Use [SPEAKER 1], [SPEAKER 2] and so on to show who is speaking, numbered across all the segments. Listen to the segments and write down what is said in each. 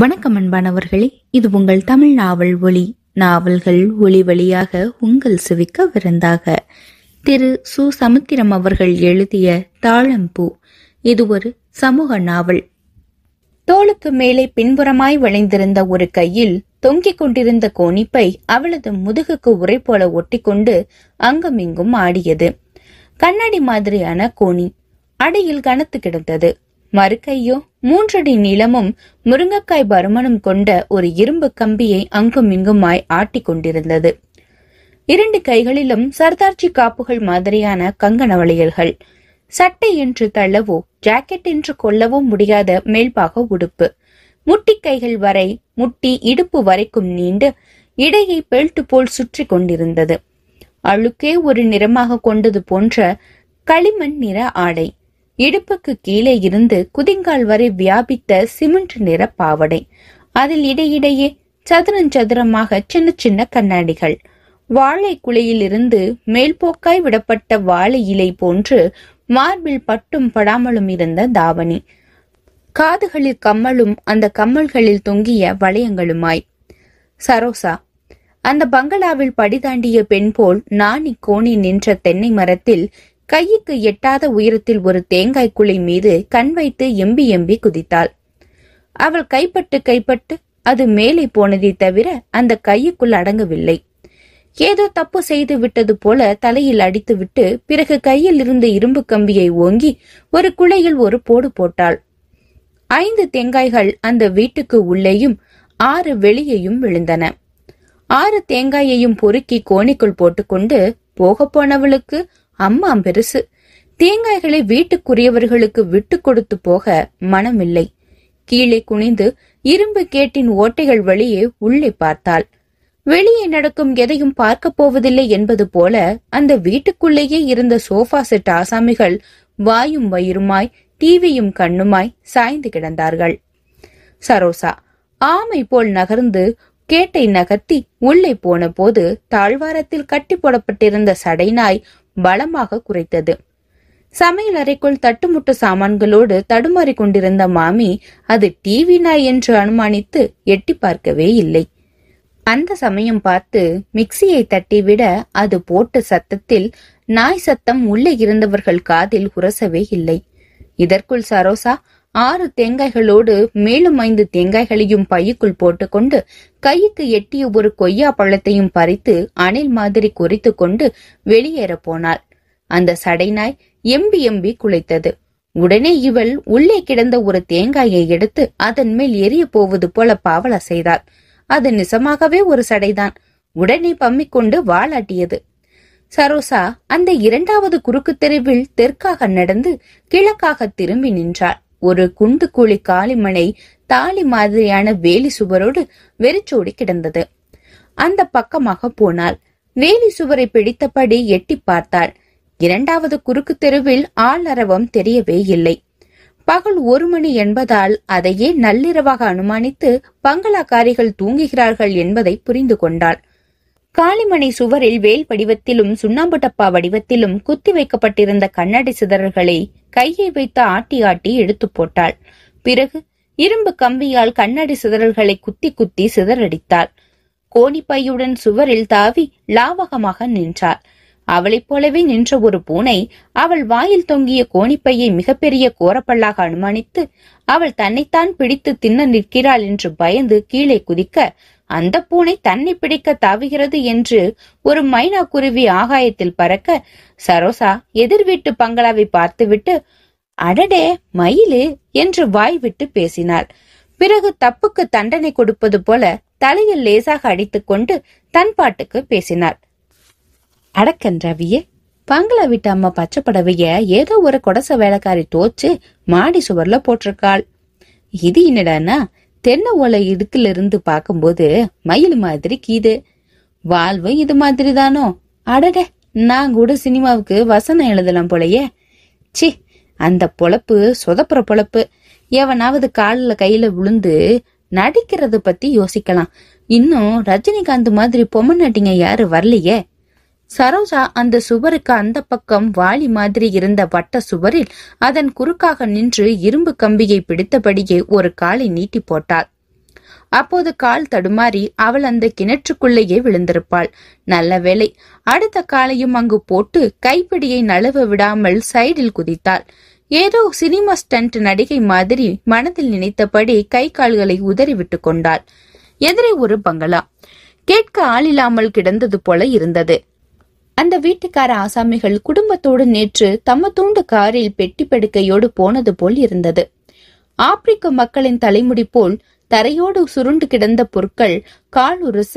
[SPEAKER 1] வணக்கம் அன்பானவர்களே இது உங்கள் தமிழ் நாவல் ஒளி நாவல்கள் ஒளி வழியாக உங்கள் சிவிக்க விருந்தாக திரு சு சமுத்திரம் அவர்கள் எழுதிய தாழம்பூ இது ஒரு சமூக நாவல் தோளுக்கு மேலே பின்புறமாய் வளைந்திருந்த ஒரு கையில் தொங்கிக் கொண்டிருந்த கோணிப்பை அவளது முதுகுக்கு உரை போல ஒட்டிக்கொண்டு அங்குமிங்கும் ஆடியது கண்ணாடி மாதிரியான கோணி அடியில் கனத்து கிடந்தது மறுக்கையோ மூன்றடி நீளமும் முருங்கக்காய் பருமனும் கொண்ட ஒரு இரும்பு கம்பியை அங்கும் இங்குமாய் ஆட்டி கொண்டிருந்தது இரண்டு கைகளிலும் சர்தார்ஜி காப்புகள் மாதிரியான கங்கண வளையல்கள் சட்டை என்று தள்ளவோ ஜாக்கெட் என்று கொள்ளவோ முடியாத மேல்பாக உடுப்பு முட்டி கைகள் வரை முட்டி இடுப்பு வரைக்கும் நீண்டு இடையை பெல்ட் போல் சுற்றி கொண்டிருந்தது அழுக்கே ஒரு நிறமாக கொண்டது போன்ற களிமண் நிற ஆடை இடுப்புக்கு கீழே இருந்து குதிங்கால் வரை வியாபித்த சிமெண்ட் நிற பாவடை அதில் இடையிடையே சதுரம் சதுரமாக சின்ன சின்ன கண்ணாடிகள் வாழை குலையிலிருந்து மேல்போக்காய் விடப்பட்ட வாழை இலை போன்று மார்பில் பட்டும் படாமலும் இருந்த தாவணி காதுகளில் கம்மலும் அந்த கம்மல்களில் தொங்கிய வளையங்களுமாய் சரோசா அந்த பங்களாவில் படிதாண்டிய பெண் போல் நாணி கோணி நின்ற தென்னை மரத்தில் கையுக்கு எட்டாத உயரத்தில் ஒரு தேங்காய் குழி மீது கண் வைத்து எம்பி எம்பி குதித்தாள் அவள் கைப்பட்டு கைப்பட்டு அது மேலே போனதை தவிர அந்த கையுக்குள் அடங்கவில்லை ஏதோ தப்பு செய்து விட்டது போல தலையில் அடித்துவிட்டு பிறகு கையில் இருந்த இரும்பு கம்பியை ஓங்கி ஒரு குளையில் ஒரு போடு போட்டாள் ஐந்து தேங்காய்கள் அந்த வீட்டுக்கு உள்ளேயும் ஆறு வெளியையும் விழுந்தன ஆறு தேங்காயையும் பொறுக்கி கோணிக்குள் போட்டுக்கொண்டு போக போனவளுக்கு அம்மாம் பெருசு தேங்காய்களை வீட்டுக்குரியவர்களுக்கு விட்டு கொடுத்து போக மனமில்லை கீழே குனிந்து இரும்பு கேட்டின் ஓட்டைகள் வழியே உள்ளே பார்த்தாள் வெளியே நடக்கும் எதையும் பார்க்கப் போவதில்லை என்பது போல அந்த வீட்டுக்குள்ளேயே இருந்த சோஃபா செட் ஆசாமிகள் வாயும் வயிறுமாய் டிவியும் கண்ணுமாய் சாய்ந்து கிடந்தார்கள் சரோசா ஆமை போல் நகர்ந்து கேட்டை நகர்த்தி உள்ளே போன போது தாழ்வாரத்தில் கட்டி போடப்பட்டிருந்த சடைநாய் பலமாக குறைத்தது சமையல் அறைக்குள் தட்டுமுட்டு சாமான்களோடு தடுமாறி கொண்டிருந்த மாமி அது டிவி நாய் என்று அனுமானித்து எட்டி பார்க்கவே இல்லை அந்த சமயம் பார்த்து மிக்சியை தட்டிவிட அது போட்ட சத்தத்தில் நாய் சத்தம் உள்ளே இருந்தவர்கள் காதில் உரசவே இல்லை இதற்குள் சரோசா ஆறு தேங்காய்களோடு மேலும் ஐந்து தேங்காய்களையும் பையுக்குள் போட்டுக்கொண்டு கைக்கு எட்டிய ஒரு கொய்யா பழத்தையும் பறித்து அணில் மாதிரி குறித்து கொண்டு வெளியேற போனாள் அந்த சடைநாய் எம்பி எம்பி குளைத்தது உடனே இவள் உள்ளே கிடந்த ஒரு தேங்காயை எடுத்து அதன் மேல் எரிய போவது போல பாவல செய்தாள் அது நிசமாகவே ஒரு சடைதான் உடனே பம்மிக்கொண்டு வாளாட்டியது சரோசா அந்த இரண்டாவது குறுக்கு தெருவில் தெற்காக நடந்து கிழக்காக திரும்பி நின்றாள் ஒரு குண்டு குழி காளிமனை தாலி மாதிரியான வேலி சுவரோடு வெறிச்சோடி கிடந்தது அந்த பக்கமாக போனாள் வேலி சுவரை பிடித்தபடி எட்டி பார்த்தாள் இரண்டாவது குறுக்கு தெருவில் ஆளரவம் தெரியவே இல்லை பகல் ஒரு மணி என்பதால் அதையே நள்ளிரவாக அனுமானித்து பங்களாக்காரிகள் தூங்குகிறார்கள் என்பதை புரிந்து கொண்டாள் காளிமனை சுவரில் வேல் வடிவத்திலும் சுண்ணாம்புடப்பா வடிவத்திலும் குத்தி வைக்கப்பட்டிருந்த கண்ணாடி சிதறல்களை கையை வைத்து ஆட்டி ஆட்டி எடுத்து போட்டாள் பிறகு இரும்பு கம்பியால் கண்ணாடி சிதறல்களை குத்தி குத்தி சிதறடித்தாள் கோணிப்பையுடன் சுவரில் தாவி லாவகமாக நின்றாள் அவளைப் போலவே நின்ற ஒரு பூனை அவள் வாயில் தொங்கிய கோணிப்பையை மிகப்பெரிய கோரப்பல்லாக அனுமானித்து அவள் தன்னைத்தான் பிடித்து தின்ன நிற்கிறாள் என்று பயந்து கீழே குதிக்க அந்த பூனை தண்ணி பிடிக்க தாவுகிறது என்று ஒரு மைனா குருவி ஆகாயத்தில் பறக்க சரோசா எதிர் வீட்டு பங்களாவை பார்த்துவிட்டு அடடே மயிலு என்று வாய் விட்டு பேசினாள் பிறகு தப்புக்கு தண்டனை கொடுப்பது போல தலையில் லேசாக அடித்துக்கொண்டு தன் பாட்டுக்கு பேசினாள் அடக்கன் ரவியே பங்களா வீட்டு அம்மா பச்சை படவைய ஏதோ ஒரு கொடச வேலைக்காரி தோச்சு மாடி சுவர்ல போட்டிருக்காள் இது என்னடானா தென்னை ஓலை இடுக்குல இருந்து பார்க்கும்போது மயில் மாதிரி கீது வாழ்வும் இது மாதிரி தானோ அடடே நான் கூட சினிமாவுக்கு வசனம் எழுதலாம் போலயே சி அந்த பொழப்பு சொதப்புற பொழப்பு எவனாவது காலில் கையில விழுந்து நடிக்கிறத பத்தி யோசிக்கலாம் இன்னும் ரஜினிகாந்த் மாதிரி பொம்மை நட்டிங்க யாரு வரலையே சரோஜா அந்த சுவருக்கு அந்த பக்கம் வாளி மாதிரி இருந்த வட்ட சுவரில் அதன் குறுக்காக நின்று இரும்பு கம்பியை பிடித்தபடியே ஒரு காலை நீட்டி போட்டாள் அப்போது கால் தடுமாறி அவள் அந்த கிணற்றுக்குள்ளேயே விழுந்திருப்பாள் நல்ல வேலை அடுத்த காலையும் அங்கு போட்டு கைப்பிடியை நழுவ விடாமல் சைடில் குதித்தாள் ஏதோ சினிமா ஸ்டண்ட் நடிகை மாதிரி மனதில் நினைத்தபடி கை கால்களை உதறிவிட்டு கொண்டாள் எதிரே ஒரு பங்களா கேட்க ஆளில்லாமல் கிடந்தது போல இருந்தது அந்த வீட்டுக்கார ஆசாமிகள் குடும்பத்தோடு நேற்று தூண்டு காரில் பெட்டி படுக்கையோடு போனது போல் இருந்தது ஆப்பிரிக்க மக்களின் தலைமுடி போல் தரையோடு சுருண்டு கிடந்த பொருட்கள் கால் உருச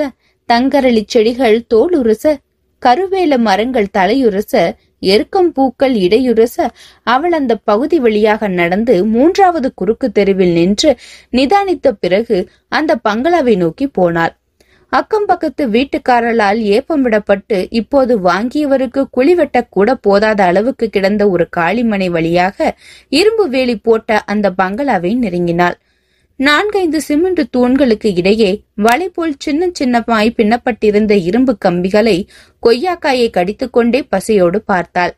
[SPEAKER 1] தங்கரளி செடிகள் தோல் உருச கருவேல மரங்கள் தலையுரச எருக்கம் பூக்கள் இடையுரச அவள் அந்த பகுதி வழியாக நடந்து மூன்றாவது குறுக்கு தெருவில் நின்று நிதானித்த பிறகு அந்த பங்களாவை நோக்கி போனாள் அக்கம் பக்கத்து வீட்டுக்காரர்களால் ஏப்பம் விடப்பட்டு இப்போது வாங்கியவருக்கு குழிவெட்ட கூட போதாத அளவுக்கு கிடந்த ஒரு காளிமனை வழியாக இரும்பு வேலி போட்ட அந்த பங்களாவை நெருங்கினாள் நான்கைந்து சிமெண்ட் தூண்களுக்கு இடையே வலை போல் சின்ன சின்னமாய் பின்னப்பட்டிருந்த இரும்பு கம்பிகளை கொய்யாக்காயை கடித்துக்கொண்டே பசையோடு பார்த்தாள்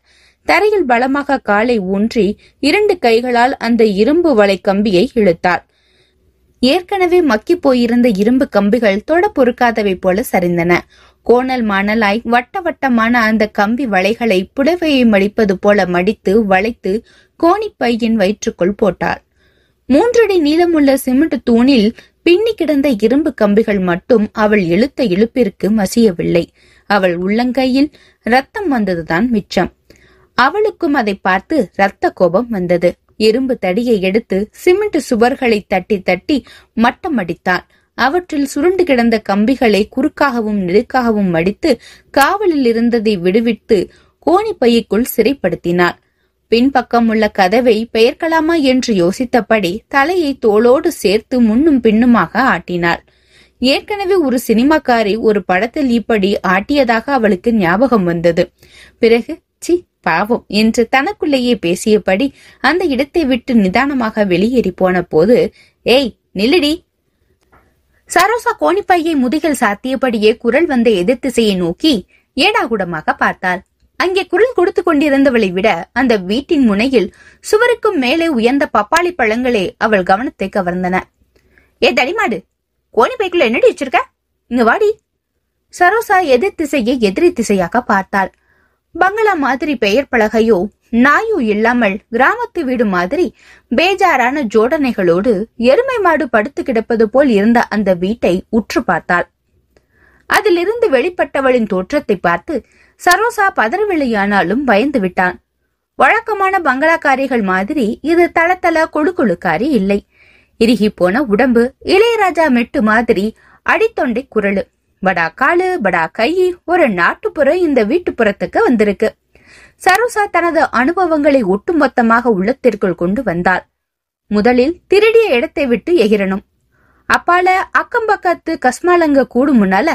[SPEAKER 1] தரையில் பலமாக காலை ஊன்றி இரண்டு கைகளால் அந்த இரும்பு வலை கம்பியை இழுத்தாள் ஏற்கனவே மக்கி போயிருந்த இரும்பு கம்பிகள் தொட பொறுக்காதவை போல சரிந்தன கோணல் மாணலாய் வட்ட வட்டமான அந்த கம்பி வளைகளை புடவையை மடிப்பது போல மடித்து வளைத்து கோணிப்பையின் வயிற்றுக்குள் போட்டார் மூன்றடி நீளமுள்ள சிமெண்ட் தூணில் பின்னி கிடந்த இரும்பு கம்பிகள் மட்டும் அவள் இழுத்த இழுப்பிற்கு மசியவில்லை அவள் உள்ளங்கையில் ரத்தம் வந்ததுதான் மிச்சம் அவளுக்கும் அதை பார்த்து இரத்த கோபம் வந்தது இரும்பு தடியை எடுத்து சிமெண்ட் சுவர்களை தட்டி தட்டி மட்டம் அடித்தான் அவற்றில் சுருண்டு கிடந்த கம்பிகளை குறுக்காகவும் நெருக்காகவும் அடித்து காவலில் இருந்ததை விடுவித்து கோணி பையக்குள் சிறைப்படுத்தினார் பின்பக்கம் உள்ள கதவை பெயர்க்கலாமா என்று யோசித்தபடி தலையை தோளோடு சேர்த்து முன்னும் பின்னுமாக ஆட்டினார் ஏற்கனவே ஒரு சினிமாக்காரி ஒரு படத்தில் இப்படி ஆட்டியதாக அவளுக்கு ஞாபகம் வந்தது பிறகு சி பாவம் என்று தனக்குள்ளேயே பேசியபடி அந்த இடத்தை விட்டு நிதானமாக வெளியேறி போன போது ஏய் நில்லடி சரோசா கோணிப்பையை முதுகில் சாத்தியபடியே குரல் வந்த எதிர் திசையை நோக்கி ஏடாகுடமாக பார்த்தாள் அங்கே குரல் கொடுத்து கொண்டிருந்தவளை விட அந்த வீட்டின் முனையில் சுவருக்கும் மேலே உயர்ந்த பப்பாளி பழங்களே அவள் கவனத்தை கவர்ந்தன ஏ தடிமாடு கோணிப்பைக்குள்ள என்னடி வச்சிருக்க இங்க வாடி சரோசா எதிர் திசையை எதிரி திசையாக பார்த்தாள் பங்களா மாதிரி பெயர் பலகையோ நாயோ இல்லாமல் கிராமத்து வீடு மாதிரி பேஜாரான ஜோடனைகளோடு எருமை மாடு படுத்து கிடப்பது போல் இருந்த அந்த வீட்டை உற்று பார்த்தாள் அதிலிருந்து வெளிப்பட்டவளின் தோற்றத்தை பார்த்து சரோசா பதறவில்லையானாலும் பயந்து விட்டான் வழக்கமான பங்களாக்காரிகள் மாதிரி இது கொழு கொழுக்காரி இல்லை இறுகி போன உடம்பு இளையராஜா மெட்டு மாதிரி அடித்தொண்டை குரலு படா காலு படா கை ஒரு நாட்டுப்புற இந்த வீட்டுப்புறத்துக்கு வந்திருக்கு சரோசா தனது அனுபவங்களை ஒட்டுமொத்தமாக உள்ளத்திற்குள் கொண்டு வந்தாள் முதலில் திருடிய இடத்தை விட்டு எகிரணும் அப்பால அக்கம் பக்கத்து கஸ்மாலங்க கூடும் முன்னால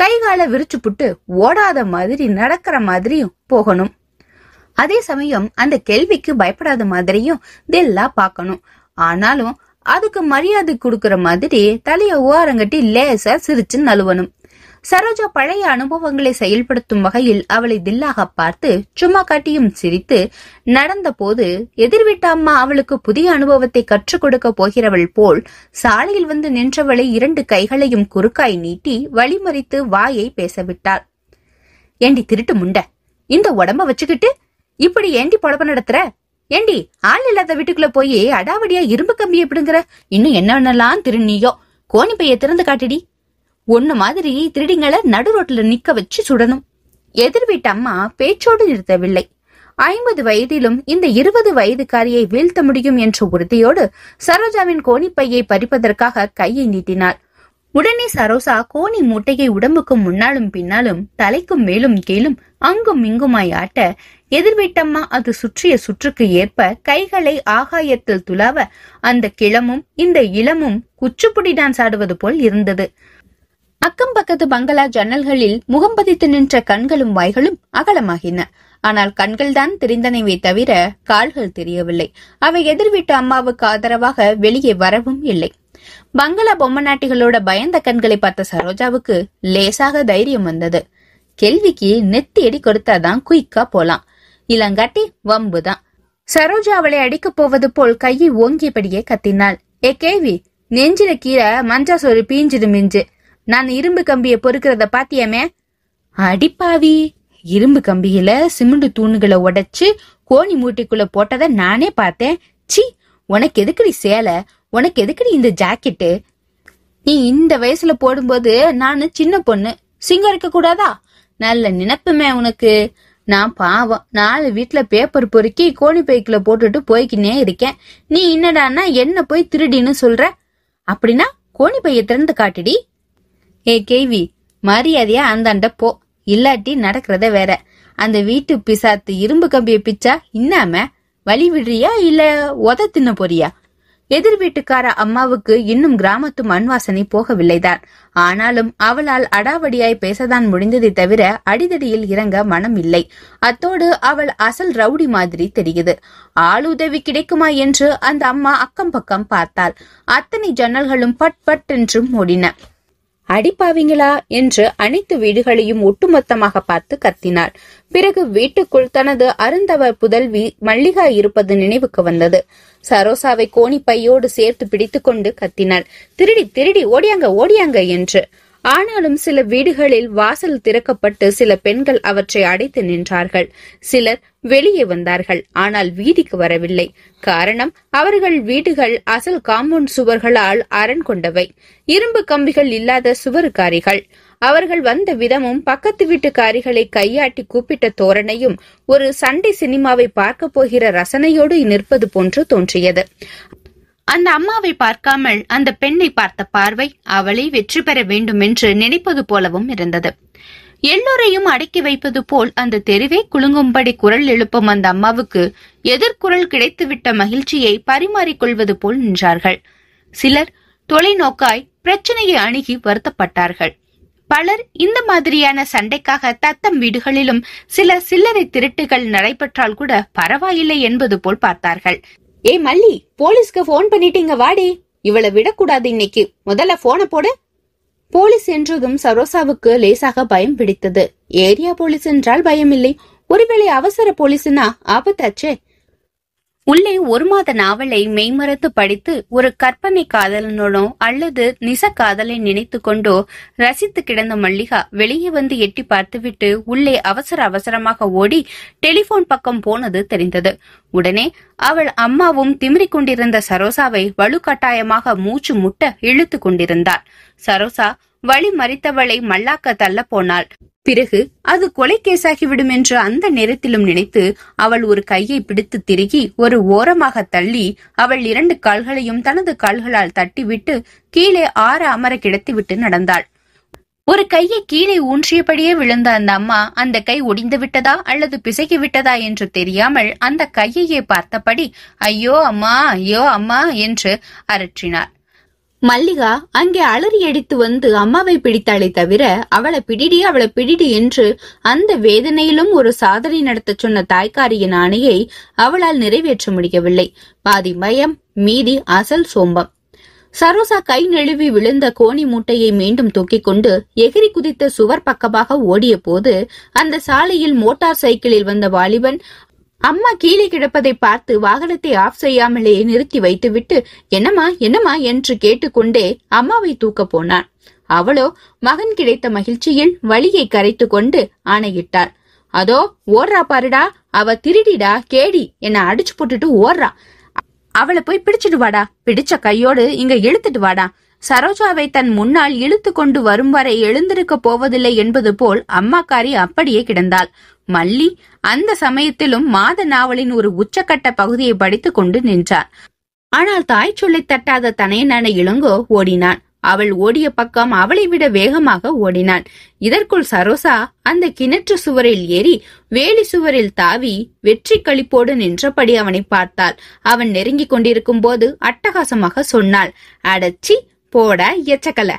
[SPEAKER 1] கைகால விரிச்சு புட்டு ஓடாத மாதிரி நடக்கிற மாதிரியும் போகணும் அதே சமயம் அந்த கேள்விக்கு பயப்படாத மாதிரியும் இதெல்லாம் பார்க்கணும் ஆனாலும் அதுக்கு மரியாதை கொடுக்கற மாதிரி தலைய ஓரங்கட்டி லேசா சிரிச்சு நழுவணும் சரோஜா பழைய அனுபவங்களை செயல்படுத்தும் வகையில் அவளை தில்லாக பார்த்து சும்மா காட்டியும் சிரித்து நடந்த போது எதிர்விட்ட அம்மா அவளுக்கு புதிய அனுபவத்தை கற்றுக் கொடுக்க போகிறவள் போல் சாலையில் வந்து நின்றவளை இரண்டு கைகளையும் குறுக்காய் நீட்டி வழிமறித்து வாயை பேசவிட்டாள் ஏண்டி திருட்டு முண்ட இந்த உடம்ப வச்சுக்கிட்டு இப்படி ஏண்டி பொழப்ப நடத்துற ஏண்டி ஆள் இல்லாத வீட்டுக்குள்ள போய் அடாவடியா இரும்பு கம்பியை பிடுங்குற இன்னும் என்னென்னலாம் திருநீயோ கோணிப்பைய திறந்து காட்டிடி ஒன்னு மாதிரி திருடிங்களை நடு ரோட்ல நிக்க வச்சு சுடணும் எதிர் வீட்டு அம்மா பேச்சோடு நிறுத்தவில்லை ஐம்பது வயதிலும் இந்த இருபது வயதுக்காரியை வீழ்த்த முடியும் என்ற உறுதியோடு சரோஜாவின் கோணிப்பையை பறிப்பதற்காக கையை நீட்டினார் உடனே சரோசா கோணி மூட்டையை உடம்புக்கு முன்னாலும் பின்னாலும் தலைக்கும் மேலும் கீழும் அங்கும் இங்குமாய் ஆட்ட எதிர்வீட்டம்மா அது சுற்றிய சுற்றுக்கு ஏற்ப கைகளை ஆகாயத்தில் துளாவ அந்த கிளமும் இந்த இளமும் குச்சுப்புடி டான்ஸ் ஆடுவது போல் இருந்தது அக்கம் பக்கத்து பங்களா ஜன்னல்களில் முகம் பதித்து நின்ற கண்களும் வாய்களும் அகலமாகின ஆனால் கண்கள்தான் தெரிந்தனவே தவிர கால்கள் தெரியவில்லை அவை எதிர்விட்டு அம்மாவுக்கு ஆதரவாக வெளியே வரவும் இல்லை பங்களா பொம்மை நாட்டிகளோட பயந்த கண்களை பார்த்த சரோஜாவுக்கு லேசாக தைரியம் வந்தது கேள்விக்கு நெத்தியடி கொடுத்தாதான் குயிக்கா போலாம் இளங்காட்டி வம்புதான் சரோஜா அவளை அடிக்கப் போவது போல் கையை ஓங்கியபடியே கத்தினாள் ஏ கேவி நெஞ்சில கீரை மஞ்சா சோறு பீஞ்சிடு மிஞ்சு நான் இரும்பு கம்பியை பொறுக்கிறத பாத்தியாமே அடிப்பாவி இரும்பு கம்பியில சிமெண்ட் தூணுகளை உடைச்சு கோணி மூட்டைக்குள்ள போட்டதை நானே பார்த்தேன் சி உனக்கு எதுக்குடி சேலை உனக்கு எதுக்குடி இந்த ஜாக்கெட்டு நீ இந்த வயசுல போடும்போது நானு சின்ன பொண்ணு சிங்கம் இருக்க கூடாதா நல்ல நினைப்புமே உனக்கு நான் பாவம் நாலு வீட்டுல பேப்பர் பொறுக்கி கோணி பைக்குல போட்டுட்டு போய்க்கினே இருக்கேன் நீ என்னடான்னா என்ன போய் திருடின்னு சொல்ற அப்படின்னா கோணி பைய திறந்து காட்டுடி ஏ கேவி மரியாதையா அந்தாண்ட போ இல்லாட்டி நடக்கிறத வேற அந்த வீட்டு பிசாத்து இரும்பு கம்பிய பிச்சா இன்னாம வழி விடுறியா இல்ல உத தின்ன போறியா எதிர் வீட்டுக்கார அம்மாவுக்கு இன்னும் கிராமத்து மண் வாசனை போகவில்லைதான் ஆனாலும் அவளால் அடாவடியாய் பேசதான் முடிந்ததை தவிர அடிதடியில் இறங்க மனம் இல்லை அத்தோடு அவள் அசல் ரவுடி மாதிரி தெரிகிறது ஆளுதவி கிடைக்குமா என்று அந்த அம்மா அக்கம் பக்கம் பார்த்தாள் அத்தனை ஜன்னல்களும் பட் பட் என்றும் ஓடின அடிப்பாவீங்களா என்று அனைத்து வீடுகளையும் ஒட்டுமொத்தமாக பார்த்து கத்தினாள் பிறகு வீட்டுக்குள் தனது அருந்தவர் புதல்வி மல்லிகா இருப்பது நினைவுக்கு வந்தது சரோசாவை கோணிப்பையோடு சேர்த்து பிடித்துக்கொண்டு கத்தினாள் திருடி திருடி ஓடியாங்க ஓடியாங்க என்று ஆனாலும் சில வீடுகளில் வாசல் திறக்கப்பட்டு சில பெண்கள் அவற்றை அடைத்து நின்றார்கள் சிலர் வெளியே வந்தார்கள் ஆனால் வீதிக்கு வரவில்லை காரணம் அவர்கள் வீடுகள் அசல் காம்பவுண்ட் சுவர்களால் அரண் கொண்டவை இரும்பு கம்பிகள் இல்லாத சுவருக்காரிகள் அவர்கள் வந்த விதமும் பக்கத்து வீட்டுக்காரிகளை கையாட்டி கூப்பிட்ட தோரணையும் ஒரு சண்டை சினிமாவை பார்க்க போகிற ரசனையோடு நிற்பது போன்று தோன்றியது அந்த அம்மாவை பார்க்காமல் அந்த பெண்ணை பார்த்த பார்வை அவளை வெற்றி பெற வேண்டும் என்று நினைப்பது போலவும் இருந்தது எல்லோரையும் அடக்கி வைப்பது போல் அந்த தெருவே குலுங்கும்படி குரல் எழுப்பும் அந்த அம்மாவுக்கு எதிர்குரல் கிடைத்துவிட்ட மகிழ்ச்சியை பரிமாறிக்கொள்வது போல் நின்றார்கள் சிலர் தொலைநோக்காய் பிரச்சனையை அணுகி வருத்தப்பட்டார்கள் பலர் இந்த மாதிரியான சண்டைக்காக தத்தம் வீடுகளிலும் சில சில்லறை திருட்டுகள் நடைபெற்றால் கூட பரவாயில்லை என்பது போல் பார்த்தார்கள் ஏ மல்லி போலீஸ்க்கு போன் பண்ணிட்டு இங்க வாடி இவளை விடக்கூடாது இன்னைக்கு முதல்ல போன போடு போலீஸ் என்றதும் சரோசாவுக்கு லேசாக பயம் பிடித்தது ஏரியா போலீஸ் என்றால் பயம் இல்லை ஒருவேளை அவசர போலீஸ்னா ஆபத்தாச்சே உள்ளே ஒரு மாத நாவலை மெய்மறத்து படித்து ஒரு கற்பனை காதலனோ அல்லது நிச காதலை நினைத்து கொண்டோ ரசித்து கிடந்த மல்லிகா வெளியே வந்து எட்டி பார்த்துவிட்டு உள்ளே அவசர அவசரமாக ஓடி டெலிபோன் பக்கம் போனது தெரிந்தது உடனே அவள் அம்மாவும் திமிரிக் கொண்டிருந்த சரோசாவை வலுக்கட்டாயமாக மூச்சு முட்ட இழுத்து கொண்டிருந்தார் சரோசா வழி மறித்தவளை மல்லாக்க தள்ள போனாள் பிறகு அது கொலை கேசாகிவிடும் என்று அந்த நேரத்திலும் நினைத்து அவள் ஒரு கையை பிடித்து திருகி ஒரு ஓரமாக தள்ளி அவள் இரண்டு கால்களையும் தனது கால்களால் தட்டிவிட்டு கீழே ஆற அமர கிடத்திவிட்டு நடந்தாள் ஒரு கையை கீழே ஊன்றியபடியே விழுந்த அந்த அம்மா அந்த கை ஒடிந்து விட்டதா அல்லது பிசகி விட்டதா என்று தெரியாமல் அந்த கையையே பார்த்தபடி ஐயோ அம்மா ஐயோ அம்மா என்று அரற்றினார் மல்லிகா அங்கே அலறி அடித்து வந்து அம்மாவை பிடித்தாளே தவிர அவளை பிடிடி அவளை பிடிடி என்று அந்த வேதனையிலும் ஒரு சாதனை நடத்த சொன்ன தாய்க்காரியின் ஆணையை அவளால் நிறைவேற்ற முடியவில்லை பாதி பயம் மீதி அசல் சோம்பம் சரோசா கை நழுவி விழுந்த கோணி மூட்டையை மீண்டும் தூக்கிக் கொண்டு எகிரி குதித்த சுவர் பக்கமாக ஓடிய போது அந்த சாலையில் மோட்டார் சைக்கிளில் வந்த வாலிபன் அம்மா கீழே கிடப்பதை பார்த்து வாகனத்தை ஆஃப் செய்யாமலேயே நிறுத்தி வைத்துவிட்டு என்னம்மா என்னம்மா என்று கேட்டுக்கொண்டே அம்மாவை தூக்க போனான் அவளோ மகன் கிடைத்த மகிழ்ச்சியில் வழியை கரைத்து கொண்டு ஆணையிட்டார் அதோ ஓடுறா பாருடா அவ திருடிடா கேடி என்ன அடிச்சு போட்டுட்டு ஓடுறா அவளை போய் பிடிச்சிட்டு வாடா பிடிச்ச கையோடு இங்க இழுத்துட்டு வாடா சரோஜாவை தன் முன்னால் இழுத்து கொண்டு வரும் வரை எழுந்திருக்கப் போவதில்லை என்பது போல் அம்மாக்காரி அப்படியே கிடந்தாள் மல்லி அந்த சமயத்திலும் மாத நாவலின் ஒரு உச்சக்கட்ட பகுதியை படித்துக் கொண்டு நின்றார் ஆனால் தாய் சொல்லை தட்டாத தனையனான இளங்கோ ஓடினான் அவள் ஓடிய பக்கம் அவளை விட வேகமாக ஓடினான் இதற்குள் சரோசா அந்த கிணற்று சுவரில் ஏறி வேலி சுவரில் தாவி வெற்றி கழிப்போடு நின்றபடி அவனை பார்த்தாள் அவன் நெருங்கிக் கொண்டிருக்கும் போது அட்டகாசமாக சொன்னாள் அடச்சி போட எச்சக்கல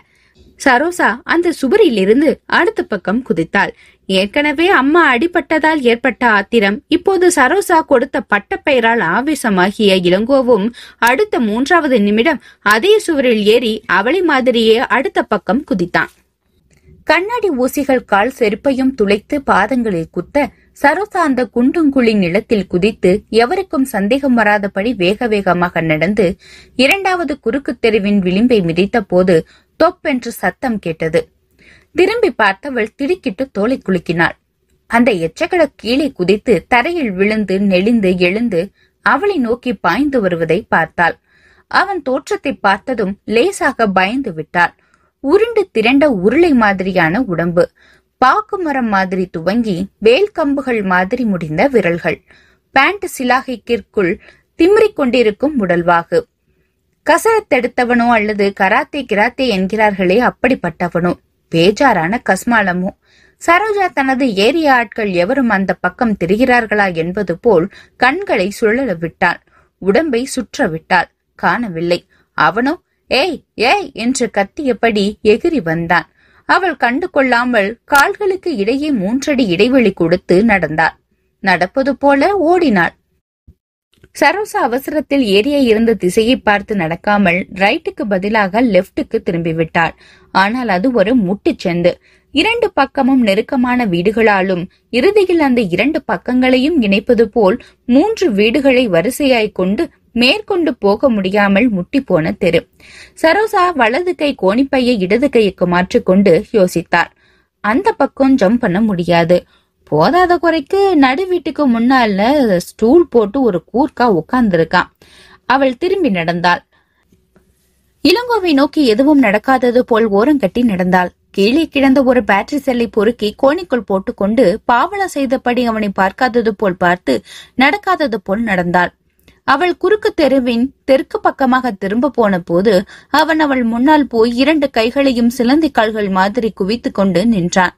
[SPEAKER 1] சரோசா அந்த சுவரிலிருந்து அடுத்த பக்கம் குதித்தாள் ஏற்கனவே அம்மா அடிபட்டதால் ஏற்பட்ட ஆத்திரம் இப்போது சரோசா கொடுத்த பட்டப்பெயரால் ஆவேசமாகிய இளங்கோவும் அடுத்த மூன்றாவது நிமிடம் அதே சுவரில் ஏறி அவளை மாதிரியே அடுத்த பக்கம் குதித்தான் கண்ணாடி ஊசிகள் கால் செருப்பையும் துளைத்து பாதங்களில் குத்த சரோசா அந்த குண்டுங்குழி நிலத்தில் குதித்து எவருக்கும் சந்தேகம் வராதபடி வேக வேகமாக நடந்து இரண்டாவது குறுக்கு தெருவின் விளிம்பை மிதித்த போது தொப் என்று சத்தம் கேட்டது திரும்பி பார்த்தவள் திடுக்கிட்டு தோலை குலுக்கினாள் அந்த எச்சக்கட கீழே குதித்து தரையில் விழுந்து நெளிந்து எழுந்து அவளை நோக்கி பாய்ந்து வருவதை பார்த்தாள் அவன் தோற்றத்தை பார்த்ததும் லேசாக பயந்து விட்டாள் உருண்டு திரண்ட உருளை மாதிரியான உடம்பு பாக்கு மரம் மாதிரி துவங்கி வேல் கம்புகள் மாதிரி முடிந்த விரல்கள் பேண்ட் சிலாகைக்கிற்குள் திமிரிக் கொண்டிருக்கும் உடல்வாகு கசரத்தெடுத்தவனோ அல்லது கராத்தே கிராத்தே என்கிறார்களே அப்படிப்பட்டவனோ பேஜாரான கஸ்மாலமோ சரோஜா தனது ஏரிய ஆட்கள் எவரும் அந்த பக்கம் தெரிகிறார்களா என்பது போல் கண்களை சுழல விட்டாள் உடம்பை சுற்ற விட்டாள் காணவில்லை அவனோ ஏய் ஏய் என்று கத்தியபடி எகிரி வந்தான் அவள் கண்டு கொள்ளாமல் கால்களுக்கு இடையே மூன்றடி இடைவெளி கொடுத்து நடந்தாள் நடப்பது போல ஓடினாள் சரோசா அவசரத்தில் ஏரிய இருந்த திசையை பார்த்து நடக்காமல் ரைட்டுக்கு பதிலாக லெப்டுக்கு திரும்பிவிட்டாள் ஆனால் அது ஒரு செந்து இரண்டு பக்கமும் நெருக்கமான வீடுகளாலும் இறுதியில் அந்த இரண்டு பக்கங்களையும் இணைப்பது போல் மூன்று வீடுகளை வரிசையாய் கொண்டு மேற்கொண்டு போக முடியாமல் முட்டி போன தெரு சரோசா வலது கை கோணிப்பையை இடது கைக்கு மாற்றிக்கொண்டு யோசித்தார் அந்த பக்கம் ஜம்ப் பண்ண முடியாது போதாத குறைக்கு நடு வீட்டுக்கு முன்னால ஸ்டூல் போட்டு ஒரு கூர்க்கா உட்கார்ந்திருக்கான் அவள் திரும்பி நடந்தாள் இளங்கோவை நோக்கி எதுவும் நடக்காதது போல் ஓரங்கட்டி நடந்தாள் கீழே கிடந்த ஒரு பேட்டரி செல்லை பொறுக்கி கோணிக்குள் போட்டுக்கொண்டு பாவனை செய்தபடி அவனை பார்க்காதது போல் பார்த்து நடக்காதது போல் நடந்தாள் அவள் குறுக்கு தெருவின் தெற்கு பக்கமாக திரும்ப போன போது அவன் அவள் முன்னால் போய் இரண்டு கைகளையும் சிலந்தி கால்கள் மாதிரி குவித்து கொண்டு நின்றான்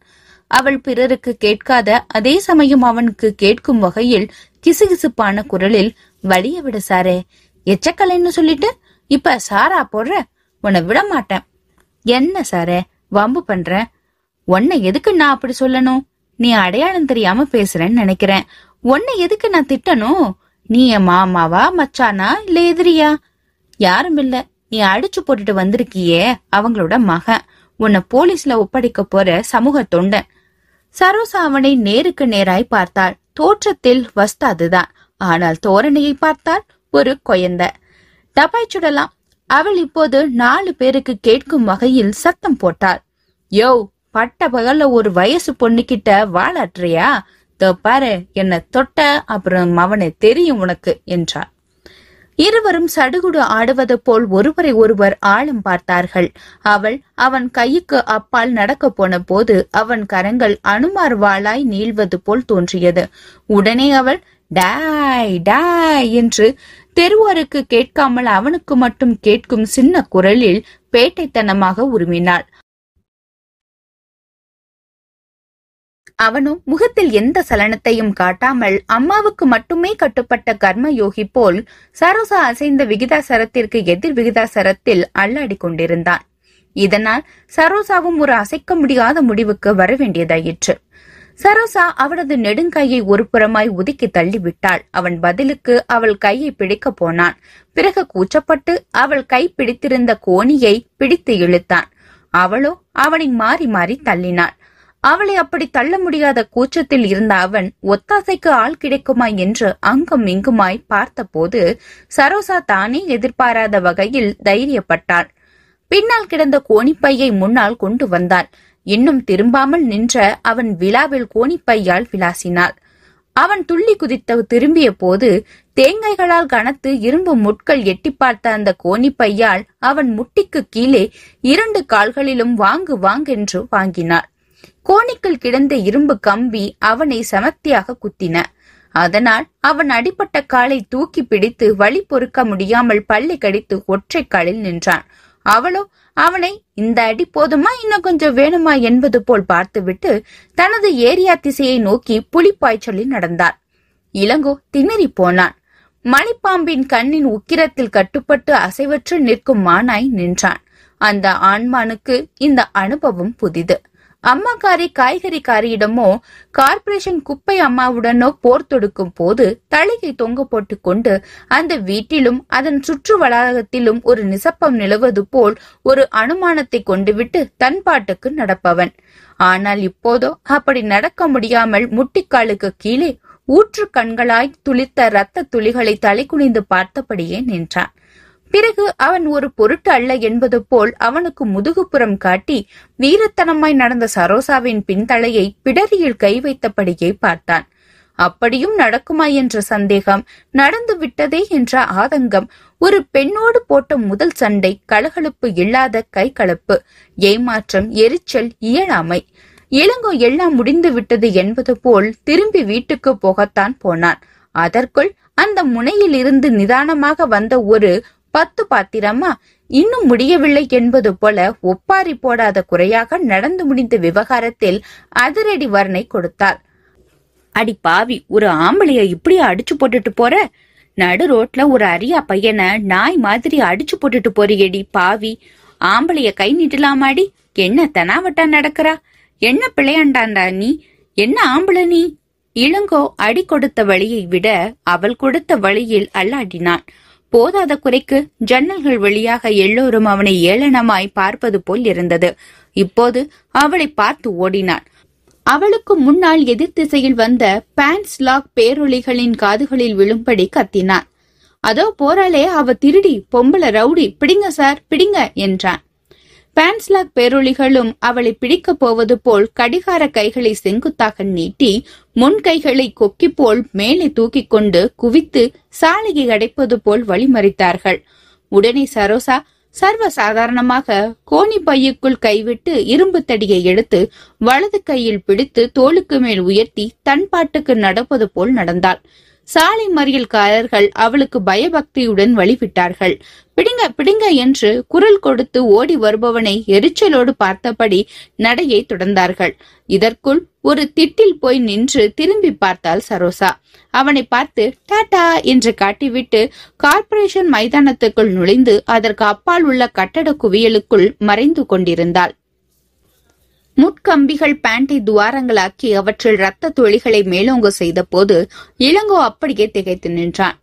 [SPEAKER 1] அவள் பிறருக்கு கேட்காத அதே சமயம் அவனுக்கு கேட்கும் வகையில் கிசுகிசுப்பான குரலில் வழிய விட சாரே எச்சக்கலைன்னு சொல்லிட்டு இப்ப சாரா போடுற உன்னை விட மாட்டேன் என்ன சாரே வம்பு பண்ற உன்னை எதுக்கு நான் அப்படி சொல்லணும் நீ அடையாளம் தெரியாம பேசுறேன்னு நினைக்கிறேன் உன்னை எதுக்கு நான் திட்டணும் நீ என் மாமாவா மச்சானா இல்ல எதிரியா யாரும் இல்ல நீ அடிச்சு போட்டுட்டு வந்திருக்கியே அவங்களோட மகன் உன்னை போலீஸ்ல ஒப்படைக்க போற சமூக தொண்டன் சரோசா அவனை நேருக்கு நேராய் பார்த்தாள் தோற்றத்தில் வஸ்தாதுதான் ஆனால் தோரணையை பார்த்தால் ஒரு கொயந்த டபாய் சுடலாம் அவள் இப்போது நாலு பேருக்கு கேட்கும் வகையில் சத்தம் போட்டாள் யோ பட்ட பகல்ல ஒரு வயசு பொண்ணுகிட்ட வாழாட்டுறியா தோ பாரு என்ன தொட்ட அப்புறம் அவனை தெரியும் உனக்கு என்றார் இருவரும் சடுகுடு ஆடுவது போல் ஒருவரை ஒருவர் ஆழம் பார்த்தார்கள் அவள் அவன் கைக்கு அப்பால் நடக்க போன போது அவன் கரங்கள் அனுமார் வாளாய் நீள்வது போல் தோன்றியது உடனே அவள் டாய் டாய் என்று தெருவோருக்கு கேட்காமல் அவனுக்கு மட்டும் கேட்கும் சின்ன குரலில் பேட்டைத்தனமாக உருமினாள் அவனும் முகத்தில் எந்த சலனத்தையும் காட்டாமல் அம்மாவுக்கு மட்டுமே கட்டுப்பட்ட கர்ம யோகி போல் சரோசா அசைந்த விகிதாசரத்திற்கு எதிர் விகிதாசரத்தில் அல்லாடி கொண்டிருந்தான் இதனால் சரோசாவும் ஒரு அசைக்க முடியாத முடிவுக்கு வர வேண்டியதாயிற்று சரோசா அவனது நெடுங்கையை ஒரு புறமாய் ஒதுக்கி தள்ளிவிட்டாள் அவன் பதிலுக்கு அவள் கையை பிடிக்க போனான் பிறகு கூச்சப்பட்டு அவள் கை பிடித்திருந்த கோணியை பிடித்து இழுத்தான் அவளோ அவனை மாறி மாறி தள்ளினாள் அவளை அப்படி தள்ள முடியாத கூச்சத்தில் இருந்த அவன் ஒத்தாசைக்கு ஆள் கிடைக்குமா என்று அங்கும் இங்குமாய் பார்த்தபோது சரோசா தானே எதிர்பாராத வகையில் தைரியப்பட்டாள் பின்னால் கிடந்த கோணிப்பையை முன்னால் கொண்டு வந்தான் இன்னும் திரும்பாமல் நின்ற அவன் விழாவில் கோணிப்பையால் விளாசினாள் அவன் துள்ளி குதித்த திரும்பிய போது தேங்காய்களால் கனத்து இரும்பு முட்கள் எட்டி பார்த்த அந்த கோணிப்பையால் அவன் முட்டிக்கு கீழே இரண்டு கால்களிலும் வாங்கு வாங்கென்று வாங்கினாள் கோணிக்குள் கிடந்த இரும்பு கம்பி அவனை சமத்தியாக குத்தின அதனால் அவன் அடிப்பட்ட காலை தூக்கி பிடித்து வழி பொறுக்க முடியாமல் பள்ளி கடித்து ஒற்றை காலில் நின்றான் அவளோ அவனை இந்த அடி போதுமா இன்னும் கொஞ்சம் வேணுமா என்பது போல் பார்த்துவிட்டு தனது ஏரியா திசையை நோக்கி புலிப்பாய்ச்சலில் நடந்தார் இளங்கோ திணறி போனான் மணிப்பாம்பின் கண்ணின் உக்கிரத்தில் கட்டுப்பட்டு அசைவற்று நிற்கும் மானாய் நின்றான் அந்த ஆண்மானுக்கு இந்த அனுபவம் புதிது அம்மாக்காரி காய்கறிக்காரியிடமோ கார்ப்பரேஷன் குப்பை அம்மாவுடனோ போர் தொடுக்கும் போது தலையை தொங்க போட்டு கொண்டு அந்த வீட்டிலும் அதன் சுற்று வளாகத்திலும் ஒரு நிசப்பம் நிலவது போல் ஒரு அனுமானத்தை கொண்டுவிட்டு தன் பாட்டுக்கு நடப்பவன் ஆனால் இப்போதோ அப்படி நடக்க முடியாமல் முட்டிக்காலுக்கு கீழே ஊற்று கண்களாய் துளித்த இரத்த துளிகளை தலை குனிந்து பார்த்தபடியே நின்றான் பிறகு அவன் ஒரு பொருட்டு அல்ல என்பது போல் அவனுக்கு முதுகுப்புறம் காட்டி வீரத்தனமாய் நடந்த சரோசாவின் பின்தலையை பிடரியில் கை வைத்தபடியே பார்த்தான் அப்படியும் நடக்குமா என்ற சந்தேகம் நடந்து விட்டதே என்ற ஆதங்கம் ஒரு பெண்ணோடு போட்ட முதல் சண்டை கலகலப்பு இல்லாத கை கலப்பு ஏமாற்றம் எரிச்சல் இயலாமை இளங்கோ எல்லாம் முடிந்து விட்டது என்பது போல் திரும்பி வீட்டுக்கு போகத்தான் போனான் அதற்குள் அந்த முனையில் இருந்து நிதானமாக வந்த ஒரு பத்து பாத்திரமா இன்னும் முடியவில்லை என்பது போல ஒப்பாரி போடாத குறையாக நடந்து முடிந்த விவகாரத்தில் அதிரடி வர்ணை கொடுத்தார் அடி பாவி ஒரு ஆம்பளைய இப்படி அடிச்சு போட்டுட்டு போற நடு ரோட்ல ஒரு அரியா பையனை நாய் மாதிரி அடிச்சு போட்டுட்டு போறியடி பாவி ஆம்பளைய கை நீட்டலாமாடி என்ன தெனாவட்டா நடக்கிறா என்ன பிள்ளையாண்டாண்டா நீ என்ன ஆம்பளை நீ இளங்கோ அடி கொடுத்த வழியை விட அவள் கொடுத்த வழியில் அல்லாடினான் போதாத குறைக்கு ஜன்னல்கள் வழியாக எல்லோரும் அவனை ஏளனமாய் பார்ப்பது போல் இருந்தது இப்போது அவளை பார்த்து ஓடினான் அவளுக்கு முன்னால் எதிர் திசையில் வந்த பேண்ட்ஸ் லாக் பேரொலிகளின் காதுகளில் விழும்படி கத்தினான் அதோ போறாளே அவ திருடி பொம்பளை ரவுடி பிடிங்க சார் பிடிங்க என்றான் பேன்ஸ்லாக் பேரொளிகளும் அவளை பிடிக்கப் போவது போல் கடிகார கைகளை செங்குத்தாக நீட்டி முன் கைகளை கொக்கி போல் மேலே தூக்கி கொண்டு குவித்து சாலையை அடைப்பது போல் வழிமறித்தார்கள் உடனே சரோசா சர்வ சாதாரணமாக கோணி பையுக்குள் கைவிட்டு இரும்பு தடியை எடுத்து வலது கையில் பிடித்து தோளுக்கு மேல் உயர்த்தி தன் பாட்டுக்கு நடப்பது போல் நடந்தாள் சாலை மறியல்காரர்கள் அவளுக்கு பயபக்தியுடன் வழிவிட்டார்கள் பிடிங்க பிடிங்க என்று குரல் கொடுத்து ஓடி வருபவனை எரிச்சலோடு பார்த்தபடி நடையை தொடர்ந்தார்கள் இதற்குள் ஒரு திட்டில் போய் நின்று திரும்பி பார்த்தாள் சரோசா அவனை பார்த்து டாடா என்று காட்டிவிட்டு கார்பரேஷன் மைதானத்துக்குள் நுழைந்து அதற்கு அப்பால் உள்ள கட்டட குவியலுக்குள் மறைந்து கொண்டிருந்தாள் முட்கம்பிகள் பேண்டை துவாரங்களாக்கி அவற்றில் இரத்த துளிகளை மேலோங்க செய்த போது இளங்கோ அப்படியே திகைத்து நின்றான்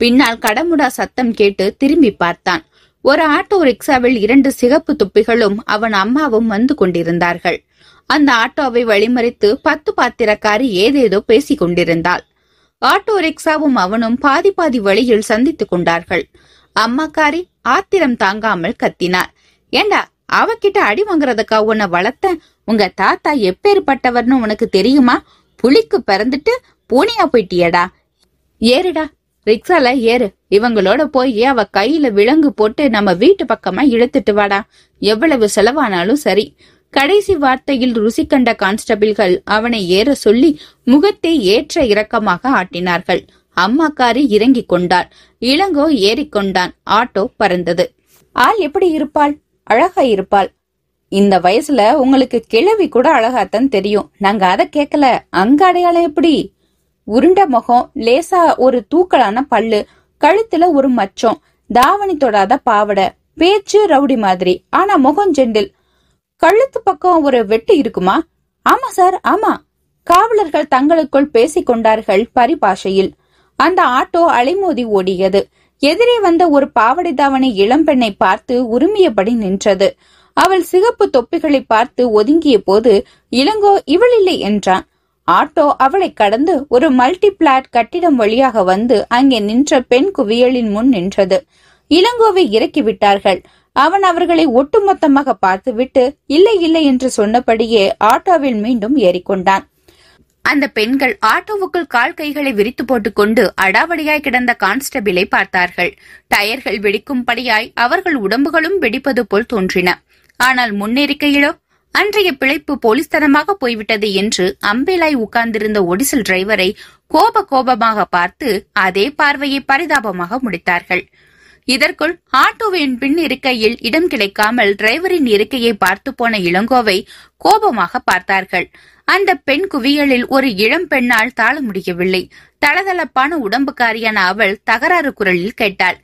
[SPEAKER 1] பின்னால் கடமுடா சத்தம் கேட்டு திரும்பி பார்த்தான் ஒரு ஆட்டோ ரிக்ஷாவில் இரண்டு சிகப்பு துப்பிகளும் அவன் அம்மாவும் வந்து கொண்டிருந்தார்கள் அந்த ஆட்டோவை வழிமறித்து பத்து பாத்திரக்காரி ஏதேதோ பேசிக் கொண்டிருந்தாள் ஆட்டோ ரிக்ஷாவும் அவனும் பாதி பாதி வழியில் சந்தித்துக் கொண்டார்கள் அம்மாக்காரி ஆத்திரம் தாங்காமல் கத்தினார் ஏண்டா அவகிட்ட அடி வாங்குறதுக்கா உன்னை வளர்த்த உங்க தாத்தா எப்பேற்பட்டவர்னு உனக்கு தெரியுமா புளிக்கு பிறந்துட்டு பூனியா போயிட்டியடா ஏறுடா ரிக்ஸால ஏறு இவங்களோட போய் அவ கையில விலங்கு போட்டு நம்ம வீட்டு பக்கமா இழுத்துட்டு வாடா எவ்வளவு செலவானாலும் சரி கடைசி வார்த்தையில் ருசி கண்ட கான்ஸ்டபிள்கள் அவனை ஏற சொல்லி முகத்தை ஏற்ற இறக்கமாக ஆட்டினார்கள் அம்மாக்காரி இறங்கிக் கொண்டாள் இளங்கோ ஏறிக்கொண்டான் ஆட்டோ பறந்தது ஆள் எப்படி இருப்பாள் அழகா இருப்பாள் இந்த வயசுல உங்களுக்கு கிழவி கூட அழகாத்தான் தெரியும் நாங்க அதை கேட்கல அங்க அடையாளம் எப்படி உருண்ட முகம் லேசா ஒரு தூக்கலான பல்லு கழுத்துல ஒரு மச்சம் தாவணி தொடாத பாவடை பேச்சு ரவுடி மாதிரி ஆனா முகம் ஜெண்டில் கழுத்து பக்கம் ஒரு வெட்டு இருக்குமா ஆமா சார் ஆமா காவலர்கள் தங்களுக்குள் பேசிக் கொண்டார்கள் பரிபாஷையில் அந்த ஆட்டோ அலைமோதி ஓடியது எதிரே வந்த ஒரு பாவடை தாவணி இளம்பெண்ணை பார்த்து உரிமையபடி நின்றது அவள் சிகப்பு தொப்பிகளை பார்த்து ஒதுங்கிய போது இளங்கோ இவள் இல்லை என்றான் ஆட்டோ அவளை கடந்து ஒரு மல்டி பிளாட் கட்டிடம் வழியாக வந்து அங்கே நின்ற பெண் குவியலின் முன் நின்றது இளங்கோவை இறக்கிவிட்டார்கள் அவன் அவர்களை ஒட்டுமொத்தமாக பார்த்துவிட்டு இல்லை இல்லை என்று சொன்னபடியே ஆட்டோவில் மீண்டும் ஏறிக்கொண்டான் அந்த பெண்கள் ஆட்டோவுக்குள் கால் கைகளை விரித்து போட்டுக்கொண்டு அடாவடியாய் கிடந்த கான்ஸ்டபிளை பார்த்தார்கள் டயர்கள் வெடிக்கும்படியாய் அவர்கள் உடம்புகளும் வெடிப்பது போல் தோன்றின ஆனால் முன்னேறிக்கையிலோ அன்றைய பிழைப்பு போலீஸ்தனமாக போய்விட்டது என்று அம்பேலாய் உட்கார்ந்திருந்த ஒடிசல் டிரைவரை கோப கோபமாக பார்த்து அதே பார்வையை பரிதாபமாக முடித்தார்கள் இதற்குள் ஆட்டோவின் பின் இருக்கையில் இடம் கிடைக்காமல் டிரைவரின் இருக்கையை பார்த்து போன இளங்கோவை கோபமாக பார்த்தார்கள் அந்த பெண் குவியலில் ஒரு இளம் பெண்ணால் தாழ முடியவில்லை தளதளப்பான உடம்புக்காரியான அவள் தகராறு குரலில் கேட்டாள்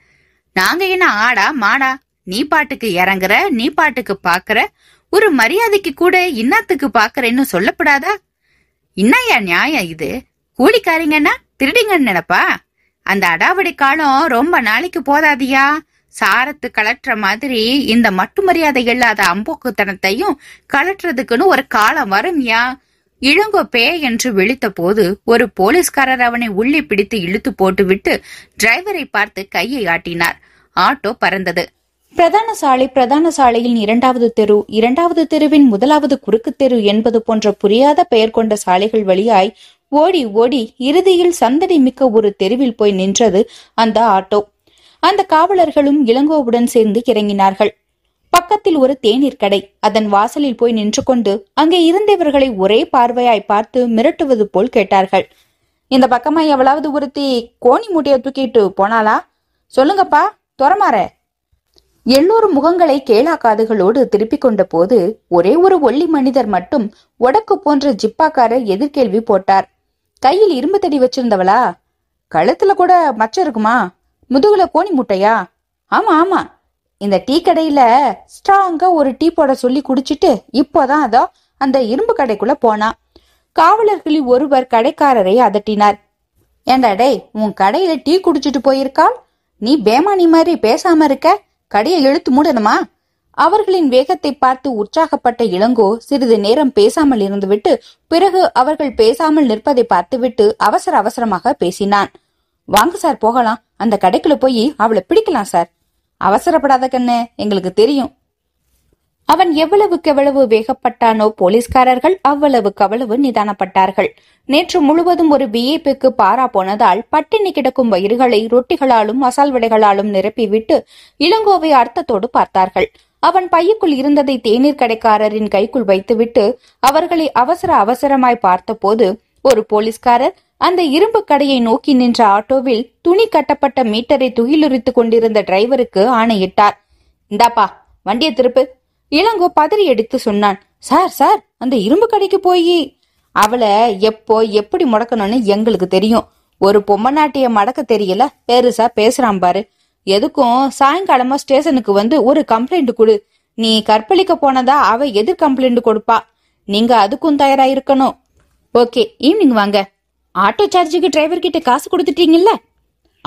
[SPEAKER 1] நாங்க என்ன ஆடா மாடா நீ பாட்டுக்கு இறங்குற நீ பாட்டுக்கு பாக்குற ஒரு மரியாதைக்கு கூட இன்னத்துக்கு பாக்குறேன்னு சொல்லப்படாதா இன்னையா நியாயம் இது கூலிக்காரீங்கன்னா திருடிங்கன்னு நினைப்பா அந்த அடாவடி காலம் ரொம்ப நாளைக்கு போதாதியா சாரத்து கலற்ற மாதிரி இந்த மட்டு மரியாதை இல்லாத அம்போக்குத்தனத்தையும் கலட்டுறதுக்குன்னு ஒரு காலம் வரும்யா இளங்கோ பேய் என்று விழித்த போது ஒரு போலீஸ்காரர் அவனை உள்ளே பிடித்து இழுத்து போட்டுவிட்டு டிரைவரை பார்த்து கையை ஆட்டினார் ஆட்டோ பறந்தது பிரதான சாலை பிரதான சாலையின் இரண்டாவது தெரு இரண்டாவது தெருவின் முதலாவது குறுக்கு தெரு என்பது போன்ற புரியாத பெயர் கொண்ட சாலைகள் வழியாய் ஓடி ஓடி இறுதியில் சந்தடி மிக்க ஒரு தெருவில் போய் நின்றது அந்த ஆட்டோ அந்த காவலர்களும் இளங்கோவுடன் சேர்ந்து இறங்கினார்கள் பக்கத்தில் ஒரு தேநீர் கடை அதன் வாசலில் போய் நின்று கொண்டு அங்கே இருந்தவர்களை ஒரே பார்வையாய் பார்த்து மிரட்டுவது போல் கேட்டார்கள் இந்த பக்கமா எவ்வளவு ஒருத்தி கோணி மூட்டையை தூக்கிட்டு போனாளா சொல்லுங்கப்பா துறமாற எல்லோரும் முகங்களை கேளா காதுகளோடு திருப்பிக் கொண்ட போது ஒரே ஒரு ஒல்லி மனிதர் மட்டும் ஒடக்கு போன்ற ஜிப்பாக்காரர் எதிர்கேள்வி போட்டார் கையில் இரும்பு தடி வச்சிருந்தவளா கழுத்துல கூட மச்சம் இருக்குமா முதுகுல கோணி முட்டையா ஆமா ஆமா இந்த டீ கடையில ஸ்ட்ராங்கா ஒரு டீ போட சொல்லி குடிச்சிட்டு இப்போதான் அதோ அந்த இரும்பு கடைக்குள்ள போனா காவலர்களில் ஒருவர் கடைக்காரரை அதட்டினார் ஏண்டா டேய் உன் கடையில டீ குடிச்சிட்டு போயிருக்காள் நீ பேமானி மாதிரி பேசாம இருக்க கடையை இழுத்து மூடணுமா அவர்களின் வேகத்தை பார்த்து உற்சாகப்பட்ட இளங்கோ சிறிது நேரம் பேசாமல் இருந்துவிட்டு பிறகு அவர்கள் பேசாமல் நிற்பதை பார்த்துவிட்டு அவசர அவசரமாக பேசினான் வாங்க சார் போகலாம் அந்த கடைக்குள்ள போய் அவளை பிடிக்கலாம் சார் அவசரப்படாத கண்ணு எங்களுக்கு தெரியும் அவன் எவ்வளவு வேகப்பட்டானோ போலீஸ்காரர்கள் அவ்வளவு நிதானப்பட்டார்கள் நேற்று முழுவதும் ஒரு பிஏபிக்கு பாரா போனதால் பட்டினி கிடக்கும் வயிறுகளை ரொட்டிகளாலும் மசால் வடைகளாலும் நிரப்பிவிட்டு இளங்கோவை அர்த்தத்தோடு பார்த்தார்கள் அவன் பையக்குள் இருந்ததை தேநீர் கடைக்காரரின் கைக்குள் வைத்துவிட்டு அவர்களை அவசர அவசரமாய் பார்த்தபோது ஒரு போலீஸ்காரர் அந்த இரும்பு கடையை நோக்கி நின்ற ஆட்டோவில் துணி கட்டப்பட்ட மீட்டரை துகிலுரித்துக் கொண்டிருந்த டிரைவருக்கு ஆணையிட்டார் இந்தாப்பா வண்டியை திருப்பு இளங்கோ பதறி எடுத்து சொன்னான் சார் சார் அந்த இரும்பு கடைக்கு போய் அவளை எப்போ எப்படி முடக்கணும்னு எங்களுக்கு தெரியும் ஒரு நாட்டிய மடக்க தெரியல பெருசா பேசுறான் பாரு எதுக்கும் சாயங்காலமா ஸ்டேஷனுக்கு வந்து ஒரு கம்ப்ளைண்ட் கொடு நீ கற்பழிக்க போனதா அவ எதிர் கம்ப்ளைண்ட் கொடுப்பா நீங்க அதுக்கும் தயாரா இருக்கணும் ஓகே ஈவினிங் வாங்க ஆட்டோ சார்ஜுக்கு டிரைவர் கிட்ட காசு கொடுத்துட்டீங்கல்ல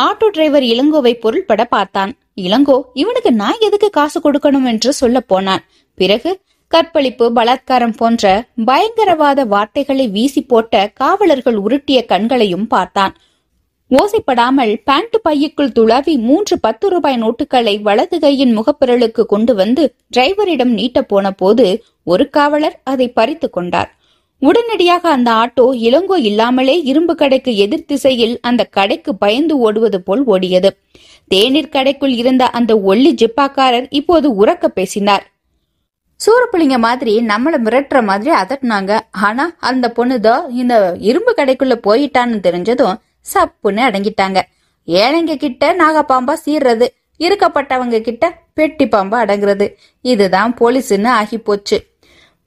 [SPEAKER 1] ஆட்டோ டிரைவர் இளங்கோவை பொருள்பட பார்த்தான் இளங்கோ இவனுக்கு நான் எதுக்கு காசு கொடுக்கணும் என்று சொல்ல போனான் பிறகு கற்பழிப்பு பலாத்காரம் போன்ற பயங்கரவாத வார்த்தைகளை வீசி போட்ட காவலர்கள் உருட்டிய கண்களையும் பார்த்தான் ஓசைப்படாமல் பேண்ட் பையுக்குள் துளாவி மூன்று பத்து ரூபாய் நோட்டுகளை வலது கையின் முகப்பிரலுக்கு கொண்டு வந்து டிரைவரிடம் நீட்ட போன போது ஒரு காவலர் அதை பறித்து கொண்டார் உடனடியாக அந்த ஆட்டோ இளங்கோ இல்லாமலே இரும்பு கடைக்கு எதிர் திசையில் அந்த கடைக்கு பயந்து ஓடுவது போல் ஓடியது தேநீர் கடைக்குள் இருந்த அந்த ஒல்லி ஜிப்பாக்காரர் இப்போது உறக்க பேசினார் சூரப்பிள்ளைங்க மாதிரி நம்மளை மிரட்டுற மாதிரி அதட்டினாங்க ஆனா அந்த பொண்ணுதான் இந்த இரும்பு கடைக்குள்ள போயிட்டான்னு தெரிஞ்சதும் சப்புன்னு அடங்கிட்டாங்க ஏழைங்க கிட்ட நாகப்பாம்பா சீர்றது இருக்கப்பட்டவங்க கிட்ட பெட்டி பாம்பா அடங்குறது இதுதான் போலீஸ்ன்னு ஆகி போச்சு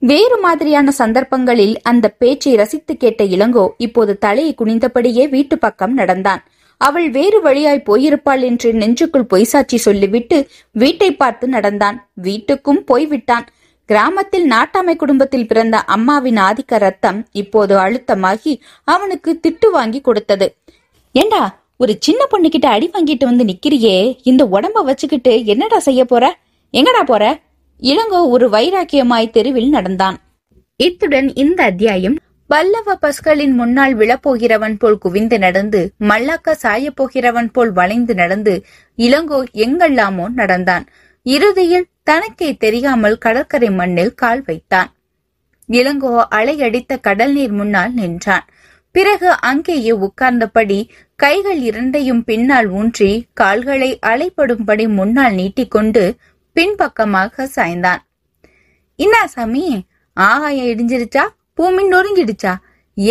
[SPEAKER 1] வேறு மாதிரியான சந்தர்ப்பங்களில் அந்த பேச்சை ரசித்து கேட்ட இளங்கோ இப்போது தலையை குனிந்தபடியே வீட்டு பக்கம் நடந்தான் அவள் வேறு வழியாய் போயிருப்பாள் என்று நெஞ்சுக்குள் பொய்சாட்சி சொல்லிவிட்டு வீட்டை பார்த்து நடந்தான் வீட்டுக்கும் போய்விட்டான் கிராமத்தில் நாட்டாமை குடும்பத்தில் பிறந்த அம்மாவின் ஆதிக்க ரத்தம் இப்போது அழுத்தமாகி அவனுக்கு திட்டு வாங்கி கொடுத்தது ஏண்டா ஒரு சின்ன பொண்ணுகிட்ட அடி வாங்கிட்டு வந்து நிக்கிறியே இந்த உடம்ப வச்சுக்கிட்டு என்னடா செய்ய போற எங்கடா போற இளங்கோ ஒரு வைராக்கியமாய் தெருவில் நடந்தான் இத்துடன் இந்த அத்தியாயம் பல்லவ பஸ்களின் முன்னால் விழப்போகிறவன் போல் குவிந்து நடந்து மல்லாக்க சாயப்போகிறவன் போல் வளைந்து நடந்து இளங்கோ எங்கெல்லாமோ நடந்தான் இறுதியில் தனக்கே தெரியாமல் கடற்கரை மண்ணில் கால் வைத்தான் இளங்கோ அலையடித்த கடல் நீர் முன்னால் நின்றான் பிறகு அங்கேயே உட்கார்ந்தபடி கைகள் இரண்டையும் பின்னால் ஊன்றி கால்களை அலைப்படும்படி முன்னால் நீட்டிக்கொண்டு பின்பக்கமாக சாய்ந்தான் என்ன சாமி ஆகாயம் இடிஞ்சிருச்சா பூமி நொறுங்கிடுச்சா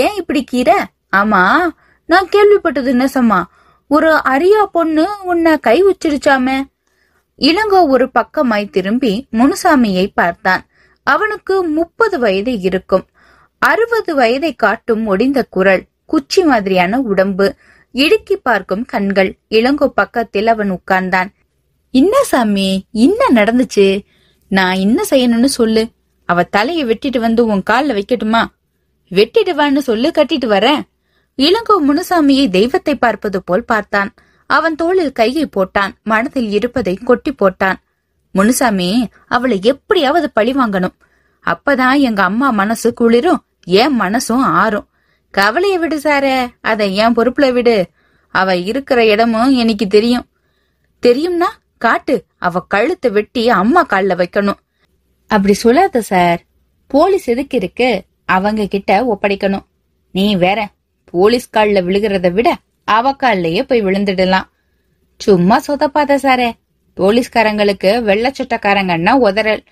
[SPEAKER 1] ஏன் இப்படி கீரை ஆமா நான் கேள்விப்பட்டது என்ன சொம்மா ஒரு அரியா பொண்ணு உன்னை கை உச்சிருச்சாமே இளங்கோ ஒரு பக்கமாய் திரும்பி முனுசாமியை பார்த்தான் அவனுக்கு முப்பது வயது இருக்கும் அறுபது வயதை காட்டும் ஒடிந்த குரல் குச்சி மாதிரியான உடம்பு இடுக்கி பார்க்கும் கண்கள் இளங்கோ பக்கத்தில் அவன் உட்கார்ந்தான் என்ன சாமி என்ன நடந்துச்சு நான் என்ன செய்யணும்னு சொல்லு அவ தலையை வெட்டிட்டு வந்து உன் கால வைக்கட்டுமா வெட்டிட்டு வான்னு சொல்லு கட்டிட்டு வரேன் இளங்கோ முனுசாமியை தெய்வத்தை பார்ப்பது போல் பார்த்தான் அவன் தோளில் கையை போட்டான் மனதில் இருப்பதை கொட்டி போட்டான் முனுசாமி அவளை எப்படியாவது பழி வாங்கணும் அப்பதான் எங்க அம்மா மனசு குளிரும் என் மனசும் ஆறும் கவலைய விடு சார அதை என் பொறுப்புல விடு அவ இருக்கிற இடமும் எனக்கு தெரியும் தெரியும்னா காட்டு அவ கழுத்து வெட்டி அம்மா கால்ல வைக்கணும் அப்படி சொல்லாத சார் போலீஸ் எதுக்கு இருக்கு அவங்க கிட்ட ஒப்படைக்கணும் நீ வேற போலீஸ் கால்ல விழுகிறத விட அவ கால்லயே போய் விழுந்துடலாம் சும்மா சொதப்பாத சாரே போலீஸ்காரங்களுக்கு வெள்ளச்சட்டக்காரங்கன்னா உதறல்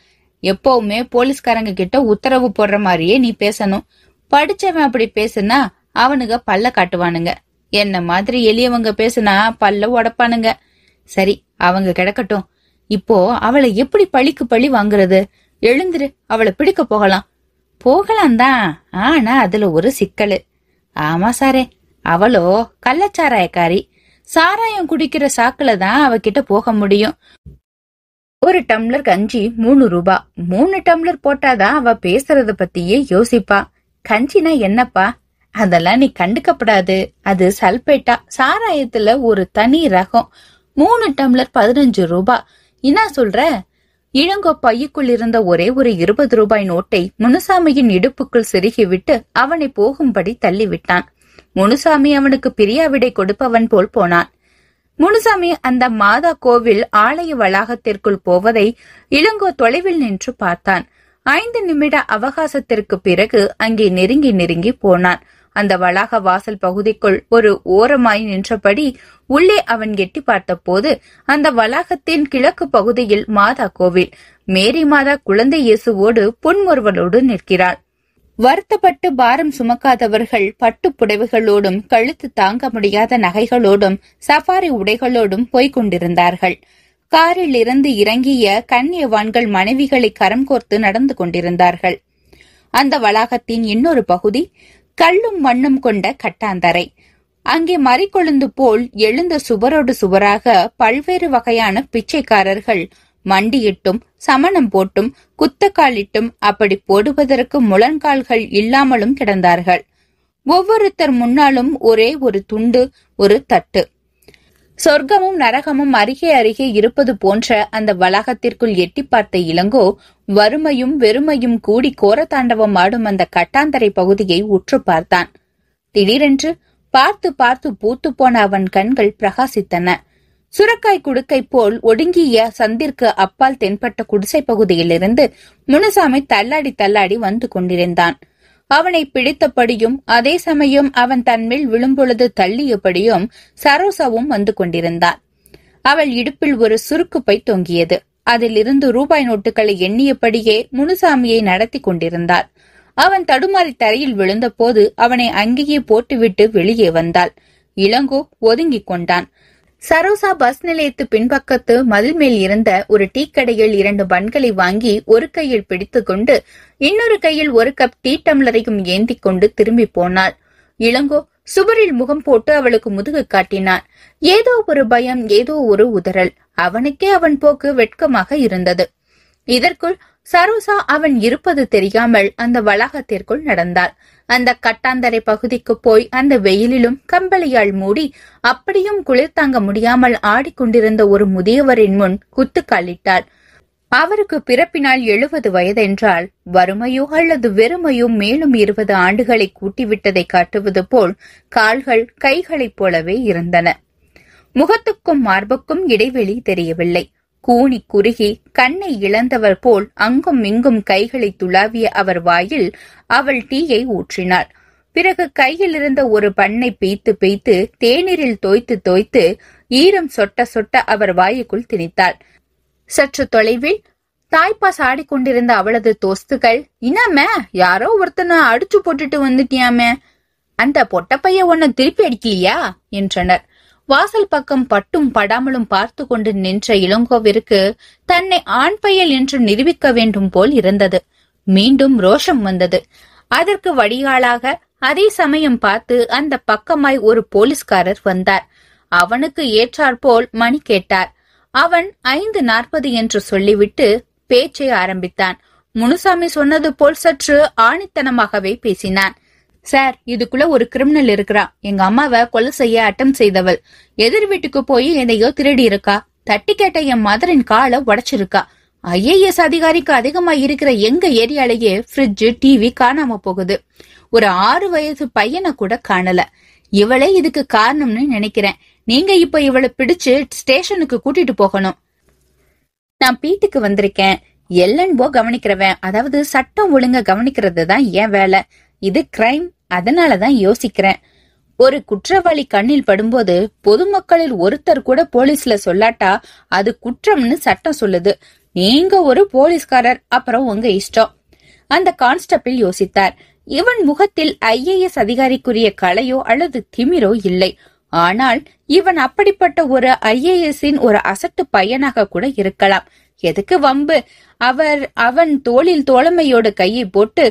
[SPEAKER 1] எப்பவுமே போலீஸ்காரங்க கிட்ட உத்தரவு போடுற மாதிரியே நீ பேசணும் படிச்சவன் அப்படி பேசுனா அவனுங்க பல்ல காட்டுவானுங்க என்ன மாதிரி எளியவங்க பேசுனா பல்ல உடப்பானுங்க சரி அவங்க கிடக்கட்டும் இப்போ அவளை எப்படி பழிக்கு பழி வாங்குறது எழுந்துரு அவளை பிடிக்க போகலாம் போகலாம் தான் ஆனா அதுல ஒரு சிக்கலு ஆமா சாரே அவளோ கள்ளச்சாராயக்காரி சாராயம் குடிக்கிற சாக்குல தான் அவகிட்ட போக முடியும் ஒரு டம்ளர் கஞ்சி மூணு ரூபா மூணு டம்ளர் போட்டாதான் அவ பேசுறத பத்தியே யோசிப்பா கஞ்சினா என்னப்பா அதெல்லாம் நீ கண்டுக்கப்படாது அது சல்பேட்டா சாராயத்துல ஒரு தனி ரகம் மூணு டம்ளர் பதினஞ்சு ரூபாய் என்ன சொல்ற இளங்கோ பையக்குள் இருந்த ஒரே ஒரு இருபது ரூபாய் நோட்டை முனுசாமியின் இடுப்புக்குள் செருகிவிட்டு அவனை போகும்படி தள்ளிவிட்டான் முனுசாமி அவனுக்கு பிரியாவிடை கொடுப்பவன் போல் போனான் முனுசாமி அந்த மாதா கோவில் ஆலய வளாகத்திற்குள் போவதை இளங்கோ தொலைவில் நின்று பார்த்தான் ஐந்து நிமிட அவகாசத்திற்கு பிறகு அங்கே நெருங்கி நெருங்கி போனான் அந்த வளாக வாசல் பகுதிக்குள் ஒரு ஓரமாய் நின்றபடி உள்ளே அவன் எட்டி பார்த்தபோது அந்த வளாகத்தின் கிழக்கு பகுதியில் மாதா கோவில் மேரி மாதா குழந்தை இயேசுவோடு பொன்முறுவலோடு நிற்கிறாள் வருத்தப்பட்டு பாரம் சுமக்காதவர்கள் பட்டு புடவைகளோடும் கழுத்து தாங்க முடியாத நகைகளோடும் சஃபாரி உடைகளோடும் போய்க் கொண்டிருந்தார்கள் காரில் இருந்து இறங்கிய கண்ணியவான்கள் மனைவிகளை கரம் கோர்த்து நடந்து கொண்டிருந்தார்கள் அந்த வளாகத்தின் இன்னொரு பகுதி கல்லும் மண்ணும் கொண்ட கட்டாந்தரை அங்கே மறிக்கொழுந்து போல் எழுந்த சுவரோடு சுவராக பல்வேறு வகையான பிச்சைக்காரர்கள் மண்டியிட்டும் சமணம் போட்டும் குத்தக்காலிட்டும் அப்படி போடுவதற்கு முழங்கால்கள் இல்லாமலும் கிடந்தார்கள் ஒவ்வொருத்தர் முன்னாலும் ஒரே ஒரு துண்டு ஒரு தட்டு சொர்க்கமும் நரகமும் அருகே அருகே இருப்பது போன்ற அந்த வளாகத்திற்குள் எட்டி பார்த்த இளங்கோ வறுமையும் வெறுமையும் கூடி கோரதாண்டவம் ஆடும் அந்த கட்டாந்தரை பகுதியை உற்று பார்த்தான் திடீரென்று பார்த்து பார்த்து பூத்து போன அவன் கண்கள் பிரகாசித்தன சுரக்காய் குடுக்கை போல் ஒடுங்கிய சந்திற்கு அப்பால் தென்பட்ட குடிசை பகுதியிலிருந்து முனுசாமி தள்ளாடி தள்ளாடி வந்து கொண்டிருந்தான் அவனை பிடித்தபடியும் அதே சமயம் அவன் தன்மேல் விழும்பொழுது தள்ளியபடியும் சரோசாவும் வந்து கொண்டிருந்தான் அவள் இடுப்பில் ஒரு சுருக்கு பை தொங்கியது அதிலிருந்து ரூபாய் நோட்டுகளை எண்ணியபடியே முனுசாமியை நடத்தி கொண்டிருந்தாள் அவன் தடுமாறி தரையில் விழுந்தபோது அவனை அங்கேயே போட்டுவிட்டு வெளியே வந்தாள் இளங்கோ ஒதுங்கிக் கொண்டான் சரோசா பஸ் நிலையத்து பின்பக்கத்து மதில் மேல் இருந்த ஒரு டீ கடையில் இரண்டு பண்களை வாங்கி ஒரு கையில் பிடித்து கொண்டு இன்னொரு கையில் ஒரு கப் டீ டம்ளரையும் ஏந்தி கொண்டு திரும்பி போனாள் இளங்கோ சுவரில் முகம் போட்டு அவளுக்கு முதுகு காட்டினான் ஏதோ ஒரு பயம் ஏதோ ஒரு உதறல் அவனுக்கே அவன் போக்கு வெட்கமாக இருந்தது இதற்குள் சரோசா அவன் இருப்பது தெரியாமல் அந்த வளாகத்திற்குள் நடந்தாள் அந்த கட்டாந்தரை பகுதிக்கு போய் அந்த வெயிலிலும் கம்பளியால் மூடி அப்படியும் குளிர் தாங்க முடியாமல் ஆடிக்கொண்டிருந்த ஒரு முதியவரின் முன் குத்துக்காலிட்டாள் அவருக்கு பிறப்பினால் எழுபது வயதென்றால் வறுமையோ அல்லது வெறுமையோ மேலும் இருபது ஆண்டுகளை கூட்டிவிட்டதை காட்டுவது போல் கால்கள் கைகளைப் போலவே இருந்தன முகத்துக்கும் மார்புக்கும் இடைவெளி தெரியவில்லை கூணி குறுகி கண்ணை இழந்தவர் போல் அங்கும் இங்கும் கைகளை துளாவிய அவர் வாயில் அவள் டீயை ஊற்றினாள் பிறகு கையில் இருந்த ஒரு பண்ணை பீய்த்து பீய்த்து தேநீரில் தோய்த்து தோய்த்து ஈரம் சொட்ட சொட்ட அவர் வாயுக்குள் திணித்தாள் சற்று தொலைவில் தாய்ப்பாஸ் ஆடிக்கொண்டிருந்த அவளது தோஸ்துகள் இனாமே யாரோ ஒருத்தனை அடிச்சு போட்டுட்டு வந்துட்டியாமே அந்த பொட்டப்பைய ஒன்ன திருப்பி அடிக்கலையா என்றனர் வாசல் பக்கம் பட்டும் படாமலும் பார்த்து கொண்டு நின்ற இளங்கோவிற்கு தன்னை ஆண் பயல் என்று நிரூபிக்க வேண்டும் போல் இருந்தது மீண்டும் ரோஷம் வந்தது அதற்கு வடிகாலாக அதே சமயம் பார்த்து அந்த பக்கமாய் ஒரு போலீஸ்காரர் வந்தார் அவனுக்கு ஏற்றாற்போல் மணி கேட்டார் அவன் ஐந்து நாற்பது என்று சொல்லிவிட்டு பேச்சை ஆரம்பித்தான் முனுசாமி சொன்னது போல் சற்று ஆணித்தனமாகவே பேசினான் சார் இதுக்குள்ள ஒரு கிரிமினல் இருக்கிறா எங்க அம்மாவை கொலை செய்ய அட்டம் செய்தவள் எதிர் வீட்டுக்கு போய் எதையோ திருடி இருக்கா தட்டி கேட்ட என் மதரின் காலை உடைச்சிருக்கா ஐஏஎஸ் அதிகாரிக்கு அதிகமா இருக்கிற எங்க ஏரியாலேயே ஃப்ரிட்ஜு டிவி காணாம போகுது ஒரு ஆறு வயசு பையனை கூட காணல இவளே இதுக்கு காரணம்னு நினைக்கிறேன் நீங்க இப்ப இவளை பிடிச்சு ஸ்டேஷனுக்கு கூட்டிட்டு போகணும் நான் வீட்டுக்கு வந்திருக்கேன் எல்லன்போ கவனிக்கிறவன் அதாவது சட்டம் ஒழுங்க கவனிக்கிறது தான் என் வேலை இது கிரைம் அதனால தான் யோசிக்கிறேன் ஒரு குற்றவாளி கண்ணில் படும்போது பொதுமக்களில் ஒருத்தர் கூட போலீஸ்ல சொல்லாட்டா அது குற்றம்னு சட்டம் சொல்லுது நீங்க ஒரு போலீஸ்காரர் அப்புறம் உங்க இஷ்டம் அந்த கான்ஸ்டபிள் யோசித்தார் இவன் முகத்தில் ஐஏஎஸ் அதிகாரிக்குரிய கலையோ அல்லது திமிரோ இல்லை ஆனால் இவன் அப்படிப்பட்ட ஒரு ஐஏஎஸ்ஸின் ஒரு அசட்டு பையனாக கூட இருக்கலாம் எதுக்கு வம்பு அவர் அவன் தோளில் தோழமையோடு கையை போட்டு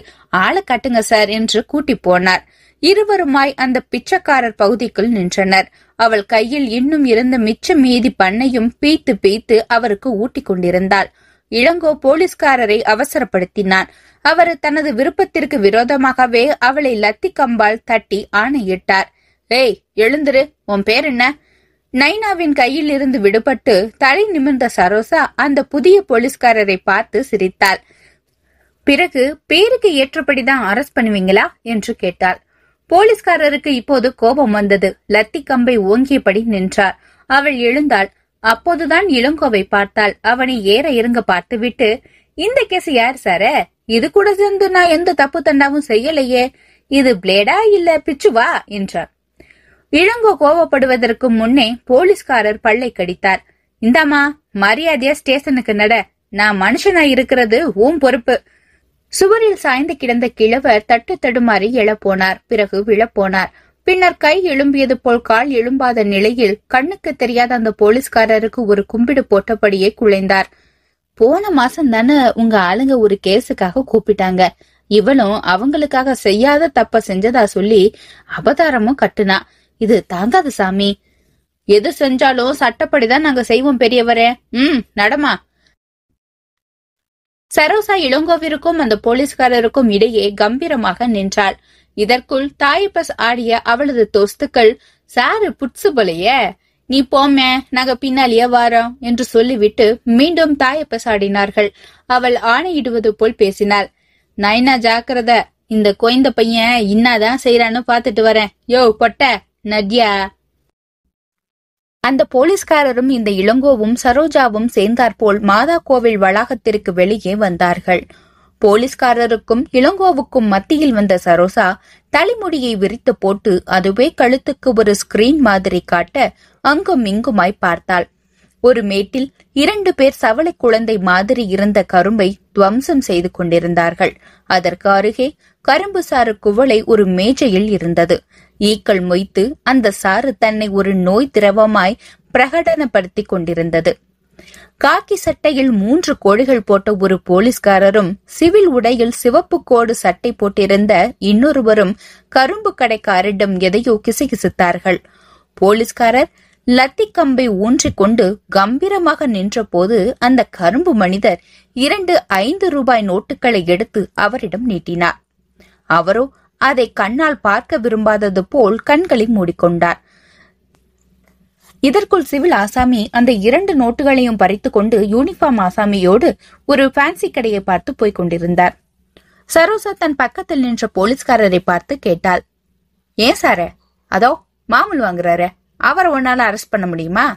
[SPEAKER 1] ஆளை கட்டுங்க சார் என்று கூட்டி போனார் இருவருமாய் அந்த பிச்சைக்காரர் பகுதிக்குள் நின்றனர் அவள் கையில் இன்னும் இருந்த மிச்ச மீதி பண்ணையும் பீத்து பீத்து அவருக்கு ஊட்டி கொண்டிருந்தாள் இளங்கோ போலீஸ்காரரை அவசரப்படுத்தினான் அவர் தனது விருப்பத்திற்கு விரோதமாகவே அவளை லத்தி கம்பால் தட்டி ஆணையிட்டார் ஏய் எழுந்துரு உன் பேர் என்ன நைனாவின் கையில் இருந்து விடுபட்டு தலை நிமிர்ந்த சரோசா அந்த புதிய போலீஸ்காரரை பார்த்து சிரித்தாள் பிறகு பேருக்கு ஏற்றபடிதான் அரஸ்ட் பண்ணுவீங்களா என்று கேட்டாள் போலீஸ்காரருக்கு இப்போது கோபம் வந்தது லத்தி கம்பை ஓங்கியபடி நின்றார் அவள் எழுந்தாள் அப்போதுதான் இளங்கோவை பார்த்தாள் அவனை ஏற இறங்க பார்த்துவிட்டு இந்த கேஸ் யார் சார இது கூட சேர்ந்து நான் எந்த தப்பு தண்டாவும் செய்யலையே இது பிளேடா இல்ல பிச்சுவா என்றார் இளங்கோ கோவப்படுவதற்கு முன்னே போலீஸ்காரர் பல்லை கடித்தார் இந்தாமா மரியாதையா ஸ்டேஷனுக்கு நட நான் மனுஷனா இருக்கிறது ஊம் பொறுப்பு சுவரில் சாய்ந்து கிடந்த கிழவர் தட்டு தடுமாறி எழப்போனார் பிறகு விழப்போனார் பின்னர் கை எழும்பியது போல் கால் எழும்பாத நிலையில் கண்ணுக்கு தெரியாத அந்த போலீஸ்காரருக்கு ஒரு கும்பிடு போட்டபடியே குழைந்தார் போன மாசம் தானே உங்க ஆளுங்க ஒரு கேஸுக்காக கூப்பிட்டாங்க இவனும் அவங்களுக்காக செய்யாத தப்ப செஞ்சதா சொல்லி அபதாரமும் கட்டுனா இது தாங்காது சாமி எது செஞ்சாலும் சட்டப்படிதான் நாங்க செய்வோம் பெரியவரே ம் நடமா சரோசா இளங்கோவிற்கும் அந்த போலீஸ்காரருக்கும் இடையே கம்பீரமாக நின்றாள் இதற்குள் தாய் பஸ் ஆடிய அவளது தோஸ்துக்கள் சாரு புட்சு போலைய நீ போமே நாங்க பின்னாலேயே வாரோம் என்று சொல்லிவிட்டு மீண்டும் தாயப்பஸ் ஆடினார்கள் அவள் ஆணையிடுவது போல் பேசினாள் நைனா ஜாக்கிரத இந்த கொய்ந்த பையன் இன்னாதான் செய்யறான்னு பாத்துட்டு வரேன் யோ பொட்ட நட்யா அந்த போலீஸ்காரரும் இந்த இளங்கோவும் சரோஜாவும் சேர்ந்தாற்போல் மாதா கோவில் வளாகத்திற்கு வெளியே வந்தார்கள் போலீஸ்காரருக்கும் இளங்கோவுக்கும் மத்தியில் வந்த சரோசா தலைமுடியை விரித்து போட்டு அதுவே கழுத்துக்கு ஒரு ஸ்கிரீன் மாதிரி காட்ட அங்கும் இங்குமாய் பார்த்தாள் ஒரு மேட்டில் இரண்டு பேர் சவளை குழந்தை மாதிரி இருந்த கரும்பை துவம்சம் செய்து கொண்டிருந்தார்கள் அதற்கு அருகே கரும்பு சாறு குவளை ஒரு மேஜையில் இருந்தது ஈக்கள் மொய்த்து அந்த சாறு தன்னை ஒரு நோய் திரவமாய் பிரகடனப்படுத்திக் கொண்டிருந்தது காக்கி சட்டையில் மூன்று கோடிகள் போட்ட ஒரு போலீஸ்காரரும் சிவில் உடையில் சிவப்பு கோடு சட்டை போட்டிருந்த இன்னொருவரும் கரும்பு கடைக்காரிடம் எதையோ கிசுகிசுத்தார்கள் போலீஸ்காரர் லத்திக்கம்பை கொண்டு கம்பீரமாக நின்றபோது அந்த கரும்பு மனிதர் இரண்டு ஐந்து ரூபாய் நோட்டுகளை எடுத்து அவரிடம் நீட்டினார் அவரோ அதை கண்ணால் பார்க்க விரும்பாதது போல் கண்களை மூடிக்கொண்டார் இதற்குள் சிவில் ஆசாமி அந்த இரண்டு நோட்டுகளையும் கொண்டு யூனிஃபார்ம் ஆசாமியோடு ஒரு ஃபேன்சி கடையை பார்த்து போய்க் கொண்டிருந்தார் சரோசா தன் பக்கத்தில் நின்ற போலீஸ்காரரை பார்த்து கேட்டாள் ஏன் சார அதோ மாமூல் வாங்குறாரே அவர் உன்னால அரெஸ்ட் பண்ண முடியுமா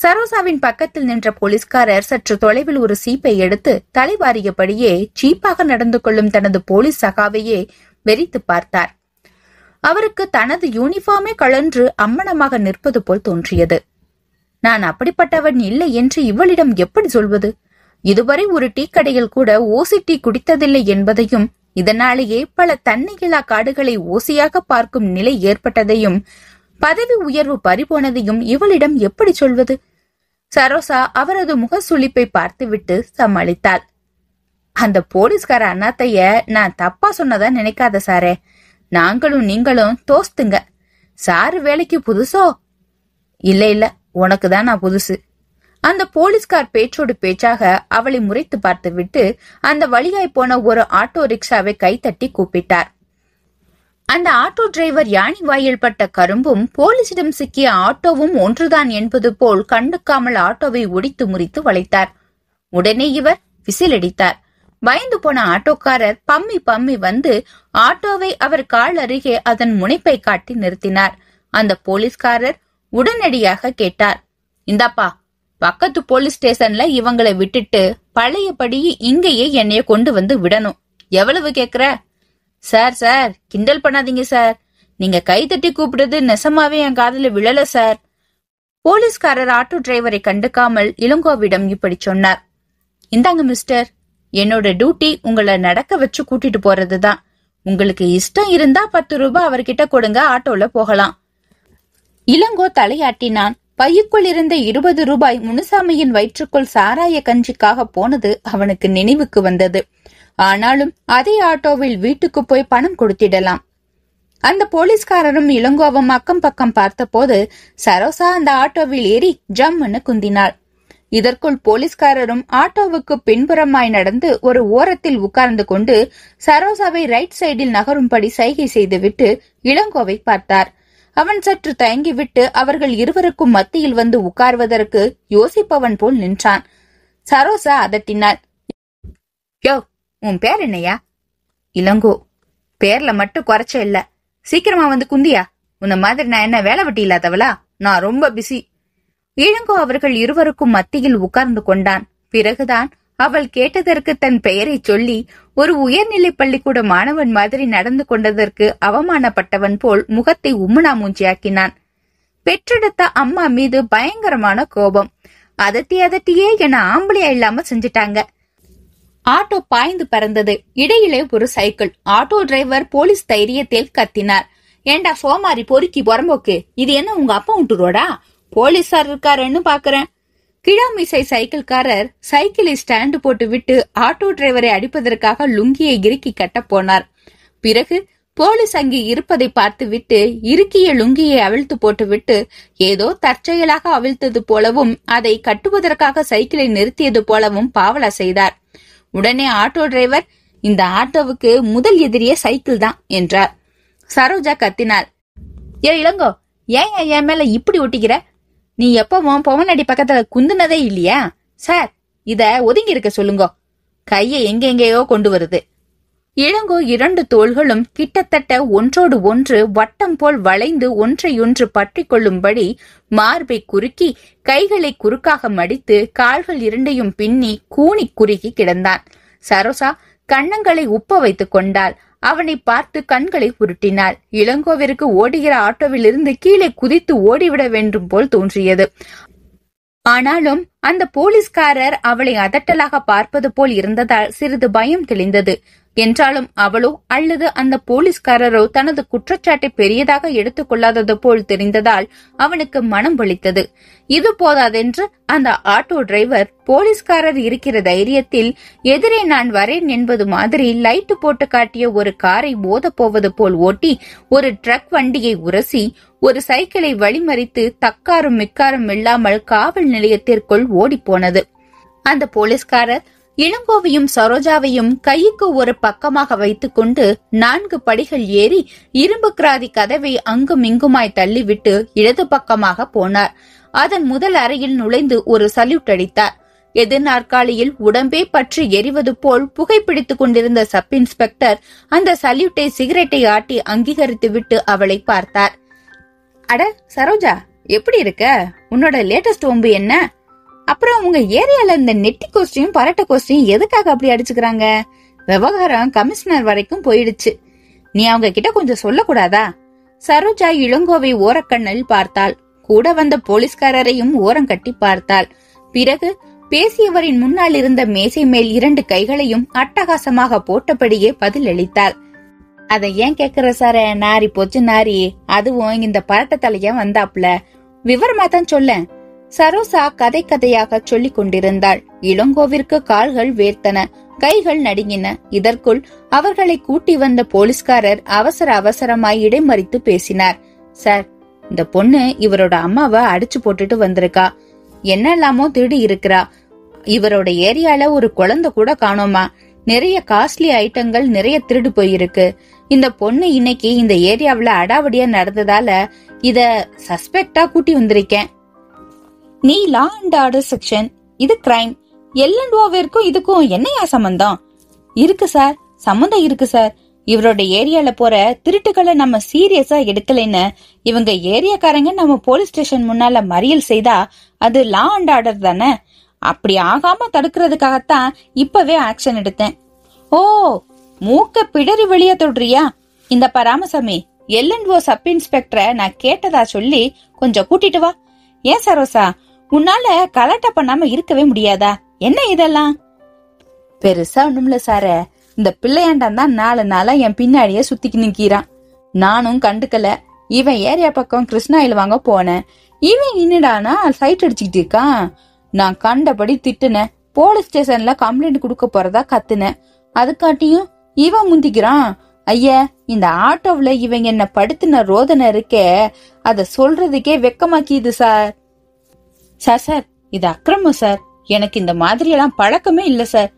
[SPEAKER 1] சரோசாவின் பக்கத்தில் நின்ற போலீஸ்காரர் சற்று தொலைவில் ஒரு சீப்பை எடுத்து தலைவாரியபடியே சீப்பாக நடந்து கொள்ளும் தனது போலீஸ் சகாவையே வெறித்து பார்த்தார் அவருக்கு தனது யூனிஃபார்மே கழன்று அம்மனமாக நிற்பது போல் தோன்றியது நான் அப்படிப்பட்டவன் இல்லை என்று இவளிடம் எப்படி சொல்வது இதுவரை ஒரு டீ கடையில் கூட ஓசி டீ குடித்ததில்லை என்பதையும் இதனாலேயே பல தன்னையில்லா காடுகளை ஓசியாக பார்க்கும் நிலை ஏற்பட்டதையும் பதவி உயர்வு பறிபோனதையும் இவளிடம் எப்படி சொல்வது சரோசா அவரது முக சுழிப்பை பார்த்துவிட்டு சமாளித்தாள் அந்த போலீஸ்கார அண்ணாத்தைய நான் தப்பா சொன்னதா நினைக்காத சாரே நாங்களும் நீங்களும் தோஸ்துங்க சாரு வேலைக்கு புதுசோ இல்ல இல்ல உனக்கு தான் நான் புதுசு அந்த போலீஸ்கார் பேச்சோடு பேச்சாக அவளை முறைத்து பார்த்துவிட்டு அந்த வழியாய் போன ஒரு ஆட்டோ ரிக்ஷாவை கைத்தட்டி கூப்பிட்டார் அந்த ஆட்டோ டிரைவர் யானி வாயில் பட்ட கரும்பும் போலீசிடம் சிக்கிய ஆட்டோவும் ஒன்றுதான் என்பது போல் கண்டுக்காமல் ஆட்டோவை ஒடித்து முறித்து வளைத்தார் உடனே இவர் விசிலடித்தார் பயந்து போன ஆட்டோக்காரர் பம்மி பம்மி வந்து ஆட்டோவை அவர் கால் அருகே அதன் முனைப்பை காட்டி நிறுத்தினார் அந்த போலீஸ்காரர் உடனடியாக கேட்டார் இந்தாப்பா பக்கத்து போலீஸ் ஸ்டேஷன்ல இவங்களை விட்டுட்டு பழையபடி இங்கேயே என்னைய கொண்டு வந்து விடணும் எவ்வளவு கேக்குற சார் சார் கிண்டல் பண்ணாதீங்க சார் நீங்க தட்டி கூப்பிடுறது நெசமாவே என் காதல விழல சார் போலீஸ்காரர் ஆட்டோ டிரைவரை கண்டுக்காமல் இளங்கோவிடம் இப்படி சொன்னார் இந்தாங்க மிஸ்டர் என்னோட டியூட்டி உங்களை நடக்க வச்சு கூட்டிட்டு போறது தான் உங்களுக்கு இஷ்டம் இருந்தா பத்து ரூபாய் அவர்கிட்ட கொடுங்க ஆட்டோல போகலாம் இளங்கோ தலையாட்டினான் பையுக்குள் இருந்த இருபது ரூபாய் முனுசாமியின் வயிற்றுக்குள் சாராய கஞ்சிக்காக போனது அவனுக்கு நினைவுக்கு வந்தது ஆனாலும் அதே ஆட்டோவில் வீட்டுக்கு போய் பணம் கொடுத்திடலாம் அந்த போலீஸ்காரரும் இளங்கோவம் அக்கம் பக்கம் பார்த்தபோது சரோசா அந்த ஆட்டோவில் ஏறி ஜம்முன்னு குந்தினாள் இதற்குள் போலீஸ்காரரும் ஆட்டோவுக்கு பின்புறமாய் நடந்து ஒரு ஓரத்தில் உட்கார்ந்து கொண்டு சரோசாவை ரைட் சைடில் நகரும்படி சைகை செய்துவிட்டு இளங்கோவை பார்த்தார் அவன் சற்று தயங்கிவிட்டு அவர்கள் இருவருக்கும் மத்தியில் வந்து உட்கார்வதற்கு யோசிப்பவன் போல் நின்றான் சரோசா அதட்டினாள் யோ உன் பேர் என்னையா இளங்கோ பேர்ல மட்டும் குறைச்ச இல்ல சீக்கிரமா வந்து குந்தியா உன்ன மாதிரி நான் என்ன வேலை வெட்டி இல்லாதவளா நான் ரொம்ப பிஸி இளங்கோ அவர்கள் இருவருக்கும் மத்தியில் உட்கார்ந்து கொண்டான் பிறகுதான் அவள் கேட்டதற்கு தன் பெயரை சொல்லி ஒரு உயர்நிலை பள்ளிக்கூட மாணவன் மாதிரி நடந்து கொண்டதற்கு அவமானப்பட்டவன் போல் முகத்தை உம்முனா மூஞ்சியாக்கினான் பெற்றெடுத்த அம்மா மீது பயங்கரமான கோபம் அதட்டி அதட்டியே என ஆம்பளியா இல்லாம செஞ்சிட்டாங்க ஆட்டோ பாய்ந்து பறந்தது இடையிலே ஒரு சைக்கிள் ஆட்டோ டிரைவர் போலீஸ் தைரியத்தில் கத்தினார் ஏண்டா சோமாரி பொறுக்கி புறம்போக்கு இது என்ன உங்க அப்பா போலீசார் போலீஸார் இருக்காருன்னு பாக்குறேன் கிழாமிசை சைக்கிள்காரர் சைக்கிளை ஸ்டாண்டு போட்டு விட்டு ஆட்டோ டிரைவரை அடிப்பதற்காக லுங்கியை இறுக்கி கட்ட போனார் பிறகு போலீஸ் அங்கே இருப்பதை பார்த்து விட்டு இறுக்கிய லுங்கியை அவிழ்த்து போட்டுவிட்டு ஏதோ தற்செயலாக அவிழ்த்தது போலவும் அதை கட்டுவதற்காக சைக்கிளை நிறுத்தியது போலவும் பாவலா செய்தார் உடனே ஆட்டோ டிரைவர் இந்த ஆட்டோவுக்கு முதல் எதிரியே சைக்கிள் தான் என்றார் சரோஜா கத்தினாள் ஏ இளங்கோ ஏன் என் மேல இப்படி ஒட்டிக்கிற நீ எப்பவும் பவனடி பக்கத்துல குந்துனதே இல்லையா சார் இத ஒதுங்கி இருக்க சொல்லுங்க கையை எங்கெங்கேயோ கொண்டு வருது இளங்கோ இரண்டு தோள்களும் கிட்டத்தட்ட ஒன்றோடு ஒன்று வட்டம் போல் வளைந்து ஒன்றையொன்று பற்றி கொள்ளும்படி மார்பை குறுக்கி கைகளை குறுக்காக மடித்து கால்கள் இரண்டையும் பின்னி கூணி குறுகி கிடந்தான் சரோசா கண்ணங்களை உப்ப வைத்துக் கொண்டாள் அவனை பார்த்து கண்களை உருட்டினாள் இளங்கோவிற்கு ஓடுகிற ஆட்டோவிலிருந்து கீழே குதித்து ஓடிவிட வேண்டும் போல் தோன்றியது ஆனாலும் அந்த போலீஸ்காரர் அவளை அதட்டலாக பார்ப்பது போல் இருந்ததால் சிறிது பயம் தெளிந்தது என்றாலும் அவளோ அல்லது அந்த போலீஸ்காரரோ தனது குற்றச்சாட்டை பெரியதாக எடுத்துக்கொள்ளாதது போல் தெரிந்ததால் அவனுக்கு மனம் வலித்தது இது போதாதென்று அந்த ஆட்டோ டிரைவர் போலீஸ்காரர் இருக்கிற தைரியத்தில் எதிரே நான் வரேன் என்பது மாதிரி லைட்டு போட்டு காட்டிய ஒரு காரை போத போவது போல் ஓட்டி ஒரு ட்ரக் வண்டியை உரசி ஒரு சைக்கிளை வழிமறித்து தக்காரும் மிக்காரும் இல்லாமல் காவல் நிலையத்திற்குள் ஓடிப்போனது அந்த போலீஸ்காரர் இளங்கோவையும் சரோஜாவையும் கைக்கு ஒரு பக்கமாக வைத்துக்கொண்டு நான்கு படிகள் ஏறி இரும்பு கிராதி கதவை அங்கும் இங்குமாய் தள்ளிவிட்டு இடது பக்கமாக போனார் அதன் முதல் அறையில் நுழைந்து ஒரு சல்யூட் அடித்தார் எதிர் நாற்காலியில் உடம்பே பற்றி எரிவது போல் புகைப்பிடித்துக் கொண்டிருந்த சப் இன்ஸ்பெக்டர் அந்த சல்யூட்டை சிகரெட்டை ஆட்டி அங்கீகரித்துவிட்டு அவளை பார்த்தார் அட சரோஜா எப்படி இருக்க உன்னோட லேட்டஸ்ட் ஒம்பு என்ன அப்புறம் உங்க ஏரியால இந்த நெட்டி கோஸ்டியும் பரட்ட கோஸ்டியும் எதுக்காக அப்படி அடிச்சுக்கிறாங்க விவகாரம் கமிஷனர் வரைக்கும் போயிடுச்சு நீ அவங்க கிட்ட கொஞ்சம் சொல்லக்கூடாதா சரோஜா இளங்கோவை ஓரக்கண்ணில் பார்த்தாள் கூட வந்த போலீஸ்காரரையும் ஓரம் கட்டி பார்த்தாள் பிறகு பேசியவரின் முன்னால் இருந்த மேசை மேல் இரண்டு கைகளையும் அட்டகாசமாக போட்டபடியே பதிலளித்தாள் அத ஏன் கேக்குற சார நாரி போச்சு நாரி அதுவும் இந்த பரட்ட வந்தாப்ல விவரமா தான் சொல்ல சரோசா கதை கதையாக சொல்லிக் கொண்டிருந்தாள் இளங்கோவிற்கு கால்கள் வேர்த்தன கைகள் நடுங்கின இதற்குள் அவர்களை கூட்டி வந்த போலீஸ்காரர் அவசர அவசரமாய் இடைமறித்து பேசினார் சார் இந்த பொண்ணு இவரோட அம்மாவை அடிச்சு போட்டுட்டு வந்திருக்கா என்னெல்லாமோ திருடி இருக்கிறா இவரோட ஏரியால ஒரு குழந்தை கூட காணோமா நிறைய காஸ்ட்லி ஐட்டங்கள் நிறைய திருடு போயிருக்கு இந்த பொண்ணு இன்னைக்கு இந்த ஏரியாவில் அடாவடியா நடந்ததால இத சஸ்பெக்டா கூட்டி வந்திருக்கேன் நீ லா அண்ட் ஆர்டர் செக்ஷன் இது கிரைம் எல்லன்டுவாவிற்கும் இதுக்கும் என்னையா சம்பந்தம் இருக்கு சார் சம்மந்தம் இருக்கு சார் இவரோட ஏரியால போற திருட்டுகளை நம்ம சீரியஸா எடுக்கலைன்னு இவங்க ஏரியாக்காரங்க நம்ம போலீஸ் ஸ்டேஷன் முன்னால மறியல் செய்தா அது லா அண்ட் ஆர்டர் தானே அப்படி ஆகாம தடுக்கிறதுக்காகத்தான் இப்பவே ஆக்ஷன் எடுத்தேன் ஓ மூக்க பிடரி வெளிய தொடுறியா இந்த Paramasamy L and O sub இன்ஸ்பெக்டரை நான் கேட்டதா சொல்லி கொஞ்சம் கூட்டிட்டு வா ஏன் சரோசா உன்னால கலட்ட பண்ணாம இருக்கவே முடியாதா என்ன இதெல்லாம் பெருசா ஒண்ணுமில்ல சார இந்த பிள்ளையாண்டான் தான் நாலு நாளா என் பின்னாடியே சுத்திக்கு நிக்கிறான் நானும் கண்டுக்கல இவன் ஏரியா பக்கம் கிருஷ்ணாயில் வாங்க போனேன் இவன் இன்னடானா சைட் அடிச்சுக்கிட்டு இருக்கான் நான் கண்டபடி திட்டுனேன் போலீஸ் ஸ்டேஷன்ல கம்ப்ளைண்ட் கொடுக்க போறதா கத்துனேன் அதுக்காட்டியும் இவன் முந்திக்கிறான் ஐயா இந்த ஆட்டோவில் இவங்க என்ன படுத்தின ரோதனை இருக்கே அத சொல்றதுக்கே வெக்கமாக்கியது சார் சார் சார் இது அக்கிரமம் சார் எனக்கு இந்த மாதிரி எல்லாம் பழக்கமே இல்ல சார்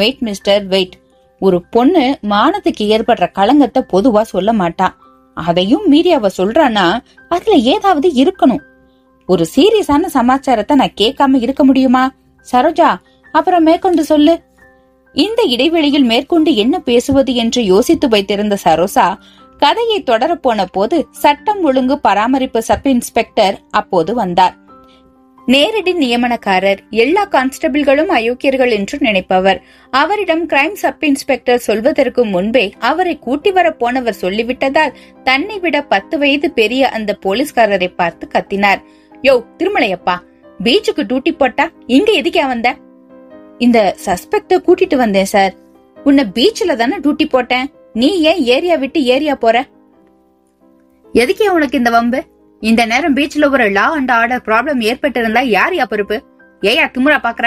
[SPEAKER 1] வெயிட் மிஸ்டர் வெயிட் ஒரு பொண்ணு மானத்துக்கு ஏற்படுற களங்கத்தை பொதுவா சொல்ல மாட்டான் அதையும் மீறி அவ சொல்றானா அதுல ஏதாவது இருக்கணும் ஒரு சீரியஸான சமாச்சாரத்தை நான் கேட்காம இருக்க முடியுமா சரோஜா அப்புறம் மேற்கொண்டு சொல்லு இந்த இடைவெளியில் மேற்கொண்டு என்ன பேசுவது என்று யோசித்து வைத்திருந்த சரோசா கதையை தொடரப்போன போது சட்டம் ஒழுங்கு பராமரிப்பு சப் இன்ஸ்பெக்டர் அப்போது வந்தார் நேரடி நியமனக்காரர் எல்லா கான்ஸ்டபிள்களும் அயோக்கியர்கள் என்று நினைப்பவர் அவரிடம் கிரைம் சப் இன்ஸ்பெக்டர் சொல்வதற்கு முன்பே அவரை கூட்டி வர போனவர் சொல்லிவிட்டதால் தன்னை விட பத்து வயது பெரிய அந்த போலீஸ்காரரை பார்த்து கத்தினார் யோ திருமலையப்பா பீச்சுக்கு டூட்டி போட்டா இங்க எதுக்கே வந்த இந்த சஸ்பெக்ட கூட்டிட்டு வந்தேன் சார் உன்னை பீச்ல தானே டியூட்டி போட்டேன் நீ ஏன் ஏரியா விட்டு ஏரியா போற எதுக்கே உனக்கு இந்த வம்பு இந்த நேரம் பீச்ல ஒரு லா அண்ட் ஆர்டர் ப்ராப்ளம் ஏற்பட்டு இருந்தா யார் யா பொறுப்பு ஏயா திமுறா பாக்குற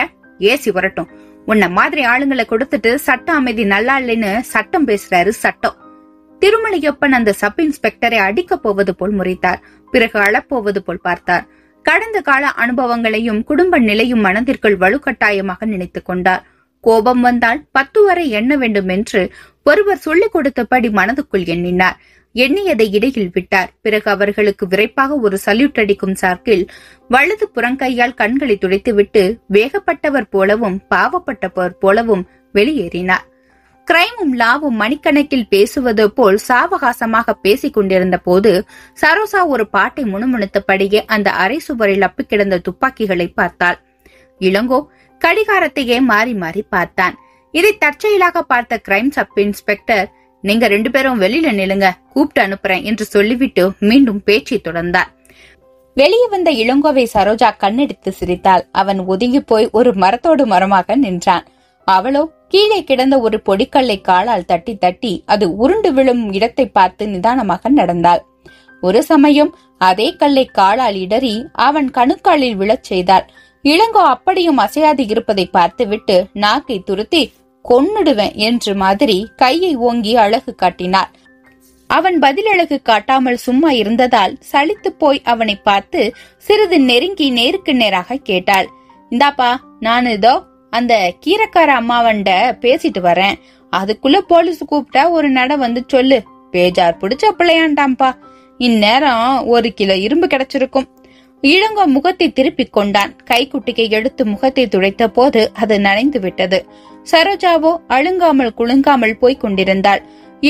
[SPEAKER 1] ஏசி வரட்டும் உன்ன மாதிரி ஆளுங்களை கொடுத்துட்டு சட்ட அமைதி நல்லா இல்லைன்னு சட்டம் பேசுறாரு சட்டம் திருமலையப்பன் அந்த சப் இன்ஸ்பெக்டரை அடிக்க போவது போல் முறைத்தார் பிறகு அழப்போவது போல் பார்த்தார் கடந்த கால அனுபவங்களையும் குடும்ப நிலையும் மனதிற்குள் வலுக்கட்டாயமாக நினைத்துக் கொண்டார் கோபம் வந்தால் பத்து வரை எண்ண வேண்டும் என்று ஒருவர் சொல்லிக் கொடுத்தபடி மனதுக்குள் எண்ணினார் எண்ணியதை இடையில் விட்டார் பிறகு அவர்களுக்கு விரைப்பாக ஒரு சல்யூட் அடிக்கும் சார்க்கில் வலது புறங்கையால் கண்களை துடைத்துவிட்டு வேகப்பட்டவர் போலவும் பாவப்பட்டவர் போலவும் வெளியேறினார் கிரைமும் லாவும் மணிக்கணக்கில் பேசுவது போல் சாவகாசமாக பேசிக் கொண்டிருந்த போது சரோசா ஒரு பாட்டை முணுமுணுத்தபடியே அந்த அரை சுவரில் அப்பி கிடந்த துப்பாக்கிகளை பார்த்தாள் இளங்கோ கடிகாரத்தையே மாறி மாறி பார்த்தான் இதை தற்செயலாக பார்த்த கிரைம் சப் இன்ஸ்பெக்டர் நீங்க ரெண்டு பேரும் வெளியில நிலுங்க கூப்பிட்டு அனுப்புறேன் என்று சொல்லிவிட்டு மீண்டும் பேச்சை தொடர்ந்தார் வெளியே வந்த இளங்கோவை சரோஜா கண்ணெடுத்து சிரித்தாள் அவன் ஒதுங்கி போய் ஒரு மரத்தோடு மரமாக நின்றான் அவளோ கீழே கிடந்த ஒரு பொடிக்கல்லை காலால் தட்டி தட்டி அது உருண்டு விழும் இடத்தை பார்த்து நிதானமாக நடந்தாள் ஒரு சமயம் அதே கல்லை காலால் இடறி அவன் கணுக்காலில் விழச் செய்தாள் இளங்கோ அப்படியும் அசையாது இருப்பதை பார்த்துவிட்டு நாக்கை துருத்தி கொன்னுடுவேன் என்று மாதிரி கையை ஓங்கி அழகு காட்டினார் அவன் பதில் அழகு காட்டாமல் சும்மா இருந்ததால் சளித்து போய் அவனை பார்த்து சிறிது நெருங்கி நேருக்கு நேராக கேட்டாள் இந்தாப்பா நான் இதோ அந்த கீரைக்கார அம்மாவன்ட பேசிட்டு வரேன் அதுக்குள்ள போலீஸ் கூப்பிட்டா ஒரு நட வந்து சொல்லு பேஜார் பிடிச்ச பிள்ளையாண்டாம்பா இந்நேரம் ஒரு கிலோ இரும்பு கிடைச்சிருக்கும் இளங்கோ முகத்தை திருப்பி கொண்டான் கைக்குட்டிக்கை எடுத்து முகத்தை துடைத்த போது அது நனைந்து விட்டது சரோஜாவோ அழுங்காமல் குலுங்காமல் போய்க் கொண்டிருந்தாள்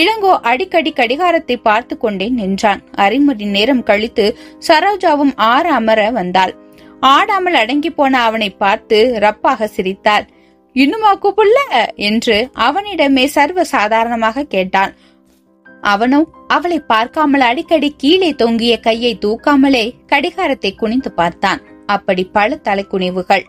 [SPEAKER 1] இளங்கோ அடிக்கடி கடிகாரத்தை பார்த்து கொண்டே நின்றான் அரைமணி நேரம் கழித்து சரோஜாவும் ஆற அமர வந்தாள் ஆடாமல் அடங்கி போன அவனை பார்த்து ரப்பாக சிரித்தாள் இன்னுமா கூப்பிடல என்று அவனிடமே சர்வ சாதாரணமாக கேட்டான் அவனும் அவளை பார்க்காமல் அடிக்கடி கீழே தொங்கிய கையை தூக்காமலே கடிகாரத்தை குனிந்து பார்த்தான் அப்படி பல தலைக்குனிவுகள்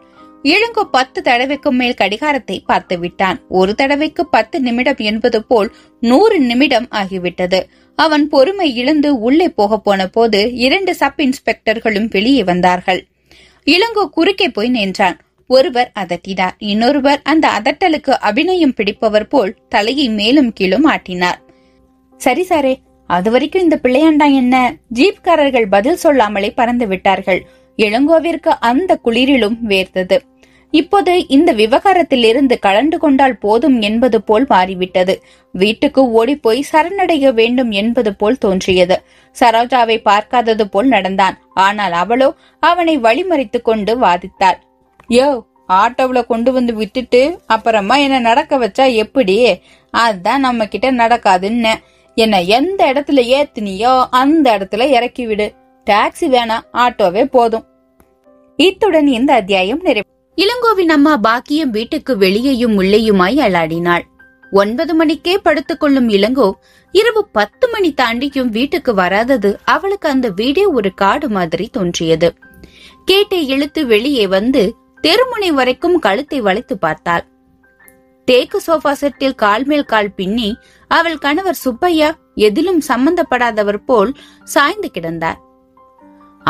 [SPEAKER 1] இழுங்கு பத்து தடவைக்கும் மேல் கடிகாரத்தை பார்த்து விட்டான் ஒரு தடவைக்கு பத்து நிமிடம் என்பது போல் நூறு நிமிடம் ஆகிவிட்டது அவன் பொறுமை இழந்து உள்ளே போக போன போது இரண்டு சப் இன்ஸ்பெக்டர்களும் வெளியே வந்தார்கள் இளங்கோ குறுக்கே போய் நின்றான் ஒருவர் அதட்டினார் இன்னொருவர் அந்த அதட்டலுக்கு அபிநயம் பிடிப்பவர் போல் தலையை மேலும் கீழும் ஆட்டினார் சரி சாரே அது வரைக்கும் இந்த பிள்ளையாண்டா என்ன ஜீப்காரர்கள் பதில் சொல்லாமலே பறந்து விட்டார்கள் இளங்கோவிற்கு அந்த குளிரிலும் வேர்த்தது இப்போது இந்த விவகாரத்திலிருந்து கலந்து கொண்டால் போதும் என்பது போல் மாறிவிட்டது வீட்டுக்கு ஓடிப்போய் சரணடைய வேண்டும் என்பது போல் தோன்றியது சரோஜாவை பார்க்காதது போல் நடந்தான் ஆனால் அவளோ அவனை வழிமறித்து கொண்டு வாதித்தாள் யோ ஆட்டோவில் கொண்டு வந்து விட்டுட்டு அப்புறமா என்ன நடக்க வச்சா எப்படி அதுதான் நம்ம கிட்ட நடக்காதுன்னு என்ன எந்த இடத்துல ஏத்துனியோ அந்த இடத்துல இறக்கி விடு டாக்ஸி வேணாம் ஆட்டோவே போதும் இத்துடன் இந்த அத்தியாயம் நிறைவு இளங்கோவின் அம்மா பாக்கியம் வீட்டுக்கு வெளியேயும் உள்ளேயுமாய் அலாடினாள் ஒன்பது மணிக்கே படுத்துக்கொள்ளும் இளங்கோ இரவு பத்து மணி தாண்டியும் வீட்டுக்கு வராதது அவளுக்கு அந்த வீடே ஒரு காடு மாதிரி தோன்றியது கேட்டை இழுத்து வெளியே வந்து தெருமுனை வரைக்கும் கழுத்தை வளைத்து பார்த்தாள் தேக்கு சோபா செட்டில் கால் மேல் கால் பின்னி அவள் கணவர் சுப்பையா எதிலும் சம்பந்தப்படாதவர் போல் சாய்ந்து கிடந்தார்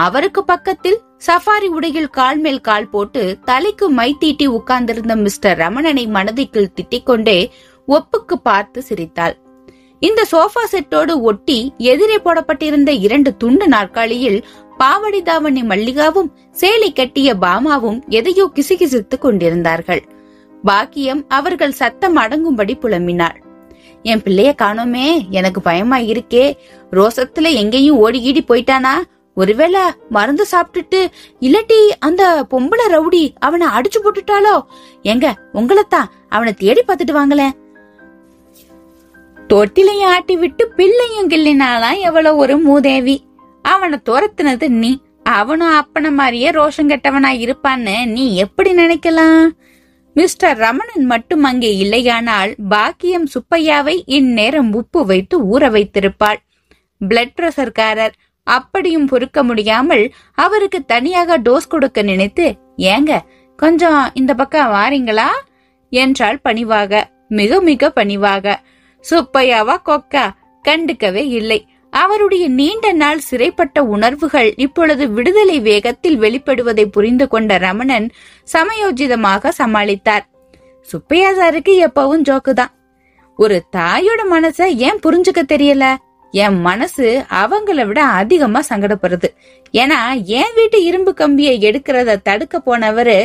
[SPEAKER 1] அவருக்கு பக்கத்தில் சஃபாரி உடையில் கால் மேல் கால் போட்டு தலைக்கு மை தீட்டி உட்கார்ந்திருந்த மிஸ்டர் ரமணனை மனதைக்குள் திட்டிக் கொண்டே ஒப்புக்கு பார்த்து சிரித்தாள் இந்த சோஃபா செட்டோடு ஒட்டி எதிரே போடப்பட்டிருந்த இரண்டு துண்டு நாற்காலியில் பாவடி தாவணி மல்லிகாவும் சேலை கட்டிய பாமாவும் எதையோ கிசுகிசுத்துக் கொண்டிருந்தார்கள் பாக்கியம் அவர்கள் சத்தம் அடங்கும்படி புலம்பினாள் என் பிள்ளைய காணோமே எனக்கு பயமா இருக்கே ரோசத்துல எங்கேயும் ஓடி ஈடி போயிட்டானா ஒருவேளை மருந்து சாப்பிட்டுட்டு இல்லாட்டி அந்த பொம்பளை ரவுடி அவனை அடிச்சு போட்டுட்டாலோ எங்க உங்களைத்தான் அவனை தேடி பார்த்துட்டு வாங்களேன் தொட்டிலையும் ஆட்டி விட்டு பிள்ளையும் கிள்ளினாலாம் எவ்வளவு ஒரு மூதேவி அவனை துரத்துனது நீ அவனும் அப்பன மாதிரியே ரோஷம் கெட்டவனா இருப்பான்னு நீ எப்படி நினைக்கலாம் மிஸ்டர் ரமணன் மட்டும் அங்கே இல்லையானால் பாக்கியம் சுப்பையாவை இந்நேரம் உப்பு வைத்து ஊற வைத்திருப்பாள் பிளட் பிரஷர்காரர் அப்படியும் பொறுக்க முடியாமல் அவருக்கு தனியாக டோஸ் கொடுக்க நினைத்து ஏங்க கொஞ்சம் இந்த பக்கம் வாரீங்களா என்றாள் பணிவாக மிக மிக பணிவாக சுப்பையாவா கொக்கா கண்டுக்கவே இல்லை அவருடைய நீண்ட நாள் சிறைப்பட்ட உணர்வுகள் இப்பொழுது விடுதலை வேகத்தில் வெளிப்படுவதை புரிந்து கொண்ட ரமணன் சமயோஜிதமாக சமாளித்தார் சுப்பையா சாருக்கு எப்பவும் ஜோக்குதான் ஒரு தாயோட மனச ஏன் புரிஞ்சுக்க தெரியல என் மனசு அவங்கள விட அதிகமா சங்கடப்படுறது ஏன்னா என் வீட்டு இரும்பு கம்பியை எடுக்கிறத தடுக்க போனவரு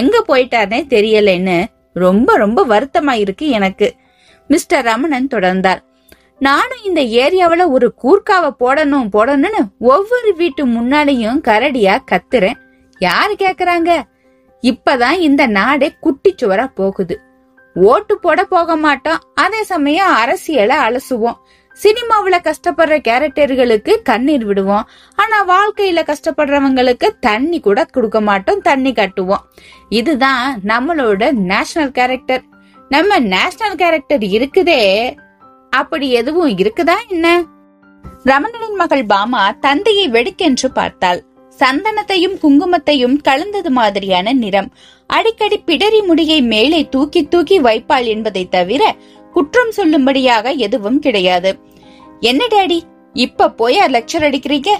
[SPEAKER 1] எங்க போயிட்டாருனே தெரியலன்னு ரொம்ப ரொம்ப வருத்தமா இருக்கு எனக்கு மிஸ்டர் ரமணன் தொடர்ந்தார் நானும் இந்த ஏரியாவில ஒரு கூர்க்காவை போடணும் போடணும்னு ஒவ்வொரு வீட்டு முன்னாடியும் கரடியா கத்துறேன் யாரு கேக்குறாங்க இப்பதான் இந்த நாடே குட்டி சுவரா போகுது ஓட்டு போட போக மாட்டோம் அதே சமயம் அரசியலை அலசுவோம் சினிமாவில கஷ்டப்படுற கேரக்டர்களுக்கு கண்ணீர் விடுவோம் ஆனா வாழ்க்கையில கஷ்டப்படுறவங்களுக்கு தண்ணி கூட கொடுக்க மாட்டோம் தண்ணி கட்டுவோம் இதுதான் நம்மளோட நேஷனல் கேரக்டர் நம்ம நேஷனல் கேரக்டர் இருக்குதே அப்படி எதுவும் இருக்குதா என்ன ரமணனின் மகள் பாமா தந்தையை வெடுக்கென்று பார்த்தாள் சந்தனத்தையும் குங்குமத்தையும் கலந்தது மாதிரியான நிறம் அடிக்கடி பிடரி முடியை மேலே தூக்கி தூக்கி வைப்பாள் என்பதை தவிர குற்றம் சொல்லும்படியாக எதுவும் கிடையாது என்ன டேடி இப்ப போய் லெக்சர் அடிக்கிறீங்க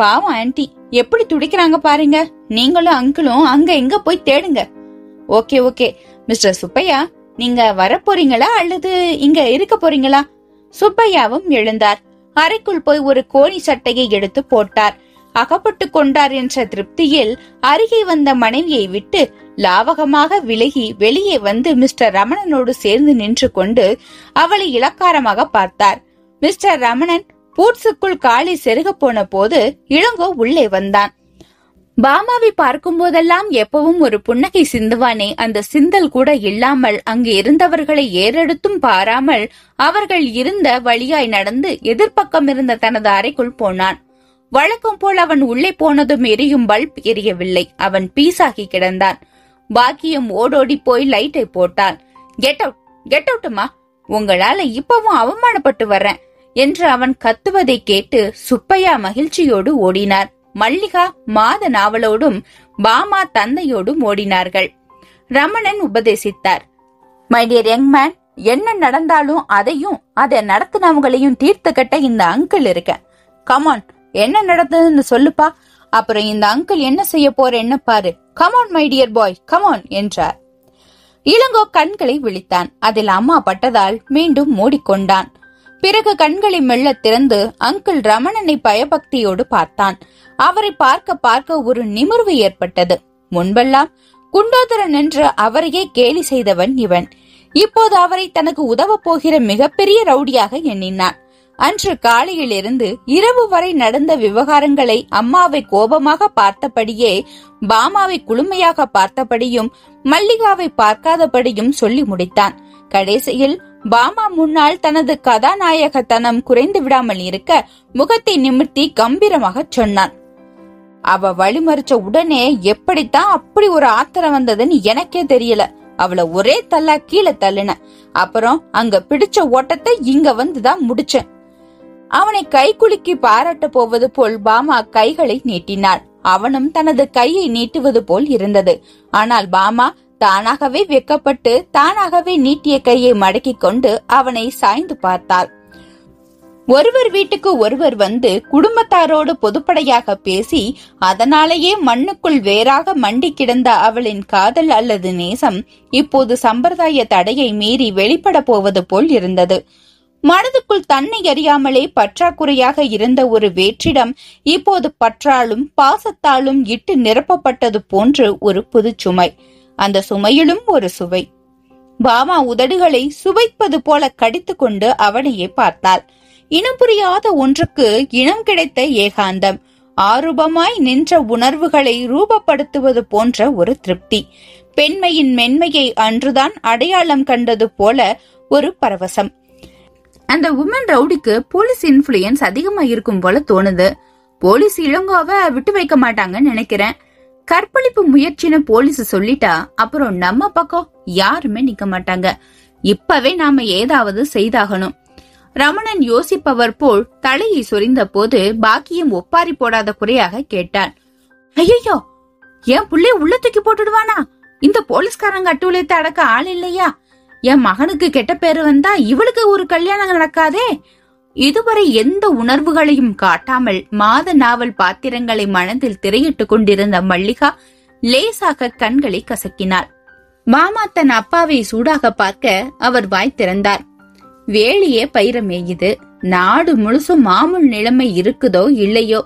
[SPEAKER 1] பாவம் ஆன்டி எப்படி துடிக்கிறாங்க பாருங்க நீங்களும் அங்கிளும் அங்க எங்க போய் தேடுங்க ஓகே ஓகே மிஸ்டர் சுப்பையா நீங்க வரப்போறீங்களா அல்லது இங்க இருக்க போறீங்களா சுப்பையாவும் எழுந்தார் அறைக்குள் போய் ஒரு கோணி சட்டையை எடுத்து போட்டார் அகப்பட்டு கொண்டார் என்ற திருப்தியில் அருகே வந்த மனைவியை விட்டு லாவகமாக விலகி வெளியே வந்து மிஸ்டர் ரமணனோடு சேர்ந்து நின்று கொண்டு அவளை இலக்காரமாக பார்த்தார் மிஸ்டர் ரமணன் பூட்ஸுக்குள் காலை செருக போன போது இளங்கோ உள்ளே வந்தான் பாமாவை பார்க்கும் போதெல்லாம் எப்பவும் ஒரு புன்னகை சிந்துவானே அந்த சிந்தல் கூட இல்லாமல் அங்கு இருந்தவர்களை ஏறெடுத்தும் பாராமல் அவர்கள் இருந்த வழியாய் நடந்து எதிர்ப்பக்கம் இருந்த தனது அறைக்குள் போனான் வழக்கம் போல் அவன் உள்ளே போனதும் எரியும் பல்ப் எரியவில்லை அவன் பீஸாகி கிடந்தான் பாக்கியம் ஓடோடி போய் லைட்டை போட்டான் கெட் அவுட் கெட் அவுட்டுமா உங்களால இப்பவும் அவமானப்பட்டு வர்றேன் என்று அவன் கத்துவதை கேட்டு சுப்பையா மகிழ்ச்சியோடு ஓடினார் மல்லிகா மாத நாவலோடும் பாமா தந்தையோடும் ஓடினார்கள் ரமணன் உபதேசித்தார் மைடியர் யங் மேன் என்ன நடந்தாலும் அதையும் அதை நடத்தினவங்களையும் தீர்த்து கட்ட இந்த அங்கிள் இருக்க கமான் என்ன நடந்ததுன்னு சொல்லுப்பா அப்புறம் இந்த அங்கிள் என்ன செய்ய போறேன்னு பாரு come on my dear boy come on என்றார் இளங்கோ கண்களை விழித்தான் அதில் அம்மா பட்டதால் மீண்டும் மூடிக்கொண்டான் பிறகு கண்களை மெல்ல திறந்து அங்கிள் ரமணனை பயபக்தியோடு பார்த்தான் அவரை பார்க்க பார்க்க ஒரு நிமிர்வு ஏற்பட்டது முன்பெல்லாம் குண்டோதரன் என்று அவரையே கேலி செய்தவன் இவன் இப்போது அவரை தனக்கு உதவ போகிற மிகப்பெரிய ரவுடியாக எண்ணினான் அன்று காலையிலிருந்து இரவு வரை நடந்த விவகாரங்களை அம்மாவை கோபமாக பார்த்தபடியே பாமாவை குளுமையாக பார்த்தபடியும் மல்லிகாவை பார்க்காதபடியும் சொல்லி முடித்தான் கடைசியில் பாமா முன்னால் தனது கதாநாயகத்தனம் குறைந்து விடாமல் இருக்க முகத்தை நிமிர்த்தி கம்பீரமாக சொன்னான் அவ மறிச்ச உடனே எப்படித்தான் அப்படி ஒரு ஆத்திரம் வந்ததுன்னு எனக்கே தெரியல அவளை ஒரே தள்ளா கீழே தள்ளின அப்புறம் அங்க பிடிச்ச ஓட்டத்தை இங்க வந்துதான் முடிச்சேன் அவனை கை குலுக்கி பாராட்ட போவது போல் பாமா கைகளை நீட்டினாள் அவனும் தனது கையை நீட்டுவது போல் இருந்தது ஆனால் பாமா தானாகவே வெக்கப்பட்டு தானாகவே நீட்டிய கையை மடக்கிக் கொண்டு அவனை சாய்ந்து பார்த்தாள் ஒருவர் வீட்டுக்கு ஒருவர் வந்து குடும்பத்தாரோடு பொதுப்படையாக பேசி அதனாலேயே மண்ணுக்குள் வேறாக மண்டி கிடந்த அவளின் காதல் அல்லது நேசம் இப்போது சம்பிரதாய தடையை மீறி வெளிப்பட போவது போல் இருந்தது மனதுக்குள் தன்னை அறியாமலே பற்றாக்குறையாக இருந்த ஒரு வேற்றிடம் இப்போது பற்றாலும் பாசத்தாலும் இட்டு நிரப்பப்பட்டது போன்று ஒரு புது சுமை அந்த சுமையிலும் ஒரு சுவை பாமா உதடுகளை சுவைப்பது போல கடித்துக்கொண்டு அவளையே அவனையே பார்த்தாள் இனம் புரியாத ஒன்றுக்கு இனம் கிடைத்த ஏகாந்தம் ஆரூபமாய் நின்ற உணர்வுகளை ரூபப்படுத்துவது போன்ற ஒரு திருப்தி பெண்மையின் மென்மையை அன்றுதான் அடையாளம் கண்டது போல ஒரு பரவசம் அந்த உமன் ரவுடிக்கு போலீஸ் இன்ஃபுளுயன்ஸ் அதிகமா இருக்கும் போல தோணுது போலீஸ் இளங்கோவை விட்டு வைக்க மாட்டாங்கன்னு நினைக்கிறேன் கற்பழிப்பு முயற்சின்னு போலீஸ் சொல்லிட்டா அப்புறம் நம்ம பக்கம் யாருமே நிக்க மாட்டாங்க இப்பவே நாம ஏதாவது செய்தாகணும் ரமணன் யோசிப்பவர் போல் தலையை சொரிந்த போது பாக்கியம் ஒப்பாரி போடாத குறையாக கேட்டான் ஐயோ என் புள்ளை உள்ள தூக்கி போட்டுடுவானா இந்த போலீஸ்காரங்க அட்டூழியத்தை அடக்க ஆள் இல்லையா என் மகனுக்கு கெட்ட பேரு வந்தா இவளுக்கு ஒரு கல்யாணம் நடக்காதே இதுவரை எந்த உணர்வுகளையும் காட்டாமல் மாத நாவல் பாத்திரங்களை மனதில் திரையிட்டுக் கொண்டிருந்த மல்லிகா லேசாக கண்களை கசக்கினார் மாமா தன் அப்பாவை சூடாக பார்க்க அவர் வாய் திறந்தார் வேலியே பயிர மேயுது நாடு முழுசும் மாமூல் நிலைமை இருக்குதோ இல்லையோ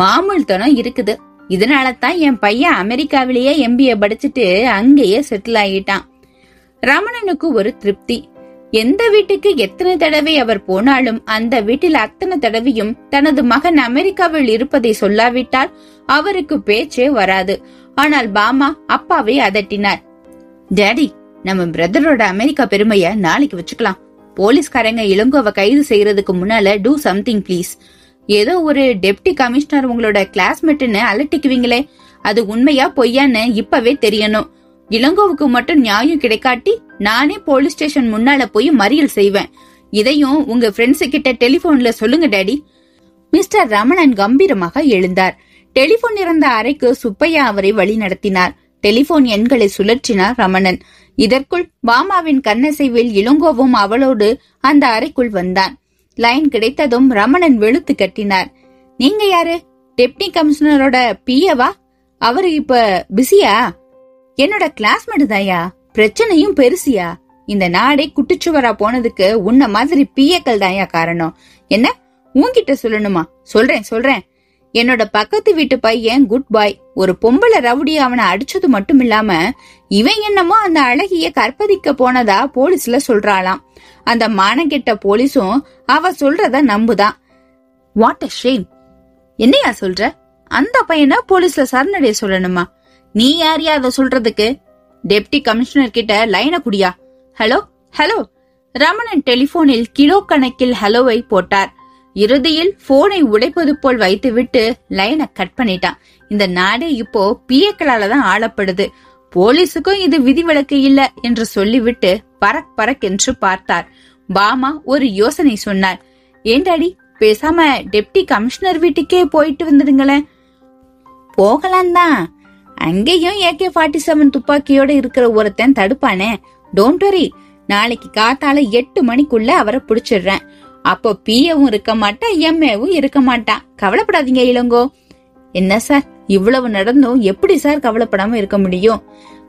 [SPEAKER 1] மாமூல் தனம் இருக்குது இதனால தான் என் பையன் அமெரிக்காவிலேயே எம்பிஏ படிச்சுட்டு அங்கேயே செட்டில் ஆகிட்டான் ரமணனுக்கு ஒரு திருப்தி எந்த வீட்டுக்கு எத்தனை தடவை அவர் போனாலும் அந்த வீட்டில் அத்தனை தடவையும் தனது மகன் அமெரிக்காவில் இருப்பதை சொல்லாவிட்டால் அவருக்கு பேச்சே வராது ஆனால் பாமா அப்பாவை அதட்டினார் டேடி நம்ம பிரதரோட அமெரிக்கா பெருமைய நாளைக்கு வச்சுக்கலாம் போலீஸ்காரங்க இளங்கோவை கைது செய்யறதுக்கு முன்னால டூ சம்திங் ப்ளீஸ் ஏதோ ஒரு டெப்டி கமிஷனர் உங்களோட கிளாஸ்மேட்டுன்னு அலட்டிக்குவீங்களே அது உண்மையா பொய்யான்னு இப்பவே தெரியணும் இளங்கோவுக்கு மட்டும் நியாயம் கிடைக்காட்டி நானே போலீஸ் ஸ்டேஷன் முன்னால போய் மறியல் செய்வேன் இதையும் உங்க ஃப்ரெண்ட்ஸ் கிட்ட டெலிபோன்ல சொல்லுங்க டேடி மிஸ்டர் ரமணன் கம்பீரமாக எழுந்தார் டெலிபோன் இருந்த அறைக்கு சுப்பையா அவரை வழி நடத்தினார் டெலிபோன் எண்களை சுழற்றினார் ரமணன் இதற்குள் பாமாவின் கண்ணசைவில் இளங்கோவும் அவளோடு அந்த அறைக்குள் வந்தான் லைன் கிடைத்ததும் ரமணன் வெளுத்து கட்டினார் நீங்க யாரு டெப்டி கமிஷனரோட பிஏவா அவரு இப்ப பிஸியா என்னோட கிளாஸ்மேட் தாயா பிரச்சனையும் பெருசியா இந்த நாடே குட்டிச்சுவரா போனதுக்கு உன்ன மாதிரி பிஏக்கள் தாயா காரணம் என்ன உன்கிட்ட சொல்லணுமா சொல்றேன் சொல்றேன் என்னோட பக்கத்து வீட்டு பையன் குட் பாய் ஒரு பொம்பளை ரவுடி அவனை அடிச்சது மட்டும் இல்லாம இவன் என்னமோ அந்த அழகிய கற்பதிக்க போனதா போலீஸ்ல சொல்றாளாம் அந்த மானகெட்ட போலீஸும் அவ சொல்றத நம்புதான் வாட் அ ஷேம் என்னையா சொல்ற அந்த பையனை போலீஸ்ல சரணடைய சொல்லணுமா நீ யாரையா அதை சொல்றதுக்கு டெப்டி கமிஷனர் கிட்ட லைன குடியா ஹலோ ஹலோ ரமணன் டெலிபோனில் கிலோ கணக்கில் ஹலோவை போட்டார் இறுதியில் போனை உடைப்பது போல் வைத்துவிட்டு லைனை கட் பண்ணிட்டான் இந்த நாடு இப்போ பிஏக்களால தான் ஆளப்படுது போலீஸுக்கும் இது விதிவிலக்கு இல்ல என்று சொல்லிவிட்டு பறக் பறக் என்று பார்த்தார் பாமா ஒரு யோசனை சொன்னார் ஏண்டாடி பேசாம டெப்டி கமிஷனர் வீட்டுக்கே போயிட்டு வந்துடுங்களேன் போகலாம் தான் அங்கேயும் ஏகே ஃபார்ட்டி செவன் துப்பாக்கியோட இருக்கிற ஒருத்தன் தடுப்பானே டோன்ட் வரி நாளைக்கு காத்தால எட்டு மணிக்குள்ள அவரை பிடிச்சிடுறேன் அப்போ பிஏவும் இருக்க மாட்டா எம்ஏவும் இருக்க மாட்டா கவலைப்படாதீங்க இளங்கோ என்ன சார் இவ்வளவு நடந்தும் எப்படி சார் கவலைப்படாம இருக்க முடியும்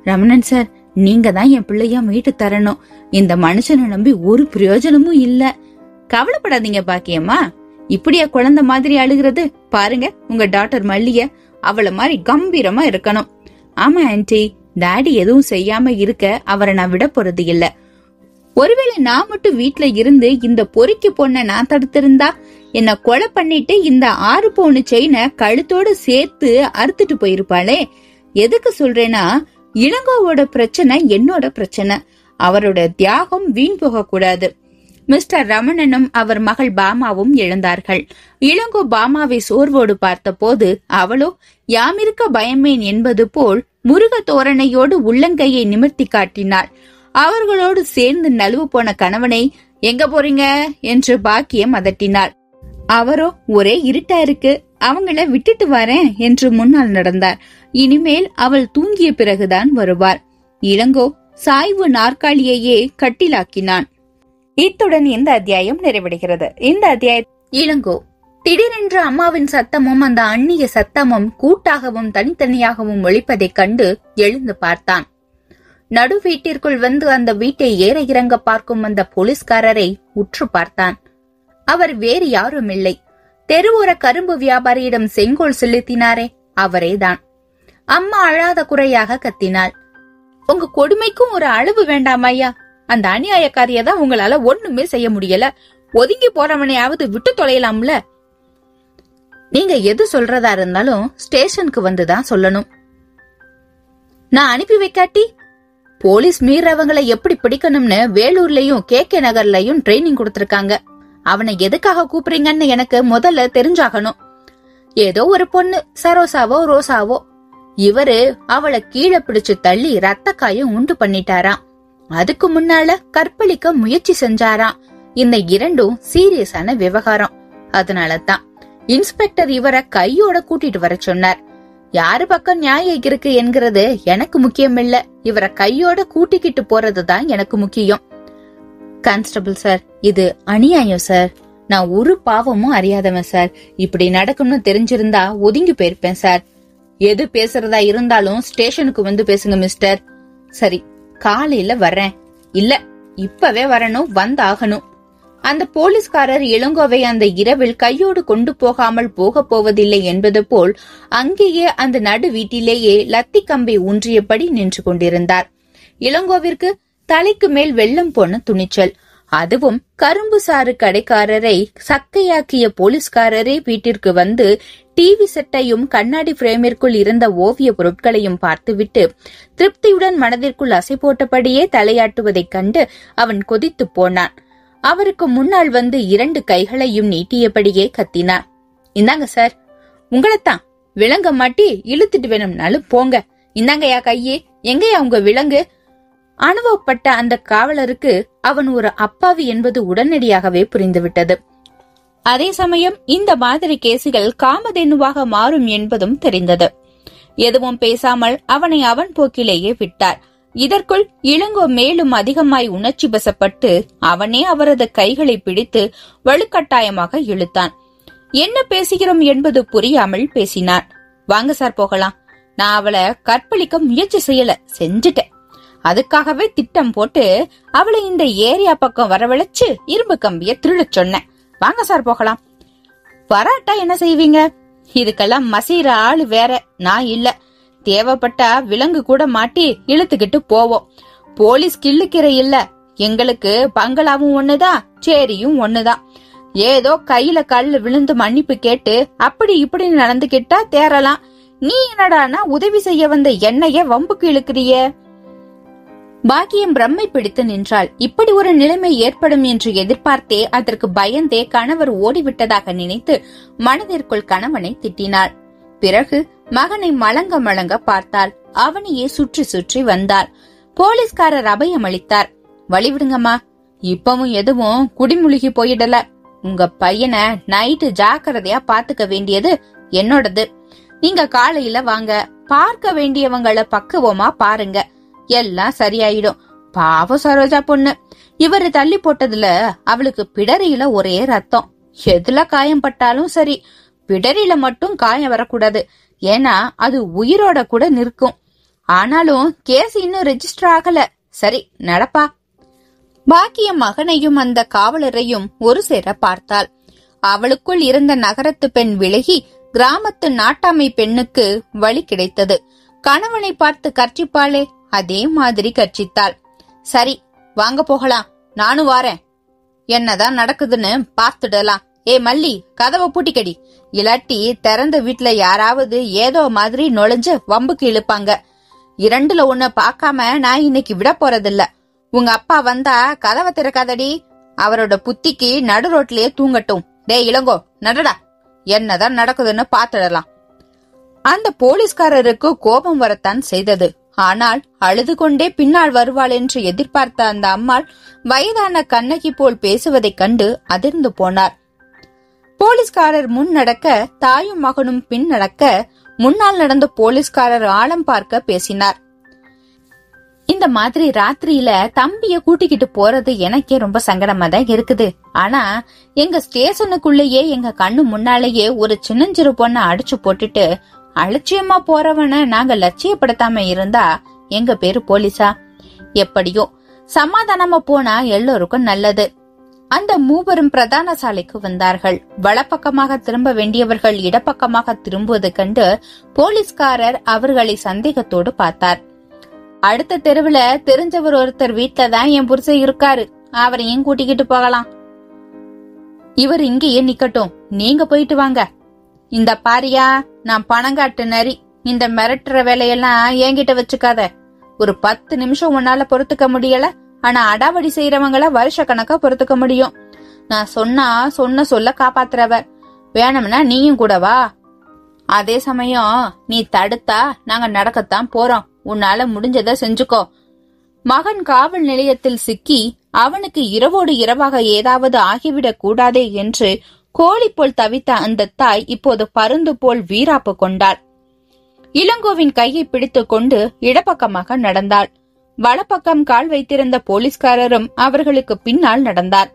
[SPEAKER 1] ரமணன் சார் நீங்க தான் என் பிள்ளையா மீட்டு தரணும் இந்த மனுஷனை நம்பி ஒரு பிரயோஜனமும் இல்ல கவலைப்படாதீங்க பாக்கியம்மா இப்படியா குழந்தை மாதிரி அழுகிறது பாருங்க உங்க டாக்டர் மல்லிய அவளை மாதிரி கம்பீரமா இருக்கணும் ஆமா ஆன்டி டாடி எதுவும் செய்யாம இருக்க அவரை நான் விட போறது இல்லை ஒருவேளை நான் மட்டும் வீட்ல இருந்து இந்த பொறிக்கு பொண்ணை நான் தடுத்திருந்தா என்ன கொலை பண்ணிட்டு இந்த ஆறு பவுனு செயினை கழுத்தோட சேர்த்து அறுத்துட்டு போயிருப்பாளே எதுக்கு சொல்றேன்னா இளங்கோவோட பிரச்சனை என்னோட பிரச்சனை அவரோட தியாகம் வீண் போக கூடாது மிஸ்டர் ரமணனும் அவர் மகள் பாமாவும் எழுந்தார்கள் இளங்கோ பாமாவை சோர்வோடு பார்த்தபோது அவளோ யாமிருக்க பயமேன் என்பது போல் முருக தோரணையோடு உள்ளங்கையை நிமிர்த்தி காட்டினாள் அவர்களோடு சேர்ந்து நழுவு போன கணவனை எங்க போறீங்க என்று பாக்கியம் அதட்டினார் அவரோ ஒரே இருட்டா இருக்கு அவங்கள விட்டுட்டு வரேன் என்று முன்னால் நடந்தார் இனிமேல் அவள் தூங்கிய பிறகுதான் வருவார் இளங்கோ சாய்வு நாற்காலியையே கட்டிலாக்கினான் இத்துடன் இந்த அத்தியாயம் நிறைவடைகிறது இந்த அத்தியாய இளங்கோ திடீரென்று அம்மாவின் சத்தமும் அந்த அந்நிய சத்தமும் கூட்டாகவும் தனித்தனியாகவும் ஒழிப்பதைக் கண்டு எழுந்து பார்த்தான் நடு வீட்டிற்குள் வந்து அந்த வீட்டை ஏற இறங்க பார்க்கும் அந்த போலீஸ்காரரை உற்று பார்த்தான் அவர் வேறு யாரும் இல்லை தெருவோர கரும்பு வியாபாரியிடம் செங்கோல் செலுத்தினாரே அவரேதான் அம்மா அழாத குறையாக கத்தினாள் உங்க கொடுமைக்கும் ஒரு அளவு வேண்டாம் ஐயா அந்த அநியாயக்காரிய தான் உங்களால ஒண்ணுமே செய்ய முடியல ஒதுங்கி போறவனையாவது விட்டு தொலையலாம்ல நீங்க எது சொல்றதா இருந்தாலும் ஸ்டேஷனுக்கு வந்துதான் சொல்லணும் நான் அனுப்பி வைக்காட்டி போலீஸ் மீறவங்களை எப்படி பிடிக்கணும்னு வேலூர்லயும் கே கே நகர்லயும் ட்ரைனிங் கொடுத்திருக்காங்க அவனை எதுக்காக கூப்பிடுறீங்கன்னு எனக்கு முதல்ல தெரிஞ்சாகணும் ஏதோ ஒரு பொண்ணு சரோசாவோ ரோசாவோ இவரு அவளை கீழே பிடிச்சு தள்ளி ரத்த காயம் உண்டு பண்ணிட்டாராம் அதுக்கு முன்னால கற்பழிக்க முயற்சி செஞ்சாராம் இந்த இரண்டும் சீரியஸான விவகாரம் அதனாலதான் இன்ஸ்பெக்டர் இவரை கையோட கூட்டிட்டு வர சொன்னார் யாரு பக்கம் நியாயம் இருக்கு என்கிறது எனக்கு முக்கியம் இல்ல இவரை கையோட கூட்டிக்கிட்டு போறதுதான் எனக்கு முக்கியம் கான்ஸ்டபிள் சார் இது அநியாயம் சார் நான் ஒரு பாவமும் அறியாதவன் சார் இப்படி நடக்கும்னு தெரிஞ்சிருந்தா ஒதுங்கி போயிருப்பேன் சார் எது பேசுறதா இருந்தாலும் ஸ்டேஷனுக்கு வந்து பேசுங்க மிஸ்டர் சரி காலையில வர்றேன் இல்ல இப்பவே வரணும் வந்தாகணும் அந்த போலீஸ்காரர் இளங்கோவை அந்த இரவில் கையோடு கொண்டு போகாமல் போகப் போவதில்லை என்பது போல் அங்கேயே அந்த நடு வீட்டிலேயே லத்தி கம்பை ஊன்றியபடி நின்று கொண்டிருந்தார் இளங்கோவிற்கு தலைக்கு மேல் வெள்ளம் போன துணிச்சல் அதுவும் கரும்பு சாறு கடைக்காரரை சக்கையாக்கிய போலீஸ்காரரே வீட்டிற்கு வந்து டிவி செட்டையும் கண்ணாடி பிரேமிற்குள் இருந்த ஓவிய பொருட்களையும் பார்த்துவிட்டு திருப்தியுடன் மனதிற்குள் அசை போட்டபடியே தலையாட்டுவதைக் கண்டு அவன் கொதித்து போனான் அவருக்கு முன்னால் வந்து இரண்டு கைகளையும் நீட்டியபடியே கத்தினார் இந்தாங்க சார் உங்களைத்தான் விலங்க மாட்டி இழுத்துட்டு வேணும்னாலும் போங்க இந்தாங்கயா கையே எங்கயா உங்க விலங்கு அனுபவப்பட்ட அந்த காவலருக்கு அவன் ஒரு அப்பாவி என்பது உடனடியாகவே புரிந்துவிட்டது அதே சமயம் இந்த மாதிரி கேசுகள் காமதேனுவாக மாறும் என்பதும் தெரிந்தது எதுவும் பேசாமல் அவனை அவன் போக்கிலேயே விட்டார் இதற்குள் இளங்கோ மேலும் அதிகமாய் உணர்ச்சி வசப்பட்டு அவனே அவரது கைகளை பிடித்து வலுக்கட்டாயமாக இழுத்தான் என்ன பேசுகிறோம் என்பது புரியாமல் பேசினான் வாங்க சார் போகலாம் நான் அவளை கற்பழிக்க முயற்சி செய்யல செஞ்சுட்டேன் அதுக்காகவே திட்டம் போட்டு அவளை இந்த ஏரியா பக்கம் வரவழைச்சு இரும்பு கம்பிய திருள சொன்னேன் வாங்க சார் போகலாம் பராட்டா என்ன செய்வீங்க இதுக்கெல்லாம் மசீர ஆளு வேற நான் இல்லை தேவைப்பட்டா விலங்கு கூட மாட்டி இழுத்துக்கிட்டு போவோம் போலீஸ் கிள்ளுக்கிற இல்ல எங்களுக்கு பங்களாவும் ஒண்ணுதான் சேரியும் ஒண்ணுதான் ஏதோ கையில கல் விழுந்து மன்னிப்பு கேட்டு அப்படி இப்படி நடந்துகிட்டா தேரலாம் நீ என்னடானா உதவி செய்ய வந்த என்னைய வம்புக்கு இழுக்கிறிய பாக்கியம் பிரம்மை பிடித்து நின்றாள் இப்படி ஒரு நிலைமை ஏற்படும் என்று எதிர்பார்த்தே அதற்கு பயந்தே கணவர் ஓடிவிட்டதாக நினைத்து மனதிற்குள் கணவனை திட்டினாள் பிறகு மகனை மலங்க மலங்க பார்த்தாள் அவனையே சுற்றி சுற்றி வந்தார் போலீஸ்காரர் அபயம் அளித்தார் வழிவிடுங்கம்மா இப்பவும் எதுவும் குடிமுழுகி போயிடல உங்க பையனை நைட்டு ஜாக்கிரதையா பாத்துக்க வேண்டியது என்னோடது நீங்க காலையில வாங்க பார்க்க வேண்டியவங்கள பக்குவமா பாருங்க எல்லாம் சரியாயிடும் பாவம் சரோஜா பொண்ணு இவரு தள்ளி போட்டதுல அவளுக்கு பிடரியில ஒரே ரத்தம் எதுல காயம் பட்டாலும் சரி பிடரில மட்டும் காயம் வரக்கூடாது ஏன்னா அது உயிரோட கூட நிற்கும் ஆனாலும் கேஸ் இன்னும் ரெஜிஸ்டர் ஆகல சரி நடப்பா பாக்கிய மகனையும் அந்த காவலரையும் ஒரு சேர பார்த்தாள் அவளுக்குள் இருந்த நகரத்து பெண் விலகி கிராமத்து நாட்டாமை பெண்ணுக்கு வழி கிடைத்தது கணவனை பார்த்து கர்ச்சிப்பாளே அதே மாதிரி கர்ச்சித்தாள் சரி வாங்க போகலாம் நானும் வாரேன் என்னதான் நடக்குதுன்னு பார்த்துடலாம் ஏ மல்லி கதவை பூட்டிக்கடி இல்லாட்டி திறந்த வீட்டுல யாராவது ஏதோ மாதிரி நுழைஞ்சு வம்புக்கு இழுப்பாங்க இரண்டுல ஒண்ணு பார்க்காம நான் இன்னைக்கு விட போறதில்ல உங்க அப்பா வந்தா கதவை திறக்காதடி அவரோட புத்திக்கு நடு ரோட்லயே தூங்கட்டும் டே இளங்கோ நடடா என்னதான் நடக்குதுன்னு பாத்துடலாம் அந்த போலீஸ்காரருக்கு கோபம் வரத்தான் செய்தது ஆனால் அழுது கொண்டே பின்னால் வருவாள் என்று எதிர்பார்த்த அந்த அம்மாள் வயதான கண்ணகி போல் பேசுவதைக் கண்டு அதிர்ந்து போனார் போலீஸ்காரர் முன் நடக்க தாயும் மகனும் பின் நடக்க முன்னால் நடந்த போலீஸ்காரர் ஆழம் பார்க்க பேசினார் இந்த மாதிரி ராத்திரியில தம்பிய கூட்டிக்கிட்டு போறது எனக்கே ரொம்ப சங்கடமா தான் இருக்குது ஆனா எங்க ஸ்டேஷனுக்குள்ளேயே எங்க கண்ணு முன்னாலேயே ஒரு சின்னஞ்சிறு பொண்ண அடிச்சு போட்டுட்டு அலட்சியமா போறவன நாங்க லட்சியப்படுத்தாம இருந்தா எங்க பேரு போலீஸா எப்படியும் சமாதானமா போனா எல்லோருக்கும் நல்லது அந்த மூவரும் பிரதான சாலைக்கு வந்தார்கள் வலப்பக்கமாக திரும்ப வேண்டியவர்கள் இடப்பக்கமாக திரும்புவது கண்டு போலீஸ்காரர் அவர்களை சந்தேகத்தோடு பார்த்தார் அடுத்த தெருவுல தெரிஞ்சவர் ஒருத்தர் வீட்டுல தான் என் புருஷன் இருக்காரு அவரையும் கூட்டிக்கிட்டு போகலாம் இவர் இங்கேயே நிக்கட்டும் நீங்க போயிட்டு வாங்க இந்த பாரியா நான் பணம் காட்டு நரி இந்த மிரட்டுற வேலையெல்லாம் என்கிட்ட வச்சுக்காத ஒரு பத்து நிமிஷம் உன்னால பொறுத்துக்க முடியல ஆனா அடாவடி செய்யறவங்கள வருஷ கணக்கா பொறுத்துக்க முடியும் நான் சொன்னா சொன்ன சொல்ல காப்பாத்துறவ வேணும்னா நீயும் கூட வா அதே சமயம் நீ தடுத்தா நாங்க நடக்கத்தான் போறோம் உன்னால முடிஞ்சத செஞ்சுக்கோ மகன் காவல் நிலையத்தில் சிக்கி அவனுக்கு இரவோடு இரவாக ஏதாவது ஆகிவிடக் கூடாதே என்று கோழி போல் தவித்த அந்த தாய் இப்போது பருந்து போல் வீராப்பு கொண்டாள் இளங்கோவின் கையை பிடித்துக் கொண்டு இடப்பக்கமாக நடந்தாள் வலப்பக்கம் கால் வைத்திருந்த போலீஸ்காரரும் அவர்களுக்கு பின்னால் நடந்தார்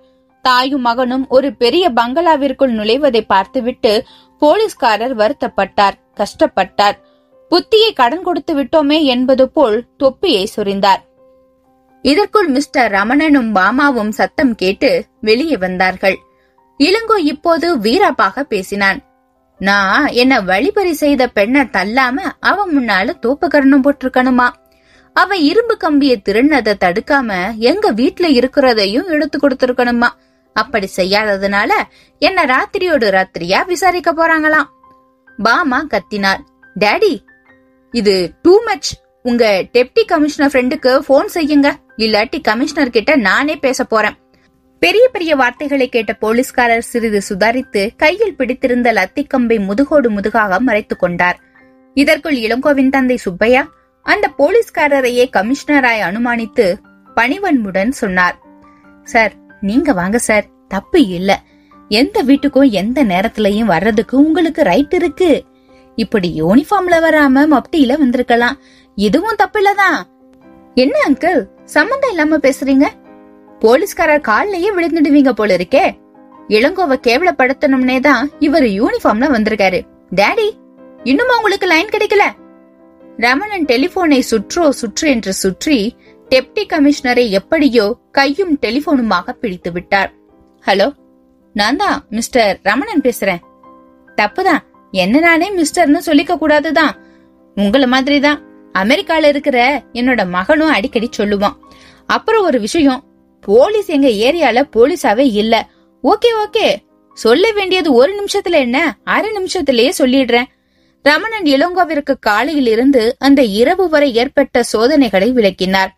[SPEAKER 1] தாயும் மகனும் ஒரு பெரிய பங்களாவிற்குள் நுழைவதை பார்த்துவிட்டு போலீஸ்காரர் வருத்தப்பட்டார் கஷ்டப்பட்டார் புத்தியை கடன் கொடுத்து விட்டோமே என்பது போல் தொப்பியை சொரிந்தார் இதற்குள் மிஸ்டர் ரமணனும் பாமாவும் சத்தம் கேட்டு வெளியே வந்தார்கள் இளங்கோ இப்போது வீராப்பாக பேசினான் நான் என்ன வழிபறி செய்த பெண்ணை தள்ளாம அவன் முன்னால கரணம் போட்டிருக்கணுமா அவன் இரும்பு கம்பிய திருநதை தடுக்காம எங்க வீட்டுல இருக்கிறதையும் எடுத்து கொடுத்துருக்கணுமா அப்படி செய்யாததுனால என்ன ராத்திரியோடு ராத்திரியா விசாரிக்க போறாங்களாம் பாமா கத்தினார் டேடி இது டூ மச் உங்க டெப்டி கமிஷனர் ஃப்ரெண்டுக்கு போன் செய்யுங்க இல்லாட்டி கமிஷனர் கிட்ட நானே பேச போறேன் பெரிய பெரிய வார்த்தைகளை கேட்ட போலீஸ்காரர் சிறிது சுதாரித்து கையில் பிடித்திருந்த லத்தி கம்பை முதுகோடு முதுகாக மறைத்துக் கொண்டார் இதற்குள் இளங்கோவின் தந்தை சுப்பையா அந்த போலீஸ்காரரையே கமிஷனராய் அனுமானித்து பணிவன்புடன் சொன்னார் சார் நீங்க வாங்க சார் தப்பு இல்ல எந்த வீட்டுக்கும் எந்த நேரத்திலையும் வர்றதுக்கு உங்களுக்கு ரைட் இருக்கு இப்படி யூனிஃபார்ம்ல வராம மப்டியில வந்திருக்கலாம் இதுவும் தப்பு இல்லதான் என்ன அங்கிள் சம்மந்தம் இல்லாம பேசுறீங்க போலீஸ்காரர் கால்லயே விழுந்துடுவீங்க போல இருக்கே இளங்கோவ கேவலப்படுத்தணும்னே தான் இவர் யூனிஃபார்ம்ல வந்திருக்காரு டேடி இன்னுமா உங்களுக்கு லைன் கிடைக்கல ரமணன் டெலிபோனை சுற்றோ சுற்று என்று சுற்றி டெப்டி கமிஷனரை எப்படியோ கையும் டெலிபோனுமாக பிடித்து விட்டார் ஹலோ நான் தான் மிஸ்டர் ரமணன் பேசுறேன் தப்புதான் என்ன நானே மிஸ்டர்னு சொல்லிக்க கூடாதுதான் உங்களை மாதிரிதான் அமெரிக்கால இருக்கிற என்னோட மகனும் அடிக்கடி சொல்லுவான் அப்புறம் ஒரு விஷயம் போலீஸ் எங்க ஏரியால போலீஸாவே இல்ல ஓகே ஓகே சொல்ல வேண்டியது ஒரு நிமிஷத்துல என்ன அரை நிமிஷத்திலேயே சொல்லிடுறேன் ரமணன் இளங்கோவிற்கு காலையில் இருந்து அந்த இரவு வரை ஏற்பட்ட சோதனைகளை விளக்கினார்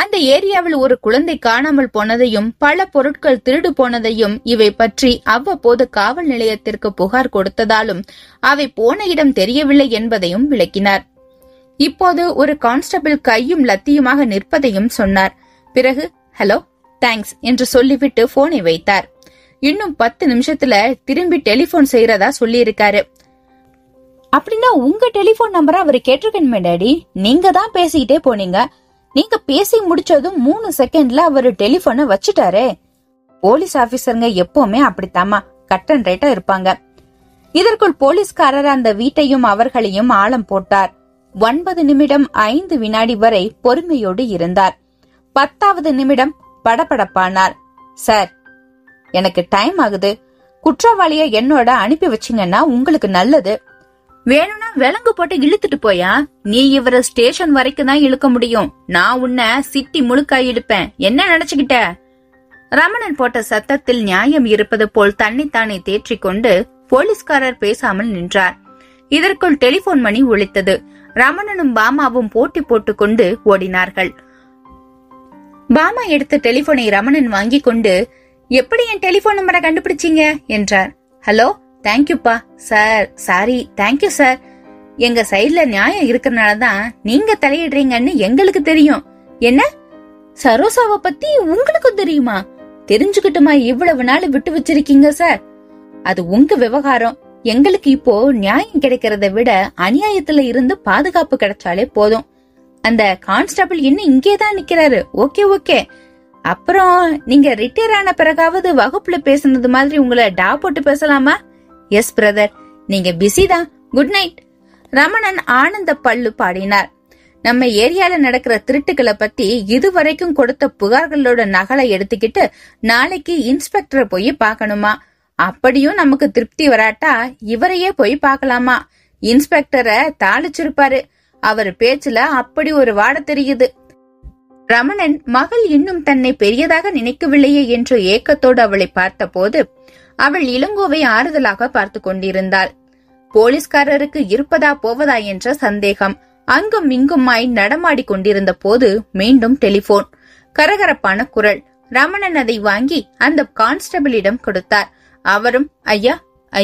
[SPEAKER 1] அந்த ஏரியாவில் ஒரு குழந்தை காணாமல் போனதையும் பல பொருட்கள் திருடு போனதையும் இவை பற்றி அவ்வப்போது காவல் நிலையத்திற்கு புகார் கொடுத்ததாலும் அவை போன இடம் தெரியவில்லை என்பதையும் விளக்கினார் இப்போது ஒரு கான்ஸ்டபிள் கையும் லத்தியுமாக நிற்பதையும் சொன்னார் பிறகு ஹலோ தேங்க்ஸ் என்று சொல்லிவிட்டு போனை வைத்தார் இன்னும் பத்து நிமிஷத்துல திரும்பி டெலிபோன் செய்யறதா சொல்லியிருக்காரு அப்படின்னா உங்க டெலிபோன் நம்பரை அவர் கேட்டிருக்கணுமே டேடி நீங்க தான் பேசிக்கிட்டே போனீங்க நீங்க பேசி முடிச்சதும் மூணு செகண்ட்ல அவர் டெலிபோன வச்சுட்டாரே போலீஸ் ஆபீசருங்க எப்பவுமே அப்படித்தாமா கட் அண்ட் ரைட்டா இருப்பாங்க இதற்குள் போலீஸ்காரர் அந்த வீட்டையும் அவர்களையும் ஆழம் போட்டார் ஒன்பது நிமிடம் ஐந்து வினாடி வரை பொறுமையோடு இருந்தார் பத்தாவது நிமிடம் படபடப்பானார் சார் எனக்கு டைம் ஆகுது குற்றவாளிய என்னோட அனுப்பி வச்சீங்கன்னா உங்களுக்கு நல்லது வேணும்னா விலங்கு போட்டு இழுத்துட்டு போயா நீ இவர ஸ்டேஷன் வரைக்கும் தான் இழுக்க முடியும் நான் உன்ன சிட்டி முழுக்காய் இழுப்பேன் என்ன நினைச்சுகிட்ட ரமணன் போட்ட சத்தத்தில் நியாயம் இருப்பது போல் தன்னைத்தானே தேற்றி கொண்டு போலீஸ்காரர் பேசாமல் நின்றார் இதற்குள் டெலிபோன் மணி ஒழித்தது ரமணனும் பாமாவும் போட்டி போட்டுக்கொண்டு ஓடினார்கள் பாமா எடுத்த டெலிபோனை ரமணன் வாங்கி கொண்டு எப்படி என் டெலிபோன் நம்பரை கண்டுபிடிச்சீங்க என்றார் ஹலோ தேங்க்யூப்பா சார் சாரி தேங்க்யூ சார் எங்க சைட்ல நியாயம் இருக்கிறனால தான் நீங்க தலையிடுறீங்கன்னு எங்களுக்கு தெரியும் என்ன சரோசாவை பத்தி உங்களுக்கும் தெரியுமா தெரிஞ்சுக்கிட்டுமா இவ்வளவு நாள் விட்டு வச்சிருக்கீங்க சார் அது உங்க விவகாரம் எங்களுக்கு இப்போ நியாயம் கிடைக்கிறத விட அநியாயத்துல இருந்து பாதுகாப்பு கிடைச்சாலே போதும் அந்த கான்ஸ்டபிள் இன்னும் இங்கே தான் நிக்கிறாரு ஓகே ஓகே அப்புறம் நீங்க ரிட்டையர் ஆன பிறகாவது வகுப்புல பேசுனது மாதிரி உங்களை டா போட்டு பேசலாமா எஸ் பிரதர் நீங்க பிஸி தான் குட் நைட் ரமணன் ஆனந்த பல்லு பாடினார் நம்ம ஏரியால நடக்கிற திருட்டுக்களை பத்தி இதுவரைக்கும் கொடுத்த புகார்களோட நகலை எடுத்துக்கிட்டு நாளைக்கு இன்ஸ்பெக்டர் போய் பார்க்கணுமா அப்படியும் நமக்கு திருப்தி வராட்டா இவரையே போய் பார்க்கலாமா இன்ஸ்பெக்டரை தாளிச்சிருப்பாரு அவர் பேச்சுல அப்படி ஒரு வாட தெரியுது ரமணன் மகள் இன்னும் தன்னை பெரியதாக நினைக்கவில்லையே என்ற ஏக்கத்தோடு அவளை பார்த்தபோது அவள் இளங்கோவை ஆறுதலாக பார்த்து கொண்டிருந்தாள் போலீஸ்காரருக்கு இருப்பதா போவதா என்ற சந்தேகம் அங்கும் இங்குமாய் நடமாடி கொண்டிருந்த போது மீண்டும் டெலிபோன் கரகரப்பான குரல் ரமணன் அதை வாங்கி அந்த கான்ஸ்டபிளிடம் கொடுத்தார் அவரும் ஐயா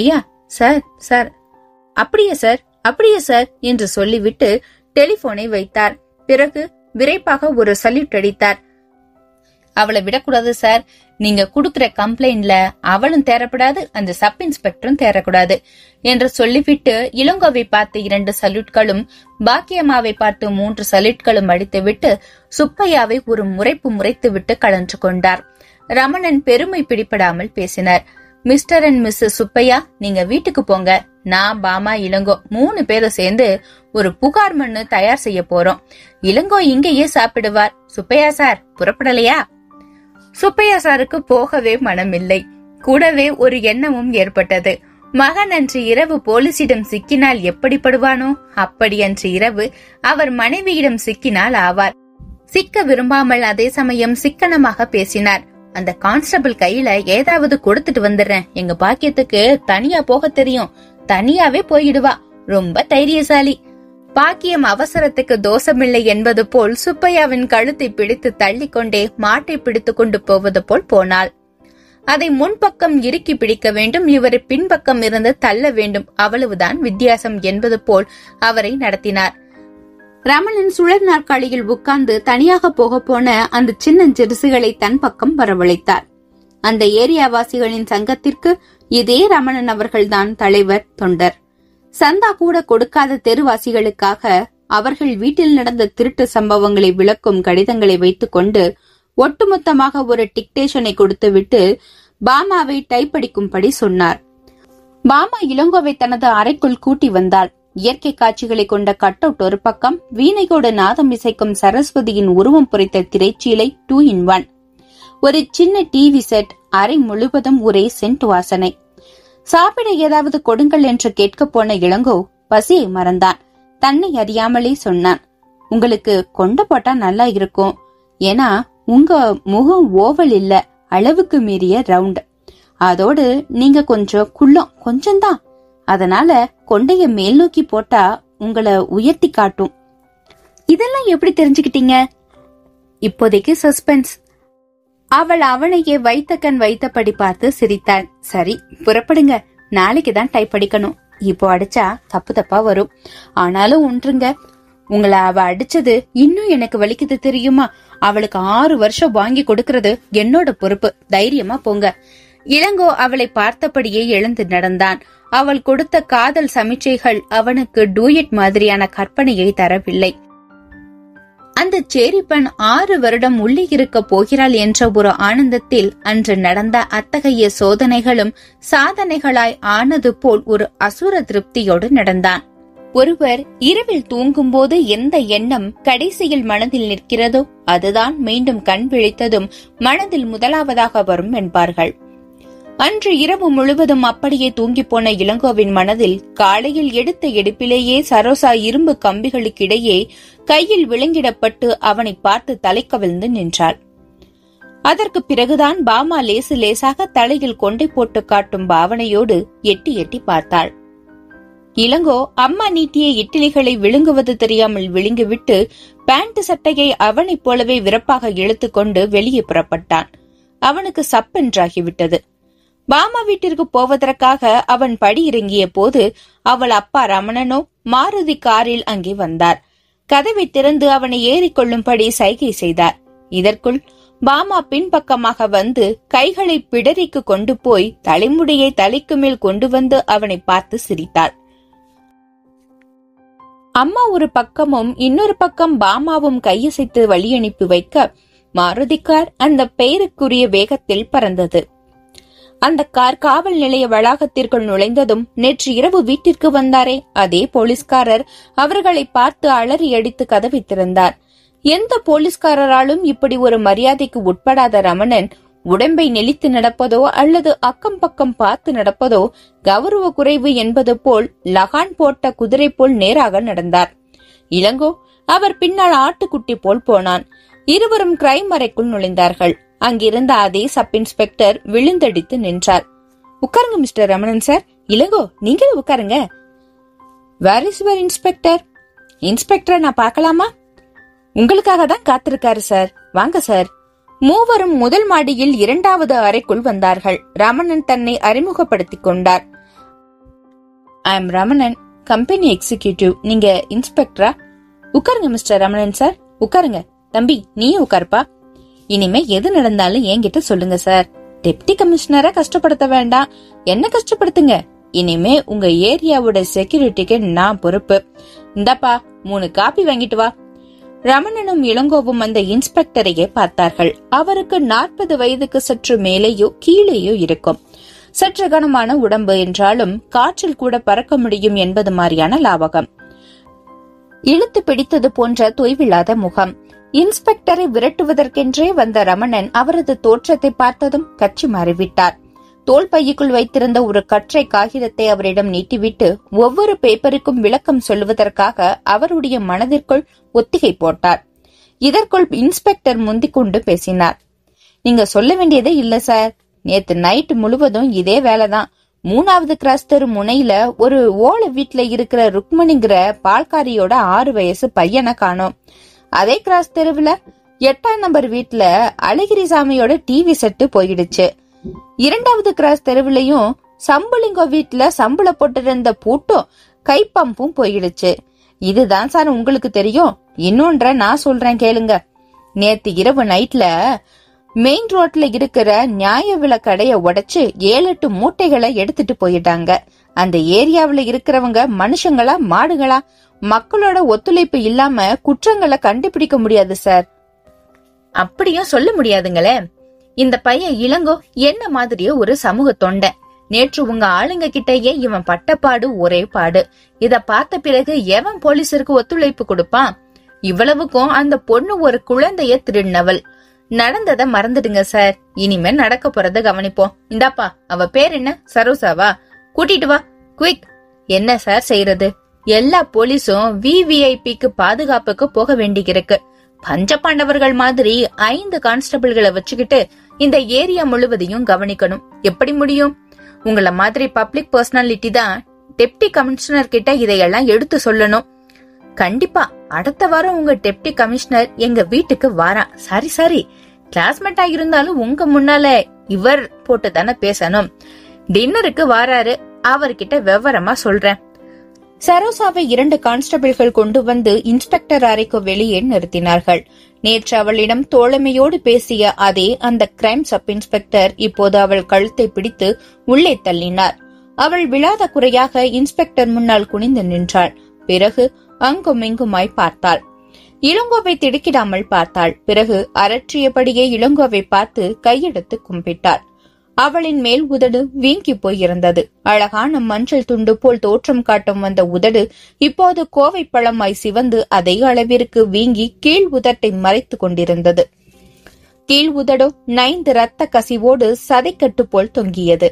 [SPEAKER 1] ஐயா சார் சார் அப்படியே சார் அப்படியே சார் என்று சொல்லிவிட்டு டெலிபோனை வைத்தார் பிறகு விரைப்பாக ஒரு சல்யூட் அடித்தார் அவளை விடக்கூடாது சார் நீங்க குடுக்கிற கம்ப்ளைண்ட்ல அவளும் தேரப்படாது அந்த சப் இன்ஸ்பெக்டரும் தேரக்கூடாது என்று சொல்லிவிட்டு இளங்கோவை பார்த்து இரண்டு சல்யூட்களும் பாக்கியம்மாவை பார்த்து மூன்று சல்யூட்களும் அடித்துவிட்டு சுப்பையாவை ஒரு முறைப்பு முறைத்துவிட்டு கலன்று கொண்டார் ரமணன் பெருமை பிடிபடாமல் பேசினார் மிஸ்டர் அண்ட் மிஸ்ஸஸ் சுப்பையா நீங்க வீட்டுக்கு போங்க நான் பாமா இளங்கோ மூணு பேரும் சேர்ந்து ஒரு புகார் மண்ணு தயார் செய்ய போறோம் இளங்கோ இங்கேயே சாப்பிடுவார் சுப்பையா சார் புறப்படலையா சுப்பையா சாருக்கு போகவே மனமில்லை கூடவே ஒரு எண்ணமும் ஏற்பட்டது மகன் அன்று இரவு போலீசிடம் சிக்கினால் எப்படிப்படுவானோ அப்படி அன்று இரவு அவர் மனைவியிடம் சிக்கினால் ஆவார் சிக்க விரும்பாமல் அதே சமயம் சிக்கனமாக பேசினார் அந்த கான்ஸ்டபிள் கையில ஏதாவது கொடுத்துட்டு வந்துடுறேன் எங்க பாக்கியத்துக்கு தனியா போக தெரியும் தனியாவே போயிடுவா ரொம்ப தைரியசாலி பாக்கியம் அவசரத்துக்கு தோஷமில்லை என்பது போல் சுப்பையாவின் கழுத்தை பிடித்து தள்ளிக்கொண்டே மாட்டை பிடித்து கொண்டு போவது போல் போனாள் அதை முன்பக்கம் இறுக்கி பிடிக்க வேண்டும் இவரை பின்பக்கம் இருந்து தள்ள வேண்டும் அவ்வளவுதான் வித்தியாசம் என்பது போல் அவரை நடத்தினார் ரமணன் சுழல் நாற்காலியில் உட்கார்ந்து தனியாக போக போன அந்த சின்ன ஜெருசுகளை தன் பக்கம் வரவழைத்தார் அந்த ஏரியாவாசிகளின் சங்கத்திற்கு இதே ரமணன் அவர்கள்தான் தலைவர் தொண்டர் சந்தா கூட கொடுக்காத தெருவாசிகளுக்காக அவர்கள் வீட்டில் நடந்த திருட்டு சம்பவங்களை விளக்கும் கடிதங்களை வைத்துக்கொண்டு ஒட்டுமொத்தமாக ஒரு டிக்டேஷனை கொடுத்துவிட்டு பாமாவை டைப்படிக்கும்படி சொன்னார் பாமா இளங்கோவை தனது அறைக்குள் கூட்டி வந்தாள் இயற்கை காட்சிகளை கொண்ட கட் அவுட் ஒரு பக்கம் வீணையோடு நாதம் இசைக்கும் சரஸ்வதியின் உருவம் பொறித்த திரைச்சீலை டூ இன் ஒன் ஒரு சின்ன டிவி செட் அறை முழுவதும் ஒரே சென்ட் வாசனை சாப்பிட ஏதாவது கொடுங்கள் என்று கேட்க போன இளங்கோ பசியை மறந்தான் தன்னை அறியாமலே சொன்னான் உங்களுக்கு கொண்ட போட்டா நல்லா இருக்கும் ஏன்னா உங்க முகம் ஓவல் இல்ல அளவுக்கு மீறிய ரவுண்ட் அதோடு நீங்க கொஞ்சம் குள்ளம் கொஞ்சம்தான் அதனால கொண்டைய மேல் நோக்கி போட்டா உங்களை உயர்த்தி காட்டும் இதெல்லாம் எப்படி தெரிஞ்சுக்கிட்டீங்க இப்போதைக்கு சஸ்பென்ஸ் அவள் அவனையே வைத்த கண் வைத்தபடி பார்த்து சிரித்தாள் சரி புறப்படுங்க நாளைக்கு தான் டைப் அடிக்கணும் இப்போ அடிச்சா தப்பு தப்பா வரும் ஆனாலும் ஒன்றுங்க உங்களை அவ அடிச்சது இன்னும் எனக்கு வலிக்குது தெரியுமா அவளுக்கு ஆறு வருஷம் வாங்கி கொடுக்கறது என்னோட பொறுப்பு தைரியமா போங்க இளங்கோ அவளை பார்த்தபடியே எழுந்து நடந்தான் அவள் கொடுத்த காதல் சமிச்சைகள் அவனுக்கு டூயட் மாதிரியான கற்பனையை தரவில்லை அந்த சேரிப்பெண் ஆறு வருடம் உள்ளே இருக்க போகிறாள் என்ற ஒரு ஆனந்தத்தில் அன்று நடந்த அத்தகைய சோதனைகளும் சாதனைகளாய் ஆனது போல் ஒரு அசுர திருப்தியோடு நடந்தான் ஒருவர் இரவில் தூங்கும்போது எந்த எண்ணம் கடைசியில் மனதில் நிற்கிறதோ அதுதான் மீண்டும் கண் விழித்ததும் மனதில் முதலாவதாக வரும் என்பார்கள் அன்று இரவு முழுவதும் அப்படியே தூங்கி போன இளங்கோவின் மனதில் காலையில் எடுத்த எடுப்பிலேயே சரோசா இரும்பு கம்பிகளுக்கிடையே கையில் விழுங்கிடப்பட்டு அவனை பார்த்து தலை கவிழ்ந்து நின்றாள் அதற்கு பிறகுதான் பாமா லேசு லேசாக தலையில் கொண்டை போட்டு காட்டும் பாவனையோடு எட்டி எட்டி பார்த்தாள் இளங்கோ அம்மா நீட்டிய இட்டிலிகளை விழுங்குவது தெரியாமல் விழுங்கிவிட்டு பேண்ட் சட்டையை அவனைப் போலவே விரப்பாக இழுத்துக்கொண்டு வெளியே புறப்பட்டான் அவனுக்கு சப்பென்றாகிவிட்டது பாமா வீட்டிற்கு போவதற்காக அவன் படியிறங்கிய போது அவள் அப்பா ரமணனோ மாருதி காரில் அங்கே வந்தார் கதவை திறந்து அவனை ஏறிக்கொள்ளும்படி சைகை செய்தார் இதற்குள் பாமா பின்பக்கமாக வந்து கைகளை பிடரிக்கு கொண்டு போய் தலைமுடியை தலைக்கு மேல் கொண்டு வந்து அவனை பார்த்து சிரித்தாள் அம்மா ஒரு பக்கமும் இன்னொரு பக்கம் பாமாவும் கையசைத்து வழியனுப்பி வைக்க மாருதிக்கார் அந்த பெயருக்குரிய வேகத்தில் பறந்தது அந்த கார் காவல் நிலைய வளாகத்திற்குள் நுழைந்ததும் நேற்று இரவு வீட்டிற்கு வந்தாரே அதே போலீஸ்காரர் அவர்களை பார்த்து அலறி அடித்து கதவி திறந்தார் எந்த போலீஸ்காரராலும் இப்படி ஒரு மரியாதைக்கு உட்படாத ரமணன் உடம்பை நெளித்து நடப்பதோ அல்லது அக்கம் பக்கம் பார்த்து நடப்பதோ கௌரவ குறைவு என்பது போல் லகான் போட்ட குதிரை போல் நேராக நடந்தார் இளங்கோ அவர் பின்னால் ஆட்டுக்குட்டி போல் போனான் இருவரும் கிரைம் அறைக்குள் நுழைந்தார்கள் அங்கிருந்த அதே சப் இன்ஸ்பெக்டர் விழுந்தடித்து நின்றார் உட்காருங்க மிஸ்டர் ரமணன் சார் இளகோ நீங்களும் உட்காருங்க வேர் இஸ் யுவர் இன்ஸ்பெக்டர் இன்ஸ்பெக்டரை நான் பார்க்கலாமா உங்களுக்காக தான் காத்திருக்காரு சார் வாங்க சார் மூவரும் முதல் மாடியில் இரண்டாவது அறைக்குள் வந்தார்கள் ரமணன் தன்னை அறிமுகப்படுத்திக் கொண்டார் I am Ramanan company executive நீங்க இன்ஸ்பெக்டரா உட்காருங்க மிஸ்டர் ரமணன் சார் உட்காருங்க தம்பி நீயும் உட்காருப்பா இனிமே எது நடந்தாலும் என்கிட்ட சொல்லுங்க சார் டெப்டி கமிஷனரை கஷ்டப்படுத்த வேண்டாம் என்ன கஷ்டப்படுத்துங்க இனிமே உங்க ஏரியாவோட செக்யூரிட்டிக்கு நான் பொறுப்பு இந்தப்பா மூணு காப்பி வாங்கிட்டு வா ரமணனும் இளங்கோவும் அந்த இன்ஸ்பெக்டரையே பார்த்தார்கள் அவருக்கு நாற்பது வயதுக்கு சற்று மேலேயோ கீழேயோ இருக்கும் சற்று கனமான உடம்பு என்றாலும் காற்றில் கூட பறக்க முடியும் என்பது மாதிரியான லாவகம் இழுத்து பிடித்தது போன்ற தொய்வில்லாத முகம் இன்ஸ்பெக்டரை விரட்டுவதற்கென்றே வந்த ரமணன் அவரது தோற்றத்தை பார்த்ததும் கட்சி மாறிவிட்டார் தோல் பையுக்குள் வைத்திருந்த ஒரு கற்றை காகிதத்தை அவரிடம் நீட்டிவிட்டு ஒவ்வொரு பேப்பருக்கும் விளக்கம் சொல்லுவதற்காக அவருடைய மனதிற்குள் ஒத்திகை போட்டார் இதற்குள் இன்ஸ்பெக்டர் முந்திக் கொண்டு பேசினார் நீங்க சொல்ல வேண்டியதே இல்ல சார் நேத்து நைட் முழுவதும் இதே வேலைதான் மூணாவது கிராஸ் தெரு முனையில ஒரு ஓலை வீட்டுல இருக்கிற ருக்மணிங்கிற பால்காரியோட ஆறு வயசு பையனை காணோம் அதே கிராஸ் தெருவுல எட்டாம் நம்பர் வீட்டுல அழகிரி சாமியோட டிவி செட்டு போயிடுச்சு இரண்டாவது கிராஸ் தெருவுலயும் சம்புலிங்க வீட்டுல போட்டு போட்டிருந்த பூட்டும் கை பம்பும் போயிடுச்சு இதுதான் சார் உங்களுக்கு தெரியும் இன்னொன்ற நான் சொல்றேன் கேளுங்க நேத்து இரவு நைட்ல மெயின் ரோட்ல இருக்கிற நியாய விலை கடைய உடைச்சு ஏழு எட்டு மூட்டைகளை எடுத்துட்டு போயிட்டாங்க அந்த ஏரியாவில இருக்கிறவங்க மனுஷங்களா மாடுகளா மக்களோட ஒத்துழைப்பு இல்லாம குற்றங்களை கண்டுபிடிக்க முடியாது சார் அப்படியும் சொல்ல முடியாதுங்களே இந்த பையன் இளங்கோ என்ன மாதிரியோ ஒரு சமூக தொண்டை நேற்று உங்க ஆளுங்க கிட்டயே இவன் பட்டப்பாடு ஒரே பாடு இத பார்த்த பிறகு எவன் போலீசருக்கு ஒத்துழைப்பு கொடுப்பான் இவ்வளவுக்கும் அந்த பொண்ணு ஒரு குழந்தைய திருநவல் நடந்தத மறந்துடுங்க சார் இனிமே நடக்க போறத கவனிப்போம் இந்தாப்பா அவ பேர் என்ன சரோசாவா கூட்டிட்டு வா குயிக் என்ன சார் செய்யறது எல்லா போலீஸும் விவிஐபிக்கு பாதுகாப்புக்கு போக வேண்டியிருக்கு பஞ்ச பாண்டவர்கள் மாதிரி ஐந்து கான்ஸ்டபிள்களை வச்சுக்கிட்டு இந்த ஏரியா முழுவதையும் கவனிக்கணும் எப்படி முடியும் உங்கள மாதிரி பப்ளிக் பர்சனாலிட்டி தான் டெப்டி கமிஷனர் கிட்ட இதையெல்லாம் எடுத்து சொல்லணும் கண்டிப்பா அடுத்த வாரம் உங்க டெப்டி கமிஷனர் எங்க வீட்டுக்கு வாரா சாரி சாரி கிளாஸ்மேட்டா இருந்தாலும் உங்க முன்னால இவர் போட்டு தானே பேசணும் டின்னருக்கு வாராரு அவர்கிட்ட விவரமா சொல்றேன் சரோசாவை இரண்டு கான்ஸ்டபிள்கள் கொண்டு வந்து இன்ஸ்பெக்டர் அறைக்கு வெளியே நிறுத்தினார்கள் நேற்று அவளிடம் தோழமையோடு பேசிய அதே அந்த கிரைம் சப் இன்ஸ்பெக்டர் இப்போது அவள் கழுத்தை பிடித்து உள்ளே தள்ளினார் அவள் விழாத குறையாக இன்ஸ்பெக்டர் முன்னால் குனிந்து நின்றாள் பிறகு அங்கும் இங்குமாய் பார்த்தாள் இளங்கோவை திடுக்கிடாமல் பார்த்தாள் பிறகு அரற்றியபடியே இளங்கோவை பார்த்து கையெடுத்து கும்பிட்டாள் அவளின் மேல் உதடு வீங்கி போயிருந்தது அழகான மஞ்சள் துண்டு போல் தோற்றம் காட்டும் வந்த உதடு இப்போது கோவை பழமாய் சிவந்து அதே அளவிற்கு வீங்கி கீழ் உதட்டை மறைத்து கொண்டிருந்தது கீழ் உதடோ நைந்து இரத்த கசிவோடு சதைக்கட்டு போல் தொங்கியது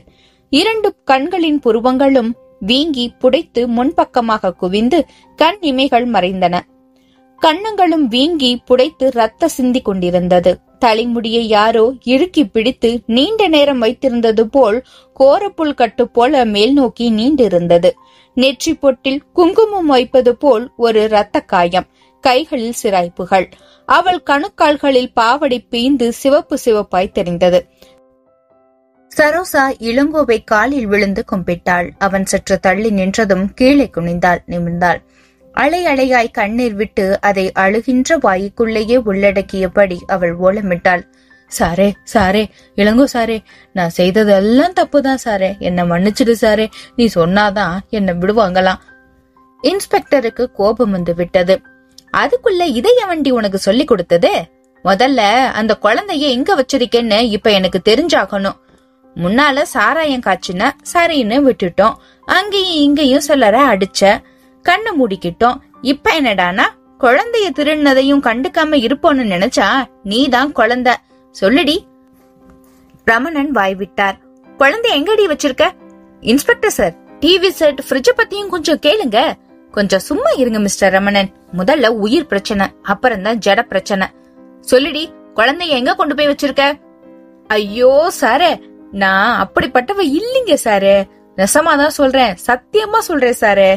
[SPEAKER 1] இரண்டு கண்களின் புருவங்களும் வீங்கி புடைத்து முன்பக்கமாக குவிந்து கண் இமைகள் மறைந்தன கன்னங்களும் வீங்கி புடைத்து ரத்த சிந்தி கொண்டிருந்தது தலைமுடியை யாரோ இறுக்கி பிடித்து நீண்ட நேரம் வைத்திருந்தது போல் கோரப்புல் கட்டு போல மேல் நோக்கி நீண்டிருந்தது நெற்றி பொட்டில் குங்குமம் வைப்பது போல் ஒரு இரத்த காயம் கைகளில் சிராய்ப்புகள் அவள் கணுக்கால்களில் பாவடை பீந்து சிவப்பு சிவப்பாய் தெரிந்தது சரோசா இளங்கோவை காலில் விழுந்து கும்பிட்டாள் அவன் சற்று தள்ளி நின்றதும் கீழே குனிந்தாள் நிமிர்ந்தாள் அலை அலையாய் கண்ணீர் விட்டு அதை அழுகின்ற வாய்க்குள்ளேயே உள்ளடக்கியபடி அவள் ஓலமிட்டாள் சாரே சாரே இளங்கோ சாரே நான் செய்ததெல்லாம் தப்புதான் சாரே என்னை மன்னிச்சிடு சாரே நீ சொன்னாதான் என்னை விடுவாங்களாம் இன்ஸ்பெக்டருக்கு கோபம் வந்து விட்டது அதுக்குள்ள இதய வண்டி உனக்கு சொல்லி கொடுத்தது முதல்ல அந்த குழந்தைய எங்க வச்சிருக்கேன்னு இப்ப எனக்கு தெரிஞ்சாகணும் முன்னால சாராயம் காய்ச்சின சரின்னு விட்டுட்டோம் அங்கேயும் இங்கேயும் சிலரை அடிச்சேன் கண்ணு மூடிக்கிட்டோம் இப்ப என்னடானா குழந்தைய திருடினதையும் கண்டுக்காம இருப்போன்னு நினைச்சா நீதான் குழந்தை சொல்லுடி ரமணன் வாய்விட்டார் குழந்தை எங்கடி வச்சிருக்க இன்ஸ்பெக்டர் சார் டிவி செட் ஃப்ரிட்ஜ பத்தியும் கொஞ்சம் கேளுங்க கொஞ்சம் சும்மா இருங்க மிஸ்டர் ரமணன் முதல்ல உயிர் பிரச்சனை அப்புறம் தான் ஜட பிரச்சனை சொல்லுடி குழந்தைய எங்க கொண்டு போய் வச்சிருக்க ஐயோ சாரு நான் அப்படிப்பட்டவ இல்லைங்க சாரு நெசமாதான் தான் சொல்றேன் சத்தியமா சொல்றேன் சாரு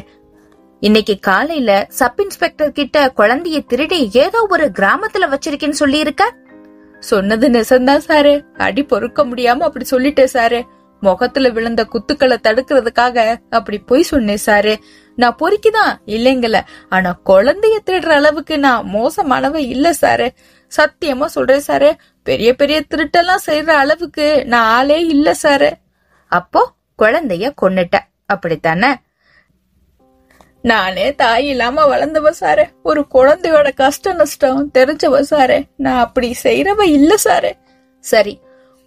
[SPEAKER 1] இன்னைக்கு காலையில சப் இன்ஸ்பெக்டர் கிட்ட குழந்தைய திருடி ஏதோ ஒரு கிராமத்துல வச்சிருக்கேன்னு சொல்லி இருக்க சொன்னது நெசந்தான் சாரு அடி பொறுக்க முடியாம அப்படி சொல்லிட்டேன் சாரு முகத்துல விழுந்த குத்துக்களை தடுக்கிறதுக்காக அப்படி பொய் சொன்னேன் சாரு நான் பொறுக்கிதான் இல்லைங்கல ஆனா குழந்தைய திருடுற அளவுக்கு நான் மோசமானவ இல்ல சாரு சத்தியமா சொல்றேன் சாரு பெரிய பெரிய திருட்டெல்லாம் செய்யற அளவுக்கு நான் ஆளே இல்ல சாரு அப்போ குழந்தைய கொன்னுட்ட அப்படித்தானே நானே தாய் இல்லாம வளர்ந்தவ சாரே ஒரு குழந்தையோட கஷ்ட நஷ்டம் தெரிஞ்சவ சாரே நான் அப்படி செய்யறவ இல்ல சாரே சரி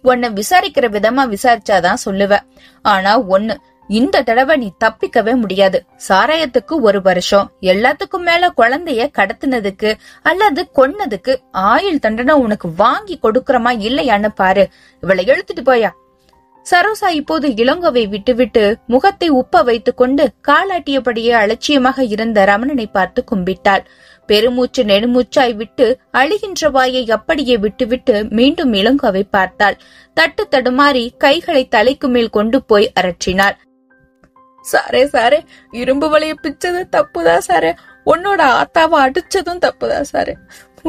[SPEAKER 1] உன்னை விசாரிக்கிற விதமா விசாரிச்சாதான் சொல்லுவ ஆனா ஒண்ணு இந்த தடவை நீ தப்பிக்கவே முடியாது சாராயத்துக்கு ஒரு வருஷம் எல்லாத்துக்கும் மேல குழந்தைய கடத்தினதுக்கு அல்லது கொன்னதுக்கு ஆயுள் தண்டனை உனக்கு வாங்கி கொடுக்கறமா இல்லையான்னு பாரு இவளை எழுத்துட்டு போயா சரோசா இப்போது இளங்கோவை விட்டுவிட்டு முகத்தை உப்ப வைத்துக் கொண்டு காலாட்டியபடியே அலட்சியமாக இருந்த ரமணனை பார்த்து கும்பிட்டாள் பெருமூச்சு நெடுமூச்சாய் விட்டு அழுகின்ற வாயை அப்படியே விட்டுவிட்டு மீண்டும் இளங்கோவை பார்த்தாள் தட்டு தடுமாறி கைகளை தலைக்கு மேல் கொண்டு போய் அரற்றினார் சாரே சாரே இரும்பு வலைய பிச்சது தப்புதா சாரே உன்னோட ஆத்தாவை அடிச்சதும் தப்புதா சாரே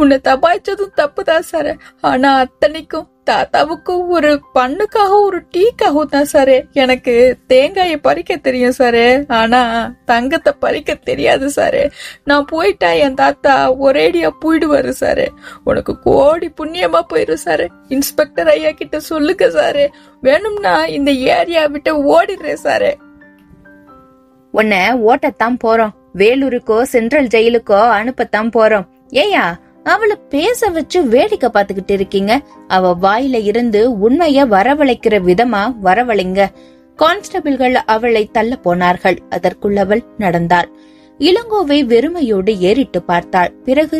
[SPEAKER 1] உன்னை தபாய்ச்சதும் தப்புதா சாரே ஆனா அத்தனைக்கும் தாத்தாவுக்கு ஒரு பண்ணுக்காக ஒரு டீக்காக தான் சாரு எனக்கு தேங்காயை பறிக்க தெரியும் சாரு ஆனா தங்கத்தை பறிக்க தெரியாது சாரு நான் போயிட்டா என் தாத்தா ஒரேடியா போயிடுவாரு சாரு உனக்கு கோடி புண்ணியமா போயிடும் சாரு இன்ஸ்பெக்டர் ஐயா கிட்ட சொல்லுங்க சாரு வேணும்னா இந்த ஏரியா விட்டு ஓடிடுறேன் சாரு உன்னை ஓட்டத்தான் போறோம் வேலூருக்கோ சென்ட்ரல் ஜெயிலுக்கோ அனுப்பத்தான் போறோம் ஏயா அவளை பேச வச்சு வேடிக்கை பாத்துக்கிட்டு இருக்கீங்க அவ வாயில இருந்து உண்மைய வரவழைக்கிற விதமா வரவழைங்க கான்ஸ்டபிள்கள் அவளை தள்ள போனார்கள் அதற்குள்ளவள் நடந்தாள் இளங்கோவை வெறுமையோடு ஏறிட்டு பார்த்தாள் பிறகு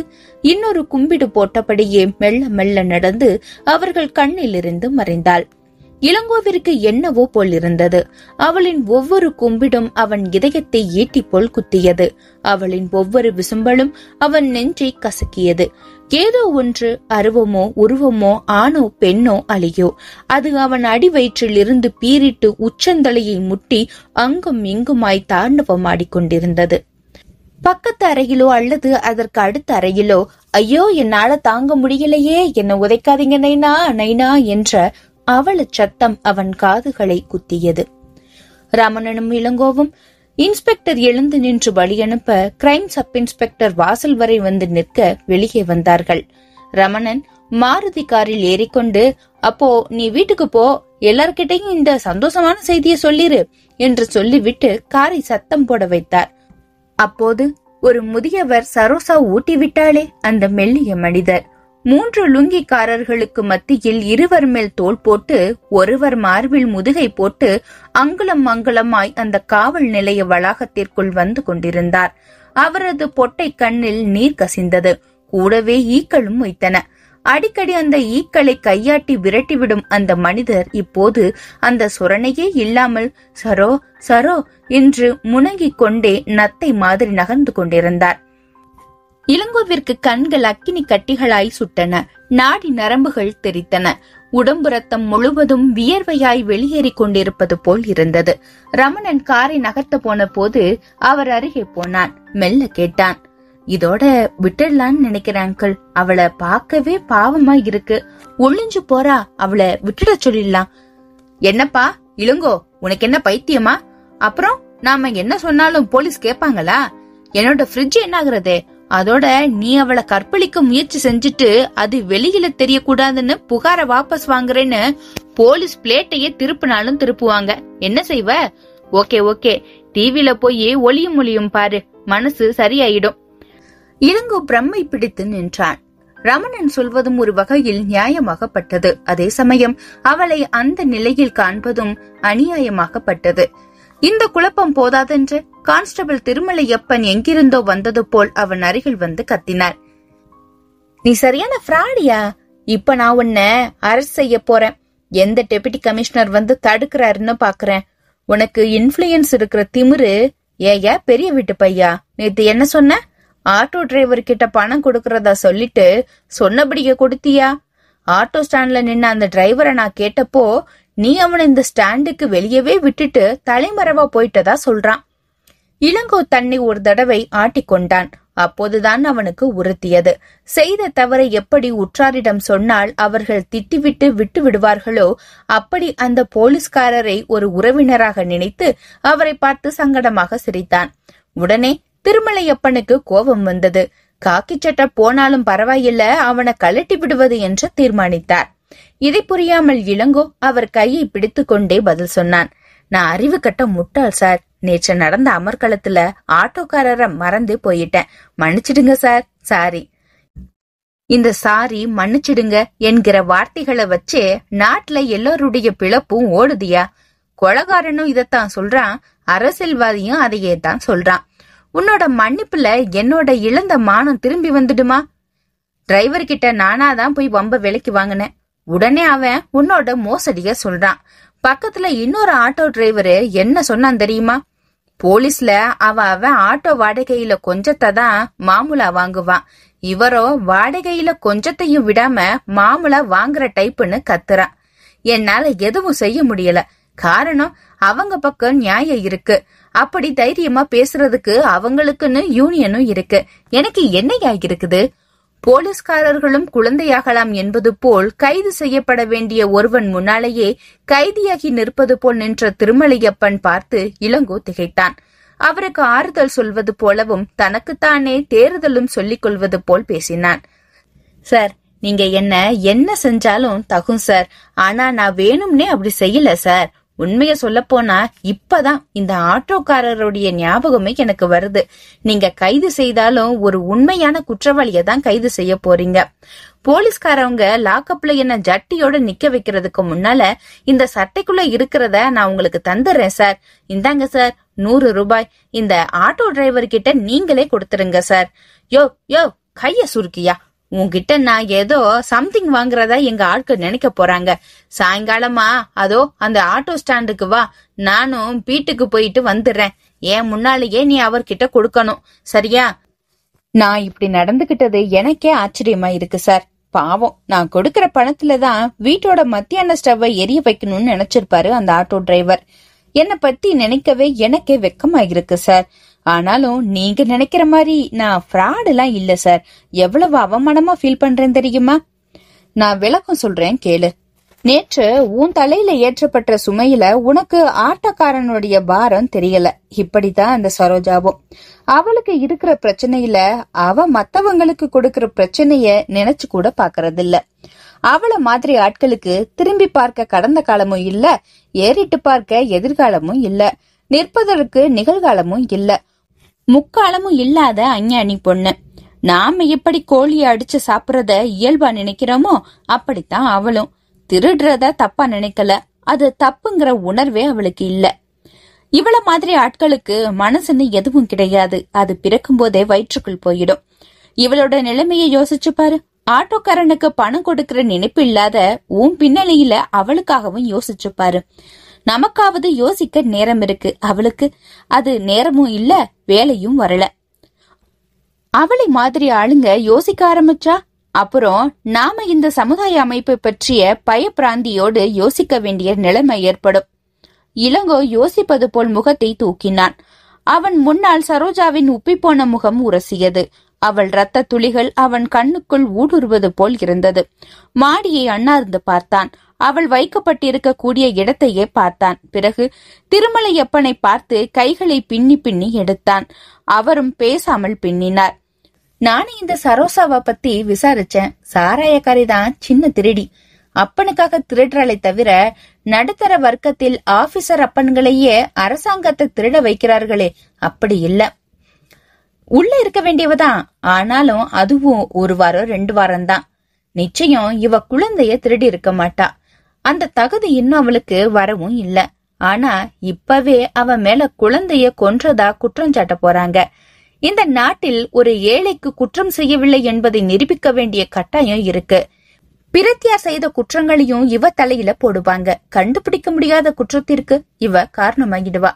[SPEAKER 1] இன்னொரு கும்பிடு போட்டபடியே மெல்ல மெல்ல நடந்து அவர்கள் கண்ணிலிருந்து மறைந்தாள் இளங்கோவிற்கு என்னவோ போல் இருந்தது அவளின் ஒவ்வொரு கும்பிடும் அவன் இதயத்தை ஈட்டி போல் குத்தியது அவளின் ஒவ்வொரு விசும்பலும் அவன் நெஞ்சை கசக்கியது ஏதோ ஒன்று அருவமோ உருவமோ ஆணோ பெண்ணோ அழியோ அது அவன் அடி வயிற்றில் இருந்து பீரிட்டு உச்சந்தலையை முட்டி அங்கும் இங்குமாய் தாண்டவம் ஆடிக்கொண்டிருந்தது பக்கத்து அறையிலோ அல்லது அதற்கு அடுத்த அறையிலோ ஐயோ என்னால தாங்க முடியலையே என்ன உதைக்காதீங்க நைனா நைனா என்ற அவள சத்தம் அவன் காதுகளை குத்தியது ரமணனும் இளங்கோவும் இன்ஸ்பெக்டர் எழுந்து நின்று வழி அனுப்ப கிரைம் சப் இன்ஸ்பெக்டர் வாசல் வரை வந்து நிற்க வெளியே வந்தார்கள் ரமணன் மாருதி காரில் ஏறிக்கொண்டு அப்போ நீ வீட்டுக்கு போ எல்லார்கிட்டையும் இந்த சந்தோஷமான செய்தியை சொல்லிரு என்று சொல்லிவிட்டு காரை சத்தம் போட வைத்தார் அப்போது ஒரு முதியவர் சரோசா ஊட்டி விட்டாலே அந்த மெல்லிய மனிதர் மூன்று லுங்கிக்காரர்களுக்கு மத்தியில் இருவர் மேல் தோல் போட்டு ஒருவர் மார்பில் முதுகை போட்டு அங்குலம் அங்குலமாய் அந்த காவல் நிலைய வளாகத்திற்குள் வந்து கொண்டிருந்தார் அவரது பொட்டை கண்ணில் நீர் கசிந்தது கூடவே ஈக்களும் வைத்தன அடிக்கடி அந்த ஈக்களை கையாட்டி விரட்டிவிடும் அந்த மனிதர் இப்போது அந்த சுரணையே இல்லாமல் சரோ சரோ என்று முணங்கிக் கொண்டே நத்தை மாதிரி நகர்ந்து கொண்டிருந்தார் இளங்கோவிற்கு கண்கள் அக்கினி கட்டிகளாய் சுட்டன நாடி நரம்புகள் தெரித்தன உடம்பு ரத்தம் முழுவதும் வியர்வையாய் வெளியேறி கொண்டிருப்பது போல் இருந்தது ரமணன் காரை நகர்த்த போன போது அவர் அருகே போனான் மெல்ல கேட்டான் இதோட விட்டுடலான்னு நினைக்கிறேன் அங்கிள் அவளை பார்க்கவே பாவமா இருக்கு ஒளிஞ்சு போறா அவளை விட்டுட சொல்லிடலாம் என்னப்பா இளங்கோ உனக்கு என்ன பைத்தியமா அப்புறம் நாம என்ன சொன்னாலும் போலீஸ் கேப்பாங்களா என்னோட பிரிட்ஜ் என்ன ஆகுறது அதோட நீ அவளை கற்பழிக்க முயற்சி செஞ்சுட்டு அது வெளியில தெரியக்கூடாதுன்னு புகார வாபஸ் வாங்குறேன்னு போலீஸ் பிளேட்டையே திருப்பினாலும் திருப்புவாங்க என்ன செய்வ ஓகே ஓகே டிவில போய் ஒளியும் ஒளியும் பாரு மனசு சரியாயிடும் இளங்கு பிரம்மை பிடித்து நின்றான் ரமணன் சொல்வதும் ஒரு வகையில் நியாயமாகப்பட்டது அதே சமயம் அவளை அந்த நிலையில் காண்பதும் அநியாயமாகப்பட்டது இந்த குழப்பம் போதாதென்று கான்ஸ்டபிள் திருமலையப்பன் எங்கிருந்தோ வந்தது போல் அவன் அருகில் வந்து கத்தினார் நீ சரியான ஃப்ராடியா இப்ப நான் உன்ன அரெஸ்ட் செய்ய போறேன் எந்த டெபுட்டி கமிஷனர் வந்து தடுக்கிறாருன்னு பாக்குறேன் உனக்கு இன்ஃபுளுயன்ஸ் இருக்கிற திமிரு ஏயா பெரிய வீட்டு பையா நேத்து என்ன சொன்ன ஆட்டோ டிரைவர் கிட்ட பணம் கொடுக்கறதா சொல்லிட்டு சொன்னபடியே கொடுத்தியா ஆட்டோ ஸ்டாண்ட்ல நின்ன அந்த டிரைவரை நான் கேட்டப்போ நீ அவனை இந்த ஸ்டாண்டுக்கு வெளியவே விட்டுட்டு தலைமறைவா போயிட்டதா சொல்றான் இளங்கோ தன்னை ஒரு தடவை ஆட்டிக்கொண்டான் அப்போதுதான் அவனுக்கு உறுத்தியது செய்த தவறை எப்படி உற்றாரிடம் சொன்னால் அவர்கள் திட்டிவிட்டு விட்டு விடுவார்களோ அப்படி அந்த போலீஸ்காரரை ஒரு உறவினராக நினைத்து அவரை பார்த்து சங்கடமாக சிரித்தான் உடனே திருமலையப்பனுக்கு கோபம் வந்தது காக்கி சட்டை போனாலும் பரவாயில்ல அவனை கலட்டி விடுவது என்று தீர்மானித்தார் இதை புரியாமல் இளங்கோ அவர் கையை பிடித்து கொண்டே பதில் சொன்னான் நான் அறிவு கட்ட முட்டாள் சார் நேற்று நடந்த அமர்க்களத்துல ஆட்டோக்காரரை மறந்து போயிட்டேன் மன்னிச்சிடுங்க சார் சாரி இந்த சாரி மன்னிச்சிடுங்க என்கிற வார்த்தைகளை வச்சு நாட்டுல எல்லோருடைய பிழப்பும் ஓடுதியா கொலகாரனும் இதைத்தான் சொல்றான் அரசியல்வாதியும் அதையே தான் சொல்றான் உன்னோட மன்னிப்புல என்னோட இழந்த மானம் திரும்பி வந்துடுமா டிரைவர் கிட்ட நானாதான் தான் போய் வம்ப விலைக்கு வாங்கினேன் உடனே அவன் உன்னோட மோசடிய சொல்றான் பக்கத்துல இன்னொரு ஆட்டோ டிரைவர் என்ன சொன்னான் தெரியுமா போலீஸ்ல அவ அவன் ஆட்டோ வாடகையில கொஞ்சத்தை தான் மாமூலா வாங்குவான் இவரோ வாடகையில கொஞ்சத்தையும் விடாம மாமூலா வாங்குற டைப்புன்னு கத்துறான் என்னால எதுவும் செய்ய முடியல காரணம் அவங்க பக்கம் நியாயம் இருக்கு அப்படி தைரியமா பேசுறதுக்கு அவங்களுக்குன்னு யூனியனும் இருக்கு எனக்கு என்னையா இருக்குது போலீஸ்காரர்களும் குழந்தையாகலாம் என்பது போல் கைது செய்யப்பட வேண்டிய ஒருவன் முன்னாலேயே கைதியாகி நிற்பது போல் நின்ற திருமலையப்பன் பார்த்து இளங்கோ திகைத்தான் அவருக்கு ஆறுதல் சொல்வது போலவும் தனக்குத்தானே தேறுதலும் சொல்லிக் கொள்வது போல் பேசினான் சார் நீங்க என்ன என்ன செஞ்சாலும் தகும் சார் ஆனா நான் வேணும்னே அப்படி செய்யல சார் உண்மைய சொல்ல போனா இப்பதான் இந்த ஆட்டோக்காரருடைய ஞாபகமே எனக்கு வருது நீங்க கைது செய்தாலும் ஒரு உண்மையான குற்றவாளிய தான் கைது செய்ய போறீங்க போலீஸ்காரவங்க லாக்அப்ல என்ன ஜட்டியோட நிக்க வைக்கிறதுக்கு முன்னால இந்த சட்டைக்குள்ள இருக்கிறத நான் உங்களுக்கு தந்துடுறேன் சார் இந்தாங்க சார் நூறு ரூபாய் இந்த ஆட்டோ டிரைவர் கிட்ட நீங்களே கொடுத்துருங்க சார் யோ யோ கைய சுருக்கியா உன்கிட்ட நான் ஏதோ சம்திங் வாங்குறதா எங்க ஆட்கள் நினைக்க போறாங்க சாயங்காலமா அதோ அந்த ஆட்டோ ஸ்டாண்டுக்கு வா நானும் வீட்டுக்கு போயிட்டு வந்துடுறேன் ஏன் முன்னாலேயே நீ அவர்கிட்ட கொடுக்கணும் சரியா நான் இப்படி நடந்துகிட்டது எனக்கே ஆச்சரியமா இருக்கு சார் பாவம் நான் கொடுக்கற பணத்துலதான் தான் வீட்டோட மத்தியான ஸ்டவ்வை எரிய வைக்கணும்னு நினைச்சிருப்பாரு அந்த ஆட்டோ டிரைவர் என்னை பத்தி நினைக்கவே எனக்கே வெக்கமா இருக்கு சார் ஆனாலும் நீங்க நினைக்கிற மாதிரி நான் ஃப்ராடெல்லாம் இல்ல சார் எவ்வளவு அவமானமா ஃபீல் பண்றேன் தெரியுமா நான் விளக்கம் சொல்றேன் கேளு நேற்று உன் தலையில ஏற்றப்பட்ட சுமையில உனக்கு ஆட்டக்காரனுடைய பாரம் தெரியல இப்படிதான் அந்த சரோஜாவும் அவளுக்கு இருக்கிற பிரச்சனையில அவ மத்தவங்களுக்கு கொடுக்கற பிரச்சனைய நினைச்சு கூட பாக்குறது இல்ல அவள மாதிரி ஆட்களுக்கு திரும்பி பார்க்க கடந்த காலமும் இல்ல ஏறிட்டு பார்க்க எதிர்காலமும் இல்ல நிற்பதற்கு நிகழ்காலமும் இல்லை முக்காலமும் இல்லாத அஞ்ஞானி பொண்ணு நாம எப்படி கோழியை அடிச்சு சாப்பிடறத இயல்பா நினைக்கிறோமோ அப்படித்தான் அவளும் திருடுறத தப்பா நினைக்கல அது தப்புங்கிற உணர்வே அவளுக்கு இல்ல இவள மாதிரி ஆட்களுக்கு மனசுன்னு எதுவும் கிடையாது அது பிறக்கும் போதே வயிற்றுக்குள் போயிடும் இவளோட நிலைமைய யோசிச்சு பாரு ஆட்டோக்காரனுக்கு பணம் கொடுக்கிற நினைப்பு இல்லாத உன் பின்னணியில அவளுக்காகவும் யோசிச்சு பாரு நமக்காவது யோசிக்க நேரம் இருக்கு அவளுக்கு அது நேரமும் இல்ல வேலையும் வரல அவளை மாதிரி ஆளுங்க யோசிக்க ஆரம்பிச்சா அப்புறம் நாம இந்த சமுதாய அமைப்பை பற்றிய பயப்பிராந்தியோடு யோசிக்க வேண்டிய நிலைமை ஏற்படும் இளங்கோ யோசிப்பது போல் முகத்தை தூக்கினான் அவன் முன்னால் சரோஜாவின் உப்பிப்போன முகம் உரசியது அவள் இரத்த துளிகள் அவன் கண்ணுக்குள் ஊடுருவது போல் இருந்தது மாடியை அண்ணாந்து பார்த்தான் அவள் வைக்கப்பட்டிருக்கக்கூடிய இடத்தையே பார்த்தான் பிறகு திருமலையப்பனை பார்த்து கைகளை பின்னி பின்னி எடுத்தான் அவரும் பேசாமல் பின்னினார் நானே இந்த சரோசாவை பத்தி விசாரிச்சேன் சாராயக்காரி தான் சின்ன திருடி அப்பனுக்காக திருடுறளை தவிர நடுத்தர வர்க்கத்தில் ஆபிசர் அப்பன்களையே அரசாங்கத்தை திருட வைக்கிறார்களே அப்படி இல்ல உள்ள இருக்க வேண்டியவதான் ஆனாலும் அதுவும் ஒரு வாரம் ரெண்டு வாரம் தான் நிச்சயம் இவ குழந்தைய திருடி இருக்க மாட்டா அந்த தகுதி இன்னும் அவளுக்கு வரவும் இல்ல ஆனா இப்பவே அவ மேல குழந்தைய கொன்றதா குற்றம் சாட்ட போறாங்க இந்த நாட்டில் ஒரு ஏழைக்கு குற்றம் செய்யவில்லை என்பதை நிரூபிக்க வேண்டிய கட்டாயம் இருக்கு பிரத்யா செய்த குற்றங்களையும் இவ தலையில போடுவாங்க கண்டுபிடிக்க முடியாத குற்றத்திற்கு இவ காரணமாகிடுவா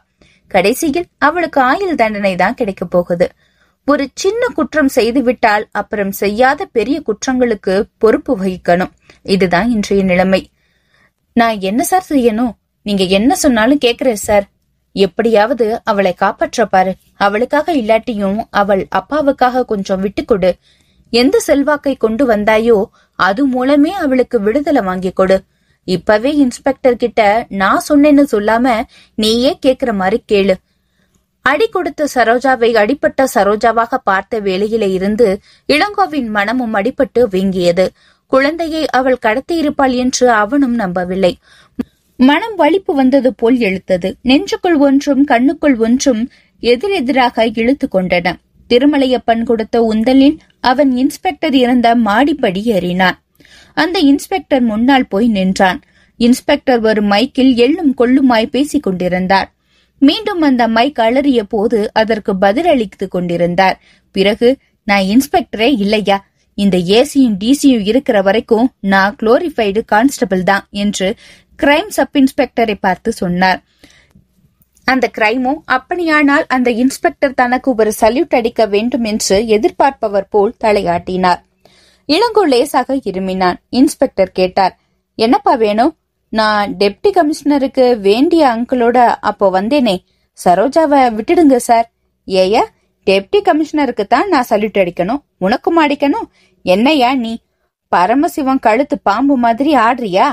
[SPEAKER 1] கடைசியில் அவளுக்கு ஆயுள் தண்டனை தான் கிடைக்க போகுது ஒரு சின்ன குற்றம் செய்து விட்டால் அப்புறம் செய்யாத பெரிய குற்றங்களுக்கு பொறுப்பு வகிக்கணும் இதுதான் இன்றைய நிலைமை நான் என்ன சார் செய்யணும் நீங்க என்ன சொன்னாலும் கேக்குறேன் சார் எப்படியாவது அவளை காப்பாற்ற பாரு அவளுக்காக இல்லாட்டியும் அவள் அப்பாவுக்காக கொஞ்சம் விட்டு கொடு எந்த செல்வாக்கை கொண்டு வந்தாயோ அது மூலமே அவளுக்கு விடுதலை வாங்கி கொடு இப்பவே இன்ஸ்பெக்டர் கிட்ட நான் சொன்னேன்னு சொல்லாம நீயே கேக்குற மாதிரி கேளு அடி கொடுத்த சரோஜாவை அடிப்பட்ட சரோஜாவாக பார்த்த வேளையில இருந்து இளங்கோவின் மனமும் அடிபட்டு வீங்கியது குழந்தையை அவள் கடத்தியிருப்பாள் என்று அவனும் நம்பவில்லை மனம் வலிப்பு வந்தது போல் எழுத்தது நெஞ்சுக்குள் ஒன்றும் கண்ணுக்குள் ஒன்றும் எதிரெதிராக இழுத்து கொண்டன திருமலையப்பன் கொடுத்த உந்தலில் அவன் இன்ஸ்பெக்டர் இருந்த மாடிப்படி ஏறினான் அந்த இன்ஸ்பெக்டர் முன்னால் போய் நின்றான் இன்ஸ்பெக்டர் ஒரு மைக்கில் எள்ளும் கொள்ளுமாய் பேசிக் கொண்டிருந்தார் மீண்டும் அந்த மைக் அலறிய போது அதற்கு பதிலளித்துக் கொண்டிருந்தார் பிறகு நான் இன்ஸ்பெக்டரே இல்லையா இந்த ஏசியும் டிசியும் இருக்கிற வரைக்கும் நான் குளோரிஃபைடு கான்ஸ்டபிள் தான் என்று கிரைம் சப் இன்ஸ்பெக்டரை பார்த்து சொன்னார் அந்த கிரைமும் அப்படியானால் அந்த இன்ஸ்பெக்டர் தனக்கு ஒரு சல்யூட் அடிக்க வேண்டும் என்று எதிர்பார்ப்பவர் போல் தலையாட்டினார் இளங்கோ லேசாக இருமினான் இன்ஸ்பெக்டர் கேட்டார் என்னப்பா வேணும் நான் டெப்டி கமிஷனருக்கு வேண்டிய அங்கிளோட அப்போ வந்தேனே சரோஜாவை விட்டுடுங்க சார் ஏயா டெப்டி கமிஷனருக்கு தான் நான் சல்யூட் அடிக்கணும் உனக்கும் அடிக்கணும் என்னையா நீ பரமசிவம் கழுத்து பாம்பு மாதிரி ஆடுறியா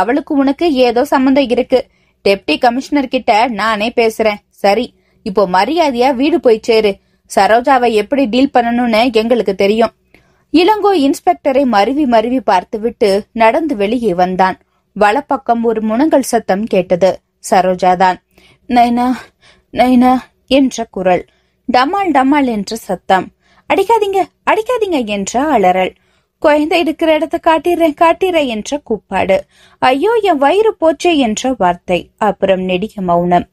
[SPEAKER 1] அவளுக்கு உனக்கு ஏதோ சம்மந்தம் இருக்கு டெப்டி கமிஷனர் கிட்ட நானே பேசுறேன் சரி இப்போ மரியாதையா வீடு போய் சேரு சரோஜாவை எப்படி டீல் பண்ணணும்னு எங்களுக்கு தெரியும் இளங்கோ இன்ஸ்பெக்டரை மருவி மருவி பார்த்துவிட்டு நடந்து வெளியே வந்தான் வலப்பக்கம் ஒரு முனங்கல் சத்தம் கேட்டது சரோஜா தான் நைனா நைனா என்ற குரல் டமால் டமால் என்ற சத்தம் அடிக்காதீங்க அடிக்காதீங்க என்ற அலறல் குழந்தை இருக்கிற இடத்த காட்டிடுறேன் காட்டிடுறேன் என்ற கூப்பாடு ஐயோ என் வயிறு போச்சே என்ற வார்த்தை அப்புறம் நெடிய மௌனம்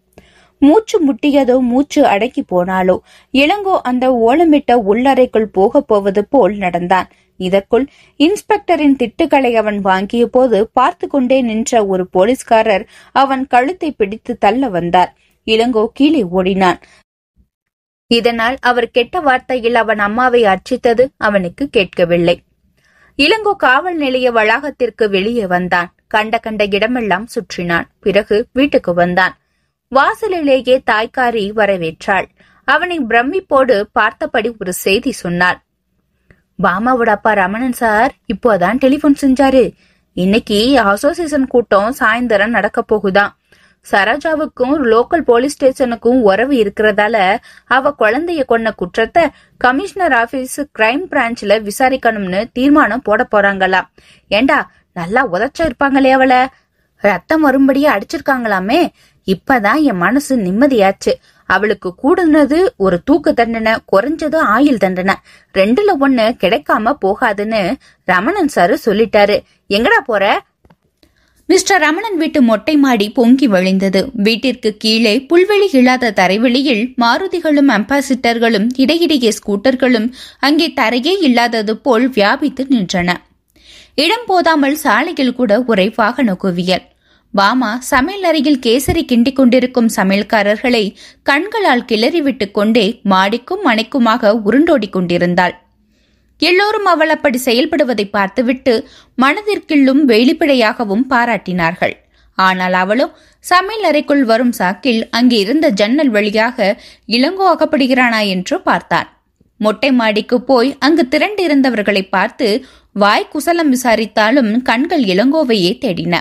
[SPEAKER 1] மூச்சு முட்டியதோ மூச்சு அடக்கி போனாலோ இளங்கோ அந்த ஓலமிட்ட உள்ளறைக்குள் போக போவது போல் நடந்தான் இதற்குள் இன்ஸ்பெக்டரின் திட்டுகளை அவன் வாங்கிய போது பார்த்து கொண்டே நின்ற ஒரு போலீஸ்காரர் அவன் கழுத்தை பிடித்து தள்ள வந்தார் இளங்கோ கீழே ஓடினான் இதனால் அவர் கெட்ட வார்த்தையில் அவன் அம்மாவை அர்ச்சித்தது அவனுக்கு கேட்கவில்லை இளங்கோ காவல் நிலைய வளாகத்திற்கு வெளியே வந்தான் கண்ட கண்ட இடமெல்லாம் சுற்றினான் பிறகு வீட்டுக்கு வந்தான் வாசலிலேயே தாய்க்காரி வரவேற்றாள் அவனை பிரமிப்போடு பார்த்தபடி ஒரு செய்தி சொன்னாள் பாமாவோட அப்பா ரமணன் சார் இப்போதான் டெலிபோன் செஞ்சாரு இன்னைக்கு அசோசியேஷன் கூட்டம் சாயந்தரம் நடக்க போகுதான் சரோஜாவுக்கும் லோக்கல் போலீஸ் ஸ்டேஷனுக்கும் உறவு இருக்கிறதால அவ குழந்தைய கொன்ன குற்றத்தை கமிஷனர் ஆபீஸ் கிரைம் பிரான்ச்ல விசாரிக்கணும்னு தீர்மானம் போட போறாங்களாம் ஏண்டா நல்லா உதச்சா இருப்பாங்களே அவளை ரத்தம் வரும்படியே அடிச்சிருக்காங்களாமே இப்பதான் என் மனசு நிம்மதியாச்சு அவளுக்கு கூடுனது ஒரு தூக்கு தண்டனை குறைஞ்சது ஆயுள் தண்டனை ரெண்டுல ஒண்ணு கிடைக்காம போகாதுன்னு ரமணன் சாரு சொல்லிட்டாரு எங்கடா போற மிஸ்டர் ரமணன் வீட்டு மொட்டை மாடி பொங்கி வழிந்தது வீட்டிற்கு கீழே புல்வெளி இல்லாத தரைவெளியில் மாருதிகளும் அம்பாசிட்டர்களும் இடையிடையே ஸ்கூட்டர்களும் அங்கே தரையே இல்லாதது போல் வியாபித்து நின்றன இடம் போதாமல் சாலையில் கூட ஒரே வாகன குவியல் பாமா சமையல் அறையில் கேசரி கிண்டிக் கொண்டிருக்கும் சமையல்காரர்களை கண்களால் கிளறிவிட்டு கொண்டே மாடிக்கும் மனைக்குமாக உருண்டோடிக் கொண்டிருந்தாள் எல்லோரும் அவள் அப்படி செயல்படுவதை பார்த்துவிட்டு மனதிற்குள்ளும் வெளிப்படையாகவும் பாராட்டினார்கள் ஆனால் அவளோ சமையல் அறைக்குள் வரும் சாக்கில் அங்கே இருந்த ஜன்னல் வழியாக இளங்கோ அகப்படுகிறானா என்று பார்த்தான் மொட்டை மாடிக்கு போய் அங்கு திரண்டிருந்தவர்களை பார்த்து வாய் குசலம் விசாரித்தாலும் கண்கள் இளங்கோவையே தேடின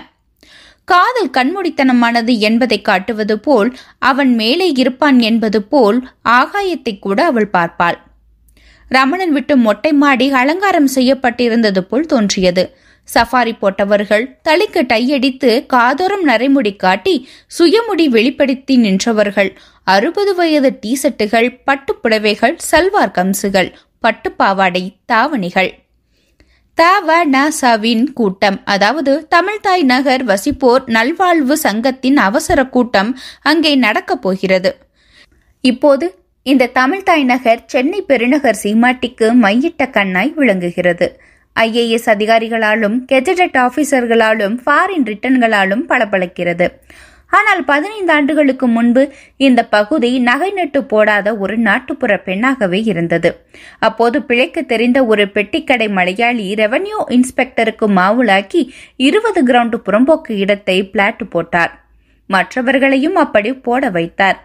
[SPEAKER 1] காதல் கண்மூடித்தனமானது என்பதை காட்டுவது போல் அவன் மேலே இருப்பான் என்பது போல் ஆகாயத்தை கூட அவள் பார்ப்பாள் ரமணன் விட்டு மொட்டை மாடி அலங்காரம் செய்யப்பட்டிருந்தது போல் தோன்றியது சஃபாரி போட்டவர்கள் தலைக்கு டையடித்து காதோரம் நரைமுடி காட்டி சுயமுடி வெளிப்படுத்தி நின்றவர்கள் அறுபது வயது டீசர்ட்டுகள் பட்டுப்புடவைகள் சல்வார் கம்சுகள் பட்டு பாவாடை தாவணிகள் நசாவின் கூட்டம் அதாவது தமிழ்தாய் நகர் வசிப்போர் நல்வாழ்வு சங்கத்தின் அவசர கூட்டம் அங்கே நடக்கப் போகிறது இப்போது இந்த தமிழ் நகர் சென்னை பெருநகர் சீமாட்டிக்கு மையிட்ட கண்ணாய் விளங்குகிறது ஐஏஎஸ் அதிகாரிகளாலும் கெஜடட் ஆபீசர்களாலும் ஃபாரின் ரிட்டன்களாலும் பளபளக்கிறது ஆனால் பதினைந்து ஆண்டுகளுக்கு முன்பு இந்த பகுதி நகை நட்டு போடாத ஒரு நாட்டுப்புற பெண்ணாகவே இருந்தது அப்போது பிழைக்கு தெரிந்த ஒரு பெட்டிக்கடை மலையாளி ரெவன்யூ இன்ஸ்பெக்டருக்கு மாவுளாக்கி இருபது கிரவுண்டு புறம்போக்கு இடத்தை பிளாட் போட்டார் மற்றவர்களையும் அப்படி போட வைத்தார்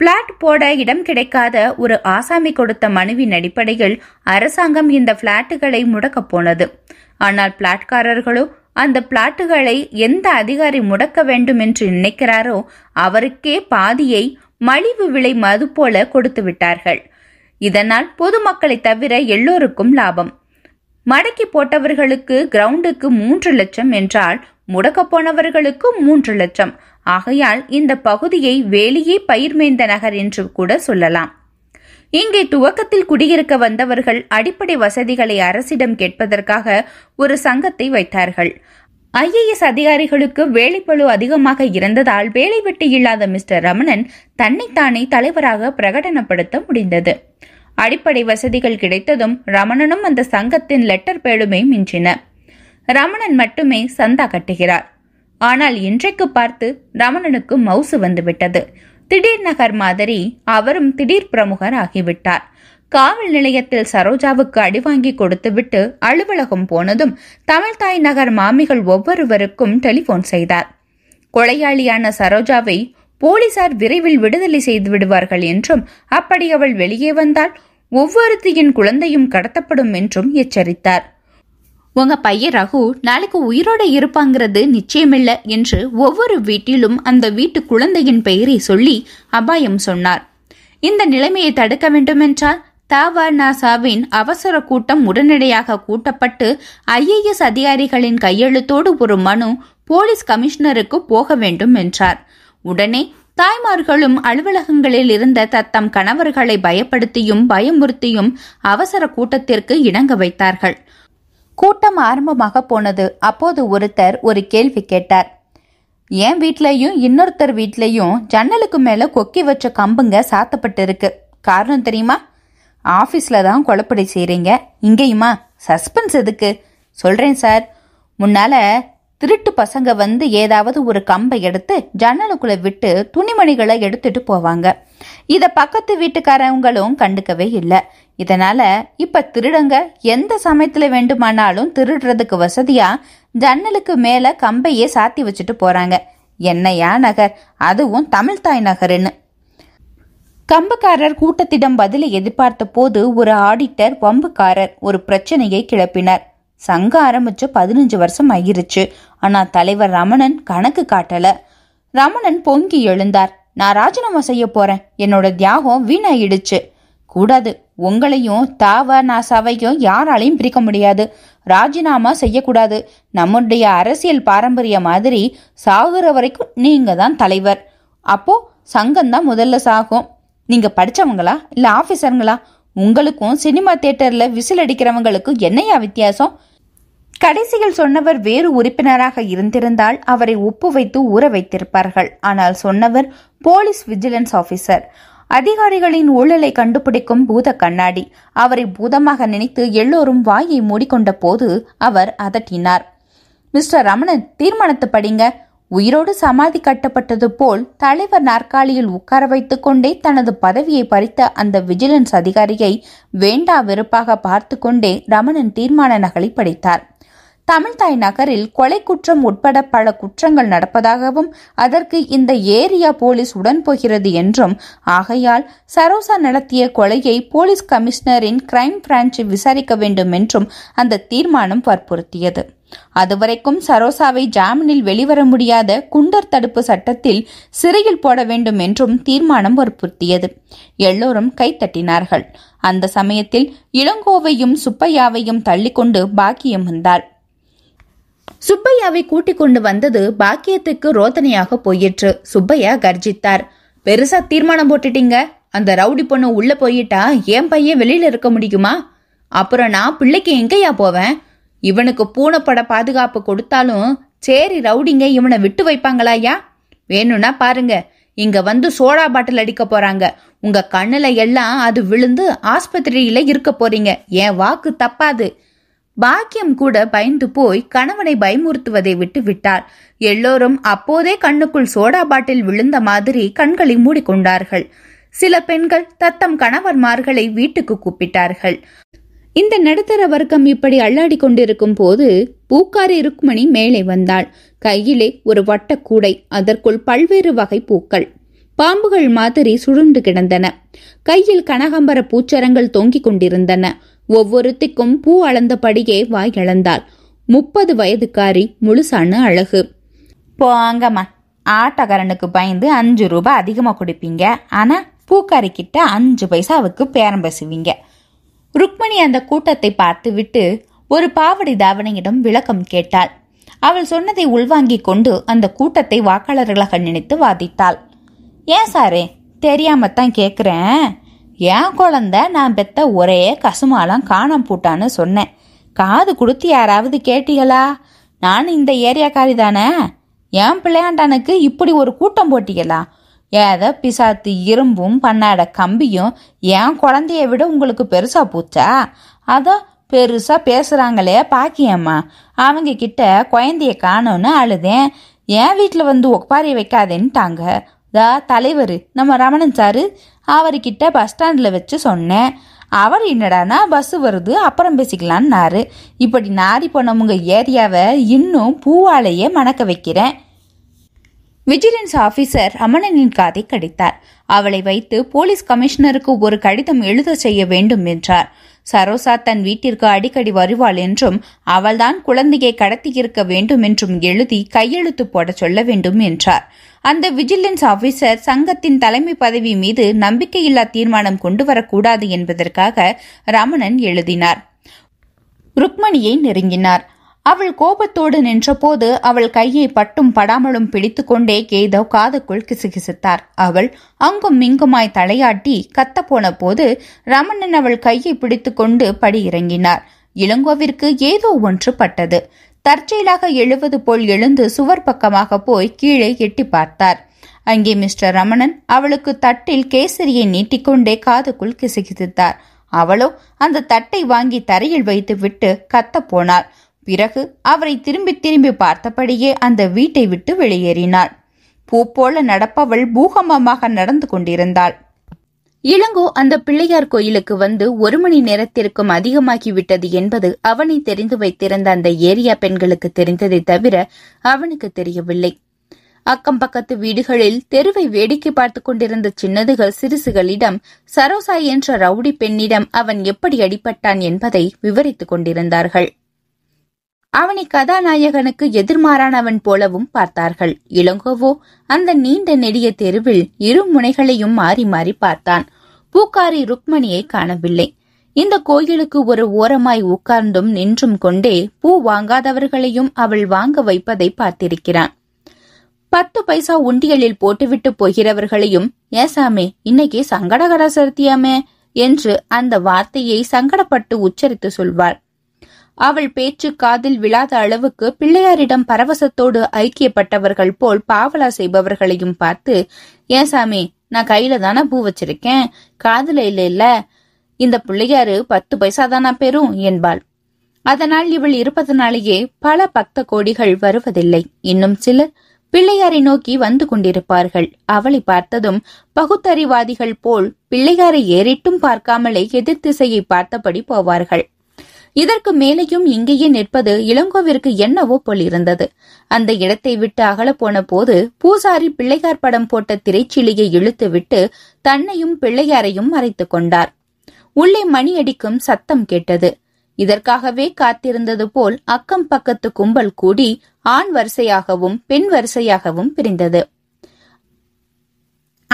[SPEAKER 1] பிளாட் போட இடம் கிடைக்காத ஒரு ஆசாமி கொடுத்த மனுவின் அடிப்படையில் அரசாங்கம் இந்த பிளாட்டுகளை முடக்கப் போனது ஆனால் பிளாட்காரர்களோ அந்த பிளாட்டுகளை எந்த அதிகாரி முடக்க வேண்டும் என்று நினைக்கிறாரோ அவருக்கே பாதியை மலிவு விலை மது போல கொடுத்து விட்டார்கள் இதனால் பொதுமக்களை தவிர எல்லோருக்கும் லாபம் மடக்கி போட்டவர்களுக்கு கிரவுண்டுக்கு மூன்று லட்சம் என்றால் முடக்கப்போனவர்களுக்கு மூன்று லட்சம் ஆகையால் இந்த பகுதியை வேலியே பயிர்மேந்த நகர் என்று கூட சொல்லலாம் இங்கே துவக்கத்தில் குடியிருக்க வந்தவர்கள் அடிப்படை வசதிகளை அரசிடம் கேட்பதற்காக ஒரு சங்கத்தை வைத்தார்கள் ஐஏஎஸ் அதிகாரிகளுக்கு வேலைப்பழு அதிகமாக இருந்ததால் வேலை வெட்டி இல்லாத மிஸ்டர் ரமணன் தன்னைத்தானே தலைவராக பிரகடனப்படுத்த முடிந்தது அடிப்படை வசதிகள் கிடைத்ததும் ரமணனும் அந்த சங்கத்தின் லெட்டர் பேடுமே மிஞ்சின ரமணன் மட்டுமே சந்தா கட்டுகிறார் ஆனால் இன்றைக்கு பார்த்து ரமணனுக்கு மவுசு வந்துவிட்டது திடீர் நகர் மாதிரி அவரும் திடீர் பிரமுகர் ஆகிவிட்டார் காவல் நிலையத்தில் சரோஜாவுக்கு அடிவாங்கி கொடுத்துவிட்டு அலுவலகம் போனதும் தமிழ்தாய் நகர் மாமிகள் ஒவ்வொருவருக்கும் டெலிபோன் செய்தார் கொலையாளியான சரோஜாவை போலீசார் விரைவில் விடுதலை செய்து விடுவார்கள் என்றும் அப்படி அவள் வெளியே வந்தால் ஒவ்வொருத்தியின் குழந்தையும் கடத்தப்படும் என்றும் எச்சரித்தார் உங்க பையன் ரகு நாளைக்கு உயிரோட இருப்பாங்கிறது நிச்சயமில்ல என்று ஒவ்வொரு வீட்டிலும் அந்த வீட்டு குழந்தையின் பெயரை சொல்லி அபாயம் சொன்னார் இந்த நிலைமையை தடுக்க வேண்டுமென்றால் நாசாவின் அவசர கூட்டம் உடனடியாக கூட்டப்பட்டு ஐஏஎஸ் அதிகாரிகளின் கையெழுத்தோடு ஒரு மனு போலீஸ் கமிஷனருக்கு போக வேண்டும் என்றார் உடனே தாய்மார்களும் அலுவலகங்களில் இருந்த தத்தம் கணவர்களை பயப்படுத்தியும் பயமுறுத்தியும் அவசர கூட்டத்திற்கு இணங்க வைத்தார்கள் கூட்டம் ஆரம்பமாக போனது அப்போது ஒருத்தர் ஒரு கேள்வி கேட்டார் என் வீட்லேயும் இன்னொருத்தர் வீட்லேயும் ஜன்னலுக்கு மேலே கொக்கி வச்ச கம்புங்க சாத்தப்பட்டு இருக்கு காரணம் தெரியுமா ஆஃபீஸில் தான் குழப்படி செய்கிறீங்க இங்கேயுமா சஸ்பென்ஸ் எதுக்கு சொல்கிறேன் சார் முன்னால் திருட்டு பசங்க வந்து ஏதாவது ஒரு கம்பை எடுத்து ஜன்னலுக்குள்ளே விட்டு துணிமணிகளை எடுத்துட்டு போவாங்க இதை பக்கத்து வீட்டுக்காரவங்களும் கண்டுக்கவே இல்லை இதனால இப்ப திருடங்க எந்த சமயத்துல வேண்டுமானாலும் திருடுறதுக்கு வசதியா ஜன்னலுக்கு மேல கம்பையே சாத்தி வச்சுட்டு போறாங்க என்னையா நகர் அதுவும் தமிழ்தாய் நகர்னு கம்புக்காரர் கூட்டத்திடம் பதிலை எதிர்பார்த்த போது ஒரு ஆடிட்டர் வம்புக்காரர் ஒரு பிரச்சனையை கிளப்பினார் சங்கம் ஆரம்பிச்சு பதினஞ்சு வருஷம் ஆகிருச்சு ஆனா தலைவர் ரமணன் கணக்கு காட்டல ரமணன் பொங்கி எழுந்தார் நான் ராஜினாமா செய்ய போறேன் என்னோட தியாகம் வீணாயிடுச்சு கூடாது உங்களையும் தாவ நாசாவையும் யாராலையும் பிரிக்க முடியாது ராஜினாமா செய்யக்கூடாது நம்முடைய அரசியல் பாரம்பரிய மாதிரி சாகுற வரைக்கும் நீங்க தான் தலைவர் அப்போ சங்கம்தான் முதல்ல சாகும் நீங்க படிச்சவங்களா இல்ல ஆபீசருங்களா உங்களுக்கும் சினிமா தியேட்டர்ல விசில் அடிக்கிறவங்களுக்கும் என்னையா வித்தியாசம் கடைசியில் சொன்னவர் வேறு உறுப்பினராக இருந்திருந்தால் அவரை ஒப்பு வைத்து ஊற வைத்திருப்பார்கள் ஆனால் சொன்னவர் போலீஸ் விஜிலன்ஸ் ஆபீசர் அதிகாரிகளின் ஊழலை கண்டுபிடிக்கும் பூத கண்ணாடி அவரை பூதமாக நினைத்து எல்லோரும் வாயை மூடிக்கொண்ட போது அவர் அதட்டினார் மிஸ்டர் ரமணன் தீர்மானத்து படிங்க உயிரோடு சமாதி கட்டப்பட்டது போல் தலைவர் நாற்காலியில் உட்கார வைத்துக் கொண்டே தனது பதவியை பறித்த அந்த விஜிலன்ஸ் அதிகாரியை வேண்டா வெறுப்பாக பார்த்து கொண்டே ரமணன் தீர்மான நகலை படைத்தார் தமிழ்தாய் நகரில் கொலை குற்றம் உட்பட பல குற்றங்கள் நடப்பதாகவும் அதற்கு இந்த ஏரியா போலீஸ் உடன் போகிறது என்றும் ஆகையால் சரோசா நடத்திய கொலையை போலீஸ் கமிஷனரின் கிரைம் பிரான்ச் விசாரிக்க வேண்டும் என்றும் அந்த தீர்மானம் வற்புறுத்தியது அதுவரைக்கும் சரோசாவை ஜாமீனில் வெளிவர முடியாத குண்டர் தடுப்பு சட்டத்தில் சிறையில் போட வேண்டும் என்றும் தீர்மானம் வற்புறுத்தியது எல்லோரும் கைத்தட்டினார்கள் அந்த சமயத்தில் இளங்கோவையும் சுப்பையாவையும் தள்ளிக்கொண்டு பாக்கியம் வந்தாள் சுப்பையாவை கூட்டிக் கொண்டு வந்தது பாக்கியத்துக்கு ரோதனையாக போயிற்று சுப்பையா கர்ஜித்தார் பெருசா தீர்மானம் போட்டுட்டீங்க அந்த ரவுடி பொண்ணு உள்ள போயிட்டா என் பையன் வெளியில இருக்க முடியுமா அப்புறம் நான் பிள்ளைக்கு எங்கேயா போவேன் இவனுக்கு பூனைப்பட பாதுகாப்பு கொடுத்தாலும் சேரி ரவுடிங்க இவனை விட்டு வைப்பாங்களாயா வேணும்னா பாருங்க இங்க வந்து சோடா பாட்டில் அடிக்க போறாங்க உங்க கண்ணுல எல்லாம் அது விழுந்து ஆஸ்பத்திரியில இருக்க போறீங்க என் வாக்கு தப்பாது பாக்கியம் கூட பயந்து போய் கணவனை பயமுறுத்துவதை விட்டு விட்டார் எல்லோரும் அப்போதே கண்ணுக்குள் சோடா பாட்டில் விழுந்த மாதிரி கண்களை மூடிக்கொண்டார்கள் சில பெண்கள் தத்தம் கணவன்மார்களை வீட்டுக்கு கூப்பிட்டார்கள் இந்த நடுத்தர வர்க்கம் இப்படி அள்ளாடி கொண்டிருக்கும் போது பூக்காரி ருக்மணி மேலே வந்தாள் கையிலே ஒரு வட்டக்கூடை அதற்குள் பல்வேறு வகை பூக்கள் பாம்புகள் மாதிரி சுருண்டு கிடந்தன கையில் கனகம்பர பூச்சரங்கள் தொங்கிக் கொண்டிருந்தன ஒவ்வொருத்திக்கும் பூ அளந்தபடியே வாய் இழந்தாள் முப்பது வயதுக்காரி முழுசான அழகு போங்கம்மா ஆட்டோக்காரனுக்கு பயந்து அஞ்சு ரூபாய் அதிகமாக கொடுப்பீங்க ஆனால் பூக்காரிக்கிட்ட அஞ்சு பைசாவுக்கு பேரம் பேசுவீங்க ருக்மணி அந்த கூட்டத்தை பார்த்து விட்டு ஒரு பாவடி தாவணியிடம் விளக்கம் கேட்டாள் அவள் சொன்னதை உள்வாங்கி கொண்டு அந்த கூட்டத்தை வாக்காளர்களாக நினைத்து வாதித்தாள் ஏன் சாரே தெரியாமத்தான் கேட்குறேன் என் குழந்த நான் பெத்த ஒரே கசுமாலாம் காணம் பூட்டான்னு சொன்னேன் காது கொடுத்து யாராவது கேட்டீங்களா நான் இந்த ஏரியாக்காரி தானே என் பிள்ளையாண்டானுக்கு இப்படி ஒரு கூட்டம் போட்டிகளா ஏதோ பிசாத்து இரும்பும் பண்ணாட கம்பியும் என் குழந்தைய விட உங்களுக்கு பெருசா பூச்சா அதோ பெருசா பேசுறாங்களே பாக்கியம்மா அவங்க கிட்ட குழந்தைய காணோன்னு அழுதேன் என் வீட்டில் வந்து உட்பாரி வைக்காதேன்ட்டாங்க தா தலைவர் நம்ம ரமணன் சாரு அவர்கிட்ட பஸ் ஸ்டாண்டில் வச்சு சொன்னேன் அவர் என்னடானா பஸ்ஸு வருது அப்புறம் பேசிக்கலான்னாரு இப்படி நாரி போனவங்க ஏரியாவை இன்னும் பூவாலையே மணக்க வைக்கிறேன் விஜிலன்ஸ் ஆஃபீஸர் அமனனின் காதை கடித்தார் அவளை வைத்து போலீஸ் கமிஷனருக்கு ஒரு கடிதம் எழுத செய்ய வேண்டும் என்றார் சரோசா தன் வீட்டிற்கு அடிக்கடி வருவாள் என்றும் அவள்தான் குழந்தையை கடத்தியிருக்க வேண்டும் என்றும் எழுதி கையெழுத்து போட சொல்ல வேண்டும் என்றார் அந்த விஜிலன்ஸ் ஆபீசர் சங்கத்தின் தலைமை பதவி மீது நம்பிக்கையில்லா தீர்மானம் கொண்டு வரக்கூடாது என்பதற்காக ரமணன் எழுதினார் ருக்மணியை நெருங்கினார் அவள் கோபத்தோடு நின்றபோது அவள் கையை பட்டும் படாமலும் பிடித்துக்கொண்டே கேதவ் காதுக்குள் கிசுகிசுத்தார் அவள் அங்கும் மிங்குமாய் தலையாட்டி கத்தப்போன போது ரமணன் அவள் கையை பிடித்துக்கொண்டு கொண்டு படியிறங்கினார் இளங்கோவிற்கு ஏதோ ஒன்று பட்டது தற்செயலாக எழுவது போல் எழுந்து சுவர் பக்கமாக போய் கீழே எட்டி பார்த்தார் அங்கே மிஸ்டர் ரமணன் அவளுக்கு தட்டில் கேசரியை நீட்டிக்கொண்டே காதுக்குள் கிசுகிசுத்தார் அவளோ அந்த தட்டை வாங்கி தரையில் வைத்துவிட்டு கத்தப் போனாள் பிறகு அவரை திரும்பி திரும்பி பார்த்தபடியே அந்த வீட்டை விட்டு வெளியேறினாள் பூ போல நடப்பவள் பூகமமாக நடந்து கொண்டிருந்தாள் இளங்கோ அந்த பிள்ளையார் கோயிலுக்கு வந்து ஒரு மணி நேரத்திற்கும் அதிகமாகிவிட்டது என்பது அவனை தெரிந்து வைத்திருந்த அந்த ஏரியா பெண்களுக்கு தெரிந்ததை தவிர அவனுக்கு தெரியவில்லை அக்கம் பக்கத்து வீடுகளில் தெருவை வேடிக்கை பார்த்து கொண்டிருந்த சின்னதுகள் சிறுசுகளிடம் சரோசாய் என்ற ரவுடி பெண்ணிடம் அவன் எப்படி அடிபட்டான் என்பதை விவரித்துக் கொண்டிருந்தார்கள் அவனை கதாநாயகனுக்கு எதிர்மாறானவன் போலவும் பார்த்தார்கள் இளங்கோவோ அந்த நீண்ட நெடிய தெருவில் இரு முனைகளையும் மாறி மாறி பார்த்தான் பூக்காரி ருக்மணியை காணவில்லை இந்த கோயிலுக்கு ஒரு ஓரமாய் உட்கார்ந்தும் நின்றும் கொண்டே பூ வாங்காதவர்களையும் அவள் வாங்க வைப்பதை பார்த்திருக்கிறான் பத்து பைசா உண்டியலில் போட்டுவிட்டு போகிறவர்களையும் ஏசாமே இன்னைக்கு சங்கடகர சருத்தியாமே என்று அந்த வார்த்தையை சங்கடப்பட்டு உச்சரித்து சொல்வாள் அவள் பேச்சு காதில் விழாத அளவுக்கு பிள்ளையாரிடம் பரவசத்தோடு ஐக்கியப்பட்டவர்கள் போல் பாவலா செய்பவர்களையும் பார்த்து ஏன் சாமி நான் கையில தானே பூ வச்சிருக்கேன் காதுல இல்ல இல்ல இந்த பிள்ளையாரு பத்து பைசா தானா பெறும் என்பாள் அதனால் இவள் இருப்பதனாலேயே பல பக்த கோடிகள் வருவதில்லை இன்னும் சிலர் பிள்ளையாரை நோக்கி வந்து கொண்டிருப்பார்கள் அவளை பார்த்ததும் பகுத்தறிவாதிகள் போல் பிள்ளையாரை ஏறிட்டும் பார்க்காமலே எதிர் பார்த்தபடி போவார்கள் இதற்கு மேலேயும் இங்கேயே நிற்பது இளங்கோவிற்கு என்னவோ போல் இருந்தது அந்த இடத்தை விட்டு அகல போன போது பூசாரி பிள்ளையார் படம் போட்ட திரைச்சிலியை இழுத்துவிட்டு தன்னையும் பிள்ளையாரையும் மறைத்துக் கொண்டார் உள்ளே மணி அடிக்கும் சத்தம் கேட்டது இதற்காகவே காத்திருந்தது போல் அக்கம் பக்கத்து கும்பல் கூடி ஆண் வரிசையாகவும் பெண் வரிசையாகவும் பிரிந்தது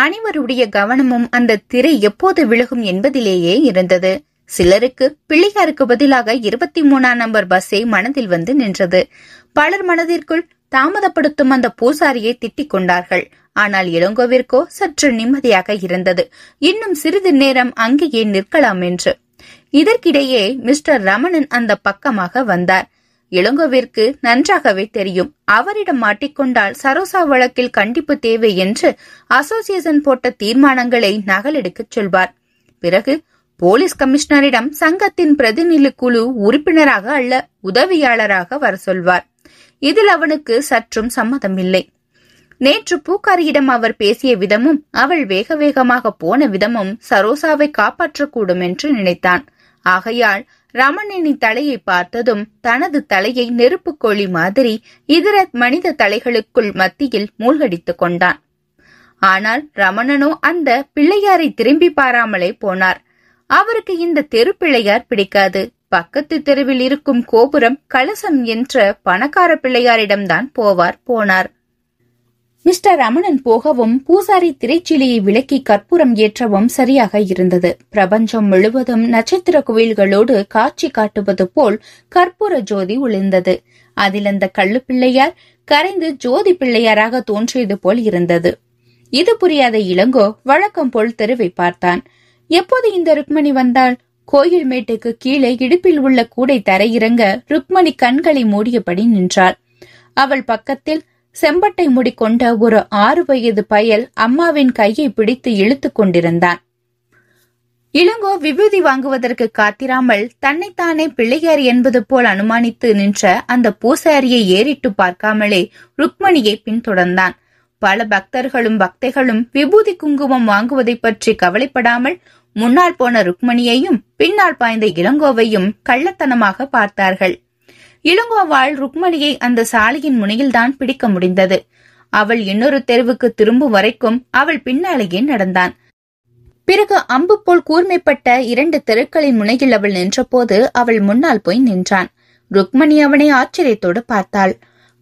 [SPEAKER 1] அனைவருடைய கவனமும் அந்த திரை எப்போது விழுகும் என்பதிலேயே இருந்தது சிலருக்கு பிள்ளையாருக்கு பதிலாக இருபத்தி மூணாம் நம்பர் பஸ்ஸே மனதில் வந்து நின்றது பலர் மனதிற்குள் தாமதப்படுத்தும் அந்த பூசாரியை திட்டிக் கொண்டார்கள் ஆனால் இளங்கோவிற்கோ சற்று நிம்மதியாக இருந்தது இன்னும் சிறிது நேரம் அங்கேயே நிற்கலாம் என்று இதற்கிடையே மிஸ்டர் ரமணன் அந்த பக்கமாக வந்தார் இளங்கோவிற்கு நன்றாகவே தெரியும் அவரிடம் மாட்டிக்கொண்டால் சரோசா வழக்கில் கண்டிப்பு தேவை என்று அசோசியேஷன் போட்ட தீர்மானங்களை நகலெடுக்கச் சொல்வார் பிறகு போலீஸ் கமிஷனரிடம் சங்கத்தின் பிரதிநிதி குழு உறுப்பினராக அல்ல உதவியாளராக வர சொல்வார் இதில் அவனுக்கு சற்றும் சம்மதம் இல்லை நேற்று பூக்காரியிடம் அவர் பேசிய விதமும் அவள் வேக வேகமாக போன விதமும் சரோசாவை காப்பாற்றக்கூடும் என்று நினைத்தான் ஆகையால் ரமணனின் தலையை பார்த்ததும் தனது தலையை நெருப்புக்கோழி மாதிரி இதர மனித தலைகளுக்குள் மத்தியில் மூழ்கடித்துக் கொண்டான் ஆனால் ரமணனோ அந்த பிள்ளையாரை திரும்பி பாராமலே போனார் அவருக்கு இந்த தெருப்பிள்ளையார் பிடிக்காது பக்கத்து தெருவில் இருக்கும் கோபுரம் கலசம் என்ற பணக்கார பிள்ளையாரிடம்தான் போவார் போனார் மிஸ்டர் ரமணன் போகவும் பூசாரி திரைச்சிலியை விளக்கி கற்பூரம் ஏற்றவும் சரியாக இருந்தது பிரபஞ்சம் முழுவதும் நட்சத்திர கோயில்களோடு காட்சி காட்டுவது போல் கற்பூர ஜோதி ஒளிந்தது அதில் அந்த கள்ளு பிள்ளையார் கரைந்து ஜோதி பிள்ளையாராக தோன்றியது போல் இருந்தது இது புரியாத இளங்கோ வழக்கம் போல் தெருவை பார்த்தான் எப்போது இந்த ருக்மணி வந்தாள் கோயில் மேட்டுக்கு கீழே இடுப்பில் உள்ள கூடை தரையிறங்க ருக்மணி கண்களை மூடியபடி நின்றாள் அவள் பக்கத்தில் செம்பட்டை முடிக்கொண்ட ஒரு ஆறு வயது பயல் அம்மாவின் கையை பிடித்து இழுத்து கொண்டிருந்தான் இளங்கோ விபூதி வாங்குவதற்கு காத்திராமல் தன்னைத்தானே பிள்ளையார் என்பது போல் அனுமானித்து நின்ற அந்த பூசாரியை ஏறிட்டு பார்க்காமலே ருக்மணியை பின்தொடர்ந்தான் பல பக்தர்களும் பக்தைகளும் விபூதி குங்குமம் வாங்குவதை பற்றி கவலைப்படாமல் முன்னால் போன ருக்மணியையும் பின்னால் பாய்ந்த இளங்கோவையும் கள்ளத்தனமாக பார்த்தார்கள் இளங்கோவாள் ருக்மணியை அந்த சாலையின் முனையில்தான் பிடிக்க முடிந்தது அவள் இன்னொரு தெருவுக்கு திரும்பும் வரைக்கும் அவள் பின்னாலேயே நடந்தான் பிறகு அம்பு போல் கூர்மைப்பட்ட இரண்டு தெருக்களின் முனையில் அவள் நின்றபோது அவள் முன்னால் போய் நின்றான் ருக்மணி அவனை ஆச்சரியத்தோடு பார்த்தாள்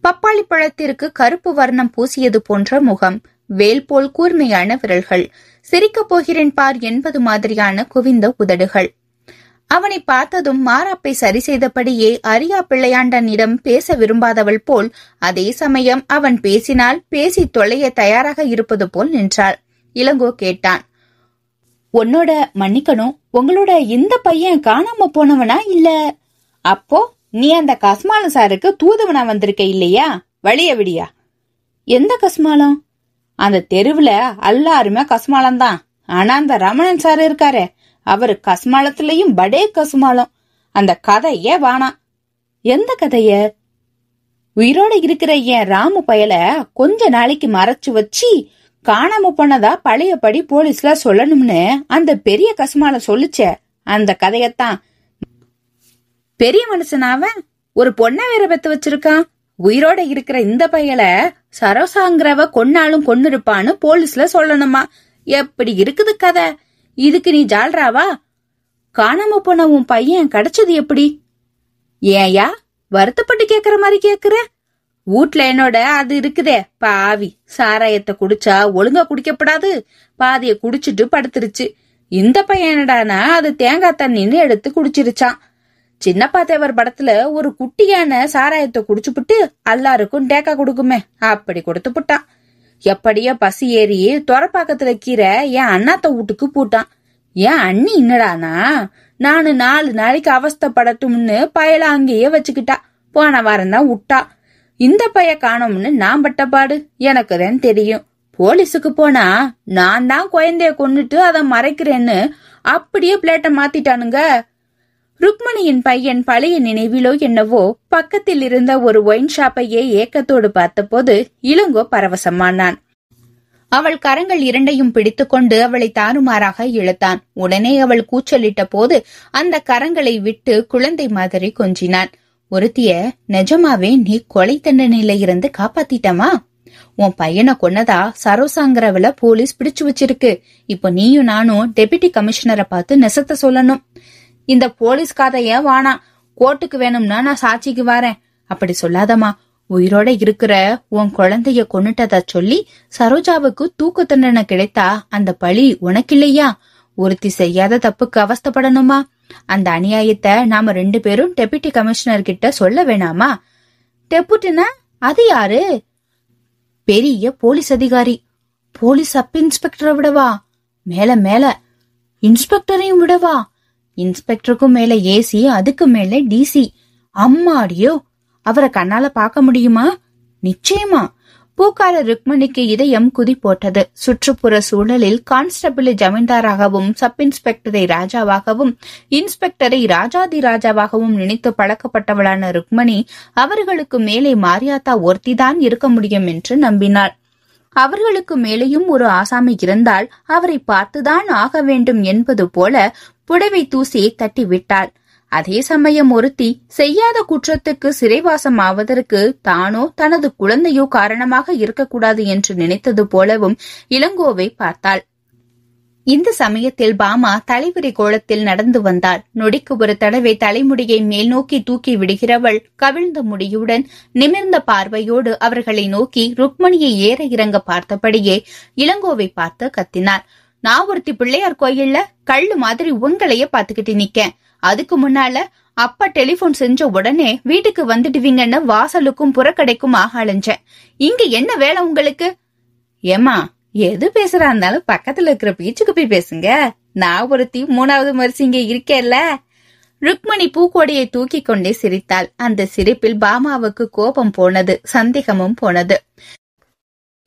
[SPEAKER 1] பப்பாளி பழத்திற்கு கருப்பு வர்ணம் பூசியது போன்ற முகம் வேல் போல் கூர்மையான விரல்கள் சிரிக்கப் போகிறேன் பார் என்பது மாதிரியான குவிந்த உதடுகள் அவனை பார்த்ததும் மாராப்பை சரி செய்தபடியே அரியா பிள்ளையாண்டனிடம் பேச விரும்பாதவள் போல் அதே சமயம் அவன் பேசினால் பேசி தொலைய தயாராக இருப்பது போல் நின்றாள் இளங்கோ கேட்டான் உன்னோட மன்னிக்கணும் உங்களோட இந்த பையன் காணாம போனவனா இல்ல அப்போ நீ அந்த கஸ்மாலம் சாருக்கு தூதுவனா வந்திருக்க இல்லையா வழிய விடியா எந்த கஸ்மாலம் அந்த தெருவுல எல்லாருமே கசுமாலம் தான் ஆனா அந்த ரமணன் சார் இருக்காரு அவரு கசுமாலத்திலையும் படே கசுமாலம் அந்த கதையே வானா எந்த கதைய உயிரோட இருக்கிற என் ராமு பயல கொஞ்ச நாளைக்கு மறைச்சு வச்சு காணாம போனதா பழையபடி போலீஸ்ல சொல்லணும்னு அந்த பெரிய கசுமால சொல்லிச்ச அந்த கதையத்தான் பெரிய மனுஷனாவன் ஒரு பொண்ணை வேற பெத்து வச்சிருக்கான் உயிரோட இருக்கிற இந்த பயலை சரோசாங்கிறவ கொன்னாலும் கொன்னிருப்பான்னு போலீஸ்ல சொல்லணுமா எப்படி இருக்குது கதை இதுக்கு நீ ஜால்றாவா காணாம போன உன் பையன் கிடைச்சது எப்படி ஏயா வருத்தப்பட்டு கேக்குற மாதிரி கேக்குற வீட்ல என்னோட அது இருக்குதே பாவி சாராயத்தை குடிச்சா ஒழுங்கா குடிக்கப்படாது பாதிய குடிச்சிட்டு படுத்துருச்சு இந்த பையனடானா அது தேங்காய் தண்ணின்னு எடுத்து குடிச்சிருச்சான் சின்னப்பா தேவர் படத்துல ஒரு குட்டியான சாராயத்தை குடிச்சுபிட்டு எல்லாருக்கும் டேக்கா கொடுக்குமே அப்படி கொடுத்து புட்டான் எப்படியோ பசி ஏறி துறப்பாக்கத்துல கீரை என் அண்ணாத்த வீட்டுக்கு பூட்டான் என் அண்ணி என்னடானா நானு நாலு நாளைக்கு அவஸ்தப்படட்டும்னு பயல அங்கேயே வச்சுக்கிட்டா போன வாரம் தான் விட்டா இந்த பைய காணோம்னு நான் பட்டப்பாடு எனக்கு தான் தெரியும் போலீஸுக்கு போனா நான் தான் குழந்தைய கொண்டுட்டு அதை மறைக்கிறேன்னு அப்படியே பிளேட்டை மாத்திட்டானுங்க ருக்மணியின் பையன் பழைய நினைவிலோ என்னவோ பக்கத்தில் இருந்த ஒரு ஒயின் ஷாப்பையே ஏக்கத்தோடு பார்த்தபோது இளங்கோ பரவசமானான் அவள் கரங்கள் இரண்டையும் பிடித்துக்கொண்டு அவளை தாறுமாறாக இழுத்தான் உடனே அவள் கூச்சலிட்ட போது அந்த கரங்களை விட்டு குழந்தை மாதிரி கொஞ்சினான் ஒருத்திய நிஜமாவே நீ கொலை தண்டனையில இருந்து காப்பாத்திட்டமா உன் பையனை கொன்னதா சரோசாங்கிறவள போலீஸ் பிடிச்சு வச்சிருக்கு இப்போ நீயும் நானும் டெபுட்டி கமிஷனரை பார்த்து நெசத்த சொல்லணும் இந்த போலீஸ் கதைய வானா கோர்ட்டுக்கு வேணும்னா நான் சாட்சிக்கு வரேன் அப்படி சொல்லாதம்மா உயிரோட இருக்கிற உன் குழந்தைய கொண்டுட்டதா சொல்லி சரோஜாவுக்கு தூக்கு தண்டனை கிடைத்தா அந்த பழி உனக்கு இல்லையா ஒருத்தி செய்யாத தப்புக்கு அவஸ்தப்படணுமா அந்த அநியாயத்தை நாம ரெண்டு பேரும் டெபுட்டி கமிஷனர் கிட்ட சொல்ல வேணாமா டெபுட்டினா அது யாரு பெரிய போலீஸ் அதிகாரி போலீஸ் சப் இன்ஸ்பெக்டரை விடவா மேல மேல இன்ஸ்பெக்டரையும் விடவா இன்ஸ்பெக்டருக்கும் மேல ஏசி அதுக்கு மேல டிசி அம்மாடியோ அவரை கண்ணால பார்க்க முடியுமா நிச்சயமா பூக்கார ருக்மணிக்கு இதயம் குதி போட்டது சுற்றுப்புற சூழலில் கான்ஸ்டபிள் ஜமீன்தாராகவும் சப் இன்ஸ்பெக்டரை ராஜாவாகவும் இன்ஸ்பெக்டரை ராஜாதி ராஜாவாகவும் நினைத்து பழக்கப்பட்டவளான ருக்மணி அவர்களுக்கு மேலே மாரியாத்தா ஒருத்திதான் இருக்க முடியும் என்று நம்பினாள் அவர்களுக்கு மேலேயும் ஒரு ஆசாமி இருந்தால் அவரை பார்த்துதான் ஆக வேண்டும் என்பது போல புடவை தூசியை தட்டிவிட்டாள் அதே சமயம் ஒருத்தி செய்யாத குற்றத்துக்கு சிறைவாசம் ஆவதற்கு தானோ தனது குழந்தையோ காரணமாக இருக்கக்கூடாது என்று நினைத்தது போலவும் இளங்கோவை பார்த்தாள் இந்த சமயத்தில் பாமா தலைவிரி கோலத்தில் நடந்து வந்தாள் நொடிக்கு ஒரு தடவை தலைமுடியை மேல் நோக்கி தூக்கி விடுகிறவள் கவிழ்ந்த முடியுடன் நிமிர்ந்த பார்வையோடு அவர்களை நோக்கி ருக்மணியை ஏற இறங்க பார்த்தபடியே இளங்கோவை பார்த்து கத்தினாள் நான் ஒருத்தி பிள்ளையார் கோயில்ல கள்ளு மாதிரி உங்களையே பாத்துக்கிட்டு நிக்கேன் அதுக்கு முன்னால அப்பா டெலிபோன் செஞ்ச உடனே வீட்டுக்கு வந்துடுவீங்கன்னு வாசலுக்கும் ஆக அலைஞ்சேன் இங்க என்ன வேலை உங்களுக்கு ஏமா எது பேசுறா இருந்தாலும் பக்கத்துல இருக்கிற பீச்சுக்கு போய் பேசுங்க நான் ஒருத்தி மூணாவது மரிசிங்க இருக்கேல்ல ருக்மணி பூக்கோடியை தூக்கி கொண்டே சிரித்தாள் அந்த சிரிப்பில் பாமாவுக்கு கோபம் போனது சந்தேகமும் போனது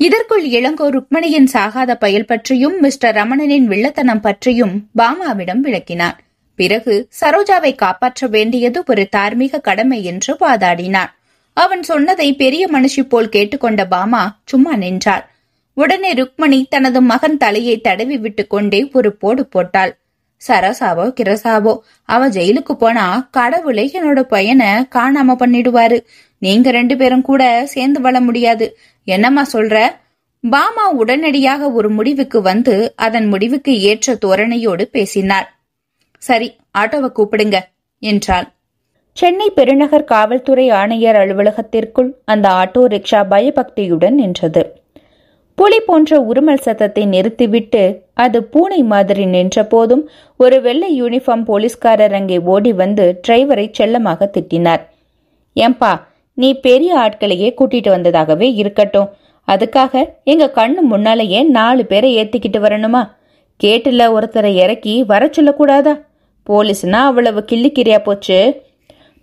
[SPEAKER 1] இதற்குள் இளங்கோ ருக்மணியின் சாகாத பயல் பற்றியும் மிஸ்டர் ரமணனின் வில்லத்தனம் பற்றியும் பாமாவிடம் விளக்கினார் பிறகு சரோஜாவை காப்பாற்ற வேண்டியது ஒரு தார்மீக கடமை என்று வாதாடினார் அவன் சொன்னதை பெரிய மனுஷி போல் கேட்டுக்கொண்ட பாமா சும்மா நின்றார் உடனே ருக்மணி தனது மகன் தலையை தடவி விட்டு கொண்டே ஒரு போடு போட்டாள் சரசாவோ கிரசாவோ அவ ஜெயிலுக்கு போனா கடவுளே என்னோட பையனை காணாம பண்ணிடுவாரு நீங்க ரெண்டு பேரும் கூட சேர்ந்து வள முடியாது என்னம்மா சொல்ற பாமா உடனடியாக ஒரு முடிவுக்கு வந்து அதன் முடிவுக்கு ஏற்ற தோரணையோடு பேசினார் சரி ஆட்டோவை கூப்பிடுங்க என்றாள் சென்னை பெருநகர் காவல்துறை ஆணையர் அலுவலகத்திற்குள் அந்த ஆட்டோ ரிக்ஷா பயபக்தியுடன் நின்றது புலி போன்ற உருமல் சத்தத்தை நிறுத்திவிட்டு அது பூனை மாதிரி நின்ற போதும் ஒரு வெள்ளை யூனிஃபார்ம் போலீஸ்காரர் அங்கே ஓடி வந்து டிரைவரை செல்லமாக திட்டினார் ஏம்பா நீ பெரிய ஆட்களையே கூட்டிட்டு வந்ததாகவே இருக்கட்டும் அதுக்காக எங்க கண்ணு முன்னாலேயே நாலு பேரை ஏத்திக்கிட்டு வரணுமா கேட்டுல ஒருத்தரை இறக்கி வர சொல்லக்கூடாதா போலீஸ்னா அவ்வளவு கிள்ளிக்கிறியா போச்சு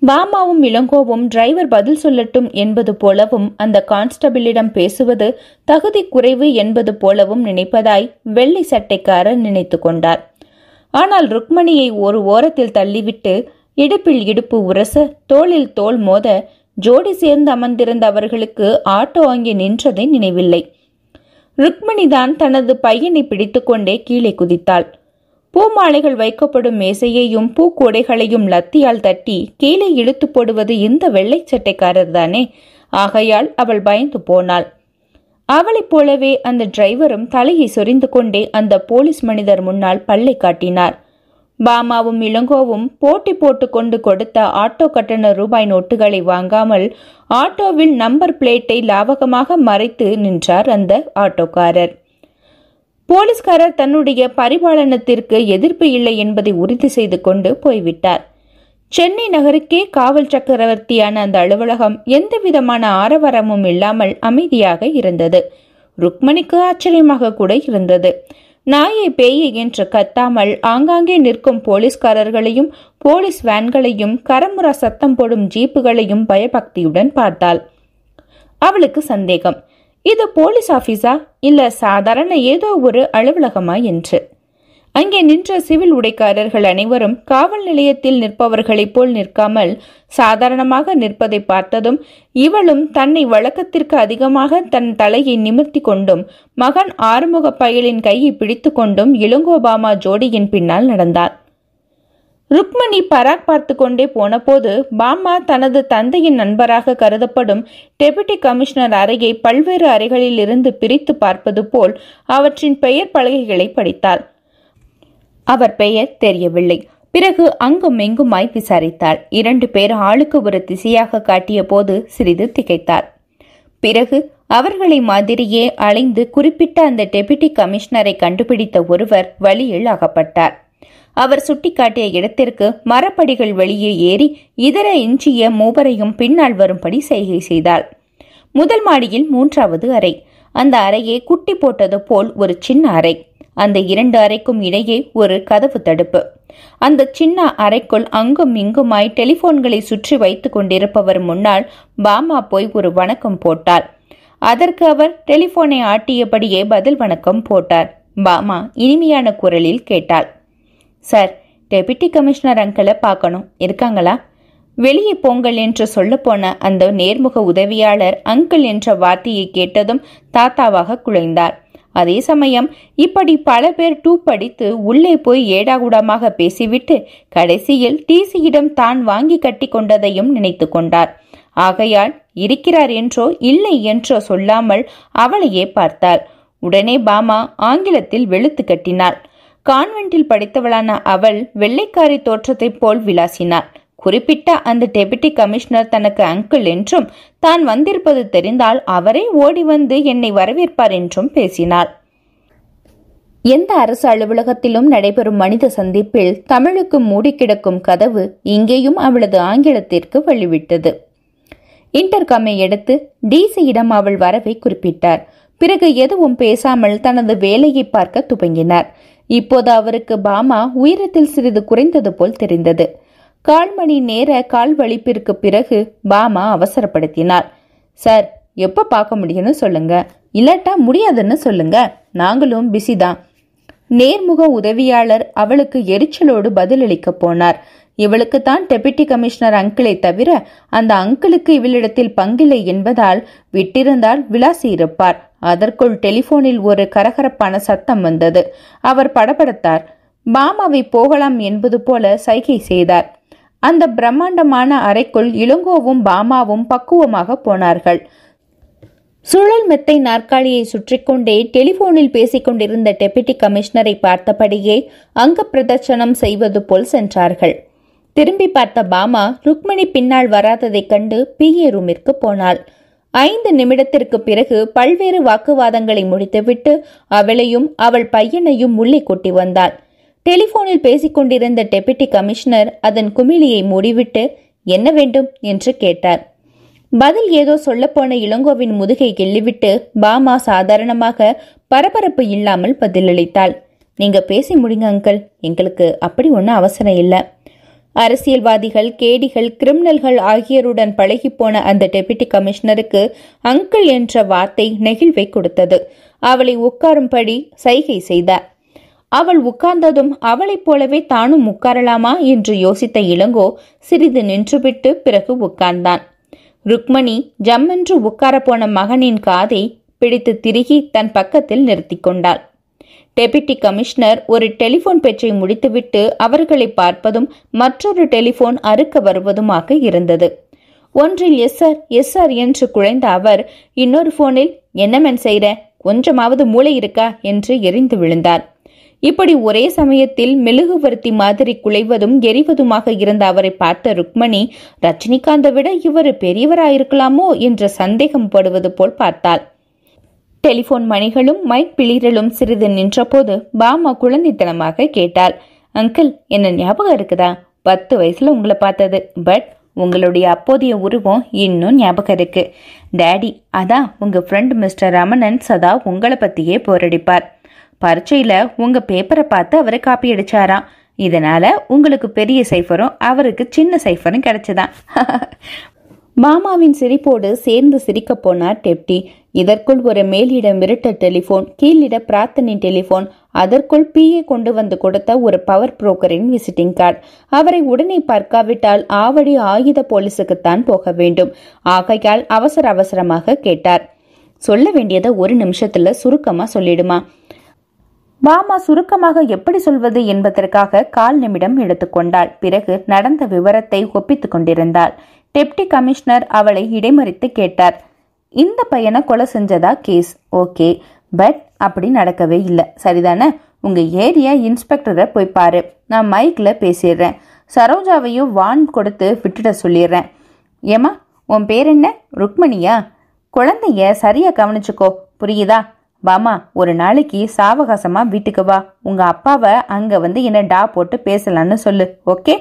[SPEAKER 1] பாமாவும் இளங்கோவும் டிரைவர் பதில் சொல்லட்டும் என்பது போலவும் அந்த கான்ஸ்டபிளிடம் பேசுவது தகுதி குறைவு என்பது போலவும் நினைப்பதாய் வெள்ளை சட்டைக்காரர் நினைத்து கொண்டார் ஆனால் ருக்மணியை ஒரு ஓரத்தில் தள்ளிவிட்டு இடுப்பில் இடுப்பு உரச தோளில் தோல் மோத ஜோடி சேர்ந்து அமர்ந்திருந்த அவர்களுக்கு ஆட்டோ அங்கே நின்றதே நினைவில்லை ருக்மணிதான் தனது பையனை பிடித்துக்கொண்டே கீழே குதித்தாள் பூமாலைகள் வைக்கப்படும் மேசையையும் பூக்கூடைகளையும் லத்தியால் தட்டி கீழே இழுத்து போடுவது இந்த வெள்ளை சட்டைக்காரர் தானே ஆகையால் அவள் பயந்து போனாள் அவளைப் போலவே அந்த டிரைவரும் தலையை சொரிந்து கொண்டே அந்த போலீஸ் மனிதர் முன்னால் பல்லை காட்டினார் பாமாவும் இளங்கோவும் போட்டி போட்டு கொண்டு கொடுத்த ஆட்டோ கட்டண ரூபாய் நோட்டுகளை வாங்காமல் ஆட்டோவில் நம்பர் பிளேட்டை லாபகமாக மறைத்து நின்றார் அந்த ஆட்டோக்காரர் போலீஸ்காரர் தன்னுடைய பரிபாலனத்திற்கு எதிர்ப்பு இல்லை என்பதை உறுதி செய்து கொண்டு போய்விட்டார் சென்னை நகருக்கே காவல் சக்கரவர்த்தியான அந்த அலுவலகம் எந்த விதமான ஆரவாரமும் இல்லாமல் அமைதியாக இருந்தது ருக்மணிக்கு ஆச்சரியமாக கூட இருந்தது நாயை பேயை என்று கத்தாமல் ஆங்காங்கே நிற்கும் போலீஸ்காரர்களையும் போலீஸ் வேன்களையும் கரமுற சத்தம் போடும் ஜீப்புகளையும் பயபக்தியுடன் பார்த்தாள் அவளுக்கு சந்தேகம் இது போலீஸ் ஆபீஸா இல்ல சாதாரண ஏதோ ஒரு அலுவலகமா என்று அங்கே நின்ற சிவில் உடைக்காரர்கள் அனைவரும் காவல் நிலையத்தில் நிற்பவர்களைப் போல் நிற்காமல் சாதாரணமாக நிற்பதை பார்த்ததும் இவளும் தன்னை வழக்கத்திற்கு அதிகமாக தன் தலையை நிமிர்த்தி கொண்டும் மகன் ஆறுமுக பயலின் கையை பிடித்து கொண்டும் இளங்கோபாமா ஜோடியின் பின்னால் நடந்தார் ருக்மணி பராக் பார்த்து கொண்டே போனபோது பாமா தனது தந்தையின் நண்பராக கருதப்படும் டெபுட்டி கமிஷனர் அறையை பல்வேறு அறைகளில் இருந்து பிரித்து பார்ப்பது போல் அவற்றின் பெயர் பலகைகளை படித்தாள் அவர் பெயர் தெரியவில்லை பிறகு அங்கும் எங்குமாய் விசாரித்தாள் இரண்டு பேர் ஆளுக்கு ஒரு திசையாக காட்டிய போது சிறிது திகைத்தார் பிறகு அவர்களை மாதிரியே அலைந்து குறிப்பிட்ட அந்த டெபுட்டி கமிஷனரை கண்டுபிடித்த ஒருவர் வழியில் அகப்பட்டார் அவர் சுட்டிக்காட்டிய இடத்திற்கு மரப்படிகள் வெளியே ஏறி இதர எஞ்சிய மூவரையும் பின்னால் வரும்படி செய்கை செய்தாள் முதல் மாடியில் மூன்றாவது அறை அந்த அறையை குட்டி போட்டது போல் ஒரு சின்ன அறை அந்த இரண்டு அறைக்கும் இடையே ஒரு கதவு தடுப்பு அந்த சின்ன அறைக்குள் அங்கும் இங்குமாய் டெலிபோன்களை சுற்றி வைத்துக் கொண்டிருப்பவர் முன்னால் பாமா போய் ஒரு வணக்கம் போட்டாள் அதற்கு அவர் டெலிபோனை ஆட்டியபடியே பதில் வணக்கம் போட்டார் பாமா இனிமையான குரலில் கேட்டாள் சார் டெபிட்டி கமிஷனர் அங்கிளை பார்க்கணும் இருக்காங்களா வெளியே போங்கள் என்று சொல்லப்போன அந்த நேர்முக உதவியாளர் அங்கிள் என்ற வார்த்தையை கேட்டதும் தாத்தாவாக குழைந்தார் அதே சமயம் இப்படி பல பேர் டூ படித்து உள்ளே போய் ஏடாகுடமாக பேசிவிட்டு கடைசியில் டிசியிடம் தான் வாங்கி கட்டி கொண்டதையும் நினைத்து கொண்டார் ஆகையால் இருக்கிறார் என்றோ இல்லை என்றோ சொல்லாமல் அவளையே பார்த்தாள் உடனே பாமா ஆங்கிலத்தில் வெளுத்து கட்டினாள் கான்வென்ட்டில் படித்தவளான அவள் வெள்ளைக்காரி தோற்றத்தைப் போல் விளாசினாள் குறிப்பிட்ட அந்த டெபுட்டி கமிஷனர் தனக்கு அங்கிள் என்றும் தான் வந்திருப்பது தெரிந்தால் அவரே ஓடி வந்து என்னை வரவேற்பார் என்றும் பேசினாள் எந்த அரசு அலுவலகத்திலும் நடைபெறும் மனித சந்திப்பில் தமிழுக்கு மூடி கிடக்கும் கதவு இங்கேயும் அவளது ஆங்கிலத்திற்கு வழிவிட்டது இன்டர்காமை எடுத்து டிசியிடம் அவள் வரவை குறிப்பிட்டார் பிறகு எதுவும் பேசாமல் தனது வேலையை பார்க்க துவங்கினார் இப்போது அவருக்கு பாமா உயரத்தில் சிறிது குறைந்தது போல் தெரிந்தது கால் மணி நேர கால் வலிப்பிற்கு பிறகு பாமா அவசரப்படுத்தினார் சார் எப்போ பார்க்க முடியும்னு சொல்லுங்க இல்லாட்டா முடியாதுன்னு சொல்லுங்க நாங்களும் பிஸி தான் நேர்முக உதவியாளர் அவளுக்கு எரிச்சலோடு பதிலளிக்க போனார் இவளுக்கு தான் டெபிட்டி கமிஷனர் அங்கிளை தவிர அந்த அங்கிளுக்கு இவளிடத்தில் பங்கில்லை என்பதால் விட்டிருந்தால் விளாசி இருப்பார் அதற்குள் டெலிபோனில் ஒரு கரகரப்பான சத்தம் வந்தது அவர் படபடத்தார் பாமாவை போகலாம் என்பது போல சைகை செய்தார் அந்த பிரம்மாண்டமான அறைக்குள் இளங்கோவும் பாமாவும் பக்குவமாக போனார்கள் சுழல் மெத்தை நாற்காலியை சுற்றி கொண்டே டெலிபோனில் பேசிக்கொண்டிருந்த டெபுட்டி கமிஷனரை பார்த்தபடியே அங்க பிரதர்சனம் செய்வது போல் சென்றார்கள் திரும்பி பார்த்த பாமா ருக்மிணி பின்னால் வராததைக் கண்டு பிஏ ரூமிற்கு போனாள் ஐந்து நிமிடத்திற்கு பிறகு பல்வேறு வாக்குவாதங்களை முடித்துவிட்டு அவளையும் அவள் பையனையும் உள்ளே கூட்டி வந்தாள் டெலிபோனில் பேசிக்கொண்டிருந்த டெபிட்டி கமிஷனர் அதன் குமிழியை மூடிவிட்டு என்ன வேண்டும் என்று கேட்டார் பதில் ஏதோ சொல்லப்போன இளங்கோவின் முதுகை கிள்ளிவிட்டு பாமா சாதாரணமாக பரபரப்பு இல்லாமல் பதிலளித்தாள் நீங்க பேசி முடிங்க அங்கிள் எங்களுக்கு அப்படி ஒன்றும் அவசரம் இல்லை அரசியல்வாதிகள் கேடிகள் கிரிமினல்கள் ஆகியோருடன் பழகிப்போன அந்த டெபுட்டி கமிஷனருக்கு அங்கிள் என்ற வார்த்தை நெகிழ்வை கொடுத்தது அவளை உட்காரும்படி சைகை செய்தார் அவள் உட்கார்ந்ததும் அவளைப் போலவே தானும் உட்காரலாமா என்று யோசித்த இளங்கோ சிறிது நின்றுவிட்டு பிறகு உட்கார்ந்தான் ருக்மணி ஜம்மென்று உட்காரப்போன மகனின் காதை பிடித்து திருகி தன் பக்கத்தில் நிறுத்தி கொண்டாள் டெபிட்டி கமிஷனர் ஒரு டெலிபோன் பேச்சை முடித்துவிட்டு அவர்களை பார்ப்பதும் மற்றொரு டெலிபோன் அறுக்க வருவதுமாக இருந்தது ஒன்றில் எஸ் சார் எஸ் சார் என்று குழைந்த அவர் இன்னொரு போனில் என்ன மேன் செய்கிற கொஞ்சமாவது மூளை இருக்கா என்று எரிந்து விழுந்தார் இப்படி ஒரே சமயத்தில் மெழுகுவர்த்தி மாதிரி குலைவதும் எரிவதுமாக இருந்த அவரை பார்த்த ருக்மணி ரஜினிகாந்தை விட இவர் பெரியவராயிருக்கலாமோ என்ற சந்தேகம் படுவது போல் பார்த்தாள் டெலிபோன் மணிகளும் மைக் பிளிரலும் சிறிது நின்றபோது பாமா குழந்தைத்தனமாக கேட்டாள் அங்கிள் என்ன ஞாபகம் இருக்குதா பத்து வயசுல உங்களை பார்த்தது பட் உங்களுடைய அப்போதைய உருவம் இன்னும் ஞாபகம் இருக்கு டேடி அதான் உங்க ஃப்ரெண்ட் மிஸ்டர் ரமணன் சதா உங்களை பத்தியே போரடிப்பார் பரீட்சையில் உங்கள் பேப்பரை பார்த்து அவரை காப்பி அடிச்சாராம் இதனால் உங்களுக்கு பெரிய சைஃபரும் அவருக்கு சின்ன சைஃபரும் கிடைச்சதான் மாமாவின் சிரிப்போடு சேர்ந்து சிரிக்க போனார் டெப்டி இதற்குள் ஒரு மேலிட மிரட்ட டெலிஃபோன் கீழிட பிரார்த்தனை டெலிஃபோன் அதற்குள் பிஏ கொண்டு வந்து கொடுத்த ஒரு பவர் புரோக்கரின் விசிட்டிங் கார்டு அவரை உடனே பார்க்காவிட்டால் ஆவடி ஆயுத போலீஸுக்குத்தான் போக வேண்டும் ஆகையால் அவசர அவசரமாக கேட்டார் சொல்ல வேண்டியதை ஒரு நிமிஷத்துல சுருக்கமா சொல்லிடுமா பாமா சுருக்கமாக எப்படி சொல்வது என்பதற்காக கால் நிமிடம் எடுத்துக்கொண்டாள் பிறகு நடந்த விவரத்தை ஒப்பித்துக் கொண்டிருந்தாள் டெப்டி கமிஷனர் அவளை இடைமறித்து கேட்டார் இந்த பையனை கொலை செஞ்சதா கேஸ் ஓகே பட் அப்படி நடக்கவே இல்லை சரிதானே உங்கள் ஏரியா இன்ஸ்பெக்டரை போய் பாரு நான் மைக்கில் பேசிடுறேன் சரோஜாவையும் வான் கொடுத்து விட்டுட சொல்லிடுறேன் ஏமா உன் பேர் என்ன ருக்மணியா குழந்தைய சரியாக கவனிச்சுக்கோ புரியுதா பாமா ஒரு நாளைக்கு சாவகாசமா வீட்டுக்கு வா உங்க அப்பாவை அங்க வந்து என்ன டா போட்டு பேசலான்னு சொல்லு ஓகே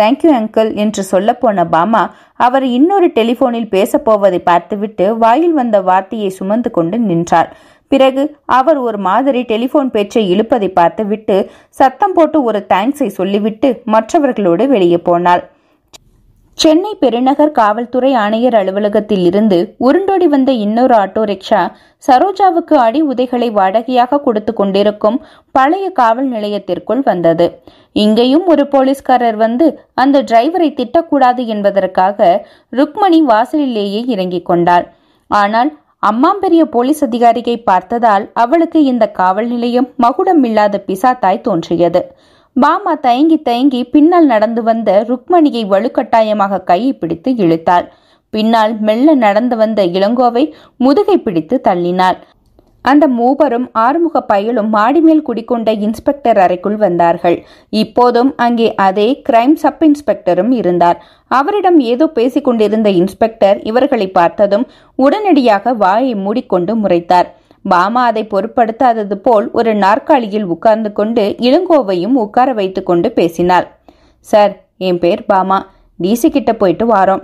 [SPEAKER 1] தேங்க்யூ அங்கிள் என்று சொல்ல போன பாமா அவர் இன்னொரு டெலிபோனில் பேசப் போவதை பார்த்துவிட்டு வாயில் வந்த வார்த்தையை சுமந்து கொண்டு நின்றார் பிறகு அவர் ஒரு மாதிரி டெலிபோன் பேச்சை இழுப்பதை பார்த்துவிட்டு சத்தம் போட்டு ஒரு தேங்க்ஸை சொல்லிவிட்டு மற்றவர்களோடு வெளியே போனாள் சென்னை பெருநகர் காவல்துறை ஆணையர் அலுவலகத்தில் இருந்து உருண்டோடி வந்த இன்னொரு ஆட்டோ ரிக்ஷா சரோஜாவுக்கு அடி உதைகளை வாடகையாக கொடுத்து கொண்டிருக்கும் பழைய காவல் நிலையத்திற்குள் வந்தது இங்கேயும் ஒரு போலீஸ்காரர் வந்து அந்த டிரைவரை திட்டக்கூடாது என்பதற்காக ருக்மணி வாசலிலேயே இறங்கிக் கொண்டாள் ஆனால் அம்மாம்பெரிய போலீஸ் அதிகாரியை பார்த்ததால் அவளுக்கு இந்த காவல் நிலையம் மகுடமில்லாத பிசாத்தாய் தோன்றியது பாமா தயங்கி தயங்கி பின்னால் நடந்து வந்த ருக்மணியை வலுக்கட்டாயமாக கையை பிடித்து இழுத்தாள் பின்னால் மெல்ல நடந்து வந்த இளங்கோவை முதுகை பிடித்து தள்ளினாள் அந்த மூவரும் ஆறுமுக பயலும் மாடிமேல் குடிக்கொண்ட இன்ஸ்பெக்டர் அறைக்குள் வந்தார்கள் இப்போதும் அங்கே அதே கிரைம் சப் இன்ஸ்பெக்டரும் இருந்தார் அவரிடம் ஏதோ பேசிக்கொண்டிருந்த இன்ஸ்பெக்டர் இவர்களை பார்த்ததும் உடனடியாக வாயை மூடிக்கொண்டு முறைத்தார் மாமா அதை பொருட்படுத்தாதது போல் ஒரு நாற்காலியில் உட்கார்ந்து கொண்டு இளங்கோவையும் உட்கார வைத்து கொண்டு பேசினாள் சார் என் பேர் பாமா டிசி கிட்ட போயிட்டு வாரோம்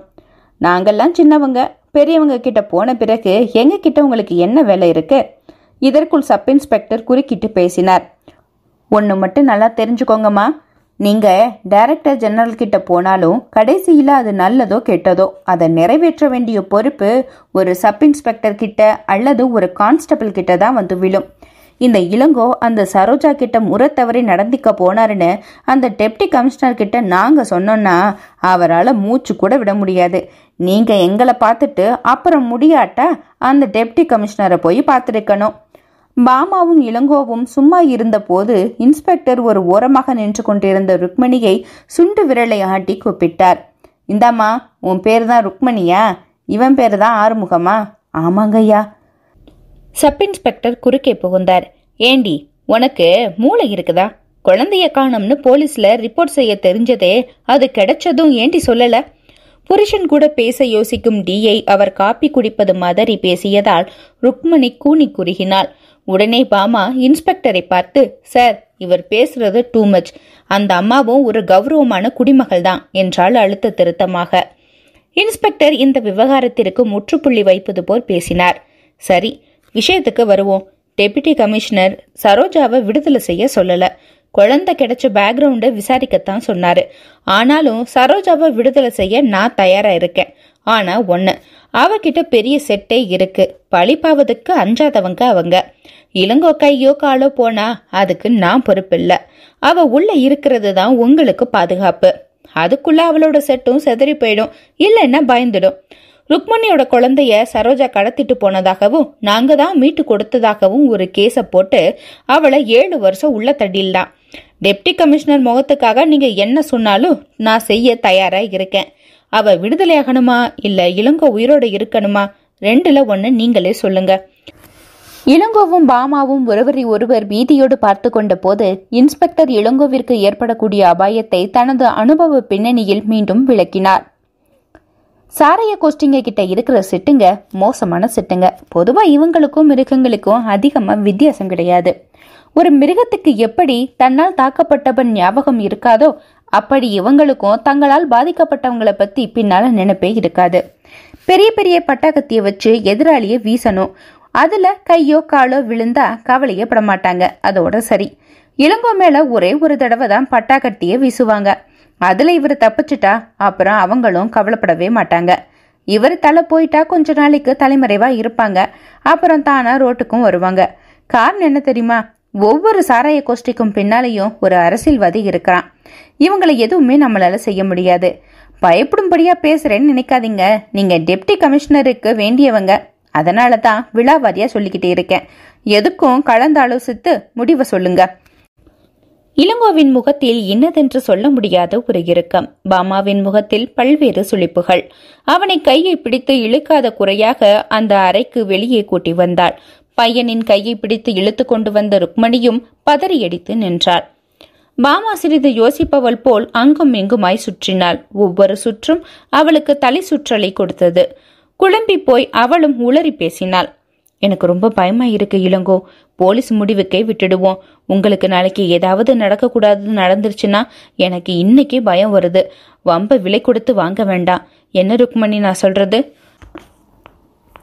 [SPEAKER 1] நாங்கள்லாம் சின்னவங்க பெரியவங்க கிட்ட போன பிறகு எங்க கிட்ட உங்களுக்கு என்ன வேலை இருக்கு இதற்குள் சப் இன்ஸ்பெக்டர் குறுக்கிட்டு பேசினார் ஒன்று மட்டும் நல்லா தெரிஞ்சுக்கோங்கம்மா நீங்கள் டைரக்டர் ஜெனரல் கிட்ட போனாலும் கடைசியில் அது நல்லதோ கெட்டதோ அதை நிறைவேற்ற வேண்டிய பொறுப்பு ஒரு சப் இன்ஸ்பெக்டர் கிட்ட அல்லது ஒரு கான்ஸ்டபிள் கிட்ட தான் வந்து விழும் இந்த இளங்கோ அந்த சரோஜா கிட்ட முறத்தவரை தவறி நடந்திக்க போனாருன்னு அந்த டெப்டி கமிஷனர் கிட்ட நாங்கள் சொன்னோன்னா அவரால் மூச்சு கூட விட முடியாது நீங்கள் எங்களை பார்த்துட்டு அப்புறம் முடியாட்டா அந்த டெப்டி கமிஷனரை போய் பார்த்துருக்கணும் மாமாவும் இளங்கோவும் சும்மா இருந்தபோது இன்ஸ்பெக்டர் ஒரு ஓரமாக நின்று கொண்டிருந்த ருக்மணியை சுண்டு விரலை ஆட்டி கூப்பிட்டார் இந்தாம்மா உன் பேர் தான் ருக்மணியா இவன் பேர் தான் ஆறுமுகமா ஆமாங்கய்யா சப் இன்ஸ்பெக்டர் குறுக்கே புகுந்தார் ஏண்டி உனக்கு மூளை இருக்குதா குழந்தைய காணோம்னு போலீஸ்ல ரிப்போர்ட் செய்ய தெரிஞ்சதே அது கிடைச்சதும் ஏண்டி சொல்லல புருஷன் கூட பேச யோசிக்கும் டியை அவர் காப்பி குடிப்பது மாதிரி பேசியதால் ருக்மணி கூனி குறுகினாள் உடனே பாமா இன்ஸ்பெக்டரை பார்த்து சார் இவர் பேசுறது டூ மச் அந்த அம்மாவும் ஒரு கௌரவமான குடிமகள் தான் என்றால் அழுத்த திருத்தமாக இன்ஸ்பெக்டர் இந்த விவகாரத்திற்கு முற்றுப்புள்ளி வைப்பது போல் பேசினார் சரி விஷயத்துக்கு வருவோம் டெபுட்டி கமிஷனர் சரோஜாவை விடுதலை செய்ய சொல்லலை குழந்தை கிடைச்ச பேக்ரவுண்டை விசாரிக்கத்தான் சொன்னாரு ஆனாலும் சரோஜாவை விடுதலை செய்ய நான் தயாரா இருக்கேன் ஆனால் ஒன்று அவகிட்ட பெரிய செட்டே இருக்கு பழிப்பாவதுக்கு அஞ்சாதவங்க அவங்க இளங்கோ கையோ காலோ போனா அதுக்கு நான் பொறுப்பில்லை அவ உள்ள இருக்கிறது தான் உங்களுக்கு பாதுகாப்பு அதுக்குள்ள அவளோட செட்டும் செதறி போயிடும் இல்லைன்னா பயந்துடும் ருக்மணியோட குழந்தைய சரோஜா கடத்திட்டு போனதாகவும் நாங்க தான் மீட்டு கொடுத்ததாகவும் ஒரு கேஸை போட்டு அவளை ஏழு வருஷம் உள்ள தடியில்தான் டெப்டி கமிஷனர் முகத்துக்காக நீங்க என்ன சொன்னாலும் நான் செய்ய தயாரா இருக்கேன் அவ விடுதலையாகணுமா இல்ல இளங்கோ உயிரோட இருக்கணுமா ரெண்டுல ஒன்று நீங்களே சொல்லுங்க இளங்கோவும் பாமாவும் ஒருவரை ஒருவர் பீதியோடு பார்த்து கொண்ட போது இன்ஸ்பெக்டர் இளங்கோவிற்கு ஏற்படக்கூடிய அபாயத்தை தனது அனுபவ பின்னணியில் மீண்டும் விளக்கினார் சாரைய கோஷ்டிங்க கிட்ட இருக்கிற சிட்டுங்க மோசமான சிட்டுங்க பொதுவா இவங்களுக்கும் மிருகங்களுக்கும் அதிகமா வித்தியாசம் கிடையாது ஒரு மிருகத்துக்கு எப்படி தன்னால் தாக்கப்பட்டவன் ஞாபகம் இருக்காதோ அப்படி இவங்களுக்கும் தங்களால் பாதிக்கப்பட்டவங்களை பத்தி பின்னால நினைப்பே இருக்காது பெரிய பெரிய பட்டாக்கத்திய வச்சு எதிராளிய வீசணும் அதுல கையோ காலோ விழுந்தா கவலையே படமாட்டாங்க அதோட சரி இளங்கோ மேல ஒரே ஒரு தடவை தான் பட்டாக்கத்திய வீசுவாங்க அதுல இவர் தப்பிச்சிட்டா அப்புறம் அவங்களும் கவலைப்படவே மாட்டாங்க இவர் தலை போயிட்டா கொஞ்ச நாளைக்கு தலைமறைவா இருப்பாங்க அப்புறம் தானா ரோட்டுக்கும் வருவாங்க காரணம் என்ன தெரியுமா ஒவ்வொரு சாராய கோஷ்டிக்கும் பின்னாலேயும் ஒரு அரசியல்வாதி இருக்கிறான் இவங்களை எதுவுமே நம்மளால செய்ய முடியாது பயப்படும்படியா பேசுறேன்னு நினைக்காதீங்க நீங்க டெப்டி கமிஷனருக்கு வேண்டியவங்க அதனால தான் விழாவாரியா சொல்லிக்கிட்டே இருக்கேன் எதுக்கும் கலந்து ஆலோசித்து முடிவை சொல்லுங்க இளங்கோவின் முகத்தில் இன்னதென்று சொல்ல முடியாத ஒரு இறுக்கம் பாமாவின் முகத்தில் பல்வேறு சுழிப்புகள் அவனை கையை பிடித்து இழுக்காத குறையாக அந்த அறைக்கு வெளியே கூட்டி வந்தாள் பையனின் கையை பிடித்து இழுத்து கொண்டு வந்த ருக்மணியும் பதறியடித்து நின்றாள் பாமா சிறிது யோசிப்பவள் போல் அங்கும் இங்குமாய் சுற்றினாள் ஒவ்வொரு சுற்றும் அவளுக்கு தலை சுற்றலை கொடுத்தது குழம்பி போய் அவளும் உளறி பேசினாள் எனக்கு ரொம்ப பயமா இருக்கு இளங்கோ போலீஸ் முடிவுக்கே விட்டுடுவோம் உங்களுக்கு நாளைக்கு ஏதாவது நடக்கக்கூடாது நடந்துருச்சுன்னா எனக்கு இன்னைக்கே பயம் வருது வம்ப விலை கொடுத்து வாங்க வேண்டாம் என்ன ருக்மணி நான் சொல்றது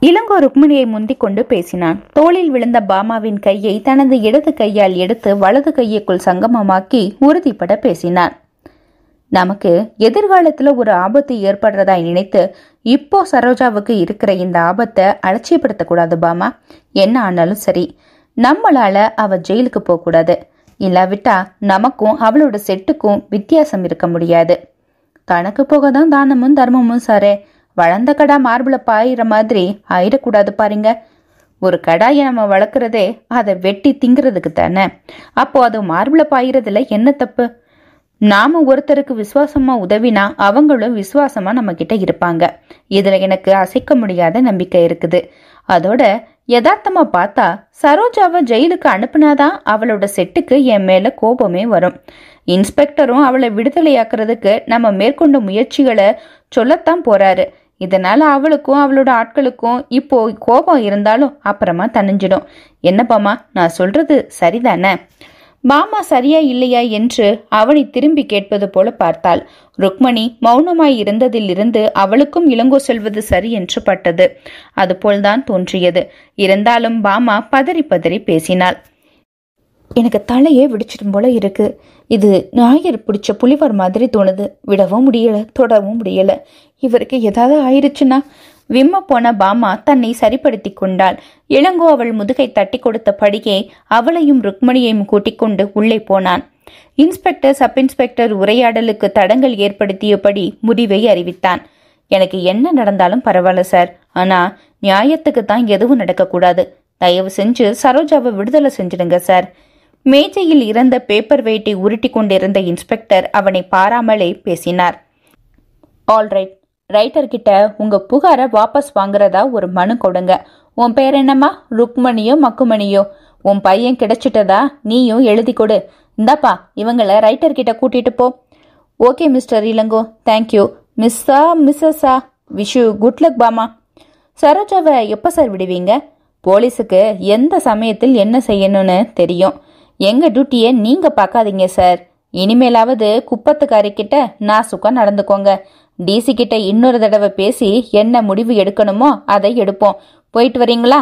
[SPEAKER 1] இளங்கோ ருக்மிணியை முந்திக் கொண்டு பேசினான் தோளில் விழுந்த பாமாவின் கையை தனது இடது கையால் எடுத்து வலது கையைக்குள் சங்கமமாக்கி உறுதிப்பட பேசினான் நமக்கு எதிர்காலத்துல ஒரு ஆபத்து ஏற்படுறதா நினைத்து இப்போ சரோஜாவுக்கு இருக்கிற இந்த ஆபத்தை அலட்சியப்படுத்தக்கூடாது பாமா என்ன ஆனாலும் சரி நம்மளால அவ ஜெயிலுக்கு போகக்கூடாது இல்லாவிட்டா நமக்கும் அவளோட செட்டுக்கும் வித்தியாசம் இருக்க முடியாது தனக்கு போக தான் தானமும் தர்மமும் சாரே வளர்ந்த கடா மார்பில் பாயிற மாதிரி ஆயிடக்கூடாது பாருங்க ஒரு கடாயை நம்ம வளர்க்குறதே அதை வெட்டி திங்கிறதுக்கு தானே அப்போ அது மார்பில் பாயிறதுல என்ன தப்பு நாம ஒருத்தருக்கு விசுவாசமா உதவினா அவங்களும் விசுவாசமா நம்ம கிட்ட இருப்பாங்க இதுல எனக்கு அசைக்க முடியாத நம்பிக்கை இருக்குது அதோட யதார்த்தமா பார்த்தா சரோஜாவை ஜெயிலுக்கு அனுப்புனாதான் அவளோட செட்டுக்கு என் மேல கோபமே வரும் இன்ஸ்பெக்டரும் அவளை விடுதலையாக்குறதுக்கு நம்ம மேற்கொண்ட முயற்சிகளை சொல்லத்தான் போறாரு இதனால் அவளுக்கும் அவளோட ஆட்களுக்கும் இப்போ கோபம் இருந்தாலும் அப்புறமா தணிஞ்சிடும் என்னப்பாமா நான் சொல்றது சரிதானே மாமா சரியா இல்லையா என்று அவனை திரும்பி கேட்பது போல பார்த்தாள் ருக்மணி மௌனமாய் இருந்ததிலிருந்து அவளுக்கும் இளங்கோ செல்வது சரி என்று பட்டது அதுபோல்தான் தோன்றியது இருந்தாலும் பாமா பதறி பதறி பேசினாள் எனக்கு தலையே விடிச்சிடும் போல இருக்கு இது ஞாயிறு பிடிச்ச புலிவர் மாதிரி தோணுது விடவும் முடியல தொடரவும் முடியல இவருக்கு ஏதாவது ஆயிடுச்சுன்னா விம்ம போன பாமா தன்னை சரிப்படுத்தி கொண்டாள் இளங்கோ அவள் முதுகை தட்டி கொடுத்த படியே அவளையும் ருக்மணியையும் கூட்டிக் கொண்டு உள்ளே போனான் இன்ஸ்பெக்டர் சப் இன்ஸ்பெக்டர் உரையாடலுக்கு தடங்கள் ஏற்படுத்தியபடி முடிவை அறிவித்தான் எனக்கு என்ன நடந்தாலும் பரவாயில்ல சார் ஆனா நியாயத்துக்கு தான் எதுவும் நடக்கக்கூடாது தயவு செஞ்சு சரோஜாவை விடுதலை செஞ்சிடுங்க சார் மேஜையில் இறந்த பேப்பர் வெயிட்டை உருட்டி கொண்டிருந்த இன்ஸ்பெக்டர் அவனை பாராமலே பேசினார் ஆல்ரைட் ரைட்டர்கிட்ட உங்க புகாரை வாபஸ் வாங்குறதா ஒரு மனு கொடுங்க உன் பேர் என்னம்மா ருக்மணியோ மக்குமணியோ உன் பையன் கிடைச்சிட்டதா நீயும் எழுதி கொடு இந்தாப்பா இவங்களை ரைட்டர்கிட்ட கூட்டிட்டு போ ஓகே மிஸ்டர் இளங்கோ தேங்க்யூ மிஸ்ஸா மிஸ்ஸஸா விஷு குட் லக் பாமா சரோஜாவை எப்போ சார் விடுவீங்க போலீஸுக்கு எந்த சமயத்தில் என்ன செய்யணும்னு தெரியும் எங்கள் டியூட்டியை நீங்கள் பார்க்காதீங்க சார் இனிமேலாவது குப்பத்துக்காரி கிட்ட நாசுக்கா நடந்துக்கோங்க டிசி கிட்ட இன்னொரு தடவை பேசி என்ன முடிவு எடுக்கணுமோ அதை எடுப்போம் போயிட்டு வரீங்களா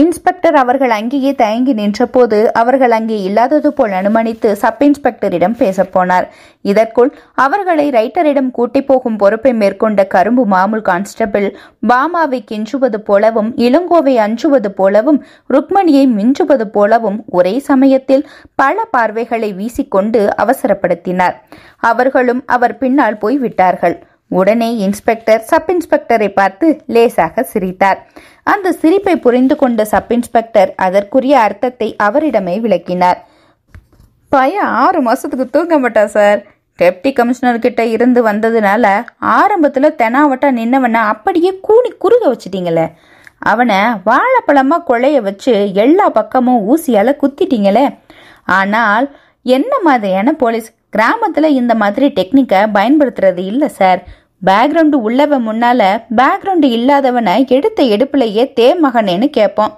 [SPEAKER 1] இன்ஸ்பெக்டர் அவர்கள் அங்கேயே தயங்கி நின்றபோது அவர்கள் அங்கே இல்லாதது போல் அனுமதித்து சப் இன்ஸ்பெக்டரிடம் பேசப்போனார் இதற்குள் அவர்களை ரைட்டரிடம் கூட்டி போகும் பொறுப்பை மேற்கொண்ட கரும்பு மாமூல் கான்ஸ்டபிள் பாமாவை கெஞ்சுவது போலவும் இளங்கோவை அஞ்சுவது போலவும் ருக்மணியை மிஞ்சுவது போலவும் ஒரே சமயத்தில் பல பார்வைகளை வீசிக்கொண்டு அவசரப்படுத்தினார் அவர்களும் அவர் பின்னால் போய்விட்டார்கள் உடனே இன்ஸ்பெக்டர் சப் இன்ஸ்பெக்டரை பார்த்து லேசாக சிரித்தார் அந்த சிரிப்பை புரிந்து கொண்ட சப் இன்ஸ்பெக்டர் அதற்குரிய அர்த்தத்தை அவரிடமே விளக்கினார் பையன் ஆறு மாசத்துக்கு தூங்க மாட்டா சார் டெப்டி கமிஷனர்கிட்ட இருந்து வந்ததுனால ஆரம்பத்தில் தெனாவட்டா நின்னவனை அப்படியே கூணி குறுக வச்சிட்டீங்களே அவனை வாழைப்பழமாக கொள்ளைய வச்சு எல்லா பக்கமும் ஊசியால் குத்திட்டீங்களே ஆனால் என்ன மாதிரியான போலீஸ் கிராமத்தில் இந்த மாதிரி டெக்னிக்கை பயன்படுத்துறது இல்லை சார் பேக்ரவுண்டு உள்ளவன் முன்னால பேக்ரவுண்டு இல்லாதவனை எடுத்த எடுப்புலையே தே மகனேன்னு கேட்போம்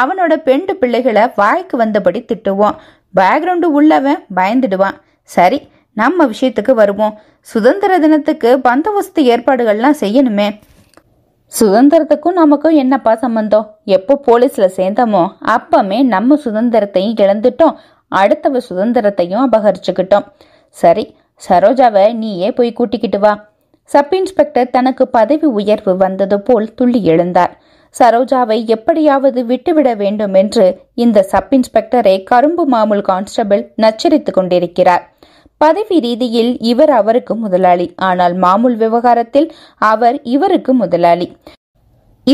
[SPEAKER 1] அவனோட பெண்டு பிள்ளைகளை வாய்க்கு வந்தபடி திட்டுவோம் பேக்ரவுண்டு உள்ளவன் பயந்துடுவான் சரி நம்ம விஷயத்துக்கு வருவோம் சுதந்திர தினத்துக்கு பந்தோபஸ்து ஏற்பாடுகள்லாம் செய்யணுமே சுதந்திரத்துக்கும் நமக்கும் என்னப்பா சம்பந்தம் எப்போ போலீஸில் சேர்ந்தோமோ அப்பமே நம்ம சுதந்திரத்தையும் இழந்துட்டோம் அடுத்தவ சுதந்திரத்தையும் அபகரிச்சுக்கிட்டோம் சரி சரோஜாவை நீயே போய் கூட்டிக்கிட்டு வா சப் இன்ஸ்பெக்டர் தனக்கு பதவி உயர்வு வந்தது போல் துள்ளி எழுந்தார் சரோஜாவை எப்படியாவது விட்டுவிட வேண்டும் என்று இந்த சப் இன்ஸ்பெக்டரை கரும்பு மாமூல் கான்ஸ்டபிள் நச்சரித்துக் கொண்டிருக்கிறார் பதவி ரீதியில் இவர் அவருக்கு முதலாளி ஆனால் மாமூல் விவகாரத்தில் அவர் இவருக்கு முதலாளி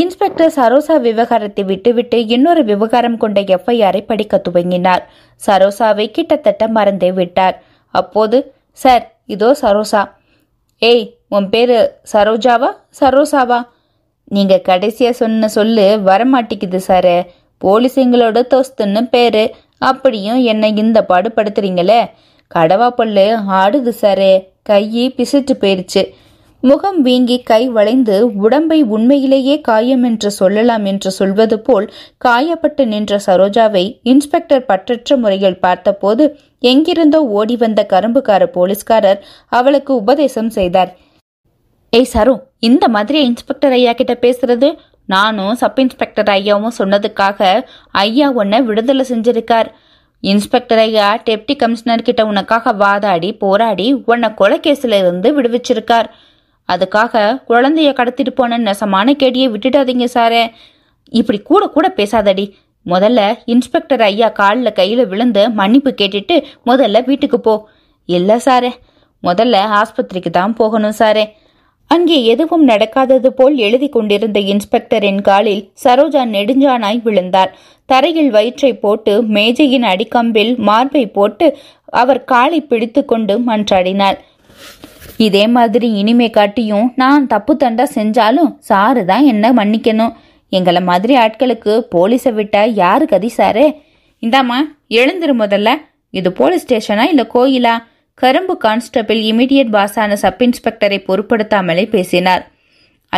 [SPEAKER 1] இன்ஸ்பெக்டர் சரோசா விவகாரத்தை விட்டுவிட்டு இன்னொரு விவகாரம் கொண்ட எஃப்ஐஆரை படிக்க துவங்கினார் சரோசாவை கிட்டத்தட்ட மறந்தே விட்டார் அப்போது சார் இதோ சரோசா ஏய் உன் பேரு சரோஜாவா சரோசாவா நீங்க கடைசியா சொன்ன சொல்லு வரமாட்டிக்குது சார் போலீஸ் எங்களோட தோஸ்துன்னு பேரு அப்படியும் என்னை இந்த படுத்துறீங்களே கடவா பல்லு ஆடுது சாரே கையை பிசிட்டு போயிருச்சு முகம் வீங்கி கை வளைந்து உடம்பை உண்மையிலேயே காயம் என்று சொல்லலாம் என்று சொல்வது போல் காயப்பட்டு நின்ற சரோஜாவை இன்ஸ்பெக்டர் பற்றற்ற முறையில் பார்த்தபோது எங்கிருந்தோ ஓடி வந்த கரும்புக்கார போலீஸ்காரர் அவளுக்கு உபதேசம் செய்தார் ஏய் சரு இந்த மாதிரி இன்ஸ்பெக்டர் ஐயா கிட்ட பேசுறது நானும் சப் இன்ஸ்பெக்டர் ஐயாவும் சொன்னதுக்காக ஐயா உன்னை விடுதலை செஞ்சிருக்கார் இன்ஸ்பெக்டர் ஐயா டெப்டி கமிஷனர் கிட்ட உனக்காக வாதாடி போராடி உன்னை கொலை கேஸில் இருந்து விடுவிச்சிருக்கார் அதுக்காக குழந்தைய கடத்திட்டு போன நெசமான கேடியை விட்டுடாதீங்க சாரே இப்படி கூட கூட பேசாதடி முதல்ல இன்ஸ்பெக்டர் ஐயா காலில் கையில் விழுந்து மன்னிப்பு கேட்டுட்டு முதல்ல வீட்டுக்கு போ இல்லை சாரே முதல்ல ஆஸ்பத்திரிக்கு தான் போகணும் சாரே அங்கே எதுவும் நடக்காதது போல் எழுதி கொண்டிருந்த இன்ஸ்பெக்டரின் காலில் சரோஜா நெடுஞ்சானாய் விழுந்தார் தரையில் வயிற்றை போட்டு மேஜையின் அடிக்கம்பில் மார்பை போட்டு அவர் காலை பிடித்து கொண்டு மன்றாடினாள் இதே மாதிரி இனிமே காட்டியும் நான் தப்பு தண்டா செஞ்சாலும் சாரு தான் என்ன மன்னிக்கணும் எங்களை மாதிரி ஆட்களுக்கு போலீஸை விட்டா யாரு கதி சாரே இந்தாம்மா எழுந்துரு முதல்ல இது போலீஸ் ஸ்டேஷனா இல்ல கோயிலா கரும்பு கான்ஸ்டபிள் இமிடியட் பாஸான சப் இன்ஸ்பெக்டரை பொருட்படுத்தாமலே பேசினார்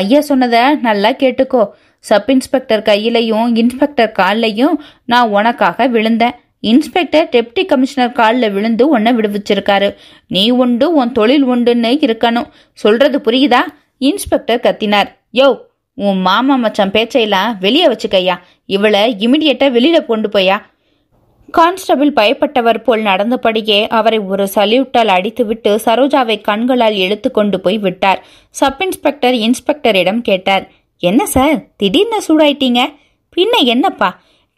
[SPEAKER 1] ஐயா சொன்னதை நல்லா கேட்டுக்கோ சப் இன்ஸ்பெக்டர் கையிலையும் இன்ஸ்பெக்டர் கால்லையும் நான் உனக்காக விழுந்தேன் இன்ஸ்பெக்டர் டெப்டி கமிஷனர் காலில் விழுந்து உன்னை விடுவிச்சிருக்காரு நீ உண்டு உன் தொழில் உண்டுன்னு இருக்கணும் சொல்றது புரியுதா இன்ஸ்பெக்டர் கத்தினார் யோ உன் மாமா மச்சம் பேச்சையெல்லாம் வெளியே வச்சுக்கையா இவளை இமிடியட்டா வெளியில் கொண்டு போயா கான்ஸ்டபிள் பயப்பட்டவர் போல் நடந்தபடியே அவரை ஒரு சல்யூட்டால் அடித்துவிட்டு சரோஜாவை கண்களால் இழுத்து கொண்டு போய் விட்டார் சப் இன்ஸ்பெக்டர் இன்ஸ்பெக்டரிடம் கேட்டார் என்ன சார் திடீர்னு சூடாயிட்டீங்க பின்ன என்னப்பா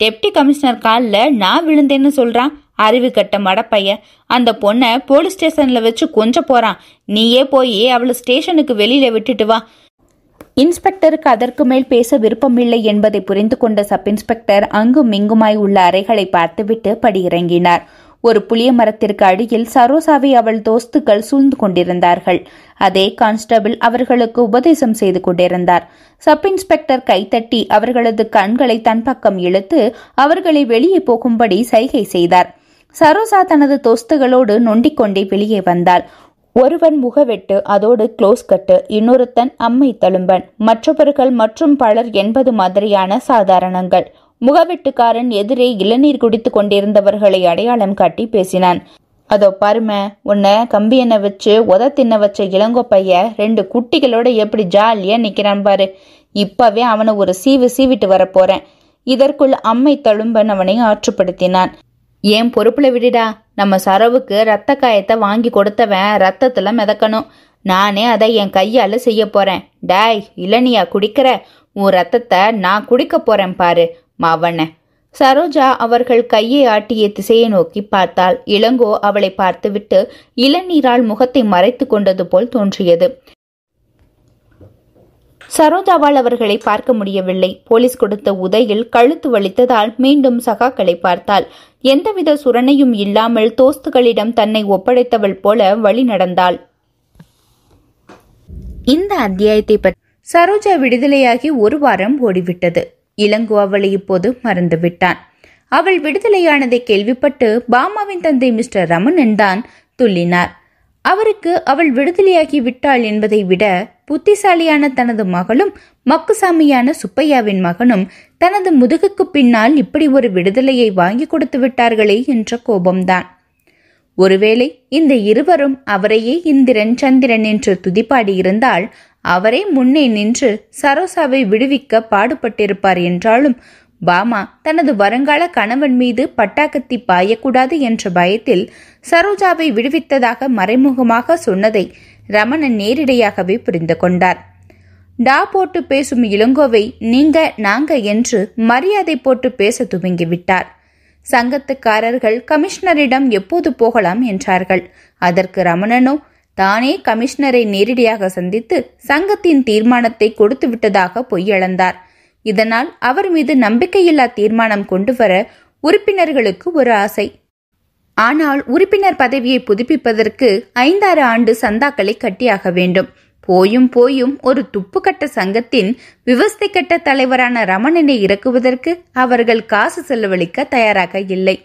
[SPEAKER 1] டெப்டி கமிஷனர் காலில் நான் விழுந்தேன்னு சொல்கிறான் அறிவு கட்ட மடப்பைய அந்த பொண்ணை போலீஸ் ஸ்டேஷனில் வச்சு கொஞ்சம் போகிறான் நீயே போய் அவளை ஸ்டேஷனுக்கு வெளியில் விட்டுட்டு வா இன்ஸ்பெக்டருக்கு அதற்கு மேல் பேச விருப்பமில்லை என்பதை புரிந்து கொண்ட சப் இன்ஸ்பெக்டர் அங்கும் இங்குமாய் உள்ள அறைகளை பார்த்துவிட்டு படியிறங்கினார் ஒரு புளிய மரத்திற்கு அடியில் சரோசாவை அவள் தோஸ்துக்கள் சூழ்ந்து கொண்டிருந்தார்கள் அதே கான்ஸ்டபிள் அவர்களுக்கு உபதேசம் செய்து கொண்டிருந்தார் சப் இன்ஸ்பெக்டர் கைத்தட்டி அவர்களது கண்களை தன் பக்கம் இழுத்து அவர்களை வெளியே போகும்படி சைகை செய்தார் சரோசா தனது தோஸ்துகளோடு நொண்டிக்கொண்டே வெளியே வந்தாள் ஒருவன் முகவெட்டு அதோடு க்ளோஸ் கட்டு இன்னொருத்தன் அம்மை தழும்பன் மற்றவர்கள் மற்றும் பலர் என்பது மாதிரியான சாதாரணங்கள் முகவெட்டுக்காரன் எதிரே இளநீர் குடித்து கொண்டிருந்தவர்களை அடையாளம் காட்டி பேசினான் அதோ பாருமே உன்னை கம்பி வச்சு உத தின்ன வச்ச இளங்கோப்பைய ரெண்டு குட்டிகளோட எப்படி ஜாலியாக நிற்கிறான் பாரு இப்பவே அவனை ஒரு சீவு சீவிட்டு வரப்போறேன் இதற்குள் அம்மை தழும்பன் அவனை ஆற்றுப்படுத்தினான் ஏன் பொறுப்பில் விடுடா நம்ம சரவுக்கு ரத்த காயத்தை வாங்கி கொடுத்தவன் ரத்தத்தில் மிதக்கணும் நானே அதை என் கையால் செய்ய போகிறேன் டாய் இளனியா குடிக்கிற உன் ரத்தத்தை நான் குடிக்க போகிறேன் பாரு மவனை சரோஜா அவர்கள் கையை ஆட்டிய திசையை நோக்கி பார்த்தாள் இளங்கோ அவளை பார்த்துவிட்டு இளநீரால் முகத்தை மறைத்து கொண்டது போல் தோன்றியது சரோஜாவால் அவர்களை பார்க்க முடியவில்லை போலீஸ் கொடுத்த உதையில் கழுத்து வலித்ததால் மீண்டும் சகாக்களை பார்த்தாள் எந்தவித சுரணையும் இல்லாமல் தோஸ்துகளிடம் தன்னை ஒப்படைத்தவள் போல வழி நடந்தாள் இந்த அத்தியாயத்தை பற்றி சரோஜா விடுதலையாகி ஒரு வாரம் ஓடிவிட்டது இளங்கோ அவளை இப்போது மறந்துவிட்டான் அவள் விடுதலையானதை கேள்விப்பட்டு பாமாவின் தந்தை மிஸ்டர் ரமணன் தான் துள்ளினார் அவருக்கு அவள் விடுதலையாகி விட்டாள் என்பதை விட புத்திசாலியான தனது மகளும் மக்குசாமியான சுப்பையாவின் மகனும் தனது முதுகுக்கு பின்னால் இப்படி ஒரு விடுதலையை வாங்கி கொடுத்து விட்டார்களே என்ற கோபம்தான் ஒருவேளை இந்த இருவரும் அவரையே இந்திரன் சந்திரன் என்று துதிப்பாடியிருந்தால் அவரே முன்னே நின்று சரோசாவை விடுவிக்க பாடுபட்டிருப்பார் என்றாலும் பாமா தனது வருங்கால கணவன் மீது பட்டாக்கத்தி பாயக்கூடாது என்ற பயத்தில் சரோஜாவை விடுவித்ததாக மறைமுகமாக சொன்னதை ரமணன் நேரிடையாகவே புரிந்து கொண்டார் டா போட்டு பேசும் இளங்கோவை நீங்க நாங்க என்று மரியாதை போட்டு பேச துவங்கிவிட்டார் சங்கத்துக்காரர்கள் கமிஷனரிடம் எப்போது போகலாம் என்றார்கள் அதற்கு ரமணனோ தானே கமிஷனரை நேரடியாக சந்தித்து சங்கத்தின் தீர்மானத்தை கொடுத்து விட்டதாக பொய்யளந்தார் இதனால் அவர் மீது நம்பிக்கையில்லா தீர்மானம் கொண்டு வர உறுப்பினர்களுக்கு ஒரு ஆசை ஆனால் உறுப்பினர் பதவியை புதுப்பிப்பதற்கு ஐந்தாறு ஆண்டு சந்தாக்களை கட்டியாக வேண்டும் போயும் போயும் ஒரு துப்புக்கட்ட சங்கத்தின் விவஸ்தை கட்ட தலைவரான ரமணனை இறக்குவதற்கு அவர்கள் காசு செலவழிக்க தயாராக இல்லை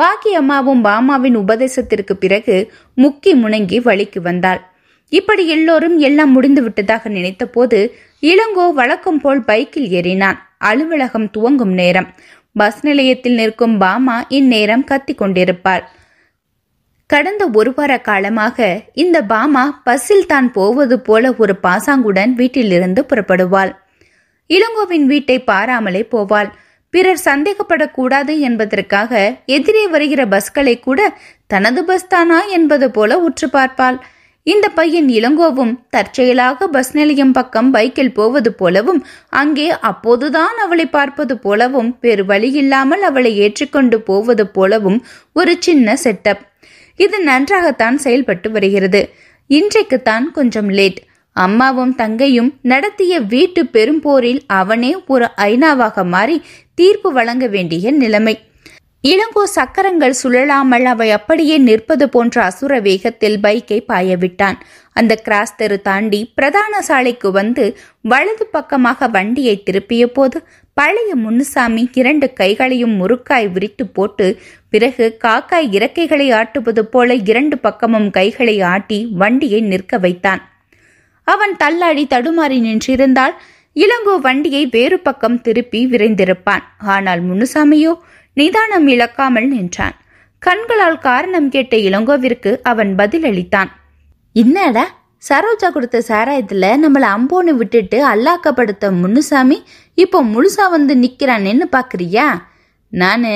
[SPEAKER 1] பாக்கி அம்மாவும் பாமாவின் உபதேசத்திற்கு பிறகு முக்கி முணங்கி வழிக்கு வந்தாள் இப்படி எல்லோரும் எல்லாம் முடிந்து விட்டதாக நினைத்தபோது இளங்கோ வழக்கம் போல் பைக்கில் ஏறினான் அலுவலகம் துவங்கும் நேரம் பஸ் நிலையத்தில் நிற்கும் பாமா இந்நேரம் கத்தி கொண்டிருப்பாள் கடந்த ஒரு வார காலமாக இந்த பாமா பஸ்ஸில் தான் போவது போல ஒரு பாசாங்குடன் வீட்டிலிருந்து புறப்படுவாள் இளங்கோவின் வீட்டை பாராமலே போவாள் பிறர் சந்தேகப்படக்கூடாது என்பதற்காக எதிரே வருகிற பஸ்களை கூட தனது பஸ் தானா என்பது போல உற்று பார்ப்பாள் இந்த பையன் இளங்கோவும் தற்செயலாக பஸ் நிலையம் பக்கம் பைக்கில் போவது போலவும் அங்கே அப்போதுதான் அவளை பார்ப்பது போலவும் வேறு வழி இல்லாமல் அவளை ஏற்றிக்கொண்டு போவது போலவும் ஒரு சின்ன செட்டப் இது நன்றாகத்தான் செயல்பட்டு வருகிறது இன்றைக்குத்தான் கொஞ்சம் லேட் அம்மாவும் தங்கையும் நடத்திய வீட்டு பெரும்போரில் அவனே ஒரு ஐநாவாக மாறி தீர்ப்பு வழங்க வேண்டிய நிலைமை இளங்கோ சக்கரங்கள் சுழலாமல் அவை அப்படியே நிற்பது போன்ற அசுர வேகத்தில் பைக்கை பாயவிட்டான் அந்த கிராஸ் தெரு தாண்டி பிரதான சாலைக்கு வந்து வலது பக்கமாக வண்டியை திருப்பிய போது பழைய முன்னுசாமி இரண்டு கைகளையும் முறுக்காய் விரித்து போட்டு பிறகு காக்காய் இறக்கைகளை ஆட்டுவது போல இரண்டு பக்கமும் கைகளை ஆட்டி வண்டியை நிற்க வைத்தான் அவன் தள்ளாடி தடுமாறி நின்றிருந்தால் இளங்கோ வண்டியை வேறு பக்கம் திருப்பி விரைந்திருப்பான் ஆனால் முனுசாமியோ நிதானம் இழக்காமல் நின்றான் கண்களால் காரணம் கேட்ட இளங்கோவிற்கு அவன் பதிலளித்தான் என்னடா சரோஜா கொடுத்த சாராயத்துல நம்மளை அம்போன்னு விட்டுட்டு அல்லாக்கப்படுத்த முன்னுசாமி இப்போ முழுசா வந்து நிற்கிறானேன்னு பார்க்குறியா நான்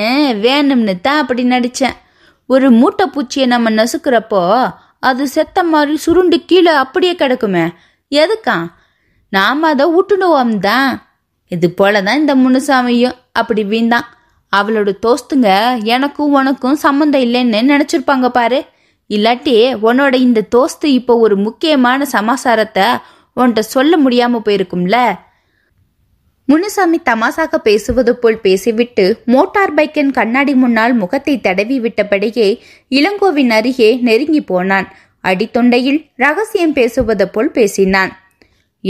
[SPEAKER 1] வேணும்னு தான் அப்படி நடிச்சேன் ஒரு மூட்டை பூச்சியை நம்ம நசுக்கிறப்போ அது செத்த மாதிரி சுருண்டு கீழே அப்படியே கிடக்குமே எதுக்கா நாம் அதை விட்டுடுவோம் தான் இது போலதான் தான் இந்த முனுசாமியும் அப்படி வீந்தான் அவளோட தோஸ்துங்க எனக்கும் உனக்கும் சம்மந்தம் இல்லைன்னு நினச்சிருப்பாங்க பாரு இல்லாட்டி உன்னோட இந்த தோஸ்து இப்போ ஒரு முக்கியமான சமாசாரத்தை உன்கிட்ட சொல்ல முடியாமல் போயிருக்கும்ல முனுசாமி தமாசாக பேசுவது போல் பேசிவிட்டு மோட்டார் பைக்கின் கண்ணாடி முன்னால் முகத்தை தடவி விட்டபடியே இளங்கோவின் அருகே நெருங்கி போனான் அடித்தொண்டையில் ரகசியம் பேசுவது போல் பேசினான்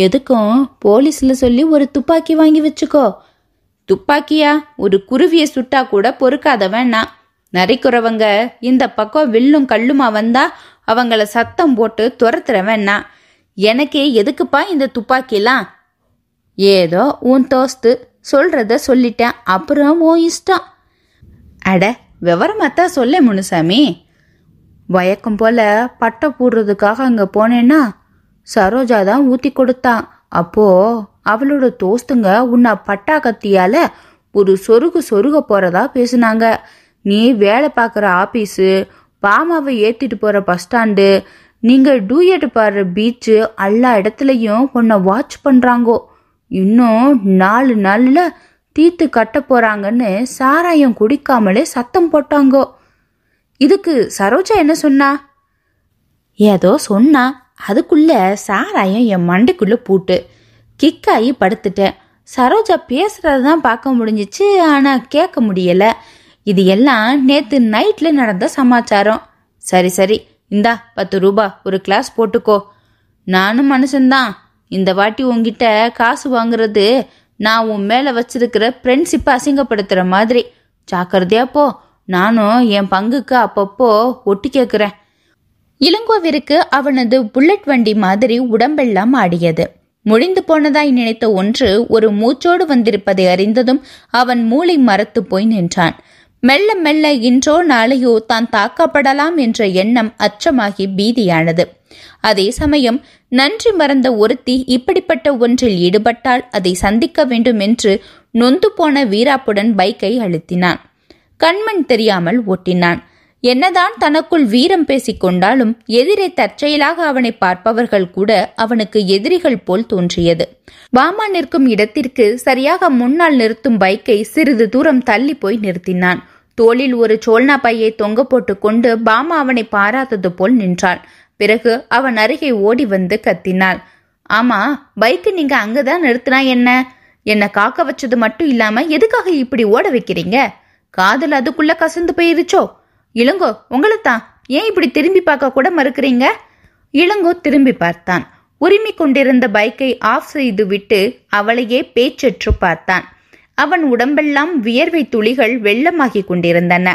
[SPEAKER 1] எதுக்கும் போலீஸ்ல சொல்லி ஒரு துப்பாக்கி வாங்கி வச்சுக்கோ துப்பாக்கியா ஒரு குருவியை சுட்டா கூட பொறுக்காத வேணா நரைக்குறவங்க இந்த பக்கம் வில்லும் கல்லுமா வந்தா அவங்கள சத்தம் போட்டு துரத்துற வேணா எனக்கே எதுக்குப்பா இந்த துப்பாக்கிலாம் ஏதோ உன் தோஸ்து சொல்கிறத சொல்லிட்டேன் அப்புறம் ஓ இஷ்டம் அட விவரமாத்தான் சொல்ல முனுசாமி வயக்கம் போல பட்டை போடுறதுக்காக அங்கே போனேன்னா சரோஜா தான் ஊற்றி கொடுத்தான் அப்போது அவளோட தோஸ்துங்க உன்னை பட்டா கத்தியால ஒரு சொருகு சொருக போறதா பேசுனாங்க நீ வேலை பார்க்குற ஆபீஸு பாமாவை ஏற்றிட்டு போகிற பஸ் ஸ்டாண்டு நீங்கள் டூயட் பாடுற பீச்சு எல்லா இடத்துலையும் உன்னை வாட்ச் பண்ணுறாங்கோ இன்னும் நாலு நாளில் தீத்து கட்ட போகிறாங்கன்னு சாராயம் குடிக்காமலே சத்தம் போட்டாங்கோ இதுக்கு சரோஜா என்ன சொன்னா ஏதோ சொன்னா அதுக்குள்ள சாராயம் என் மண்டைக்குள்ளே பூட்டு கிக் ஆகி படுத்துட்டேன் சரோஜா பேசுறது தான் பார்க்க முடிஞ்சிச்சு ஆனால் கேட்க முடியலை இது எல்லாம் நேற்று நைட்டில் நடந்த சமாச்சாரம் சரி சரி இந்தா பத்து ரூபா ஒரு கிளாஸ் போட்டுக்கோ நானும் மனுஷன்தான் இந்த வாட்டி உங்ககிட்ட காசு வாங்குறது நான் உன் மேலே வச்சிருக்கிற ஃப்ரெண்ட்ஷிப்பை அசிங்கப்படுத்துகிற மாதிரி ஜாக்கிரதையா போ நானும் என் பங்குக்கு அப்பப்போ ஒட்டி கேட்குறேன் இளங்கோவிற்கு அவனது புல்லட் வண்டி மாதிரி உடம்பெல்லாம் ஆடியது முடிந்து போனதாய் நினைத்த ஒன்று ஒரு மூச்சோடு வந்திருப்பதை அறிந்ததும் அவன் மூளை மறத்து போய் நின்றான் மெல்ல மெல்ல இன்றோ நாளையோ தான் தாக்கப்படலாம் என்ற எண்ணம் அச்சமாகி பீதியானது அதே சமயம் நன்றி மறந்த ஒருத்தி இப்படிப்பட்ட ஒன்றில் ஈடுபட்டால் அதை சந்திக்க வேண்டும் என்று நொந்து போன வீராப்புடன் பைக்கை அழுத்தினான் கண்மண் தெரியாமல் ஓட்டினான் என்னதான் தனக்குள் வீரம் பேசிக் கொண்டாலும் எதிரே தற்செயலாக அவனை பார்ப்பவர்கள் கூட அவனுக்கு எதிரிகள் போல் தோன்றியது பாமா நிற்கும் இடத்திற்கு சரியாக முன்னால் நிறுத்தும் பைக்கை சிறிது தூரம் தள்ளி போய் நிறுத்தினான் தோளில் ஒரு சோல்னா பையை தொங்க கொண்டு பாமா அவனை பாராதது போல் நின்றாள் பிறகு அவன் அருகே ஓடி வந்து கத்தினாள் ஆமா பைக்கு நீங்க அங்கதான் நிறுத்தினா என்ன என்னை காக்க வச்சது மட்டும் இல்லாம எதுக்காக இப்படி ஓட வைக்கிறீங்க காதல் அதுக்குள்ள கசந்து போயிருச்சோ இளங்கோ உங்களைத்தான் ஏன் இப்படி திரும்பி பார்க்க கூட மறுக்கிறீங்க இளங்கோ திரும்பி பார்த்தான் உரிமை கொண்டிருந்த பைக்கை ஆஃப் செய்து விட்டு அவளையே பேச்சற்று பார்த்தான் அவன் உடம்பெல்லாம் வியர்வை துளிகள் வெள்ளமாகி கொண்டிருந்தன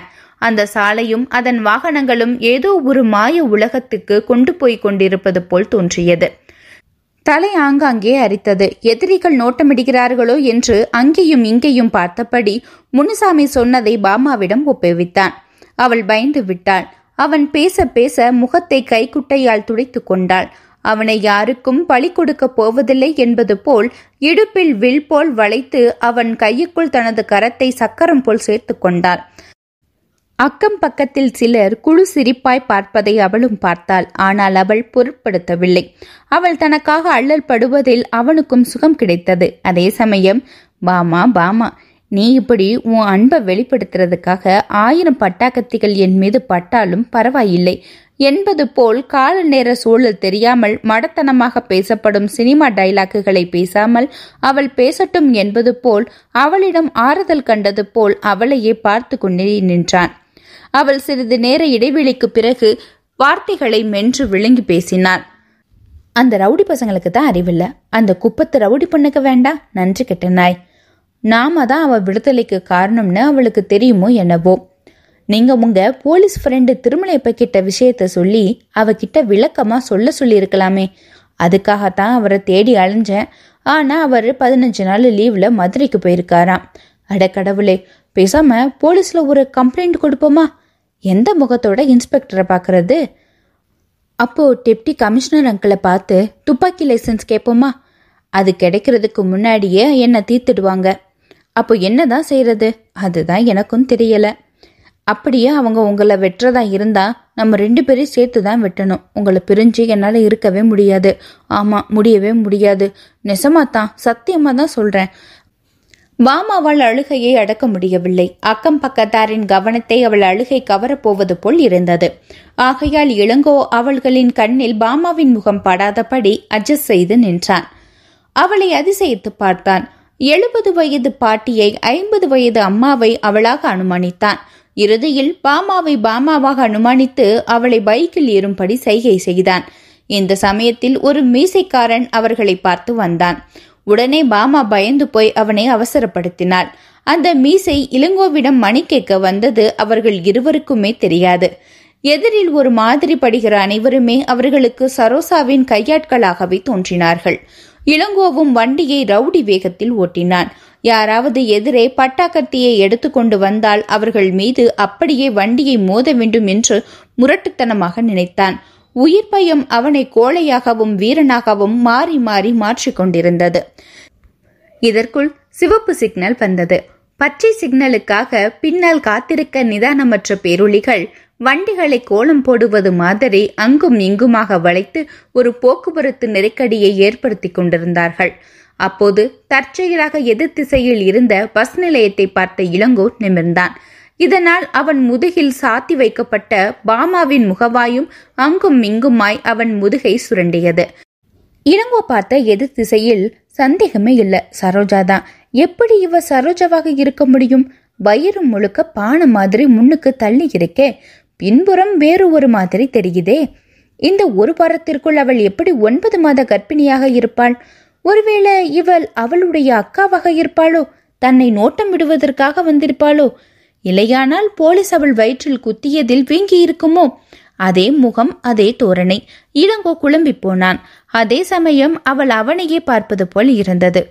[SPEAKER 1] அந்த சாலையும் அதன் வாகனங்களும் ஏதோ ஒரு மாய உலகத்துக்கு கொண்டு போய் கொண்டிருப்பது போல் தோன்றியது தலை ஆங்காங்கே அரித்தது எதிரிகள் நோட்டமிடுகிறார்களோ என்று அங்கேயும் இங்கேயும் பார்த்தபடி முனுசாமி சொன்னதை பாமாவிடம் ஒப்புவித்தான் அவள் பயந்து விட்டாள் அவன் பேச பேச முகத்தை கைக்குட்டையால் துடைத்து கொண்டாள் அவனை யாருக்கும் பழி கொடுக்க போவதில்லை என்பது போல் இடுப்பில் வில் போல் வளைத்து அவன் கையுக்குள் தனது கரத்தை சக்கரம் போல் சேர்த்து கொண்டாள் அக்கம் பக்கத்தில் சிலர் குழு சிரிப்பாய் பார்ப்பதை அவளும் பார்த்தாள் ஆனால் அவள் பொருட்படுத்தவில்லை அவள் தனக்காக அள்ளல் படுவதில் அவனுக்கும் சுகம் கிடைத்தது அதே சமயம் பாமா பாமா நீ இப்படி உன் அன்பை வெளிப்படுத்துறதுக்காக ஆயிரம் பட்டாக்கத்திகள் என் மீது பட்டாலும் பரவாயில்லை என்பது போல் கால நேர சூழல் தெரியாமல் மடத்தனமாக பேசப்படும் சினிமா டைலாக்குகளை பேசாமல் அவள் பேசட்டும் என்பது போல் அவளிடம் ஆறுதல் கண்டது போல் அவளையே பார்த்து கொண்டே நின்றான் அவள் சிறிது நேர இடைவெளிக்கு பிறகு வார்த்தைகளை மென்று விழுங்கி பேசினாள் அந்த ரவுடி பசங்களுக்கு தான் அறிவில்லை அந்த குப்பத்து ரவுடி பொண்ணுக்கு வேண்டாம் நன்றி கெட்ட நாய் நாம தான் அவள் விடுதலைக்கு காரணம்னு அவளுக்கு தெரியுமோ என்னவோ நீங்க உங்க போலீஸ் ஃப்ரெண்டு திருமலைப்ப கிட்ட விஷயத்த சொல்லி அவகிட்ட விளக்கமா சொல்ல சொல்லியிருக்கலாமே அதுக்காகத்தான் அவரை தேடி அலைஞ்சேன் ஆனா அவர் பதினஞ்சு நாள் லீவ்ல மதுரைக்கு போயிருக்காராம் அட கடவுளே பேசாம போலீஸ்ல ஒரு கம்ப்ளைண்ட் கொடுப்போமா எந்த முகத்தோட இன்ஸ்பெக்டரை பாக்குறது அப்போ டெப்டி கமிஷனர் அங்கிளை பார்த்து துப்பாக்கி லைசன்ஸ் கேட்போமா அது கிடைக்கிறதுக்கு முன்னாடியே என்னை தீர்த்துடுவாங்க அப்போ என்னதான் செய்யறது அதுதான் எனக்கும் தெரியல அப்படியே அவங்க உங்களை வெட்டுறதா இருந்தா நம்ம ரெண்டு பேரையும் சேர்த்து தான் வெட்டணும் உங்களை பிரிஞ்சு என்னால் இருக்கவே முடியாது ஆமாம் முடியவே முடியாது நெசமாக தான் சத்தியமாக தான் சொல்கிறேன் மாமாவால் அழுகையை அடக்க முடியவில்லை அக்கம் பக்கத்தாரின் கவனத்தை அவள் அழுகை கவரப்போவது போல் இருந்தது ஆகையால் இளங்கோ அவள்களின் கண்ணில் பாமாவின் முகம் படாதபடி அட்ஜஸ்ட் செய்து நின்றான் அவளை அதிசயித்து பார்த்தான் எழுபது வயது பாட்டியை ஐம்பது வயது அம்மாவை அவளாக அனுமானித்தான் இறுதியில் பாமாவை பாமாவாக அனுமானித்து அவளை பைக்கில் ஏறும்படி செய்கை செய்தான் இந்த சமயத்தில் ஒரு மீசைக்காரன் அவர்களை பார்த்து வந்தான் உடனே பாமா பயந்து போய் அவனை அவசரப்படுத்தினாள் அந்த மீசை இளங்கோவிடம் மணி கேட்க வந்தது அவர்கள் இருவருக்குமே தெரியாது எதிரில் ஒரு மாதிரி படுகிற அனைவருமே அவர்களுக்கு சரோசாவின் கையாட்களாகவே தோன்றினார்கள் இளங்கோவும் வண்டியை ரவுடி வேகத்தில் ஓட்டினான் யாராவது எதிரே பட்டாக்கத்தியை எடுத்துக்கொண்டு வந்தால் அவர்கள் மீது அப்படியே வண்டியை மோத வேண்டும் என்று முரட்டுத்தனமாக நினைத்தான் உயிர் பயம் அவனை கோழையாகவும் வீரனாகவும் மாறி மாறி மாற்றிக்கொண்டிருந்தது இதற்குள் சிவப்பு சிக்னல் வந்தது பச்சை சிக்னலுக்காக பின்னால் காத்திருக்க நிதானமற்ற பேருளிகள் வண்டிகளை கோலம் போடுவது மாதிரி அங்கும் இங்குமாக வளைத்து ஒரு போக்குவரத்து நெருக்கடியை ஏற்படுத்தி கொண்டிருந்தார்கள் அப்போது தற்செயலாக எதிர் திசையில் இருந்த பஸ் நிலையத்தை பார்த்த இளங்கோ நிமிர்ந்தான் இதனால் அவன் முதுகில் சாத்தி வைக்கப்பட்ட பாமாவின் முகவாயும் அங்கும் இங்குமாய் அவன் முதுகை சுரண்டியது இளங்கோ பார்த்த எதிர் திசையில் சந்தேகமே இல்லை சரோஜா தான் எப்படி இவ சரோஜவாக இருக்க முடியும் வயிறு முழுக்க பானை மாதிரி முன்னுக்கு தள்ளி இருக்கே பின்புறம் வேறு ஒரு மாதிரி தெரியுதே இந்த ஒரு வாரத்திற்குள் அவள் எப்படி ஒன்பது மாத கர்ப்பிணியாக இருப்பாள் ஒருவேளை இவள் அவளுடைய அக்காவாக இருப்பாளோ தன்னை நோட்டம் விடுவதற்காக வந்திருப்பாளோ இல்லையானால் போலீஸ் அவள் வயிற்றில் குத்தியதில் வீங்கி இருக்குமோ அதே முகம் அதே தோரணை இளங்கோ குழம்பி போனான் அதே சமயம் அவள் அவனையே பார்ப்பது போல் இருந்தது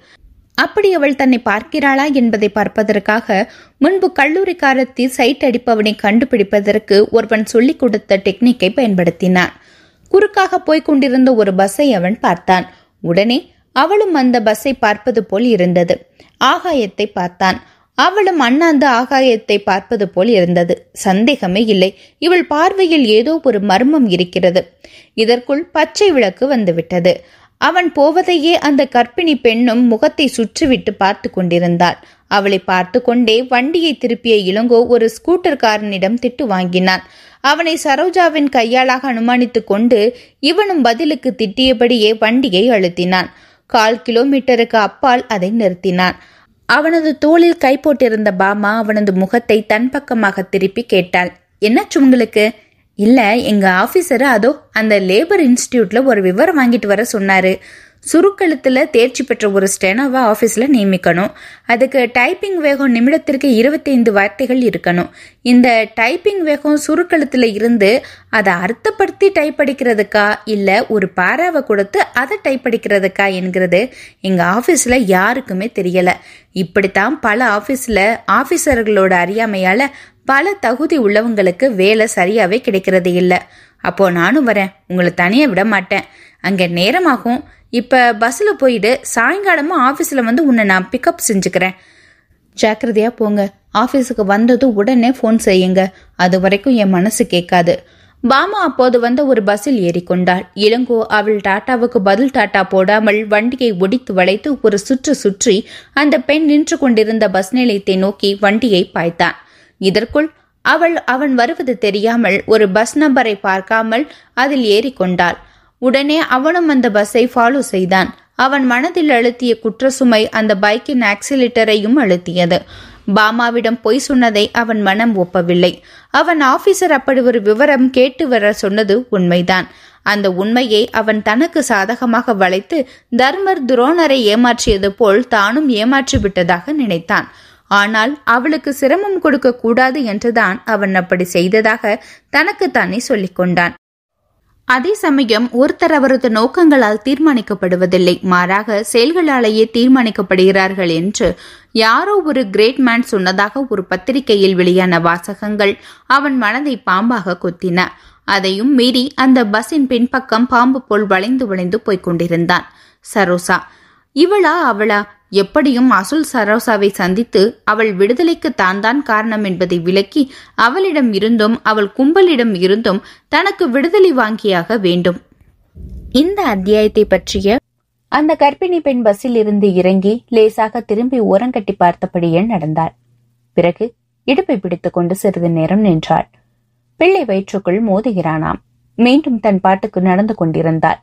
[SPEAKER 1] அப்படி அவள் தன்னை பார்க்கிறாளா என்பதை பார்ப்பதற்காக முன்பு கல்லூரிக்காரத்தி சைட் அடிப்பவனை கண்டுபிடிப்பதற்கு ஒருவன் சொல்லிக் கொடுத்த டெக்னிக்கை பயன்படுத்தினான் குறுக்காக போய்க் கொண்டிருந்த ஒரு பஸ்ஸை அவன் பார்த்தான் உடனே அவளும் அந்த பஸ்ஸை பார்ப்பது போல் இருந்தது ஆகாயத்தை பார்த்தான் அவளும் அண்ணாந்து ஆகாயத்தை பார்ப்பது போல் இருந்தது சந்தேகமே இல்லை இவள் பார்வையில் ஏதோ ஒரு மர்மம் இருக்கிறது இதற்குள் பச்சை விளக்கு வந்துவிட்டது அவன் போவதையே அந்த கற்பிணி பெண்ணும் முகத்தை சுற்றிவிட்டு பார்த்து கொண்டிருந்தாள் அவளை பார்த்து கொண்டே வண்டியை திருப்பிய இளங்கோ ஒரு ஸ்கூட்டர்காரனிடம் திட்டு வாங்கினான் அவனை சரோஜாவின் கையாளாக அனுமானித்துக் கொண்டு இவனும் பதிலுக்கு திட்டியபடியே வண்டியை அழுத்தினான் கால் கிலோமீட்டருக்கு அப்பால் அதை நிறுத்தினான் அவனது தோளில் கை போட்டிருந்த பாமா அவனது முகத்தை தன் பக்கமாக திருப்பி கேட்டாள் என்ன சுங்களுக்கு இல்லை எங்கள் ஆஃபீஸர் அதோ அந்த லேபர் இன்ஸ்டியூட்டில் ஒரு விவரம் வாங்கிட்டு வர சொன்னார் சுருக்கெழுத்தில் தேர்ச்சி பெற்ற ஒரு ஸ்டெனோவை ஆஃபீஸில் நியமிக்கணும் அதுக்கு டைப்பிங் வேகம் நிமிடத்திற்கு இருபத்தைந்து வார்த்தைகள் இருக்கணும் இந்த டைப்பிங் வேகம் சுருக்கெழுத்தில் இருந்து அதை அர்த்தப்படுத்தி டைப் அடிக்கிறதுக்கா இல்லை ஒரு பாராவை கொடுத்து அதை டைப் அடிக்கிறதுக்கா என்கிறது எங்கள் ஆஃபீஸில் யாருக்குமே தெரியலை இப்படித்தான் பல ஆஃபீஸில் ஆஃபீஸர்களோட அறியாமையால் பல தகுதி உள்ளவங்களுக்கு வேலை சரியாகவே கிடைக்கிறது இல்லை அப்போ நானும் வரேன் உங்களை தனியாக விட மாட்டேன் அங்கே நேரமாகும் இப்போ பஸ்ஸில் போயிடு சாயங்காலமா ஆஃபீஸில் வந்து உன்னை நான் பிக்கப் செஞ்சுக்கிறேன் ஜாக்கிரதையாக போங்க ஆஃபீஸுக்கு வந்ததும் உடனே ஃபோன் செய்யுங்க அது வரைக்கும் என் மனசு கேட்காது பாமா அப்போது வந்த ஒரு பஸ்ஸில் ஏறிக்கொண்டாள் இளங்கோ அவள் டாட்டாவுக்கு பதில் டாட்டா போடாமல் வண்டியை ஒடித்து வளைத்து ஒரு சுற்று சுற்றி அந்த பெண் நின்று கொண்டிருந்த பஸ் நிலையத்தை நோக்கி வண்டியை பாய்த்தான் இதற்குள் அவள் அவன் வருவது தெரியாமல் ஒரு பஸ் நம்பரை பார்க்காமல் அதில் ஏறிக்கொண்டாள் உடனே அவனும் அந்த பஸ்ஸை ஃபாலோ செய்தான் அவன் மனதில் அழுத்திய குற்றசுமை அந்த பைக்கின் ஆக்சிலேட்டரையும் அழுத்தியது பாமாவிடம் பொய் சொன்னதை அவன் மனம் ஒப்பவில்லை அவன் ஆபீசர் அப்படி ஒரு விவரம் கேட்டு வர சொன்னது உண்மைதான் அந்த உண்மையை அவன் தனக்கு சாதகமாக வளைத்து தர்மர் துரோணரை ஏமாற்றியது போல் தானும் ஏமாற்றிவிட்டதாக நினைத்தான் ஆனால் அவளுக்கு சிரமம் கொடுக்க கூடாது என்றுதான் அவன் அப்படி செய்ததாக தனக்குத்தானே சொல்லிக் கொண்டான் அதே சமயம் ஒருத்தர் அவரது நோக்கங்களால் தீர்மானிக்கப்படுவதில்லை மாறாக செயல்களாலேயே தீர்மானிக்கப்படுகிறார்கள் என்று யாரோ ஒரு கிரேட் மேன் சொன்னதாக ஒரு பத்திரிகையில் வெளியான வாசகங்கள் அவன் மனதை பாம்பாக கொத்தின அதையும் மீறி அந்த பஸ்ஸின் பின்பக்கம் பாம்பு போல் வளைந்து வளைந்து போய்க் கொண்டிருந்தான் சரோசா இவளா அவளா எப்படியும் அசுல் சரோசாவை சந்தித்து அவள் விடுதலைக்கு தான் தான் காரணம் என்பதை விளக்கி அவளிடம் இருந்தும் அவள் கும்பலிடம் இருந்தும் தனக்கு விடுதலை வாங்கியாக வேண்டும் இந்த அத்தியாயத்தை பற்றிய அந்த கர்ப்பிணி பெண் பஸ்ஸில் இருந்து இறங்கி லேசாக திரும்பி ஓரங்கட்டி பார்த்தபடியே நடந்தாள் பிறகு இடுப்பை பிடித்துக்கொண்டு சிறிது நேரம் நின்றாள் பிள்ளை வயிற்றுக்குள் மோதுகிறானாம் மீண்டும் தன் பாட்டுக்கு நடந்து கொண்டிருந்தாள்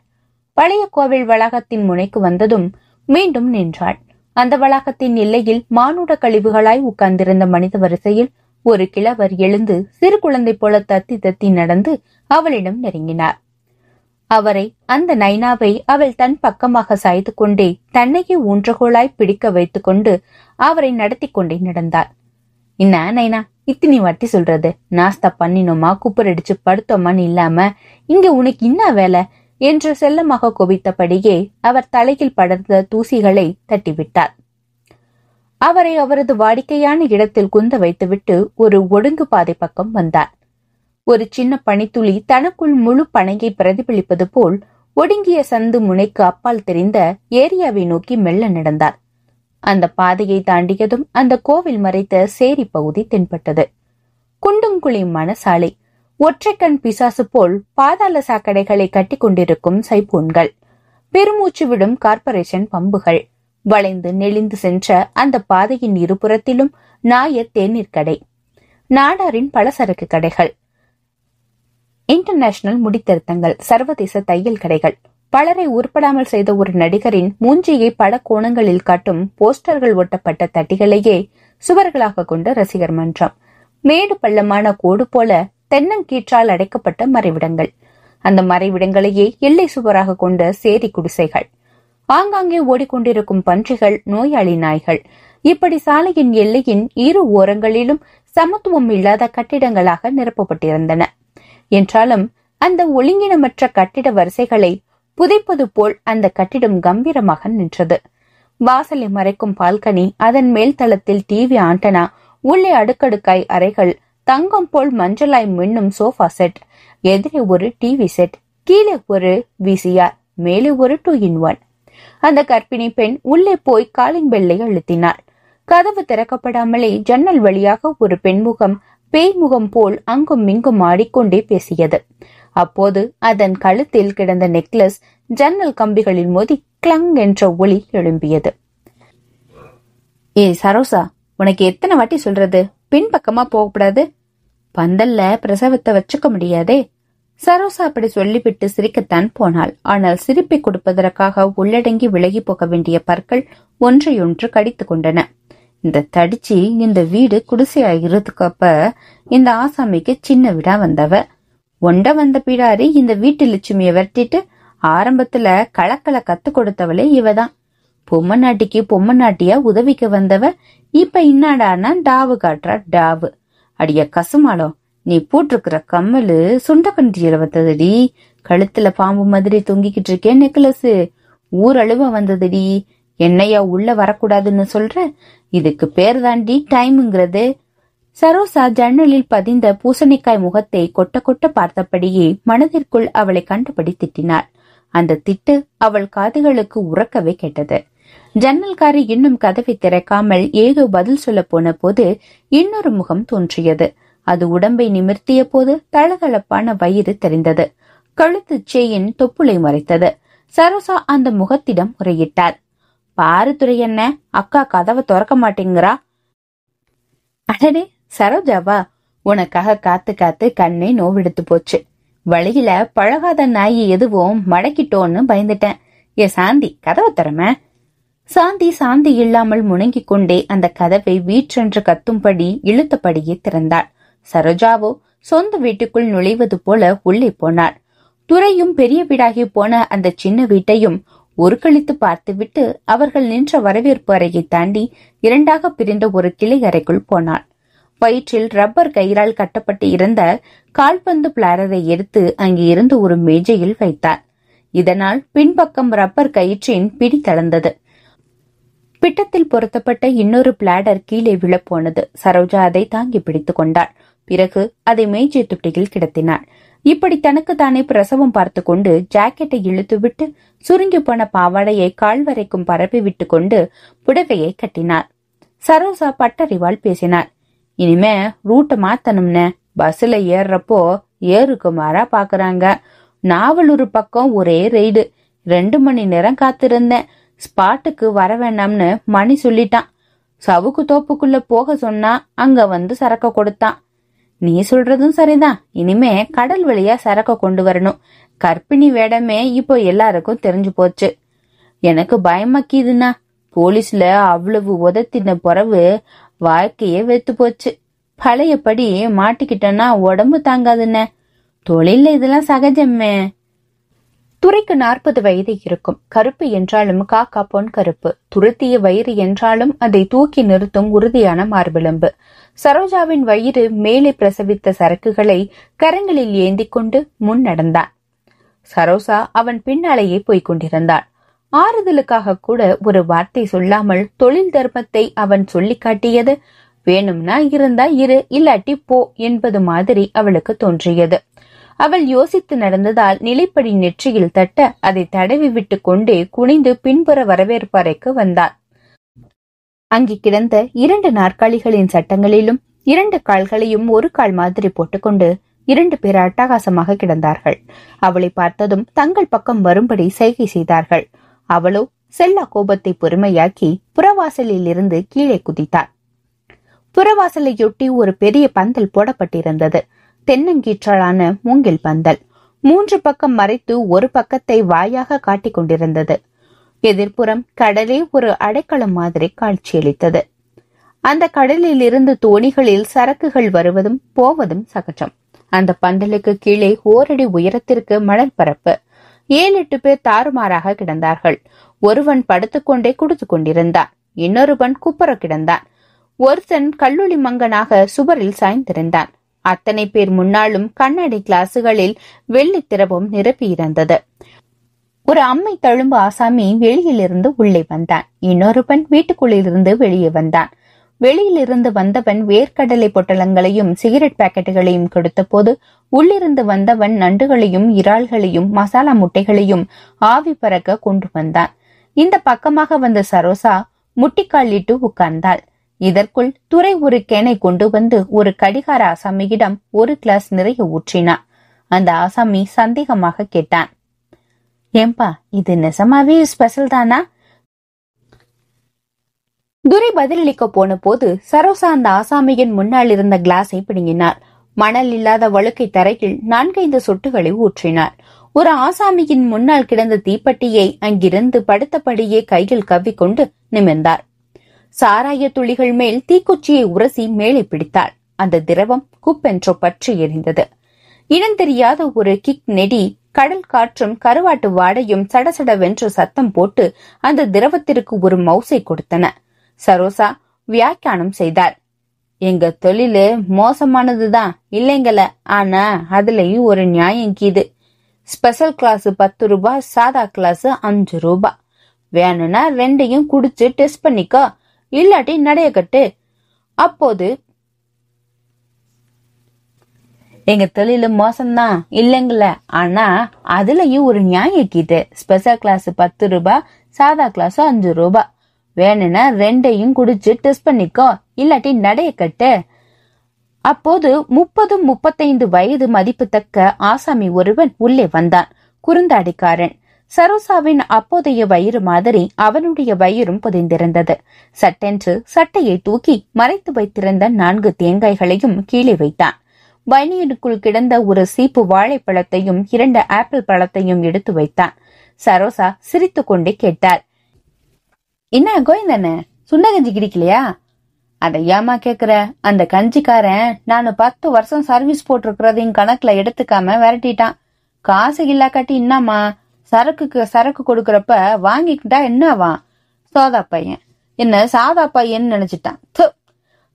[SPEAKER 1] பழைய கோவில் வளாகத்தின் முனைக்கு வந்ததும் மீண்டும் நின்றாள் அந்த வளாகத்தின் எல்லையில் மானுட கழிவுகளாய் உட்கார்ந்திருந்த மனித வரிசையில் ஒரு கிழவர் எழுந்து சிறு குழந்தை போல தத்தி தத்தி நடந்து அவளிடம் நெருங்கினார் அவரை அந்த நைனாவை அவள் தன் பக்கமாக சாய்த்து கொண்டே தன்னையே ஊன்றகோளாய் பிடிக்க கொண்டு அவரை நடத்தி கொண்டே நடந்தார் என்ன நைனா இத்தினி வாட்டி சொல்றது நாஸ்தா பண்ணினோமா அடிச்சு படுத்தோமான்னு இல்லாம இங்க உனக்கு என்ன வேலை என்று செல்லமாக குவித்தபடியே அவர் தலையில் படர்ந்த தூசிகளை தட்டிவிட்டார் அவரை அவரது வாடிக்கையான இடத்தில் குந்த வைத்துவிட்டு ஒரு ஒடுங்கு பாதை பக்கம் வந்தார் ஒரு சின்ன பனித்துளி தனக்குள் முழு பனையை பிரதிபலிப்பது போல் ஒடுங்கிய சந்து முனைக்கு அப்பால் தெரிந்த ஏரியாவை நோக்கி மெல்ல நடந்தார் அந்த பாதையை தாண்டியதும் அந்த கோவில் மறைத்த சேரி பகுதி தென்பட்டது குண்டுங்குழிமான சாலை ஒற்றைக்கண் பிசாசு போல் பாதாள சாக்கடைகளை கட்டி கொண்டிருக்கும் சைபூன்கள் பெருமூச்சு விடும் கார்பரேஷன் பம்புகள் வளைந்து நெளிந்து சென்ற அந்த பாதையின் இருபுறத்திலும் நாய தேநீர் கடை நாடாரின் பலசரக்கு கடைகள் இன்டர்நேஷனல் முடித்திருத்தங்கள் சர்வதேச தையல் கடைகள் பலரை உருப்படாமல் செய்த ஒரு நடிகரின் மூஞ்சியை பல கோணங்களில் காட்டும் போஸ்டர்கள் ஒட்டப்பட்ட தட்டிகளையே சுவர்களாக கொண்ட ரசிகர் மன்றம் மேடு பள்ளமான கோடு போல தென்னங்கீற்றால் அடைக்கப்பட்ட மறைவிடங்கள் அந்த மறைவிடங்களையே எல்லை சுவராக கொண்ட சேரி குடிசைகள் ஆங்காங்கே ஓடிக்கொண்டிருக்கும் பன்றிகள் நோயாளி நாய்கள் இப்படி சாலையின் எல்லையின் இரு ஓரங்களிலும் சமத்துவம் இல்லாத கட்டிடங்களாக நிரப்பப்பட்டிருந்தன என்றாலும் அந்த ஒழுங்கினமற்ற கட்டிட வரிசைகளை புதைப்பது போல் அந்த கட்டிடம் கம்பீரமாக நின்றது வாசலை மறைக்கும் பால்கனி அதன் மேல் தளத்தில் டிவி ஆண்டனா உள்ளே அடுக்கடுக்காய் அறைகள் தங்கம் போல் மஞ்சளாய் மின்னும் சோஃபா செட் எதிரே ஒரு டிவி செட் கீழே ஒரு விசிஆர் மேலே ஒரு டூ இன் ஒன் அந்த கர்ப்பிணி பெண் உள்ளே போய் காலிங் பெல்லை அழுத்தினார் கதவு திறக்கப்படாமலே ஜன்னல் வழியாக ஒரு பெண்முகம் பேய்முகம் போல் அங்கும் இங்கும் ஆடிக்கொண்டே பேசியது அப்போது அதன் கழுத்தில் கிடந்த நெக்லஸ் ஜன்னல் கம்பிகளில் மோதி கிளங் என்ற ஒளி எழும்பியது ஏ சரோசா உனக்கு எத்தனை வாட்டி சொல்றது பின்பக்கமா போகக்கூடாது பந்தல்ல பிரசவத்தை வச்சுக்க முடியாதே சரோசா அப்படி சொல்லிவிட்டு சிரிக்கத்தான் போனாள் ஆனால் சிரிப்பை கொடுப்பதற்காக உள்ளடங்கி விலகி போக வேண்டிய பற்கள் ஒன்றையொன்று கடித்து கொண்டன இந்த தடிச்சு இந்த வீடு குடிசையாகிறதுக்கப்ப இந்த ஆசாமிக்கு சின்ன விடா வந்தவ ஒண்ட வந்த பிடாரி இந்த வீட்டு லட்சுமியை விரட்டிட்டு ஆரம்பத்துல களக்கல கத்து கொடுத்தவளே இவதான் பொம்மை நாட்டிக்கு பொம்மை நாட்டியா உதவிக்கு வந்தவ இப்ப இன்னாடானா டாவு காட்டுறா டாவு அடிய கசுமாலோ நீ போட்டிருக்கிற கம்மல் சுண்டக்கன்றியில வந்ததடி கழுத்துல பாம்பு மாதிரி தொங்கிக்கிட்டு இருக்கேன் நெக்லஸ் ஊரழுவ வந்ததடி என்னையா உள்ள வரக்கூடாதுன்னு சொல்ற இதுக்கு பேர் தாண்டி டைமுங்கிறது சரோசா ஜன்னலில் பதிந்த பூசணிக்காய் முகத்தை கொட்ட கொட்ட பார்த்தபடியே மனதிற்குள் அவளை கண்டபடி திட்டினாள் அந்த திட்டு அவள் காதுகளுக்கு உறக்கவே கேட்டது ஜன்னல்காரி இன்னும் கதவை திறக்காமல் ஏதோ பதில் சொல்ல போன போது இன்னொரு முகம் தோன்றியது அது உடம்பை நிமிர்த்திய போது தளதளப்பான வயிறு தெரிந்தது கழுத்து செயின் தொப்புளை மறைத்தது சரோசா அந்த முகத்திடம் முறையிட்டார் பாரு துறை என்ன அக்கா கதவை திறக்க மாட்டேங்கிறா அடனே சரோஜாவா உனக்காக காத்து காத்து கண்ணை நோவெடுத்து போச்சு வழியில பழகாத நாய் எதுவும் மடக்கிட்டோன்னு பயந்துட்டேன் ஏ சாந்தி கதவை திறமை சாந்தி சாந்தி இல்லாமல் முணங்கிக் கொண்டே அந்த கதவை வீற்றென்று கத்தும்படி இழுத்தபடியே திறந்தாள் சரோஜாவோ சொந்த வீட்டுக்குள் நுழைவது போல உள்ளே போனாள் துறையும் பெரிய வீடாகி போன அந்த சின்ன வீட்டையும் ஒரு கழித்து பார்த்துவிட்டு அவர்கள் நின்ற வரவேற்பு அறையை தாண்டி இரண்டாக பிரிந்த ஒரு கிளை அறைக்குள் போனாள் வயிற்றில் ரப்பர் கயிறால் கட்டப்பட்டு இருந்த கால்பந்து பிளாரரை எடுத்து அங்கே இருந்து ஒரு மேஜையில் வைத்தார் இதனால் பின்பக்கம் ரப்பர் கயிற்றின் பிடி தளர்ந்தது பிட்டத்தில் பொருத்தப்பட்ட இன்னொரு பிளாடர் கீழே விழப்போனது சரோஜா அதை தாங்கி பிடித்து கொண்டாள் பிறகு அதை மேய்ச்சி துட்டியில் கிடத்தினாள் இப்படி தனக்கு தானே பிரசவம் பார்த்து கொண்டு ஜாக்கெட்டை இழுத்துவிட்டு சுருங்கி போன பாவாடையை கால் வரைக்கும் பரப்பி விட்டு கொண்டு புடவையை கட்டினார் சரோசா பட்டறிவால் பேசினார் இனிமே ரூட்டை மாத்தணும்னு பஸ்ல ஏறப்போ ஏறுக்கு மாறா பாக்குறாங்க நாவலூர் பக்கம் ஒரே ரெய்டு ரெண்டு மணி நேரம் காத்திருந்தேன் ஸ்பாட்டுக்கு வர வேண்டாம்னு மணி சொல்லிட்டான் சவுக்கு தோப்புக்குள்ள போக சொன்னா அங்க வந்து சரக்க கொடுத்தான் நீ சொல்றதும் சரிதான் இனிமே கடல் வழியா சரக்க கொண்டு வரணும் கற்பிணி வேடமே இப்போ எல்லாருக்கும் தெரிஞ்சு போச்சு எனக்கு பயமாக்கிதுண்ணா போலீஸ்ல அவ்வளவு உதத்தின புறவு வாழ்க்கையே வெத்து போச்சு பழையபடி மாட்டிக்கிட்டேன்னா உடம்பு தாங்காதுன்ன தொழில இதெல்லாம் சகஜமே துறைக்கு நாற்பது வயது இருக்கும் கருப்பு என்றாலும் காக்கா பொன் கருப்பு துருத்திய வயிறு என்றாலும் அதை தூக்கி நிறுத்தும் உறுதியான மார்பிளம்பு சரோஜாவின் வயிறு மேலே பிரசவித்த சரக்குகளை கரங்களில் ஏந்தி கொண்டு முன் நடந்தான் சரோசா அவன் பின்னாலேயே போய்க் கொண்டிருந்தான் ஆறுதலுக்காக கூட ஒரு வார்த்தை சொல்லாமல் தொழில் தர்மத்தை அவன் சொல்லி காட்டியது வேணும்னா இருந்தா இரு இல்லாட்டி போ என்பது மாதிரி அவளுக்கு தோன்றியது அவள் யோசித்து நடந்ததால் நிலைப்படி நெற்றியில் தட்ட அதை தடவி விட்டு கொண்டே குனிந்து பின்புற வரவேற்பறைக்கு வந்தான் அங்கே கிடந்த இரண்டு நாற்காலிகளின் சட்டங்களிலும் இரண்டு கால்களையும் ஒரு கால் மாதிரி போட்டுக்கொண்டு இரண்டு பேர் அட்டகாசமாக கிடந்தார்கள் அவளை பார்த்ததும் தங்கள் பக்கம் வரும்படி சைகை செய்தார்கள் அவளோ செல்லா கோபத்தை பொறுமையாக்கி புறவாசலில் இருந்து கீழே குதித்தார் புறவாசலையொட்டி ஒரு பெரிய பந்தல் போடப்பட்டிருந்தது தென்னங்கீற்றலான மூங்கில் பந்தல் மூன்று பக்கம் மறைத்து ஒரு பக்கத்தை வாயாக காட்டிக் கொண்டிருந்தது எதிர்ப்புறம் கடலே ஒரு அடைக்கலம் மாதிரி காட்சியளித்தது அந்த கடலில் இருந்து தோணிகளில் சரக்குகள் வருவதும் போவதும் சகஜம் அந்த பந்தலுக்கு கீழே ஓரடி உயரத்திற்கு மணல் பரப்பு ஏழு எட்டு பேர் தாறுமாறாக கிடந்தார்கள் ஒருவன் படுத்துக்கொண்டே குடித்து கொண்டிருந்தான் இன்னொருவன் குப்புற கிடந்தான் ஒருத்தன் கல்லூலி மங்கனாக சுவரில் சாய்ந்திருந்தான் அத்தனை பேர் முன்னாலும் கண்ணாடி கிளாசுகளில் வெள்ளித்திரவம் நிரப்பியிருந்தது ஒரு அம்மை தழும்பு ஆசாமி வெளியிலிருந்து உள்ளே வந்தான் இன்னொருவன் வீட்டுக்குள்ளிலிருந்து வெளியே வந்தான் வெளியிலிருந்து வந்தவன் வேர்க்கடலை பொட்டலங்களையும் சிகரெட் பாக்கெட்டுகளையும் கொடுத்தபோது உள்ளிருந்து வந்தவன் நண்டுகளையும் இறால்களையும் மசாலா முட்டைகளையும் ஆவி பறக்க கொண்டு வந்தான் இந்த பக்கமாக வந்த சரோசா முட்டிக்காலிட்டு உட்கார்ந்தாள் இதற்குள் துறை ஒரு கேனை கொண்டு வந்து ஒரு கடிகார ஆசாமியிடம் ஒரு கிளாஸ் நிறைய ஊற்றினான் அந்த ஆசாமி சந்தேகமாக கேட்டான் ஏம்பா இது நிஜமாவே ஸ்பெஷல் தானா துரை பதிலளிக்க போன போது சரோசா அந்த ஆசாமியின் முன்னால் இருந்த கிளாஸை பிடுங்கினார் மணல் இல்லாத வழுக்கை தரையில் நான்கைந்து சொட்டுகளை ஊற்றினார் ஒரு ஆசாமியின் முன்னால் கிடந்த தீப்பெட்டியை அங்கிருந்து படுத்தபடியே கையில் கவ்விக்கொண்டு நிமிர்ந்தார் சாராய துளிகள் மேல் தீக்குச்சியை உரசி மேலே பிடித்தாள் அந்த திரவம் குப்பென்றோ பற்றி எரிந்தது இனந்தெரியாத ஒரு கிக் நெடி கடல் காற்றும் கருவாட்டு வாடையும் சடசடவென்று சத்தம் போட்டு அந்த திரவத்திற்கு ஒரு மவுசை கொடுத்தன சரோசா வியாக்கியானம் செய்தார் எங்க தொழிலு மோசமானதுதான் இல்லைங்கள ஆனா அதுலயும் ஒரு நியாயம் கீது ஸ்பெஷல் கிளாஸ் பத்து ரூபாய் சாதா கிளாஸ் அஞ்சு ரூபாய் வேணும்னா ரெண்டையும் குடிச்சு டெஸ்ட் பண்ணிக்கோ இல்லாட்டி நடைய கட்டு அப்போது எங்க தொழில மோசம்தான் இல்லைங்கள ஆனா அதுலயும் ஒரு நியாய கீது ஸ்பெஷல் கிளாஸ் பத்து ரூபா சாதா கிளாஸ் அஞ்சு ரூபா வேணும்னா ரெண்டையும் குடிச்சு டெஸ்ட் பண்ணிக்கோ இல்லாட்டி நடைய கட்டு அப்போது முப்பது முப்பத்தைந்து வயது மதிப்பு தக்க ஆசாமி ஒருவன் உள்ளே வந்தான் குறுந்தாடிக்காரன் சரோசாவின் அப்போதைய வயிறு மாதிரி அவனுடைய வயிறும் புதைந்திருந்தது சட்டென்று சட்டையை தூக்கி மறைத்து வைத்திருந்த நான்கு தேங்காய்களையும் கீழே வைத்தான் வயனியனுக்குள் கிடந்த ஒரு சீப்பு வாழைப்பழத்தையும் இரண்டு ஆப்பிள் பழத்தையும் எடுத்து வைத்தான் சரோசா சிரித்து கொண்டே கேட்டார் என்ன கோயந்தானே சுண்ட கஞ்சி கிடைக்கலையா அதை ஏமா கேக்குற அந்த கஞ்சிக்காரன் நான் பத்து வருஷம் சர்வீஸ் போட்டிருக்கிறதையும் கணக்குல எடுத்துக்காம விரட்டிட்டான் காசு இல்லா கட்டி என்னம்மா சரக்குக்கு சரக்கு கொடுக்கறப்ப வாங்கிக்கிட்டா என்னவான் சோதா பையன் என்ன சாதா பையன் நினைச்சிட்டான்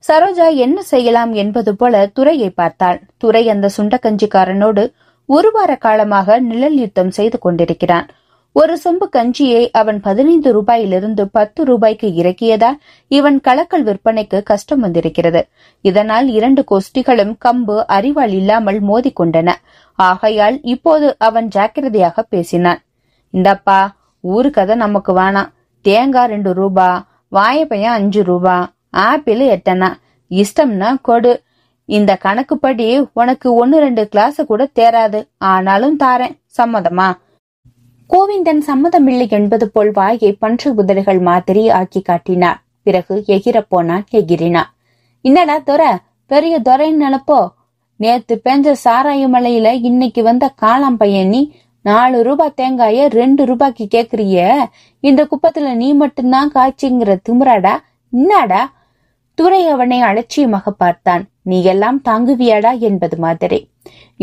[SPEAKER 1] சரோஜா என்ன செய்யலாம் என்பது போல துறையை பார்த்தாள் துறை அந்த சுண்டக்கஞ்சிக்காரனோடு ஒரு வார காலமாக நிழல் யுத்தம் செய்து கொண்டிருக்கிறான் ஒரு சொம்பு கஞ்சியை அவன் பதினைந்து ரூபாயிலிருந்து பத்து ரூபாய்க்கு இறக்கியதால் இவன் கலக்கல் விற்பனைக்கு கஷ்டம் வந்திருக்கிறது இதனால் இரண்டு கோஷ்டிகளும் கம்பு அறிவால் இல்லாமல் மோதிக்கொண்டன ஆகையால் இப்போது அவன் ஜாக்கிரதையாக பேசினான் இந்தப்பா ஊரு கதை நமக்கு வேணாம் தேங்காய் ரெண்டு ரூபா வாயப்பையன் அஞ்சு ரூபா ஆப்பிள் எட்டனா இஷ்டம்னா கொடு இந்த கணக்குப்படி உனக்கு ஒன்னு ரெண்டு கிளாஸ் கூட தேராது ஆனாலும் தாரேன் சம்மதமா கோவிந்தன் சம்மதம் இல்லை என்பது போல் வாயை பன்று குதிரைகள் மாதிரி ஆக்கி காட்டினார் பிறகு எகிர போனான் எகிரினா என்னடா துறை பெரிய துறைன்னு நினைப்போ நேத்து பெஞ்ச சாராய மலையில இன்னைக்கு வந்த காளாம் பையன் நீ நாலு ரூபாய் தேங்காய ரெண்டு ரூபாய்க்கு கேக்குறிய இந்த குப்பத்துல நீ மட்டும்தான் காய்ச்சிங்கிற திமுறாடா என்னடா துரை அவனை அலட்சியமாக பார்த்தான் நீ எல்லாம் தாங்குவியாடா என்பது மாதிரி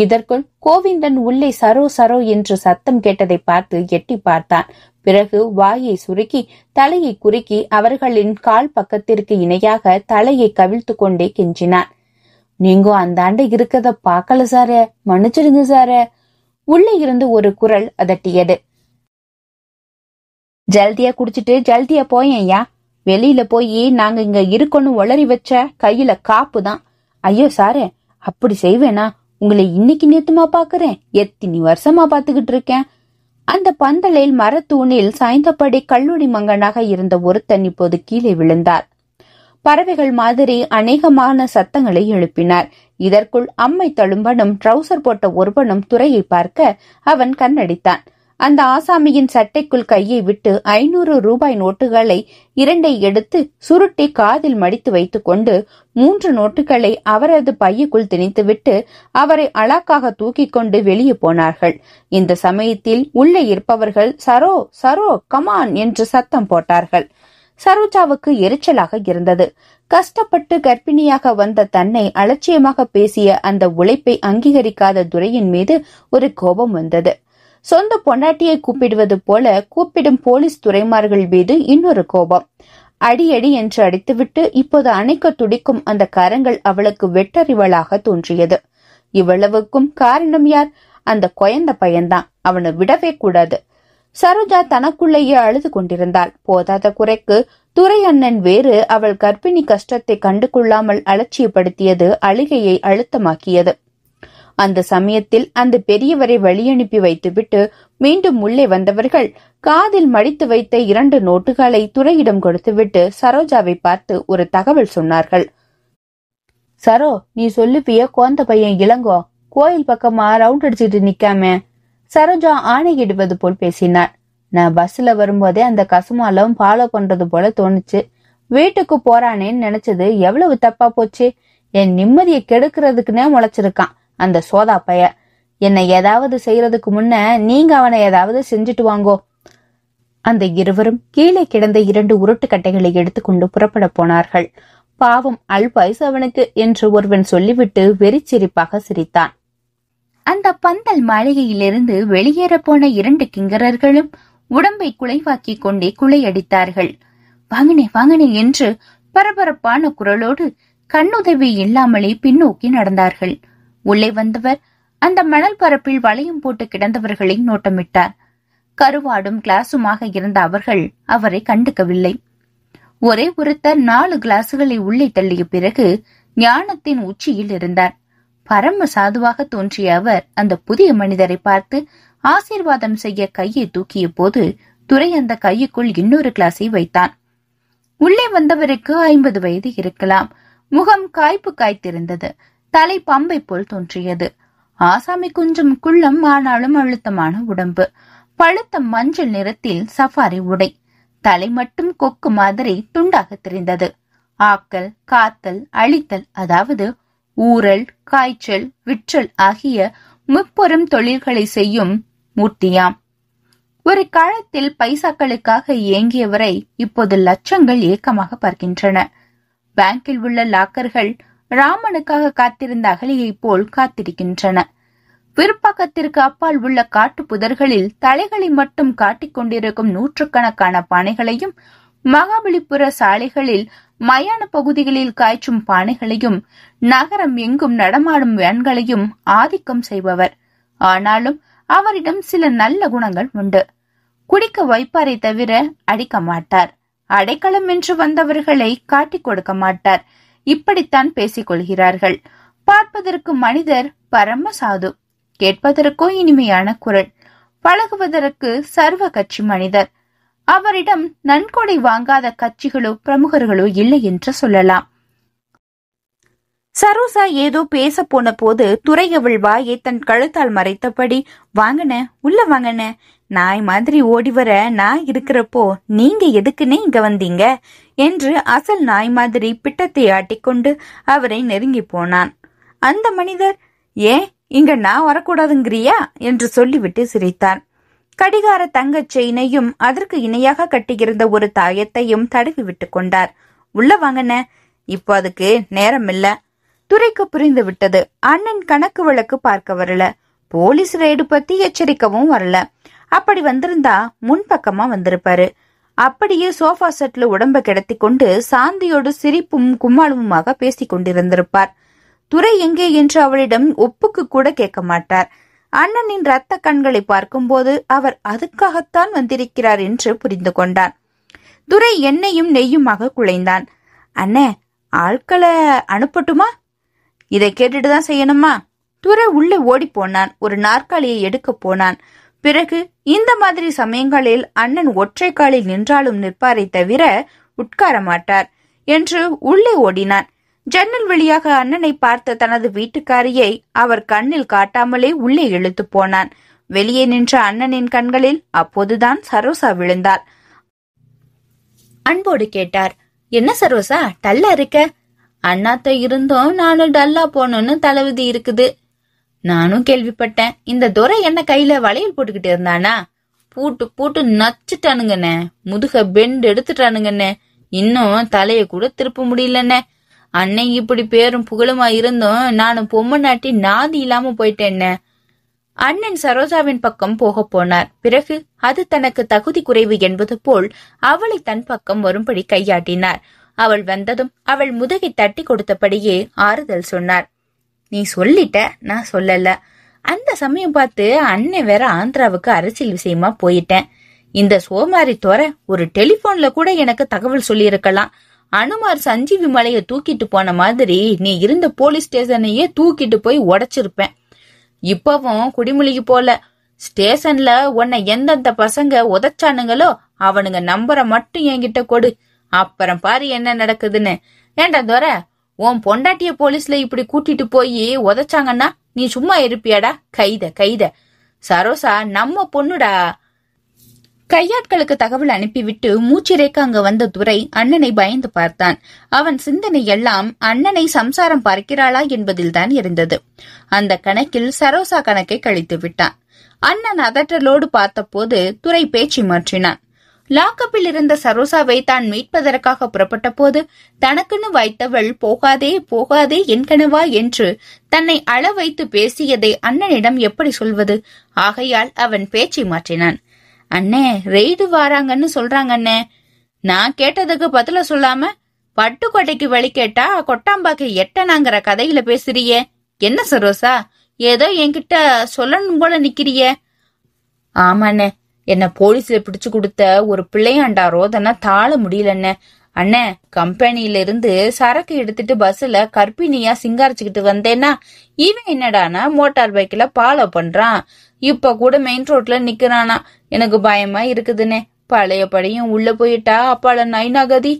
[SPEAKER 1] இதற்குள் கோவிந்தன் உள்ளே சரோ சரோ என்று சத்தம் கேட்டதை பார்த்து எட்டி பார்த்தான் பிறகு வாயை சுருக்கி தலையை குறுக்கி அவர்களின் கால் பக்கத்திற்கு இணையாக தலையை கவிழ்த்து கொண்டே கெஞ்சினான் நீங்க அந்த ஆண்டு இருக்கத பாக்கல சார மன்னிச்சிருங்க சார உள்ளே இருந்து ஒரு குரல் அதட்டியது ஜல்தியா குடிச்சிட்டு ஜல்தியா போயேன்யா வெளியில போய் நாங்க இங்க இருக்கணும் உளறி வச்ச கையில காப்பு தான் ஐயோ சாரு அப்படி செய்வேனா உங்களை இன்னைக்கு நேத்துமா பாக்குறேன் எத்தினி வருஷமா பாத்துக்கிட்டு இருக்கேன் அந்த பந்தலில் மரத்தூணில் சாய்ந்தபடி கல்லூரி மங்கனாக இருந்த ஒருத்தன் இப்போது கீழே விழுந்தார் பறவைகள் மாதிரி அநேகமான சத்தங்களை எழுப்பினார் இதற்குள் அம்மை தழும்பனும் ட்ரௌசர் போட்ட ஒருவனும் துறையை பார்க்க அவன் கண்ணடித்தான் அந்த ஆசாமியின் சட்டைக்குள் கையை விட்டு ஐநூறு ரூபாய் நோட்டுகளை இரண்டை எடுத்து சுருட்டி காதில் மடித்து வைத்துக்கொண்டு மூன்று நோட்டுகளை அவரது பையக்குள் திணித்துவிட்டு அவரை அழாக்காக தூக்கி கொண்டு வெளியே போனார்கள் இந்த சமயத்தில் உள்ளே இருப்பவர்கள் சரோ சரோ கமான் என்று சத்தம் போட்டார்கள் சரோஜாவுக்கு எரிச்சலாக இருந்தது கஷ்டப்பட்டு கர்ப்பிணியாக வந்த தன்னை அலட்சியமாக பேசிய அந்த உழைப்பை அங்கீகரிக்காத துரையின் மீது ஒரு கோபம் வந்தது சொந்த பொண்டாட்டியை கூப்பிடுவது போல கூப்பிடும் போலீஸ் துறைமார்கள் மீது இன்னொரு கோபம் அடியடி என்று அடித்துவிட்டு இப்போது அணைக்க துடிக்கும் அந்த கரங்கள் அவளுக்கு வெட்டறிவளாக தோன்றியது இவ்வளவுக்கும் காரணம் யார் அந்த கொயந்த பையன்தான் அவனை விடவே கூடாது சரோஜா தனக்குள்ளேயே அழுது கொண்டிருந்தாள் போதாத குறைக்கு துரை அண்ணன் வேறு அவள் கர்ப்பிணி கஷ்டத்தை கண்டு கொள்ளாமல் அலட்சியப்படுத்தியது அழுகையை அழுத்தமாக்கியது அந்த சமயத்தில் அந்த பெரியவரை வழியனுப்பி வைத்துவிட்டு மீண்டும் உள்ளே வந்தவர்கள் காதில் மடித்து வைத்த இரண்டு நோட்டுகளை துறையிடம் கொடுத்துவிட்டு சரோஜாவை பார்த்து ஒரு தகவல் சொன்னார்கள் சரோ நீ சொல்லுப்பிய கோந்த பையன் இளங்கோ கோயில் பக்கமா ரவுண்ட் அடிச்சிட்டு நிக்காம சரோஜா ஆணையிடுவது போல் பேசினார் நான் பஸ்ல வரும்போதே அந்த கசுமாலும் ஃபாலோ பண்றது போல தோணுச்சு வீட்டுக்கு போறானேன்னு நினைச்சது எவ்வளவு தப்பா போச்சு என் நிம்மதியை கெடுக்கிறதுக்குன்னே முளைச்சிருக்கான் அந்த சோதா பைய என்னை ஏதாவது செய்யறதுக்கு முன்ன நீங்க அவனை ஏதாவது செஞ்சுட்டு வாங்கோ அந்த இருவரும் கீழே கிடந்த இரண்டு உருட்டு கட்டைகளை எடுத்துக்கொண்டு புறப்பட போனார்கள் பாவம் அல்பாய்ஸ் அவனுக்கு என்று ஒருவன் சொல்லிவிட்டு வெறிச்சிரிப்பாக சிரித்தான் அந்த பந்தல் மாளிகையிலிருந்து வெளியேற போன இரண்டு கிங்கரர்களும் உடம்பை குலைவாக்கிக் கொண்டே குலையடித்தார்கள் வாங்கினே வாங்கினே என்று பரபரப்பான குரலோடு கண்ணுதவி இல்லாமலே பின்னோக்கி நடந்தார்கள் உள்ளே வந்தவர் அந்த மணல் பரப்பில் வளையும் போட்டு கிடந்தவர்களை நோட்டமிட்டார் கருவாடும் கிளாஸுமாக இருந்த அவர்கள் அவரை கண்டுக்கவில்லை ஒரே ஒருத்தர் நாலு கிளாசுகளை உள்ளே தள்ளிய பிறகு ஞானத்தின் உச்சியில் இருந்தார் பரம சாதுவாக தோன்றிய அவர் அந்த புதிய மனிதரை பார்த்து ஆசீர்வாதம் செய்ய கையை தூக்கிய போது துரை அந்த கையுக்குள் இன்னொரு கிளாஸை வைத்தான் உள்ளே வந்தவருக்கு ஐம்பது வயது இருக்கலாம் முகம் காய்ப்பு காய்த்திருந்தது தலை பம்பை போல் தோன்றியது ஆசாமி குஞ்சும் குள்ளம் ஆனாலும் அழுத்தமான உடம்பு பழுத்த மஞ்சள் நிறத்தில் சஃபாரி உடை தலை மட்டும் கொக்கு மாதிரி துண்டாக தெரிந்தது ஆக்கல் காத்தல் அழித்தல் அதாவது ஊரல் காய்ச்சல் விற்றல் ஆகிய முப்பெரும் தொழில்களை செய்யும் மூர்த்தியாம் ஒரு காலத்தில் பைசாக்களுக்காக இயங்கியவரை இப்போது லட்சங்கள் ஏக்கமாக பார்க்கின்றன பேங்கில் உள்ள லாக்கர்கள் ராமனுக்காக காத்திருந்த அகலியை போல் காத்திருக்கின்றன விற்பாக்கத்திற்கு அப்பால் உள்ள காட்டு புதர்களில் தலைகளை மட்டும் காட்டிக் கொண்டிருக்கும் நூற்றுக்கணக்கான பானைகளையும் மகாபலிபுர சாலைகளில் மயான பகுதிகளில் காய்ச்சும் பானைகளையும் நகரம் எங்கும் நடமாடும் வேன்களையும் ஆதிக்கம் செய்பவர் ஆனாலும் அவரிடம் சில நல்ல குணங்கள் உண்டு குடிக்க வைப்பாரை தவிர அடிக்க மாட்டார் அடைக்கலம் என்று வந்தவர்களை காட்டிக் கொடுக்க மாட்டார் இப்படித்தான் பேசிக் கொள்கிறார்கள் பார்ப்பதற்கு மனிதர் பரம சாது கேட்பதற்கோ இனிமையான குரல் பழகுவதற்கு சர்வ கட்சி மனிதர் அவரிடம் நன்கொடை வாங்காத கட்சிகளோ பிரமுகர்களோ இல்லை என்று சொல்லலாம் சரோசா ஏதோ பேச போன போது துறை அவள் வாயை தன் கழுத்தால் மறைத்தபடி வாங்கன உள்ள வாங்கன நாய் மாதிரி ஓடி வர நான் இருக்கிறப்போ நீங்க எதுக்குன்னே இங்க வந்தீங்க என்று அசல் நாய் மாதிரி பிட்டத்தை ஆட்டிக்கொண்டு அவரை நெருங்கி போனான் அந்த மனிதர் ஏன் இங்க நான் வரக்கூடாதுங்கிறியா என்று சொல்லிவிட்டு சிரித்தார் கடிகார தங்கச் செயினையும் அதற்கு இணையாக கட்டியிருந்த ஒரு தாயத்தையும் தடவி விட்டு கொண்டார் உள்ள வாங்கன இப்போ அதுக்கு நேரம் இல்ல துறைக்கு புரிந்து விட்டது அண்ணன் கணக்கு வழக்கு பார்க்க வரல போலீஸ் ரேடு பத்தி எச்சரிக்கவும் வரல அப்படி வந்திருந்தா முன்பக்கமா வந்திருப்பாரு அப்படியே சோஃபா செட்ல உடம்ப கிடத்தி கொண்டு சாந்தியோடு சிரிப்பும் கும்மாளுமாக பேசிக் கொண்டிருந்திருப்பார் துறை எங்கே என்று அவளிடம் ஒப்புக்கு கூட கேட்க மாட்டார் அண்ணனின் இரத்த கண்களை பார்க்கும்போது அவர் அதுக்காகத்தான் வந்திருக்கிறார் என்று புரிந்து கொண்டான் துரை எண்ணெயும் நெய்யுமாக குலைந்தான் அண்ணே ஆட்களை அனுப்பட்டுமா இதை கேட்டுட்டு தான் செய்யணுமா துரை உள்ளே ஓடி போனான் ஒரு நாற்காலியை எடுக்க போனான் பிறகு இந்த மாதிரி சமயங்களில் அண்ணன் ஒற்றை காலில் நின்றாலும் நிற்பாரை தவிர உட்கார மாட்டார் என்று உள்ளே ஓடினான் ஜன்னல் வழியாக அண்ணனை பார்த்த தனது வீட்டுக்காரியை அவர் கண்ணில் காட்டாமலே உள்ளே இழுத்து போனான் வெளியே நின்ற அண்ணனின் கண்களில் அப்போதுதான் சரோசா விழுந்தார் அன்போடு கேட்டார் என்ன சரோசா டல்லா இருக்க அண்ணாத்த இருந்தோம் நானும் டல்லா போனோன்னு தளவுதி இருக்குது நானும் கேள்விப்பட்டேன் இந்த துரை என்ன கையில வளையல் போட்டுக்கிட்டு இருந்தானா பூட்டு பூட்டு நச்சுட்டானுங்கண்ணே முதுக பெண்டு எடுத்துட்டானுங்கண்ணே இன்னும் தலைய கூட திருப்ப முடியலண்ணே அன்னை இப்படி பேரும் புகழுமா இருந்தும் நானும் பொம்மை நாட்டி நாதி இல்லாம போயிட்டேன்ன அண்ணன் சரோஜாவின் பக்கம் போக போனார் பிறகு அது தனக்கு தகுதி குறைவு என்பது போல் அவளை தன் பக்கம் வரும்படி கையாட்டினார் அவள் வந்ததும் அவள் முதுகை தட்டி கொடுத்தபடியே ஆறுதல் சொன்னார் நீ சொல்லிட்ட நான் சொல்லல அந்த சமயம் பார்த்து அண்ணன் வேற ஆந்திராவுக்கு அரசியல் விஷயமா போயிட்டேன் இந்த சோமாரி தோற ஒரு டெலிபோன்ல கூட எனக்கு தகவல் சொல்லியிருக்கலாம் அனுமார் சஞ்சீவி மலையை தூக்கிட்டு போன மாதிரி நீ இருந்த போலீஸ் ஸ்டேஷனையே தூக்கிட்டு போய் உடைச்சிருப்பேன் இப்பவும் குடிமொழிக்கு போல ஸ்டேஷன்ல உன்னை எந்தெந்த பசங்க உதச்சானுங்களோ அவனுங்க நம்பர மட்டும் என்கிட்ட கொடு அப்புறம் பாரு என்ன நடக்குதுன்னு ஏண்டா தோர உன் பொண்டாட்டிய போலீஸ்ல இப்படி கூட்டிட்டு போய் உதச்சாங்கன்னா நீ சும்மா இருப்பியாடா கைத கைத சரோசா நம்ம பொண்ணுடா கையாட்களுக்கு தகவல் அனுப்பிவிட்டு மூச்சிறைக்க அங்கு வந்த துரை அண்ணனை பயந்து பார்த்தான் அவன் சிந்தனை எல்லாம் அண்ணனை சம்சாரம் பார்க்கிறாளா என்பதில்தான் இருந்தது அந்த கணக்கில் சரோசா கணக்கை கழித்து விட்டான் அண்ணன் அதற்றலோடு பார்த்தபோது துரை பேச்சு மாற்றினான் லாக்கப்பில் இருந்த சரோசாவை தான் மீட்பதற்காக புறப்பட்ட போது தனக்குன்னு வைத்தவள் போகாதே போகாதே என் கனவா என்று தன்னை அள வைத்து பேசியதை அண்ணனிடம் எப்படி சொல்வது ஆகையால் அவன் பேச்சை மாற்றினான் அண்ணே ரெய்டு வாராங்கன்னு சொல்றாங்க அண்ணே நான் கேட்டதுக்கு பதில சொல்லாம பட்டுக்கோட்டைக்கு வழி கேட்டா கொட்டாம்பாக்கு எட்டனாங்கிற கதையில பேசுறிய என்ன சரோசா ஏதோ என்கிட்ட சொல்லணும் போல நிக்கிறிய ஆமாண்ணே என்ன போலீஸ்ல பிடிச்சு கொடுத்த ஒரு பிள்ளையாண்டா ரோதனை தாழ முடியலண்ணே அண்ணே கம்பெனியில இருந்து சரக்கு எடுத்துட்டு பஸ்ல கற்பிணியா சிங்காரிச்சுக்கிட்டு வந்தேன்னா இவன் என்னடானா மோட்டார் பைக்ல ஃபாலோ பண்றான் இப்ப கூட மெயின் ரோட்ல நிக்கிறானா எனக்கு பயமா இருக்குதுன்னே படியும் உள்ள போயிட்டா அப்பால நைனாகதி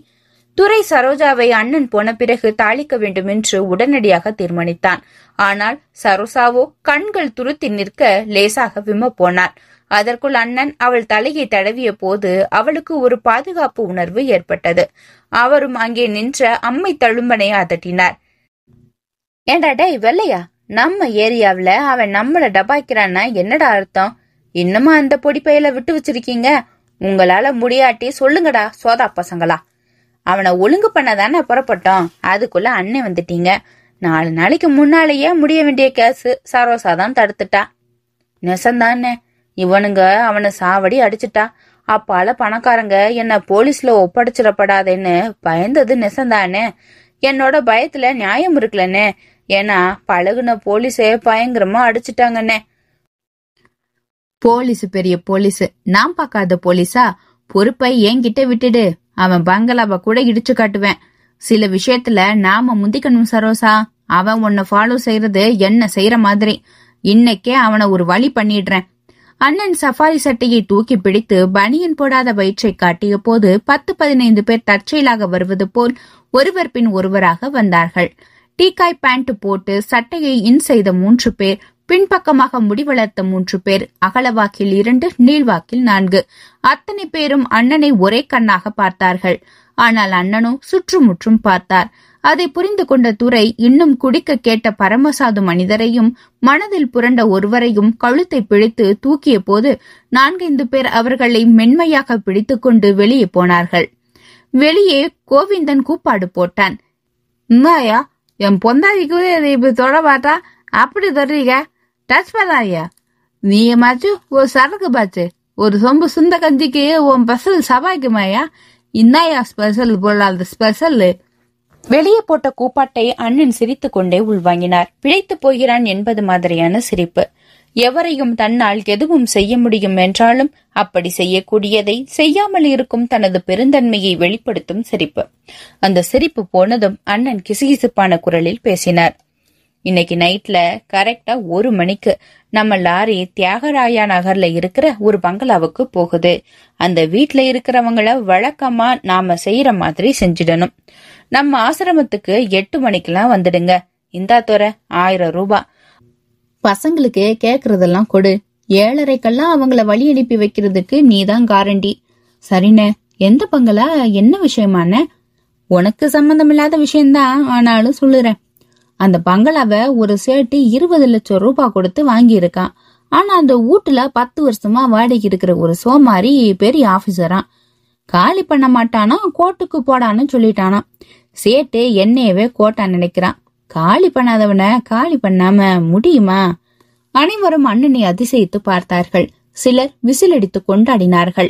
[SPEAKER 1] துரை சரோஜாவை அண்ணன் போன பிறகு தாளிக்க வேண்டும் என்று உடனடியாக தீர்மானித்தான் ஆனால் சரோசாவோ கண்கள் துருத்தி நிற்க லேசாக விம்ம போனார் அதற்குள் அண்ணன் அவள் தலையை தடவிய போது அவளுக்கு ஒரு பாதுகாப்பு உணர்வு ஏற்பட்டது அவரும் அங்கே நின்ற அம்மை தழும்பனை அதட்டினார் ஏண்டா டேய் வெள்ளையா நம்ம ஏரியாவில் அவன் நம்மளை டபாய்க்கிறான்னா என்னடா அர்த்தம் இன்னுமா அந்த பொடி விட்டு வச்சிருக்கீங்க உங்களால முடியாட்டி சொல்லுங்கடா சோதா பசங்களா அவனை ஒழுங்கு பண்ண புறப்பட்டோம் அதுக்குள்ள அண்ணன் வந்துட்டீங்க நாலு நாளைக்கு முன்னாலேயே முடிய வேண்டிய கேஸு சரோசா தான் தடுத்துட்டா நெசந்தானே இவனுங்க அவனை சாவடி அடிச்சிட்டா அப்பால பணக்காரங்க என்ன போலீஸ்ல ஒப்படைச்சிடப்படாதேன்னு பயந்தது நெசந்தானே என்னோட பயத்துல நியாயம் இருக்கலன்னு ஏன்னா பழகுன போலீஸ பயங்கரமா அடிச்சிட்டாங்கண்ணே போலீஸ் பெரிய போலீஸ் நான் பார்க்காத போலீஸா பொறுப்பை என்கிட்ட விட்டுடு அவன் பங்களாவை கூட இடிச்சு காட்டுவேன் சில விஷயத்துல நாம முந்திக்கணும் சரோசா அவன் உன்னை ஃபாலோ செய்யறது என்ன செய்யற மாதிரி இன்னைக்கே அவனை ஒரு வழி பண்ணிடுறேன் அண்ணன் சஃபாரி சட்டையை தூக்கி பிடித்து பனியன் போடாத வயிற்றை காட்டிய போது பத்து பதினைந்து பேர் தற்செயலாக வருவது போல் ஒருவர் பின் ஒருவராக வந்தார்கள் டீக்காய் பேண்ட் போட்டு சட்டையை இன் செய்த மூன்று பேர் பின்பக்கமாக முடிவளர்த்த மூன்று பேர் அகலவாக்கில் இரண்டு நீள்வாக்கில் நான்கு அத்தனை பேரும் அண்ணனை ஒரே கண்ணாக பார்த்தார்கள் ஆனால் அண்ணனோ சுற்றுமுற்றும் பார்த்தார் அதை புரிந்து கொண்ட துரை இன்னும் குடிக்க கேட்ட பரமசாது மனிதரையும் மனதில் புரண்ட ஒருவரையும் கழுத்தை பிழித்து தூக்கிய போது நான்கைந்து பேர் அவர்களை மென்மையாக பிடித்துக்கொண்டு வெளியே போனார்கள் வெளியே கோவிந்தன் கூப்பாடு போட்டான் என் பொந்தாதிக்கு இப்படி தொட பார்த்தா அப்படி தொடுறீங்க டச் பண்ணாதியா நீயமாச்சும் ஒரு சரக்கு பாச்சு ஒரு சொம்பு சுந்த கஞ்சிக்கு உன் ஸ்பெஷல் சபாய்க்குமாயா இன்னாயா ஸ்பெஷல் பொருளாத ஸ்பெஷல் வெளியே போட்ட கூப்பாட்டை அண்ணன் சிரித்து கொண்டே உள்வாங்கினார் பிழைத்து போகிறான் என்பது மாதிரியான சிரிப்பு எவரையும் தன்னால் எதுவும் செய்ய முடியும் என்றாலும் அப்படி செய்யக்கூடியதை செய்யாமல் இருக்கும் தனது பெருந்தன்மையை வெளிப்படுத்தும் சிரிப்பு அந்த சிரிப்பு போனதும் அண்ணன் கிசுகிசுப்பான குரலில் பேசினார் இன்னைக்கு நைட்ல கரெக்டா ஒரு மணிக்கு நம்ம லாரி தியாகராயா நகர்ல இருக்கிற ஒரு பங்களாவுக்கு போகுது அந்த வீட்ல இருக்கிறவங்கள வழக்கமா நாம செய்யற மாதிரி செஞ்சிடணும் நம்ம ஆசிரமத்துக்கு எட்டு மணிக்கெல்லாம் வந்துடுங்க இந்தா துறை ஆயிரம் ரூபாய் பசங்களுக்கு கேக்குறதெல்லாம் கொடு ஏழரைக்கெல்லாம் அவங்கள வழி அனுப்பி வைக்கிறதுக்கு நீதான் காரண்டி சரிண்ணே எந்த பங்களா என்ன விஷயமான உனக்கு இல்லாத விஷயம்தான் ஆனாலும் சொல்லுறேன் அந்த பங்களாவை ஒரு சேட்டு இருபது லட்சம் ரூபாய் கொடுத்து வாங்கியிருக்கான் ஆனா அந்த வீட்டுல பத்து வருஷமா வாடகை இருக்கிற ஒரு சோமாரி பெரிய ஆபீசரா காலி பண்ண மாட்டானா கோட்டுக்கு போடான்னு சொல்லிட்டானா சேட்டு என்னையவே கோட்டான்னு நினைக்கிறான் காலி பண்ணாதவனை காலி பண்ணாம முடியுமா அனைவரும் அண்ணனை அதிசயித்து பார்த்தார்கள் சிலர் விசிலடித்து கொண்டாடினார்கள்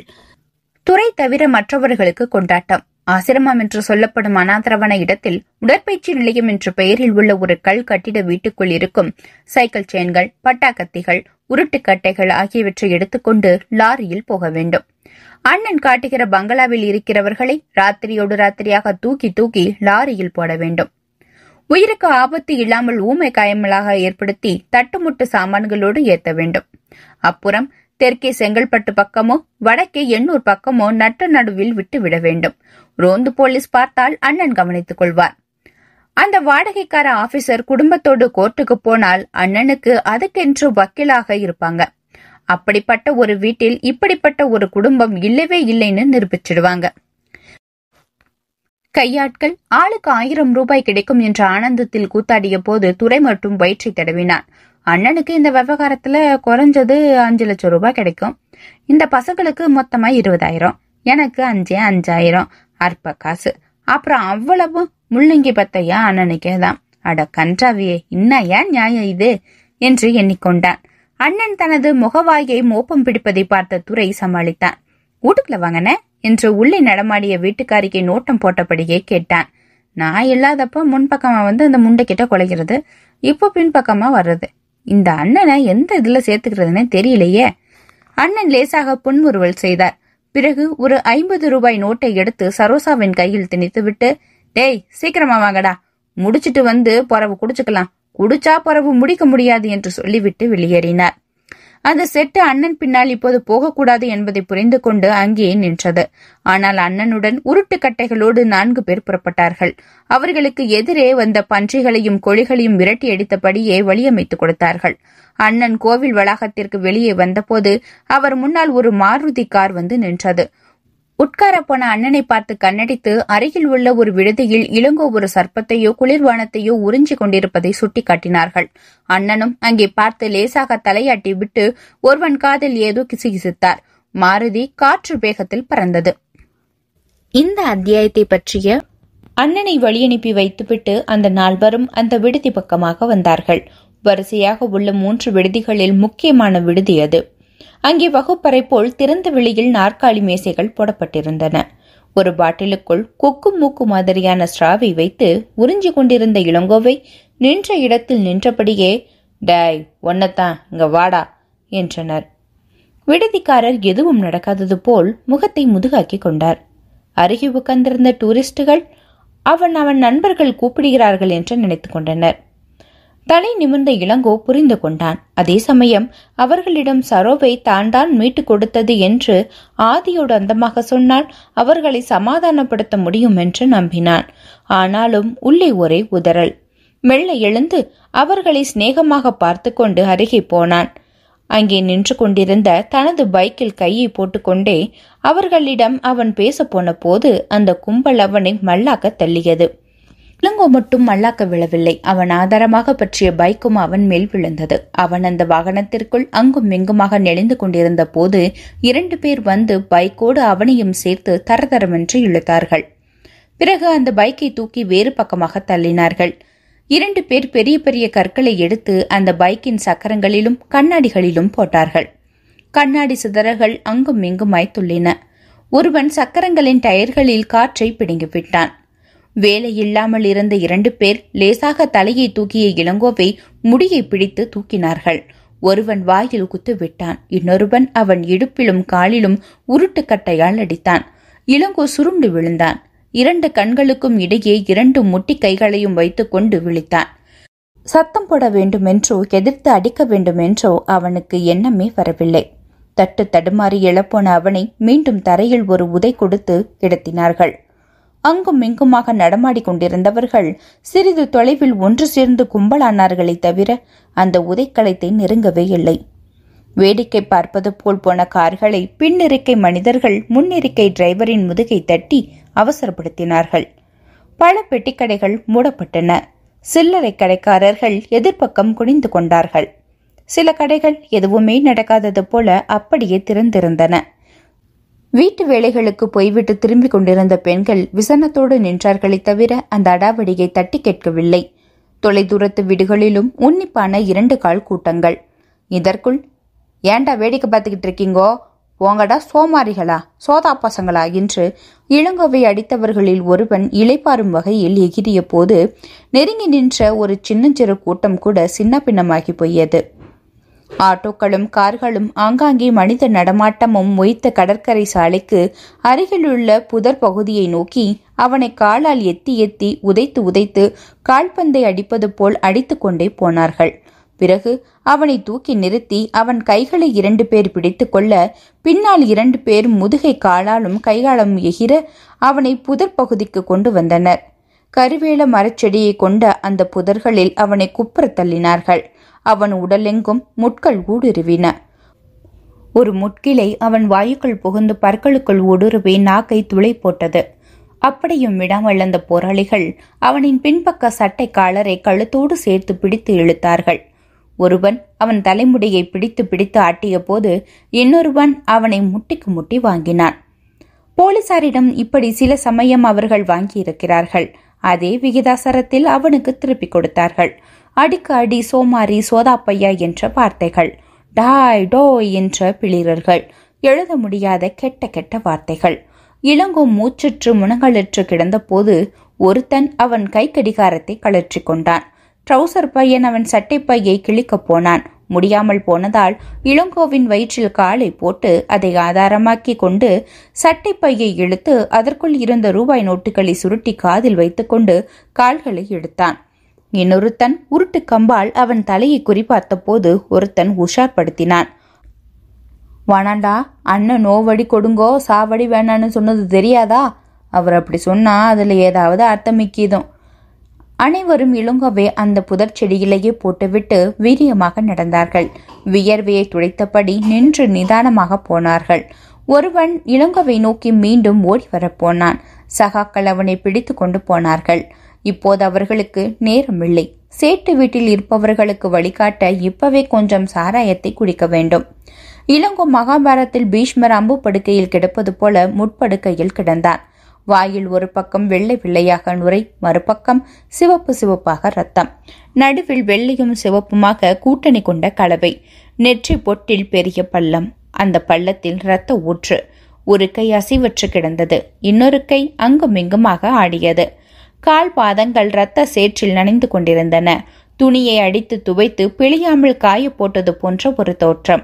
[SPEAKER 1] துறை தவிர மற்றவர்களுக்கு கொண்டாட்டம் ஆசிரமம் என்று சொல்லப்படும் அனாதரவன இடத்தில் உடற்பயிற்சி நிலையம் என்ற பெயரில் உள்ள ஒரு கல் கட்டிட வீட்டுக்குள் இருக்கும் சைக்கிள் செயின்கள் பட்டாக்கத்திகள் உருட்டுக்கட்டைகள் ஆகியவற்றை எடுத்துக்கொண்டு லாரியில் போக வேண்டும் அண்ணன் காட்டுகிற பங்களாவில் இருக்கிறவர்களை ராத்திரியோடு ராத்திரியாக தூக்கி தூக்கி லாரியில் போட வேண்டும் உயிருக்கு ஆபத்து இல்லாமல் ஊமை காயமலாக ஏற்படுத்தி தட்டுமுட்டு சாமான்களோடு ஏற்ற வேண்டும் அப்புறம் தெற்கே செங்கல்பட்டு பக்கமோ வடக்கே எண்ணூர் பக்கமோ நட்ட நடுவில் விட்டு விட வேண்டும் ரோந்து போலீஸ் பார்த்தால் அண்ணன் கவனித்துக் கொள்வார் அந்த வாடகைக்கார ஆபீசர் குடும்பத்தோடு கோர்ட்டுக்கு போனால் அண்ணனுக்கு அதுக்கென்று வக்கீலாக இருப்பாங்க அப்படிப்பட்ட ஒரு வீட்டில் இப்படிப்பட்ட ஒரு குடும்பம் இல்லவே இல்லைன்னு நிரூபிச்சிடுவாங்க கையாட்கள் ஆளுக்கு ஆயிரம் ரூபாய் கிடைக்கும் என்ற ஆனந்தத்தில் கூத்தாடிய போது துறை மட்டும் வயிற்றை தடவினான் அண்ணனுக்கு இந்த விவகாரத்துல குறைஞ்சது அஞ்சு லட்சம் ரூபாய் கிடைக்கும் இந்த பசங்களுக்கு மொத்தமா இருபதாயிரம் எனக்கு அஞ்சே அஞ்சாயிரம் அற்ப காசு அப்புறம் அவ்வளவு முள்ளங்கி பத்தையா அண்ணனுக்கே தான் அட கன்றாவியே இன்னையா நியாயம் இது என்று எண்ணிக்கொண்டான் அண்ணன் தனது முகவாயை மோப்பம் பிடிப்பதை பார்த்த துறை சமாளித்தான் வீட்டுக்குள்ள வாங்கண்ணே என்று உள்ளே நடமாடிய வீட்டுக்காரிக்கு நோட்டம் போட்டபடியே கேட்டான் நான் இல்லாதப்ப முன்பக்கமா வந்து அந்த முண்டை கிட்ட குலைகிறது இப்போ பின்பக்கமா வர்றது இந்த அண்ணனை எந்த இதுல சேர்த்துக்கிறதுனே தெரியலையே அண்ணன் லேசாக புன்முறுவல் செய்தார் பிறகு ஒரு ஐம்பது ரூபாய் நோட்டை எடுத்து சரோசாவின் கையில் திணித்து விட்டு டேய் சீக்கிரமா வாங்கடா முடிச்சிட்டு வந்து பொறவு குடிச்சுக்கலாம் குடிச்சா பொறவு முடிக்க முடியாது என்று சொல்லிவிட்டு வெளியேறினார் அந்த செட்டு அண்ணன் பின்னால் இப்போது போகக்கூடாது என்பதை புரிந்து கொண்டு அங்கேயே நின்றது ஆனால் அண்ணனுடன் உருட்டு கட்டைகளோடு நான்கு பேர் புறப்பட்டார்கள் அவர்களுக்கு எதிரே வந்த பன்றிகளையும் கொழிகளையும் விரட்டி அடித்தபடியே வழியமைத்துக் கொடுத்தார்கள் அண்ணன் கோவில் வளாகத்திற்கு வெளியே வந்தபோது அவர் முன்னால் ஒரு மாருதி கார் வந்து நின்றது உட்கார போன அண்ணனை பார்த்து கண்ணடித்து அருகில் உள்ள ஒரு விடுதியில் இளங்கோ ஒரு சர்ப்பத்தையோ குளிர்வானத்தையோ உறிஞ்சி கொண்டிருப்பதை சுட்டிக்காட்டினார்கள் அண்ணனும் அங்கே பார்த்து லேசாக தலையாட்டி விட்டு ஒருவன் காதில் ஏதோ கிசுகிசித்தார் மாருதி காற்று வேகத்தில் பறந்தது இந்த அத்தியாயத்தை பற்றிய அண்ணனை வழியனுப்பி வைத்துவிட்டு அந்த நால்வரும் அந்த விடுதி பக்கமாக வந்தார்கள் வரிசையாக உள்ள மூன்று விடுதிகளில் முக்கியமான விடுதி அது அங்கே வகுப்பறை போல் திறந்த வெளியில் நாற்காலி மேசைகள் போடப்பட்டிருந்தன ஒரு பாட்டிலுக்குள் கொக்கு மூக்கு மாதிரியான ஸ்ட்ராவை வைத்து உறிஞ்சி கொண்டிருந்த இளங்கோவை நின்ற இடத்தில் நின்றபடியே டாய் ஒன்னத்தான் இங்க வாடா என்றனர் விடுதிக்காரர் எதுவும் நடக்காதது போல் முகத்தை முதுகாக்கி கொண்டார் அருகே உட்கார்ந்திருந்த டூரிஸ்டுகள் அவன் அவன் நண்பர்கள் கூப்பிடுகிறார்கள் என்று நினைத்து கொண்டனர் தலை நிமிர்ந்த இளங்கோ புரிந்து கொண்டான் அதே சமயம் அவர்களிடம் சரோவை தான் தான் மீட்டு கொடுத்தது என்று ஆதியோடு அந்தமாக சொன்னால் அவர்களை சமாதானப்படுத்த முடியும் என்று நம்பினான் ஆனாலும் உள்ளே ஒரே உதறல் மெல்ல எழுந்து அவர்களை சிநேகமாக பார்த்து கொண்டு அருகே போனான் அங்கே நின்று கொண்டிருந்த தனது பைக்கில் கையை போட்டுக்கொண்டே அவர்களிடம் அவன் பேச போன போது அந்த கும்பல் அவனை மல்லாக்க தள்ளியது இளங்கோ மட்டும் மல்லாக்க விழவில்லை அவன் ஆதாரமாக பற்றிய பைக்கும் அவன் மேல் விழுந்தது அவன் அந்த வாகனத்திற்குள் அங்கும் எங்குமாக நெளிந்து கொண்டிருந்த போது இரண்டு பேர் வந்து பைக்கோடு அவனையும் சேர்த்து தரதரமென்று இழுத்தார்கள் பிறகு அந்த பைக்கை தூக்கி வேறு பக்கமாக தள்ளினார்கள் இரண்டு பேர் பெரிய பெரிய கற்களை எடுத்து அந்த பைக்கின் சக்கரங்களிலும் கண்ணாடிகளிலும் போட்டார்கள் கண்ணாடி சிதறகள் அங்கும் இங்குமாய் துள்ளின ஒருவன் சக்கரங்களின் டயர்களில் காற்றை பிடுங்கிவிட்டான் வேலையில்லாமல் இருந்த இரண்டு பேர் லேசாக தலையை தூக்கிய இளங்கோவை முடியை பிடித்து தூக்கினார்கள் ஒருவன் வாயில் குத்து விட்டான் இன்னொருவன் அவன் இடுப்பிலும் காலிலும் உருட்டு கட்டையால் அடித்தான் இளங்கோ சுருண்டு விழுந்தான் இரண்டு கண்களுக்கும் இடையே இரண்டு முட்டி கைகளையும் வைத்துக்கொண்டு விழித்தான் சத்தம் போட வேண்டுமென்றோ எதிர்த்து அடிக்க வேண்டுமென்றோ அவனுக்கு எண்ணமே வரவில்லை தட்டு தடுமாறி எழப்போன அவனை மீண்டும் தரையில் ஒரு உதை கொடுத்து கிடத்தினார்கள் அங்கும் இங்குமாக நடமாடி கொண்டிருந்தவர்கள் சிறிது தொலைவில் ஒன்று சேர்ந்து கும்பலானார்களை தவிர அந்த உதைக்களத்தை நெருங்கவே இல்லை வேடிக்கை பார்ப்பது போல் போன கார்களை பின்னிருக்கை மனிதர்கள் முன்னிருக்கை டிரைவரின் முதுகை தட்டி அவசரப்படுத்தினார்கள் பல பெட்டிக்கடைகள் மூடப்பட்டன சில்லறை கடைக்காரர்கள் எதிர்ப்பக்கம் குனிந்து கொண்டார்கள் சில கடைகள் எதுவுமே நடக்காதது போல அப்படியே திறந்திருந்தன வீட்டு வேலைகளுக்கு போய்விட்டு திரும்பிக் கொண்டிருந்த பெண்கள் விசனத்தோடு நின்றார்களே தவிர அந்த அடாவடியை தட்டி கேட்கவில்லை தொலைதூரத்து வீடுகளிலும் உன்னிப்பான இரண்டு கால் கூட்டங்கள் இதற்குள் ஏண்டா வேடிக்கை பார்த்துக்கிட்டு இருக்கீங்கோ போங்கடா சோமாரிகளா சோதா பசங்களா என்று இளங்கோவை அடித்தவர்களில் ஒருவன் இலைப்பாரும் வகையில் எகிரிய போது நெருங்கி நின்ற ஒரு சின்னஞ்சிறு கூட்டம் கூட சின்ன பின்னமாகி போயது ஆட்டோக்களும் கார்களும் ஆங்காங்கே மனித நடமாட்டமும் மொய்த்த கடற்கரை சாலைக்கு அருகிலுள்ள புதர் பகுதியை நோக்கி அவனை காலால் எத்தி எத்தி உதைத்து உதைத்து கால்பந்தை அடிப்பது போல் அடித்து கொண்டே போனார்கள் பிறகு அவனை தூக்கி நிறுத்தி அவன் கைகளை இரண்டு பேர் பிடித்து கொள்ள பின்னால் இரண்டு பேர் முதுகை காலாலும் கைகாலும் எகிர அவனை புதர் பகுதிக்கு கொண்டு வந்தனர் கருவேல மரச்செடியை கொண்ட அந்த புதர்களில் அவனை குப்புற தள்ளினார்கள் அவன் உடலெங்கும் முட்கள் ஊடுருவின ஒரு முட்கிளை அவன் வாயுக்குள் புகுந்து பற்களுக்குள் ஊடுருவி நாக்கை துளை போட்டது அப்படியும் விடாமல் அந்த போராளிகள் அவனின் பின்பக்க சட்டை காலரை கழுத்தோடு சேர்த்து பிடித்து இழுத்தார்கள் ஒருவன் அவன் தலைமுடியை பிடித்து பிடித்து ஆட்டிய போது இன்னொருவன் அவனை முட்டிக்கு முட்டி வாங்கினான் போலீசாரிடம் இப்படி சில சமயம் அவர்கள் வாங்கியிருக்கிறார்கள் அதே விகிதாசாரத்தில் அவனுக்கு திருப்பிக் கொடுத்தார்கள் அடிக்கு அடி சோமாரி சோதாப்பையா என்ற வார்த்தைகள் டாய் டோய் என்ற பிளிரர்கள் எழுத முடியாத கெட்ட கெட்ட வார்த்தைகள் இளங்கும் மூச்சற்று முனங்களிற்று கிடந்தபோது ஒருத்தன் அவன் கை கடிகாரத்தை கழற்றி கொண்டான் ட்ரௌசர் பையன் அவன் சட்டை பையை கிழிக்கப் போனான் முடியாமல் போனதால் இளங்கோவின் வயிற்றில் காலை போட்டு அதை ஆதாரமாக்கி கொண்டு சட்டை பையை இழுத்து அதற்குள் இருந்த ரூபாய் நோட்டுகளை சுருட்டி காதில் வைத்துக்கொண்டு கால்களை இழுத்தான் இன்னொருத்தன் உருட்டு கம்பால் அவன் தலையை குறிப்பார்த்தபோது ஒருத்தன் உஷார்படுத்தினான் வானாண்டா அண்ணன் நோவடி கொடுங்கோ சாவடி வேணான்னு சொன்னது தெரியாதா அவர் அப்படி சொன்னா அதில் ஏதாவது அர்த்தம் அனைவரும் இளங்கோவை அந்த புதர் செடியிலேயே போட்டுவிட்டு வீரியமாக நடந்தார்கள் வியர்வையை துடைத்தபடி நின்று நிதானமாக போனார்கள் ஒருவன் இளங்கோவை நோக்கி மீண்டும் ஓடி வரப்போனான் சகாக்கள் அவனை பிடித்து கொண்டு போனார்கள் இப்போது அவர்களுக்கு நேரமில்லை சேட்டு வீட்டில் இருப்பவர்களுக்கு வழிகாட்ட இப்பவே கொஞ்சம் சாராயத்தை குடிக்க வேண்டும் இளங்கோ மகாபாரத்தில் பீஷ்மர் அம்பு படுக்கையில் கிடப்பது போல முட்படுக்கையில் கிடந்தான் வாயில் ஒரு பக்கம் வெள்ளை வெள்ளையாக நுரை மறுபக்கம் சிவப்பு சிவப்பாக ரத்தம் நடுவில் வெள்ளையும் சிவப்புமாக கூட்டணி கொண்ட கலவை நெற்றி பொட்டில் பெரிய பள்ளம் அந்த பள்ளத்தில் இரத்த ஊற்று ஒரு கை அசைவற்று கிடந்தது இன்னொரு கை அங்குமிங்குமாக ஆடியது கால் பாதங்கள் இரத்த சேற்றில் நனைந்து கொண்டிருந்தன துணியை அடித்து துவைத்து பிழியாமல் காய போட்டது போன்ற ஒரு தோற்றம்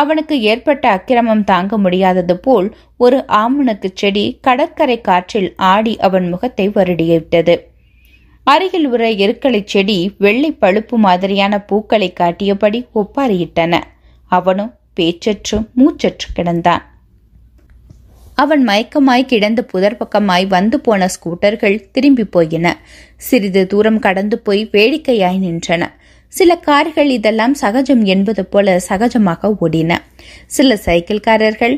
[SPEAKER 1] அவனுக்கு ஏற்பட்ட அக்கிரமம் தாங்க முடியாதது போல் ஒரு ஆமணக்கு செடி கடற்கரை காற்றில் ஆடி அவன் முகத்தை வருடிவிட்டது அருகில் உற எருக்களை செடி வெள்ளை பழுப்பு மாதிரியான பூக்களை காட்டியபடி ஒப்பாரியிட்டன அவனும் பேச்சற்று மூச்சற்று கிடந்தான் அவன் மயக்கமாய் கிடந்த புதர் பக்கமாய் வந்து போன ஸ்கூட்டர்கள் திரும்பி போயின சிறிது தூரம் கடந்து போய் வேடிக்கையாய் நின்றன சில கார்கள் இதெல்லாம் சகஜம் என்பது போல சகஜமாக ஓடின சில சைக்கிள்காரர்கள்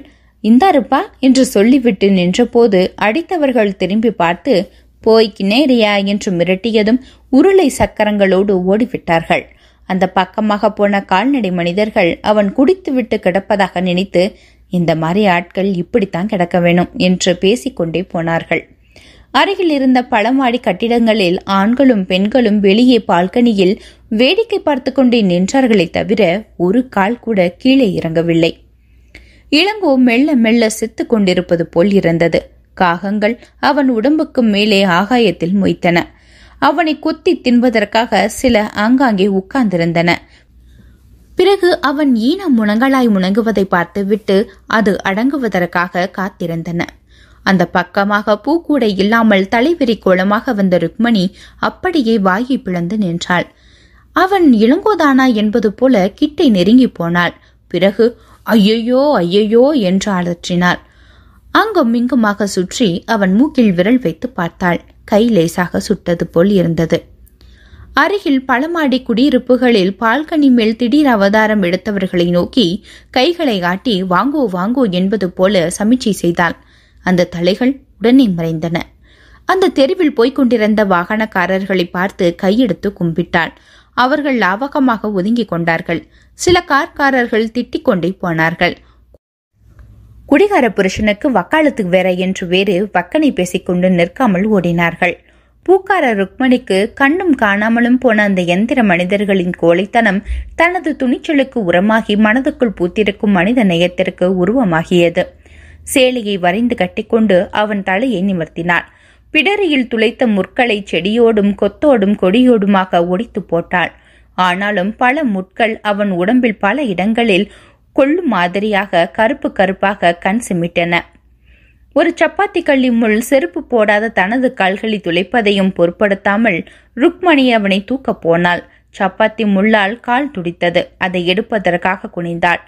[SPEAKER 1] இந்தாருப்பா என்று சொல்லிவிட்டு நின்றபோது அடித்தவர்கள் திரும்பி பார்த்து போய் நேரியா என்று மிரட்டியதும் உருளை சக்கரங்களோடு ஓடிவிட்டார்கள் அந்த பக்கமாக போன கால்நடை மனிதர்கள் அவன் குடித்துவிட்டு கிடப்பதாக நினைத்து இந்த மாதிரி ஆட்கள் இப்படித்தான் கிடக்க வேணும் என்று பேசிக்கொண்டே போனார்கள் அருகில் இருந்த பழமாடி கட்டிடங்களில் ஆண்களும் பெண்களும் வெளியே பால்கனியில் வேடிக்கை பார்த்து கொண்டே நின்றார்களே தவிர ஒரு கால் கூட கீழே இறங்கவில்லை இளங்கோ மெல்ல மெல்ல செத்து கொண்டிருப்பது போல் இருந்தது காகங்கள் அவன் உடம்புக்கு மேலே ஆகாயத்தில் மொய்த்தன அவனை கொத்தி தின்பதற்காக சில ஆங்காங்கே உட்கார்ந்திருந்தன பிறகு அவன் ஈன முனங்களாய் முணங்குவதை பார்த்துவிட்டு அது அடங்குவதற்காக காத்திருந்தன அந்த பக்கமாக பூக்கூடை இல்லாமல் தலைவிரி கோலமாக வந்த ருக்மணி அப்படியே வாயை பிளந்து நின்றாள் அவன் இளங்கோதானா என்பது போல கிட்டை நெருங்கி போனாள் பிறகு ஐயையோ ஐயையோ என்று அலற்றினாள் அங்கும் இங்குமாக சுற்றி அவன் மூக்கில் விரல் வைத்து பார்த்தாள் கை லேசாக சுட்டது போல் இருந்தது அருகில் பலமாடி குடியிருப்புகளில் பால்கனி மேல் திடீர் அவதாரம் எடுத்தவர்களை நோக்கி கைகளை ஆட்டி வாங்கோ வாங்கோ என்பது போல சமிச்சை செய்தான் அந்த தலைகள் உடனே மறைந்தன அந்த தெருவில் போய்க் கொண்டிருந்த வாகனக்காரர்களை பார்த்து கையெடுத்து கும்பிட்டாள் அவர்கள் லாவகமாக ஒதுங்கிக் கொண்டார்கள் சில கார்காரர்கள் திட்டிக் கொண்டே போனார்கள் குடிகார புருஷனுக்கு வக்காலத்துக்கு வேற என்று வேறு வக்கனை பேசிக்கொண்டு நிற்காமல் ஓடினார்கள் பூக்கார ருக்மணிக்கு கண்ணும் காணாமலும் போன அந்த எந்திர மனிதர்களின் கோழைத்தனம் தனது துணிச்சலுக்கு உரமாகி மனதுக்குள் பூத்திருக்கும் மனித நேயத்திற்கு உருவமாகியது சேலையை வரைந்து கட்டிக்கொண்டு அவன் தலையை நிமர்த்தினாள் பிடரியில் துளைத்த முற்களை செடியோடும் கொத்தோடும் கொடியோடுமாக ஒடித்து போட்டாள் ஆனாலும் பல முட்கள் அவன் உடம்பில் பல இடங்களில் கொள்ளும் மாதிரியாக கருப்பு கருப்பாக கண் சிமிட்டன ஒரு சப்பாத்தி கள்ளி முள் செருப்பு போடாத தனது கால்களை துளைப்பதையும் பொருட்படுத்தாமல் ருக்மணி அவனை தூக்கப் போனாள் சப்பாத்தி முள்ளால் கால் துடித்தது அதை எடுப்பதற்காக குனிந்தாள்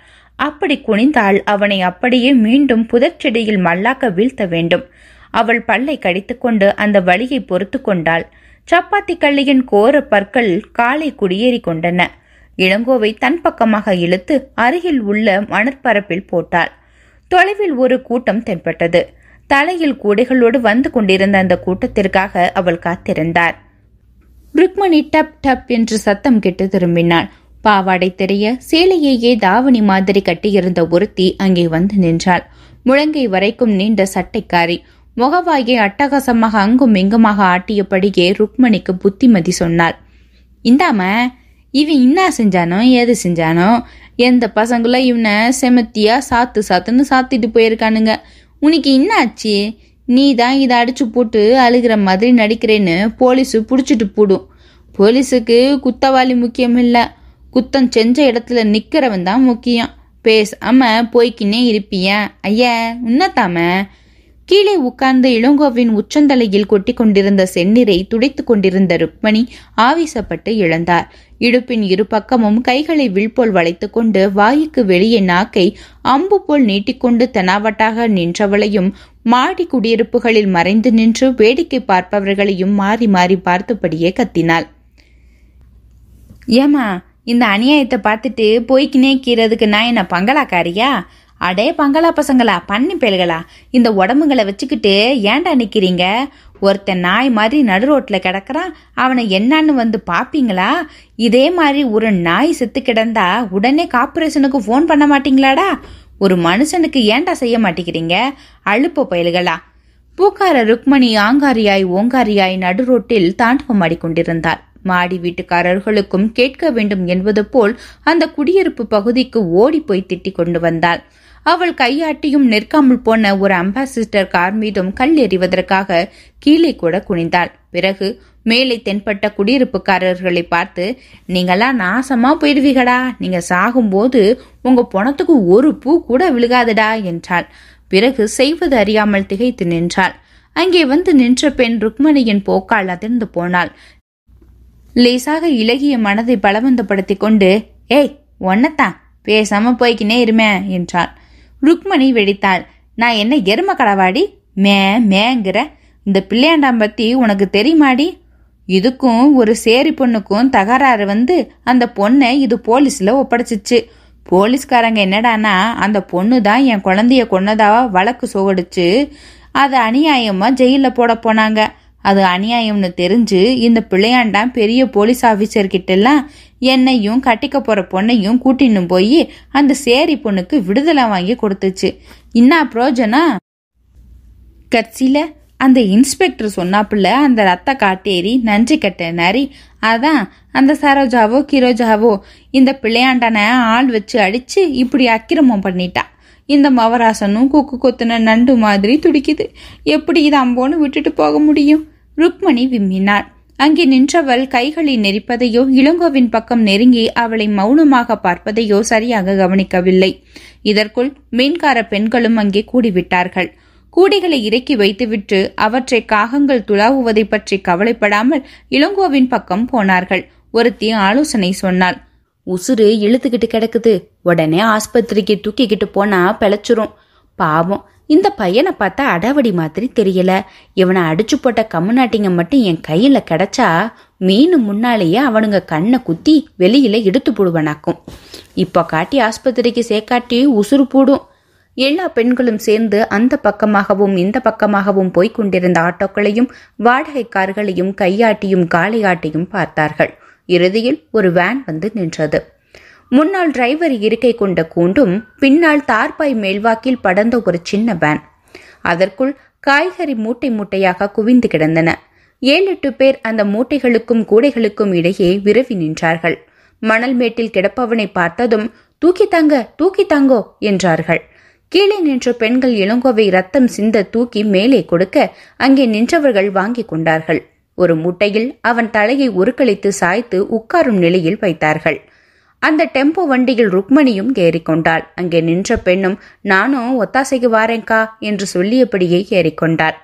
[SPEAKER 1] அப்படி குனிந்தால் அவனை அப்படியே மீண்டும் புதச்செடியில் மல்லாக்க வீழ்த்த வேண்டும் அவள் பல்லை கடித்துக்கொண்டு அந்த வழியை பொறுத்து கொண்டாள் சப்பாத்தி கள்ளியின் கோர பற்கள் காலை குடியேறி கொண்டன இளங்கோவை தன் பக்கமாக இழுத்து அருகில் உள்ள மணற்பரப்பில் போட்டாள் தொலைவில் ஒரு கூட்டம் தென்பட்டது தலையில் கூடைகளோடு வந்து கொண்டிருந்த அந்த கூட்டத்திற்காக அவள் காத்திருந்தார் ருக்மணி டப் டப் என்று சத்தம் கெட்டு திரும்பினாள் பாவாடை தெரிய சேலையையே தாவணி மாதிரி கட்டியிருந்த ஒருத்தி அங்கே வந்து நின்றாள் முழங்கை வரைக்கும் நீண்ட சட்டைக்காரி முகவாயை அட்டகாசமாக அங்கும் இங்குமாக ஆட்டியபடியே ருக்மணிக்கு புத்திமதி சொன்னாள் இந்தாம இவன் இன்னா செஞ்சானோ ஏது செஞ்சானோ எந்த பசங்களும் இவனை செமத்தியாக சாத்து சாத்துன்னு சாத்திட்டு போயிருக்கானுங்க உனக்கு என்ன நீ தான் இதை அடிச்சு போட்டு அழுகிற மாதிரி நடிக்கிறேன்னு போலீஸு பிடிச்சிட்டு போடும் போலீஸுக்கு குத்தவாளி முக்கியம் இல்லை குத்தம் செஞ்ச இடத்துல நிற்கிறவன் தான் முக்கியம் பேசாமல் போய்க்கின்னே இருப்பியா ஐயா உன்னத்தாம கீழே உட்கார்ந்த இளங்கோவின் உச்சந்தலையில் கொட்டி கொண்டிருந்த செந்நீரை துடைத்து கொண்டிருந்த ருக்மணி ஆவேசப்பட்டு இழந்தார் இடுப்பின் இரு பக்கமும் கைகளை வில்போல் கொண்டு வாய்க்கு வெளியே நாக்கை அம்பு போல் நீட்டிக்கொண்டு தெனாவட்டாக நின்றவளையும் மாடி குடியிருப்புகளில் மறைந்து நின்று வேடிக்கை பார்ப்பவர்களையும் மாறி மாறி பார்த்தபடியே கத்தினாள் ஏமா இந்த அநியாயத்தை பார்த்துட்டு போய்க்கினே கீறதுக்கு நான் என்ன பங்களாக்காரியா அடே பங்களா பசங்களா பண்ணி பேல்களா இந்த உடம்புங்களை வச்சுக்கிட்டு ஏன்டா நிற்கிறீங்க ஒருத்தன் நாய் மாதிரி நடு ரோட்டில் கிடக்கிறான் அவனை என்னான்னு வந்து பார்ப்பீங்களா இதே மாதிரி ஒரு நாய் செத்து கிடந்தா உடனே காப்பரேஷனுக்கு ஃபோன் பண்ண மாட்டீங்களாடா ஒரு மனுஷனுக்கு ஏன்டா செய்ய மாட்டேங்கிறீங்க அழுப்பு பயல்களா பூக்கார ருக்மணி ஆங்காரியாய் ஓங்காரியாய் நடு ரோட்டில் தாண்டவம் ஆடிக்கொண்டிருந்தாள் மாடி வீட்டுக்காரர்களுக்கும் கேட்க வேண்டும் என்பது போல் அந்த குடியிருப்பு பகுதிக்கு ஓடி போய் திட்டிக் கொண்டு வந்தாள் அவள் கையாட்டியும் நிற்காமல் போன ஒரு அம்பாசிடர் கார் மீதும் கல் எறிவதற்காக கீழே கூட குனிந்தாள் பிறகு மேலே தென்பட்ட குடியிருப்புக்காரர்களை பார்த்து நீங்களாம் நாசமா போயிடுவீகடா நீங்க சாகும்போது உங்க பணத்துக்கு ஒரு பூ கூட விழுகாதடா என்றாள் பிறகு செய்வது அறியாமல் திகைத்து நின்றாள் அங்கே வந்து நின்ற பெண் ருக்மணியின் போக்கால் அதிர்ந்து போனாள் லேசாக இலகிய மனதை பலவந்தப்படுத்தி கொண்டு ஏய் ஒன்னத்தான் பேசாம போய்க்கினே இருமே என்றாள் ருக்மணி வெடித்தாள் நான் என்ன எரும கடவாடி மே மேங்கிற இந்த பிள்ளையாண்டாம் பத்தி உனக்கு தெரியுமாடி இதுக்கும் ஒரு சேரி பொண்ணுக்கும் தகராறு வந்து அந்த பொண்ணை இது போலீஸில் ஒப்படைச்சிச்சு போலீஸ்காரங்க என்னடானா அந்த பொண்ணு தான் என் குழந்தைய கொன்னதாவா வழக்கு சோகடிச்சு அது அநியாயமாக ஜெயிலில் போட போனாங்க அது அநியாயம்னு தெரிஞ்சு இந்த பிள்ளையாண்டாம் பெரிய போலீஸ் எல்லாம் என்னையும் கட்டிக்க போகிற பொண்ணையும் கூட்டின்னு போய் அந்த சேரி பொண்ணுக்கு விடுதலை வாங்கி கொடுத்துச்சு இன்னா ப்ரோஜனா கட்சியில் அந்த இன்ஸ்பெக்டர் சொன்னாப்புல அந்த ரத்த காட்டேரி நன்றி கட்ட நரி அதான் அந்த சரோஜாவோ கிரோஜாவோ இந்த பிள்ளையாண்டனை ஆள் வச்சு அடித்து இப்படி அக்கிரமம் பண்ணிட்டா இந்த மவராசனும் குக்கு கொத்துன நண்டு மாதிரி துடிக்குது எப்படி இது அம்போன்னு விட்டுட்டு போக முடியும் ருக்மணி விம்மினாள் அங்கே நின்றவள் கைகளை நெரிப்பதையோ இளங்கோவின் பக்கம் நெருங்கி அவளை மௌனமாக பார்ப்பதையோ சரியாக கவனிக்கவில்லை இதற்குள் மீன்கார பெண்களும் அங்கே கூடிவிட்டார்கள் கூடைகளை இறக்கி வைத்துவிட்டு அவற்றை காகங்கள் துளாவுவதை பற்றி கவலைப்படாமல் இளங்கோவின் பக்கம் போனார்கள் ஒருத்தி ஆலோசனை சொன்னாள் உசுறு இழுத்துக்கிட்டு கிடக்குது உடனே ஆஸ்பத்திரிக்கு தூக்கிக்கிட்டு போனா பிழைச்சிரும் பாவம் இந்த பையனை பார்த்தா அடாவடி மாதிரி தெரியல இவனை அடிச்சு போட்ட கம்முநாட்டிங்க மட்டும் என் கையில கிடைச்சா மீன் முன்னாலேயே அவனுங்க கண்ணை குத்தி வெளியில இடுத்து போடுவனாக்கும் இப்போ காட்டி ஆஸ்பத்திரிக்கு சேக்காட்டி உசுறு போடும் எல்லா பெண்களும் சேர்ந்து அந்த பக்கமாகவும் இந்த பக்கமாகவும் போய்க் கொண்டிருந்த ஆட்டோக்களையும் வாடகை கார்களையும் கையாட்டியும் காளையாட்டியும் பார்த்தார்கள் இறுதியில் ஒரு வேன் வந்து நின்றது முன்னால் டிரைவர் இருக்கை கொண்ட கூண்டும் பின்னால் தார்பாய் மேல்வாக்கில் படர்ந்த ஒரு சின்ன வேன் அதற்குள் காய்கறி மூட்டை மூட்டையாக குவிந்து கிடந்தன ஏழு எட்டு பேர் அந்த மூட்டைகளுக்கும் கூடைகளுக்கும் இடையே விரவி நின்றார்கள் மணல் மேட்டில் கிடப்பவனை பார்த்ததும் தூக்கி தங்க தூக்கி தங்கோ என்றார்கள் கீழே நின்ற பெண்கள் இளங்கோவை ரத்தம் சிந்த தூக்கி மேலே கொடுக்க அங்கே நின்றவர்கள் வாங்கி கொண்டார்கள் ஒரு மூட்டையில் அவன் தலையை உருக்களித்து சாய்த்து உட்காரும் நிலையில் வைத்தார்கள் அந்த டெம்போ வண்டியில் ருக்மணியும் ஏறிக்கொண்டாள் அங்கே நின்ற பெண்ணும் நானும் ஒத்தாசைக்கு வாரேங்க்கா என்று சொல்லியபடியே ஏறிக்கொண்டாள்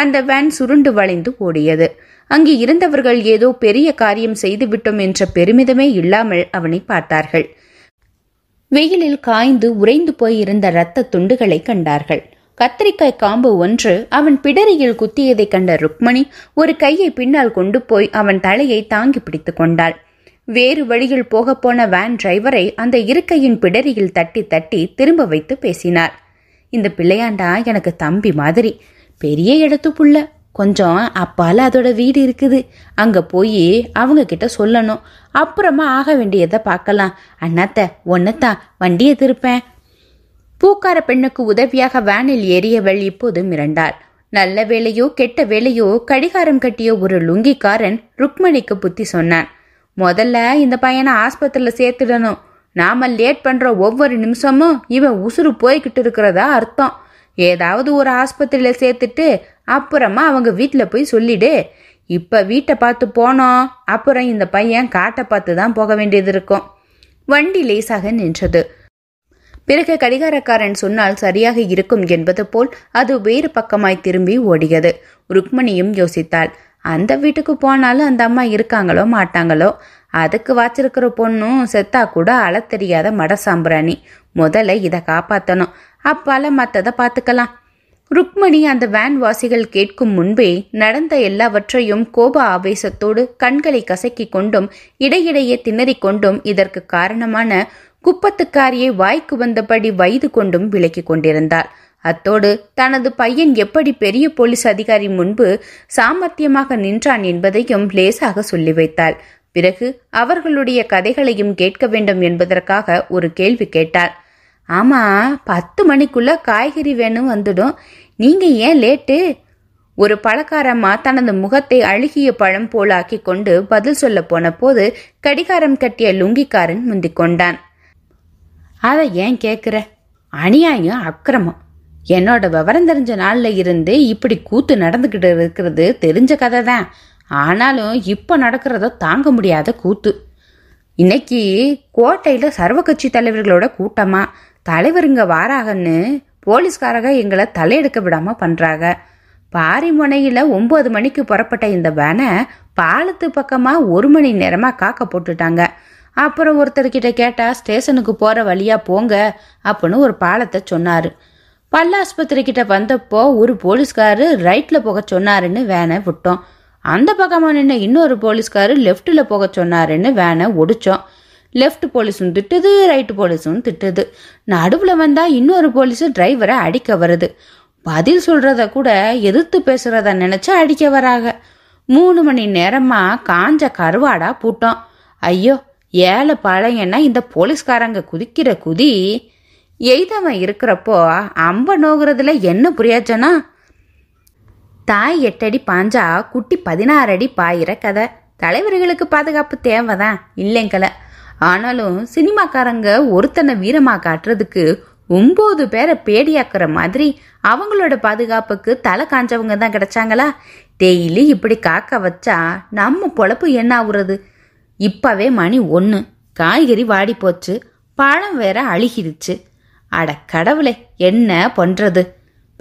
[SPEAKER 1] அந்த வேன் சுருண்டு வளைந்து ஓடியது அங்கு இருந்தவர்கள் ஏதோ பெரிய காரியம் செய்துவிட்டோம் என்ற பெருமிதமே இல்லாமல் அவனை பார்த்தார்கள் வெயிலில் காய்ந்து உறைந்து போயிருந்த இரத்த துண்டுகளை கண்டார்கள் கத்திரிக்காய் காம்பு ஒன்று அவன் பிடரியில் குத்தியதைக் கண்ட ருக்மணி ஒரு கையை பின்னால் கொண்டு போய் அவன் தலையை தாங்கி பிடித்துக் கொண்டாள் வேறு வழியில் போகப்போன வேன் டிரைவரை அந்த இருக்கையின் பிடரியில் தட்டி தட்டி திரும்ப வைத்து பேசினார் இந்த பிள்ளையாண்டா எனக்கு தம்பி மாதிரி பெரிய இடத்து புள்ள கொஞ்சம் அப்பால அதோட வீடு இருக்குது அங்கே போய் அவங்க கிட்ட சொல்லணும் அப்புறமா ஆக வேண்டியதை பார்க்கலாம் அண்ணாத்த ஒன்னத்தான் வண்டியை திருப்பேன் பூக்கார பெண்ணுக்கு உதவியாக வேனில் ஏறியவள் இப்போது மிரண்டாள் நல்ல வேலையோ கெட்ட வேலையோ கடிகாரம் கட்டிய ஒரு லுங்கிக்காரன் ருக்மணிக்கு புத்தி சொன்னான் முதல்ல இந்த பையனை ஆஸ்பத்திரியில் சேர்த்துடணும் நாம லேட் பண்ணுற ஒவ்வொரு நிமிஷமும் இவன் உசுறு போய்கிட்டு இருக்கிறதா அர்த்தம் ஏதாவது ஒரு ஆஸ்பத்திரியில் சேர்த்துட்டு அப்புறமா அவங்க வீட்டில் போய் சொல்லிடு இப்போ வீட்டை பார்த்து போனோம் அப்புறம் இந்த பையன் காட்டை பார்த்து தான் போக வேண்டியது இருக்கும் வண்டி லேசாக நின்றது பிறகு கடிகாரக்காரன் சொன்னால் சரியாக இருக்கும் என்பது போல் அது வேறு பக்கமாய் திரும்பி ஓடியது ருக்மணியும் யோசித்தாள் அந்த வீட்டுக்கு போனாலும் அந்த அம்மா இருக்காங்களோ மாட்டாங்களோ அதுக்கு வாச்சிருக்கிற பொண்ணும் செத்தா கூட அள தெரியாத மட சாம்பிராணி முதல்ல இதை காப்பாற்றணும் அப்பால மற்றதை பார்த்துக்கலாம் ருக்மணி அந்த வேன் வாசிகள் கேட்கும் முன்பே நடந்த எல்லாவற்றையும் கோப ஆவேசத்தோடு கண்களை கசக்கி கொண்டும் இடையிடையே திணறிக் கொண்டும் இதற்கு காரணமான குப்பத்துக்காரியை வாய்க்கு வந்தபடி வயது கொண்டும் விலக்கி கொண்டிருந்தாள் அத்தோடு தனது பையன் எப்படி பெரிய போலீஸ் அதிகாரி முன்பு சாமர்த்தியமாக நின்றான் என்பதையும் லேசாக சொல்லி வைத்தாள் பிறகு அவர்களுடைய கதைகளையும் கேட்க வேண்டும் என்பதற்காக ஒரு கேள்வி கேட்டார் ஆமா பத்து மணிக்குள்ள காய்கறி வேணும் வந்துடும் நீங்க ஏன் லேட்டு ஒரு பழக்காரம்மா தனது முகத்தை அழுகிய பழம் போலாக்கி கொண்டு பதில் சொல்ல போன போது கடிகாரம் கட்டிய லுங்கிக்காரன் முந்திக் கொண்டான் அதை ஏன் கேட்குற அநியாயம் அக்கிரமம் என்னோட விவரம் தெரிஞ்ச நாளில் இருந்து இப்படி கூத்து நடந்துக்கிட்டு இருக்கிறது தெரிஞ்ச கதை தான் ஆனாலும் இப்போ நடக்கிறத தாங்க முடியாத கூத்து இன்னைக்கு கோட்டையில் சர்வ கட்சி தலைவர்களோட கூட்டமாக தலைவருங்க வாராகன்னு போலீஸ்காரங்க எங்களை தலையெடுக்க விடாமல் பண்ணுறாங்க பாரிமுனையில் ஒம்பது மணிக்கு புறப்பட்ட இந்த வேனை பாலத்து பக்கமாக ஒரு மணி நேரமாக காக்க போட்டுட்டாங்க அப்புறம் ஒருத்தர்கிட்ட கேட்டால் ஸ்டேஷனுக்கு போகிற வழியாக போங்க அப்படின்னு ஒரு பாலத்தை சொன்னார் பல்லாஸ்பத்திரி கிட்ட வந்தப்போ ஒரு போலீஸ்காரு ரைட்டில் போக சொன்னாருன்னு வேனை விட்டோம் அந்த பக்கமாக நின்று இன்னொரு போலீஸ்காரு லெஃப்ட்டில் போக சொன்னாருன்னு வேனை ஒடிச்சோம் லெஃப்ட் போலீஸும் திட்டுது ரைட்டு போலீஸும் திட்டுது நடுவில் வந்தால் இன்னொரு போலீஸு டிரைவரை அடிக்க வருது பதில் சொல்கிறத கூட எதிர்த்து பேசுகிறத நினச்சி அடிக்க வராங்க மூணு மணி நேரமாக காஞ்ச கருவாடாக பூட்டோம் ஐயோ ஏழை பழையன்னா இந்த போலீஸ்காரங்க குதிக்கிற குதி எய்தவன் இருக்கிறப்போ அம்ப நோகுறதுல என்ன புரியாச்சனா தாய் எட்டடி பாஞ்சா குட்டி பதினாறு அடி பாயிற கதை தலைவர்களுக்கு பாதுகாப்பு தேவைதான் இல்லைங்கல ஆனாலும் சினிமாக்காரங்க ஒருத்தனை வீரமா காட்டுறதுக்கு ஒம்பது பேரை பேடியாக்குற மாதிரி அவங்களோட பாதுகாப்புக்கு தலை காஞ்சவங்க தான் கிடைச்சாங்களா டெய்லி இப்படி காக்க வச்சா நம்ம பொழப்பு என்ன ஆகுறது இப்பவே மணி ஒன்று காய்கறி வாடி போச்சு பழம் வேற அழுகிடுச்சு அட கடவுளே என்ன பண்றது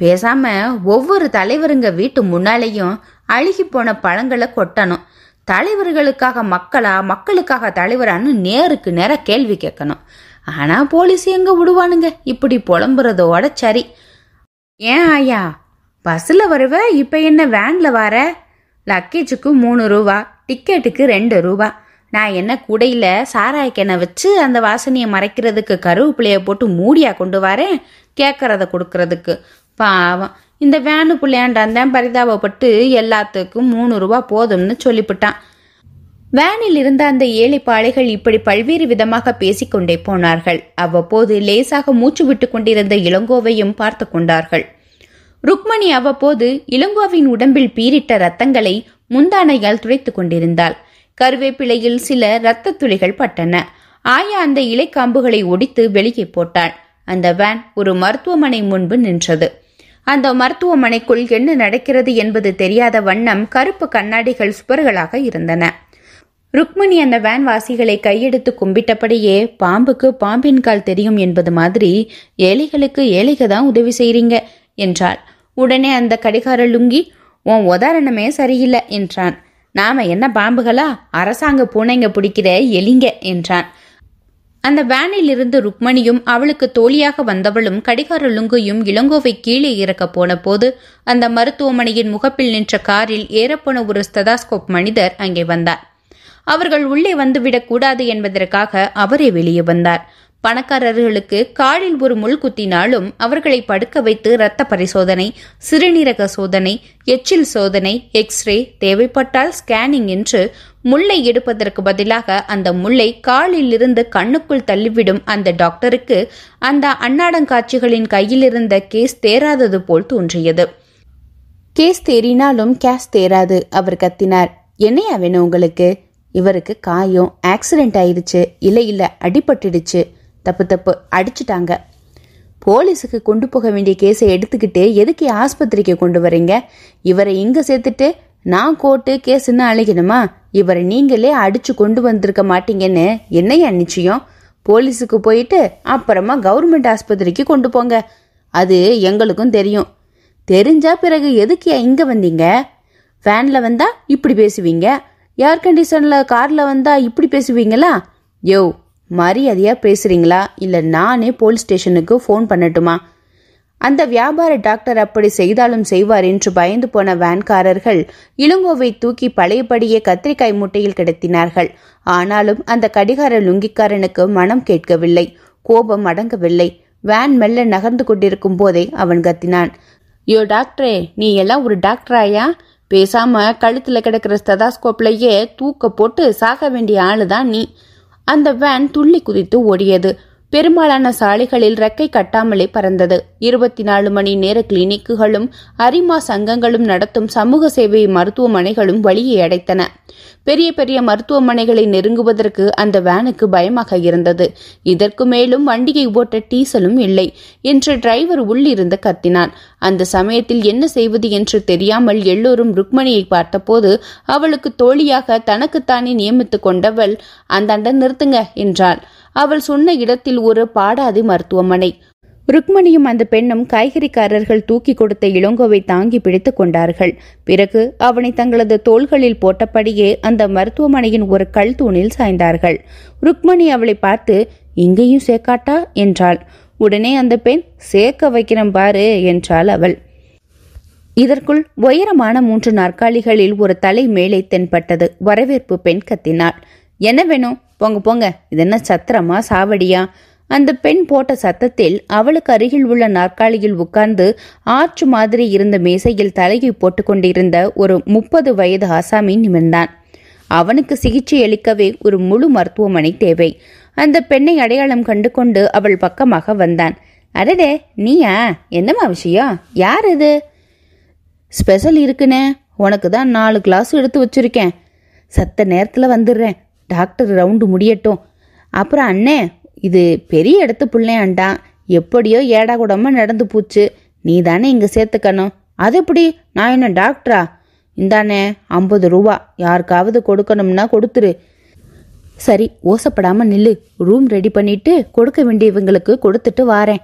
[SPEAKER 1] பேசாம ஒவ்வொரு தலைவருங்க வீட்டு முன்னாலேயும் அழுகி போன பழங்களை கொட்டணும் தலைவர்களுக்காக மக்களா மக்களுக்காக தலைவரான்னு நேருக்கு நேர கேள்வி கேட்கணும் ஆனா போலீஸ் எங்க விடுவானுங்க இப்படி புலம்புறதோட சரி ஏன் ஐயா பஸ்ஸில் வருவ இப்போ என்ன வேனில் வர லக்கேஜுக்கு மூணு ரூபா டிக்கெட்டுக்கு ரெண்டு ரூபா நான் என்ன கூடையில் சாராய்க்கெண்ணை வச்சு அந்த வாசனையை மறைக்கிறதுக்கு கருவேப்பிலையை போட்டு மூடியா கொண்டு வரேன் கேட்கறத கொடுக்கறதுக்கு பாவம் இந்த வேனு பிள்ளையாண்டாந்தான் பரிதாபப்பட்டு எல்லாத்துக்கும் மூணு ரூபா போதும்னு சொல்லிவிட்டான் வேனில் இருந்த அந்த ஏழை பாளைகள் இப்படி பல்வேறு விதமாக பேசிக்கொண்டே போனார்கள் அவ்வப்போது லேசாக மூச்சு விட்டு கொண்டிருந்த இளங்கோவையும் பார்த்து கொண்டார்கள் ருக்மணி அவ்வப்போது இளங்கோவின் உடம்பில் பீரிட்ட ரத்தங்களை முந்தானையால் துடைத்துக் கொண்டிருந்தாள் கருவேப்பிலையில் சில இரத்த துளிகள் பட்டன ஆயா அந்த இலைக்காம்புகளை ஒடித்து வெளியே போட்டான் அந்த வேன் ஒரு மருத்துவமனை முன்பு நின்றது அந்த மருத்துவமனைக்குள் என்ன நடக்கிறது என்பது தெரியாத வண்ணம் கருப்பு கண்ணாடிகள் சுவர்களாக இருந்தன ருக்மணி அந்த வேன் வாசிகளை கையெடுத்து கும்பிட்டபடியே பாம்புக்கு பாம்பின் கால் தெரியும் என்பது மாதிரி ஏழைகளுக்கு ஏழைகள் தான் உதவி செய்றீங்க என்றாள் உடனே அந்த கடிகார லுங்கி உன் உதாரணமே சரியில்லை என்றான் நாம என்ன பாம்புகளா அரசாங்க பூனைங்க பிடிக்கிற எலிங்க என்றான் அந்த வேனில் இருந்து ருக்மணியும் அவளுக்கு தோழியாக வந்தவளும் கடிகார லுங்கையும் இளங்கோவை கீழே இறக்க போன போது அந்த மருத்துவமனையின் முகப்பில் நின்ற காரில் ஏறப்போன ஒரு ஸ்டெதாஸ்கோப் மனிதர் அங்கே வந்தார் அவர்கள் உள்ளே வந்துவிடக் கூடாது என்பதற்காக அவரே வெளியே வந்தார் பணக்காரர்களுக்கு காலில் ஒரு முள் குத்தினாலும் அவர்களை படுக்க வைத்து இரத்த பரிசோதனை சிறுநீரக சோதனை எச்சில் சோதனை எக்ஸ்ரே தேவைப்பட்டால் ஸ்கேனிங் என்று முல்லை எடுப்பதற்கு பதிலாக அந்த முல்லை காலிலிருந்து கண்ணுக்குள் தள்ளிவிடும் அந்த டாக்டருக்கு அந்த அன்னாடங்காட்சிகளின் இருந்த கேஸ் தேராதது போல் தோன்றியது கேஸ் தேறினாலும் கேஸ் தேராது அவர் கத்தினார் என்னையா வேணும் உங்களுக்கு இவருக்கு காயம் ஆக்சிடென்ட் ஆயிடுச்சு இல்லை இல்லை அடிபட்டுடுச்சு தப்பு தப்பு அடிச்சிட்டாங்க போலீஸுக்கு கொண்டு போக வேண்டிய கேஸை எடுத்துக்கிட்டு எதுக்கு ஆஸ்பத்திரிக்கு கொண்டு வரீங்க இவரை இங்கே சேர்த்துட்டு நான் கோர்ட்டு கேஸ்ன்னு அழைக்கணுமா இவரை நீங்களே அடிச்சு கொண்டு வந்திருக்க மாட்டீங்கன்னு என்னையா நிச்சயம் போலீஸுக்கு போயிட்டு அப்புறமா கவர்மெண்ட் ஆஸ்பத்திரிக்கு கொண்டு போங்க அது எங்களுக்கும் தெரியும் தெரிஞ்சா பிறகு எதுக்கு இங்கே வந்தீங்க ஃபேனில் வந்தா இப்படி பேசுவீங்க ஏர் கண்டிஷனில் காரில் வந்தா இப்படி பேசுவீங்களா யோ மரியாதையாக பேசுகிறீங்களா இல்லை நானே போலீஸ் ஸ்டேஷனுக்கு ஃபோன் பண்ணட்டுமா அந்த வியாபார டாக்டர் அப்படி செய்தாலும் செய்வார் என்று பயந்து போன வேன்காரர்கள் இளங்கோவை தூக்கி பழையபடியே கத்திரிக்காய் மூட்டையில் கிடத்தினார்கள் ஆனாலும் அந்த கடிகார லுங்கிக்காரனுக்கு மனம் கேட்கவில்லை கோபம் அடங்கவில்லை வேன் மெல்ல நகர்ந்து கொண்டிருக்கும் போதே அவன் கத்தினான் யோ டாக்டரே நீ எல்லாம் ஒரு டாக்டராயா பேசாம கழுத்துல கிடக்கிற ஸ்டெதாஸ்கோப்லயே தூக்க போட்டு சாக வேண்டிய ஆளு தான் நீ அந்த வேன் துள்ளி குதித்து ஓடியது பெரும்பாலான சாலைகளில் ரெக்கை கட்டாமலே பறந்தது இருபத்தி நாலு மணி நேர கிளினிக்குகளும் அரிமா சங்கங்களும் நடத்தும் சமூக சேவை மருத்துவமனைகளும் வழியை அடைத்தன பெரிய பெரிய மருத்துவமனைகளை நெருங்குவதற்கு அந்த வேனுக்கு பயமாக இருந்தது இதற்கு மேலும் வண்டியை ஓட்ட டீசலும் இல்லை என்று டிரைவர் உள்ளிருந்து கத்தினான் அந்த சமயத்தில் என்ன செய்வது என்று தெரியாமல் எல்லோரும் ருக்மணியை பார்த்தபோது அவளுக்கு தோழியாக தனக்குத்தானே நியமித்துக் கொண்டவள் அந்தாண்ட நிறுத்துங்க என்றாள் அவள் சொன்ன இடத்தில் ஒரு பாடாதி மருத்துவமனை ருக்மணியும் அந்த பெண்ணும் காய்கறிக்காரர்கள் தூக்கி கொடுத்த இளங்கோவை தாங்கி பிடித்துக் கொண்டார்கள் பிறகு அவனை தங்களது தோள்களில் போட்டபடியே அந்த மருத்துவமனையின் ஒரு கல் தூணில் சாய்ந்தார்கள் ருக்மணி அவளை பார்த்து இங்கேயும் சேர்க்காட்டா என்றாள் உடனே அந்த பெண் சேர்க்க வைக்கிறேன் பாரு என்றாள் அவள் இதற்குள் உயரமான மூன்று நாற்காலிகளில் ஒரு தலை மேலே தென்பட்டது வரவேற்பு பெண் கத்தினாள் என்ன வேணும் போங்க போங்க இது என்ன சத்திரமா சாவடியா அந்த பெண் போட்ட சத்தத்தில் அவளுக்கு அருகில் உள்ள நாற்காலியில் உட்கார்ந்து ஆற்று மாதிரி இருந்த மேசையில் தலையை போட்டுக்கொண்டிருந்த ஒரு முப்பது வயது ஆசாமி நிமிர்ந்தான் அவனுக்கு சிகிச்சை அளிக்கவே ஒரு முழு மருத்துவமனை தேவை அந்த பெண்ணை அடையாளம் கண்டு கொண்டு அவள் பக்கமாக வந்தான் அடடே நீயா என்னம்மா விஷயம் யார் இது ஸ்பெஷல் இருக்குனே உனக்கு தான் நாலு கிளாஸ் எடுத்து வச்சிருக்கேன் சத்த நேரத்தில் வந்துடுறேன் டாக்டர் ரவுண்டு முடியட்டும் அப்புறம் அண்ணே இது பெரிய இடத்து பிள்ளையாண்டா எப்படியோ ஏடா கூடமாக நடந்து போச்சு நீ தானே இங்கே சேர்த்துக்கணும் அது எப்படி நான் என்ன டாக்டரா இந்தானே ஐம்பது ரூபா யாருக்காவது கொடுக்கணும்னா கொடுத்துரு சரி ஓசப்படாமல் நில்லு ரூம் ரெடி பண்ணிட்டு கொடுக்க வேண்டியவங்களுக்கு கொடுத்துட்டு வாரேன்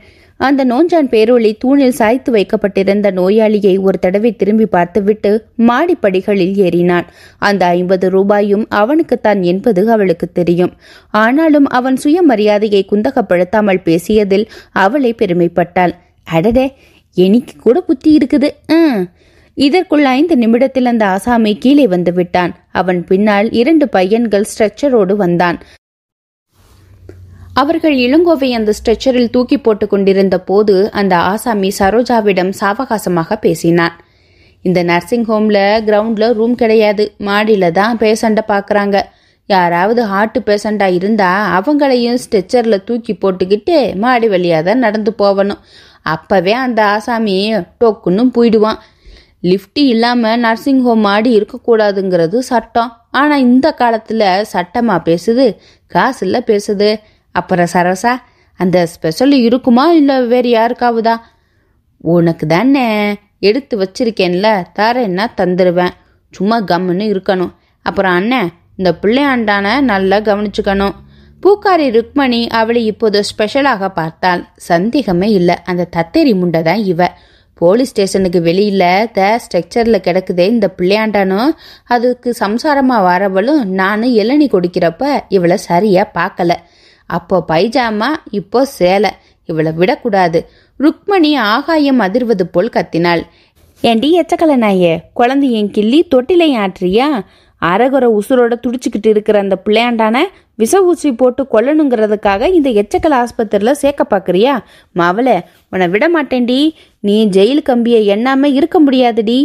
[SPEAKER 1] அந்த நோஞ்சான் பேரொளி தூணில் சாய்த்து வைக்கப்பட்டிருந்த நோயாளியை ஒரு தடவை திரும்பி பார்த்துவிட்டு மாடிப்படிகளில் ஏறினான் அந்த ஐம்பது ரூபாயும் அவனுக்குத்தான் என்பது அவளுக்கு தெரியும் ஆனாலும் அவன் சுயமரியாதையை குந்தகப்படுத்தாமல் பேசியதில் அவளை பெருமைப்பட்டாள் அடடே எனக்கு கூட புத்தி இருக்குது இதற்குள் ஐந்து நிமிடத்தில் அந்த ஆசாமி கீழே வந்துவிட்டான் அவன் பின்னால் இரண்டு பையன்கள் ஸ்ட்ரெச்சரோடு வந்தான் அவர்கள் இளங்கோவை அந்த ஸ்ட்ரெச்சரில் தூக்கி போட்டு கொண்டிருந்த போது அந்த ஆசாமி சரோஜாவிடம் சாவகாசமாக பேசினான் இந்த நர்சிங் ஹோம்ல கிரவுண்ட்ல ரூம் கிடையாது மாடியில தான் பேஷண்ட்டை பார்க்குறாங்க யாராவது ஹார்ட்டு பேஷண்ட்டாக இருந்தால் அவங்களையும் ஸ்ட்ரெச்சரில் தூக்கி போட்டுக்கிட்டு மாடி வழியாக தான் நடந்து போகணும் அப்போவே அந்த ஆசாமி டோக்குன்னு போயிடுவான் லிஃப்ட் இல்லாமல் நர்சிங் ஹோம் மாடி இருக்கக்கூடாதுங்கிறது சட்டம் ஆனால் இந்த காலத்தில் சட்டமாக பேசுது காசில் பேசுது அப்புறம் சரசா அந்த ஸ்பெஷல் இருக்குமா இல்லை வேறு யாருக்காவதா உனக்கு தானே எடுத்து வச்சிருக்கேன்ல என்ன தந்துடுவேன் சும்மா கம்முன்னு இருக்கணும் அப்புறம் அண்ணன் இந்த பிள்ளையாண்டான நல்லா கவனிச்சுக்கணும் பூக்காரி ருக்மணி அவளை இப்போது ஸ்பெஷலாக பார்த்தாள் சந்தேகமே இல்லை அந்த தத்தேரி முண்டை தான் இவ போலீஸ் ஸ்டேஷனுக்கு வெளியில் த ஸ்ட்ரக்சரில் கிடக்குதே இந்த பிள்ளையாண்டானும் அதுக்கு சம்சாரமாக வரவளும் நான் இளநி கொடுக்கிறப்ப இவளை சரியாக பார்க்கல அப்போ பைஜாமா இப்போ சேலை இவளை விடக்கூடாது ருக்மணி ஆகாயம் அதிர்வது போல் கத்தினாள் ஏண்டி எச்சக்கலை நாயே குழந்தையன் கிள்ளி தொட்டிலை ஆற்றியா அரகுர உசுரோட துடிச்சுக்கிட்டு இருக்கிற அந்த பிள்ளையாண்டான விச ஊசி போட்டு கொல்லணுங்கிறதுக்காக இந்த எச்சக்கல ஆஸ்பத்திரியில் சேர்க்க பார்க்குறியா மவளே உன்னை விட மாட்டேன்டி நீ ஜெயில் கம்பியை எண்ணாமல் இருக்க முடியாதுடி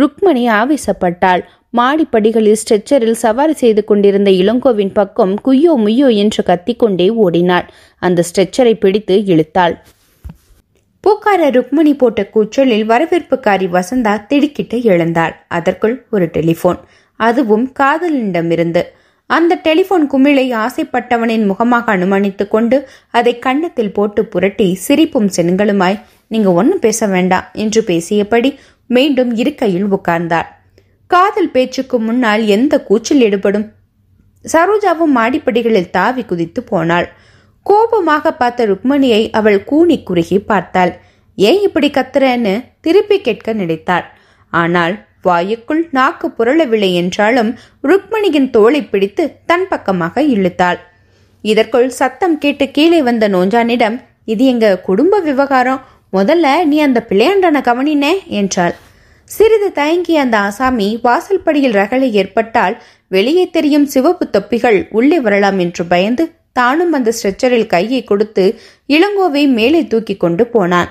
[SPEAKER 1] ருக்மணி ஆவேசப்பட்டாள் மாடிப்படிகளில் ஸ்ட்ரெச்சரில் சவாரி செய்து கொண்டிருந்த இளங்கோவின் பக்கம் குய்யோ முய்யோ என்று கத்திக்கொண்டே ஓடினாள் அந்த ஸ்ட்ரெச்சரை பிடித்து இழுத்தாள் பூக்கார ருக்மணி போட்ட கூச்சலில் வரவேற்புக்காரி வசந்தா திடுக்கிட்டு எழுந்தாள் அதற்குள் ஒரு டெலிஃபோன் அதுவும் காதலனிடமிருந்து அந்த டெலிபோன் குமிழை ஆசைப்பட்டவனின் முகமாக அனுமானித்து கொண்டு அதை கண்ணத்தில் போட்டு புரட்டி சிரிப்பும் செனுங்களுமாய் நீங்க ஒன்னும் பேச வேண்டாம் என்று பேசியபடி மீண்டும் இருக்கையில் உட்கார்ந்தார் காதல் பேச்சுக்கு முன்னால் எந்த கூச்சல் ஈடுபடும் சரோஜாவும் மாடிப்படிகளில் தாவி குதித்து போனாள் கோபமாக பார்த்த ருக்மணியை அவள் கூனி குறுகி பார்த்தாள் ஏன் இப்படி கத்துறேன்னு திருப்பி கேட்க நினைத்தாள் ஆனால் வாயுக்குள் நாக்கு புரளவில்லை என்றாலும் ருக்மணியின் தோலை பிடித்து தன் பக்கமாக இழுத்தாள் இதற்குள் சத்தம் கேட்டு கீழே வந்த நோஞ்சானிடம் இது எங்க குடும்ப விவகாரம் முதல்ல நீ அந்த பிள்ளையாண்டனை கவனினே என்றாள் சிறிது தயங்கிய அந்த ஆசாமி வாசல்படியில் ரகளை ஏற்பட்டால் வெளியே தெரியும் சிவப்பு தொப்பிகள் உள்ளே வரலாம் என்று பயந்து தானும் அந்த ஸ்ட்ரெச்சரில் கையை கொடுத்து இளங்கோவை மேலே தூக்கி கொண்டு போனான்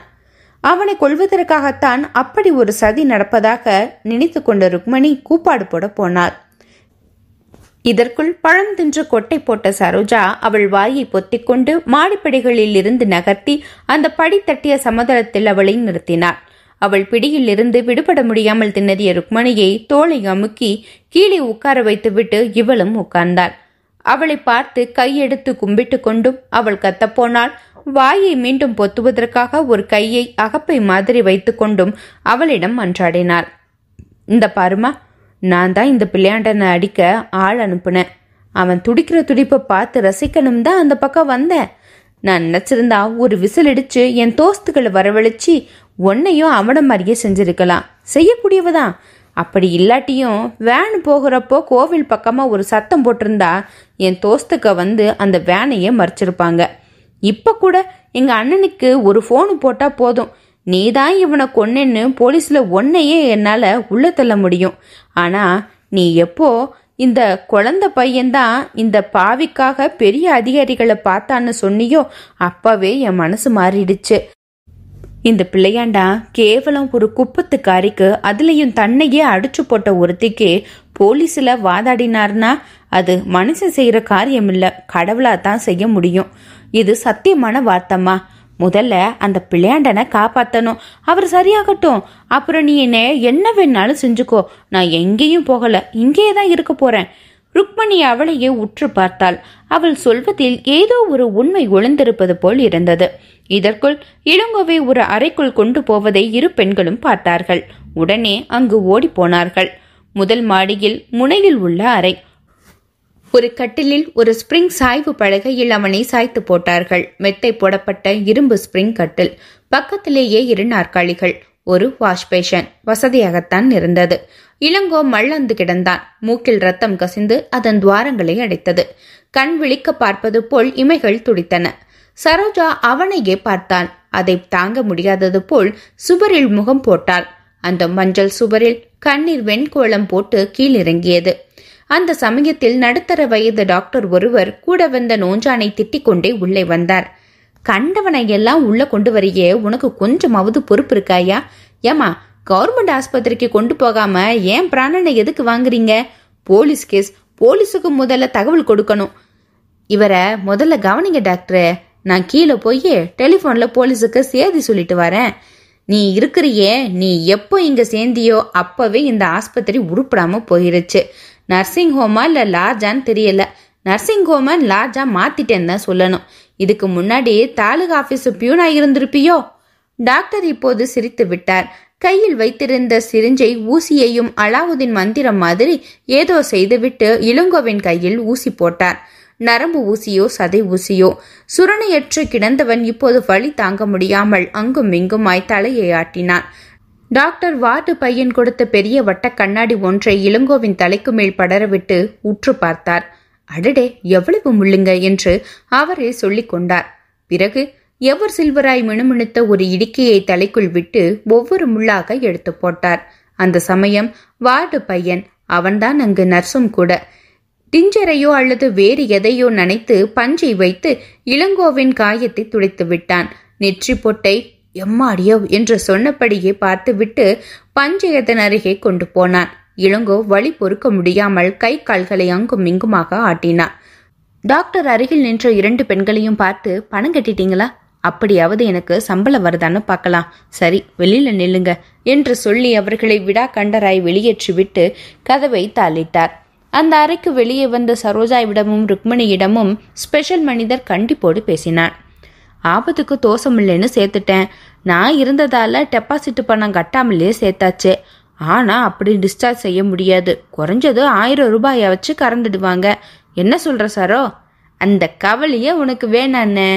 [SPEAKER 1] அவனை கொள்வதற்காகத்தான் அப்படி ஒரு சதி நடப்பதாக நினைத்து கொண்ட ருக்மணி கூப்பாடு போட போனார் இதற்குள் பழம் தின்று கொட்டை போட்ட சரோஜா அவள் வாயை பொத்திக்கொண்டு மாடிப்படிகளில் இருந்து நகர்த்தி அந்த படி தட்டிய சமதளத்தில் அவளை நிறுத்தினாள் அவள் பிடியிலிருந்து விடுபட முடியாமல் திண்ணதிய ருக்மணியை தோலை அமுக்கி கீழே உட்கார வைத்துவிட்டு இவளும் உட்கார்ந்தாள் அவளை பார்த்து கையெடுத்து கும்பிட்டு கொண்டும் அவள் கத்தப்போனால் வாயை மீண்டும் பொத்துவதற்காக ஒரு கையை அகப்பை மாதிரி வைத்து கொண்டும் அவளிடம் மன்றாடினாள் இந்த பாருமா நான் தான் இந்த பிள்ளையாண்டனை அடிக்க ஆள் அனுப்புனேன் அவன் துடிக்கிற துடிப்பை பார்த்து ரசிக்கணும் தான் அந்த பக்கம் வந்தேன் நான் நினச்சிருந்தா ஒரு விசில் என் தோஸ்துகளை வரவழைச்சி உன்னையும் அவன மாதிரியே செஞ்சிருக்கலாம் செய்யக்கூடியவதான் அப்படி இல்லாட்டியும் வேன் போகிறப்போ கோவில் பக்கமாக ஒரு சத்தம் போட்டிருந்தா என் தோஸ்துக்க வந்து அந்த வேனையே மறைச்சிருப்பாங்க இப்போ கூட எங்கள் அண்ணனுக்கு ஒரு ஃபோனு போட்டால் போதும் நீ தான் இவனை கொன்னேன்னு போலீஸில் ஒன்னையே என்னால் உள்ள தள்ள முடியும் ஆனால் நீ எப்போ இந்த குழந்த பையன்தான் இந்த பாவிக்காக பெரிய அதிகாரிகளை பார்த்தான்னு சொன்னியோ அப்பவே என் மனசு மாறிடுச்சு இந்த பிள்ளையாண்டா கேவலம் ஒரு குப்பத்துக்காரிக்கு அதுலேயும் தன்னையே அடிச்சு போட்ட ஒருத்திக்கு போலீஸில் வாதாடினார்னா அது மனுஷன் செய்கிற காரியம் இல்ல கடவுளாக தான் செய்ய முடியும் இது சத்தியமான வார்த்தம்மா முதல்ல அந்த பிள்ளையாண்டனை காப்பாற்றணும் அவர் சரியாகட்டும் அப்புறம் நீ என்ன என்ன வேணாலும் செஞ்சுக்கோ நான் எங்கேயும் போகலை இங்கேயே தான் இருக்க போகிறேன் ருக்மணி அவளையே உற்று பார்த்தாள் அவள் சொல்வதில் ஏதோ ஒரு உண்மை ஒளிந்திருப்பது போல் இருந்தது இதற்குள் இளங்கோவை ஒரு அறைக்குள் கொண்டு போவதை இரு பெண்களும் பார்த்தார்கள் உடனே அங்கு ஓடி போனார்கள் முதல் மாடியில் முனையில் உள்ள அறை ஒரு கட்டிலில் ஒரு ஸ்பிரிங் சாய்வு பலகையில் அவனை சாய்த்து போட்டார்கள் மெத்தை போடப்பட்ட இரும்பு ஸ்பிரிங் கட்டில் பக்கத்திலேயே இரு நாற்காலிகள் ஒரு வாஷ் பேஷன் வசதியாகத்தான் இருந்தது இளங்கோ மள்ளந்து கிடந்தான் மூக்கில் ரத்தம் கசிந்து அதன் துவாரங்களை அடைத்தது கண் விழிக்க பார்ப்பது போல் இமைகள் துடித்தன சரோஜா அவனையே பார்த்தான் அதை தாங்க முடியாதது போல் சுவரில் முகம் போட்டாள் அந்த மஞ்சள் சுவரில் கண்ணீர் வெண்கோளம் போட்டு கீழிறங்கியது அந்த சமயத்தில் நடுத்தர வயது டாக்டர் ஒருவர் கூட வந்த நோஞ்சானை திட்டிக் கொண்டே உள்ளே வந்தார் கண்டவனை எல்லாம் உள்ள கொண்டு வரையே உனக்கு கொஞ்சமாவது பொறுப்பு இருக்காயா ஏமா கவர்மெண்ட் ஆஸ்பத்திரிக்கு கொண்டு போகாம ஏன் பிராணனை எதுக்கு வாங்குறீங்க போலீஸ் கேஸ் போலீஸுக்கு முதல்ல தகவல் கொடுக்கணும் இவரை முதல்ல கவனிங்க டாக்டர் நான் கீழே போய் டெலிஃபோனில் போலீஸுக்கு சேதி சொல்லிட்டு வரேன் நீ இருக்கிறியே நீ எப்போ இங்கே சேர்ந்தியோ அப்போவே இந்த ஆஸ்பத்திரி உருப்படாமல் போயிருச்சு நர்சிங் ஹோமா இல்லை லாஜான்னு தெரியல நர்சிங் ஹோமை லாஜா மாற்றிட்டேன்னு தான் சொல்லணும் இதுக்கு முன்னாடி தாலுகா ஆஃபீஸு பியூனாக இருந்திருப்பியோ டாக்டர் இப்போது சிரித்து விட்டார் கையில் வைத்திருந்த சிரிஞ்சை ஊசியையும் அலாவுதீன் மந்திரம் மாதிரி ஏதோ செய்துவிட்டு இளங்கோவின் கையில் ஊசி போட்டார் நரம்பு ஊசியோ சதை ஊசியோ சுரணையற்று கிடந்தவன் இப்போது வழி தாங்க முடியாமல் அங்கும் இங்குமாய் தலையை ஆட்டினான் டாக்டர் வார்டு பையன் கொடுத்த பெரிய வட்ட கண்ணாடி ஒன்றை இளங்கோவின் தலைக்கு மேல் படரவிட்டு உற்று பார்த்தார் அடடே எவ்வளவு முள்ளுங்க என்று அவரே சொல்லிக் கொண்டார் பிறகு எவர் சில்வராய் மினுமினுத்த ஒரு இடுக்கியை தலைக்குள் விட்டு ஒவ்வொரு முள்ளாக எடுத்து போட்டார் அந்த சமயம் வார்டு பையன் அவன்தான் அங்கு நர்ஸும் கூட டிஞ்சரையோ அல்லது வேறு எதையோ நனைத்து பஞ்சை வைத்து இளங்கோவின் காயத்தை துடைத்து விட்டான் நெற்றி பொட்டை எம்மாடியோ என்று சொன்னபடியே பார்த்துவிட்டு பஞ்சயத்தின் அருகே கொண்டு போனான் இளங்கோ வழி பொறுக்க முடியாமல் கை கால்களை அங்கும் இங்குமாக ஆட்டினான் டாக்டர் அருகில் நின்ற இரண்டு பெண்களையும் பார்த்து பணம் கட்டிட்டீங்களா அப்படியாவது எனக்கு சம்பளம் வருதான்னு பார்க்கலாம் சரி வெளியில நில்லுங்க என்று சொல்லி அவர்களை விடா கண்டராய் வெளியேற்றிவிட்டு கதவை தாளிட்டார் அந்த அறைக்கு வெளியே வந்த சரோஜாவிடமும் ருக்மணியிடமும் ஸ்பெஷல் மனிதர் கண்டிப்போடு பேசினார் ஆபத்துக்கு தோசம் இல்லைன்னு சேர்த்துட்டேன் நான் இருந்ததால டெபாசிட் பணம் கட்டாமலே சேர்த்தாச்சு ஆனால் அப்படி டிஸ்சார்ஜ் செய்ய முடியாது குறைஞ்சது ஆயிரம் ரூபாயை வச்சு கறந்துடுவாங்க என்ன சொல்கிற சாரோ அந்த கவலைய உனக்கு வேணாண்ணே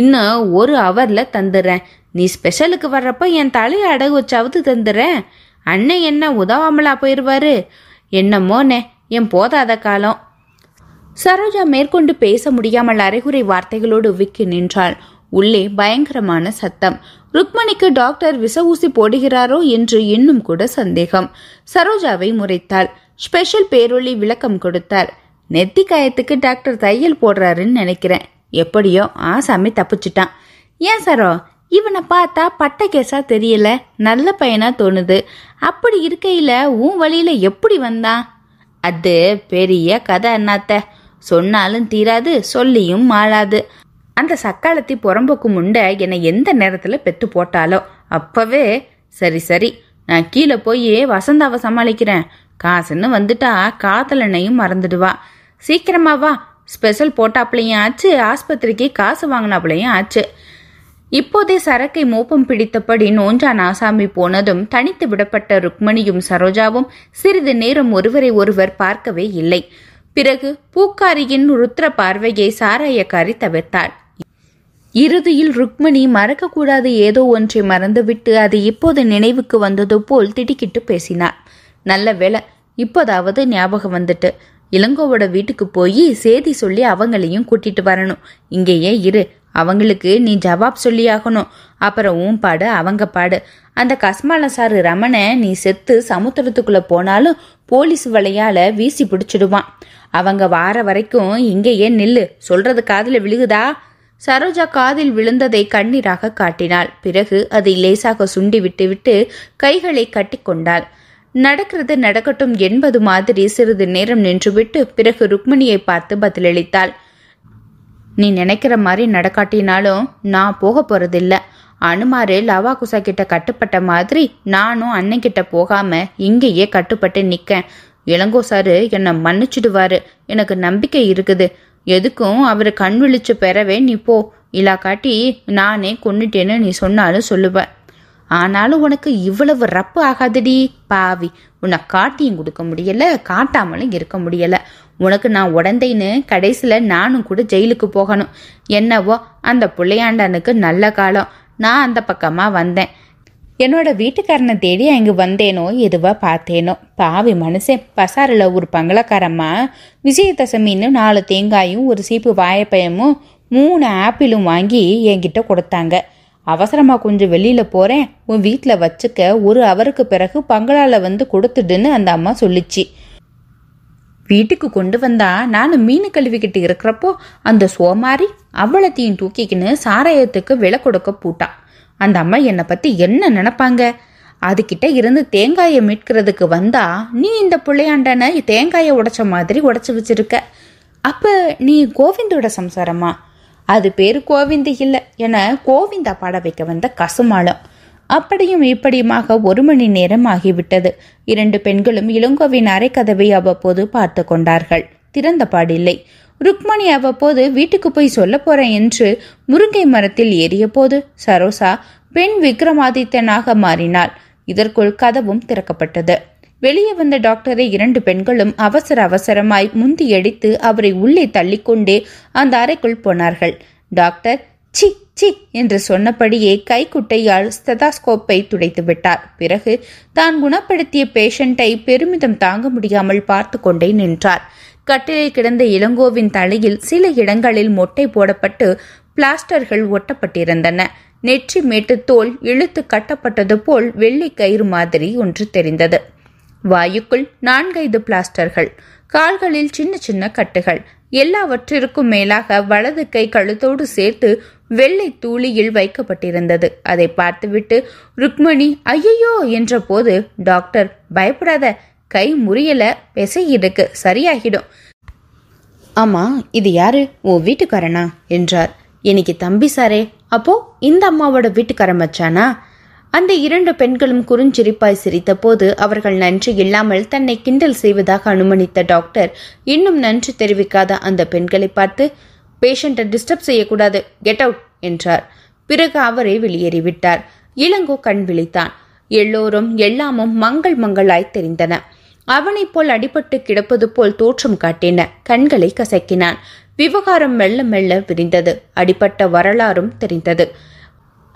[SPEAKER 1] இன்னும் ஒரு அவர்ல தந்துடுறேன் நீ ஸ்பெஷலுக்கு வர்றப்ப என் தலையை அடகு வச்சாவது தந்துடுறேன் அண்ணன் என்ன உதவாமலா போயிடுவாரு என்னமோனே என் போதாத காலம் சரோஜா மேற்கொண்டு பேச முடியாமல் அரைகுறை வார்த்தைகளோடு விக்கி நின்றாள் உள்ளே பயங்கரமான சத்தம் ருக்மணிக்கு டாக்டர் விச ஊசி போடுகிறாரோ என்று இன்னும் கூட சந்தேகம் சரோஜாவை முறைத்தாள் ஸ்பெஷல் பேரொளி விளக்கம் கொடுத்தார் நெத்தி காயத்துக்கு டாக்டர் தையல் போடுறாருன்னு நினைக்கிறேன் எப்படியோ ஆசாமி தப்பிச்சிட்டான் ஏன் சரோ இவனை பார்த்தா பட்டை கேசா தெரியல நல்ல பையனா தோணுது அப்படி இருக்கையில உன் வழியில எப்படி வந்தான் அது பெரிய கதை என்னத்த சொன்னாலும் தீராது சொல்லியும் மாளாது அந்த சக்காலத்தி புறம்புக்கு முண்ட என்னை எந்த நேரத்தில் பெத்து போட்டாலோ அப்பவே சரி சரி நான் கீழே போய் வசந்தாவை சமாளிக்கிறேன் காசுன்னு வந்துட்டா காதலனையும் மறந்துடுவா சீக்கிரமா வா ஸ்பெஷல் போட்டாப்புலையும் ஆச்சு ஆஸ்பத்திரிக்கு காசு வாங்கினாப்புலையும் ஆச்சு இப்போதே சரக்கை மோப்பம் பிடித்தபடி நோஞ்சான் ஆசாமி போனதும் தனித்து விடப்பட்ட ருக்மணியும் சரோஜாவும் சிறிது நேரம் ஒருவரை ஒருவர் பார்க்கவே இல்லை பிறகு பூக்காரியின் ருத்ர பார்வையை சாராயக்காரி தவிர்த்தாள் இறுதியில் ருக்மணி மறக்கக்கூடாது ஏதோ ஒன்றை மறந்துவிட்டு அது இப்போது நினைவுக்கு வந்தது போல் திடுக்கிட்டு பேசினார் நல்ல வேலை இப்போதாவது ஞாபகம் வந்துட்டு இளங்கோவோட வீட்டுக்கு போய் சேதி சொல்லி அவங்களையும் கூட்டிட்டு வரணும் இங்கேயே இரு அவங்களுக்கு நீ ஜவாப் சொல்லியாகணும் அப்புறம் உன் பாடு அவங்க பாடு அந்த கஸ்மான சார் ரமணை நீ செத்து சமுத்திரத்துக்குள்ள போனாலும் போலீஸ் வலையால வீசி பிடிச்சிடுவான் அவங்க வார வரைக்கும் இங்கேயே நில்லு சொல்றது காதில் விழுகுதா சரோஜா காதில் விழுந்ததை கண்ணீராக காட்டினாள் பிறகு அதை லேசாக சுண்டி விட்டுவிட்டு கைகளை கட்டிக்கொண்டாள் நடக்கிறது நடக்கட்டும் என்பது மாதிரி சிறிது நேரம் நின்றுவிட்டு பிறகு ருக்மிணியை பார்த்து பதிலளித்தாள் நீ நினைக்கிற மாதிரி நடக்காட்டினாலும் நான் போக போகிறதில்ல அனுமாரு லவா குசா கிட்ட கட்டுப்பட்ட மாதிரி நானும் அண்ணன்கிட்ட போகாம இங்கேயே கட்டுப்பட்டு நிற்கேன் இளங்கோ சாரு என்னை மன்னிச்சிடுவாரு எனக்கு நம்பிக்கை இருக்குது எதுக்கும் அவரு கண் விழிச்சு பெறவே நீ போ இலா காட்டி நானே கொண்டுட்டேன்னு நீ சொன்னாலும் சொல்லுவேன் ஆனாலும் உனக்கு இவ்வளவு ரப்பு ஆகாதுடி பாவி உன்னை காட்டியும் கொடுக்க முடியல காட்டாமலும் இருக்க முடியல உனக்கு நான் உடந்தைன்னு கடைசியில் நானும் கூட ஜெயிலுக்கு போகணும் என்னவோ அந்த பிள்ளையாண்டனுக்கு நல்ல காலம் நான் அந்த பக்கமாக வந்தேன் என்னோட வீட்டுக்காரனை தேடி அங்கே வந்தேனோ எதுவாக பார்த்தேனோ பாவி மனுஷன் பசாரில் ஒரு பங்களக்காரம்மா விஜயதசமின்னு நாலு தேங்காயும் ஒரு சீப்பு வாயப்பயமும் மூணு ஆப்பிளும் வாங்கி என்கிட்ட கொடுத்தாங்க அவசரமாக கொஞ்சம் வெளியில் போகிறேன் உன் வீட்டில் வச்சுக்க ஒரு அவருக்கு பிறகு பங்களாவில் வந்து கொடுத்துடுன்னு அந்த அம்மா சொல்லிச்சு வீட்டுக்கு கொண்டு வந்தா நானும் மீன் கழுவிக்கிட்டு இருக்கிறப்போ அந்த சோமாரி அவ்வளத்தையும் தூக்கிக்கின்னு சாராயத்துக்கு விலை கொடுக்க பூட்டா அந்த அம்மா என்னை பற்றி என்ன நினப்பாங்க அதுக்கிட்ட இருந்து தேங்காயை மீட்கிறதுக்கு வந்தா நீ இந்த பிள்ளையாண்டனை தேங்காயை உடைச்ச மாதிரி உடைச்சி வச்சிருக்க அப்போ நீ கோவிந்தோட சம்சாரமா அது பேர் கோவிந்து இல்லை என கோவிந்தா பாட வைக்க வந்த கசுமாளம் அப்படியும் இப்படியுமாக ஒரு மணி நேரம் ஆகிவிட்டது இரண்டு பெண்களும் இளங்கோவின் அரைக்கதவை அவ்வப்போது பார்த்து கொண்டார்கள் திறந்த பாடில்லை ருக்மணி அவ்வப்போது வீட்டுக்கு போய் சொல்ல போறேன் என்று முருங்கை மரத்தில் ஏறிய போது சரோசா பெண் விக்ரமாதித்தனாக மாறினாள் இதற்குள் கதவும் திறக்கப்பட்டது வெளியே வந்த டாக்டரை இரண்டு பெண்களும் அவசர அவசரமாய் முந்தியடித்து அவரை உள்ளே தள்ளிக்கொண்டே அந்த அறைக்குள் போனார்கள் டாக்டர் சி சி என்று சொன்னபடியே கைக்குட்டையால் ஸ்தெதாஸ்கோப்பை துடைத்து விட்டார் பிறகு தான் குணப்படுத்திய பேஷண்டை பெருமிதம் தாங்க முடியாமல் பார்த்து கொண்டே நின்றார் கட்டிலில் கிடந்த இளங்கோவின் தலையில் சில இடங்களில் மொட்டை போடப்பட்டு பிளாஸ்டர்கள் ஒட்டப்பட்டிருந்தன நெற்றி மேட்டு தோல் இழுத்து கட்டப்பட்டது போல் வெள்ளி கயிறு மாதிரி ஒன்று தெரிந்தது வாயுக்குள் நான்கைந்து பிளாஸ்டர்கள் கால்களில் சின்ன சின்ன கட்டுகள் எல்லாவற்றிற்கும் மேலாக வலது கை கழுத்தோடு சேர்த்து வெள்ளை தூளியில் வைக்கப்பட்டிருந்தது அதை பார்த்துவிட்டு ருக்மணி ஐயையோ என்ற போது டாக்டர் பயப்படாத கை முறியல பெசையிருக்கு சரியாகிடும் ஆமா இது யாரு ஓ வீட்டுக்காரனா என்றார் எனக்கு தம்பி சாரே அப்போ இந்த அம்மாவோட வீட்டுக்கார மச்சானா அந்த இரண்டு பெண்களும் குறுஞ்சிரிப்பாய் சிரித்தபோது அவர்கள் நன்றி இல்லாமல் தன்னை கிண்டல் செய்வதாக அனுமதித்த டாக்டர் இன்னும் நன்றி தெரிவிக்காத அந்த பெண்களை பார்த்து பேஷண்ட்டை டிஸ்டர்ப் செய்யக்கூடாது கெட் அவுட் என்றார் பிறகு அவரை வெளியேறிவிட்டார் இளங்கோ கண் விழித்தான் எல்லோரும் எல்லாமும் மங்கள் மங்களாய் தெரிந்தன அவனைப் போல் அடிபட்டு கிடப்பது போல் தோற்றம் காட்டின கண்களை கசக்கினான் விவகாரம் மெல்ல மெல்ல விரிந்தது அடிப்பட்ட வரலாறும் தெரிந்தது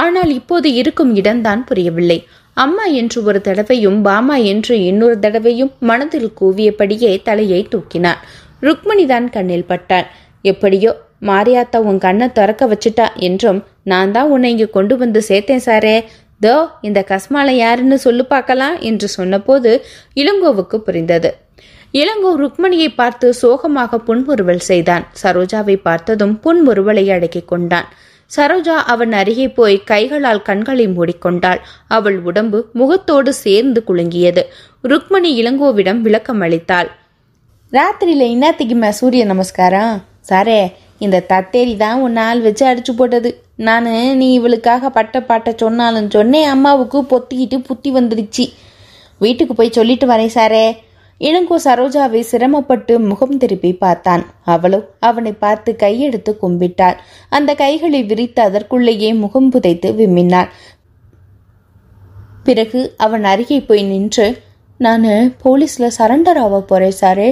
[SPEAKER 1] ஆனால் இப்போது இருக்கும் இடம்தான் புரியவில்லை அம்மா என்று ஒரு தடவையும் பாமா என்று இன்னொரு தடவையும் மனதில் கூவியபடியே தலையை தூக்கினான் ருக்மணி தான் கண்ணில் பட்டான் எப்படியோ மாரியாத்தா உன் கண்ணை திறக்க வச்சுட்டா என்றும் நான் தான் உன்னை இங்கே கொண்டு வந்து சேர்த்தேன் சாரே தோ இந்த கஸ்மாலை யாருன்னு சொல்லு பார்க்கலாம் என்று சொன்னபோது இளங்கோவுக்கு புரிந்தது இளங்கோ ருக்மணியை பார்த்து சோகமாக புன்முறுவல் செய்தான் சரோஜாவை பார்த்ததும் புன்முறுவலை அடக்கிக் கொண்டான் சரோஜா அவன் அருகே போய் கைகளால் கண்களை மூடிக்கொண்டாள் அவள் உடம்பு முகத்தோடு சேர்ந்து குலுங்கியது ருக்மணி இளங்கோவிடம் விளக்கம் அளித்தாள் ராத்திரியில் இன்னத்திக்குமே சூரிய நமஸ்காரம் சாரே இந்த தத்தேரி தான் உன் நாள் வச்சு அடிச்சு போட்டது நான் நீ இவளுக்காக பட்ட பாட்ட சொன்னாலும் சொன்னேன் அம்மாவுக்கு பொத்திக்கிட்டு புத்தி வந்துடுச்சு வீட்டுக்கு போய் சொல்லிட்டு வரேன் சாரே இளங்கோ சரோஜாவை சிரமப்பட்டு முகம் திருப்பி பார்த்தான் அவளோ அவனை பார்த்து கையெடுத்து கும்பிட்டாள் அந்த கைகளை விரித்து அதற்குள்ளேயே முகம் புதைத்து விம்மினாள் பிறகு அவன் அருகே போய் நின்று நான் போலீஸில் சரண்டர் ஆக போகிறேன் சாரு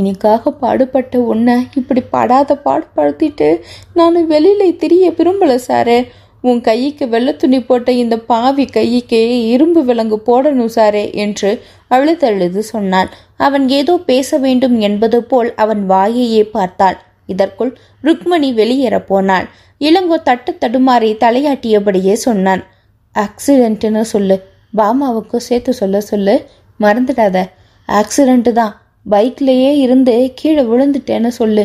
[SPEAKER 1] இனிக்காக பாடுபட்ட உன்னை இப்படி படாத பாடுபடுத்திட்டு நான் வெளியில் திரிய விரும்பலை சாரு உன் கைக்கு வெள்ளத்துணி போட்ட இந்த பாவி கையிக்கே இரும்பு விலங்கு போடணும் சாரே என்று அழுதழுது சொன்னான் அவன் ஏதோ பேச வேண்டும் என்பது போல் அவன் வாயையே பார்த்தாள் இதற்குள் ருக்மணி வெளியேற போனாள் இளங்கோ தட்டு தடுமாறி தலையாட்டியபடியே சொன்னான் ஆக்சிடென்ட்னு சொல்லு பாமாவுக்கும் சேர்த்து சொல்ல சொல்லு மறந்துடாத ஆக்சிடென்ட் தான் பைக்லேயே இருந்து கீழே விழுந்துட்டேன்னு சொல்லு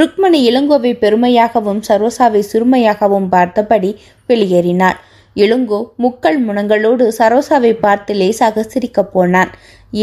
[SPEAKER 1] ருக்மணி இளங்கோவை பெருமையாகவும் சரோசாவை சிறுமையாகவும் பார்த்தபடி வெளியேறினாள் இளங்கோ முக்கள் முனங்களோடு சரோசாவை பார்த்து லேசாக சிரிக்கப் போனான்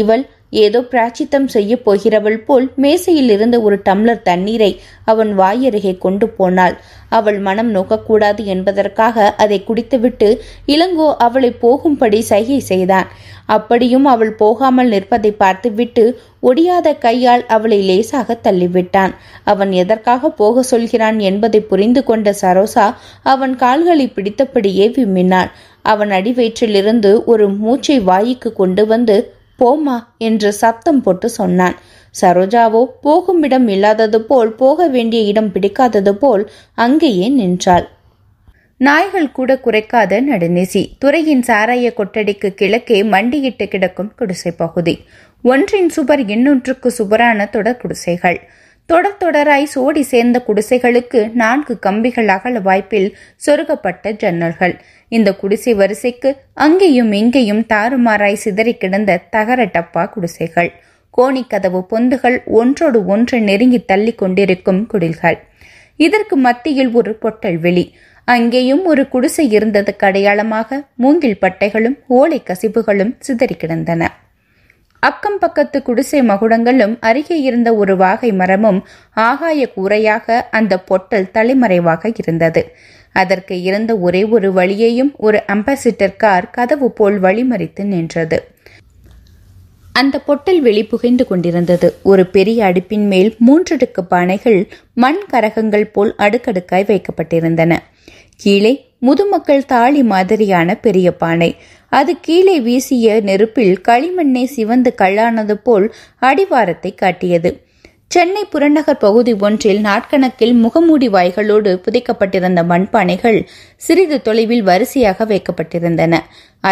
[SPEAKER 1] இவள் ஏதோ பிராச்சித்தம் செய்யப் போகிறவள் போல் மேசையில் இருந்த ஒரு டம்ளர் தண்ணீரை அவன் வாயருகே கொண்டு போனாள் அவள் மனம் நோக்கக்கூடாது என்பதற்காக அதை குடித்துவிட்டு இளங்கோ அவளை போகும்படி சைகை செய்தான் அப்படியும் அவள் போகாமல் நிற்பதை பார்த்துவிட்டு ஒடியாத கையால் அவளை லேசாக தள்ளிவிட்டான் அவன் எதற்காக போக சொல்கிறான் என்பதை புரிந்து கொண்ட சரோசா அவன் கால்களை பிடித்தபடியே விம்மினாள் அவன் அடிவயிற்றிலிருந்து ஒரு மூச்சை வாய்க்கு கொண்டு வந்து போமா என்று சத்தம் போட்டு சொன்னான் சரோஜாவோ போகும் இடம் இல்லாதது போல் போக வேண்டிய இடம் பிடிக்காதது போல் அங்கேயே நின்றாள் நாய்கள் கூட குறைக்காத நடுநிசி துறையின் சாராய கொட்டடிக்கு கிழக்கே மண்டியிட்டு கிடக்கும் குடிசை பகுதி ஒன்றின் சுவர் இன்னொன்றுக்கு சுவரான தொடர் குடிசைகள் தொடர் தொடராய் சோடி சேர்ந்த குடிசைகளுக்கு நான்கு கம்பிகள் அகல வாய்ப்பில் சொருகப்பட்ட ஜன்னல்கள் இந்த குடிசை வரிசைக்கு அங்கேயும் இங்கேயும் தாறுமாறாய் சிதறி கிடந்த தகர டப்பா குடிசைகள் கோணிக்கதவு பொந்துகள் ஒன்றோடு ஒன்று நெருங்கி தள்ளி கொண்டிருக்கும் குடில்கள் இதற்கு மத்தியில் ஒரு பொட்டல் வெளி அங்கேயும் ஒரு குடிசை இருந்தது அடையாளமாக மூங்கில் பட்டைகளும் ஓலை கசிப்புகளும் சிதறி கிடந்தன அக்கம் பக்கத்து குடிசை மகுடங்களும் அருகே இருந்த ஒரு வாகை மரமும் ஆகாய கூரையாக அந்த பொட்டல் தலைமறைவாக இருந்தது அதற்கு இருந்த ஒரே ஒரு வழியையும் ஒரு அம்பாசிட்டர் கார் கதவு போல் வழிமறித்து நின்றது அந்த பொட்டல் வெளி புகைந்து கொண்டிருந்தது ஒரு பெரிய அடுப்பின் மேல் மூன்றடுக்கு பானைகள் மண் கரகங்கள் போல் அடுக்கடுக்காய் வைக்கப்பட்டிருந்தன கீழே முதுமக்கள் தாளி மாதிரியான பெரிய பானை அது கீழே வீசிய நெருப்பில் களிமண்ணை சிவந்து கல்லானது போல் அடிவாரத்தை காட்டியது சென்னை புறநகர் பகுதி ஒன்றில் நாட்கணக்கில் முகமூடி வாய்களோடு புதைக்கப்பட்டிருந்த மண்பானைகள் சிறிது தொலைவில் வரிசையாக வைக்கப்பட்டிருந்தன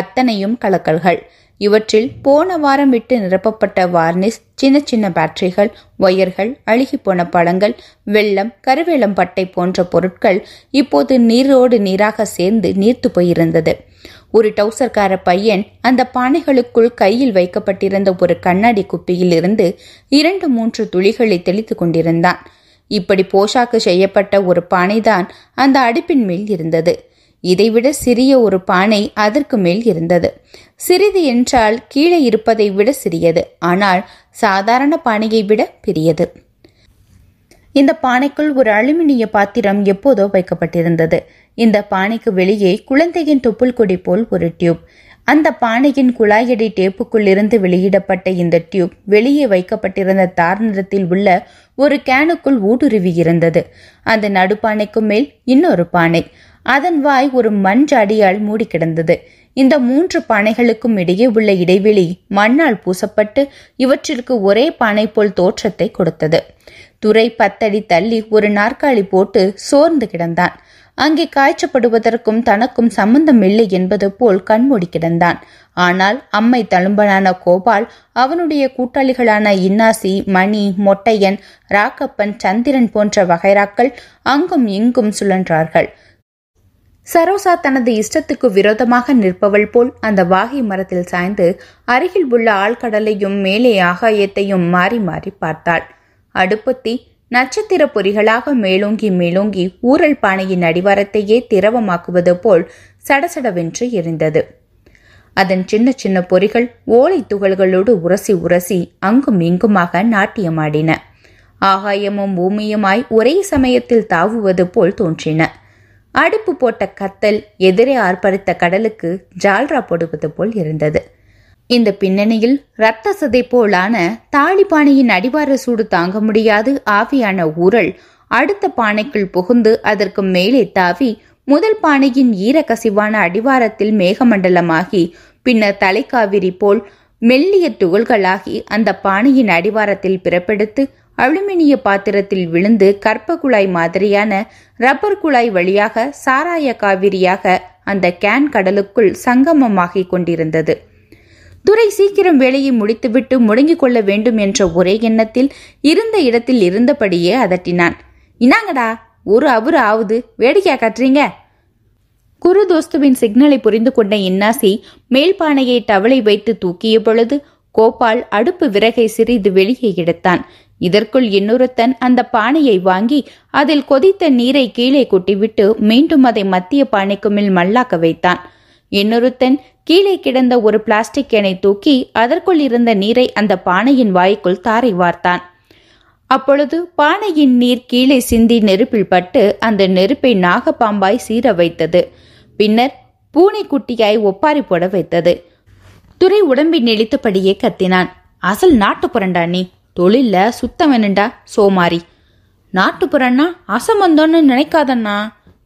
[SPEAKER 1] அத்தனையும் கலக்கல்கள் இவற்றில் போன வாரம் விட்டு நிரப்பப்பட்ட வார்னிஸ் சின்ன சின்ன பேட்டரிகள் ஒயர்கள் அழுகிப்போன பழங்கள் வெள்ளம் கருவேலம் பட்டை போன்ற பொருட்கள் இப்போது நீரோடு நீராக சேர்ந்து நீர்த்து போயிருந்தது ஒரு டவுசர்கார பையன் அந்த பானைகளுக்குள் கையில் வைக்கப்பட்டிருந்த ஒரு கண்ணாடி இருந்து இரண்டு மூன்று துளிகளை தெளித்து கொண்டிருந்தான் இப்படி போஷாக்கு செய்யப்பட்ட ஒரு பானைதான் அந்த அடுப்பின் மேல் இருந்தது இதைவிட சிறிய ஒரு பானை அதற்கு மேல் இருந்தது சிறிது என்றால் கீழே இருப்பதை விட சிறியது ஆனால் சாதாரண பானையை விட பெரியது இந்த பானைக்குள் ஒரு அலுமினிய பாத்திரம் எப்போதோ வைக்கப்பட்டிருந்தது இந்த பானைக்கு வெளியே குழந்தையின் தொப்புள் கொடி போல் ஒரு டியூப் அந்த பானையின் குழாயடி டேப்புக்குள்ளிருந்து வெளியிடப்பட்ட இந்த டியூப் வெளியே வைக்கப்பட்டிருந்த தார் நிறத்தில் உள்ள ஒரு கேனுக்குள் ஊடுருவி இருந்தது அந்த நடுப்பானைக்கு மேல் இன்னொரு பானை அதன் வாய் ஒரு மண் அடியால் மூடி கிடந்தது இந்த மூன்று பானைகளுக்கும் இடையே உள்ள இடைவெளி மண்ணால் பூசப்பட்டு இவற்றிற்கு ஒரே பானை போல் தோற்றத்தை கொடுத்தது துறை பத்தடி தள்ளி ஒரு நாற்காலி போட்டு சோர்ந்து கிடந்தான் அங்கே காய்ச்சப்படுவதற்கும் தனக்கும் சம்பந்தம் இல்லை என்பது போல் கண்மூடி கிடந்தான் ஆனால் அம்மை தழும்பனான கோபால் அவனுடைய கூட்டாளிகளான இன்னாசி மணி மொட்டையன் ராக்கப்பன் சந்திரன் போன்ற வகைராக்கள் அங்கும் இங்கும் சுழன்றார்கள் சரோசா தனது இஷ்டத்துக்கு விரோதமாக நிற்பவள் போல் அந்த வாகை மரத்தில் சாய்ந்து அருகில் உள்ள ஆழ்கடலையும் மேலே ஆகாயத்தையும் மாறி மாறி பார்த்தாள் அடுப்பத்தி நட்சத்திர பொறிகளாக மேலோங்கி மேலோங்கி ஊரல் பானையின் அடிவாரத்தையே திரவமாக்குவது போல் சடசடவென்று எரிந்தது அதன் சின்ன சின்ன பொறிகள் ஓலை துகள்களோடு உரசி உரசி அங்கும் இங்குமாக நாட்டியமாடின ஆகாயமும் பூமியுமாய் ஒரே சமயத்தில் தாவுவது போல் தோன்றின அடுப்பு போட்ட கத்தல் எதிரே ஆர்ப்பரித்த கடலுக்கு ஜால்ரா போடுவது போல் இருந்தது இந்த பின்னணியில் இரத்த சதை போலான பானையின் அடிவார சூடு தாங்க முடியாது ஆவியான ஊரல் அடுத்த பானைக்குள் புகுந்து அதற்கு மேலே தாவி முதல் பானையின் ஈரக்கசிவான அடிவாரத்தில் மேகமண்டலமாகி பின்னர் தலைக்காவிரி போல் மெல்லிய துகள்களாகி அந்த பானையின் அடிவாரத்தில் பிறப்பெடுத்து அலுமினிய பாத்திரத்தில் விழுந்து கற்ப குழாய் மாதிரியான ரப்பர் குழாய் வழியாக சாராய காவிரியாக அந்த கேன் கடலுக்குள் சங்கமமாகிக் கொண்டிருந்தது துரை சீக்கிரம் வேலையை முடித்துவிட்டு முடங்கிக் கொள்ள வேண்டும் என்ற ஒரே எண்ணத்தில் இருந்த இடத்தில் இருந்தபடியே அதட்டினான் இனாங்கடா ஒரு அவரு ஆவுது வேடிக்கையா கட்டுறீங்க குரு தோஸ்துவின் சிக்னலை புரிந்து கொண்ட இன்னாசி மேல்பானையை டவளை வைத்து தூக்கிய பொழுது கோபால் அடுப்பு விறகை சிறிது வெளியே எடுத்தான் இதற்குள் இன்னொருத்தன் அந்த பானையை வாங்கி அதில் கொதித்த நீரை கீழே கொட்டிவிட்டு மீண்டும் அதை மத்திய பானைக்கு மேல் மல்லாக்க வைத்தான் இன்னொருத்தன் கீழே கிடந்த ஒரு பிளாஸ்டிக் கேனை தூக்கி அதற்குள் இருந்த நீரை அந்த பானையின் வாய்க்குள் தாரை வார்த்தான் அப்பொழுது பானையின் நீர் கீழே சிந்தி நெருப்பில் பட்டு அந்த நெருப்பை நாகப்பாம்பாய் சீர வைத்தது பின்னர் பூனைக்குட்டியாய் ஒப்பாரி போட வைத்தது துறை உடம்பை நெளித்தபடியே கத்தினான் அசல் நாட்டுப்புறண்டா நீ தொழில்ல சுத்தம் வேணுண்டா சோமாரி நாட்டுப்புறன்னா அசம்பந்தோன்னு நினைக்காதண்ணா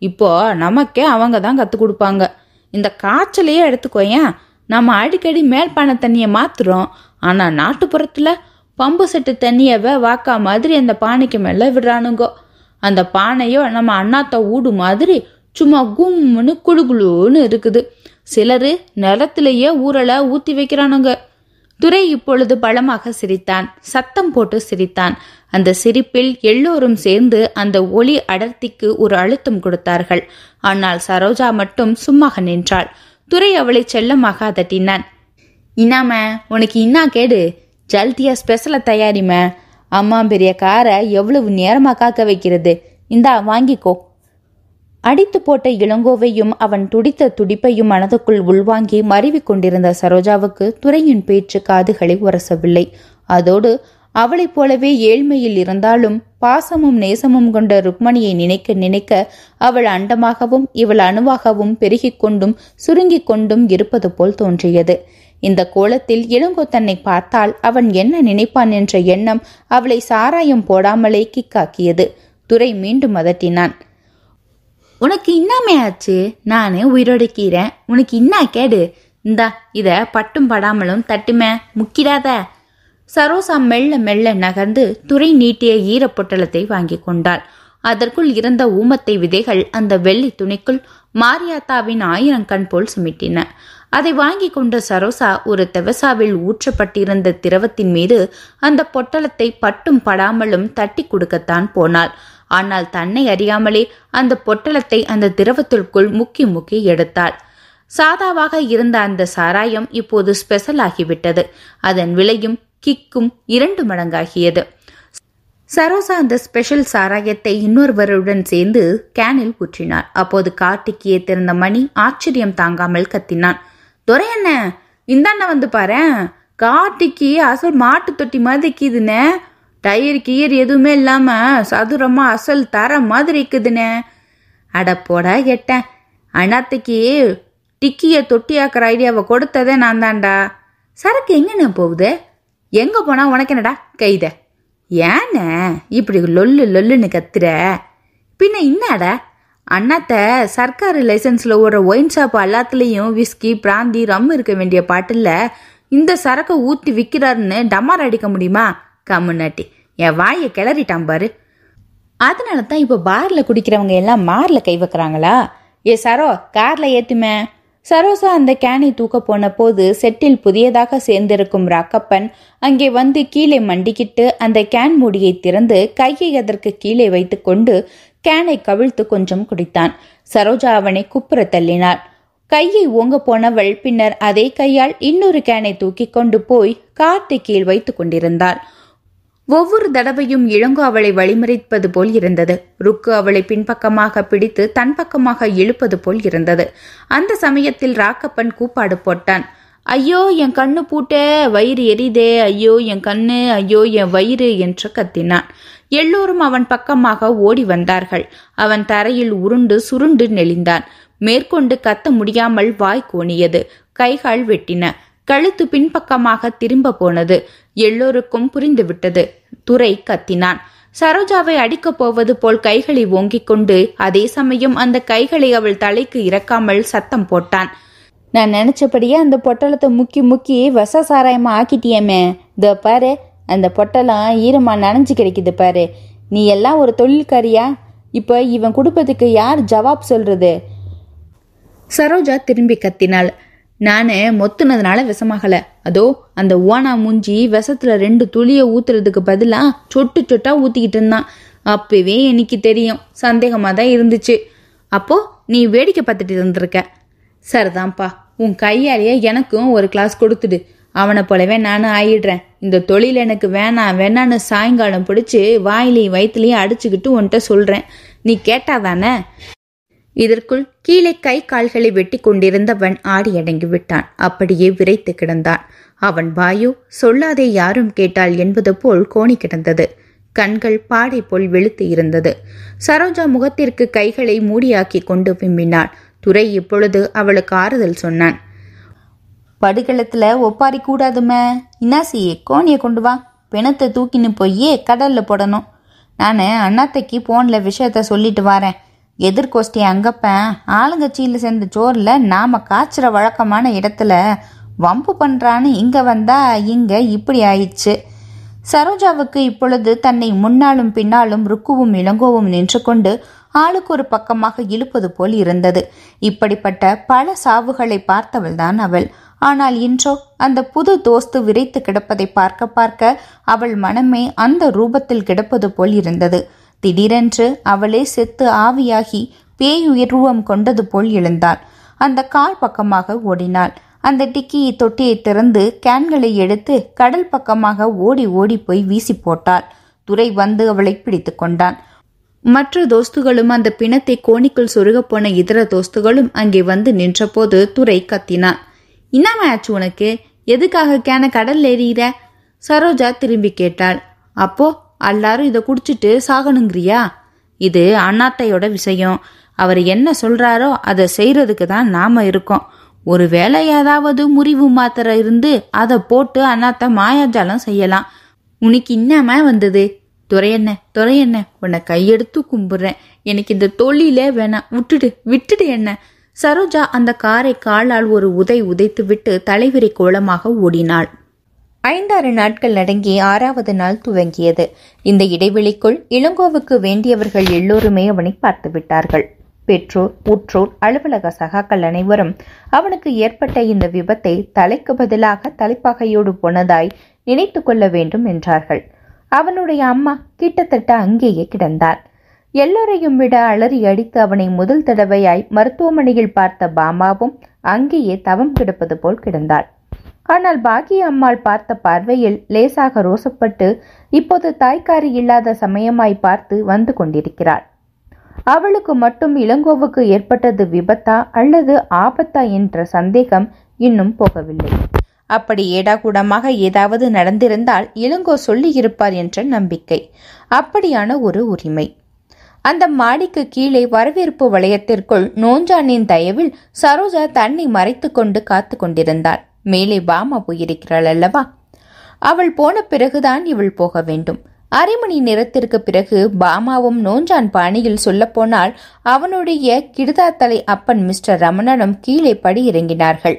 [SPEAKER 1] இப்போ நமக்கே அவங்க தான் கற்றுக் கொடுப்பாங்க இந்த காய்ச்சலையே எடுத்துக்கோயேன் நம்ம அடிக்கடி மேல்பானை தண்ணியை மாத்துறோம் ஆனால் நாட்டுப்புறத்தில் பம்பு செட்டு தண்ணியவை வாக்கா மாதிரி அந்த பானைக்கு மேலே விடுறானுங்கோ அந்த பானையோ நம்ம அண்ணாத்த ஊடு மாதிரி சும்மா கும்முன்னு குழுகுழுன்னு இருக்குது சிலர் நிலத்திலேயே ஊரலை ஊற்றி வைக்கிறானுங்க துரை இப்பொழுது பலமாக சிரித்தான் சத்தம் போட்டு சிரித்தான் அந்த சிரிப்பில் எல்லோரும் சேர்ந்து அந்த ஒளி அடர்த்திக்கு ஒரு அழுத்தம் கொடுத்தார்கள் ஆனால் சரோஜா மட்டும் சும்மாக நின்றாள் துரை அவளை செல்லமாக அதட்டினான் இன்னாம உனக்கு இன்னா கேடு ஜல்தியா ஸ்பெஷலை தயாரிம அம்மா பெரிய காரை எவ்வளவு நேரமாக காக்க வைக்கிறது இந்தா வாங்கிக்கோ அடித்து போட்ட இளங்கோவையும் அவன் துடித்த துடிப்பையும் மனதுக்குள் உள்வாங்கி மறைவி கொண்டிருந்த சரோஜாவுக்கு துறையின் பேச்சு காதுகளை உரசவில்லை அதோடு அவளைப் போலவே ஏழ்மையில் இருந்தாலும் பாசமும் நேசமும் கொண்ட ருக்மணியை நினைக்க நினைக்க அவள் அண்டமாகவும் இவள் அணுவாகவும் பெருகிக் கொண்டும் சுருங்கிக் கொண்டும் இருப்பது போல் தோன்றியது இந்த கோலத்தில் இளங்கோ தன்னை பார்த்தால் அவன் என்ன நினைப்பான் என்ற எண்ணம் அவளை சாராயம் போடாமலே கிக்காக்கியது துரை மீண்டும் அதட்டினான் உனக்கு இன்னாமையாச்சு ஆச்சு நான் உயிரோடைக்கிறேன் உனக்கு இன்னா கேடு இந்தா இத பட்டும் படாமலும் தட்டுமே முக்கிடாத சரோசா மெல்ல மெல்ல நகர்ந்து துறை நீட்டிய ஈரப்பொட்டலத்தை வாங்கி கொண்டாள் அதற்குள் இருந்த ஊமத்தை விதைகள் அந்த வெள்ளி துணிக்குள் மாரியாத்தாவின் ஆயிரம் கண் போல் சுமிட்டின அதை வாங்கி கொண்ட சரோசா ஒரு தெவசாவில் ஊற்றப்பட்டிருந்த திரவத்தின் மீது அந்த பொட்டலத்தை பட்டும் படாமலும் தட்டி கொடுக்கத்தான் போனாள் ஆனால் தன்னை அறியாமலே அந்த பொட்டலத்தை அந்த திரவத்திற்குள் முக்கி முக்கி எடுத்தாள் சாதாவாக இருந்த அந்த சாராயம் இப்போது ஸ்பெஷல் ஆகிவிட்டது அதன் விலையும் கிக்கும் இரண்டு மடங்காகியது சரோசா அந்த ஸ்பெஷல் சாராயத்தை இன்னொருவருடன் சேர்ந்து கேனில் ஊற்றினார் அப்போது கார்த்திக்கியை திறந்த மணி ஆச்சரியம் தாங்காமல் கத்தினான் துரை என்ன இந்தாண்ட வந்து பாரு கார்த்திக்கி அசல் மாட்டு தொட்டி மாதிரி டயர் கீர் எதுவுமே இல்லாமல் சதுரமாக அசல் தர மாதிரி இருக்குதுண்ணே அட போடா கெட்டேன் அண்ணாத்தைக்கு டிக்கியை ஆக்கிற ஐடியாவை கொடுத்ததே நான் தான்டா சரக்கு எங்கண்ணே போகுது எங்கே போனால் உனக்கு என்னடா கைத ஏண்ணே இப்படி லொல்லு லொல்லுன்னு கத்துற பின்ன இன்னாடா அண்ணாத்த சர்க்கார் லைசன்ஸில் ஓடுற ஒயின் ஷாப் எல்லாத்துலேயும் விஸ்கி பிராந்தி ரம் இருக்க வேண்டிய பாட்டில் இந்த சரக்கை ஊற்றி விற்கிறாருன்னு டமார் அடிக்க முடியுமா கம்முன்னாட்டி என் வாயை கிளறிட்டான் பாரு அதனால தான் இப்போ பாரில் குடிக்கிறவங்க எல்லாம் மாரில் கை வைக்கிறாங்களா ஏ சரோ காரில் ஏற்றுமே சரோசா அந்த கேனை தூக்க போன போது செட்டில் புதியதாக சேர்ந்திருக்கும் ராக்கப்பன் அங்கே வந்து கீழே மண்டிக்கிட்டு அந்த கேன் மூடியை திறந்து கையை அதற்கு கீழே வைத்துக்கொண்டு கேனை கவிழ்த்து கொஞ்சம் குடித்தான் சரோஜா அவனை குப்புற தள்ளினாள் கையை ஓங்க போனவள் பின்னர் அதே கையால் இன்னொரு கேனை தூக்கி கொண்டு போய் காற்றை கீழ் வைத்து கொண்டிருந்தாள் ஒவ்வொரு தடவையும் இளங்கு அவளை வழிமறிப்பது போல் இருந்தது ருக்கு அவளை பின்பக்கமாக பிடித்து தன் பக்கமாக இழுப்பது போல் இருந்தது அந்த சமயத்தில் ராக்கப்பன் கூப்பாடு போட்டான் ஐயோ என் கண்ணு பூட்டே வயிறு எரிதே ஐயோ என் கண்ணு ஐயோ என் வயிறு என்று கத்தினான் எல்லோரும் அவன் பக்கமாக ஓடி வந்தார்கள் அவன் தரையில் உருண்டு சுருண்டு நெளிந்தான் மேற்கொண்டு கத்த முடியாமல் வாய் கோணியது கைகால் வெட்டின கழுத்து பின்பக்கமாக திரும்ப போனது எல்லோருக்கும் புரிந்துவிட்டது துரை கத்தினான் சரோஜாவை அடிக்கப் போவது போல் கைகளை ஓங்கிக் கொண்டு அதே சமயம் அந்த கைகளை அவள் தலைக்கு இறக்காமல் சத்தம் போட்டான் நான் நினைச்சபடியே அந்த பொட்டலத்தை முக்கி முக்கி வச சாராயமா ஆக்கிட்டியமே இதோ பாரு அந்த பொட்டலம் ஈரமா நனைஞ்சு கிடைக்குது பாரு நீ எல்லாம் ஒரு தொழில்காரியா இப்போ இவன் கொடுப்பதுக்கு யார் ஜவாப் சொல்றது சரோஜா திரும்பி கத்தினாள் நான் மொத்துனதுனால விஷமாகலை அதோ அந்த ஓனா மூஞ்சி விஷத்துல ரெண்டு துளியை ஊத்துறதுக்கு பதிலாக சொட்டு சொட்டா ஊற்றிக்கிட்டு இருந்தான் அப்பவே எனக்கு தெரியும் சந்தேகமாக தான் இருந்துச்சு அப்போ நீ வேடிக்கை பார்த்துட்டு இருந்திருக்க சரிதான்ப்பா உன் கையாலேயே எனக்கும் ஒரு கிளாஸ் கொடுத்துடு அவனை போலவே நானும் ஆயிடுறேன் இந்த தொழில் எனக்கு வேணாம் வேணான்னு சாயங்காலம் பிடிச்சி வாயிலையும் வயிற்றுலையும் அடிச்சுக்கிட்டு உன்கிட்ட சொல்கிறேன் நீ கேட்டாதானே இதற்குள் கீழே கை கால்களை வெட்டி கொண்டிருந்தவன் ஆடி அடங்கிவிட்டான் அப்படியே விரைத்து கிடந்தான் அவன் வாயு சொல்லாதே யாரும் கேட்டாள் என்பது போல் கோணி கிடந்தது கண்கள் பாடை போல் வெளுத்து இருந்தது சரோஜா முகத்திற்கு கைகளை மூடியாக்கி கொண்டு விம்மினாள் துரை இப்பொழுது அவளுக்கு ஆறுதல் சொன்னான் படுகளத்துல ஒப்பாரி கூடாதுமே இன்னாசியே கோணியை கொண்டு வா பிணத்தை தூக்கின்னு போய் கடல்ல போடணும் நான் அண்ணாத்தைக்கு போன்ல விஷயத்த சொல்லிட்டு வரேன் எதிர்கோஷ்டி அங்கப்பன் ஆளுங்கட்சியில் சேர்ந்த சோர்ல நாம் காய்ச்சுற வழக்கமான இடத்துல வம்பு பண்ணுறான்னு இங்கே வந்தால் இங்கே இப்படி ஆயிடுச்சு சரோஜாவுக்கு இப்பொழுது தன்னை முன்னாலும் பின்னாலும் ருக்குவும் இளங்கோவும் நின்று கொண்டு ஆளுக்கு ஒரு பக்கமாக இழுப்பது போல் இருந்தது இப்படிப்பட்ட பல சாவுகளை பார்த்தவள்தான் அவள் ஆனால் இன்றோ அந்த புது தோஸ்து விரைத்து கிடப்பதை பார்க்க பார்க்க அவள் மனமே அந்த ரூபத்தில் கிடப்பது போல் இருந்தது திடீரென்று அவளே செத்து ஆவியாகி பேய் கொண்டது போல் எழுந்தாள் அந்த கால் பக்கமாக ஓடினாள் அந்த டிக்கி தொட்டியை திறந்து கேன்களை எடுத்து கடல் பக்கமாக ஓடி ஓடி போய் வீசி போட்டாள் துரை வந்து அவளை பிடித்து கொண்டான் மற்ற தோஸ்துகளும் அந்த பிணத்தை கோணிக்குள் சொருகப்போன இதர தோஸ்துகளும் அங்கே வந்து நின்றபோது துரை கத்தினான் ஆச்சு உனக்கு எதுக்காக கேன கடல் ஏறிய சரோஜா திரும்பி கேட்டாள் அப்போ எல்லாரும் இதை குடிச்சிட்டு சாகணுங்கிறியா இது அண்ணாத்தையோட விஷயம் அவர் என்ன சொல்றாரோ அதை செய்யறதுக்கு தான் நாம இருக்கோம் ஒருவேளை ஏதாவது முறிவு மாத்திரை இருந்து அதை போட்டு அண்ணாத்த மாயாஜாலம் செய்யலாம் உனக்கு இன்னமே வந்தது துறையண்ண துறையண்ண உன்னை கையெடுத்து கும்பிடுறேன் எனக்கு இந்த தொழிலே வேணாம் விட்டுடு விட்டுடு என்ன சரோஜா அந்த காரை காலால் ஒரு உதை உதைத்து விட்டு தலைவிரி கோலமாக ஓடினாள் ஐந்தாறு நாட்கள் அடங்கிய ஆறாவது நாள் துவங்கியது இந்த இடைவெளிக்குள் இளங்கோவுக்கு வேண்டியவர்கள் எல்லோருமே அவனை பார்த்து விட்டார்கள் பெற்றோர் உற்றோர் அலுவலக சகாக்கள் அனைவரும் அவனுக்கு ஏற்பட்ட இந்த விபத்தை தலைக்கு பதிலாக தலைப்பாகையோடு போனதாய் நினைத்து கொள்ள வேண்டும் என்றார்கள் அவனுடைய அம்மா கிட்டத்தட்ட அங்கேயே கிடந்தார் எல்லோரையும் விட அலறி அடித்து அவனை முதல் தடவையாய் மருத்துவமனையில் பார்த்த பாமாவும் அங்கேயே தவம் கிடப்பது போல் கிடந்தாள் ஆனால் பாக்கி அம்மாள் பார்த்த பார்வையில் லேசாக ரோசப்பட்டு இப்போது தாய்க்காரி இல்லாத சமயமாய் பார்த்து வந்து கொண்டிருக்கிறாள் அவளுக்கு மட்டும் இளங்கோவுக்கு ஏற்பட்டது விபத்தா அல்லது ஆபத்தா என்ற சந்தேகம் இன்னும் போகவில்லை அப்படி ஏடாகூடமாக ஏதாவது நடந்திருந்தால் இளங்கோ சொல்லியிருப்பார் என்ற நம்பிக்கை அப்படியான ஒரு உரிமை அந்த மாடிக்கு கீழே வரவேற்பு வளையத்திற்குள் நோஞ்சானின் தயவில் சரோஜா தன்னை மறைத்து கொண்டு காத்து கொண்டிருந்தாள் மேலே பாமா போயிருக்கிறாள் அல்லவா அவள் போன பிறகுதான் இவள் போக வேண்டும் அரை மணி நேரத்திற்கு பிறகு பாமாவும் நோஞ்சான் பாணியில் சொல்லப்போனால் அவனுடைய கிடுதாத்தலை அப்பன் மிஸ்டர் ரமணனும் கீழே படி இறங்கினார்கள்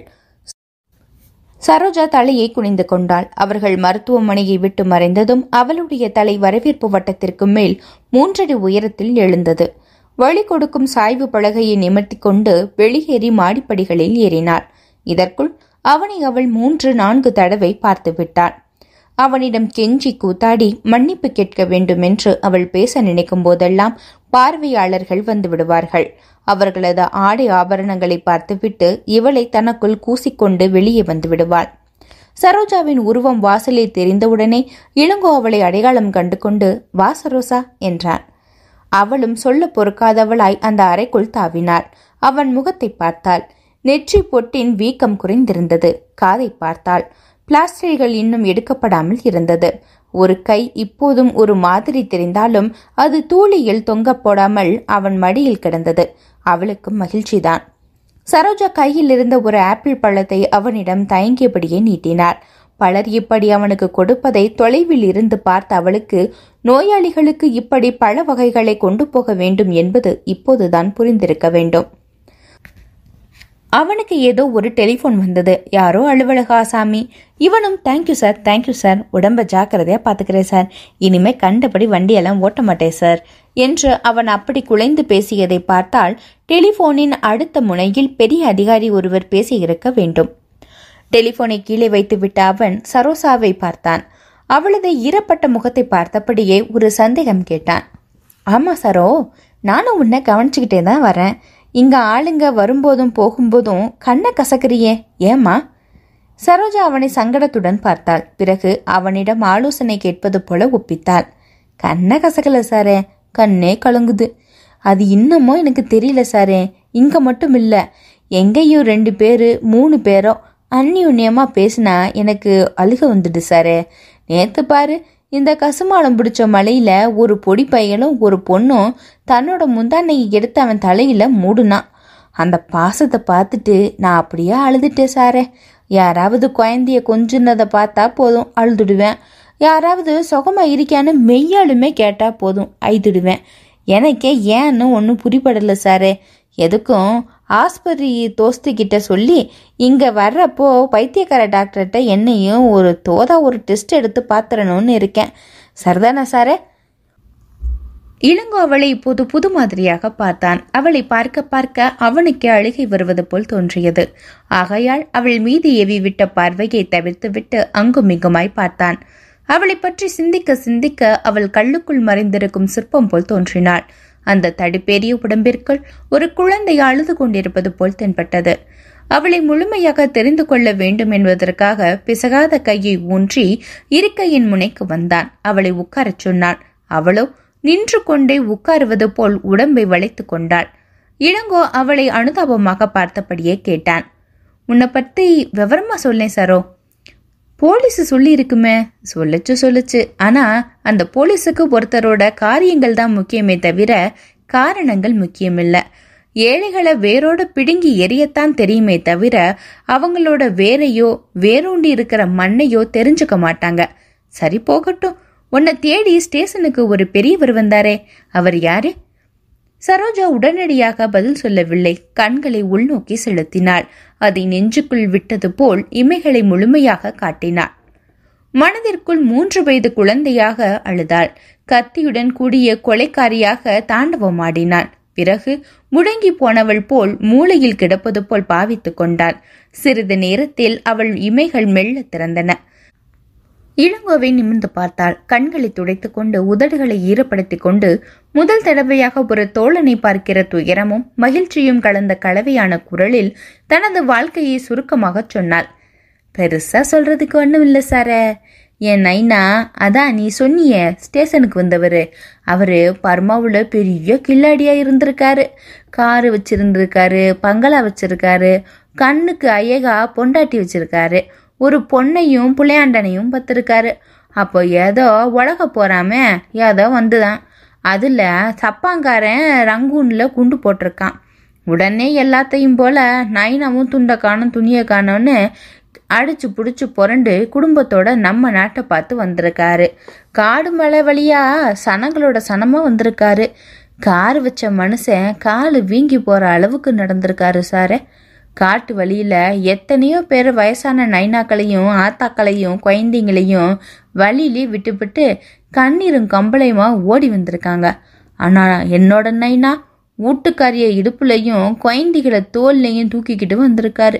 [SPEAKER 1] சரோஜா தலையை குனிந்து கொண்டாள் அவர்கள் மருத்துவமனையை விட்டு மறைந்ததும் அவளுடைய தலை வரவேற்பு வட்டத்திற்கு மேல் மூன்றடி உயரத்தில் எழுந்தது வழி கொடுக்கும் சாய்வு பலகையை நிமர்த்தி கொண்டு வெளியேறி மாடிப்படிகளில் ஏறினார் இதற்குள் அவனை அவள் மூன்று நான்கு தடவை பார்த்து விட்டான் அவனிடம் கெஞ்சி கூத்தாடி மன்னிப்பு கேட்க வேண்டுமென்று அவள் பேச நினைக்கும் போதெல்லாம் பார்வையாளர்கள் வந்து விடுவார்கள் அவர்களது ஆடை ஆபரணங்களை பார்த்துவிட்டு இவளை தனக்குள் கூசிக்கொண்டு வெளியே வந்து விடுவாள் சரோஜாவின் உருவம் வாசலில் தெரிந்தவுடனே இளங்கோ அவளை அடையாளம் கண்டு கொண்டு வா சரோசா என்றான் அவளும் சொல்ல பொறுக்காதவளாய் அந்த அறைக்குள் தாவினாள் அவன் முகத்தை பார்த்தாள் நெற்றி பொட்டின் வீக்கம் குறைந்திருந்தது காதை பார்த்தாள் பிளாஸ்டரிகள் இன்னும் எடுக்கப்படாமல் இருந்தது ஒரு கை இப்போதும் ஒரு மாதிரி தெரிந்தாலும் அது தூளியில் தொங்க போடாமல் அவன் மடியில் கிடந்தது அவளுக்கும் மகிழ்ச்சிதான் சரோஜா கையில் இருந்த ஒரு ஆப்பிள் பழத்தை அவனிடம் தயங்கியபடியே நீட்டினார் பலர் இப்படி அவனுக்கு கொடுப்பதை தொலைவில் இருந்து பார்த்த அவளுக்கு நோயாளிகளுக்கு இப்படி பழ வகைகளை கொண்டு போக வேண்டும் என்பது இப்போதுதான் புரிந்திருக்க வேண்டும் அவனுக்கு ஏதோ ஒரு டெலிஃபோன் வந்தது யாரோ அலுவலக ஆசாமி இவனும் தேங்க்யூ சார் தேங்க்யூ சார் உடம்ப ஜாக்கிரதையாக பாத்துக்கிறேன் சார் இனிமே கண்டபடி வண்டியெல்லாம் ஓட்ட மாட்டேன் சார் என்று அவன் அப்படி குலைந்து பேசியதை பார்த்தால் டெலிஃபோனின் அடுத்த முனையில் பெரிய அதிகாரி ஒருவர் பேசியிருக்க வேண்டும் டெலிஃபோனை கீழே வைத்துவிட்ட அவன் சரோசாவை பார்த்தான் அவளது ஈரப்பட்ட முகத்தை பார்த்தபடியே ஒரு சந்தேகம் கேட்டான் ஆமாம் சரோ நானும் உன்னை கவனிச்சுக்கிட்டே தான் வரேன் இங்கே ஆளுங்க வரும்போதும் போகும்போதும் கண்ணை கசக்கிறியே ஏம்மா சரோஜா அவனை சங்கடத்துடன் பார்த்தாள் பிறகு அவனிடம் ஆலோசனை கேட்பது போல ஒப்பித்தாள் கண்ணை கசக்கல சாரே கண்ணே கலங்குது அது இன்னமும் எனக்கு தெரியல சாரே இங்கே மட்டும் இல்லை எங்கேயும் ரெண்டு பேர் மூணு பேரோ அந்யுன்யமாக பேசினா எனக்கு அழுக வந்துடு சாரே நேற்று பாரு இந்த கசுமானம் பிடிச்ச மலையில ஒரு பொடி பையனும் ஒரு பொண்ணும் தன்னோட முந்தானையை எடுத்து அவன் தலையில மூடுனான் அந்த பாசத்தை பார்த்துட்டு நான் அப்படியே அழுதுட்டேன் சாரே யாராவது குழந்தைய கொஞ்சினதை பார்த்தா போதும் அழுதுடுவேன் யாராவது சுகமா இருக்கியான்னு மெய்யாலுமே கேட்டால் போதும் அழுதுடுவேன் எனக்கே ஏன்னு ஒன்றும் புரிபடலை சாரே எதுக்கும் ஆஸ்பத்திரி கிட்ட சொல்லி இங்கே வர்றப்போ பைத்தியக்கார டாக்டர்கிட்ட என்னையும் ஒரு தோதா ஒரு டெஸ்ட் எடுத்து பார்த்துறணும்னு இருக்கேன் சரிதானா சாரே இளங்கோ அவளை புது புது மாதிரியாக பார்த்தான் அவளை பார்க்க பார்க்க அவனுக்கே அழுகை வருவது போல் தோன்றியது ஆகையால் அவள் மீது எவிவிட்ட பார்வையை தவிர்த்துவிட்டு அங்கும் இங்குமாய் பார்த்தான் அவளை பற்றி சிந்திக்க சிந்திக்க அவள் கல்லுக்குள் மறைந்திருக்கும் சிற்பம் போல் தோன்றினாள் அந்த தடுப்பேறிய உடம்பிற்குள் ஒரு குழந்தை அழுது கொண்டிருப்பது போல் தென்பட்டது அவளை முழுமையாக தெரிந்து கொள்ள வேண்டும் என்பதற்காக பிசகாத கையை ஊன்றி இருக்கையின் முனைக்கு வந்தான் அவளை உட்காரச் சொன்னான் அவளோ நின்று கொண்டே உட்காருவது போல் உடம்பை வளைத்து கொண்டாள் இளங்கோ அவளை அனுதாபமாக பார்த்தபடியே கேட்டான் உன்னை பற்றி விவரமா சொல்லேன் சரோ போலீஸ் சொல்லியிருக்குமே சொல்லுச்சு சொல்லுச்சு ஆனால் அந்த போலீஸுக்கு ஒருத்தரோட காரியங்கள் தான் முக்கியமே தவிர காரணங்கள் முக்கியமில்லை ஏழைகளை வேரோட பிடுங்கி எரியத்தான் தெரியுமே தவிர அவங்களோட வேரையோ வேரூண்டி இருக்கிற மண்ணையோ தெரிஞ்சுக்க மாட்டாங்க சரி போகட்டும் உன்னை தேடி ஸ்டேஷனுக்கு ஒரு பெரியவர் வந்தாரே அவர் யாரு சரோஜா உடனடியாக பதில் சொல்லவில்லை கண்களை உள்நோக்கி செலுத்தினாள் அதை நெஞ்சுக்குள் விட்டது போல் இமைகளை முழுமையாக காட்டினாள் மனதிற்குள் மூன்று வயது குழந்தையாக அழுதாள் கத்தியுடன் கூடிய கொலைக்காரியாக தாண்டவமாடினான் பிறகு முடங்கி போனவள் போல் மூளையில் கிடப்பது போல் பாவித்துக் கொண்டாள் சிறிது நேரத்தில் அவள் இமைகள் மெல்ல திறந்தன இளங்கோவை நிமிர்ந்து பார்த்தாள் கண்களை துடைத்துக் கொண்டு உதடுகளை ஈரப்படுத்திக் கொண்டு முதல் தடவையாக ஒரு தோழனை பார்க்கிற துயரமும் மகிழ்ச்சியும் கலந்த கலவையான குரலில் தனது வாழ்க்கையை சுருக்கமாக சொன்னாள் பெருசா சொல்றதுக்கு ஒன்றும் இல்லை சார என் நைனா அதான் நீ சொன்னிய ஸ்டேஷனுக்கு வந்தவர் அவர் பர்மாவில் பெரிய கில்லாடியாக இருந்திருக்காரு காரு வச்சிருந்திருக்காரு பங்களா வச்சிருக்காரு கண்ணுக்கு அயகா பொண்டாட்டி வச்சிருக்காரு ஒரு பொண்ணையும் புளையாண்டனையும் பத்திருக்காரு அப்போ ஏதோ உலக போறாம ஏதோ வந்துதான் அதில் சப்பாங்காரன் ரங்கூனில் குண்டு போட்டிருக்கான் உடனே எல்லாத்தையும் போல நைனாவும் துண்டை காணும் துணியை காணோன்னு அடிச்சு பிடிச்சி புரண்டு குடும்பத்தோட நம்ம நாட்டை பார்த்து வந்திருக்காரு காடு மலை வழியா சனங்களோட சனமாக வந்திருக்காரு கார் வச்ச மனுஷன் காலு வீங்கி போகிற அளவுக்கு நடந்திருக்காரு சாரே காட்டு வழியில எத்தனையோ பேர் வயசான நைனாக்களையும் ஆத்தாக்களையும் குழந்தைங்களையும் வழியிலே விட்டுவிட்டு கண்ணீரும் கம்பளையுமா ஓடி வந்திருக்காங்க ஆனா என்னோட நைனா ஊட்டுக்காரிய இடுப்புலையும் குழந்தைகளை தோல்லையும் தூக்கிக்கிட்டு வந்திருக்காரு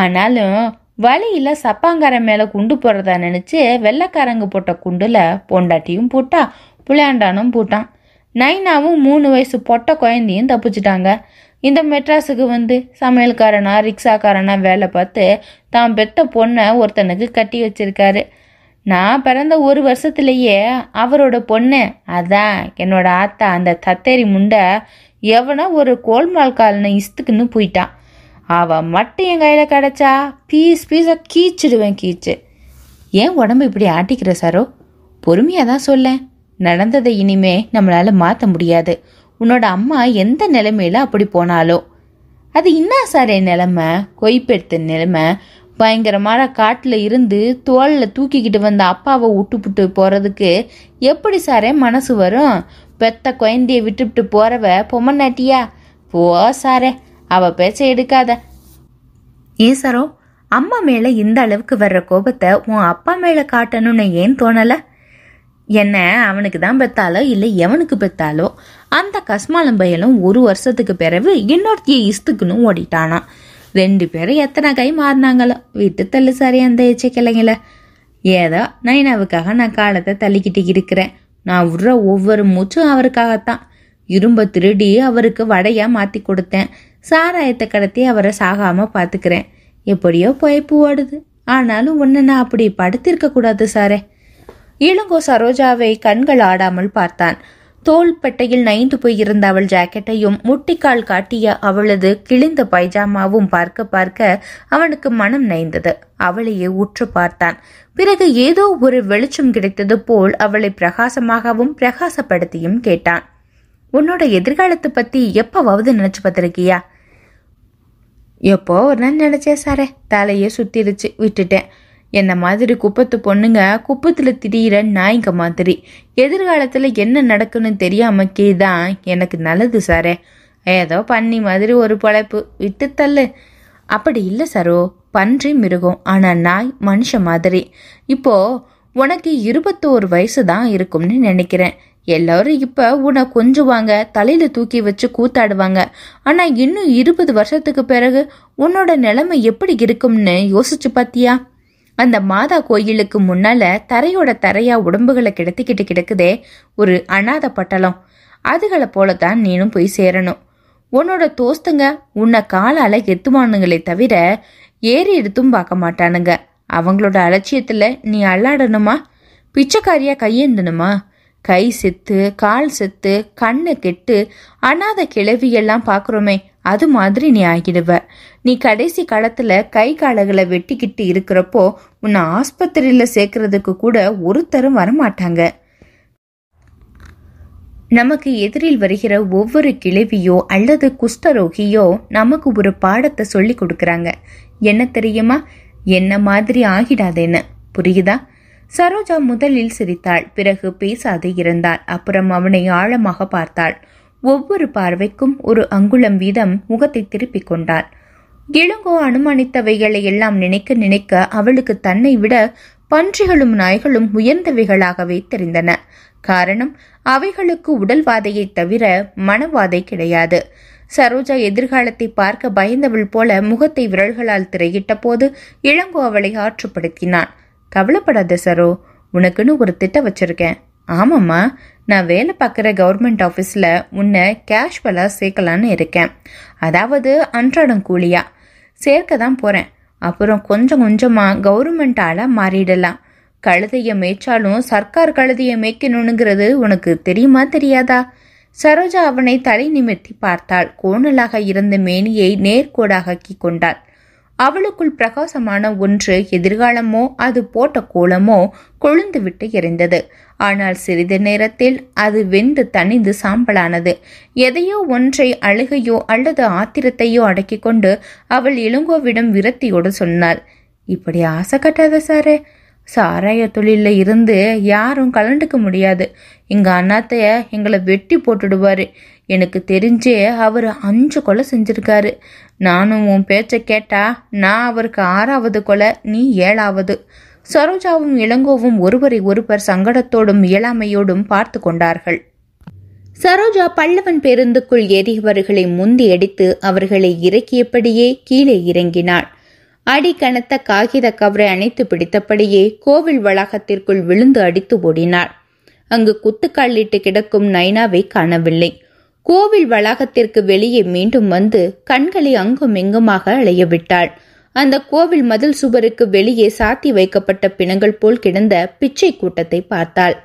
[SPEAKER 1] ஆனாலும் வழியில் சப்பாங்காரன் மேலே குண்டு போடுறதா நினச்சி வெள்ளக்காரங்க போட்ட குண்டில் பொண்டாட்டியும் போட்டா புளியாண்டானும் போட்டான் நைனாவும் மூணு வயசு பொட்ட குழந்தையும் தப்பிச்சிட்டாங்க இந்த மெட்ராஸுக்கு வந்து சமையல்காரனா ரிக்ஷாக்காரனா வேலை பார்த்து தான் பெத்த பொண்ணை ஒருத்தனுக்கு கட்டி வச்சிருக்காரு நான் பிறந்த ஒரு வருஷத்துலேயே அவரோட பொண்ணு அதான் என்னோட ஆத்தா அந்த தத்தேரி முண்டை எவனோ ஒரு கோல்மால் காலனை இஸ்துக்குன்னு போயிட்டான் அவன் மட்டும் என் கையில் கிடச்சா பீஸ் பீஸாக கீச்சிடுவேன் கீச்சு ஏன் உடம்பு இப்படி ஆட்டிக்கிற சாரோ பொறுமையாக தான் சொல்லேன் நடந்ததை இனிமே நம்மளால் மாற்ற முடியாது உன்னோட அம்மா எந்த நிலைமையில அப்படி போனாலோ அது இன்னாசாரை நிலைமை கொய்பெடுத்த நிலைமை பயங்கரமான காட்டில் இருந்து தோளில் தூக்கிக்கிட்டு வந்த அப்பாவை விட்டுப்புட்டு போகிறதுக்கு எப்படி சாரே மனசு வரும் பெத்த குழந்தைய விட்டுப்பிட்டு போறவ பொம்மநாட்டியா போ சாரே அவள் பேச்ச எடுக்காத ஏன் சாரோ அம்மா மேலே இந்த அளவுக்கு வர்ற கோபத்தை உன் அப்பா மேலே காட்டணும்னு ஏன் தோணலை என்ன அவனுக்கு தான் பெத்தாலோ இல்லை எவனுக்கு பெத்தாலோ அந்த கஸ்மாலம் பயலும் ஒரு வருஷத்துக்கு பிறகு இன்னொருத்திய இஸ்துக்குன்னு ஓடிட்டானா ரெண்டு பேரும் எத்தனை கை மாறினாங்களோ விட்டு தள்ளு சரியா அந்த எச்சக்கிளைங்கள ஏதோ நைனாவுக்காக நான் காலத்தை தள்ளிக்கிட்டு இருக்கிறேன் நான் விடுற ஒவ்வொரு மூச்சும் அவருக்காகத்தான் இரும்ப திருடி அவருக்கு வடையா மாற்றி கொடுத்தேன் சாராயத்தை கடத்தி அவரை சாகாம பாத்துக்கிறேன் எப்படியோ பொய்ப்பு ஓடுது ஆனாலும் ஒன்று நான் அப்படி படுத்திருக்க கூடாது சாரே இளங்கோ சரோஜாவை கண்கள் ஆடாமல் பார்த்தான் தோள்பட்டையில் நைந்து போயிருந்த அவள் ஜாக்கெட்டையும் முட்டிக்கால் காட்டிய அவளது கிழிந்த பைஜாமாவும் பார்க்க பார்க்க அவனுக்கு மனம் நைந்தது அவளையே உற்று பார்த்தான் பிறகு ஏதோ ஒரு வெளிச்சம் கிடைத்தது போல் அவளை பிரகாசமாகவும் பிரகாசப்படுத்தியும் கேட்டான் உன்னோட எதிர்காலத்தை பத்தி எப்பவாவது நினைச்சு பார்த்திருக்கியா எப்போ ஒரு நாள் நினைச்சேன் சாரே தலையே சுத்திருச்சு விட்டுட்டேன் என்னை மாதிரி குப்பத்து பொண்ணுங்க குப்பத்தில் திடீர நாய்ங்க மாதிரி எதிர்காலத்தில் என்ன நடக்குன்னு தெரியாம தான் எனக்கு நல்லது சாரே ஏதோ பன்னி மாதிரி ஒரு பழைப்பு விட்டு அப்படி இல்லை சரோ பன்றி மிருகம் ஆனால் நாய் மனுஷ மாதிரி இப்போ உனக்கு இருபத்தோரு வயசு தான் இருக்கும்னு நினைக்கிறேன் எல்லாரும் இப்போ உன்னை கொஞ்சுவாங்க தலையில் தூக்கி வச்சு கூத்தாடுவாங்க ஆனால் இன்னும் இருபது வருஷத்துக்கு பிறகு உன்னோட நிலைமை எப்படி இருக்கும்னு யோசிச்சு பார்த்தியா அந்த மாதா கோயிலுக்கு முன்னால தரையோட தரையா உடம்புகளை கிடத்திக்கிட்டு கிடக்குதே ஒரு அனாத பட்டலம் அதுகளை போலத்தான் நீனும் போய் சேரணும் உன்னோட தோஸ்துங்க உன்னை காலால எத்துவானுங்களே தவிர ஏறி எடுத்தும் பார்க்க மாட்டானுங்க அவங்களோட அலட்சியத்துல நீ அல்லாடணுமா பிச்சைக்காரியா கையேந்தணுமா கை செத்து கால் செத்து கண்ணு கெட்டு அனாத கிளவியெல்லாம் பார்க்குறோமே அது மாதிரி நீ ஆகிடுவ நீ கடைசி காலத்துல கை காலகளை வெட்டிக்கிட்டு இருக்கிறப்போ உன்னை ஆஸ்பத்திரியில சேர்க்கறதுக்கு கூட ஒருத்தரும் வரமாட்டாங்க நமக்கு எதிரில் வருகிற ஒவ்வொரு கிழவியோ அல்லது குஷ்டரோகியோ நமக்கு ஒரு பாடத்தை சொல்லி கொடுக்குறாங்க என்ன தெரியுமா என்ன மாதிரி ஆகிடாதேன்னு புரியுதா சரோஜா முதலில் சிரித்தாள் பிறகு பேசாது இருந்தாள் அப்புறம் அவனை ஆழமாக பார்த்தாள் ஒவ்வொரு பார்வைக்கும் ஒரு அங்குளம் வீதம் முகத்தை திருப்பிக் கொண்டார் இளங்கோ அனுமானித்தவைகளை எல்லாம் நினைக்க நினைக்க அவளுக்கு தன்னை விட பன்றிகளும் நாய்களும் உயர்ந்தவைகளாகவே தெரிந்தன காரணம் அவைகளுக்கு உடல்வாதையை தவிர மனவாதை கிடையாது சரோஜா எதிர்காலத்தை பார்க்க பயந்தவள் போல முகத்தை விரல்களால் திரையிட்ட போது இளங்கோ அவளை ஆற்றுப்படுத்தினான் கவலைப்படாத சரோ உனக்குன்னு ஒரு திட்டம் வச்சிருக்கேன் ஆமாம்மா நான் வேலை பார்க்குற கவர்மெண்ட் ஆஃபீஸில் உன்னை கேஷ்வலாக சேர்க்கலான்னு இருக்கேன் அதாவது அன்றாடம் கூலியா சேர்க்க தான் போகிறேன் அப்புறம் கொஞ்சம் கொஞ்சமாக கவர்மெண்ட்டால் மாறிடலாம் கழுதையை மேய்ச்சாலும் சர்க்கார் கழுதையை மேய்க்கணுங்கிறது உனக்கு தெரியுமா தெரியாதா சரோஜா அவனை தலை நிமிர்த்தி பார்த்தாள் கோணலாக இருந்த மேனியை நேர்கோடாகி கொண்டாள் அவளுக்குள் பிரகாசமான ஒன்று எதிர்காலமோ அது போட்ட கோலமோ கொழுந்துவிட்டு எரிந்தது ஆனால் சிறிது நேரத்தில் அது வெந்து தணிந்து சாம்பலானது எதையோ ஒன்றை அழுகையோ அல்லது ஆத்திரத்தையோ அடக்கி கொண்டு அவள் இளங்கோவிடம் விரக்தியோடு சொன்னாள் இப்படி ஆசை கட்டாத சாரே சாராய தொழிலில் இருந்து யாரும் கலண்டுக்க முடியாது எங்கள் அண்ணாத்தைய எங்களை வெட்டி போட்டுடுவார் எனக்கு தெரிஞ்சே அவர் அஞ்சு கொலை செஞ்சுருக்காரு நானும் உன் பேச்சை கேட்டா நான் அவருக்கு ஆறாவது கொலை நீ ஏழாவது சரோஜாவும் இளங்கோவும் ஒருவரை ஒருவர் சங்கடத்தோடும் இயலாமையோடும் பார்த்து கொண்டார்கள் சரோஜா பல்லவன் பேருந்துக்குள் ஏறியவர்களை முந்தி அடித்து அவர்களை இறக்கியபடியே கீழே இறங்கினாள் அடி கனத்த காகித கவரை அணைத்து பிடித்தபடியே கோவில் வளாகத்திற்குள் விழுந்து அடித்து ஓடினாள் அங்கு குத்துக்காலிட்டு கிடக்கும் நைனாவை காணவில்லை கோவில் வளாகத்திற்கு வெளியே மீண்டும் வந்து கண்களை அங்கும் இங்குமாக அலைய விட்டாள் அந்த கோவில் மதில் சுவருக்கு வெளியே சாத்தி வைக்கப்பட்ட பிணங்கள் போல் கிடந்த பிச்சை கூட்டத்தை பார்த்தாள்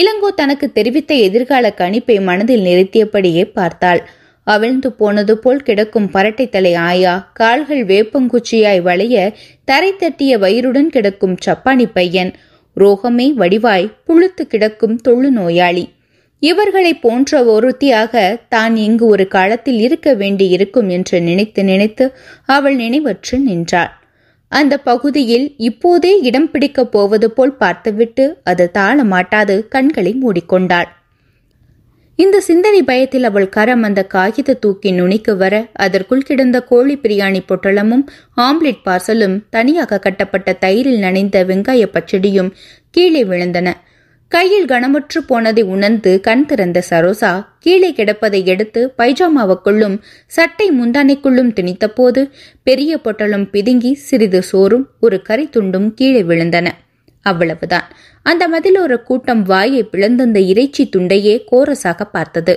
[SPEAKER 1] இளங்கோ தனக்கு தெரிவித்த எதிர்கால கணிப்பை மனதில் நிறுத்தியபடியே பார்த்தாள் அவிழ்ந்து போனது போல் கிடக்கும் பரட்டை தலை ஆயா கால்கள் வேப்பங்குச்சியாய் வளைய தரை தட்டிய வயிறுடன் கிடக்கும் சப்பானி பையன் ரோகமே வடிவாய் புழுத்து கிடக்கும் தொழு நோயாளி இவர்களை போன்ற ஒருத்தியாக தான் இங்கு ஒரு காலத்தில் இருக்க வேண்டியிருக்கும் என்று நினைத்து நினைத்து அவள் நினைவற்று நின்றாள் அந்த பகுதியில் இப்போதே இடம் பிடிக்கப் போவது போல் பார்த்துவிட்டு அது தாழ மாட்டாது கண்களை மூடிக்கொண்டாள் இந்த சிந்தனை பயத்தில் அவள் கரம் அந்த காகித தூக்கி நுனிக்கு வர அதற்குள் கிடந்த கோழி பிரியாணி பொட்டலமும் ஆம்லெட் பார்சலும் தனியாக கட்டப்பட்ட தயிரில் நனைந்த வெங்காய பச்சடியும் கீழே விழுந்தன கையில் கனமுற்று போனதை உணர்ந்து கண் திறந்த சரோசா கீழே கிடப்பதை எடுத்து பைஜாமாவுக்குள்ளும் சட்டை முந்தானைக்குள்ளும் திணித்தபோது பெரிய பொட்டலும் பிதுங்கி சிறிது சோறும் ஒரு கரை துண்டும் கீழே விழுந்தன அவ்வளவுதான் அந்த மதிலோர கூட்டம் வாயை பிளந்தந்த இறைச்சி துண்டையே கோரசாக பார்த்தது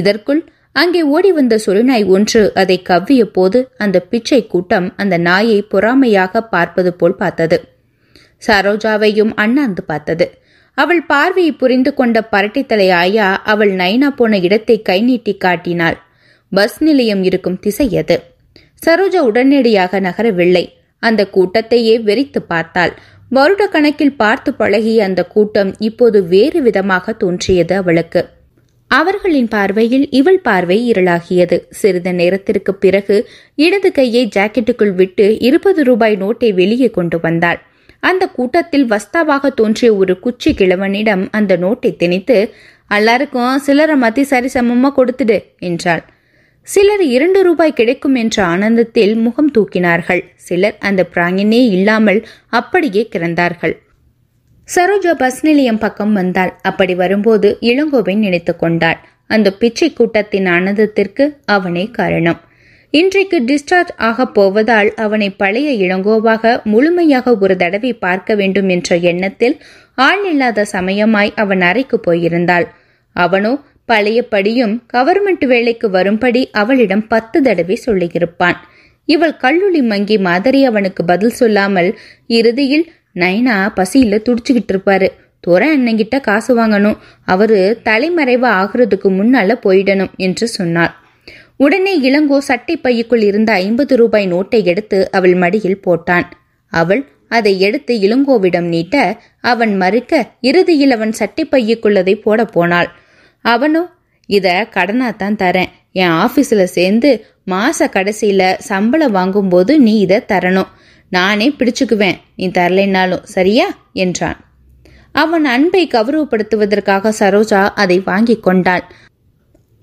[SPEAKER 1] இதற்குள் அங்கே ஓடி வந்த சுருநாய் ஒன்று அதை கவ்விய போது அந்த பிச்சை கூட்டம் அந்த நாயை பொறாமையாக பார்ப்பது போல் பார்த்தது சரோஜாவையும் அண்ணாந்து பார்த்தது அவள் பார்வையை புரிந்து கொண்ட பரட்டித்தலை ஆயா அவள் நைனா போன இடத்தை கை நீட்டி காட்டினாள் பஸ் நிலையம் இருக்கும் திசை எது சரோஜா உடனடியாக நகரவில்லை அந்த கூட்டத்தையே வெறித்து பார்த்தாள் வருட கணக்கில் பார்த்து பழகிய அந்த கூட்டம் இப்போது வேறு விதமாக தோன்றியது அவளுக்கு அவர்களின் பார்வையில் இவள் பார்வை இருளாகியது சிறிது நேரத்திற்கு பிறகு இடது கையை ஜாக்கெட்டுக்குள் விட்டு இருபது ரூபாய் நோட்டை வெளியே கொண்டு வந்தாள் அந்த கூட்டத்தில் வஸ்தாவாக தோன்றிய ஒரு குச்சி கிழவனிடம் அந்த நோட்டை திணித்து எல்லாருக்கும் சிலரை மத்தி சரிசமமாக கொடுத்துடு என்றாள் சிலர் இரண்டு ரூபாய் கிடைக்கும் என்ற ஆனந்தத்தில் முகம் தூக்கினார்கள் சிலர் அந்த பிராங்கினே இல்லாமல் அப்படியே கிடந்தார்கள் சரோஜா பஸ் நிலையம் பக்கம் வந்தாள் அப்படி வரும்போது இளங்கோவை நினைத்து கொண்டாள் அந்த பிச்சை கூட்டத்தின் ஆனந்தத்திற்கு அவனே காரணம் இன்றைக்கு டிஸ்சார்ஜ் ஆகப் போவதால் அவனை பழைய இளங்கோவாக முழுமையாக ஒரு தடவை பார்க்க வேண்டும் என்ற எண்ணத்தில் ஆள் இல்லாத சமயமாய் அவன் அறைக்கு போயிருந்தாள் அவனோ பழையபடியும் கவர்மெண்ட் வேலைக்கு வரும்படி அவளிடம் பத்து தடவை சொல்லியிருப்பான் இவள் கல்லுளி மங்கி மாதிரி அவனுக்கு பதில் சொல்லாமல் இறுதியில் நைனா பசியில துடிச்சுக்கிட்டு இருப்பாரு துற அண்ணங்கிட்ட காசு வாங்கணும் அவரு தலைமறைவா ஆகுறதுக்கு முன்னால போயிடணும் என்று சொன்னாள் உடனே இளங்கோ சட்டை பைக்குள் இருந்த ஐம்பது ரூபாய் நோட்டை எடுத்து அவள் மடியில் போட்டான் அவள் அதை எடுத்து இளங்கோவிடம் நீட்ட அவன் மறுக்க இறுதியில் அவன் சட்டை பையுக்குள்ளதை போட போனாள் அவனோ இத தான் தரேன் என் ஆஃபீஸில் சேர்ந்து மாச கடைசியில் சம்பளம் வாங்கும்போது நீ இதை தரணும் நானே பிடிச்சுக்குவேன் நீ தரலைனாலும் சரியா என்றான் அவன் அன்பை கௌரவப்படுத்துவதற்காக சரோஜா அதை வாங்கி கொண்டாள்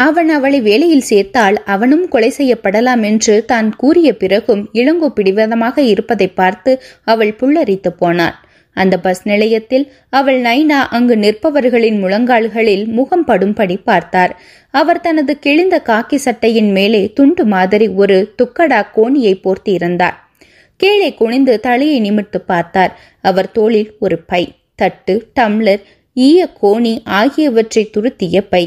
[SPEAKER 1] அவன் அவளை வேலையில் சேர்த்தால் அவனும் கொலை செய்யப்படலாம் என்று தான் கூறிய பிறகும் இளங்கோ பிடிவாதமாக இருப்பதை பார்த்து அவள் புல்லரித்து போனாள் அந்த பஸ் நிலையத்தில் அவள் நைனா அங்கு நிற்பவர்களின் முழங்கால்களில் முகம் படும்படி பார்த்தார் அவர் தனது கிழிந்த காக்கி சட்டையின் மேலே துண்டு மாதிரி ஒரு துக்கடா கோணியை போர்த்தியிருந்தார் கீழே குனிந்து தலையை நிமிர்த்து பார்த்தார் அவர் தோளில் ஒரு பை தட்டு டம்ளர் ஈய கோணி ஆகியவற்றை துருத்திய பை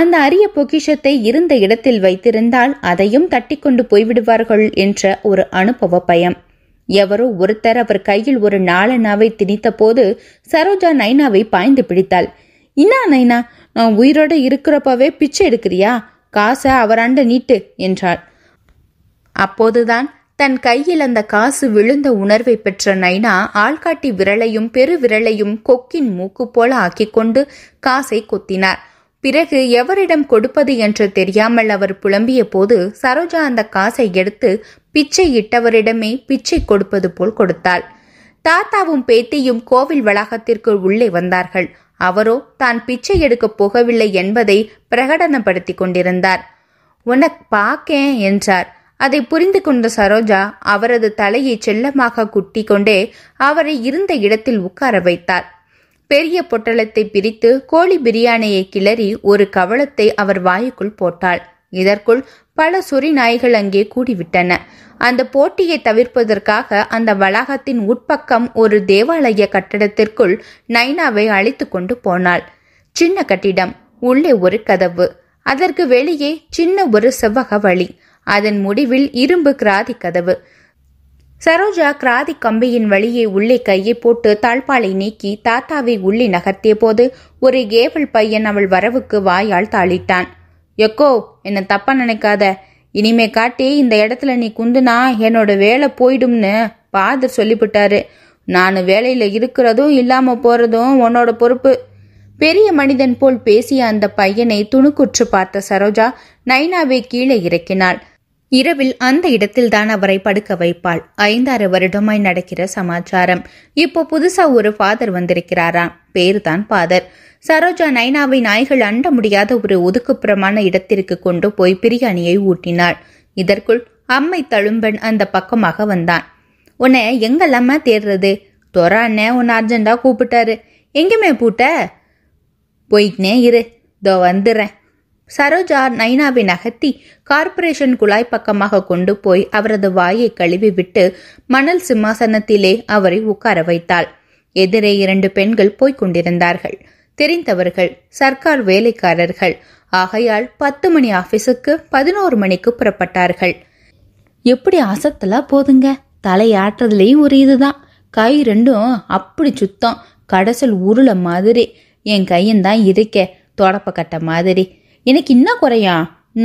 [SPEAKER 1] அந்த அரிய பொக்கிஷத்தை இருந்த இடத்தில் வைத்திருந்தால் அதையும் தட்டி கொண்டு போய்விடுவார்கள் என்ற ஒரு அனுபவ பயம் எவரோ ஒருத்தர் அவர் கையில் ஒரு நாளனாவை திணித்த போது சரோஜா நைனாவை பாய்ந்து பிடித்தாள் இன்னா நைனா நான் உயிரோடு இருக்கிறப்பவே பிச்சை எடுக்கிறியா காசை அவராண்ட நீட்டு என்றாள் அப்போதுதான் தன் கையில் அந்த காசு விழுந்த உணர்வை பெற்ற நைனா ஆள்காட்டி விரலையும் பெரு விரலையும் கொக்கின் மூக்கு போல ஆக்கிக்கொண்டு காசை கொத்தினார் பிறகு எவரிடம் கொடுப்பது என்று தெரியாமல் அவர் புலம்பிய போது சரோஜா அந்த காசை எடுத்து பிச்சை இட்டவரிடமே பிச்சை கொடுப்பது போல் கொடுத்தாள் தாத்தாவும் பேத்தியும் கோவில் வளாகத்திற்கு உள்ளே வந்தார்கள் அவரோ தான் பிச்சை எடுக்கப் போகவில்லை என்பதை பிரகடனப்படுத்தி கொண்டிருந்தார் உனக்கு பாக்கேன் என்றார் அதை புரிந்து கொண்ட சரோஜா அவரது தலையை செல்லமாக குட்டி கொண்டே அவரை இருந்த இடத்தில் உட்கார வைத்தார் பெரிய பொட்டலத்தை பிரித்து கோழி பிரியாணியை கிளறி ஒரு கவளத்தை அவர் வாயுக்குள் போட்டாள் இதற்குள் பல சொறி நாய்கள் அங்கே கூடிவிட்டன அந்த போட்டியை தவிர்ப்பதற்காக அந்த வளாகத்தின் உட்பக்கம் ஒரு தேவாலய கட்டடத்திற்குள் நைனாவை அழைத்து கொண்டு போனாள் சின்ன கட்டிடம் உள்ளே ஒரு கதவு அதற்கு வெளியே சின்ன ஒரு செவ்வக வழி அதன் முடிவில் இரும்பு கிராதி கதவு சரோஜா கிராதி கம்பியின் வழியே உள்ளே கையை போட்டு தாழ்பாலை நீக்கி தாத்தாவை உள்ளே நகர்த்திய போது ஒரு கேவல் பையன் அவள் வரவுக்கு வாயால் தாளிட்டான் எக்கோ என்ன தப்ப நினைக்காத இனிமே காட்டி இந்த இடத்துல நீ குந்துனா என்னோட வேலை போயிடும்னு பாதர் சொல்லிவிட்டாரு நான் வேலையில் இருக்கிறதும் இல்லாமல் போகிறதும் உன்னோட பொறுப்பு பெரிய மனிதன் போல் பேசிய அந்த பையனை துணுக்குற்று பார்த்த சரோஜா நைனாவை கீழே இறக்கினாள் இரவில் அந்த இடத்தில்தான் அவரை படுக்க வைப்பாள் ஐந்தாறு வருடமாய் நடக்கிற சமாச்சாரம் இப்போ புதுசா ஒரு ஃபாதர் வந்திருக்கிறாராம் பேரு தான் ஃபாதர் சரோஜா நைனாவை நாய்கள் அண்ட முடியாத ஒரு ஒதுக்குப்புறமான இடத்திற்கு கொண்டு போய் பிரியாணியை ஊட்டினாள் இதற்குள் அம்மை தழும்பன் அந்த பக்கமாக வந்தான் உன்னை எங்கெல்லாம தேடுறது தொரா அண்ணன் உன்னை அர்ஜெண்டா கூப்பிட்டாரு எங்கேமே பூட்ட போயிட்டே இரு இதோ வந்துடுறேன் சரோஜா நைனாவை நகர்த்தி கார்ப்பரேஷன் குழாய் பக்கமாக கொண்டு போய் அவரது வாயை கழுவி விட்டு மணல் சிம்மாசனத்திலே அவரை உட்கார வைத்தாள் எதிரே இரண்டு பெண்கள் போய்க் கொண்டிருந்தார்கள் தெரிந்தவர்கள் சர்க்கார் வேலைக்காரர்கள் ஆகையால் பத்து மணி ஆபீஸுக்கு பதினோரு மணிக்கு புறப்பட்டார்கள் எப்படி அசத்தலா போதுங்க தலையாட்டுறதுலேயும் ஒரு இதுதான் கை ரெண்டும் அப்படி சுத்தம் கடைசல் உருளை மாதிரி என் கையந்தான் இருக்கே கட்ட மாதிரி எனக்கு இன்னும் குறையா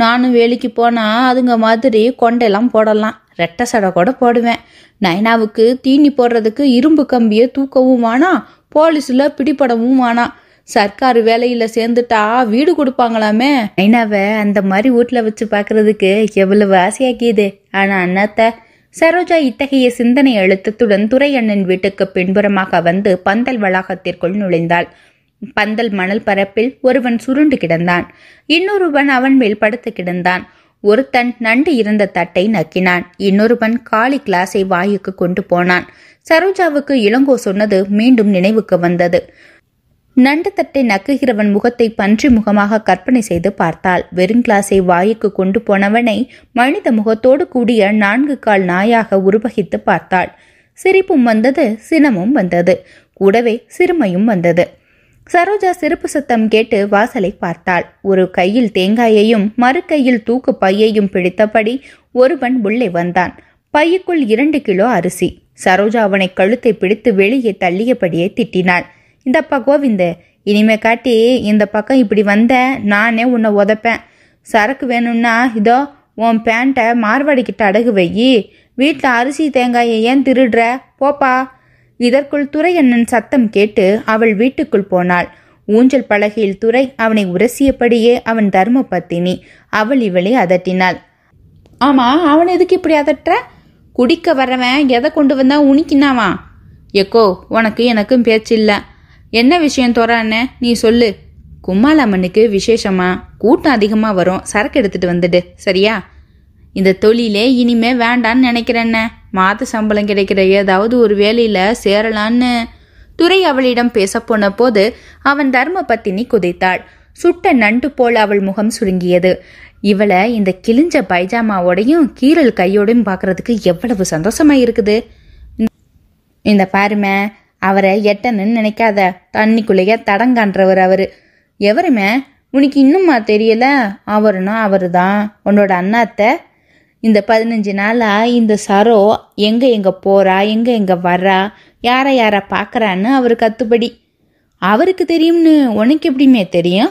[SPEAKER 1] நானும் வேலைக்கு போனால் அதுங்க மாதிரி கொண்டையெல்லாம் போடலாம் ரெட்டை சடை கூட போடுவேன் நைனாவுக்கு தீனி போடுறதுக்கு இரும்பு கம்பியை தூக்கவும் வானா போலீஸில் பிடிபடவும் வானா சர்க்கார் வேலையில் சேர்ந்துட்டா வீடு கொடுப்பாங்களாமே நைனாவை அந்த மாதிரி வீட்டில் வச்சு பார்க்கறதுக்கு எவ்வளவு ஆசையாக்கியது ஆனால் அண்ணாத்தை சரோஜா இத்தகைய சிந்தனை எழுத்தத்துடன் துரை அண்ணன் வீட்டுக்கு பின்புறமாக வந்து பந்தல் வளாகத்திற்குள் நுழைந்தாள் பந்தல் மணல் பரப்பில் ஒருவன் சுருண்டு கிடந்தான் இன்னொருவன் அவன் மேல் படுத்து கிடந்தான் ஒருத்தன் நண்டு இருந்த தட்டை நக்கினான் இன்னொருவன் காலி கிளாஸை வாயுக்கு கொண்டு போனான் சரோஜாவுக்கு இளங்கோ சொன்னது மீண்டும் நினைவுக்கு வந்தது நண்டு தட்டை நக்குகிறவன் முகத்தை பன்றி முகமாக கற்பனை செய்து பார்த்தாள் வெறும் கிளாஸை வாயுக்கு கொண்டு போனவனை மனித முகத்தோடு கூடிய நான்கு கால் நாயாக உருவகித்து பார்த்தாள் சிரிப்பும் வந்தது சினமும் வந்தது கூடவே சிறுமையும் வந்தது சரோஜா சிறப்பு சத்தம் கேட்டு வாசலை பார்த்தாள் ஒரு கையில் தேங்காயையும் மறு கையில் தூக்கு பையையும் பிடித்தபடி ஒருவன் உள்ளே வந்தான் பையுக்குள் இரண்டு கிலோ அரிசி சரோஜா அவனை கழுத்தை பிடித்து வெளியே தள்ளியபடியே திட்டினாள் இந்தப்பா கோவிந்த இனிமே காட்டி இந்த பக்கம் இப்படி வந்த நானே உன்னை உதப்பேன் சரக்கு வேணும்னா இதோ உன் பேண்ட்டை மார்வாடிக்கிட்ட அடகு வையி வீட்டில் அரிசி தேங்காயை ஏன் திருடுற போப்பா இதற்குள் துரையண்ணன் சத்தம் கேட்டு அவள் வீட்டுக்குள் போனாள் ஊஞ்சல் பலகையில் துறை அவனை உரசியபடியே அவன் தர்ம பத்தினி அவள் இவளை அதட்டினாள் ஆமா அவன் எதுக்கு இப்படி அதட்ட குடிக்க வரவன் எதை கொண்டு வந்தா உனிக்கினாவா எக்கோ உனக்கு எனக்கும் பேச்சு இல்லை என்ன விஷயம் தோறான்னு நீ சொல்லு கும்மாலம்மனுக்கு விசேஷமா கூட்டம் அதிகமாக வரும் சரக்கு எடுத்துட்டு வந்துடு சரியா இந்த தொழிலே இனிமே வேண்டான்னு நினைக்கிறேன்ன மாத சம்பளம் கிடைக்கிற ஏதாவது ஒரு வேலையில் சேரலான்னு துரை அவளிடம் பேச போன போது அவன் தர்ம பத்தினி குதைத்தாள் சுட்ட நண்டு போல் அவள் முகம் சுருங்கியது இவளை இந்த கிழிஞ்ச பைஜாமாவோடையும் கீரல் கையோடையும் பார்க்கறதுக்கு எவ்வளவு சந்தோஷமா இருக்குது இந்த பாருமே அவரை எட்டன்னு நினைக்காத தண்ணிக்குள்ளேயே தடங்கான்றவர் அவரு எவருமே உனக்கு இன்னுமா தெரியல அவருனா அவரு தான் உன்னோட அண்ணாத்தை இந்த பதினஞ்சு நாளாக இந்த சரோ எங்கே எங்கே போகிறா எங்கே எங்கே வர்றா யாரை யாரை பார்க்குறான்னு அவர் கத்துப்படி அவருக்கு தெரியும்னு உனக்கு எப்படிமே தெரியும்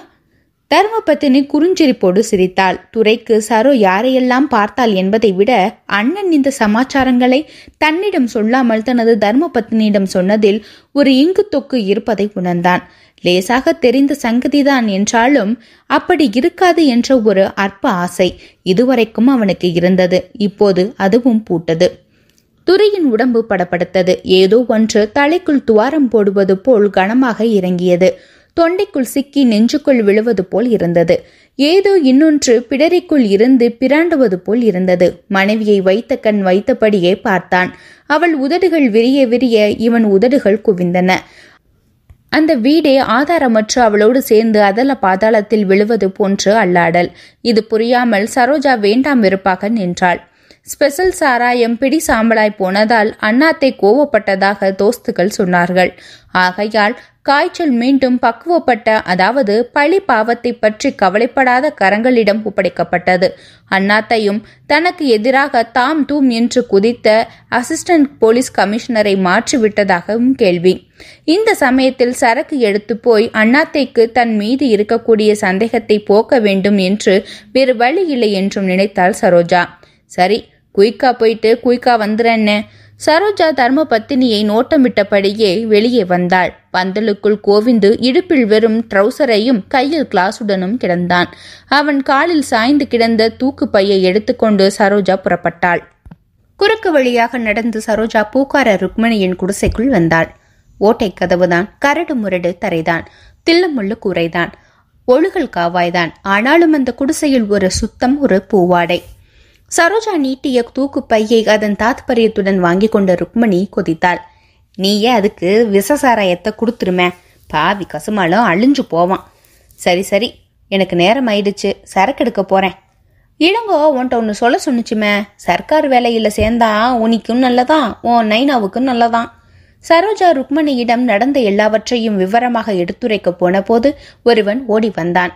[SPEAKER 1] தர்மபத்தினி குறுஞ்செரிப்போடு சிரித்தாள் துறைக்கு சரோ யாரையெல்லாம் பார்த்தாள் என்பதை விட அண்ணன் இந்த சமாச்சாரங்களை தன்னிடம் சொல்லாமல் தனது பத்தினியிடம் சொன்னதில் ஒரு இங்கு தொக்கு இருப்பதை உணர்ந்தான் லேசாக தெரிந்த சங்கதிதான் என்றாலும் அப்படி இருக்காது என்ற ஒரு அற்ப ஆசை இதுவரைக்கும் அவனுக்கு இருந்தது இப்போது அதுவும் பூட்டது துரியின் உடம்பு படப்படுத்தது ஏதோ ஒன்று தலைக்குள் துவாரம் போடுவது போல் கனமாக இறங்கியது தொண்டைக்குள் சிக்கி நெஞ்சுக்குள் விழுவது போல் இருந்தது ஏதோ இன்னொன்று பிடரிக்குள் இருந்து பிராண்டுவது போல் இருந்தது மனைவியை வைத்த கண் வைத்தபடியே பார்த்தான் அவள் உதடுகள் விரிய விரிய இவன் உதடுகள் குவிந்தன அந்த வீடே ஆதாரமற்று அவளோடு சேர்ந்து அதல பாதாளத்தில் விழுவது போன்று அல்லாடல் இது புரியாமல் சரோஜா வேண்டாம் வெறுப்பாக நின்றாள் ஸ்பெஷல் சாராயம் பிடி சாம்பலாய் போனதால் அண்ணாத்தை கோவப்பட்டதாக தோஸ்துகள் சொன்னார்கள் ஆகையால் காய்ச்சல் மீண்டும் பக்குவப்பட்ட அதாவது பழி பாவத்தை பற்றி கவலைப்படாத கரங்களிடம் ஒப்படைக்கப்பட்டது அண்ணாத்தையும் தனக்கு எதிராக தாம் தூம் என்று குதித்த அசிஸ்டன்ட் போலீஸ் கமிஷனரை மாற்றிவிட்டதாகவும் கேள்வி இந்த சமயத்தில் சரக்கு எடுத்து போய் அண்ணாத்தைக்கு தன் மீது இருக்கக்கூடிய சந்தேகத்தை போக்க வேண்டும் என்று வேறு வழி இல்லை என்றும் நினைத்தாள் சரோஜா சரி குயிக்கா போயிட்டு குயிக்கா வந்துறேன்னு சரோஜா தர்ம பத்தினியை நோட்டமிட்டபடியே வெளியே வந்தாள் பந்தலுக்குள் கோவிந்து இடுப்பில் வெறும் ட்ரௌசரையும் கையில் கிளாஸுடனும் கிடந்தான் அவன் காலில் சாய்ந்து கிடந்த தூக்கு பையை எடுத்துக்கொண்டு சரோஜா புறப்பட்டாள் குறுக்கு வழியாக நடந்து சரோஜா பூக்கார ருக்மணியின் குடிசைக்குள் வந்தாள் ஓட்டை கதவுதான் கரடு முரடு தரைதான் தில்லமுள்ளு கூரைதான் ஒழுகல் காவாய்தான் ஆனாலும் அந்த குடிசையில் ஒரு சுத்தம் ஒரு பூவாடை சரோஜா நீட்டிய தூக்கு பையை அதன் தாத்பரியத்துடன் வாங்கி கொண்ட ருக்மணி கொதித்தாள் நீயே அதுக்கு விசசாராயத்தை கொடுத்துருமே பாவி கசுமாலும் அழிஞ்சு போவான் சரி சரி எனக்கு நேரம் ஆயிடுச்சு சரக்கு எடுக்க போறேன் இளங்கோ உன்ட்ட ஒன்று சொல்ல சொன்னிச்சுமே சர்க்கார் வேலையில் சேர்ந்தா உனிக்கும் நல்லதான் உன் நைனாவுக்கும் நல்லதான் சரோஜா ருக்மணியிடம் நடந்த எல்லாவற்றையும் விவரமாக எடுத்துரைக்க போன போது ஒருவன் ஓடி வந்தான்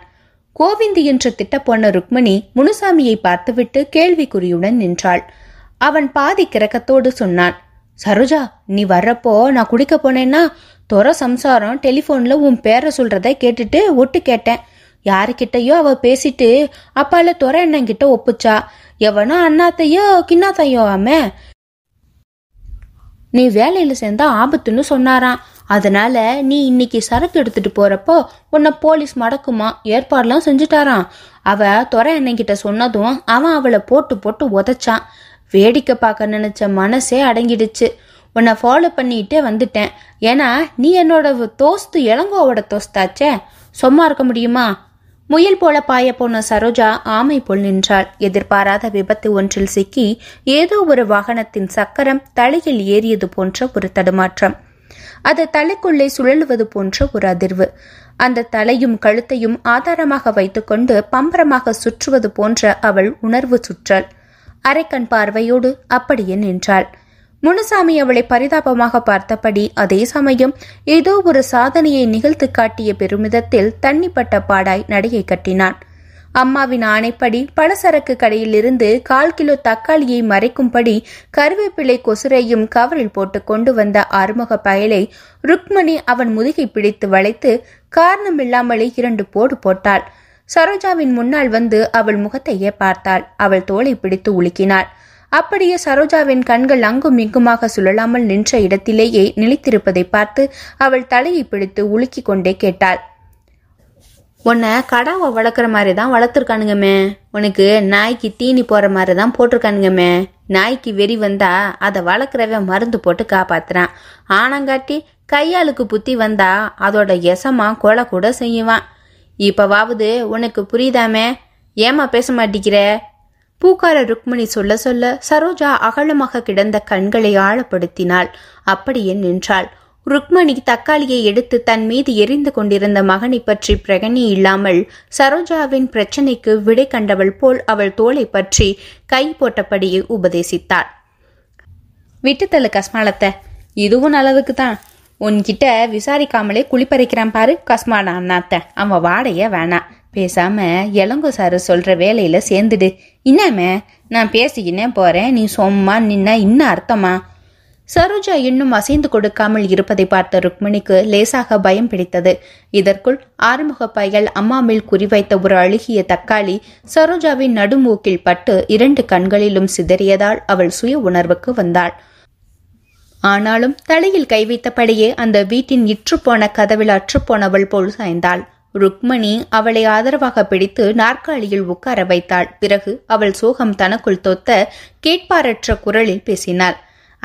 [SPEAKER 1] கோவிந்து என்ற திட்டப்போன ருக்மணி முனுசாமியை பார்த்துவிட்டு கேள்விக்குறியுடன் நின்றாள் அவன் பாதி கிரக்கத்தோடு சொன்னான் சரோஜா நீ வர்றப்போ நான் குடிக்க போனேன்னா துற சம்சாரம் டெலிஃபோனில் உன் பேரை சொல்கிறத கேட்டுட்டு ஒட்டு கேட்டேன் யாருக்கிட்டயோ அவள் பேசிட்டு அப்பால துற அண்ணங்கிட்ட ஒப்புச்சா எவனோ அண்ணாத்தையோ கிண்ணாத்தையோ ஆமே நீ வேலையில் சேர்ந்தா ஆபத்துன்னு சொன்னாரான் அதனால நீ இன்னைக்கு சரக்கு எடுத்துட்டு போறப்போ உன்னை போலீஸ் மடக்குமா ஏற்பாடுலாம் செஞ்சுட்டாரான் அவ துறை அண்ணன்கிட்ட சொன்னதும் அவன் அவளை போட்டு போட்டு உதச்சான் வேடிக்கை பார்க்க நினைச்ச மனசே அடங்கிடுச்சு உன்னை ஃபாலோ பண்ணிட்டே வந்துட்டேன் ஏன்னா நீ என்னோட தோஸ்து இளங்கோவோட தோஸ்தாச்சே சும்மா இருக்க முடியுமா முயல் போல பாய போன சரோஜா ஆமை போல் நின்றாள் எதிர்பாராத விபத்து ஒன்றில் சிக்கி ஏதோ ஒரு வாகனத்தின் சக்கரம் தலையில் ஏறியது போன்ற ஒரு தடுமாற்றம் அது தலைக்குள்ளே சுழலுவது போன்ற ஒரு அதிர்வு அந்த தலையும் கழுத்தையும் ஆதாரமாக வைத்துக்கொண்டு பம்பரமாக சுற்றுவது போன்ற அவள் உணர்வு சுற்றல் அரைக்கண் பார்வையோடு அப்படியே நின்றாள் முனுசாமி அவளை பரிதாபமாக பார்த்தபடி அதே சமயம் ஏதோ ஒரு சாதனையை நிகழ்த்து காட்டிய பெருமிதத்தில் தண்ணிப்பட்ட பாடாய் நடையை கட்டினான் அம்மாவின் ஆணைப்படி பலசரக்கு கடையிலிருந்து கால் கிலோ தக்காளியை மறைக்கும்படி கருவேப்பிலை கொசுரையும் கவரில் போட்டு கொண்டு வந்த அறுமுக பயலை ருக்மணி அவன் முதுகை பிடித்து வளைத்து காரணமில்லாமலே இரண்டு போடு போட்டாள் சரோஜாவின் முன்னால் வந்து அவள் முகத்தையே பார்த்தாள் அவள் தோலை பிடித்து உலுக்கினாள் அப்படியே சரோஜாவின் கண்கள் அங்கும் இங்குமாக சுழலாமல் நின்ற இடத்திலேயே நிலைத்திருப்பதை பார்த்து அவள் தலையை பிடித்து உலுக்கிக் கொண்டே கேட்டாள் உன்னை கடாவை வளர்க்குற மாதிரி தான் வளர்த்துருக்கானுங்கம்மே உனக்கு நாய்க்கு தீனி போகிற மாதிரி தான் போட்டிருக்கானுங்கமே நாய்க்கு வெறி வந்தா அதை வளர்க்குறவன் மருந்து போட்டு காப்பாத்துறான் ஆனங்காட்டி கையாளுக்கு புத்தி வந்தா அதோட எசமா கொலை கூட செய்யுவான் இப்போவாவது உனக்கு புரியுதாமே ஏமா பேச மாட்டேங்கிற பூக்கார ருக்மணி சொல்ல சொல்ல சரோஜா அகலமாக கிடந்த கண்களை ஆழப்படுத்தினாள் அப்படியே நின்றாள் ருக்மணி தக்காளியை எடுத்து தன் மீது எரிந்து கொண்டிருந்த மகனை பற்றி பிரகனி இல்லாமல் சரோஜாவின் பிரச்சினைக்கு விடை கண்டவள் போல் அவள் தோலை பற்றி கை போட்டபடியே உபதேசித்தாள் விட்டுத்தள்ளு கஸ்மாலத்தை இதுவும் நல்லதுக்கு தான் உன்கிட்ட விசாரிக்காமலே குளிப்பறைக்கிறான் பாரு கஸ்மாடா அண்ணாத்த அவன் வாடைய வேணாம் பேசாம இளங்கோ சாரு சொல்ற வேலையில சேர்ந்துடு இன்னமே நான் பேசிக்கினே போறேன் நீ சொம்மா நின்னா இன்னும் அர்த்தமா சரோஜா இன்னும் அசைந்து கொடுக்காமல் இருப்பதை பார்த்த ருக்மிணிக்கு லேசாக பயம் பிடித்தது இதற்குள் ஆறுமுக பயல் அம்மாமில் குறிவைத்த ஒரு அழுகிய தக்காளி சரோஜாவின் நடுமூக்கில் பட்டு இரண்டு கண்களிலும் சிதறியதால் அவள் சுய உணர்வுக்கு வந்தாள் ஆனாலும் தலையில் கைவைத்தபடியே அந்த வீட்டின் இற்றுப்போன கதவில் அற்றுப்போனவள் போல் சாய்ந்தாள் ருக்மணி அவளை ஆதரவாக பிடித்து நாற்காலியில் உட்கார வைத்தாள் பிறகு அவள் சோகம் தனக்குள் தொத்த கேட்பாரற்ற குரலில் பேசினாள்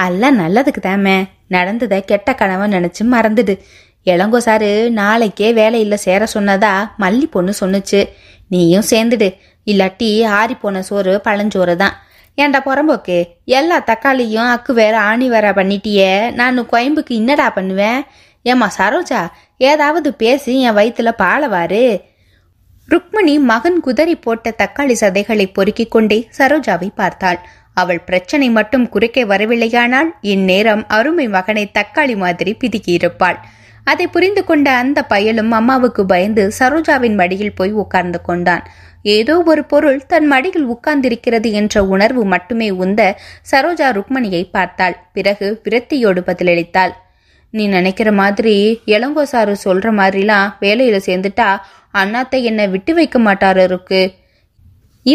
[SPEAKER 1] எல்லாம் நல்லதுக்கு தாமே நடந்ததை கெட்ட கனவை நினச்சி மறந்துடு இளங்கோ சாரு நாளைக்கே வேலையில் சேர சொன்னதா மல்லி பொண்ணு சொன்னுச்சு நீயும் சேர்ந்துடு இல்லாட்டி ஆறி போன சோறு பழஞ்சோறு தான் ஏண்டா புறம்போக்கு எல்லா தக்காளியும் அக்கு வேற ஆணி வேற பண்ணிட்டியே நான் கோயம்புக்கு என்னடா பண்ணுவேன் ஏம்மா சரோஜா ஏதாவது பேசி என் வயிற்றுல பாலவாரு ருக்மணி மகன் குதறி போட்ட தக்காளி சதைகளை பொறுக்கிக் கொண்டே சரோஜாவை பார்த்தாள் அவள் பிரச்சனை மட்டும் குறுக்கே வரவில்லையானால் இந்நேரம் அருமை மகனை தக்காளி மாதிரி பிதுக்கியிருப்பாள் அதை புரிந்து கொண்ட அந்த பயலும் அம்மாவுக்கு பயந்து சரோஜாவின் மடியில் போய் உட்கார்ந்து கொண்டான் ஏதோ ஒரு பொருள் தன் மடியில் உட்கார்ந்திருக்கிறது என்ற உணர்வு மட்டுமே உந்த சரோஜா ருக்மணியை பார்த்தாள் பிறகு விரத்தியோடு பதிலளித்தாள் நீ நினைக்கிற மாதிரி இளங்கோ சாரு சொல்ற மாதிரிலாம் வேலையில சேர்ந்துட்டா அண்ணாத்தை என்னை விட்டு வைக்க மாட்டாரு இருக்கு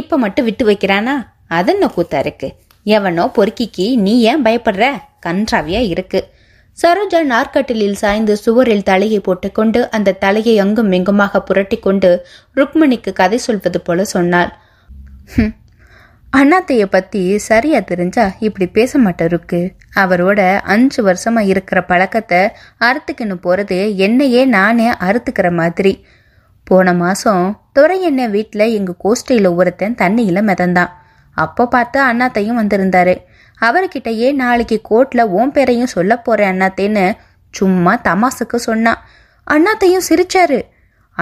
[SPEAKER 1] இப்ப மட்டும் விட்டு வைக்கிறானா அதென்ன கூத்தா இருக்கு எவனோ பொறுக்கிக்கு நீ ஏன் பயப்படுற கன்றாவியா இருக்கு சரோஜா நாற்கட்டிலில் சாய்ந்து சுவரில் தலையை போட்டுக்கொண்டு அந்த தலையை அங்கும் எங்குமாக புரட்டி கொண்டு ருக்மணிக்கு கதை சொல்வது போல சொன்னாள் அண்ணாத்தைய பத்தி சரியா தெரிஞ்சா இப்படி பேச மாட்டிருக்கு அவரோட அஞ்சு வருஷமா இருக்கிற பழக்கத்தை அறுத்துக்கின்னு போறது என்னையே நானே அறுத்துக்கிற மாதிரி போன மாசம் துறை என்ன வீட்டில் எங்க கோஷ்டையில் ஒருத்தன் தண்ணியில மிதந்தான் அப்போ பார்த்து அண்ணாத்தையும் வந்திருந்தாரு அவர்கிட்டயே நாளைக்கு கோட்ல ஓம் பேரையும் சொல்ல போறேன் அண்ணாத்தேன்னு சும்மா தமாசுக்கு சொன்னான் அண்ணாத்தையும் சிரிச்சாரு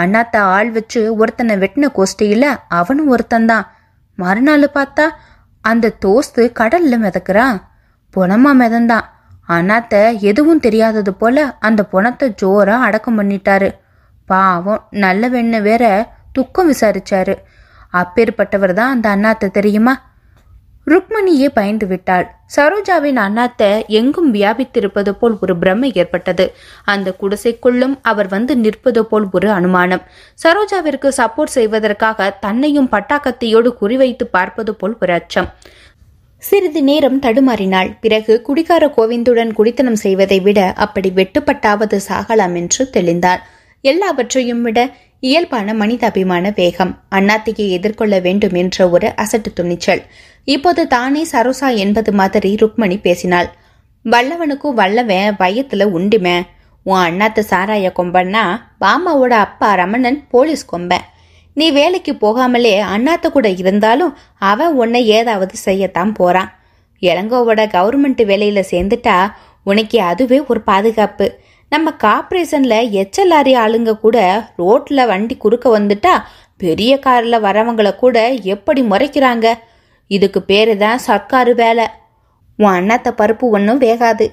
[SPEAKER 1] அண்ணாத்த ஆள் வச்சு ஒருத்தனை வெட்டின கோஷ்டியில அவனும் ஒருத்தன்தான் மறுநாள் பார்த்தா அந்த தோஸ்து கடல்ல மிதக்குறான் புனமா மிதந்தான் அண்ணாத்த எதுவும் தெரியாதது போல அந்த புணத்தை ஜோரா அடக்கம் பண்ணிட்டாரு பாவம் நல்ல வெண்ணு வேற துக்கம் விசாரிச்சாரு அப்பேற்பட்டவர் தான் அந்த அண்ணாத்தை தெரியுமா ருக்மணியே பயந்து விட்டாள் சரோஜாவின் அண்ணாத்த எங்கும் வியாபித்திருப்பது போல் ஒரு பிரமை ஏற்பட்டது அந்த குடிசைக்குள்ளும் அவர் வந்து நிற்பது போல் ஒரு அனுமானம் சரோஜாவிற்கு சப்போர்ட் செய்வதற்காக தன்னையும் பட்டாக்கத்தையோடு குறிவைத்து பார்ப்பது போல் ஒரு அச்சம் சிறிது நேரம் தடுமாறினாள் பிறகு குடிகார கோவிந்துடன் குடித்தனம் செய்வதை விட அப்படி வெட்டுப்பட்டாவது சாகலாம் என்று தெளிந்தார் எல்லாவற்றையும் விட இயல்பான மனிதாபிமான வேகம் அண்ணாத்தையை எதிர்கொள்ள வேண்டும் என்ற ஒரு அசட்டு துணிச்சல் இப்போது தானே சரோசா என்பது மாதிரி ருக்மணி பேசினாள் வல்லவனுக்கும் வல்லவன் வயத்துல உண்டுமே உன் அண்ணாத்த சாராய கொம்பன்னா பாமாவோட அப்பா ரமணன் போலீஸ் கொம்ப நீ வேலைக்கு போகாமலே அண்ணாத்த கூட இருந்தாலும் அவன் உன்னை ஏதாவது செய்யத்தான் போறான் இளங்கோவோட கவர்மெண்ட் வேலையில சேர்ந்துட்டா உனக்கு அதுவே ஒரு பாதுகாப்பு நம்ம கார்ப்பரேஷனில் எச்சலாரி ஆளுங்க கூட ரோட்டில் வண்டி குறுக்க வந்துட்டா பெரிய காரில் வரவங்களை கூட எப்படி முறைக்கிறாங்க இதுக்கு பேர் தான் சர்க்காரு வேலை உன் அண்ணாத்த பருப்பு ஒன்றும் வேகாது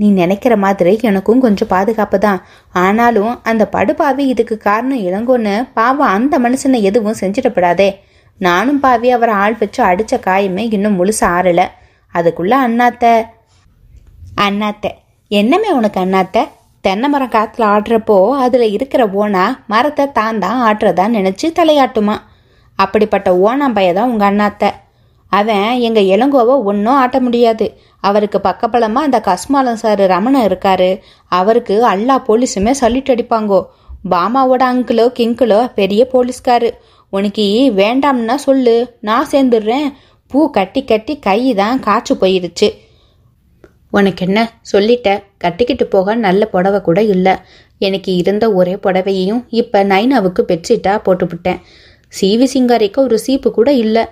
[SPEAKER 1] நீ நினைக்கிற மாதிரி எனக்கும் கொஞ்சம் பாதுகாப்பு தான் ஆனாலும் அந்த படுபாவி இதுக்கு காரணம் இளங்கோன்னு பாவம் அந்த மனுஷனை எதுவும் செஞ்சிடப்படாதே நானும் பாவி அவரை ஆள் வச்சு அடித்த காயமே இன்னும் முழுசு ஆறலை அதுக்குள்ளே அண்ணாத்த அண்ணாத்தை என்னமே உனக்கு அண்ணாத்த தென்னை மரம் காற்றுல ஆடுறப்போ அதில் இருக்கிற ஓனா மரத்தை தான் தான் ஆடுறதா நினச்சி தலையாட்டுமா அப்படிப்பட்ட ஓனா தான் உங்கள் அண்ணாத்த அவன் எங்கள் இளங்கோவை ஒன்றும் ஆட்ட முடியாது அவருக்கு பக்கபலமாக அந்த கஸ்மாலம் சார் ரமணன் இருக்காரு அவருக்கு எல்லா போலீஸுமே சொல்லிட்டு அடிப்பாங்கோ பாமாவோட அங்கிளோ கிங்கிளோ பெரிய போலீஸ்காரு உனக்கு வேண்டாம்னா சொல்லு நான் சேர்ந்துடுறேன் பூ கட்டி கட்டி கை தான் காய்ச்சி போயிருச்சு உனக்கு என்ன சொல்லிட்ட கட்டிக்கிட்டு போக நல்ல புடவை கூட இல்லை எனக்கு இருந்த ஒரே புடவையையும் இப்போ நைனாவுக்கு பெட்ஷீட்டா போட்டுவிட்டேன் சீவி சிங்காரிக்க ஒரு சீப்பு கூட இல்லை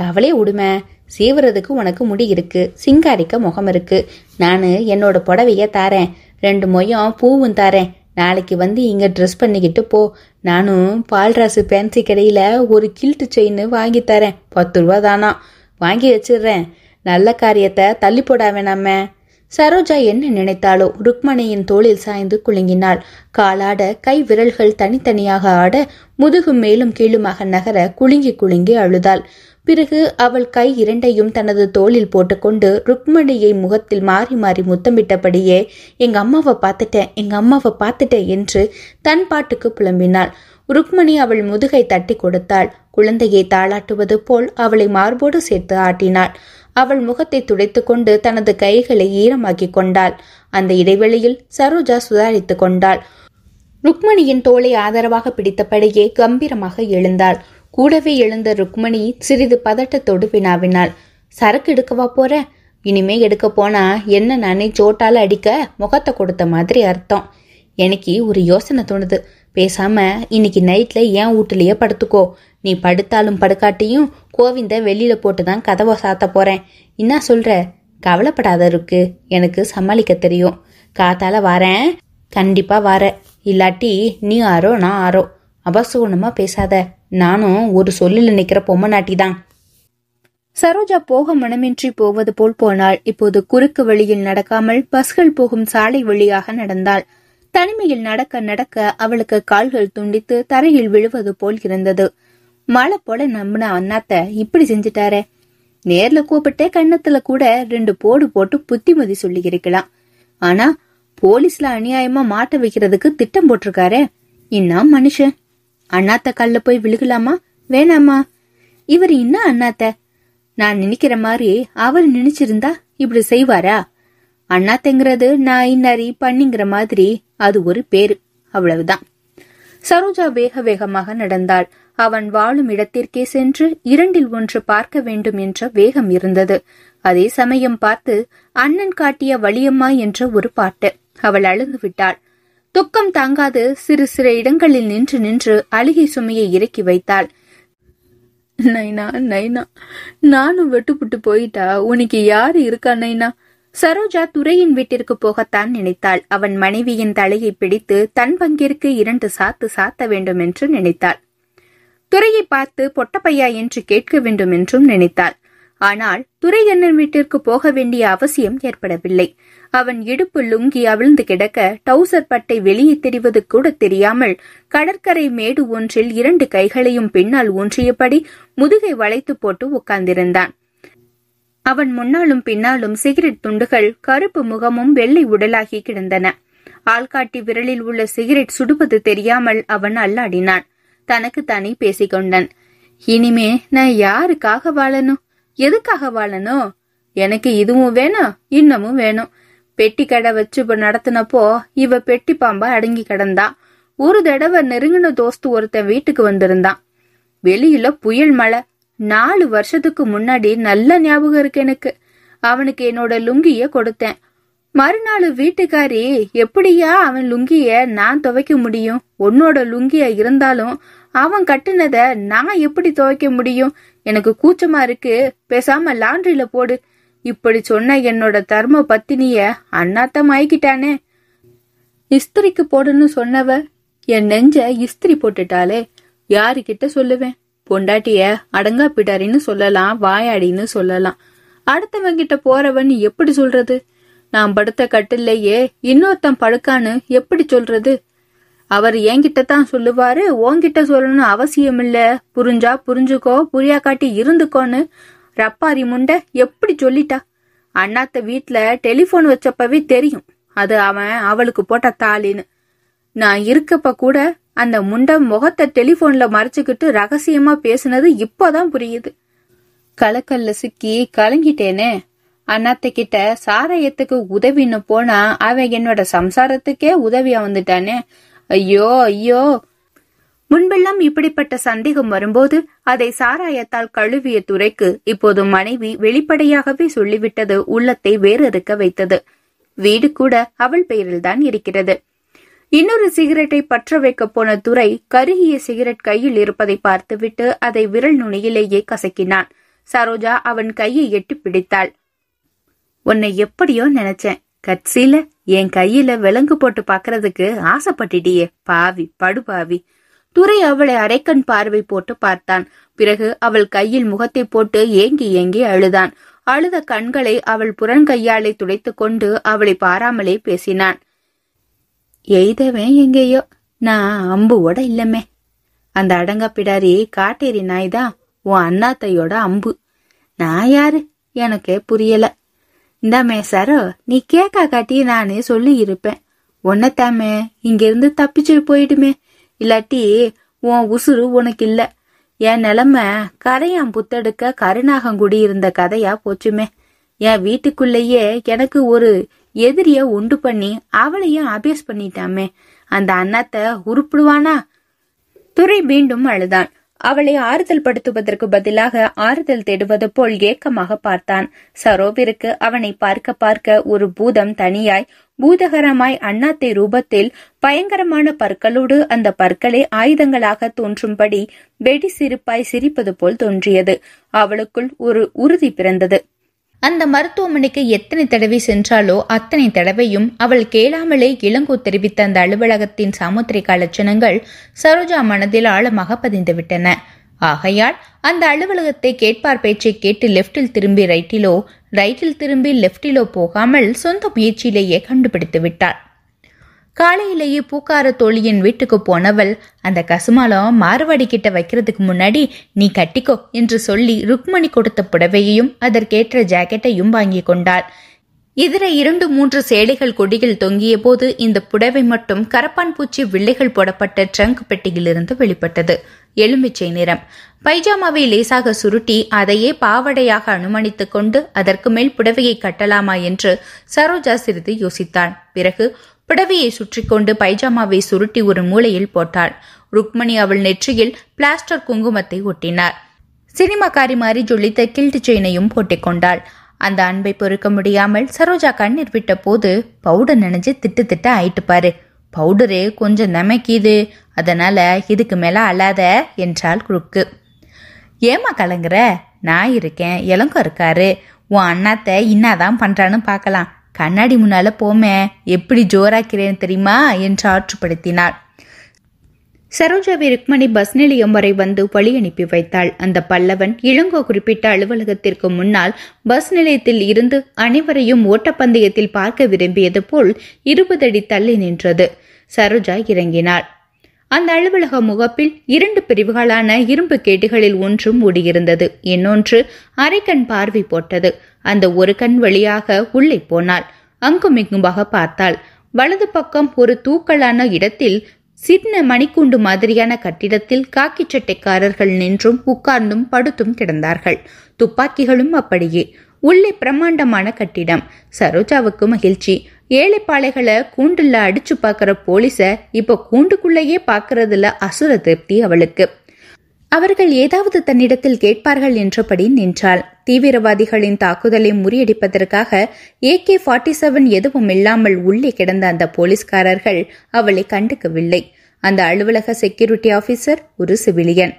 [SPEAKER 1] கவலையே விடுமே சீவுறதுக்கு உனக்கு முடி இருக்கு சிங்காரிக்க முகம் இருக்கு நான் என்னோட புடவைய தாரேன் ரெண்டு மொயம் பூவும் தாரேன் நாளைக்கு வந்து இங்கே ட்ரெஸ் பண்ணிக்கிட்டு போ நானும் பால்ராசு பேன்சி கடையில் ஒரு கில்ட்டு செயின் வாங்கி தரேன் பத்து ரூபா தானா வாங்கி வச்சிடுறேன் நல்ல காரியத்தை தள்ளி போடாவே வேணாமே சரோஜா என்ன நினைத்தாலோ ருக்மணியின் தோளில் சாய்ந்து குலுங்கினாள் காலாட கை விரல்கள் தனித்தனியாக ஆட முதுகு மேலும் கீழுமாக நகர குலுங்கி குலுங்கி அழுதாள் பிறகு அவள் கை இரண்டையும் தனது தோளில் போட்டுக்கொண்டு ருக்மணியை முகத்தில் மாறி மாறி முத்தமிட்டபடியே எங்க அம்மாவை பார்த்துட்டேன் எங்க அம்மாவை பார்த்துட்டேன் என்று தன் பாட்டுக்கு புலம்பினாள் ருக்மணி அவள் முதுகை தட்டி கொடுத்தாள் குழந்தையை தாளாட்டுவது போல் அவளை மார்போடு சேர்த்து ஆட்டினாள் அவள் முகத்தை துடைத்துக்கொண்டு தனது கைகளை ஈரமாக்கி கொண்டாள் அந்த இடைவெளியில் சரோஜா சுதாரித்து கொண்டாள் ருக்மணியின் தோலை ஆதரவாக பிடித்தபடியே கம்பீரமாக எழுந்தாள் கூடவே எழுந்த ருக்மணி சிறிது பதட்டத்தோடு வினாவினாள் சரக்கு எடுக்கவா போற இனிமே எடுக்க போனா என்ன நானே சோட்டால அடிக்க முகத்தை கொடுத்த மாதிரி அர்த்தம் எனக்கு ஒரு யோசனை தோணுது பேசாம இன்னைக்கு நைட்ல ஏன் வீட்டுலயே படுத்துக்கோ நீ படுத்தாலும் படுக்காட்டியும் கோவிந்த வெளியில போட்டு தான் கதவை சாத்த போறேன் என்ன சொல்ற கவலைப்படாத இருக்கு எனக்கு சமாளிக்க தெரியும் காத்தால வரேன் கண்டிப்பா வர இல்லாட்டி நீ ஆரோ நான் ஆரோ அபசகுணமா பேசாத நானும் ஒரு சொல்லில் நிக்கிற பொம்மை நாட்டிதான் தான் சரோஜா போக மனமின்றி போவது போல் போனால் இப்போது குறுக்கு வழியில் நடக்காமல் பஸ்கள் போகும் சாலை வழியாக நடந்தாள் தனிமையில் நடக்க நடக்க அவளுக்கு கால்கள் துண்டித்து தரையில் விழுவது போல் இருந்தது மழை போல நம்பின அண்ணாத்த இப்படி செஞ்சுட்டாரே நேர்ல கூப்பிட்டே கண்ணத்துல கூட ரெண்டு போடு போட்டு புத்திமதி சொல்லி இருக்கலாம் ஆனா போலீஸ்ல அநியாயமா மாட்ட வைக்கிறதுக்கு திட்டம் போட்டிருக்காரே இன்னா மனுஷன் அண்ணாத்த கல்ல போய் விழுகலாமா வேணாமா இவர் என்ன அண்ணாத்த நான் நினைக்கிற மாதிரி அவர் நினைச்சிருந்தா இப்படி செய்வாரா அண்ணாத்தங்கிறது நான் நரி பண்ணிங்கிற மாதிரி அது ஒரு பேரு அவ்வளவுதான் சரோஜா வேக வேகமாக நடந்தாள் அவன் வாழும் இடத்திற்கே சென்று இரண்டில் ஒன்று பார்க்க வேண்டும் என்ற வேகம் இருந்தது அதே சமயம் பார்த்து அண்ணன் காட்டிய வழியம்மா என்ற ஒரு பாட்டு அவள் அழுந்து விட்டாள் துக்கம் தாங்காது சிறு சிறு இடங்களில் நின்று நின்று அழுகை சுமையை இறக்கி வைத்தாள் நைனா நைனா நானும் வெட்டுப்புட்டு போயிட்டா உனக்கு யாரு இருக்கா நைனா சரோஜா துரையின் வீட்டிற்கு போகத்தான் நினைத்தாள் அவன் மனைவியின் தலையை பிடித்து தன் பங்கிற்கு இரண்டு சாத்து சாத்த வேண்டும் என்று நினைத்தாள் துறையை பார்த்து பொட்டப்பையா என்று கேட்க வேண்டும் என்றும் நினைத்தாள் ஆனால் துரை அண்ணன் வீட்டிற்கு போக வேண்டிய அவசியம் ஏற்படவில்லை அவன் இடுப்பு லுங்கி அவிழ்ந்து கிடக்க டவுசர் பட்டை வெளியே தெரிவது கூட தெரியாமல் கடற்கரை மேடு ஒன்றில் இரண்டு கைகளையும் பின்னால் ஊன்றியபடி முதுகை வளைத்து போட்டு உட்கார்ந்திருந்தான் அவன் முன்னாலும் பின்னாலும் சிகரெட் துண்டுகள் கருப்பு முகமும் வெள்ளை உடலாகி கிடந்தன ஆள்காட்டி விரலில் உள்ள சிகரெட் சுடுவது தெரியாமல் அவன் அல்லாடினான் தனக்கு தனக்குத்தானே பேசிக்கொண்டான் இனிமே நான் யாருக்காக வாழணும் எதுக்காக வாழணும் எனக்கு இதுவும் வேணும் இன்னமும் வேணும் பெட்டி கடை வச்சு நடத்தினப்போ இவ பெட்டி பாம்பா அடங்கி கிடந்தா ஒரு தடவை நெருங்கின தோஸ்து ஒருத்தன் வீட்டுக்கு வந்திருந்தான் வெளியில புயல் மழை நாலு வருஷத்துக்கு முன்னாடி நல்ல ஞாபகம் இருக்கு எனக்கு அவனுக்கு என்னோட லுங்கிய கொடுத்தேன் மறுநாள் வீட்டுக்காரி எப்படியா அவன் லுங்கிய நான் துவைக்க முடியும் உன்னோட லுங்கிய இருந்தாலும் அவன் கட்டுனத நான் எப்படி துவைக்க முடியும் எனக்கு கூச்சமா இருக்கு பேசாம லாண்ட்ரியில போடு இப்படி சொன்ன என்னோட தர்ம பத்தினிய அண்ணாத்த மயக்கிட்டானே இஸ்திரிக்கு போடுன்னு சொன்னவ என் நெஞ்ச இஸ்திரி போட்டுட்டாலே யாருக்கிட்ட சொல்லுவேன் பொண்டாட்டிய அடங்கா பிடாரின்னு சொல்லலாம் வாயாடின்னு சொல்லலாம் அடுத்தவங்கிட்ட போறவன் எப்படி சொல்றது நான் படுத்த கட்டில்லையே இன்னொருத்தன் படுக்கான்னு எப்படி சொல்றது அவர் என்கிட்ட தான் சொல்லுவாரு உன்கிட்ட சொல்லணும் அவசியம் இல்ல புரிஞ்சா புரிஞ்சுக்கோ புரியா காட்டி இருந்துக்கோன்னு ரப்பாரி முண்டை எப்படி சொல்லிட்டா அண்ணாத்த வீட்ல டெலிஃபோன் வச்சப்பவே தெரியும் அது அவன் அவளுக்கு போட்ட தாலின்னு நான் இருக்கப்ப கூட அந்த முண்டை முகத்தை டெலிபோன்ல மறைச்சுக்கிட்டு ரகசியமா பேசுனது இப்போதான் புரியுது கலக்கல்ல சிக்கி கலங்கிட்டேனே அண்ணாத்துக்கிட்ட சாரையத்துக்கு சாராயத்துக்கு உதவின்னு போனா அவன் என்னோட சம்சாரத்துக்கே உதவியா வந்துட்டானே ஐயோ ஐயோ முன்பெல்லாம் இப்படிப்பட்ட சந்தேகம் வரும்போது அதை சாராயத்தால் கழுவிய துறைக்கு இப்போது மனைவி வெளிப்படையாகவே சொல்லிவிட்டது உள்ளத்தை வேறு வைத்தது வீடு கூட அவள் பெயரில்தான் இருக்கிறது இன்னொரு சிகரெட்டை பற்ற வைக்கப் போன துறை கருகிய சிகரெட் கையில் இருப்பதை பார்த்துவிட்டு அதை விரல் நுனியிலேயே கசக்கினான் சரோஜா அவன் கையை எட்டி பிடித்தாள் உன்னை எப்படியோ நினைச்சேன் கட்சியில என் கையில விலங்கு போட்டு பாக்குறதுக்கு ஆசைப்பட்டுட்டியே பாவி படுபாவி துரை அவளை அரைக்கண் பார்வை போட்டு பார்த்தான் பிறகு அவள் கையில் முகத்தை போட்டு ஏங்கி ஏங்கி அழுதான் அழுத கண்களை அவள் கையாலை துடைத்து கொண்டு அவளை பாராமலே பேசினான் எய்தவே எங்கேயோ நான் அம்புவோட இல்லமே அந்த அடங்கா பிடாரி காட்டேரி நாய்தான் உன் அண்ணாத்தையோட அம்பு நான் யாரு எனக்கே புரியல இந்தாமே சரோ நீ காட்டி நானே சொல்லி இருப்பேன் உன்னத்தாமே இங்கிருந்து தப்பிச்சு போயிடுமே இல்லாட்டி உன் உசுறு உனக்கு இல்ல என் நிலமை கரையாம் புத்தெடுக்க கருணாகங்குடி இருந்த கதையா போச்சுமே என் வீட்டுக்குள்ளேயே எனக்கு ஒரு எதிரிய உண்டு பண்ணி அவளையும் அபேஸ் பண்ணிட்டாமே அந்த அண்ணாத்த உருப்பிடுவானா துறை மீண்டும் அழுதான் அவளை ஆறுதல் படுத்துவதற்கு பதிலாக ஆறுதல் தேடுவது போல் ஏக்கமாக பார்த்தான் சரோவிற்கு அவனை பார்க்க பார்க்க ஒரு பூதம் தனியாய் பூதகரமாய் அண்ணாத்தை ரூபத்தில் பயங்கரமான பற்களோடு அந்த பற்களே ஆயுதங்களாக தோன்றும்படி வெடி சிரிப்பாய் சிரிப்பது போல் தோன்றியது அவளுக்குள் ஒரு உறுதி பிறந்தது அந்த மருத்துவமனைக்கு எத்தனை தடவை சென்றாலோ அத்தனை தடவையும் அவள் கேளாமலே இளங்கோ தெரிவித்த அந்த அலுவலகத்தின் சாமுத்திரிக லட்சணங்கள் சரோஜா மனதில் ஆழமாக பதிந்துவிட்டன ஆகையால் அந்த அலுவலகத்தை கேட்பார் பேச்சை கேட்டு லெப்டில் திரும்பி ரைட்டிலோ ரைட்டில் திரும்பி லெப்டிலோ போகாமல் சொந்த முயற்சியிலேயே கண்டுபிடித்து விட்டாள் காலையிலேயே பூக்கார தோழியின் வீட்டுக்கு போனவள் அந்த கசுமாலம் மார்வாடி கிட்ட வைக்கிறதுக்கு முன்னாடி நீ கட்டிக்கோ என்று சொல்லி ருக்மணி கொடுத்த புடவையையும் அதற்கேற்ற ஜாக்கெட்டையும் வாங்கி கொண்டாள் இதர இரண்டு மூன்று சேலைகள் கொடியில் தொங்கிய போது இந்த புடவை மட்டும் கரப்பான் பூச்சி வில்லைகள் போடப்பட்ட ட்ரங்க் பெட்டியிலிருந்து வெளிப்பட்டது எலுமிச்சை நிறம் பைஜாமாவை லேசாக சுருட்டி அதையே பாவடையாக அனுமானித்துக் கொண்டு அதற்கு மேல் புடவையை கட்டலாமா என்று சரோஜா சிறிது யோசித்தான் பிறகு புடவையை சுற்றி கொண்டு பைஜாமாவை சுருட்டி ஒரு மூலையில் போட்டாள் ருக்மணி அவள் நெற்றியில் பிளாஸ்டர் குங்குமத்தை ஒட்டினார் சினிமாக்காரி மாறி ஜொலித்த கில்ட் செயினையும் போட்டிக்கொண்டாள் அந்த அன்பை பொறுக்க முடியாமல் சரோஜா கண்ணீர் விட்ட போது பவுடர் நினைஞ்சு திட்டு திட்ட ஆயிட்டு பாரு பவுடரு கொஞ்சம் நமைக்கிது அதனால இதுக்கு மேல அழாத என்றாள் குறுக்கு ஏமா கலங்குற நான் இருக்கேன் இளங்கோ இருக்காரு உன் அண்ணாத்த இன்னாதான் பண்றான்னு பார்க்கலாம் கண்ணாடி முன்னால போமே எப்படி ஜோராக்கிறேன்னு தெரியுமா என்று ஆற்றுப்படுத்தினாள் சரோஜாவை ருக்மணி பஸ் நிலையம் வரை வந்து வழி அனுப்பி வைத்தாள் அந்த பல்லவன் இளங்கோ குறிப்பிட்ட அலுவலகத்திற்கு முன்னால் பஸ் நிலையத்தில் இருந்து அனைவரையும் ஓட்டப்பந்தயத்தில் பார்க்க விரும்பியது போல் இருபது அடி தள்ளி நின்றது சரோஜா இறங்கினாள் அந்த அலுவலக முகப்பில் இரண்டு பிரிவுகளான இரும்பு கேட்டுகளில் ஒன்றும் ஓடியிருந்தது இன்னொன்று அரைக்கண் பார்வை போட்டது அந்த ஒரு கண் வழியாக உள்ளே போனாள் அங்கும் இங்குமாக பார்த்தாள் வலது பக்கம் ஒரு தூக்கலான இடத்தில் சின்ன மணிக்கூண்டு மாதிரியான கட்டிடத்தில் காக்கி சட்டைக்காரர்கள் நின்றும் உட்கார்ந்தும் படுத்தும் கிடந்தார்கள் துப்பாக்கிகளும் அப்படியே உள்ளே பிரம்மாண்டமான கட்டிடம் சரோஜாவுக்கு மகிழ்ச்சி ஏழைப்பாளைகளை கூண்டுல அடிச்சு பாக்குற போலீஸ இப்ப கூண்டுக்குள்ளேயே பாக்குறதுல அசுர திருப்தி அவளுக்கு அவர்கள் ஏதாவது தன்னிடத்தில் கேட்பார்கள் என்றபடி நின்றாள் தீவிரவாதிகளின் தாக்குதலை முறியடிப்பதற்காக ஏ கே ஃபார்ட்டி செவன் எதுவும் இல்லாமல் உள்ளே கிடந்த அந்த போலீஸ்காரர்கள் அவளை கண்டுக்கவில்லை அந்த அலுவலக செக்யூரிட்டி ஆபீசர் ஒரு சிவிலியன்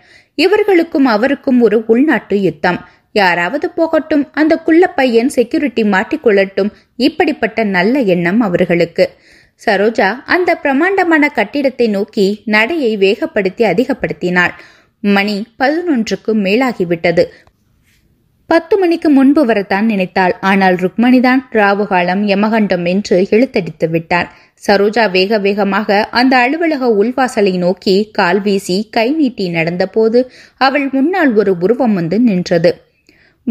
[SPEAKER 1] இவர்களுக்கும் அவருக்கும் ஒரு உள்நாட்டு யுத்தம் யாராவது போகட்டும் அந்த குள்ள பையன் செக்யூரிட்டி மாட்டிக்கொள்ளட்டும் இப்படிப்பட்ட நல்ல எண்ணம் அவர்களுக்கு சரோஜா அந்த பிரமாண்டமான கட்டிடத்தை நோக்கி நடையை வேகப்படுத்தி அதிகப்படுத்தினாள் மணி பதினொன்றுக்கு மேலாகிவிட்டது பத்து மணிக்கு முன்பு வரத்தான் நினைத்தாள் ஆனால் ருக்மணிதான் ராவுகாலம் யமகண்டம் என்று இழுத்தடித்து விட்டான் சரோஜா வேக வேகமாக அந்த அலுவலக உள்வாசலை நோக்கி கால் வீசி கை நீட்டி நடந்தபோது அவள் முன்னால் ஒரு உருவம் வந்து நின்றது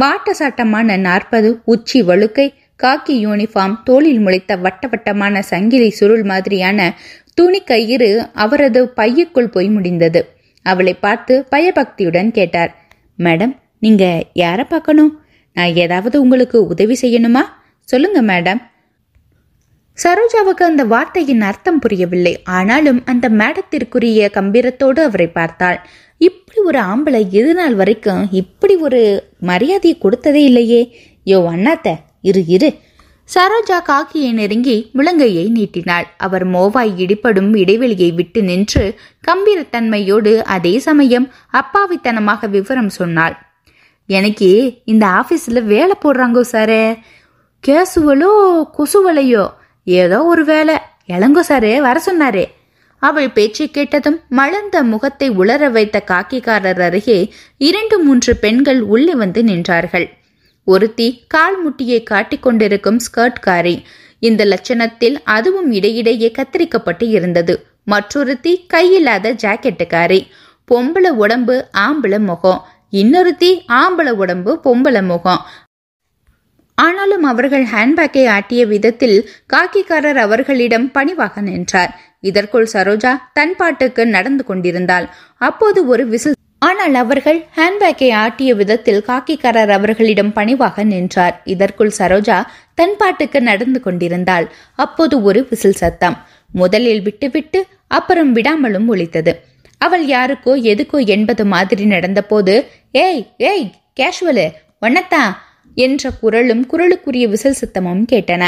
[SPEAKER 1] வாட்டசாட்டமான நாற்பது உச்சி வழுக்கை காக்கி யூனிஃபார்ம் தோளில் முளைத்த வட்டவட்டமான சங்கிலி சுருள் மாதிரியான துணி கயிறு அவரது பையக்குள் போய் முடிந்தது அவளை பார்த்து பயபக்தியுடன் கேட்டார் மேடம் நீங்க யாரை பார்க்கணும் நான் ஏதாவது உங்களுக்கு உதவி செய்யணுமா சொல்லுங்க மேடம் சரோஜாவுக்கு அந்த வார்த்தையின் அர்த்தம் புரியவில்லை ஆனாலும் அந்த மேடத்திற்குரிய கம்பீரத்தோடு அவரை பார்த்தாள் இப்படி ஒரு ஆம்பளை எது நாள் வரைக்கும் இப்படி ஒரு மரியாதையை கொடுத்ததே இல்லையே யோ அண்ணாத்த இரு இரு சரோஜா காக்கியை நெருங்கி விலங்கையை நீட்டினாள் அவர் மோவாய் இடிப்படும் இடைவெளியை விட்டு நின்று கம்பீரத்தன்மையோடு அதே சமயம் அப்பாவித்தனமாக விவரம் சொன்னாள் எனக்கு இந்த ஆஃபீஸில் வேலை போடுறாங்கோ சாரு கேசுவலோ கொசுவலையோ ஏதோ ஒரு வேலை இளங்கோ சாரு வர சொன்னாரே அவள் பேச்சை கேட்டதும் மலர்ந்த முகத்தை உளர வைத்த காக்கிக்காரர் அருகே இரண்டு மூன்று பெண்கள் உள்ளே வந்து நின்றார்கள் ஒருத்தி கால் முட்டியை காட்டிக்கொண்டிருக்கும் ஸ்கர்ட் ஸ்கர்ட்காரி இந்த லட்சணத்தில் அதுவும் இடையிடையே கத்தரிக்கப்பட்டு இருந்தது மற்றொருத்தி கையில்லாத ஜாக்கெட்டுக்காரி பொம்பளை உடம்பு ஆம்பளை முகம் இன்னொருத்தி ஆம்பளை உடம்பு பொம்பளை முகம் ஆனாலும் அவர்கள் ஹேண்ட்பேக்கை ஆட்டிய விதத்தில் காக்கிக்காரர் அவர்களிடம் பணிவாக நின்றார் இதற்குள் சரோஜா தன் பாட்டுக்கு நடந்து கொண்டிருந்தாள் அப்போது ஒரு விசில் ஆனால் அவர்கள் ஹேண்ட்பேக்கை ஆட்டிய விதத்தில் காக்கிக்காரர் அவர்களிடம் பணிவாக நின்றார் இதற்குள் சரோஜா தன் பாட்டுக்கு நடந்து கொண்டிருந்தாள் அப்போது ஒரு விசில் சத்தம் முதலில் விட்டுவிட்டு அப்புறம் விடாமலும் ஒழித்தது அவள் யாருக்கோ எதுக்கோ என்பது மாதிரி நடந்தபோது ஏய் ஏய் கேஷுவலு ஒன்னத்தா என்ற குரலும் குரலுக்குரிய விசில் சத்தமும் கேட்டன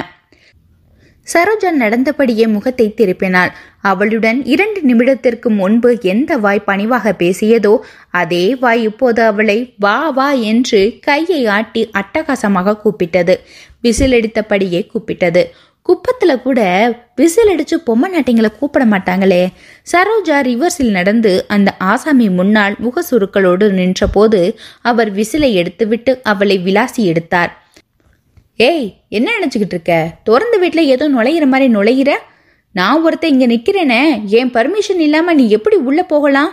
[SPEAKER 1] சரோஜா நடந்தபடியே முகத்தை திருப்பினாள் அவளுடன் இரண்டு நிமிடத்திற்கு முன்பு எந்த வாய் பணிவாக பேசியதோ அதே வாய் இப்போது அவளை வா வா என்று கையை ஆட்டி அட்டகாசமாக கூப்பிட்டது விசிலடித்தபடியே கூப்பிட்டது குப்பத்தில் கூட விசில் அடித்து பொம்மை நாட்டிங்களை கூப்பிட மாட்டாங்களே சரோஜா ரிவர்ஸில் நடந்து அந்த ஆசாமி முன்னால் முக சுருக்களோடு நின்றபோது அவர் விசிலை எடுத்துவிட்டு அவளை விலாசி எடுத்தார் ஏய் என்ன நினச்சிக்கிட்டு இருக்க திறந்த வீட்டில் ஏதோ நுழையிற மாதிரி நுழையிற நான் ஒருத்த இங்கே நிற்கிறேனே என் பர்மிஷன் இல்லாமல் நீ எப்படி உள்ளே போகலாம்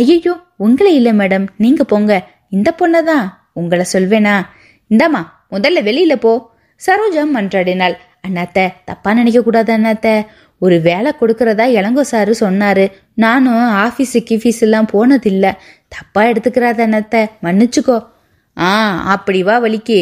[SPEAKER 1] ஐயையோ உங்களே இல்லை மேடம் நீங்கள் போங்க இந்த பொண்ணை தான் உங்களை சொல்வேனா இந்தாம்மா முதல்ல வெளியில் போ சரோஜா மன்றாடினாள் அண்ணாத்த தப்பாக நினைக்கக்கூடாது அண்ணாத்த ஒரு வேலை கொடுக்கறதா இளங்கோ சாரு சொன்னார் நானும் ஆஃபீஸு கிஃபீஸ் எல்லாம் போனதில்லை தப்பாக எடுத்துக்கிறாத அண்ணாத்த மன்னிச்சுக்கோ ஆ அப்படி வா வலிக்கு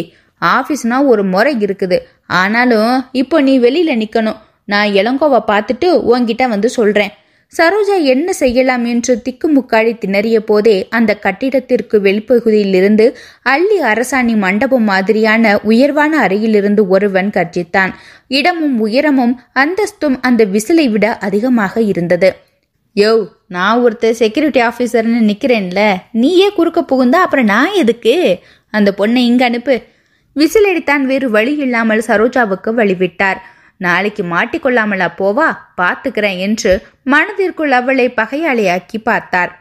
[SPEAKER 1] ஆஃபீஸ்னால் ஒரு முறை இருக்குது ஆனாலும் இப்போ நீ வெளியில் நிற்கணும் நான் இளங்கோவை பார்த்துட்டு உன்கிட்ட வந்து சொல்கிறேன் சரோஜா என்ன செய்யலாம் என்று திக்குமுக்காடி திணறிய போதே அந்த கட்டிடத்திற்கு வெளிப்பகுதியிலிருந்து அள்ளி அரசாணி மண்டபம் மாதிரியான உயர்வான அறையிலிருந்து ஒருவன் கர்ஜித்தான் இடமும் உயரமும் அந்தஸ்தும் அந்த விசிலை விட அதிகமாக இருந்தது யோ நான் ஒருத்தர் செக்யூரிட்டி ஆஃபீஸர்னு நிற்கிறேன்ல நீயே குறுக்க புகுந்தா அப்புறம் நான் எதுக்கு அந்த பொண்ணை இங்கே அனுப்பு விசிலடித்தான் வேறு வழி இல்லாமல் சரோஜாவுக்கு வழிவிட்டார் நாளைக்கு மாட்டிக்கொள்ளாமலா போவா பார்த்துக்கிறேன் என்று மனதிற்குள் அவளை பகையாளியாக்கி பார்த்தார்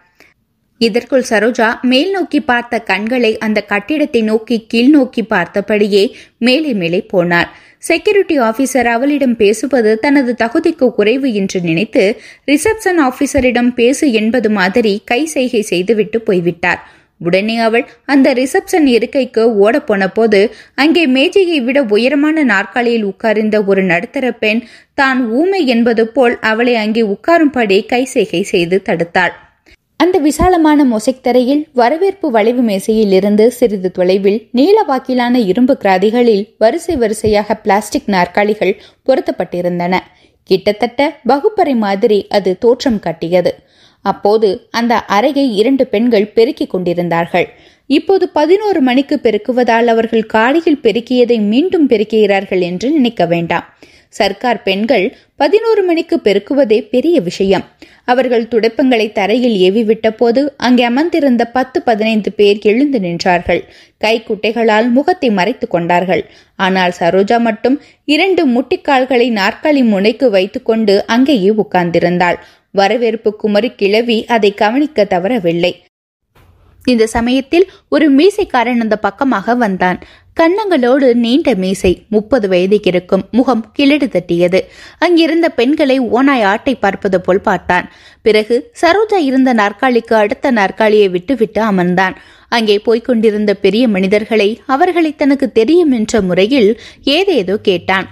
[SPEAKER 1] இதற்குள் சரோஜா மேல் நோக்கி பார்த்த கண்களை அந்த கட்டிடத்தை நோக்கி கீழ் நோக்கி பார்த்தபடியே மேலே மேலே போனார் செக்யூரிட்டி ஆபீசர் அவளிடம் பேசுவது தனது தகுதிக்கு குறைவு என்று நினைத்து ரிசப்ஷன் ஆபீசரிடம் பேசு என்பது மாதிரி கை செய்கை செய்துவிட்டு போய்விட்டார் உடனே அவள் அந்த ரிசப்ஷன் இருக்கைக்கு ஓடப்போன போது அங்கே மேஜையை விட உயரமான நாற்காலியில் உட்கார்ந்த ஒரு நடுத்தர பெண் தான் ஊமை என்பது போல் அவளை அங்கே உட்காரும்படி கைசேகை செய்து தடுத்தாள் அந்த விசாலமான மொசைத்தரையில் வரவேற்பு வளைவு மேசையில் இருந்து சிறிது தொலைவில் நீளவாக்கிலான இரும்பு கிராதிகளில் வரிசை வரிசையாக பிளாஸ்டிக் நாற்காலிகள் பொருத்தப்பட்டிருந்தன கிட்டத்தட்ட வகுப்பறை மாதிரி அது தோற்றம் காட்டியது அப்போது அந்த அறையை இரண்டு பெண்கள் பெருக்கிக் கொண்டிருந்தார்கள் இப்போது பதினோரு மணிக்கு பெருக்குவதால் அவர்கள் காலையில் பெருக்கியதை மீண்டும் பெருக்குகிறார்கள் என்று நினைக்க வேண்டாம் சர்க்கார் பெண்கள் பதினோரு மணிக்கு பெருக்குவதே பெரிய விஷயம் அவர்கள் துடைப்பங்களை தரையில் ஏவிவிட்ட போது அங்கே அமர்ந்திருந்த பத்து பதினைந்து பேர் எழுந்து நின்றார்கள் கை குட்டைகளால் முகத்தை மறைத்து கொண்டார்கள் ஆனால் சரோஜா மட்டும் இரண்டு முட்டிக்கால்களை நாற்காலி முனைக்கு வைத்துக்கொண்டு அங்கேயே உட்கார்ந்திருந்தாள் வரவேற்பு குமரி கிழவி அதை கவனிக்க தவறவில்லை இந்த சமயத்தில் ஒரு மீசைக்காரன் அந்த பக்கமாக வந்தான் கண்ணங்களோடு நீண்ட மீசை முப்பது வயதுக்கு இருக்கும் முகம் கிளடு தட்டியது அங்கிருந்த பெண்களை ஓனாய் ஆட்டை பார்ப்பது போல் பார்த்தான் பிறகு சரோஜா இருந்த நாற்காலிக்கு அடுத்த நாற்காலியை விட்டுவிட்டு அமர்ந்தான் அங்கே போய்க் கொண்டிருந்த பெரிய மனிதர்களை அவர்களை தனக்கு தெரியும் என்ற முறையில் ஏதேதோ கேட்டான்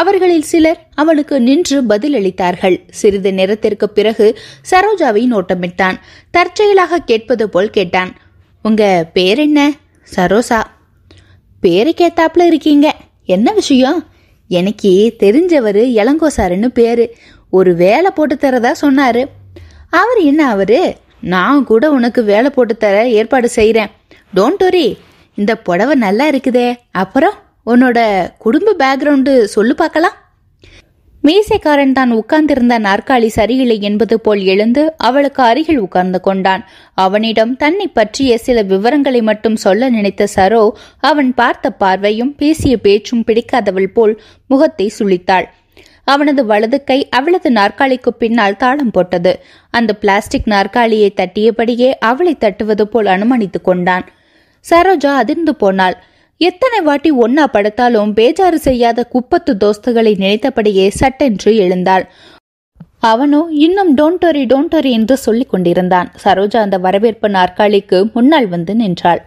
[SPEAKER 1] அவர்களில் சிலர் அவளுக்கு நின்று பதிலளித்தார்கள் சிறிது நேரத்திற்கு பிறகு சரோஜாவை நோட்டமிட்டான் தற்செயலாக கேட்பது போல் கேட்டான் உங்க பேர் என்ன சரோசா பேரை கேத்தாப்புல இருக்கீங்க என்ன விஷயம் எனக்கு தெரிஞ்சவர் இளங்கோ சாருன்னு பேரு ஒரு வேலை போட்டு தரதா சொன்னாரு அவர் என்ன அவரு நான் கூட உனக்கு வேலை போட்டு தர ஏற்பாடு செய்கிறேன் டோன்ட் ஒரி இந்த புடவை நல்லா இருக்குதே அப்புறம் உன்னோட குடும்ப பேக்ரவுண்டு சொல்லு பார்க்கலாம் மீசைக்காரன் தான் உட்கார்ந்திருந்த நாற்காலி சரியில்லை என்பது போல் எழுந்து அவளுக்கு அருகில் உட்கார்ந்து கொண்டான் அவனிடம் தன்னை பற்றிய சில விவரங்களை மட்டும் சொல்ல நினைத்த சரோ அவன் பார்த்த பார்வையும் பேசிய பேச்சும் பிடிக்காதவள் போல் முகத்தை சுழித்தாள் அவனது வலது கை அவளது நாற்காலிக்கு பின்னால் தாளம் போட்டது அந்த பிளாஸ்டிக் நாற்காலியை தட்டியபடியே அவளை தட்டுவது போல் அனுமானித்துக் கொண்டான் சரோஜா அதிர்ந்து போனாள் எத்தனை வாட்டி ஒன்னா படுத்தாலும் பேஜாறு செய்யாத குப்பத்து தோஸ்துகளை நினைத்தபடியே சட்டென்று எழுந்தாள் அவனோ இன்னும் டோன்ட் டோன்டோரி டோன்ட் என்று சொல்லிக் கொண்டிருந்தான் சரோஜா அந்த வரவேற்பு நாற்காலிக்கு முன்னால் வந்து நின்றாள்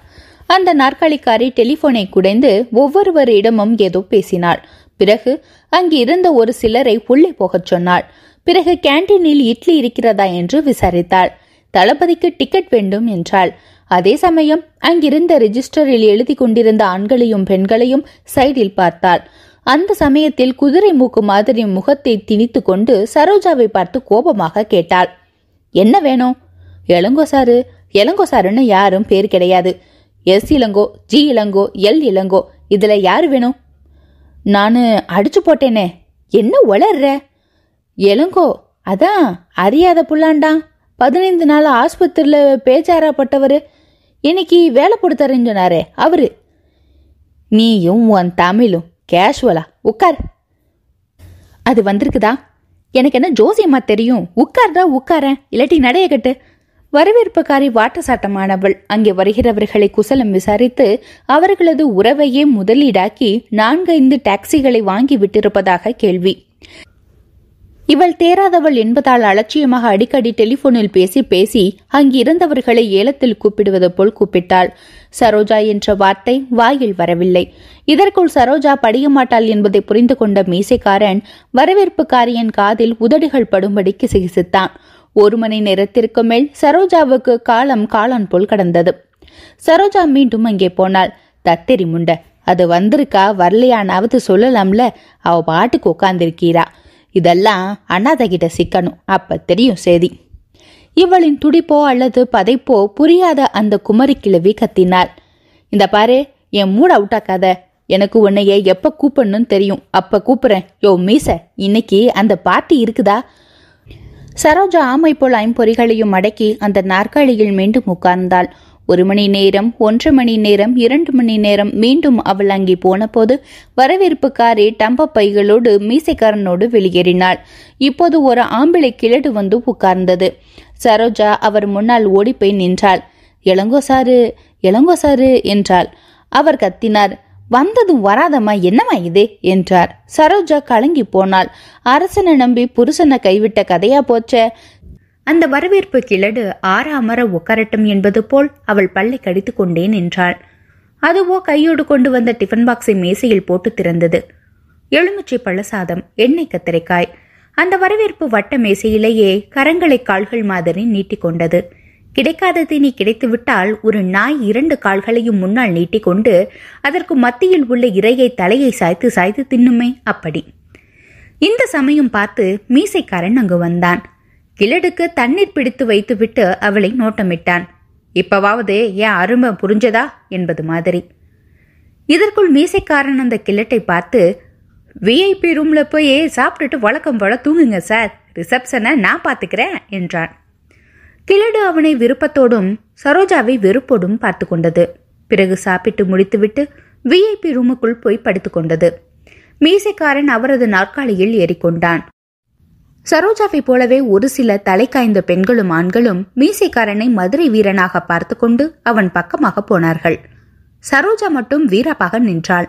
[SPEAKER 1] அந்த நாற்காலிக்காரி டெலிபோனை குடைந்து ஒவ்வொருவரிடமும் ஏதோ பேசினாள் பிறகு அங்கு இருந்த ஒரு சிலரை உள்ளே போகச் சொன்னாள் பிறகு கேன்டீனில் இட்லி இருக்கிறதா என்று விசாரித்தாள் தளபதிக்கு டிக்கெட் வேண்டும் என்றாள் அதே சமயம் அங்கிருந்த ரெஜிஸ்டரில் எழுதி கொண்டிருந்த ஆண்களையும் பெண்களையும் சைடில் பார்த்தாள் அந்த சமயத்தில் குதிரை மூக்கு மாதிரி முகத்தை திணித்து கொண்டு சரோஜாவை பார்த்து கோபமாக கேட்டாள் என்ன வேணும் இளங்கோ சாரு இளங்கோ சாருன்னு யாரும் பேர் கிடையாது S Ilango G Ilango L Ilango இதுல யாரு வேணும் நான் அடிச்சு போட்டேனே என்ன உளர்ற இளங்கோ அதான் அறியாத புல்லாண்டான் பதினைந்து நாள் ஆஸ்பத்திரியில் பேச்சாராப்பட்டவர் இன்னைக்கு வேலை கொடுத்தாருன்னு சொன்னாரே அவரு நீயும் உன் தமிழும் கேஷுவலா உட்கார் அது வந்திருக்குதா எனக்கு என்ன ஜோசியம்மா தெரியும் உட்கார்டா உட்காரேன் இல்லாட்டி நடைய கட்டு வரவேற்புக்காரி வாட்டசாட்டமானவள் அங்கே வருகிறவர்களை குசலம் விசாரித்து அவர்களது உறவையே முதலீடாக்கி நான்கைந்து டாக்ஸிகளை வாங்கி விட்டிருப்பதாக கேள்வி இவள் தேராதவள் என்பதால் அலட்சியமாக அடிக்கடி டெலிபோனில் பேசி பேசி அங்கிருந்தவர்களை ஏலத்தில் கூப்பிடுவது போல் கூப்பிட்டாள் சரோஜா என்ற வார்த்தை வாயில் வரவில்லை இதற்குள் சரோஜா படியமாட்டாள் என்பதை புரிந்து கொண்ட மீசைக்காரன் வரவேற்புக்காரியின் காதில் உதடுகள் படும்படிக்கு கிசுகிசுத்தான் ஒரு மணி நேரத்திற்கு மேல் சரோஜாவுக்கு காலம் காளான் போல் கடந்தது சரோஜா மீண்டும் அங்கே போனாள் தத்தெறி முண்ட அது வந்திருக்கா வரலையானாவது சொல்லலாம்ல அவ பாட்டுக்கு உட்கார்ந்திருக்கிறா இதெல்லாம் அனாதகிட்ட சிக்கணும் அப்ப தெரியும் சேதி இவளின் துடிப்போ அல்லது பதைப்போ புரியாத அந்த குமரி கிழவி கத்தினாள் இந்த பாரு என் மூட அவுட்டாக்காத எனக்கு உன்னைய எப்ப கூப்பிடணும்னு தெரியும் அப்ப கூப்பிடுறேன் யோ மீச இன்னைக்கு அந்த பாட்டி இருக்குதா சரோஜா ஆமை போல் ஐம்பொறிகளையும் அடக்கி அந்த நாற்காலியில் மீண்டும் உட்கார்ந்தாள் ஒரு மணி நேரம் ஒன்று மணி நேரம் இரண்டு மணி நேரம் மீண்டும் அவள் அங்கே போனபோது வரவேற்புக்காரி டம்ப பைகளோடு மீசைக்காரனோடு வெளியேறினாள் இப்போது ஒரு ஆம்பிளை கிழடு வந்து உட்கார்ந்தது சரோஜா அவர் முன்னால் போய் நின்றாள் இளங்கோ சாரு இளங்கோ சாரு என்றாள் அவர் கத்தினார் வந்ததும் வராதம்மா என்னம்மா இது என்றார் சரோஜா கலங்கி போனாள் அரசனை நம்பி புருஷனை கைவிட்ட கதையா போச்ச அந்த வரவேற்பு கிழடு ஆற அமர உக்கரட்டும் என்பது போல் அவள் பல்லை கடித்து கொண்டேன் நின்றாள் அதுவோ கையோடு கொண்டு வந்த டிஃபன் பாக்ஸை மேசையில் போட்டு திறந்தது எலுமிச்சை பழசாதம் எண்ணெய் கத்திரிக்காய் அந்த வரவேற்பு வட்ட மேசையிலேயே கரங்களை கால்கள் மாதிரி நீட்டிக்கொண்டது நீ கிடைத்து கிடைத்துவிட்டால் ஒரு நாய் இரண்டு கால்களையும் முன்னால் நீட்டிக்கொண்டு அதற்கு மத்தியில் உள்ள இரையை தலையை சாய்த்து சாய்த்து தின்னுமே அப்படி இந்த சமயம் பார்த்து மீசைக்காரன் அங்கு வந்தான் கிழடுக்கு தண்ணீர் பிடித்து வைத்துவிட்டு அவளை நோட்டமிட்டான் இப்பவாவது ஏன் அருமை புரிஞ்சதா என்பது மாதிரி இதற்குள் மீசைக்காரன் அந்த கிழட்டை பார்த்து விஐபி ரூம்ல போய் சாப்பிட்டுட்டு வழக்கம் போல தூங்குங்க சார் ரிசப்ஷனை நான் பார்த்துக்கிறேன் என்றான் கிழடு அவனை விருப்பத்தோடும் சரோஜாவை வெறுப்போடும் பார்த்து கொண்டது பிறகு சாப்பிட்டு முடித்துவிட்டு விஐபி ரூமுக்குள் போய் படுத்துக்கொண்டது மீசைக்காரன் அவரது நாற்காலியில் ஏறிக்கொண்டான் சரோஜாவை போலவே ஒரு சில தலை காய்ந்த பெண்களும் ஆண்களும் மீசைக்காரனை மதுரை வீரனாக பார்த்து கொண்டு அவன் பக்கமாக போனார்கள் சரோஜா மட்டும் வீரப்பாக நின்றாள்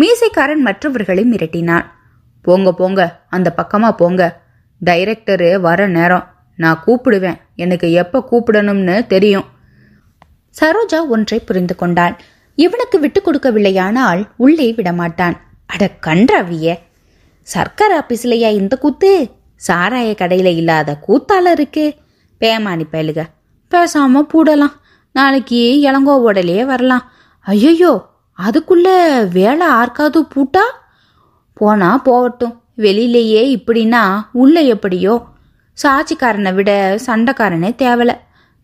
[SPEAKER 1] மீசைக்காரன் மற்றவர்களை மிரட்டினான் போங்க போங்க அந்த பக்கமா போங்க டைரக்டரு வர நேரம் நான் கூப்பிடுவேன் எனக்கு எப்ப கூப்பிடணும்னு தெரியும் சரோஜா ஒன்றை புரிந்து கொண்டாள் இவனுக்கு விட்டு கொடுக்கவில்லையானால் உள்ளே விடமாட்டான் அட கன்றாவிய சர்க்கார் ஆபீஸ்லயா இந்த கூத்து சாராய கடையில் இல்லாத கூத்தால இருக்கு பேமானி பயலுக பேசாம பூடலாம் நாளைக்கு இளங்கோ உடலையே வரலாம் ஐயோ அதுக்குள்ள வேலை ஆர்க்காது பூட்டா போனா போகட்டும் வெளியிலேயே இப்படின்னா உள்ள எப்படியோ சாட்சிக்காரனை விட சண்டைக்காரனே தேவலை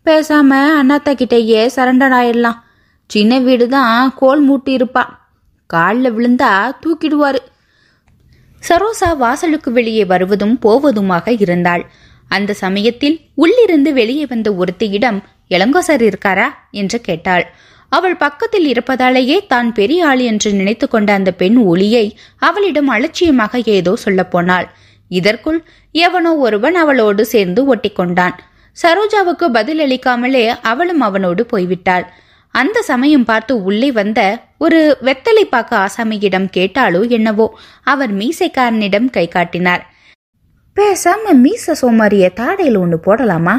[SPEAKER 1] பேசாம அண்ணாத்தா கிட்டையே சரண்டர் ஆயிடலாம் சின்ன வீடு தான் கோல் மூட்டி இருப்பா காலில் விழுந்தா தூக்கிடுவாரு சரோசா வாசலுக்கு வெளியே வருவதும் போவதுமாக இருந்தாள் அந்த சமயத்தில் உள்ளிருந்து வெளியே வந்த ஒருத்தியிடம் இளங்கோ சார் இருக்காரா என்று கேட்டாள் அவள் பக்கத்தில் இருப்பதாலேயே தான் பெரிய ஆள் என்று நினைத்து கொண்ட அந்த பெண் ஒளியை அவளிடம் அலட்சியமாக ஏதோ சொல்லப்போனாள் இதற்குள் எவனோ ஒருவன் அவளோடு சேர்ந்து ஒட்டிக்கொண்டான் சரோஜாவுக்கு பதிலளிக்காமலே அவளும் அவனோடு போய்விட்டாள் அந்த சமயம் பார்த்து உள்ளே வந்த ஒரு வெத்தலை பாக்க ஆசாமியிடம் கேட்டாலோ என்னவோ அவர் மீசைக்காரனிடம் கை காட்டினார் பேசாம மீச சோமாரிய தாடையில் ஒன்று போடலாமா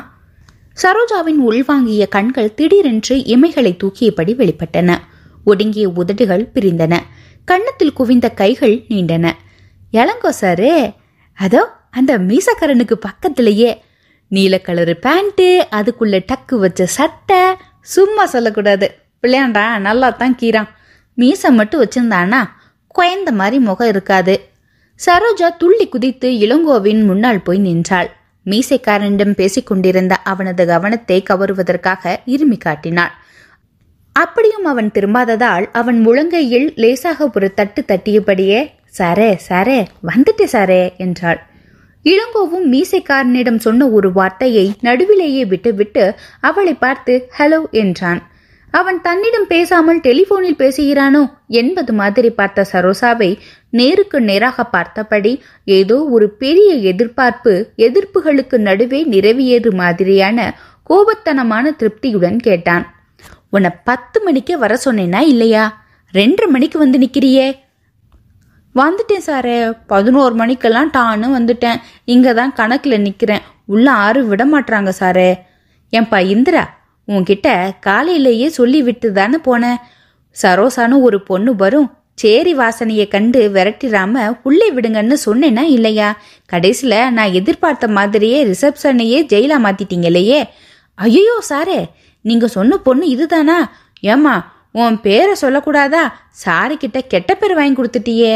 [SPEAKER 1] சரோஜாவின் உள்வாங்கிய கண்கள் திடீரென்று இமைகளை தூக்கியபடி வெளிப்பட்டன ஒடுங்கிய உதடுகள் பிரிந்தன கண்ணத்தில் குவிந்த கைகள் நீண்டன எலங்கோ சாரு அதோ அந்த மீசக்கரனுக்கு பக்கத்திலேயே நீல கலரு பேண்ட்டு அதுக்குள்ள டக்கு வச்ச சட்டை சும்மா சொல்லக்கூடாது பிள்ளையாண்டா நல்லா தான் கீறான் மீசை மட்டும் வச்சிருந்தானா குயந்த மாதிரி முகம் இருக்காது சரோஜா துள்ளி குதித்து இளங்கோவின் முன்னால் போய் நின்றாள் மீசைக்காரனிடம் பேசிக்கொண்டிருந்த அவனது கவனத்தை கவருவதற்காக இருமி காட்டினாள் அப்படியும் அவன் திரும்பாததால் அவன் முழங்கையில் லேசாக ஒரு தட்டு தட்டியபடியே சாரே சாரே வந்துட்டு சாரே என்றாள் இளங்கோவும் மீசைக்காரனிடம் சொன்ன ஒரு வார்த்தையை நடுவிலேயே விட்டுவிட்டு அவளை பார்த்து ஹலோ என்றான் அவன் தன்னிடம் பேசாமல் டெலிபோனில் பேசுகிறானோ என்பது மாதிரி பார்த்த சரோசாவை நேருக்கு நேராக பார்த்தபடி ஏதோ ஒரு பெரிய எதிர்பார்ப்பு எதிர்ப்புகளுக்கு நடுவே நிறைவேறு மாதிரியான கோபத்தனமான திருப்தியுடன் கேட்டான் உன்னை பத்து மணிக்கு வர சொன்னேனா இல்லையா ரெண்டரை மணிக்கு வந்து நிக்கிறியே வந்துட்டேன் சாரே பதினோரு மணிக்கெல்லாம் டான்னு வந்துட்டேன் இங்கே தான் கணக்கில் நிற்கிறேன் உள்ள ஆறு விட மாட்டுறாங்க சாரே ஏன்பா இந்திரா உன்கிட்ட காலையிலேயே சொல்லி விட்டு தானே போனேன் சரோசான்னு ஒரு பொண்ணு வரும் சேரி வாசனையை கண்டு விரட்டிடாம உள்ளே விடுங்கன்னு சொன்னேன்னா இல்லையா கடைசியில் நான் எதிர்பார்த்த மாதிரியே ரிசப்ஷனையே ஜெயிலா மாத்திட்டீங்க இல்லையே ஐயோ சாரே நீங்கள் சொன்ன பொண்ணு இதுதானா ஏமா உன் பேரை சொல்லக்கூடாதா சாரி கிட்ட கெட்ட பேர் வாங்கி கொடுத்துட்டியே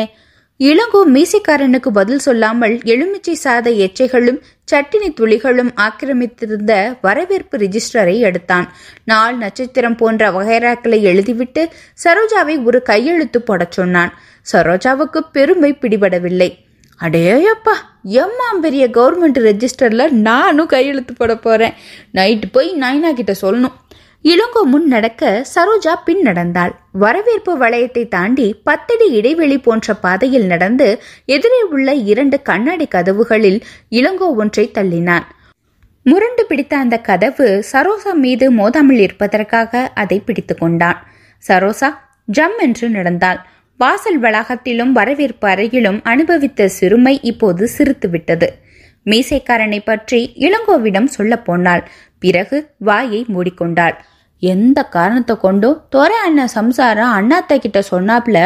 [SPEAKER 1] இளங்கோ மீசைக்காரனுக்கு பதில் சொல்லாமல் எலுமிச்சை சாத எச்சைகளும் சட்டினி துளிகளும் ஆக்கிரமித்திருந்த வரவேற்பு ரிஜிஸ்டரை எடுத்தான் நாள் நட்சத்திரம் போன்ற வகைராக்களை எழுதிவிட்டு சரோஜாவை ஒரு கையெழுத்து போடச் சொன்னான் சரோஜாவுக்கு பெருமை பிடிபடவில்லை அடேயப்பா எம்மாம் பெரிய கவர்மெண்ட் ரெஜிஸ்டரில் நானும் கையெழுத்து போட போகிறேன் நைட்டு போய் நைனா கிட்ட சொல்லணும் இளங்கோ முன் நடக்க சரோஜா பின் நடந்தாள் வரவேற்பு வளையத்தை தாண்டி பத்தடி இடைவெளி போன்ற பாதையில் நடந்து எதிரே உள்ள இரண்டு கண்ணாடி கதவுகளில் இளங்கோ ஒன்றை தள்ளினான் முரண்டு பிடித்த அந்த கதவு சரோசா மீது மோதாமல் இருப்பதற்காக அதை பிடித்து கொண்டான் சரோசா ஜம் என்று நடந்தாள் வாசல் வளாகத்திலும் வரவேற்பு அறையிலும் அனுபவித்த சிறுமை இப்போது சிரித்துவிட்டது மீசைக்காரனை பற்றி இளங்கோவிடம் சொல்லப் போனாள் பிறகு வாயை மூடிக்கொண்டாள் எந்த காரணத்தை கொண்டும் துறை அண்ணன் சம்சாரம் அண்ணாத்தை கிட்ட சொன்னாப்ல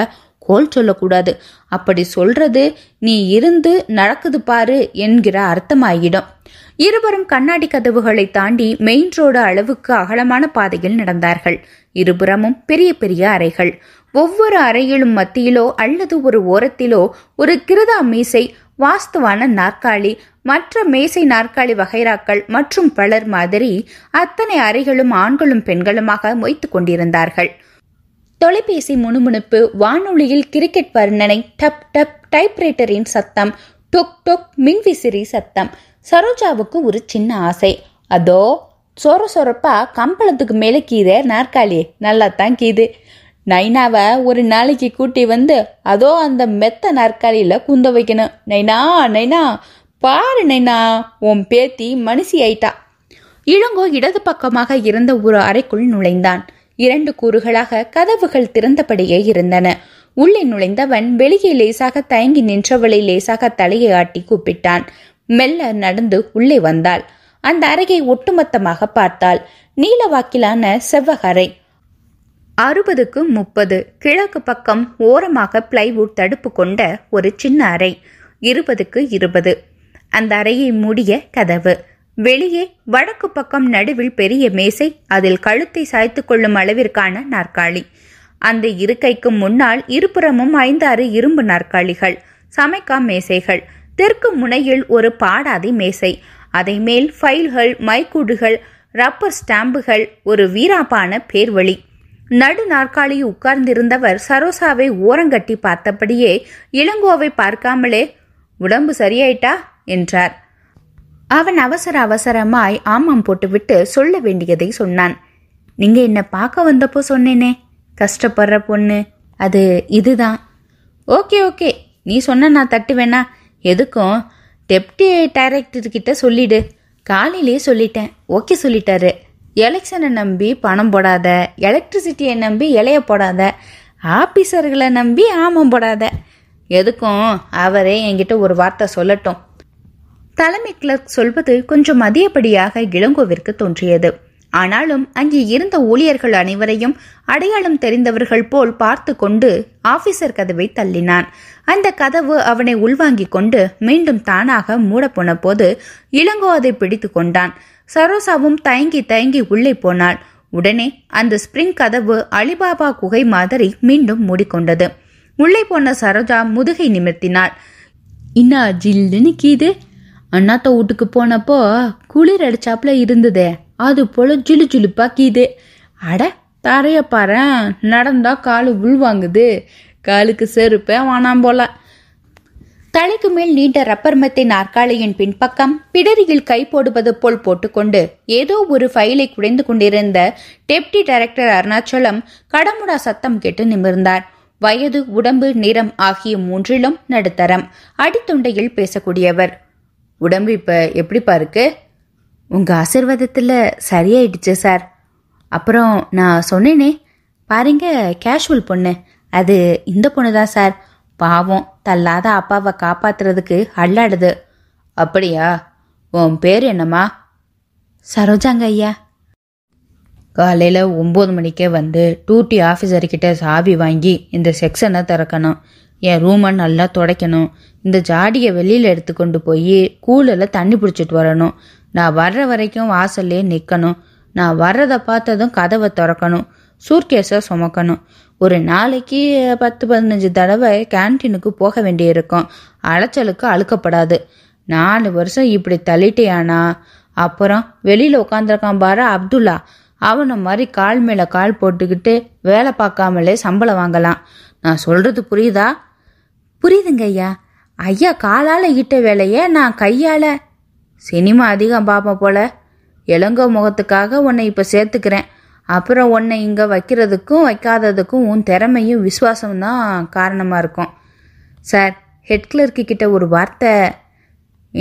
[SPEAKER 1] கோல் சொல்லக்கூடாது அப்படி சொல்றது நீ இருந்து நடக்குது பாரு என்கிற அர்த்தமாகிடும் இருவரும் கண்ணாடி கதவுகளை தாண்டி மெயின் ரோடு அளவுக்கு அகலமான பாதையில் நடந்தார்கள் இருபுறமும் பெரிய பெரிய அறைகள் ஒவ்வொரு அறையிலும் மத்தியிலோ அல்லது ஒரு ஓரத்திலோ ஒரு கிருதா மீசை வாஸ்துவான நாற்காலி மற்ற மேசை நாற்காலி வகைராக்கள் மற்றும் பலர் மாதிரி அத்தனை அறைகளும் ஆண்களும் பெண்களுமாக மொய்த்து கொண்டிருந்தார்கள் தொலைபேசி முணுமுணுப்பு வானொலியில் கிரிக்கெட் வர்ணனை டப் டப் டைப்ரைட்டரின் சத்தம் டொக் டொக் மின்விசிறி சத்தம் சரோஜாவுக்கு ஒரு சின்ன ஆசை அதோ சொர சொரப்பா கம்பளத்துக்கு மேலே கீதே நாற்காலியே நல்லா தான் கீது நைனாவை ஒரு நாளைக்கு கூட்டி வந்து அதோ அந்த மெத்த நாற்காலியில் குந்த வைக்கணும் நைனா நைனா பாரு நைனா உன் பேத்தி மனுஷி ஆயிட்டா இளங்கோ இடது பக்கமாக இருந்த ஒரு அறைக்குள் நுழைந்தான் இரண்டு கூறுகளாக கதவுகள் திறந்தபடியே இருந்தன உள்ளே நுழைந்தவன் வெளியே லேசாக தயங்கி நின்றவளை லேசாக தலையை ஆட்டி கூப்பிட்டான் மெல்ல நடந்து உள்ளே வந்தாள் அந்த அறையை ஒட்டுமொத்தமாக பார்த்தாள் நீலவாக்கிலான செவ்வகரை அறுபதுக்கு முப்பது கிழக்கு பக்கம் ஓரமாக பிளைவுட் தடுப்பு கொண்ட ஒரு சின்ன அறை இருபதுக்கு இருபது அந்த அறையை மூடிய கதவு வெளியே வடக்கு பக்கம் நடுவில் பெரிய மேசை அதில் கழுத்தை சாய்த்து கொள்ளும் அளவிற்கான நாற்காலி அந்த இருக்கைக்கு முன்னால் இருபுறமும் ஐந்து இரும்பு நாற்காலிகள் சமைக்கா மேசைகள் தெற்கு முனையில் ஒரு பாடாதி மேசை அதை மேல் ஃபைல்கள் மைக்கூடுகள் ரப்பர் ஸ்டாம்புகள் ஒரு வீராப்பான பேர்வழி நடு நாற்காலி உட்கார்ந்திருந்தவர் சரோசாவை ஓரங்கட்டி பார்த்தபடியே இளங்கோவை பார்க்காமலே உடம்பு சரியாயிட்டா என்றார் அவன் அவசர அவசரமாய் ஆமாம் போட்டுவிட்டு சொல்ல வேண்டியதை சொன்னான் நீங்க என்ன பார்க்க வந்தப்போ சொன்னேனே கஷ்டப்படுற பொண்ணு அது இதுதான் ஓகே ஓகே நீ சொன்ன நான் தட்டுவேனா எதுக்கும் டெப்டி கிட்ட சொல்லிடு காலையிலேயே சொல்லிட்டேன் ஓகே சொல்லிட்டாரு எலெக்ஷனை நம்பி பணம் போடாத எலக்ட்ரிசிட்டியை நம்பி இலைய போடாத ஆபீசர்களை நம்பி ஆமம் போடாத எதுக்கும் அவரே என்கிட்ட ஒரு வார்த்தை சொல்லட்டும் தலைமை கிளர்க் சொல்வது கொஞ்சம் அதிகப்படியாக இளங்கோவிற்கு தோன்றியது ஆனாலும் அங்கே இருந்த ஊழியர்கள் அனைவரையும் அடையாளம் தெரிந்தவர்கள் போல் பார்த்து கொண்டு ஆபீசர் கதவை தள்ளினான் அந்த கதவு அவனை உள்வாங்கிக் கொண்டு மீண்டும் தானாக மூடப்போன போது இளங்கோ அதை பிடித்து கொண்டான் சரோசாவும் தயங்கி தயங்கி உள்ளே போனாள் உடனே அந்த ஸ்பிரிங் கதவு அலிபாபா குகை மாதிரி மீண்டும் மூடிக்கொண்டது உள்ளே போன சரோஜா முதுகை நிமிர்த்தினாள் இன்னா ஜில்லுன்னு கீது அண்ணாத்த வீட்டுக்கு போனப்போ குளிர் அடிச்சாப்புல இருந்ததே அது போல ஜிலு ஜிலுப்பாக்கிது அட தரைய பாரு நடந்தா காலு உள்வாங்குது காலுக்கு செருப்பே வானாம் போல தலைக்கு மேல் நீண்ட ரப்பர் மெத்தை நாற்காலியின் பின்பக்கம் பிடரியில் கை போடுவது போல் போட்டுக்கொண்டு ஏதோ ஒரு ஃபைலை குடைந்து கொண்டிருந்த டெப்டி டைரக்டர் அருணாச்சலம் கடமுடா சத்தம் கேட்டு நிமிர்ந்தார் வயது உடம்பு நிறம் ஆகிய மூன்றிலும் நடுத்தரம் அடித்தொண்டையில் பேசக்கூடியவர் உடம்பு இப்போ எப்படிப்பா இருக்கு உங்கள் ஆசிர்வாதத்தில் சரியாயிடுச்சு சார் அப்புறம் நான் சொன்னேனே பாருங்க கேஷுவல் பொண்ணு அது இந்த பொண்ணு தான் சார் பாவம் தள்ளாத அப்பாவை காப்பாத்துறதுக்கு அல்லாடுது அப்படியா உன் பேர் என்னம்மா சரோஜாங்க ஐயா காலையில் ஒம்பது மணிக்கே வந்து டூட்டி ஆஃபீஸர்கிட்ட சாவி வாங்கி இந்த செக்ஷனை திறக்கணும் என் ரூமை நல்லா துடைக்கணும் இந்த ஜாடியை வெளியில் எடுத்து கொண்டு போய் கூலில் தண்ணி பிடிச்சிட்டு வரணும் நான் வர்ற வரைக்கும் வாசல்லே நிற்கணும் நான் வர்றதை பார்த்ததும் கதவை திறக்கணும் சூர்கேஸை சுமக்கணும் ஒரு நாளைக்கு பத்து பதினஞ்சு தடவை கேன்டீனுக்கு போக வேண்டியிருக்கும் அலைச்சலுக்கு அழுக்கப்படாது நாலு வருஷம் இப்படி தள்ளிட்டேயானா அப்புறம் வெளியில் உட்காந்துருக்கான் பாரு அப்துல்லா அவனை மாதிரி கால் மேலே கால் போட்டுக்கிட்டு வேலை பார்க்காமலே சம்பளம் வாங்கலாம் நான் சொல்கிறது புரியுதா புரியுதுங்க ஐயா ஐயா காலால் ஈட்ட வேலையே நான் கையால் சினிமா அதிகம் பார்ப்பேன் போல இளங்கோ முகத்துக்காக உன்னை இப்போ சேர்த்துக்கிறேன் அப்புறம் உன்னை இங்கே வைக்கிறதுக்கும் வைக்காததுக்கும் உன் திறமையும் விசுவாசம் தான் காரணமாக இருக்கும் சார் ஹெட் கிளர்க்கு கிட்ட ஒரு வார்த்தை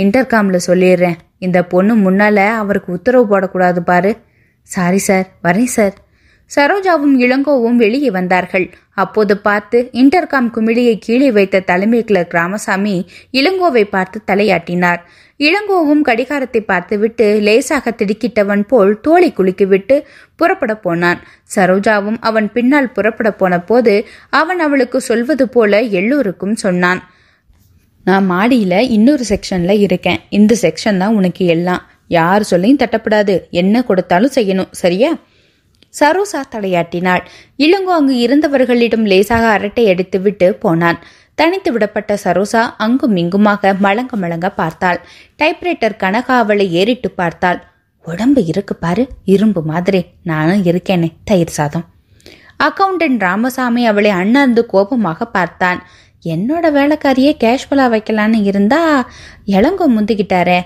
[SPEAKER 1] இன்டர்காமில் சொல்லிடுறேன் இந்த பொண்ணு முன்னால் அவருக்கு உத்தரவு போடக்கூடாது பாரு சாரி சார் வரேன் சார் சரோஜாவும் இளங்கோவும் வெளியே வந்தார்கள் அப்போது பார்த்து இன்டர்காம் குமிழியை கீழே வைத்த தலைமை கிளர் ராமசாமி இளங்கோவை பார்த்து தலையாட்டினார் இளங்கோவும் கடிகாரத்தை பார்த்துவிட்டு லேசாக திடுக்கிட்டவன் போல் தோலை குலுக்கிவிட்டு புறப்பட போனான் சரோஜாவும் அவன் பின்னால் புறப்பட போன போது அவன் அவளுக்கு சொல்வது போல எல்லோருக்கும் சொன்னான் நான் மாடியில் இன்னொரு செக்ஷனில் இருக்கேன் இந்த செக்ஷன் தான் உனக்கு எல்லாம் யார் சொல்லையும் தட்டப்படாது என்ன கொடுத்தாலும் செய்யணும் சரியா சரோசா தலையாட்டினாள் இளங்கோ அங்கு இருந்தவர்களிடம் லேசாக அரட்டை விட்டு போனான் தனித்து விடப்பட்ட சரோசா அங்கும் இங்குமாக மலங்க மலங்க பார்த்தாள் டைப்ரைட்டர் கனகாவலை ஏறிட்டு பார்த்தாள் உடம்பு இருக்கு பாரு இரும்பு மாதிரி நானும் இருக்கேனே தயிர் சாதம் அக்கவுண்டன்ட் ராமசாமி அவளை அண்ணாந்து கோபமாக பார்த்தான் என்னோட வேலைக்காரியே கேஷுவலாக வைக்கலான்னு இருந்தா இளங்கோ முந்துகிட்டாரே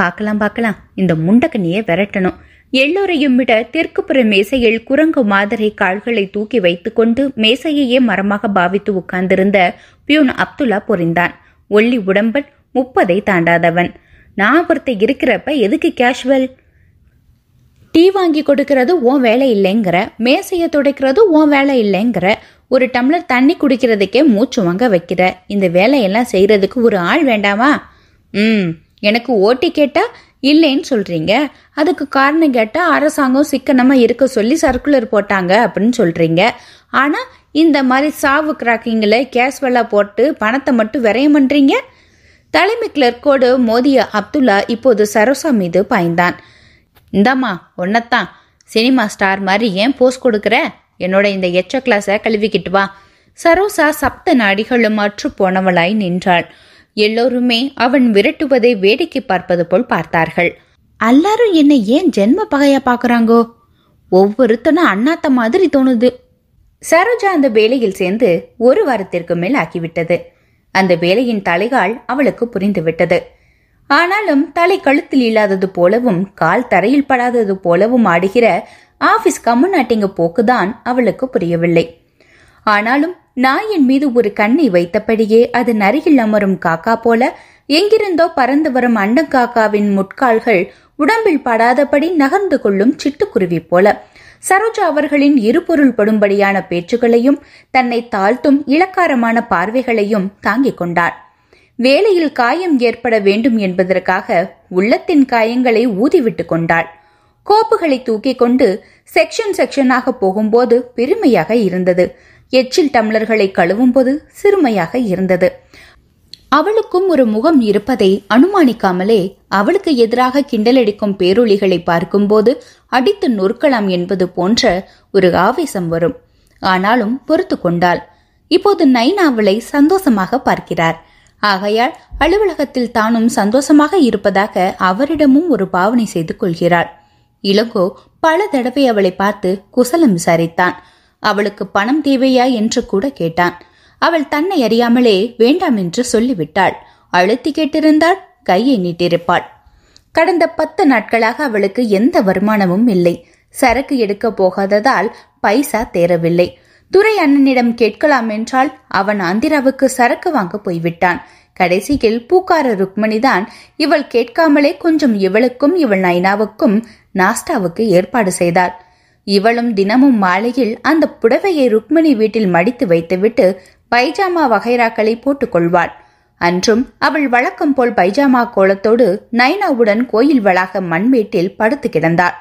[SPEAKER 1] பார்க்கலாம் பார்க்கலாம் இந்த முண்டக்கனியை விரட்டணும் எல்லோரையும் விட தெற்குப்புற மேசையில் குரங்கு மாதிரி கால்களை தூக்கி வைத்துக்கொண்டு மேசையையே மரமாக பாவித்து உட்கார்ந்திருந்த பியூன் அப்துல்லா பொறிந்தான் ஒல்லி உடம்பன் முப்பதை தாண்டாதவன் நான் ஒருத்த இருக்கிறப்ப எதுக்கு கேஷுவல் டீ வாங்கி கொடுக்கறது உன் வேலை இல்லைங்கிற மேசையை துடைக்கிறது உன் வேலை இல்லைங்கிற ஒரு டம்ளர் தண்ணி குடிக்கிறதுக்கே மூச்சு வாங்க வைக்கிற இந்த வேலையெல்லாம் செய்கிறதுக்கு ஒரு ஆள் வேண்டாமா ம் எனக்கு ஓட்டி கேட்டால் இல்லைன்னு சொல்றீங்க அதுக்கு காரணம் கேட்டால் அரசாங்கம் சிக்கனமாக இருக்க சொல்லி சர்க்குலர் போட்டாங்க அப்படின்னு சொல்றீங்க ஆனால் இந்த மாதிரி சாவு கிராக்கிங்கில் கேஷுவலாக போட்டு பணத்தை மட்டும் விரைய பண்ணுறீங்க தலைமை கிளர்க்கோடு மோதிய அப்துல்லா இப்போது சரோசா மீது பாய்ந்தான் இந்தாம்மா ஒன்னத்தான் சினிமா ஸ்டார் மாதிரி ஏன் போஸ் கொடுக்குற என்னோட இந்த எச்ச கிளாஸை கழுவிக்கிட்டு வா சரோசா சப்த நாடிகளும் அற்று போனவளாய் நின்றாள் எல்லோருமே அவன் விரட்டுவதை வேடிக்கை பார்ப்பது போல் பார்த்தார்கள் எல்லாரும் என்னை ஏன் ஜென்ம பகையா பார்க்குறாங்கோ ஒவ்வொருத்தனும் அண்ணாத்த மாதிரி தோணுது சரோஜா அந்த வேலையில் சேர்ந்து ஒரு வாரத்திற்கு மேல் ஆக்கிவிட்டது அந்த வேலையின் தலைகால் அவளுக்கு புரிந்துவிட்டது ஆனாலும் தலை கழுத்தில் இல்லாதது போலவும் கால் தரையில் படாதது போலவும் ஆடுகிற ஆபீஸ் கம்முநாட்டிங்க போக்குதான் அவளுக்கு புரியவில்லை ஆனாலும் நாயின் மீது ஒரு கண்ணை வைத்தபடியே அதன் அருகில் அமரும் காக்கா போல எங்கிருந்தோ பறந்து வரும் அண்ணங்காக்காவின் முட்கால்கள் உடம்பில் படாதபடி நகர்ந்து கொள்ளும் சிட்டுக்குருவி போல சரோஜா அவர்களின் இருபொருள் படும்படியான பேச்சுகளையும் தன்னை தாழ்த்தும் இலக்காரமான பார்வைகளையும் தாங்கிக் கொண்டார் வேலையில் காயம் ஏற்பட வேண்டும் என்பதற்காக உள்ளத்தின் காயங்களை ஊதிவிட்டு கொண்டாள் கோப்புகளை தூக்கிக் கொண்டு செக்ஷன் செக்ஷனாக போகும்போது பெருமையாக இருந்தது எச்சில் டம்ளர்களை கழுவும்போது சிறுமையாக இருந்தது அவளுக்கும் ஒரு முகம் இருப்பதை அனுமானிக்காமலே அவளுக்கு எதிராக கிண்டலடிக்கும் பேரொழிகளை பார்க்கும்போது அடித்து நொறுக்கலாம் என்பது போன்ற ஒரு ஆவேசம் வரும் ஆனாலும் பொறுத்து கொண்டாள் இப்போது நைனாவளை சந்தோஷமாக பார்க்கிறார் ஆகையால் அலுவலகத்தில் தானும் சந்தோஷமாக இருப்பதாக அவரிடமும் ஒரு பாவனை செய்து கொள்கிறாள் இளங்கோ பல தடவை அவளை பார்த்து குசலம் விசாரித்தான் அவளுக்கு பணம் தேவையா என்று கூட கேட்டான் அவள் தன்னை அறியாமலே வேண்டாம் என்று சொல்லிவிட்டாள் அழுத்தி கேட்டிருந்தால் கையை நீட்டிருப்பாள் கடந்த பத்து நாட்களாக அவளுக்கு எந்த வருமானமும் இல்லை சரக்கு எடுக்க போகாததால் பைசா தேரவில்லை துரை அண்ணனிடம் கேட்கலாம் என்றால் அவன் ஆந்திராவுக்கு சரக்கு வாங்க போய்விட்டான் கடைசியில் பூக்கார ருக்மணிதான் இவள் கேட்காமலே கொஞ்சம் இவளுக்கும் இவள் நைனாவுக்கும் நாஸ்டாவுக்கு ஏற்பாடு செய்தாள் இவளும் தினமும் மாலையில் அந்த புடவையை ருக்மிணி வீட்டில் மடித்து வைத்துவிட்டு பைஜாமா வகைராக்களை போட்டுக்கொள்வாள் அன்றும் அவள் வழக்கம் போல் பைஜாமா கோலத்தோடு நைனாவுடன் கோயில் வளாக வீட்டில் படுத்து கிடந்தாள்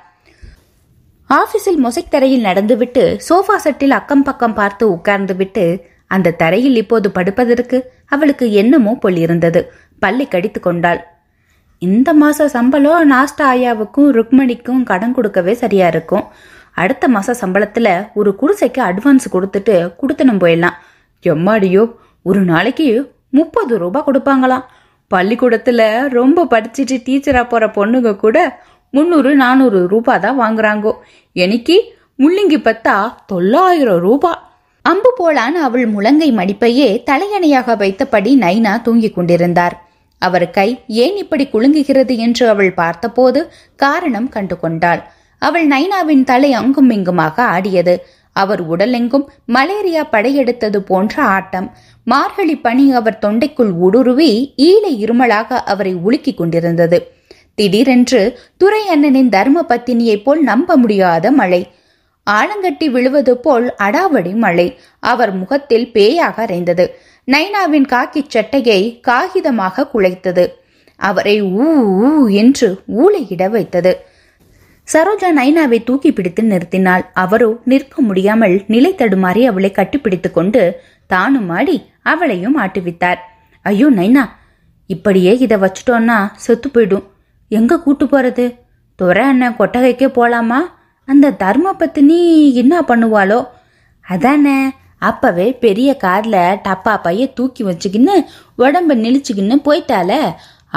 [SPEAKER 1] ஆபீஸில் மொசைக் தரையில் நடந்துவிட்டு சோஃபா செட்டில் அக்கம் பக்கம் பார்த்து உட்கார்ந்துவிட்டு அந்த தரையில் இப்போது படுப்பதற்கு அவளுக்கு என்னமோ போல் இருந்தது பள்ளி கடித்து கொண்டாள் இந்த மாச சம்பளம் நாஸ்டா ஆயாவுக்கும் ருக்மணிக்கும் கடன் கொடுக்கவே சரியா இருக்கும் அடுத்த மாசம் சம்பளத்தில் ஒரு குடிசைக்கு அட்வான்ஸ் கொடுத்துட்டு கொடுத்தனும் போயிடலாம் எம்மாடியோ ஒரு நாளைக்கு முப்பது ரூபாய் கொடுப்பாங்களாம் பள்ளிக்கூடத்தில் ரொம்ப படிச்சுட்டு டீச்சராக போகிற பொண்ணுங்க கூட முந்நூறு நானூறு ரூபா தான் வாங்குறாங்கோ எனக்கு முள்ளிங்கி பத்தா தொள்ளாயிரம் ரூபா அம்பு போலான் அவள் முழங்கை மடிப்பையே தலையணையாக வைத்தபடி நைனா தூங்கிக் கொண்டிருந்தார் அவர் கை ஏன் இப்படி குலுங்குகிறது என்று அவள் பார்த்தபோது காரணம் கண்டு கொண்டாள் அவள் நைனாவின் தலை அங்கும் இங்குமாக ஆடியது அவர் உடலெங்கும் மலேரியா படையெடுத்தது போன்ற ஆட்டம் மார்கழி பனி அவர் தொண்டைக்குள் ஊடுருவி ஈழை இருமலாக அவரை உலுக்கிக் கொண்டிருந்தது திடீரென்று துறை அண்ணனின் தர்ம பத்தினியைப் போல் நம்ப முடியாத மழை ஆலங்கட்டி விழுவது போல் அடாவடி மழை அவர் முகத்தில் பேயாக அறைந்தது நைனாவின் காக்கி சட்டையை காகிதமாக குலைத்தது அவரை ஊ என்று ஊளையிட வைத்தது சரோஜா நைனாவை தூக்கி பிடித்து நிறுத்தினாள் அவரோ நிற்க முடியாமல் நிலை தடுமாறி அவளை கட்டிப்பிடித்துக் கொண்டு தானும் ஆடி அவளையும் ஆட்டுவித்தார் ஐயோ நைனா இப்படியே இதை வச்சுட்டோன்னா செத்து போயிடும் எங்க கூட்டு போறது துறை அண்ணன் கொட்டகைக்கே போலாமா அந்த தர்ம பத்தினி என்ன பண்ணுவாளோ அதானே அப்பவே பெரிய கார்ல டப்பா பைய தூக்கி வச்சுக்கின்னு உடம்ப நெளிச்சுக்கின்னு போயிட்டால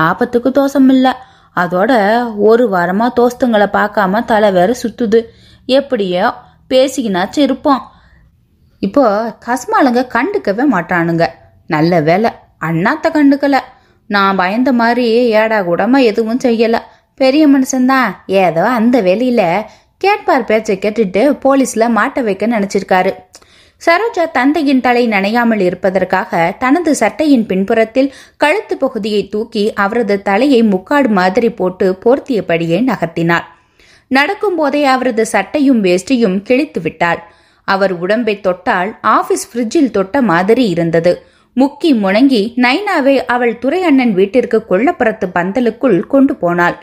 [SPEAKER 1] ஆபத்துக்கு தோசம் இல்லை அதோட ஒரு வாரமாக தோஸ்தங்களை பார்க்காம தலை வேற சுற்றுது எப்படியோ பேசிக்கினாச்சும் இருப்போம் இப்போ கஸ்மாலங்க கண்டுக்கவே மாட்டானுங்க நல்ல வேலை அண்ணாத்த கண்டுக்கலை நான் பயந்த மாதிரி ஏடா கூடமா எதுவும் செய்யலை பெரிய மனுஷன்தான் ஏதோ அந்த வேலையில் கேட்பார் பேச்சை கேட்டுட்டு போலீஸில் மாட்ட வைக்க நினச்சிருக்காரு சரோஜா தந்தையின் தலை நனையாமல் இருப்பதற்காக தனது சட்டையின் பின்புறத்தில் கழுத்து பகுதியை தூக்கி அவரது தலையை முக்காடு மாதிரி போட்டு போர்த்தியபடியே நகர்த்தினாள் நடக்கும் போதே அவரது சட்டையும் வேஷ்டியும் கிழித்து விட்டாள் அவர் உடம்பை தொட்டால் ஆபீஸ் ஃப்ரிட்ஜில் தொட்ட மாதிரி இருந்தது முக்கி முணங்கி நைனாவை அவள் துறை அண்ணன் வீட்டிற்கு கொல்லப்புறத்து பந்தலுக்குள் கொண்டு போனாள்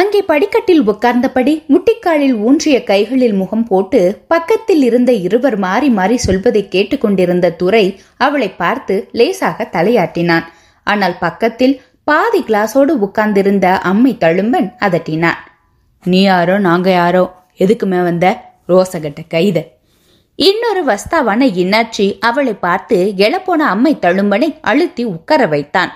[SPEAKER 1] அங்கே படிக்கட்டில் உட்கார்ந்தபடி முட்டிக்காலில் ஊன்றிய கைகளில் முகம் போட்டு பக்கத்தில் இருந்த இருவர் மாறி மாறி சொல்வதை கேட்டுக்கொண்டிருந்த துரை அவளை பார்த்து லேசாக தலையாட்டினான் ஆனால் பக்கத்தில் பாதி கிளாஸோடு உட்கார்ந்திருந்த அம்மை தழும்பன் அதட்டினான் நீ யாரோ நாங்க யாரோ எதுக்குமே வந்த ரோசகட்ட கைத இன்னொரு வஸ்தாவான இன்னாச்சி அவளை பார்த்து எழப்போன அம்மை தழும்பனை அழுத்தி உட்கார வைத்தான்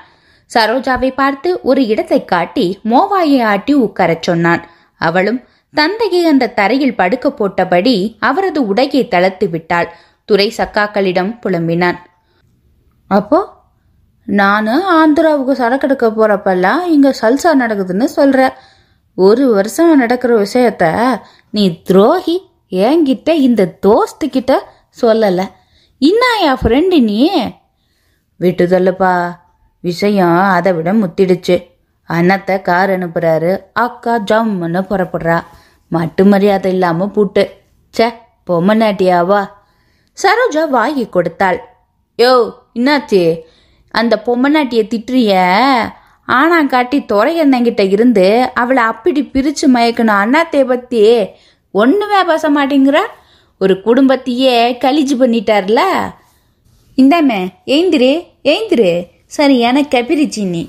[SPEAKER 1] சரோஜாவை பார்த்து ஒரு இடத்தை காட்டி மோவாயை ஆட்டி உட்கார சொன்னான் அவளும் தந்தையை அந்த தரையில் படுக்க போட்டபடி அவரது உடையை தளர்த்து விட்டாள் துறை சக்காக்களிடம் புலம்பினான் அப்போ நான் ஆந்திராவுக்கு சரக்கெடுக்க போறப்பெல்லாம் இங்க சல்சா நடக்குதுன்னு சொல்ற ஒரு வருஷம் நடக்கிற விஷயத்த நீ துரோகி ஏங்கிட்ட இந்த தோஸ்து கிட்ட சொல்லலை இன்னா என் ஃப்ரெண்டு நீ விட்டு சொல்லுப்பா விஷயம் அதை விட முத்திடுச்சு அண்ணத்தை கார் அனுப்புறாரு அக்கா ஜம்முன்னு புறப்படுறா மட்டு மரியாதை இல்லாமல் பூட்டு சே நாட்டியாவா சரோஜா வாங்கி கொடுத்தாள் யோ என்னாச்சு அந்த நாட்டிய திட்டுறிய ஆனா காட்டி துறையண்ணங்கிட்ட இருந்து அவளை அப்படி பிரித்து மயக்கணும் அண்ணாத்தை பற்றி ஒன்றுமே பேச மாட்டேங்கிற ஒரு குடும்பத்தையே கழிச்சு பண்ணிட்டார்ல இந்தாமே எய்ந்திரு எய்ந்திரு சரியான கபிரிஜினி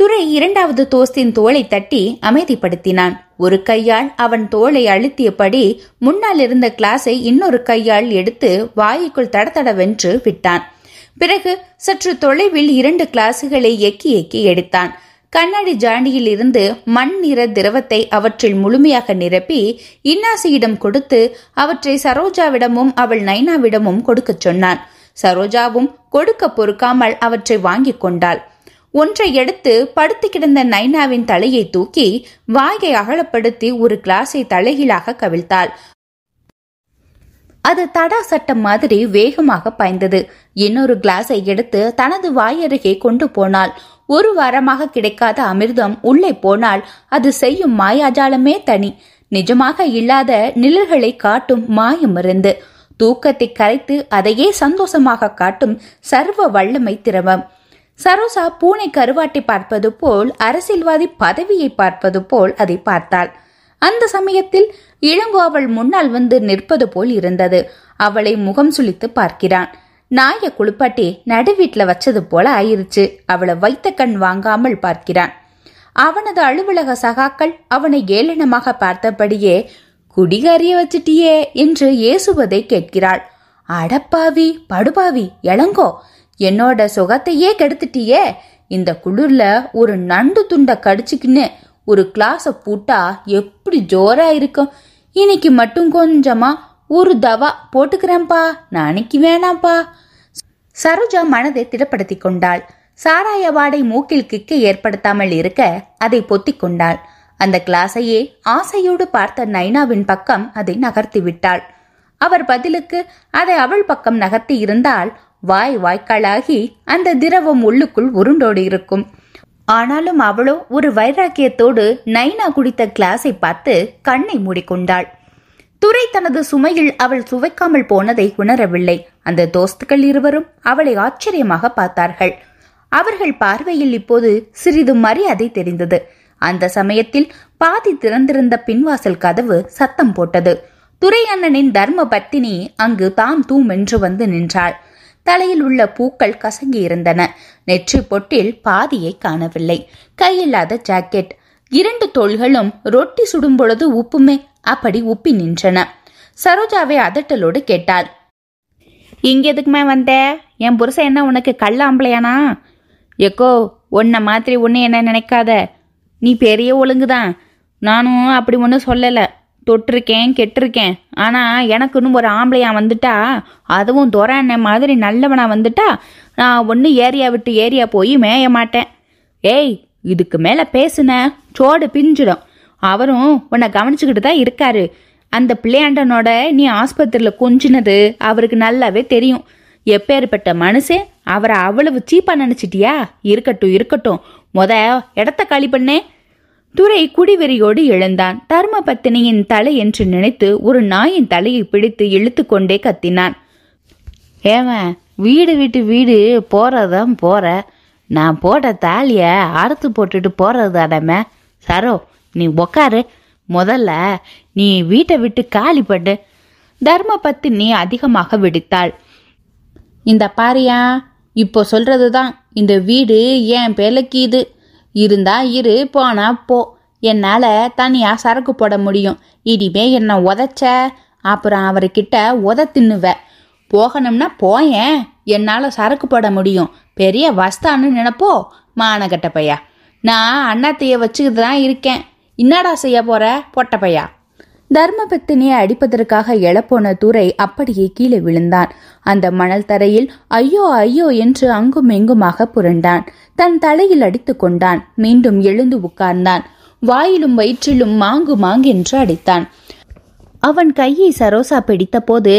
[SPEAKER 1] துரை இரண்டாவது தோஸ்தின் தோலை தட்டி அமைதிப்படுத்தினான் ஒரு கையால் அவன் தோலை அழுத்தியபடி முன்னால் இருந்த கிளாஸை இன்னொரு கையால் எடுத்து வாய்க்குள் தடதடவென்று விட்டான் பிறகு சற்று தொலைவில் இரண்டு கிளாஸுகளை எக்கி எக்கி எடுத்தான் கண்ணாடி ஜாண்டியில் இருந்து மண் நிற திரவத்தை அவற்றில் முழுமையாக நிரப்பி இன்னாசியிடம் கொடுத்து அவற்றை சரோஜாவிடமும் அவள் நைனாவிடமும் கொடுக்கச் சொன்னான் சரோஜாவும் கொடுக்க பொறுக்காமல் அவற்றை வாங்கி கொண்டாள் ஒன்றை எடுத்து படுத்து கிடந்த நைனாவின் தலையை தூக்கி வாயை அகலப்படுத்தி ஒரு கிளாஸை தலைகீழாக கவிழ்த்தாள் அது தடா சட்டம் மாதிரி வேகமாக பாய்ந்தது இன்னொரு கிளாஸை எடுத்து தனது வாயருகே கொண்டு போனாள் ஒரு வாரமாக கிடைக்காத அமிர்தம் உள்ளே போனால் அது செய்யும் மாயாஜாலமே தனி நிஜமாக இல்லாத நிழல்களை காட்டும் மாயமிருந்து மருந்து தூக்கத்தை கரைத்து அதையே சந்தோஷமாக காட்டும் சர்வ வல்லமை திரவம் சரோசா பூனை கருவாட்டை பார்ப்பது போல் அரசியல்வாதி பதவியை பார்ப்பது போல் அதை பார்த்தாள் அந்த சமயத்தில் இளங்கோ அவள் முன்னால் வந்து நிற்பது போல் இருந்தது அவளை முகம் சுளித்து பார்க்கிறான் நாய குளிப்பாட்டி நடுவீட்டில் வச்சது போல ஆயிருச்சு அவளை வைத்த கண் வாங்காமல் பார்க்கிறான் அவனது அலுவலக சகாக்கள் அவனை ஏளனமாக பார்த்தபடியே குடிகாரிய வச்சிட்டியே என்று ஏசுவதை கேட்கிறாள் அடப்பாவி படுபாவி எளங்கோ என்னோட சுகத்தையே கெடுத்துட்டியே இந்த குளிர்ல ஒரு நண்டு துண்டை கடிச்சுக்கின்னு ஒரு கிளாஸை பூட்டா எப்படி ஜோரா இருக்கும் இன்னைக்கு மட்டும் கொஞ்சமா ஒரு தவா போட்டுக்கிறேன்ப்பா நாளைக்கு வேணாம்ப்பா சரோஜா மனதை திடப்படுத்தி கொண்டாள் சாராய வாடை மூக்கில் கிக்க ஏற்படுத்தாமல் இருக்க அதை பொத்தி கொண்டாள் அந்த கிளாஸையே ஆசையோடு பார்த்த நைனாவின் பக்கம் அதை நகர்த்தி விட்டாள் அவர் பதிலுக்கு அதை அவள் பக்கம் நகர்த்தி இருந்தால் வாய் வாய்க்காலாகி அந்த திரவம் உள்ளுக்குள் உருண்டோடு இருக்கும் ஆனாலும் அவளோ ஒரு வைராக்கியத்தோடு நைனா குடித்த கிளாஸை பார்த்து கண்ணை மூடிக்கொண்டாள் துரை தனது சுமையில் அவள் சுவைக்காமல் போனதை உணரவில்லை அந்த தோஸ்துக்கள் இருவரும் அவளை ஆச்சரியமாக பார்த்தார்கள் அவர்கள் பார்வையில் இப்போது சிறிது மரியாதை தெரிந்தது அந்த சமயத்தில் பாதி திறந்திருந்த பின்வாசல் கதவு சத்தம் போட்டது துரை அண்ணனின் தர்ம பத்தினி அங்கு தாம் தூம் என்று வந்து நின்றாள் தலையில் உள்ள பூக்கள் கசங்கி இருந்தன நெற்றி பொட்டில் பாதியை காணவில்லை கையில்லாத ஜாக்கெட் இரண்டு தோள்களும் ரொட்டி சுடும் பொழுது உப்புமே அப்படி உப்பி நின்றன சரோஜாவை அதட்டலோடு கேட்டாள் இங்க எதுக்குமே வந்த என் புருஷன் என்ன உனக்கு கல்லாம்பளையானா எக்கோ உன்ன மாதிரி உன்னை என்ன நினைக்காத நீ பெரிய ஒழுங்குதான் நானும் அப்படி ஒன்றும் சொல்லலை தொட்டிருக்கேன் கெட்டிருக்கேன் ஆனால் எனக்குன்னு ஒரு ஆம்பளையாக வந்துட்டா அதுவும் துரை மாதிரி நல்லவனாக வந்துட்டா நான் ஒன்று ஏரியா விட்டு ஏரியா போய் மேய மாட்டேன் ஏய் இதுக்கு மேலே பேசுன சோடு பிஞ்சிடும் அவரும் உன்னை கவனிச்சுக்கிட்டு தான் இருக்காரு அந்த பிள்ளையாண்டனோட நீ ஆஸ்பத்திரியில் கொஞ்சினது அவருக்கு நல்லாவே தெரியும் எப்பேற்பட்ட மனுஷன் அவரை அவ்வளவு சீப்பா நினைச்சிட்டியா இருக்கட்டும் இருக்கட்டும் மொத இடத்த காலி பண்ணே துரை குடிவெறியோடு எழுந்தான் தர்ம பத்தினியின் தலை என்று நினைத்து ஒரு நாயின் தலையை பிடித்து இழுத்து கொண்டே கத்தினான் ஏவன் வீடு விட்டு வீடு போறதான் போற நான் போட்ட தாலிய அறுத்து போட்டுட்டு போறது அடமே சரோ நீ உக்காரு முதல்ல நீ வீட்டை விட்டு காலி பண்ணு தர்ம பத்தினி அதிகமாக வெடித்தாள் இந்த பாரியா இப்போ சொல்றது தான் இந்த வீடு என் பிழைக்கிது இருந்தா இரு போனா போ என்னால் தனியாக சரக்கு போட முடியும் இனிமே என்னை உதச்ச அப்புறம் அவர்கிட்ட உத தின்னுவேன் போகணும்னா போயேன் என்னால் சரக்கு போட முடியும் பெரிய வஸ்தான்னு நினப்போ மானகட்ட பையா நான் அண்ணாத்தையை வச்சுக்கிட்டு தான் இருக்கேன் என்னடா செய்ய போகிற பொட்டப்பையா தர்மபத்தினியை அடிப்பதற்காக எழப்போன துரை அப்படியே கீழே விழுந்தான் அந்த மணல் தரையில் ஐயோ ஐயோ என்று அங்கும் எங்குமாக புரண்டான் தன் தலையில் அடித்து கொண்டான் மீண்டும் எழுந்து உட்கார்ந்தான் வாயிலும் வயிற்றிலும் மாங்கு மாங்கு என்று அடித்தான் அவன் கையை சரோசா பிடித்தபோது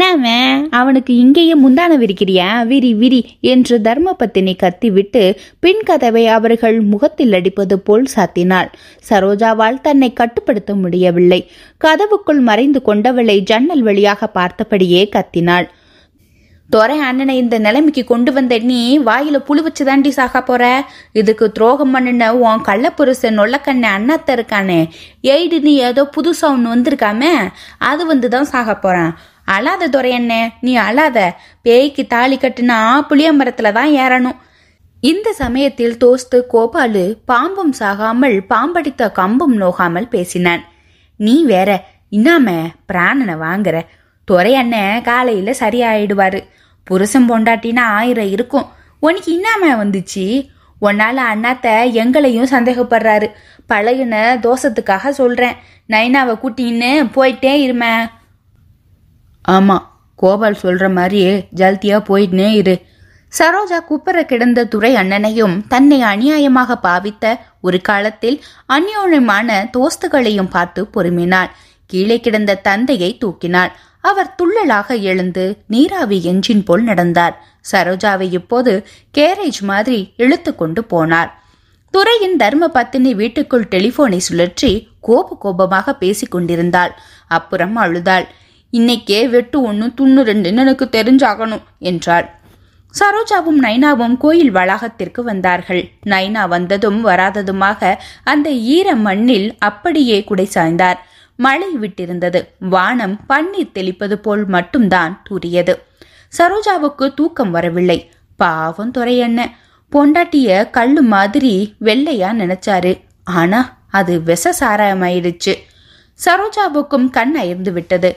[SPEAKER 1] நாமன் அவனுக்கு இங்கேயே முந்தான விரிக்கிறியா விரி விரி என்று தர்மபத்தினி கத்திவிட்டு பின் கதவை அவர்கள் முகத்தில் அடிப்பது போல் சாத்தினாள் சரோஜாவால் தன்னை கட்டுப்படுத்த முடியவில்லை கதவுக்குள் மறைந்து கொண்டவளை ஜன்னல் வழியாக பார்த்தபடியே கத்தினாள் துறை அண்ணனை இந்த நிலைமைக்கு கொண்டு வந்த நீ வாயில புழு வச்சு தாண்டி சாக போற இதுக்கு துரோகம் பண்ணுன உன் கள்ளப்புருஷன் நொல்லக்கண்ண அண்ணாத்த இருக்கானே எய்டு நீ ஏதோ புதுசா ஒன்று வந்திருக்காமே அது வந்து தான் சாக போறான் அழாத துறையண்ணே நீ அழாத பேய்க்கு தாலி கட்டுன ஆப்புளிய மரத்துல தான் ஏறணும் இந்த சமயத்தில் தோஸ்து கோபாலு பாம்பும் சாகாமல் பாம்படித்த கம்பும் நோகாமல் பேசினான் நீ வேற இன்னாம பிராணனை வாங்குற துரையண்ணே காலையில சரியாயிடுவாரு புருஷன் பொண்டாட்டினா ஆயிரம் இருக்கும் உனக்கு இன்னாம வந்துச்சு உன்னால அண்ணாத்த எங்களையும் சந்தேகப்படுறாரு பழகுன தோசத்துக்காக சொல்றேன் நைனாவை கூட்டின்னு போயிட்டே இருமேன் ஆமாம் கோபால் சொல்கிற மாதிரியே ஜல்தியாக போயிட்டுனே இரு சரோஜா குப்பர கிடந்த துறை அண்ணனையும் தன்னை அநியாயமாக பாவித்த ஒரு காலத்தில் அந்யோன்யமான தோஸ்துகளையும் பார்த்து பொறுமினாள் கீழே கிடந்த தந்தையை தூக்கினாள் அவர் துள்ளலாக எழுந்து நீராவி எஞ்சின் போல் நடந்தார் சரோஜாவை இப்போது கேரேஜ் மாதிரி இழுத்து கொண்டு போனார் துறையின் தர்ம பத்தினி வீட்டுக்குள் டெலிபோனை சுழற்றி கோப கோபமாக பேசிக் கொண்டிருந்தாள் அப்புறம் அழுதாள் இன்னைக்கே வெட்டு ஒன்று துண்ணு ரெண்டுன்னு எனக்கு தெரிஞ்சாகணும் என்றாள் சரோஜாவும் நைனாவும் கோயில் வளாகத்திற்கு வந்தார்கள் நைனா வந்ததும் வராததுமாக அந்த ஈர மண்ணில் அப்படியே குடை சாய்ந்தார் மழை விட்டிருந்தது வானம் பன்னீர் தெளிப்பது போல் மட்டும்தான் தூரியது சரோஜாவுக்கு தூக்கம் வரவில்லை பாவம் துறையண்ண பொண்டாட்டிய கல்லு மாதிரி வெள்ளையா நினைச்சாரு ஆனா அது விச சாராயமாயிடுச்சு சரோஜாவுக்கும் கண் அயர்ந்து விட்டது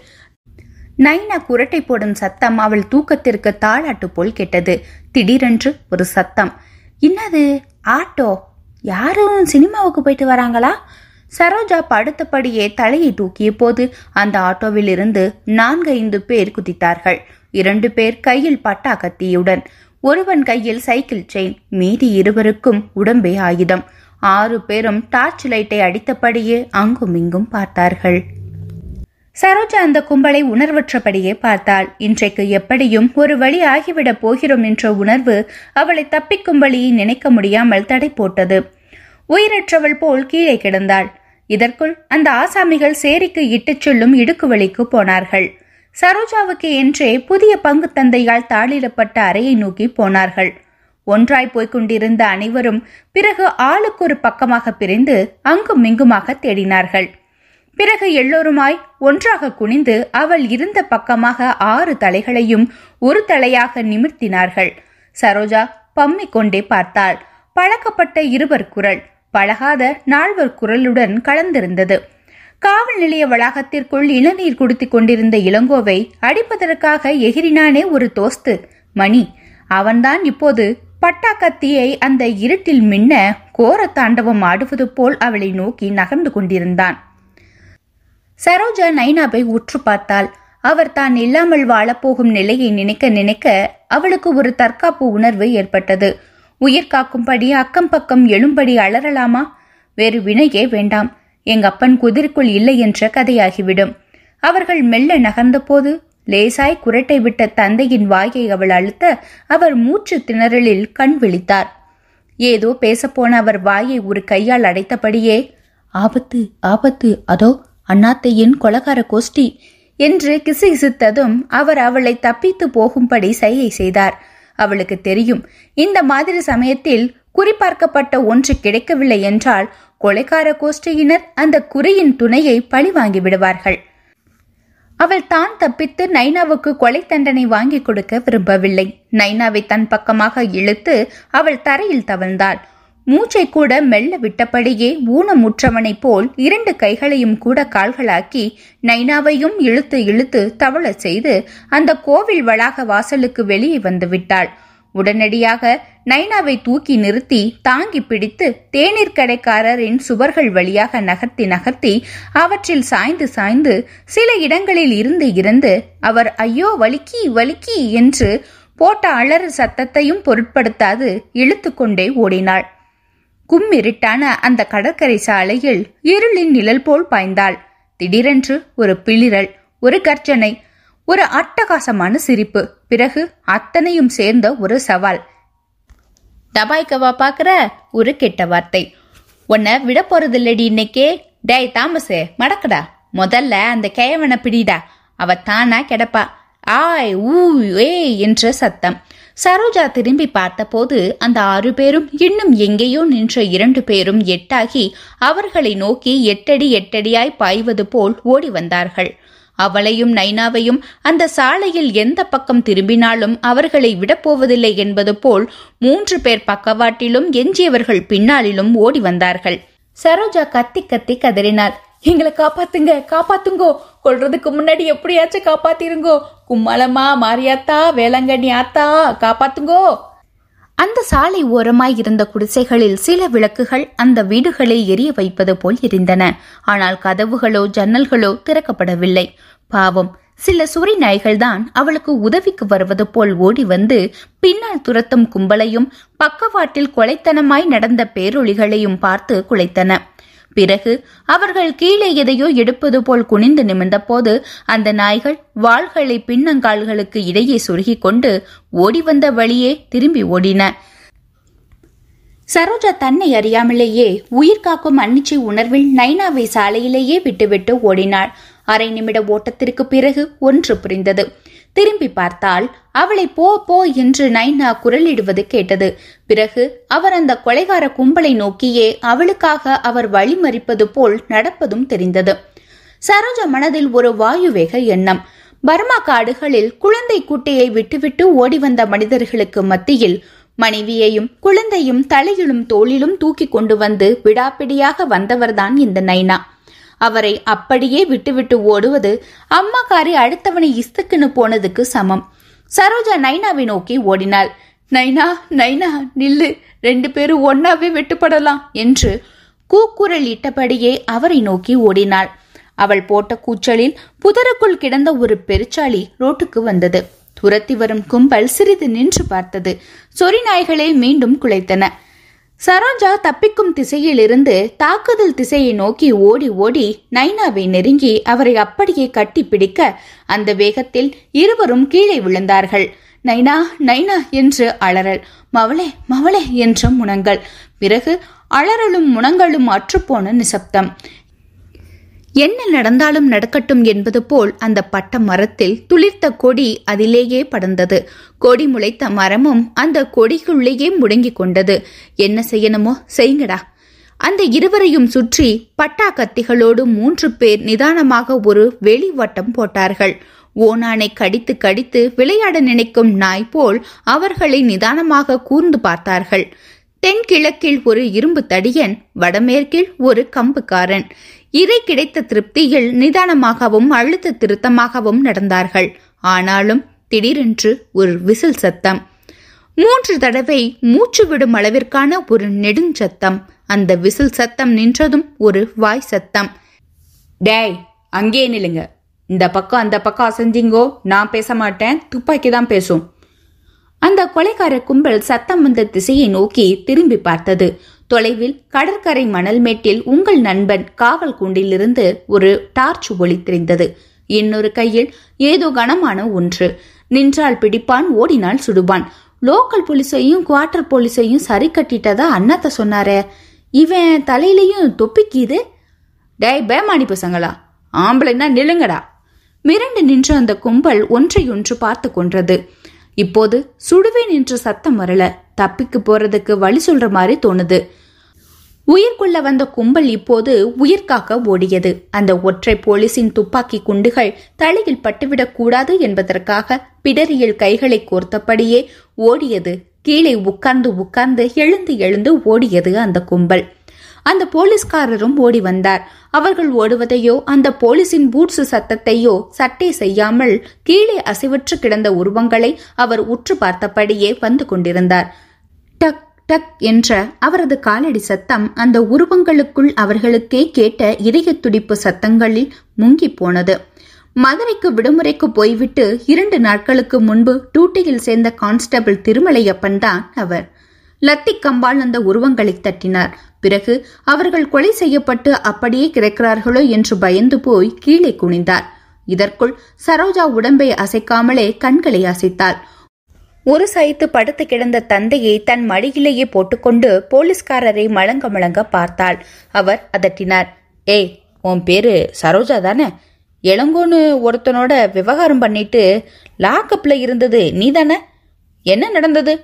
[SPEAKER 1] நைனா குரட்டை போடும் சத்தம் அவள் தூக்கத்திற்கு தாளாட்டு போல் கேட்டது திடீரென்று ஒரு சத்தம் என்னது ஆட்டோ யாரும் சினிமாவுக்கு போயிட்டு வராங்களா சரோஜா படுத்தபடியே தலையை தூக்கிய போது அந்த ஆட்டோவில் இருந்து நான்கு ஐந்து பேர் குதித்தார்கள் இரண்டு பேர் கையில் பட்டா கத்தியுடன் ஒருவன் கையில் சைக்கிள் செயின் மீதி இருவருக்கும் உடம்பே ஆயுதம் ஆறு பேரும் டார்ச் லைட்டை அடித்தபடியே அங்கும் இங்கும் பார்த்தார்கள் சரோஜா அந்த கும்பலை உணர்வற்றபடியே பார்த்தாள் இன்றைக்கு எப்படியும் ஒரு வழி ஆகிவிடப் போகிறோம் என்ற உணர்வு அவளை தப்பிக்கும் வழியை நினைக்க முடியாமல் தடை போட்டது உயிரற்றவள் போல் கீழே கிடந்தாள் இதற்குள் அந்த ஆசாமிகள் சேரிக்கு இட்டுச் செல்லும் இடுக்கு வழிக்கு போனார்கள் சரோஜாவுக்கு என்றே புதிய பங்கு தந்தையால் தாளிடப்பட்ட அறையை நோக்கி போனார்கள் ஒன்றாய் போய்க் கொண்டிருந்த அனைவரும் பிறகு ஆளுக்கு ஒரு பக்கமாக பிரிந்து அங்கும் இங்குமாக தேடினார்கள் பிறகு எல்லோருமாய் ஒன்றாக குனிந்து அவள் இருந்த பக்கமாக ஆறு தலைகளையும் ஒரு தலையாக நிமிர்த்தினார்கள் சரோஜா பம்மி கொண்டே பார்த்தாள் பழக்கப்பட்ட இருவர் குரல் பழகாத நால்வர் குரலுடன் கலந்திருந்தது காவல் நிலைய வளாகத்திற்குள் இளநீர் குடித்துக் கொண்டிருந்த இளங்கோவை அடிப்பதற்காக எகிரினானே ஒரு தோஸ்து மணி அவன்தான் இப்போது பட்டா கத்தியை அந்த இருட்டில் மின்ன கோர தாண்டவம் ஆடுவது போல் அவளை நோக்கி நகர்ந்து கொண்டிருந்தான் சரோஜா நைனாவை உற்று பார்த்தாள் அவர் தான் இல்லாமல் வாழப்போகும் நிலையை நினைக்க நினைக்க அவளுக்கு ஒரு தற்காப்பு உணர்வு ஏற்பட்டது உயிர் காக்கும்படி அக்கம் பக்கம் எழும்படி அலறலாமா வேறு வினையே வேண்டாம் எங்க அப்பன் குதிரைக்குள் இல்லை என்ற கதையாகிவிடும் அவர்கள் மெல்ல நகர்ந்த போது லேசாய் குரட்டை விட்ட தந்தையின் வாயை அவள் அழுத்த அவர் மூச்சு திணறலில் கண் விழித்தார் ஏதோ பேசப்போன அவர் வாயை ஒரு கையால் அடைத்தபடியே ஆபத்து ஆபத்து அதோ அண்ணாத்தையின் கொலகார கோஷ்டி என்று கிசுகிசுத்ததும் அவர் அவளை தப்பித்து போகும்படி சையை செய்தார் அவளுக்கு தெரியும் இந்த மாதிரி சமயத்தில் குறிபார்க்கப்பட்ட ஒன்று கிடைக்கவில்லை என்றால் கொலைக்கார கோஷ்டியினர் அந்த குறையின் துணையை பழி வாங்கி விடுவார்கள் அவள் தான் தப்பித்து நைனாவுக்கு கொலை தண்டனை வாங்கி கொடுக்க விரும்பவில்லை நைனாவை தன் பக்கமாக இழுத்து அவள் தரையில் தவழ்ந்தாள் மூச்சை கூட மெல்ல விட்டபடியே ஊனமுற்றவனைப் போல் இரண்டு கைகளையும் கூட கால்களாக்கி நைனாவையும் இழுத்து இழுத்து தவள செய்து அந்த கோவில் வளாக வாசலுக்கு வெளியே வந்துவிட்டாள் உடனடியாக நைனாவை தூக்கி நிறுத்தி தாங்கி பிடித்து தேநீர் கடைக்காரரின் சுவர்கள் வழியாக நகர்த்தி நகர்த்தி அவற்றில் சாய்ந்து சாய்ந்து சில இடங்களில் இருந்து இருந்து அவர் ஐயோ வலிக்கி வலிக்கி என்று போட்ட அலறு சத்தத்தையும் பொருட்படுத்தாது இழுத்துக்கொண்டே ஓடினாள் கும்மிருட்டான அந்த கடற்கரை சாலையில் இருளின் நிழல் போல் பாய்ந்தாள் திடீரென்று ஒரு பிளிரல் ஒரு கர்ஜனை ஒரு அட்டகாசமான சிரிப்பு பிறகு அத்தனையும் சேர்ந்த ஒரு சவால் தபாய்க்கவா பாக்குற ஒரு கெட்ட வார்த்தை உன்னை விட இல்லடி இன்னைக்கே டேய் தாமசே மடக்கடா முதல்ல அந்த கேவனை பிடிடா அவ தானா கிடப்பா ஆய் ஊ ஏய் என்ற சத்தம் சரோஜா திரும்பி பார்த்தபோது அந்த ஆறு பேரும் இன்னும் எங்கேயோ நின்ற இரண்டு பேரும் எட்டாகி அவர்களை நோக்கி எட்டடி எட்டடியாய் பாய்வது போல் ஓடி வந்தார்கள் அவளையும் நைனாவையும் அந்த சாலையில் எந்த பக்கம் திரும்பினாலும் அவர்களை விடப்போவதில்லை என்பது போல் மூன்று பேர் பக்கவாட்டிலும் எஞ்சியவர்கள் பின்னாளிலும் ஓடி வந்தார்கள் சரோஜா கத்தி கத்தி கதறினார் எங்களை காப்பாத்துங்க காப்பாத்துங்கோ கொள்றதுக்கு முன்னாடி எப்படியாச்சும் காப்பாத்திருங்கோ கும்மலமா மாரியாத்தா வேளாங்கண்ணி ஆத்தா காப்பாத்துங்கோ அந்த சாலை ஓரமாய் இருந்த குடிசைகளில் சில விளக்குகள் அந்த வீடுகளை எரிய வைப்பது போல் இருந்தன ஆனால் கதவுகளோ ஜன்னல்களோ திறக்கப்படவில்லை பாவம் சில சுரி நாய்கள்தான் அவளுக்கு உதவிக்கு வருவது போல் ஓடி வந்து பின்னால் துரத்தும் கும்பலையும் பக்கவாட்டில் கொலைத்தனமாய் நடந்த பேரொழிகளையும் பார்த்து குலைத்தன பிறகு அவர்கள் கீழே எதையோ எடுப்பது போல் குனிந்து நிமிர்ந்தபோது அந்த நாய்கள் வாள்களை பின்னங்கால்களுக்கு இடையே சுருகிக் கொண்டு ஓடி வந்த வழியே திரும்பி ஓடின சரோஜா தன்னை அறியாமலேயே உயிர் காக்கும் அன்னிச்சை உணர்வில் நைனாவை சாலையிலேயே விட்டுவிட்டு ஓடினாள் அரை நிமிட ஓட்டத்திற்கு பிறகு ஒன்று புரிந்தது திரும்பி பார்த்தால் அவளை போ போ என்று நைனா குரலிடுவது கேட்டது பிறகு அவர் அந்த கொலைகார கும்பலை நோக்கியே அவளுக்காக அவர் வழிமறிப்பது போல் நடப்பதும் தெரிந்தது சரோஜா மனதில் ஒரு வாயுவேக எண்ணம் பர்மா காடுகளில் குழந்தை குட்டையை விட்டுவிட்டு ஓடி வந்த மனிதர்களுக்கு மத்தியில் மனைவியையும் குழந்தையும் தலையிலும் தோளிலும் தூக்கி கொண்டு வந்து விடாப்பிடியாக வந்தவர்தான் இந்த நைனா அவரை அப்படியே விட்டுவிட்டு ஓடுவது அம்மாக்காரி அடுத்தவனை இஸ்துக்குன்னு போனதுக்கு சமம் சரோஜா நைனாவை நோக்கி ஓடினாள் நைனா நைனா நில்லு ரெண்டு பேரும் ஒன்னாவே வெட்டுப்படலாம் என்று கூக்குரல் இட்டபடியே அவரை நோக்கி ஓடினாள் அவள் போட்ட கூச்சலில் புதருக்குள் கிடந்த ஒரு பெருச்சாளி ரோட்டுக்கு வந்தது துரத்தி வரும் கும்பல் சிறிது நின்று பார்த்தது சொறி நாய்களே மீண்டும் குலைத்தன சரோஜா தப்பிக்கும் திசையிலிருந்து தாக்குதல் திசையை நோக்கி ஓடி ஓடி நைனாவை நெருங்கி அவரை அப்படியே கட்டி பிடிக்க அந்த வேகத்தில் இருவரும் கீழே விழுந்தார்கள் நைனா நைனா என்று அலறல் மவளே மவளே என்ற முனங்கள் பிறகு அலறலும் முனங்களும் அற்றுப்போன நிசப்தம் என்ன நடந்தாலும் நடக்கட்டும் என்பது போல் அந்த பட்ட மரத்தில் துளிர்த்த கொடி அதிலேயே படர்ந்தது கொடி முளைத்த மரமும் அந்த கொடிக்குள்ளேயே முடங்கிக் கொண்டது என்ன செய்யணுமோ செய்யுங்கடா அந்த இருவரையும் சுற்றி பட்டா கத்திகளோடு மூன்று பேர் நிதானமாக ஒரு வெளிவட்டம் போட்டார்கள் ஓனானை கடித்து கடித்து விளையாட நினைக்கும் நாய் போல் அவர்களை நிதானமாக கூர்ந்து பார்த்தார்கள் தென்கிழக்கில் ஒரு இரும்பு தடியன் வடமேற்கில் ஒரு கம்புக்காரன் இறை கிடைத்த திருப்தியில் நிதானமாகவும் அழுத்த திருத்தமாகவும் நடந்தார்கள் ஆனாலும் திடீரென்று ஒரு விசில் சத்தம் மூன்று தடவை மூச்சு விடும் அளவிற்கான ஒரு நெடுஞ்சத்தம் அந்த விசில் சத்தம் நின்றதும் ஒரு வாய் சத்தம் டேய் அங்கே நிலுங்க இந்த பக்கம் அந்த பக்கம் அசைஞ்சிங்கோ நான் பேச மாட்டேன் துப்பாக்கி தான் பேசும் அந்த கொலைக்கார கும்பல் சத்தம் வந்த திசையை நோக்கி திரும்பி பார்த்தது தொலைவில் கடற்கரை மணல் மேட்டில் உங்கள் நண்பன் காவல் கூண்டிலிருந்து ஒரு டார்ச் ஒளி தெரிந்தது இன்னொரு கையில் ஏதோ கனமான ஒன்று நின்றால் பிடிப்பான் ஓடினால் சுடுவான் லோக்கல் போலீஸையும் குவார்டர் போலீஸையும் சரி கட்டிட்டதா அண்ணாத்த சொன்னாரே இவன் தலையிலையும் தொப்பிக்கிது டே பேமானி பசங்களா ஆம்பளைன்னா நிலுங்கடா மிரண்டு நின்ற அந்த கும்பல் ஒன்றையொன்று பார்த்து கொன்றது இப்போது சுடுவேன் என்ற சத்தம் வரல தப்பிக்கு போறதுக்கு வழி சொல்ற மாதிரி தோணுது உயிர்கொள்ள வந்த கும்பல் இப்போது உயிர் காக்க ஓடியது அந்த ஒற்றை போலீசின் துப்பாக்கி குண்டுகள் தலையில் பட்டுவிடக்கூடாது என்பதற்காக பிடரியில் கைகளை கோர்த்தபடியே ஓடியது கீழே உட்கார்ந்து உட்கார்ந்து எழுந்து எழுந்து ஓடியது அந்த கும்பல் அந்த போலீஸ்காரரும் ஓடி வந்தார் அவர்கள் ஓடுவதையோ அந்த போலீசின் பூட்ஸு சத்தத்தையோ சட்டை செய்யாமல் கீழே அசைவற்று கிடந்த உருவங்களை அவர் உற்று பார்த்தபடியே வந்து கொண்டிருந்தார் டக் டக் என்ற அவரது காலடி சத்தம் அந்த உருவங்களுக்குள் அவர்களுக்கே கேட்ட இதய துடிப்பு சத்தங்களில் முங்கி போனது மதுரைக்கு விடுமுறைக்கு போய்விட்டு இரண்டு நாட்களுக்கு முன்பு டூட்டியில் சேர்ந்த கான்ஸ்டபிள் திருமலையப்பன் தான் அவர் லத்தி கம்பால் அந்த உருவங்களை தட்டினார் பிறகு அவர்கள் கொலை செய்யப்பட்டு அப்படியே கிடக்கிறார்களோ என்று பயந்து போய் கீழே குனிந்தார் இதற்குள் சரோஜா உடம்பை அசைக்காமலே கண்களை அசைத்தாள் ஒரு சைத்து படுத்து கிடந்த தந்தையை தன் மடியிலேயே போட்டுக்கொண்டு போலீஸ்காரரை மழங்க மழங்க பார்த்தாள் அவர் அதட்டினார் ஏய் உன் பேரு சரோஜா தானே இளங்கோன்னு ஒருத்தனோட விவகாரம் பண்ணிட்டு லாக்அப்ல இருந்தது நீ தானே என்ன நடந்தது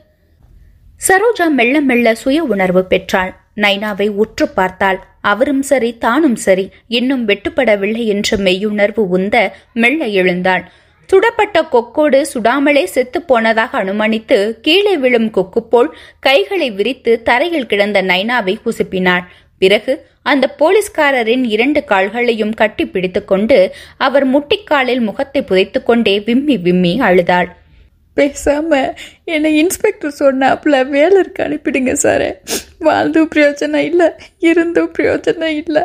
[SPEAKER 1] சரோஜா மெல்ல மெல்ல சுய உணர்வு பெற்றாள் நைனாவை உற்று பார்த்தாள் அவரும் சரி தானும் சரி இன்னும் வெட்டுப்படவில்லை என்ற மெய்யுணர்வு உந்த மெல்ல எழுந்தாள் சுடப்பட்ட கொக்கோடு சுடாமலே செத்து போனதாக அனுமானித்து கீழே விழும் கொக்கு போல் கைகளை விரித்து தரையில் கிடந்த நைனாவை குசுப்பினாள் பிறகு அந்த போலீஸ்காரரின் இரண்டு கால்களையும் கட்டி பிடித்துக்கொண்டு அவர் முட்டிக்காலில் முகத்தை புதைத்துக்கொண்டே விம்மி விம்மி அழுதாள் பேசாமல் என்னை இன்ஸ்பெக்டர் சொன்னாப்புல வேலருக்கு அனுப்பிடுங்க சார் வாழ்ந்தும் பிரயோஜனம் இல்லை இருந்தும் பிரயோஜனம் இல்லை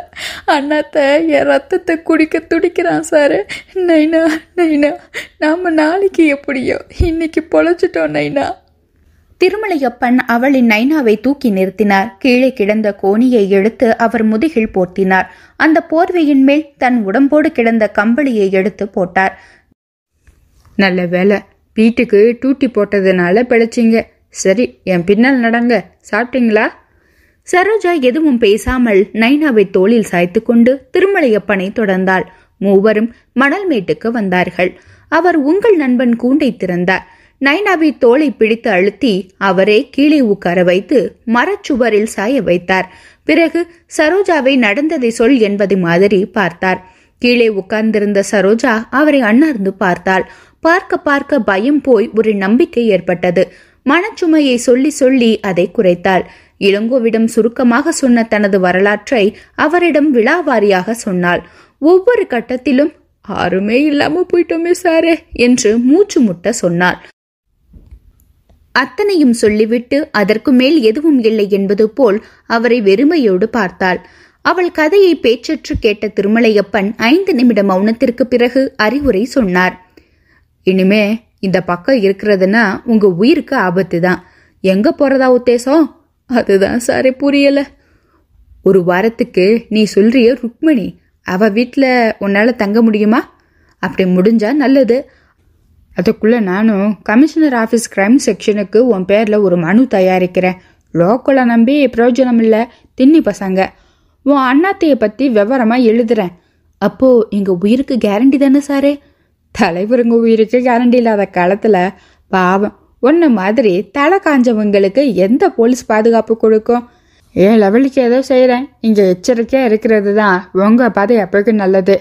[SPEAKER 1] அண்ணாத்த என் ரத்தத்தை குடிக்க துடிக்கிறான் சார் நைனா நைனா நாம் நாளைக்கு எப்படியோ இன்னைக்கு பொழைச்சிட்டோம் நைனா திருமலையப்பன் அவளின் நைனாவை தூக்கி நிறுத்தினார் கீழே கிடந்த கோணியை எடுத்து அவர் முதுகில் போர்த்தினார் அந்த போர்வையின் மேல் தன் உடம்போடு கிடந்த கம்பளியை எடுத்து போட்டார் நல்ல வேலை வீட்டுக்கு டூட்டி போட்டதுனால பிழைச்சிங்க சரி என் பின்னால் நடங்க சாப்பிட்டீங்களா சரோஜா எதுவும் பேசாமல் நைனாவை தோளில் சாய்த்து கொண்டு திருமலையப்பனை தொடர்ந்தாள் மூவரும் மணல் மேட்டுக்கு வந்தார்கள் அவர் உங்கள் நண்பன் கூண்டை திறந்தார் நைனாவை தோலை பிடித்து அழுத்தி அவரே கீழே உட்கார வைத்து மரச்சுவரில் சாய வைத்தார் பிறகு சரோஜாவை நடந்ததை சொல் என்பது மாதிரி பார்த்தார் கீழே உட்கார்ந்திருந்த சரோஜா அவரை அண்ணார்ந்து பார்த்தாள் பார்க்க பார்க்க பயம் போய் ஒரு நம்பிக்கை ஏற்பட்டது மனச்சுமையை சொல்லி சொல்லி அதை குறைத்தாள் இளங்கோவிடம் சுருக்கமாக சொன்ன தனது வரலாற்றை அவரிடம் விழாவாரியாக சொன்னாள் ஒவ்வொரு கட்டத்திலும் ஆறுமே இல்லாம போயிட்டோமே சாரே என்று மூச்சு முட்ட சொன்னாள் அத்தனையும் சொல்லிவிட்டு அதற்கு மேல் எதுவும் இல்லை என்பது போல் அவரை வெறுமையோடு பார்த்தாள் அவள் கதையை பேச்சற்று கேட்ட திருமலையப்பன் ஐந்து நிமிட மௌனத்திற்கு பிறகு அறிவுரை சொன்னார் இனிமே இந்த பக்கம் இருக்கிறதுன்னா உங்க உயிருக்கு ஆபத்து தான் எங்க போறதா உத்தேசம் அதுதான் சாரே புரியல ஒரு வாரத்துக்கு நீ சொல்றிய ருக்மணி அவ வீட்டில் உன்னால தங்க முடியுமா அப்படி முடிஞ்சா நல்லது அதுக்குள்ளே நானும் கமிஷனர் ஆஃபீஸ் கிரைம் செக்ஷனுக்கு உன் பேரில் ஒரு மனு தயாரிக்கிறேன் லோக்கலை நம்பி பிரயோஜனம் இல்லை தின்னி பசங்க உன் அண்ணாத்தையை பற்றி விவரமாக எழுதுறேன் அப்போது எங்கள் உயிருக்கு கேரண்டி தானே சாரே தலைவருங்க உயிருக்கு கேரண்டி இல்லாத காலத்தில் பாவம் ஒன்று மாதிரி தலை காஞ்சவங்களுக்கு எந்த போலீஸ் பாதுகாப்பு கொடுக்கும் ஏன் லெவலுக்கு ஏதோ செய்கிறேன் இங்கே எச்சரிக்கையாக இருக்கிறது தான் உங்கள் பாதை எப்போக்கும் நல்லது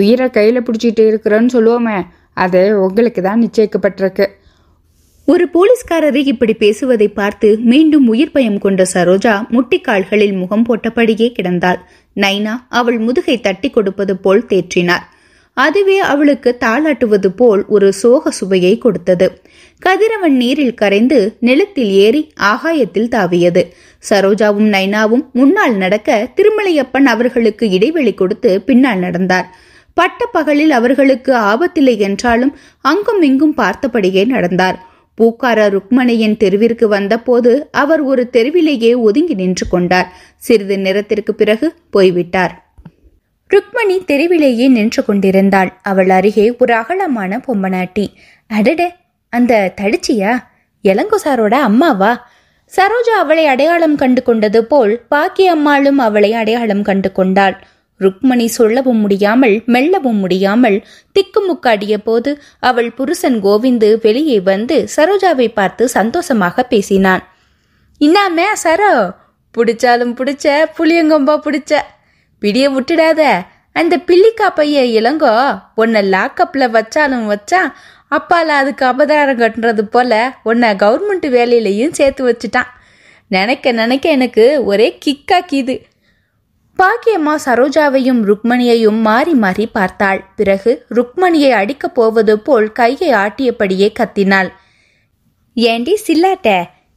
[SPEAKER 1] உயிரை கையில் பிடிச்சிட்டு இருக்கிறோன்னு சொல்லுவோமே அது உங்களுக்கு தான் நிச்சயிக்கப்பட்டிருக்கு ஒரு போலீஸ்காரரை இப்படி பேசுவதை பார்த்து மீண்டும் உயிர் பயம் கொண்ட சரோஜா முட்டிக்கால்களில் முகம் போட்டபடியே கிடந்தாள் நைனா அவள் முதுகை தட்டி கொடுப்பது போல் தேற்றினார் அதுவே அவளுக்கு தாளாட்டுவது போல் ஒரு சோக சுவையை கொடுத்தது கதிரவன் நீரில் கரைந்து நிலத்தில் ஏறி ஆகாயத்தில் தாவியது சரோஜாவும் நைனாவும் முன்னால் நடக்க திருமலையப்பன் அவர்களுக்கு இடைவெளி கொடுத்து பின்னால் நடந்தார் பட்ட பகலில் அவர்களுக்கு ஆபத்தில்லை என்றாலும் அங்கும் இங்கும் பார்த்தபடியே நடந்தார் பூக்கார ருக்மணியின் தெருவிற்கு வந்தபோது அவர் ஒரு தெருவிலேயே ஒதுங்கி நின்று கொண்டார் சிறிது நேரத்திற்கு பிறகு போய்விட்டார் ருக்மணி தெருவிலேயே நின்று கொண்டிருந்தாள் அவள் அருகே ஒரு அகலமான பொம்மனாட்டி அடடே அந்த தடிச்சியா சாரோட அம்மாவா சரோஜா அவளை அடையாளம் கண்டு கொண்டது போல் பாக்கி அம்மாளும் அவளை அடையாளம் கண்டு கொண்டாள் ருக்மணி சொல்லவும் முடியாமல் மெல்லவும் முடியாமல் திக்குமுக்காடிய போது அவள் புருஷன் கோவிந்து வெளியே வந்து சரோஜாவை பார்த்து சந்தோஷமாக பேசினான் இன்னாமே சரோ பிடிச்சாலும் பிடிச்ச புளியங்கொம்பா பிடிச்ச விடிய விட்டுடாத அந்த பிள்ளிக்கா பைய இளங்கோ உன்னை லாக்கப்பில் வச்சாலும் வச்சா அப்பால அதுக்கு அபதாரம் கட்டுறது போல உன்னை கவர்மெண்ட் வேலையிலையும் சேர்த்து வச்சுட்டான் நினைக்க நினைக்க எனக்கு ஒரே கிக்காக்கிது பாக்கியம்மா சரோஜாவையும் ருக்மணியையும் மாறி மாறி பார்த்தாள் பிறகு ருக்மணியை அடிக்கப் போவது போல் கையை ஆட்டியபடியே கத்தினாள் ஏண்டி சில்லாட்ட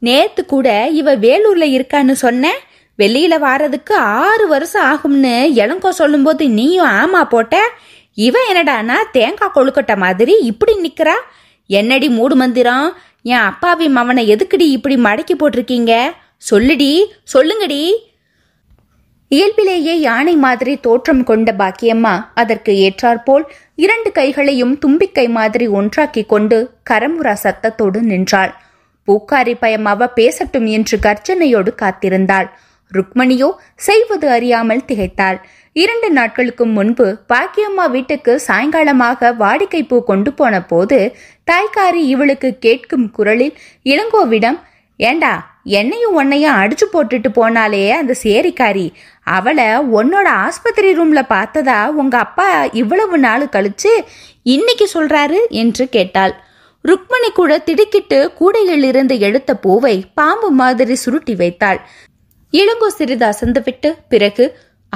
[SPEAKER 1] நேத்து கூட இவ வேலூர்ல இருக்கான்னு சொன்ன வெளியில வாரதுக்கு ஆறு வருஷம் ஆகும்னு இளங்கோ சொல்லும்போது நீயும் ஆமா போட்ட இவன் என்னடானா தேங்காய் கொழுக்கட்டை மாதிரி இப்படி நிக்கிறா என்னடி மூடு மந்திரம் என் அப்பாவி மவனை எதுக்குடி இப்படி மடக்கி போட்டிருக்கீங்க சொல்லுடி சொல்லுங்கடி இயல்பிலேயே யானை மாதிரி தோற்றம் கொண்ட பாக்கியம்மா அதற்கு ஏற்றாற்போல் இரண்டு கைகளையும் தும்பிக்கை மாதிரி ஒன்றாக்கி கொண்டு கரமுரா சத்தத்தோடு நின்றாள் பூக்காரி பயமாவ பேசட்டும் என்று கர்ஜனையோடு காத்திருந்தாள் ருக்மணியோ செய்வது அறியாமல் திகைத்தாள் இரண்டு நாட்களுக்கு முன்பு பாக்கியம்மா வீட்டுக்கு சாயங்காலமாக வாடிக்கை பூ கொண்டு போன போது தாய்க்காரி இவளுக்கு கேட்கும் குரலில் இளங்கோவிடம் ஏண்டா என்னையும் உன்னையும் அடிச்சு போட்டுட்டு போனாலே அந்த சேரிக்காரி அவளை உன்னோட ஆஸ்பத்திரி ரூம்ல பார்த்ததா உங்க அப்பா இவ்வளவு நாள் கழிச்சு இன்னைக்கு சொல்றாரு என்று கேட்டாள் ருக்மணி கூட திடுக்கிட்டு கூடையில் இருந்து எடுத்த பூவை பாம்பு மாதிரி சுருட்டி வைத்தாள் இளங்கோ சிறிது விட்டு பிறகு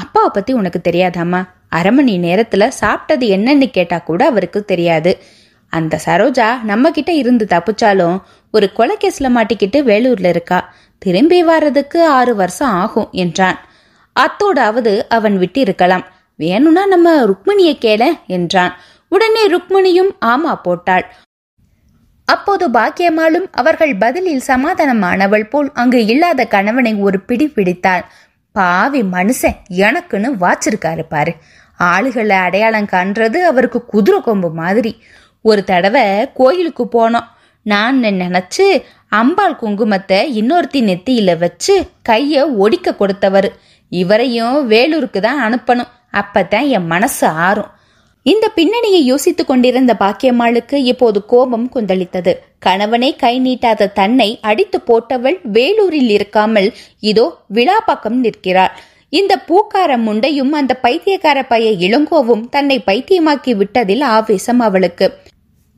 [SPEAKER 1] அப்பாவை பத்தி உனக்கு தெரியாதாமா அரை மணி நேரத்துல சாப்பிட்டது என்னன்னு கேட்டா கூட அவருக்கு தெரியாது அந்த சரோஜா நம்ம கிட்ட இருந்து தப்பிச்சாலும் ஒரு கொலைக்கேஸ்ல மாட்டிக்கிட்டு வேலூர்ல இருக்கா திரும்பி வர்றதுக்கு ஆறு வருஷம் ஆகும் என்றான் அத்தோடாவது அவன் விட்டு இருக்கலாம் வேணும்னா நம்ம ருக்மிணியை கேள என்றான் உடனே ருக்மிணியும் ஆமா போட்டாள் அப்போது பாக்கியமாலும் அவர்கள் பதிலில் சமாதானமானவள் போல் அங்கு இல்லாத கணவனை ஒரு பிடி பிடித்தாள் பாவி மனுஷன் எனக்குன்னு வாச்சிருக்காரு பாரு ஆளுகளை அடையாளம் காண்றது அவருக்கு குதிரை கொம்பு மாதிரி ஒரு தடவை கோயிலுக்கு போனோம் நான் நினச்சி அம்பாள் குங்குமத்தை இன்னொருத்தி நெத்தியில் வச்சு கையை ஒடிக்க கொடுத்தவர் இவரையும் வேலூருக்கு தான் அனுப்பணும் அப்போ தான் என் மனசு ஆறும் இந்த பின்னணியை யோசித்துக் கொண்டிருந்த பாக்கியம்மாளுக்கு இப்போது கோபம் கொந்தளித்தது கணவனை கை நீட்டாத தன்னை அடித்து போட்டவள் வேலூரில் இருக்காமல் இதோ விழாப்பாக்கம் நிற்கிறாள் இந்த பூக்கார முண்டையும் அந்த பைத்தியக்கார பைய இளங்கோவும் தன்னை பைத்தியமாக்கி விட்டதில் ஆவேசம் அவளுக்கு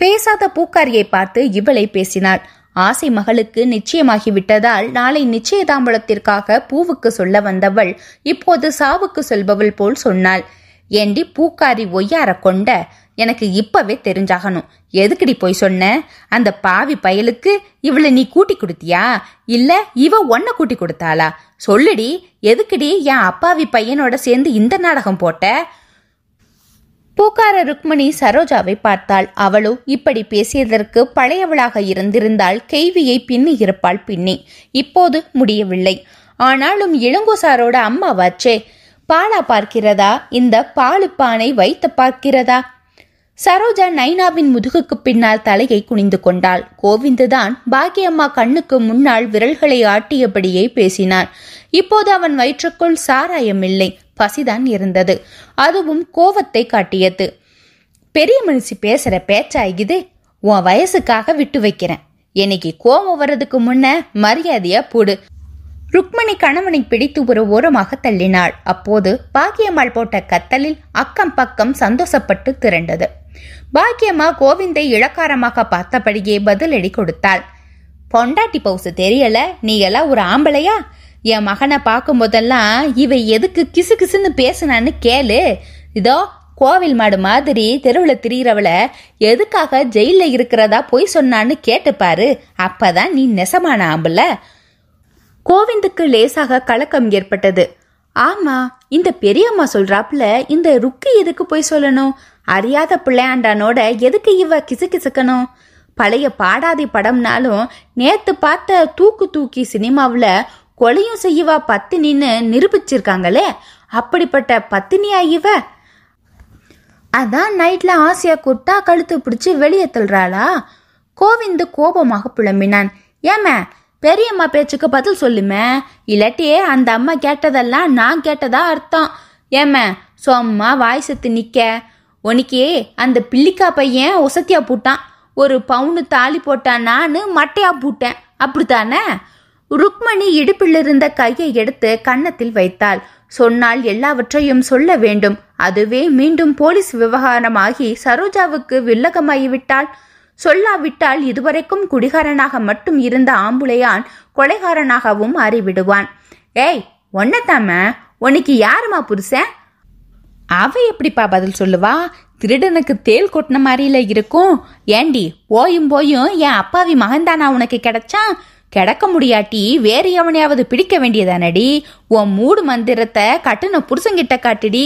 [SPEAKER 1] பேசாத பூக்காரியை பார்த்து இவளை பேசினாள் ஆசை மகளுக்கு நிச்சயமாகி விட்டதால் நாளை நிச்சயதாம்பலத்திற்காக பூவுக்கு சொல்ல வந்தவள் இப்போது சாவுக்கு சொல்பவள் போல் சொன்னாள் ஏண்டி பூக்காரி ஒய்யார கொண்ட எனக்கு இப்பவே தெரிஞ்சாகணும் எதுக்குடி போய் சொன்ன அந்த பாவி பயலுக்கு இவளை நீ கூட்டி கொடுத்தியா இல்ல இவ ஒன்ன கூட்டி கொடுத்தாளா சொல்லுடி எதுக்குடி என் அப்பாவி பையனோட சேர்ந்து இந்த நாடகம் போட்ட பூக்கார ருக்மணி சரோஜாவை பார்த்தாள் அவளோ இப்படி பேசியதற்கு பழையவளாக இருந்திருந்தால் கைவியை பின்னி இருப்பாள் பின்னி இப்போது முடியவில்லை ஆனாலும் இளங்கோசாரோட அம்மாவாச்சே பாலா பார்க்கிறதா இந்த பாலுப்பானை வைத்து பார்க்கிறதா சரோஜா நைனாவின் முதுகுக்கு பின்னால் தலையை குனிந்து கொண்டாள் கோவிந்துதான் பாக்கியம்மா கண்ணுக்கு முன்னால் விரல்களை ஆட்டியபடியே பேசினான் இப்போது அவன் வயிற்றுக்குள் சாராயம் இல்லை பசிதான் இருந்தது அதுவும் கோவத்தை காட்டியது பெரிய மனுஷி பேசுற பேச்சா இது உன் வயசுக்காக விட்டு வைக்கிறேன் என்னைக்கு கோபம் வர்றதுக்கு முன்ன மரியாதையா போடு ருக்மணி கணவனை பிடித்து ஒரு ஓரமாக தள்ளினாள் அப்போது பாக்கியம்மாள் போட்ட கத்தலில் அக்கம் பக்கம் சந்தோஷப்பட்டு திரண்டது பாக்கியம்மா கோவிந்தை இளக்காரமாக பார்த்தபடியே பதிலடி கொடுத்தாள் பொண்டாட்டி பவுசு தெரியல நீ எல்லாம் ஒரு ஆம்பளையா என் மகனை பார்க்கும் போதெல்லாம் இவை எதுக்கு கிசு கிசுன்னு பேசுனான்னு கேளு இதோ கோவில் மாடு மாதிரி தெருவில் திரியிறவள எதுக்காக ஜெயிலில் இருக்கிறதா பொய் சொன்னான்னு கேட்டுப்பாரு அப்பதான் நீ நெசமான ஆம்பளை கோவிந்துக்கு லேசாக கலக்கம் ஏற்பட்டது ஆமா இந்த பெரியம்மா சொல்றாப்புல இந்த ருக்கு எதுக்கு போய் சொல்லணும் அறியாத பிள்ளையாண்டானோட எதுக்கு இவ கிசு கிசுக்கணும் பழைய பாடாதி படம்னாலும் நேத்து பார்த்த தூக்கு தூக்கி சினிமாவில் கொலையும் செய்யவா பத்தினின்னு நிரூபிச்சிருக்காங்களே அப்படிப்பட்ட பத்தினியா இவ அதான் நைட்ல ஆசையா கூப்பிட்டா கழுத்து பிடிச்சி வெளியே தள்ளுறாளா கோவிந்து கோபமாக புலம்பினான் ஏமா பெரியம்மா பேச்சுக்கு பதில் சொல்லுமே இல்லாட்டி அந்த அம்மா கேட்டதெல்லாம் நான் கேட்டதா அர்த்தம் ஏம சொம்மா வாய் சத்து நிற்க உனக்கே அந்த பிள்ளிக்கா பையன் உசத்தியா பூட்டான் ஒரு பவுனு தாலி போட்டான் நான் மட்டையா பூட்டேன் அப்படித்தானே ருக்மணி இடுப்பிலிருந்த கையை எடுத்து கன்னத்தில் வைத்தாள் சொன்னால் எல்லாவற்றையும் சொல்ல வேண்டும் அதுவே மீண்டும் போலீஸ் விவகாரமாகி சரோஜாவுக்கு வில்லகமாகிவிட்டாள் சொல்லாவிட்டால் இதுவரைக்கும் குடிகாரனாக மட்டும் இருந்த ஆம்புலையான் கொலைகாரனாகவும் அறிவிடுவான் ஏய் ஒன்னத்தாம உனக்கு யாருமா புருஷன் அவ எப்படிப்பா பதில் சொல்லுவா திருடனுக்கு தேல் கொட்டின மாதிரியில இருக்கும் ஏண்டி ஓயும் போயும் என் அப்பாவி மகன்தானா உனக்கு கிடைச்சான் கிடக்க முடியாட்டி வேறு எவனையாவது பிடிக்க வேண்டியதானடி உன் மூடு மந்திரத்தை கட்டுன புருஷங்கிட்ட காட்டுடி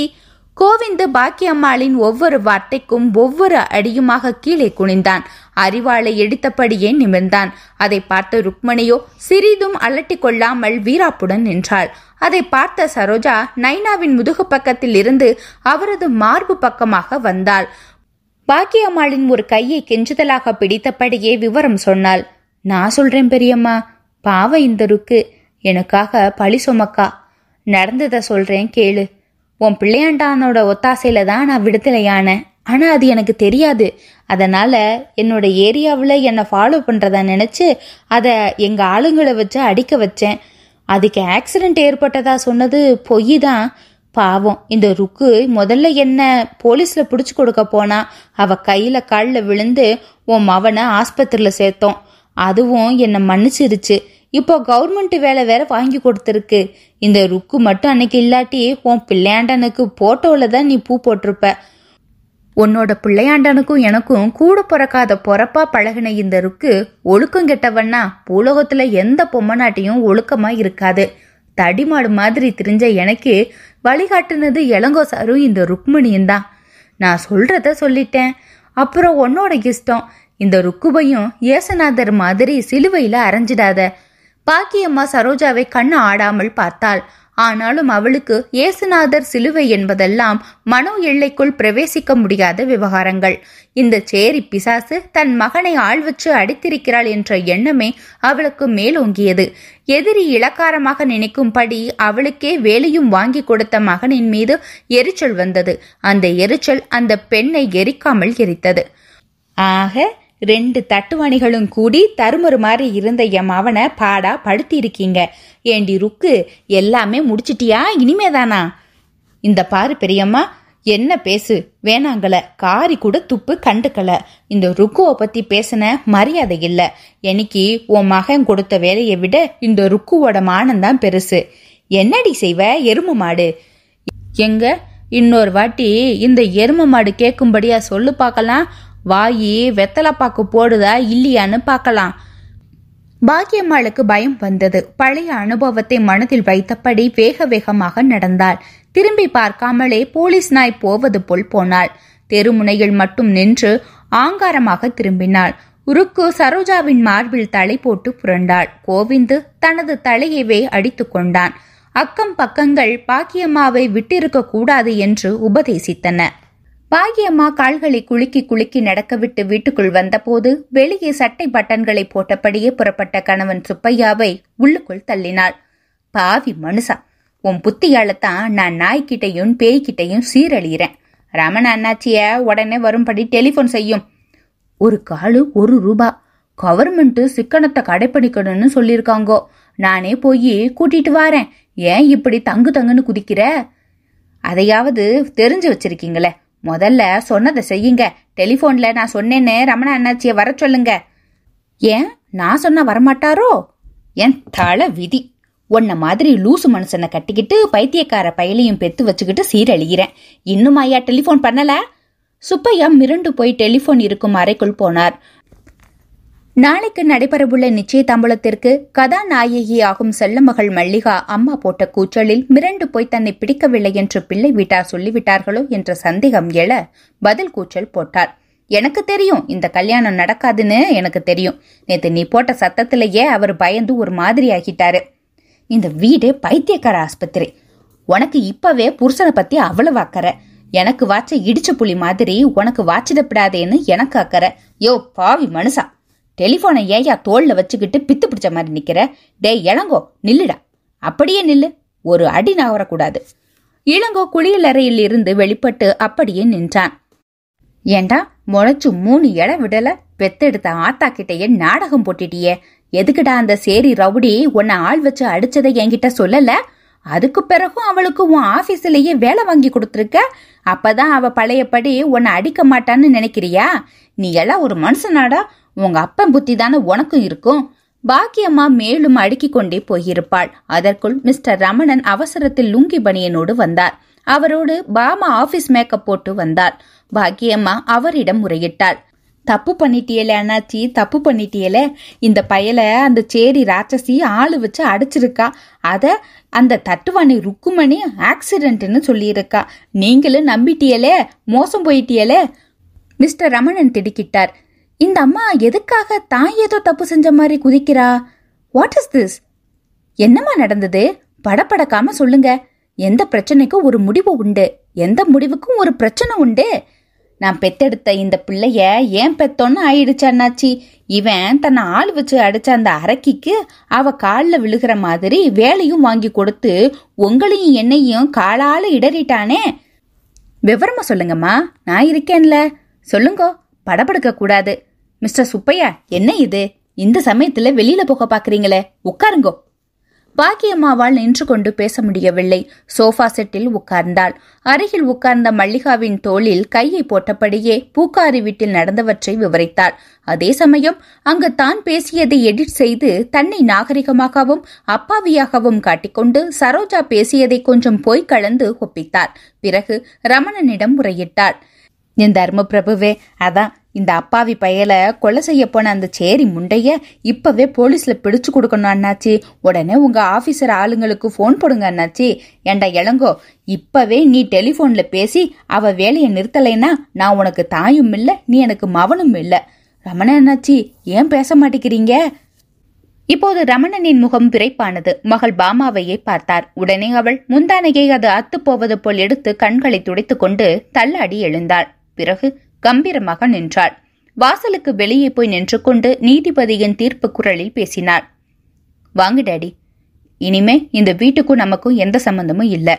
[SPEAKER 1] கோவிந்து பாக்கியம்மாளின் ஒவ்வொரு வார்த்தைக்கும் ஒவ்வொரு அடியுமாக கீழே குனிந்தான் அறிவாளை எடுத்தபடியே நிமிர்ந்தான் அதை பார்த்த ருக்மணியோ சிறிதும் அலட்டி கொள்ளாமல் வீராப்புடன் நின்றாள் அதை பார்த்த சரோஜா நைனாவின் முதுகு பக்கத்தில் இருந்து அவரது மார்பு பக்கமாக வந்தாள் பாக்கியம்மாளின் ஒரு கையை கெஞ்சுதலாக பிடித்தபடியே விவரம் சொன்னாள் நான் சொல்றேன் பெரியம்மா பாவ இந்த ருக்கு எனக்காக பழி சுமக்கா நடந்ததை சொல்றேன் கேளு உன் பிள்ளையாண்டானோட ஒத்தாசையில தான் நான் விடுதலையானேன் ஆனால் அது எனக்கு தெரியாது அதனால் என்னோட ஏரியாவில் என்னை ஃபாலோ பண்ணுறத நினச்சி அதை எங்கள் ஆளுங்களை வச்சு அடிக்க வச்சேன் அதுக்கு ஆக்சிடெண்ட் ஏற்பட்டதா சொன்னது பொய் தான் பாவம் இந்த ருக்கு முதல்ல என்ன போலீஸில் பிடிச்சி கொடுக்க போனா அவள் கையில் காலில் விழுந்து உன் மவனை ஆஸ்பத்திரியில் சேர்த்தோம் அதுவும் என்னை மன்னிச்சிருச்சு இப்போ கவர்மெண்ட் வேலை வேற வாங்கி கொடுத்துருக்கு இந்த ருக்கு மட்டும் அன்னைக்கு இல்லாட்டி உன் பிள்ளையாண்டனுக்கு போட்டோவில் தான் நீ பூ போட்டிருப்ப உன்னோட பிள்ளையாண்டனுக்கும் எனக்கும் கூட பிறக்காத பொறப்பா பழகின இந்த ருக்கு ஒழுக்கம் கெட்டவன்னா பூலோகத்துல எந்த பொம்மநாட்டையும் ஒழுக்கமா இருக்காது தடிமாடு மாதிரி தெரிஞ்ச எனக்கு வழிகாட்டுனது இளங்கோ சாரும் இந்த ருக்மணியும் தான் நான் சொல்றத சொல்லிட்டேன் அப்புறம் உன்னோட இஷ்டம் இந்த ருக்குவையும் ஏசநாதர் மாதிரி சிலுவையில் அரைஞ்சிடாத பாக்கியம்மா சரோஜாவை கண் ஆடாமல் பார்த்தாள் ஆனாலும் அவளுக்கு ஏசுநாதர் சிலுவை என்பதெல்லாம் மனோ எல்லைக்குள் பிரவேசிக்க முடியாத விவகாரங்கள் இந்த சேரி பிசாசு தன் மகனை ஆள் வச்சு அடித்திருக்கிறாள் என்ற எண்ணமே அவளுக்கு மேலோங்கியது எதிரி இலக்காரமாக நினைக்கும்படி அவளுக்கே வேலையும் வாங்கி கொடுத்த மகனின் மீது எரிச்சல் வந்தது அந்த எரிச்சல் அந்த பெண்ணை எரிக்காமல் எரித்தது ஆக ரெண்டு தட்டுவாணிகளும் கூடி தருமரு மாதிரி இருந்த என் மவனை பாடா படுத்திருக்கீங்க ஏண்டி ருக்கு எல்லாமே முடிச்சிட்டியா இனிமேதானா தானா இந்த பாரு பெரியம்மா என்ன பேசு வேணாங்கள காரி கூட துப்பு கண்டுக்கல இந்த ருக்குவை பத்தி பேசின மரியாதை இல்லை எனக்கு உன் மகன் கொடுத்த வேலையை விட இந்த ருக்குவோட மானந்தான் பெருசு என்னடி செய்வ எரும மாடு எங்க இன்னொரு வாட்டி இந்த எரும மாடு கேட்கும்படியா சொல்லு பார்க்கலாம் வாயி வெத்தலப்பாக்கு போடுதா இல்லையான்னு பார்க்கலாம் பாக்கியம்மாளுக்கு பயம் வந்தது பழைய அனுபவத்தை மனதில் வைத்தபடி வேக வேகமாக நடந்தாள் திரும்பி பார்க்காமலே போலீஸ் நாய் போவது போல் போனாள் தெருமுனையில் மட்டும் நின்று ஆங்காரமாக திரும்பினாள் உருக்கு சரோஜாவின் மார்பில் தலை போட்டு புரண்டாள் கோவிந்து தனது தலையவே அடித்து கொண்டான் அக்கம் பக்கங்கள் பாக்கியம்மாவை விட்டிருக்க கூடாது என்று உபதேசித்தன பாகியம்மா கால்களை குலுக்கி குலுக்கி நடக்கவிட்டு வீட்டுக்குள் வந்தபோது வெளியே சட்டை பட்டன்களை போட்டபடியே புறப்பட்ட கணவன் சுப்பையாவை உள்ளுக்குள் தள்ளினாள் பாவி மனுஷா உன் புத்தியாலத்தான் நான் நாய்கிட்டையும் பேய்கிட்டையும் சீரழியிறேன் ரமண அண்ணாச்சிய உடனே வரும்படி டெலிஃபோன் செய்யும் ஒரு காலு ஒரு ரூபா கவர்மெண்ட்டு சிக்கனத்தை கடைப்பிடிக்கணும்னு சொல்லியிருக்காங்கோ நானே போய் கூட்டிட்டு வாரேன் ஏன் இப்படி தங்கு தங்குன்னு குதிக்கிற அதையாவது தெரிஞ்சு வச்சிருக்கீங்களே முதல்ல சொன்னதை செய்யுங்க டெலிஃபோன்ல நான் சொன்னேன்னு ரமணா அண்ணாச்சியை வர சொல்லுங்க ஏன் நான் சொன்னா வரமாட்டாரோ என் தலை விதி உன்ன மாதிரி லூசு மனுஷனை கட்டிக்கிட்டு பைத்தியக்கார பயலையும் பெத்து வச்சுக்கிட்டு சீரழிகிறேன் இன்னும் ஐயா டெலிஃபோன் பண்ணல சுப்பையா மிரண்டு போய் டெலிஃபோன் இருக்கும் அறைக்குள் போனார் நாளைக்கு நடைபெறவுள்ள நிச்சயதாம்பலத்திற்கு கதாநாயகியாகும் செல்ல மகள் மல்லிகா அம்மா போட்ட கூச்சலில் மிரண்டு போய் தன்னை பிடிக்கவில்லை என்று பிள்ளை வீட்டார் சொல்லிவிட்டார்களோ என்ற சந்தேகம் எழ பதில் கூச்சல் போட்டார் எனக்கு தெரியும் இந்த கல்யாணம் நடக்காதுன்னு எனக்கு தெரியும் நேத்து நீ போட்ட சத்தத்திலேயே அவர் பயந்து ஒரு மாதிரி ஆகிட்டாரு இந்த வீடு பைத்தியக்கார ஆஸ்பத்திரி உனக்கு இப்பவே புருஷனை பத்தி அவ்வளவு அக்கறை எனக்கு வாச்ச இடிச்ச புலி மாதிரி உனக்கு வாச்சிடப்படாதேன்னு எனக்கு அக்கறை யோ பாவி மனுஷா டெலிஃபோனை ஏயா தோளில் வச்சுக்கிட்டு பித்து பிடிச்ச மாதிரி நிற்கிற டே இளங்கோ நில்லுடா அப்படியே நில்லு ஒரு அடி நகரக்கூடாது இளங்கோ குளியலறையில் இருந்து வெளிப்பட்டு அப்படியே நின்றான் ஏண்டா முளைச்சு மூணு இடம் விடல பெத்தெடுத்த ஆத்தா கிட்டையே நாடகம் போட்டுட்டியே எதுக்குடா அந்த சேரி ரவுடி உன்னை ஆள் வச்சு அடிச்சதை என்கிட்ட சொல்லல அதுக்கு பிறகும் அவளுக்கு உன் ஆபீஸ்லயே வேலை வாங்கி கொடுத்துருக்க அப்பதான் அவ பழையபடி உன்னை அடிக்க மாட்டான்னு நினைக்கிறியா நீ எல்லாம் ஒரு மனுஷனாடா உங்க அப்பன் புத்தி தானே உனக்கும் இருக்கும் பாக்கியம்மா மேலும் அடுக்கிக் கொண்டே போயிருப்பாள் அதற்குள் மிஸ்டர் ரமணன் அவசரத்தில் லுங்கி பனியனோடு வந்தார் அவரோடு பாமா ஆபீஸ் மேக்கப் போட்டு வந்தார் பாக்கியம்மா அவரிடம் முறையிட்டாள் தப்பு பண்ணிட்டியல அண்ணாச்சி தப்பு பண்ணிட்டியல இந்த பயல அந்த சேரி ராட்சசி ஆளு வச்சு அடிச்சிருக்கா அத அந்த தட்டுவாணி ருக்குமணி ஆக்சிடென்ட்னு சொல்லியிருக்கா நீங்களும் நம்பிட்டியலே மோசம் போயிட்டியலே மிஸ்டர் ரமணன் திடுக்கிட்டார் இந்த அம்மா எதுக்காக தான் ஏதோ தப்பு செஞ்ச மாதிரி குதிக்கிறா வாட் இஸ் திஸ் என்னம்மா நடந்தது படப்படக்காம சொல்லுங்க எந்த பிரச்சனைக்கும் ஒரு முடிவு உண்டு எந்த முடிவுக்கும் ஒரு பிரச்சனை உண்டு நான் பெத்தெடுத்த இந்த பிள்ளைய ஏன் பெத்தோன்னு ஆயிடுச்சு அண்ணாச்சி இவன் தன்னை ஆள் வச்சு அடிச்ச அந்த அரக்கிக்கு அவ காலில் விழுகிற மாதிரி வேலையும் வாங்கி கொடுத்து உங்களையும் என்னையும் காலால இடறிட்டானே விவரமா சொல்லுங்கம்மா நான் இருக்கேன்ல சொல்லுங்கோ படப்படுக்க கூடாது மிஸ்டர் சுப்பையா என்ன இது இந்த சமயத்துல வெளியில போக பாக்குறீங்களே உட்காருங்கோ பாக்கியம்மாவால் நின்று கொண்டு பேச முடியவில்லை சோஃபா செட்டில் உட்கார்ந்தாள் அருகில் உட்கார்ந்த மல்லிகாவின் தோளில் கையை போட்டபடியே பூக்காரி வீட்டில் நடந்தவற்றை விவரித்தாள் அதே சமயம் அங்கு தான் பேசியதை எடிட் செய்து தன்னை நாகரிகமாகவும் அப்பாவியாகவும் காட்டிக்கொண்டு சரோஜா பேசியதை கொஞ்சம் போய் கலந்து ஒப்பித்தார் பிறகு ரமணனிடம் முறையிட்டாள் என் பிரபுவே அதான் இந்த அப்பாவி பையல கொலை செய்ய போன அந்த சேரி முண்டைய இப்பவே போலீஸ்ல பிடிச்சு கொடுக்கணும் அண்ணாச்சி உடனே உங்க ஆபீசர் ஆளுங்களுக்கு போன் போடுங்க அண்ணாச்சி ஏண்டா இளங்கோ இப்பவே நீ டெலிபோன்ல பேசி அவ வேலையை நிறுத்தலைன்னா நான் உனக்கு தாயும் இல்ல நீ எனக்கு மவனும் இல்ல ரமண அண்ணாச்சி ஏன் பேச மாட்டேங்கிறீங்க இப்போது ரமணனின் முகம் விரைப்பானது மகள் பாமாவையை பார்த்தார் உடனே அவள் முந்தானையை அது அத்து போவது போல் எடுத்து கண்களை துடைத்துக்கொண்டு தள்ளாடி எழுந்தாள் பிறகு கம்பீரமாக நின்றாள் வாசலுக்கு வெளியே போய் நின்று கொண்டு நீதிபதியின் தீர்ப்பு குரலில் பேசினார் வாங்க டேடி இனிமே இந்த வீட்டுக்கும் நமக்கும் எந்த சம்பந்தமும் இல்லை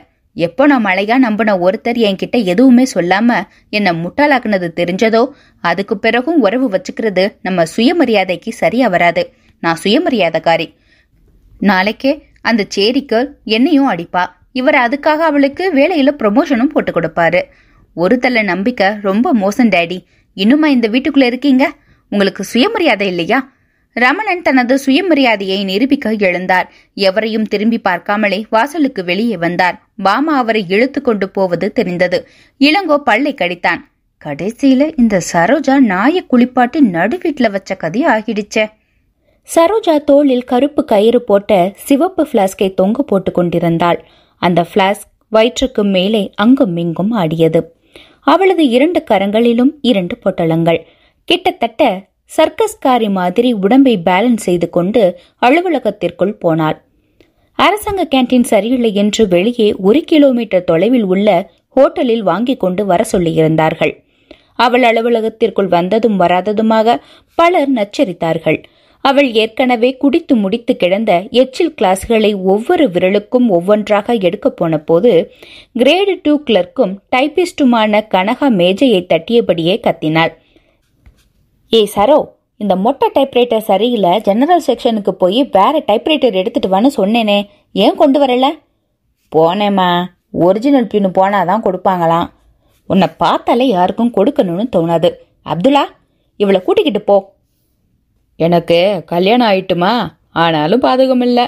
[SPEAKER 1] எப்போ நான் மழையா நம்பின ஒருத்தர் என்கிட்ட எதுவுமே சொல்லாம என்னை முட்டாளாக்குனது தெரிஞ்சதோ அதுக்கு பிறகும் உறவு வச்சுக்கிறது நம்ம சுயமரியாதைக்கு சரியா வராது நான் சுயமரியாதைக்காரி நாளைக்கே அந்த சேரிக்கு என்னையும் அடிப்பா இவர் அதுக்காக அவளுக்கு வேலையில ப்ரொமோஷனும் போட்டு கொடுப்பாரு ஒரு தலை நம்பிக்கை ரொம்ப மோசம் டேடி இன்னுமா இந்த வீட்டுக்குள்ள இருக்கீங்க உங்களுக்கு சுயமரியாதை இல்லையா ரமணன் தனது சுயமரியாதையை நிரூபிக்க எழுந்தார் எவரையும் திரும்பி பார்க்காமலே வாசலுக்கு வெளியே வந்தார் பாமா அவரை இழுத்து கொண்டு போவது தெரிந்தது இளங்கோ பல்லை கடித்தான் கடைசியில இந்த சரோஜா நாய குளிப்பாட்டி நடு வீட்டுல வச்ச கதி ஆகிடுச்சே சரோஜா தோளில் கருப்பு கயிறு போட்ட சிவப்பு பிளாஸ்கை தொங்க போட்டு கொண்டிருந்தாள் அந்த பிளாஸ்க் வயிற்றுக்கு மேலே அங்கும் இங்கும் ஆடியது அவளது இரண்டு கரங்களிலும் இரண்டு பொட்டலங்கள் கிட்டத்தட்ட சர்க்கஸ்காரி மாதிரி உடம்பை பேலன்ஸ் செய்து கொண்டு அலுவலகத்திற்குள் போனாள் அரசாங்க கேன்டீன் சரியில்லை என்று வெளியே ஒரு கிலோமீட்டர் தொலைவில் உள்ள ஹோட்டலில் வாங்கி கொண்டு வர சொல்லியிருந்தார்கள் அவள் அலுவலகத்திற்குள் வந்ததும் வராததுமாக பலர் நச்சரித்தார்கள் அவள் ஏற்கனவே குடித்து முடித்து கிடந்த எச்சில் கிளாஸ்களை ஒவ்வொரு விரலுக்கும் ஒவ்வொன்றாக எடுக்கப் போன போது கிரேடு டூ கிளர்க்கும் டைபிஸ்டுமான கனகா மேஜையை தட்டியபடியே கத்தினாள் ஏய் சரோ இந்த மொட்டை டைப்ரைட்டர் சரியில்லை ஜெனரல் செக்ஷனுக்கு போய் வேற டைப்ரைட்டர் எடுத்துட்டு வான்னு சொன்னேனே ஏன் கொண்டு வரல போனேம்மா ஒரிஜினல் பின்னு போனாதான் கொடுப்பாங்களாம் உன்னை பார்த்தாலே யாருக்கும் கொடுக்கணும்னு தோணாது அப்துல்லா இவளை கூட்டிக்கிட்டு போ எனக்கு கல்யாணம் ஆயிட்டுமா ஆனாலும் பாதகம் இல்லை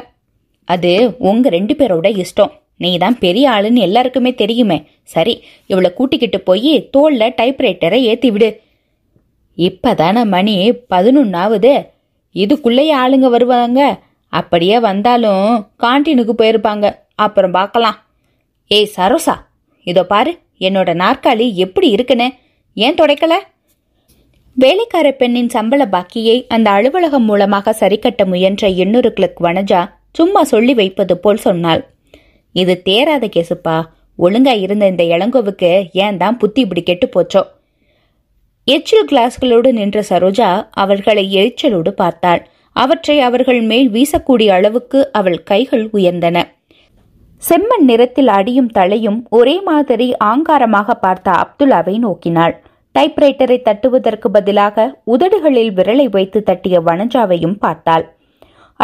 [SPEAKER 1] அது உங்க ரெண்டு பேரோட இஷ்டம் நீ தான் பெரிய ஆளுன்னு எல்லாருக்குமே தெரியுமே சரி இவளை கூட்டிக்கிட்டு போய் தோல்ல டைப்ரைட்டரை ஏற்றி விடு இப்பதான மணி பதினொன்னாவது இதுக்குள்ளேயே ஆளுங்க வருவாங்க அப்படியே வந்தாலும் கான்டீனுக்கு போயிருப்பாங்க அப்புறம் பார்க்கலாம் ஏய் சரோசா இதோ பாரு என்னோட நாற்காலி எப்படி இருக்குன்னு ஏன் துடைக்கலை வேலைக்கார பெண்ணின் சம்பள பாக்கியை அந்த அலுவலகம் மூலமாக சரிக்கட்ட முயன்ற இன்னொரு கிளக் வனஜா சும்மா சொல்லி வைப்பது போல் சொன்னாள் இது தேராத கேசுப்பா ஒழுங்கா இருந்த இந்த இளங்கோவுக்கு ஏன் தான் புத்தி இப்படி கெட்டு போச்சோ எச்சில் கிளாஸ்களோடு நின்ற சரோஜா அவர்களை எரிச்சலோடு பார்த்தாள் அவற்றை அவர்கள் மேல் வீசக்கூடிய அளவுக்கு அவள் கைகள் உயர்ந்தன செம்மண் நிறத்தில் அடியும் தலையும் ஒரே மாதிரி ஆங்காரமாக பார்த்த அப்துல்லாவை நோக்கினாள் டைப்ரைட்டரை தட்டுவதற்கு பதிலாக உதடுகளில் விரலை வைத்து தட்டிய வனஜாவையும் பார்த்தாள்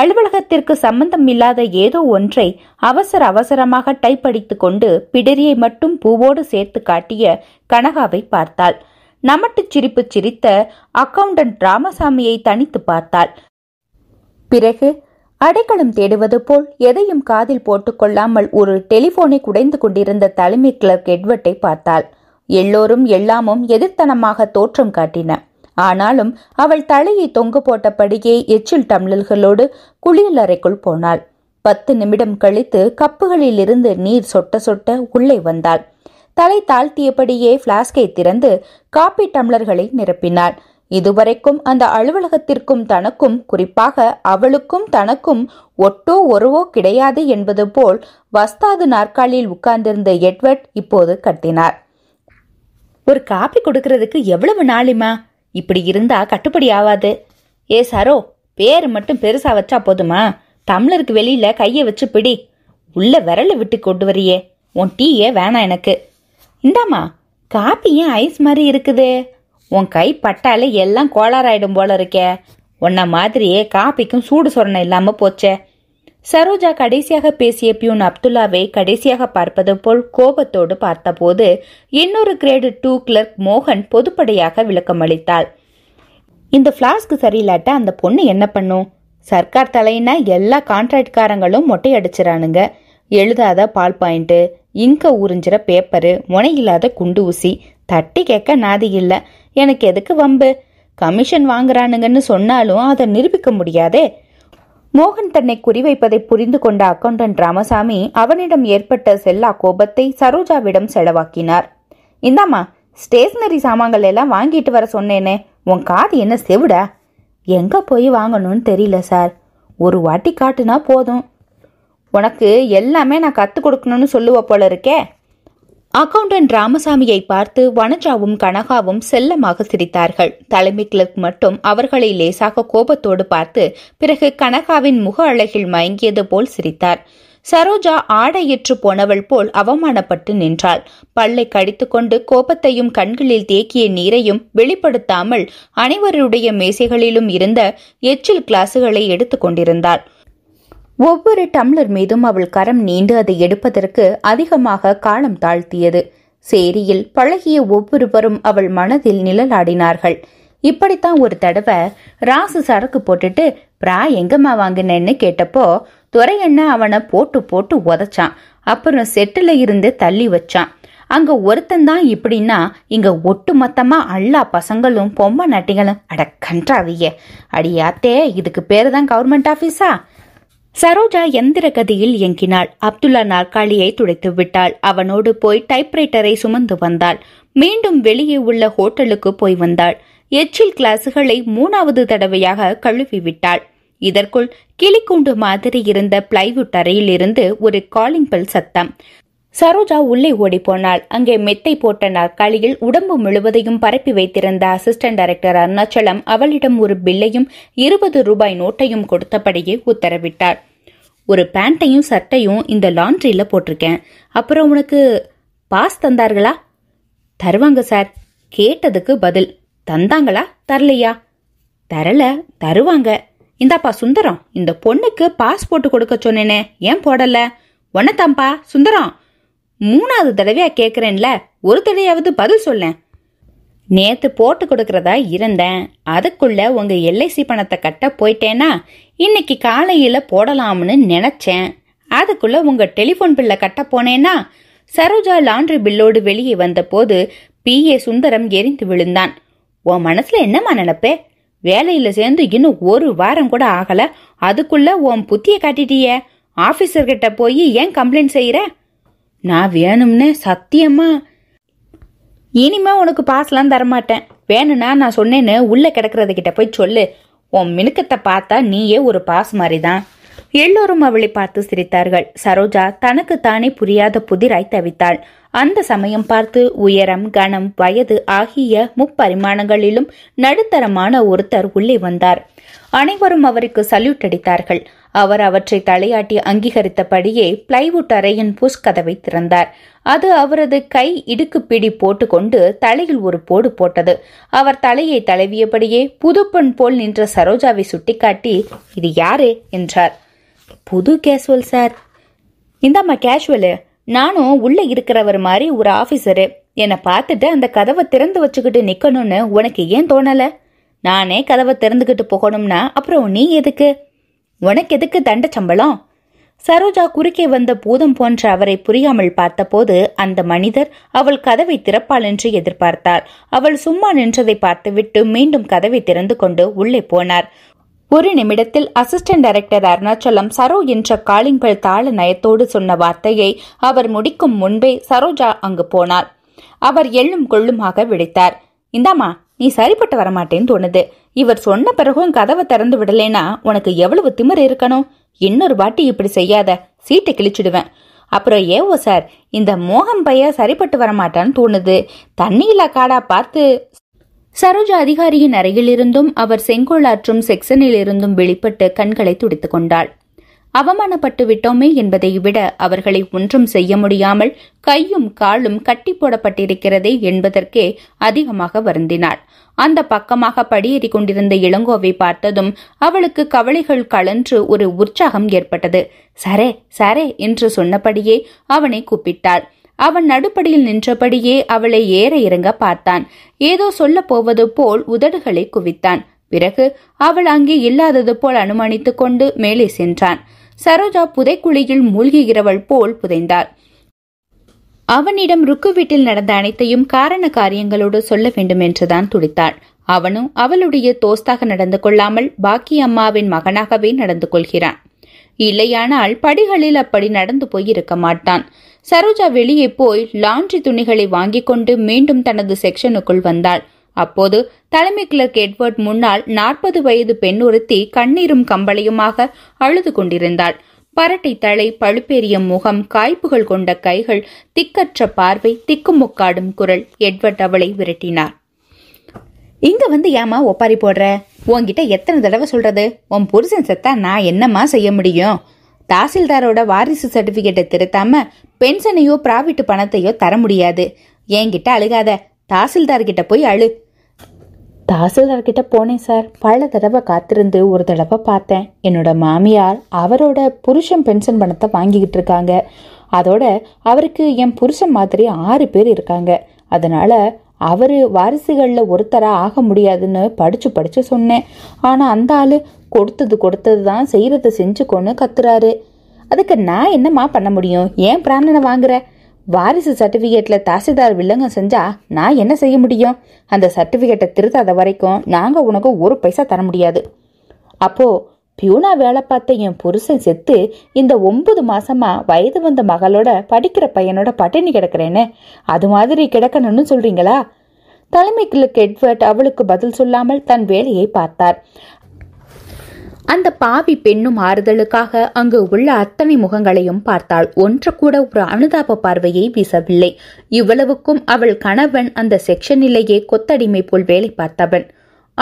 [SPEAKER 1] அலுவலகத்திற்கு சம்பந்தம் இல்லாத ஏதோ ஒன்றை அவசர அவசரமாக டைப் அடித்து கொண்டு பிடரியை மட்டும் பூவோடு சேர்த்து காட்டிய கனகாவை பார்த்தாள் நமட்டு சிரிப்பு சிரித்த அக்கவுண்டன்ட் ராமசாமியை தனித்து பார்த்தாள் பிறகு அடைக்கலம் தேடுவது போல் எதையும் காதில் போட்டுக்கொள்ளாமல் ஒரு டெலிபோனை குடைந்து கொண்டிருந்த தலைமை கிளர்க் எட்வர்ட்டை பார்த்தாள் எல்லோரும் எல்லாமும் எதிர்த்தனமாக தோற்றம் காட்டின ஆனாலும் அவள் தலையை தொங்கு போட்டபடியே எச்சில் டம்ளல்களோடு குளியல் அறைக்குள் போனாள் பத்து நிமிடம் கழித்து கப்புகளில் இருந்து நீர் சொட்ட சொட்ட உள்ளே வந்தாள் தலை தாழ்த்தியபடியே பிளாஸ்கை திறந்து காப்பி டம்ளர்களை நிரப்பினாள் இதுவரைக்கும் அந்த அலுவலகத்திற்கும் தனக்கும் குறிப்பாக அவளுக்கும் தனக்கும் ஒட்டோ ஒருவோ கிடையாது என்பது போல் வஸ்தாது நாற்காலியில் உட்கார்ந்திருந்த எட்வர்ட் இப்போது கத்தினார் ஒரு காப்பி கொடுக்கறதுக்கு எவ்வளவு நாளிமா இப்படி இருந்தா கட்டுப்படி ஆகாது ஏ சாரோ பேர் மட்டும் பெருசா வச்சா போதுமா டம்ளருக்கு வெளியில கையை வச்சு பிடி உள்ள விரல விட்டு கொண்டு வரியே உன் டீயே வேணாம் எனக்கு இந்தாமா காப்பி ஏன் ஐஸ் மாதிரி இருக்குது உன் கை பட்டாலே எல்லாம் கோளாறாயிடும் போல இருக்கே உன்ன மாதிரியே காப்பிக்கும் சூடு சொரணை இல்லாம போச்சே சரோஜா கடைசியாக பேசிய பியூன் அப்துல்லாவை கடைசியாக பார்ப்பது போல் கோபத்தோடு பார்த்தபோது இன்னொரு கிரேடு டூ கிளர்க் மோகன் பொதுப்படையாக விளக்கம் அளித்தாள் இந்த ஃப்ளாஸ்க் சரியில்லாட்ட அந்த பொண்ணு என்ன பண்ணும் சர்க்கார் தலையினா எல்லா கான்ட்ராக்ட்காரங்களும் மொட்டை அடிச்சிறானுங்க எழுதாத பால் பாயிண்ட்டு இங்க உறிஞ்சிற பேப்பரு முனையில்லாத குண்டு ஊசி தட்டி கேட்க நாதி இல்லை எனக்கு எதுக்கு வம்பு கமிஷன் வாங்குறானுங்கன்னு சொன்னாலும் அதை நிரூபிக்க முடியாதே மோகன் தன்னை குறிவைப்பதை புரிந்து கொண்ட அக்கவுண்டன்ட் ராமசாமி அவனிடம் ஏற்பட்ட செல்லா கோபத்தை சரோஜாவிடம் செலவாக்கினார் இந்தாம்மா ஸ்டேஷனரி சாமான்கள் எல்லாம் வாங்கிட்டு வர சொன்னேனே உன் காது என்ன செவிடா எங்க போய் வாங்கணும்னு தெரியல சார் ஒரு வாட்டி காட்டுனா போதும் உனக்கு எல்லாமே நான் கற்றுக் கொடுக்கணும்னு சொல்லுவ போல இருக்கே அக்கவுண்டன்ட் ராமசாமியை பார்த்து வனஜாவும் கனகாவும் செல்லமாக சிரித்தார்கள் தலைமை கிளர்க் மட்டும் அவர்களை லேசாக கோபத்தோடு பார்த்து பிறகு கனகாவின் முக அழகில் மயங்கியது போல் சிரித்தார் சரோஜா ஆடையிற்று போனவள் போல் அவமானப்பட்டு நின்றாள் பல்லை கடித்துக்கொண்டு கோபத்தையும் கண்களில் தேக்கிய நீரையும் வெளிப்படுத்தாமல் அனைவருடைய மேசைகளிலும் இருந்த எச்சில் எடுத்துக் எடுத்துக்கொண்டிருந்தாள் ஒவ்வொரு டம்ளர் மீதும் அவள் கரம் நீண்டு அதை எடுப்பதற்கு அதிகமாக காலம் தாழ்த்தியது சேரியில் பழகிய ஒவ்வொருவரும் அவள் மனதில் நிழலாடினார்கள் இப்படித்தான் ஒரு தடவை ராசு சரக்கு போட்டுட்டு பிரா எங்கம்மா வாங்கினேன்னு கேட்டப்போ துரையண்ணா அவனை போட்டு போட்டு உதச்சான் அப்புறம் செட்டில் இருந்து தள்ளி வச்சான் அங்க ஒருத்தந்தான் இப்படின்னா இங்க ஒட்டு மொத்தமா எல்லா பசங்களும் பொம்மை நட்டிகளும் அட கன்றாவிய அடியாத்தே இதுக்கு பேரு தான் கவர்மெண்ட் ஆஃபீஸா சரோஜா எந்திர கதியில் இயங்கினாள் அப்துல்லா நாற்காலியை துடைத்து விட்டாள் அவனோடு போய் டைப்ரைட்டரை சுமந்து வந்தாள் மீண்டும் வெளியே உள்ள ஹோட்டலுக்கு போய் வந்தாள் எச்சில் கிளாஸுகளை மூணாவது தடவையாக கழுவி விட்டாள் இதற்குள் கிளிக்குண்டு மாதிரி இருந்த பிளைவுட் அறையில் இருந்து ஒரு காலிங் பெல் சத்தம் சரோஜா உள்ளே ஓடிப்போனாள் அங்கே மெத்தை போட்ட நாற்காலியில் உடம்பு முழுவதையும் பரப்பி வைத்திருந்த அசிஸ்டன்ட் டைரக்டர் அருணாச்சலம் அவளிடம் ஒரு பில்லையும் இருபது ரூபாய் நோட்டையும் கொடுத்தபடியே உத்தரவிட்டார் ஒரு பேண்ட்டையும் சட்டையும் இந்த லாண்ட்ரியில் போட்டிருக்கேன் அப்புறம் உனக்கு பாஸ் தந்தார்களா தருவாங்க சார் கேட்டதுக்கு பதில் தந்தாங்களா தரலையா தரல தருவாங்க இந்தாப்பா சுந்தரம் இந்த பொண்ணுக்கு பாஸ் போட்டு கொடுக்க சொன்னேனே ஏன் போடல ஒன்னதாம்பா சுந்தரம் மூணாவது தடவையா கேட்குறேன்ல ஒரு தடையாவது பதில் சொல்லேன் நேத்து போட்டு கொடுக்கறதா இருந்தேன் அதுக்குள்ள உங்க எல்ஐசி பணத்தை கட்ட போயிட்டேன்னா இன்னைக்கு காலையில போடலாம்னு நினைச்சேன் அதுக்குள்ள உங்க டெலிஃபோன் பில்லை கட்ட போனேன்னா சரோஜா லாண்ட்ரி பில்லோடு வெளியே வந்தபோது பி ஏ சுந்தரம் எரிந்து விழுந்தான் உன் மனசுல என்னம்மா நினைப்பே வேலையில சேர்ந்து இன்னும் ஒரு வாரம் கூட ஆகல அதுக்குள்ள உன் புத்திய காட்டிட்டிய ஆபீசர்கிட்ட போய் ஏன் கம்ப்ளைண்ட் செய்யற நான் வேணும்னே சத்தியமா இனிமே உனக்கு பாசலாம் தரமாட்டேன் வேணும்னா நான் சொன்னேன்னு உள்ள கிடக்கிறது கிட்ட போய் சொல்லு உன் மினுக்கத்தை பார்த்தா நீயே ஒரு பாஸ் மாதிரி தான் எல்லோரும் அவளை பார்த்து சிரித்தார்கள் சரோஜா தனக்கு தானே புரியாத புதிராய் தவித்தாள் அந்த சமயம் பார்த்து உயரம் கனம் வயது ஆகிய முப்பரிமாணங்களிலும் நடுத்தரமான ஒருத்தர் உள்ளே வந்தார் அனைவரும் அவருக்கு சல்யூட் அடித்தார்கள் அவர் அவற்றை தலையாட்டி அங்கீகரித்தபடியே பிளைவுட் அறையின் புஷ் கதவை திறந்தார் அது அவரது கை இடுக்கு பிடி போட்டுக்கொண்டு தலையில் ஒரு போடு போட்டது அவர் தலையை தழுவியபடியே புதுப்பெண் போல் நின்ற சரோஜாவை சுட்டிக்காட்டி இது யாரு என்றார் புது கேஷுவல் சார் இந்தாம்மா கேஷுவலு நானும் உள்ள இருக்கிறவர் மாதிரி ஒரு ஆபீசரு என்னை பார்த்துட்டு அந்த கதவை திறந்து வச்சுக்கிட்டு நிக்கணும்னு உனக்கு ஏன் தோணல நானே கதவை திறந்துக்கிட்டு போகணும்னா அப்புறம் நீ எதுக்கு உனக்கு எதுக்கு தண்ட சம்பளம் சரோஜா குறுக்கே வந்த பூதம் போன்ற அவரை புரியாமல் பார்த்தபோது அந்த மனிதர் அவள் கதவை திறப்பாள் என்று எதிர்பார்த்தார் அவள் சும்மா நின்றதை பார்த்துவிட்டு மீண்டும் கதவை திறந்து கொண்டு உள்ளே போனார் ஒரு நிமிடத்தில் அசிஸ்டன்ட் டைரக்டர் அருணாச்சலம் சரோ என்ற காளிங்கல் தாள நயத்தோடு சொன்ன வார்த்தையை அவர் முடிக்கும் முன்பே சரோஜா அங்கு போனார் அவர் எள்ளும் கொள்ளுமாக விழித்தார் இந்தாமா நீ சரிப்பட்டு வரமாட்டேன்னு தோணுது இவர் சொன்ன பிறகும் கதவை திறந்து விடலேனா உனக்கு எவ்வளவு திமிர் இருக்கணும் இன்னொரு வாட்டி இப்படி செய்யாத சீட்டை கிழிச்சிடுவேன் அப்புறம் ஏவோ சார் இந்த மோகம் பைய சரிப்பட்டு வரமாட்டான்னு தோணுது தண்ணியில காடா பார்த்து சரோஜா அதிகாரியின் அறையிலிருந்தும் அவர் செங்கோளாற்றும் செக்ஷனிலிருந்தும் வெளிப்பட்டு கண்களை துடித்துக் கொண்டாள் அவமானப்பட்டு விட்டோமே என்பதை விட அவர்களை ஒன்றும் செய்ய முடியாமல் கையும் காலும் கட்டி போடப்பட்டிருக்கிறதே என்பதற்கே அதிகமாக வருந்தினாள் அந்த பக்கமாக படியேறி கொண்டிருந்த இளங்கோவை பார்த்ததும் அவளுக்கு கவலைகள் கலன்று ஒரு உற்சாகம் ஏற்பட்டது சரே சரே என்று சொன்னபடியே அவனை கூப்பிட்டாள் அவன் நடுப்படியில் நின்றபடியே அவளை ஏற இறங்க பார்த்தான் ஏதோ சொல்ல போவது போல் உதடுகளை குவித்தான் பிறகு அவள் அங்கே இல்லாதது போல் அனுமானித்துக் கொண்டு மேலே சென்றான் சரோஜா புதைக்குழியில் மூழ்குகிறவள் போல் புதைந்தாள் அவனிடம் ருக்கு வீட்டில் நடந்த அனைத்தையும் காரண காரியங்களோடு சொல்ல வேண்டும் என்றுதான் துடித்தாள் அவனும் அவளுடைய தோஸ்தாக நடந்து கொள்ளாமல் பாக்கி அம்மாவின் மகனாகவே நடந்து கொள்கிறான் இல்லையானால் படிகளில் அப்படி நடந்து போய் இருக்க மாட்டான் சரோஜா வெளியே போய் லாண்ட்ரி துணிகளை வாங்கிக் கொண்டு மீண்டும் தனது செக்ஷனுக்குள் வந்தாள் அப்போது தலைமை கிளர்க் எட்வர்ட் முன்னால் நாற்பது வயது பெண் ஒருத்தி கண்ணீரும் கம்பளையுமாக அழுது கொண்டிருந்தாள் பரட்டை தலை பழுப்பேறிய முகம் காய்ப்புகள் கொண்ட கைகள் திக்கற்ற பார்வை திக்குமுக்காடும் குரல் எட்வர்ட் அவளை விரட்டினார் இங்க வந்து ஏமா ஒப்பாரி போடுற உன்கிட்ட எத்தனை தடவை சொல்றது உன் புருஷன் செத்தா நான் என்னம்மா செய்ய முடியும் தாசில்தாரோட வாரிசு சர்டிபிகேட்டை திருத்தாம பென்ஷனையோ பிராவிட்டு பணத்தையோ தர முடியாது என்கிட்ட அழுகாத தாசில்தார்கிட்ட போய் அழு தாசில்தார் கிட்ட போனேன் சார் பல தடவை காத்திருந்து ஒரு தடவை பார்த்தேன் என்னோட மாமியார் அவரோட புருஷன் பென்ஷன் பணத்தை வாங்கிக்கிட்டு இருக்காங்க அதோட அவருக்கு என் புருஷன் மாதிரி ஆறு பேர் இருக்காங்க அதனால் அவர் வாரிசுகளில் ஒருத்தராக ஆக முடியாதுன்னு படித்து படித்து சொன்னேன் ஆனால் அந்த ஆள் கொடுத்தது கொடுத்தது தான் செய்கிறத செஞ்சுக்கோன்னு கத்துறாரு அதுக்கு நான் என்னம்மா பண்ண முடியும் ஏன் பிராணனை வாங்குற வாரிசு சர்டிஃபிகேட்டில் தாசில்தார் வில்லங்கம் செஞ்சால் நான் என்ன செய்ய முடியும் அந்த சர்டிஃபிகேட்டை திருத்தாத வரைக்கும் நாங்கள் உனக்கு ஒரு பைசா தர முடியாது அப்போ பியூனா வேலை பார்த்த என் புருஷன் செத்து இந்த ஒன்பது மாசமா வயது வந்த மகளோட படிக்கிற பையனோட பட்டினி கிடக்கிறேன்னு அது மாதிரி கிடக்கணும்னு சொல்கிறீங்களா தலைமை கிழக்கு எட்வர்ட் அவளுக்கு பதில் சொல்லாமல் தன் வேலையை பார்த்தார் அந்த பாவி பெண்ணும் ஆறுதலுக்காக அங்கு உள்ள அத்தனை முகங்களையும் பார்த்தாள் ஒன்று கூட ஒரு அனுதாப பார்வையை வீசவில்லை இவ்வளவுக்கும் அவள் கணவன் அந்த செக்ஷனிலேயே கொத்தடிமை போல் வேலை பார்த்தவன்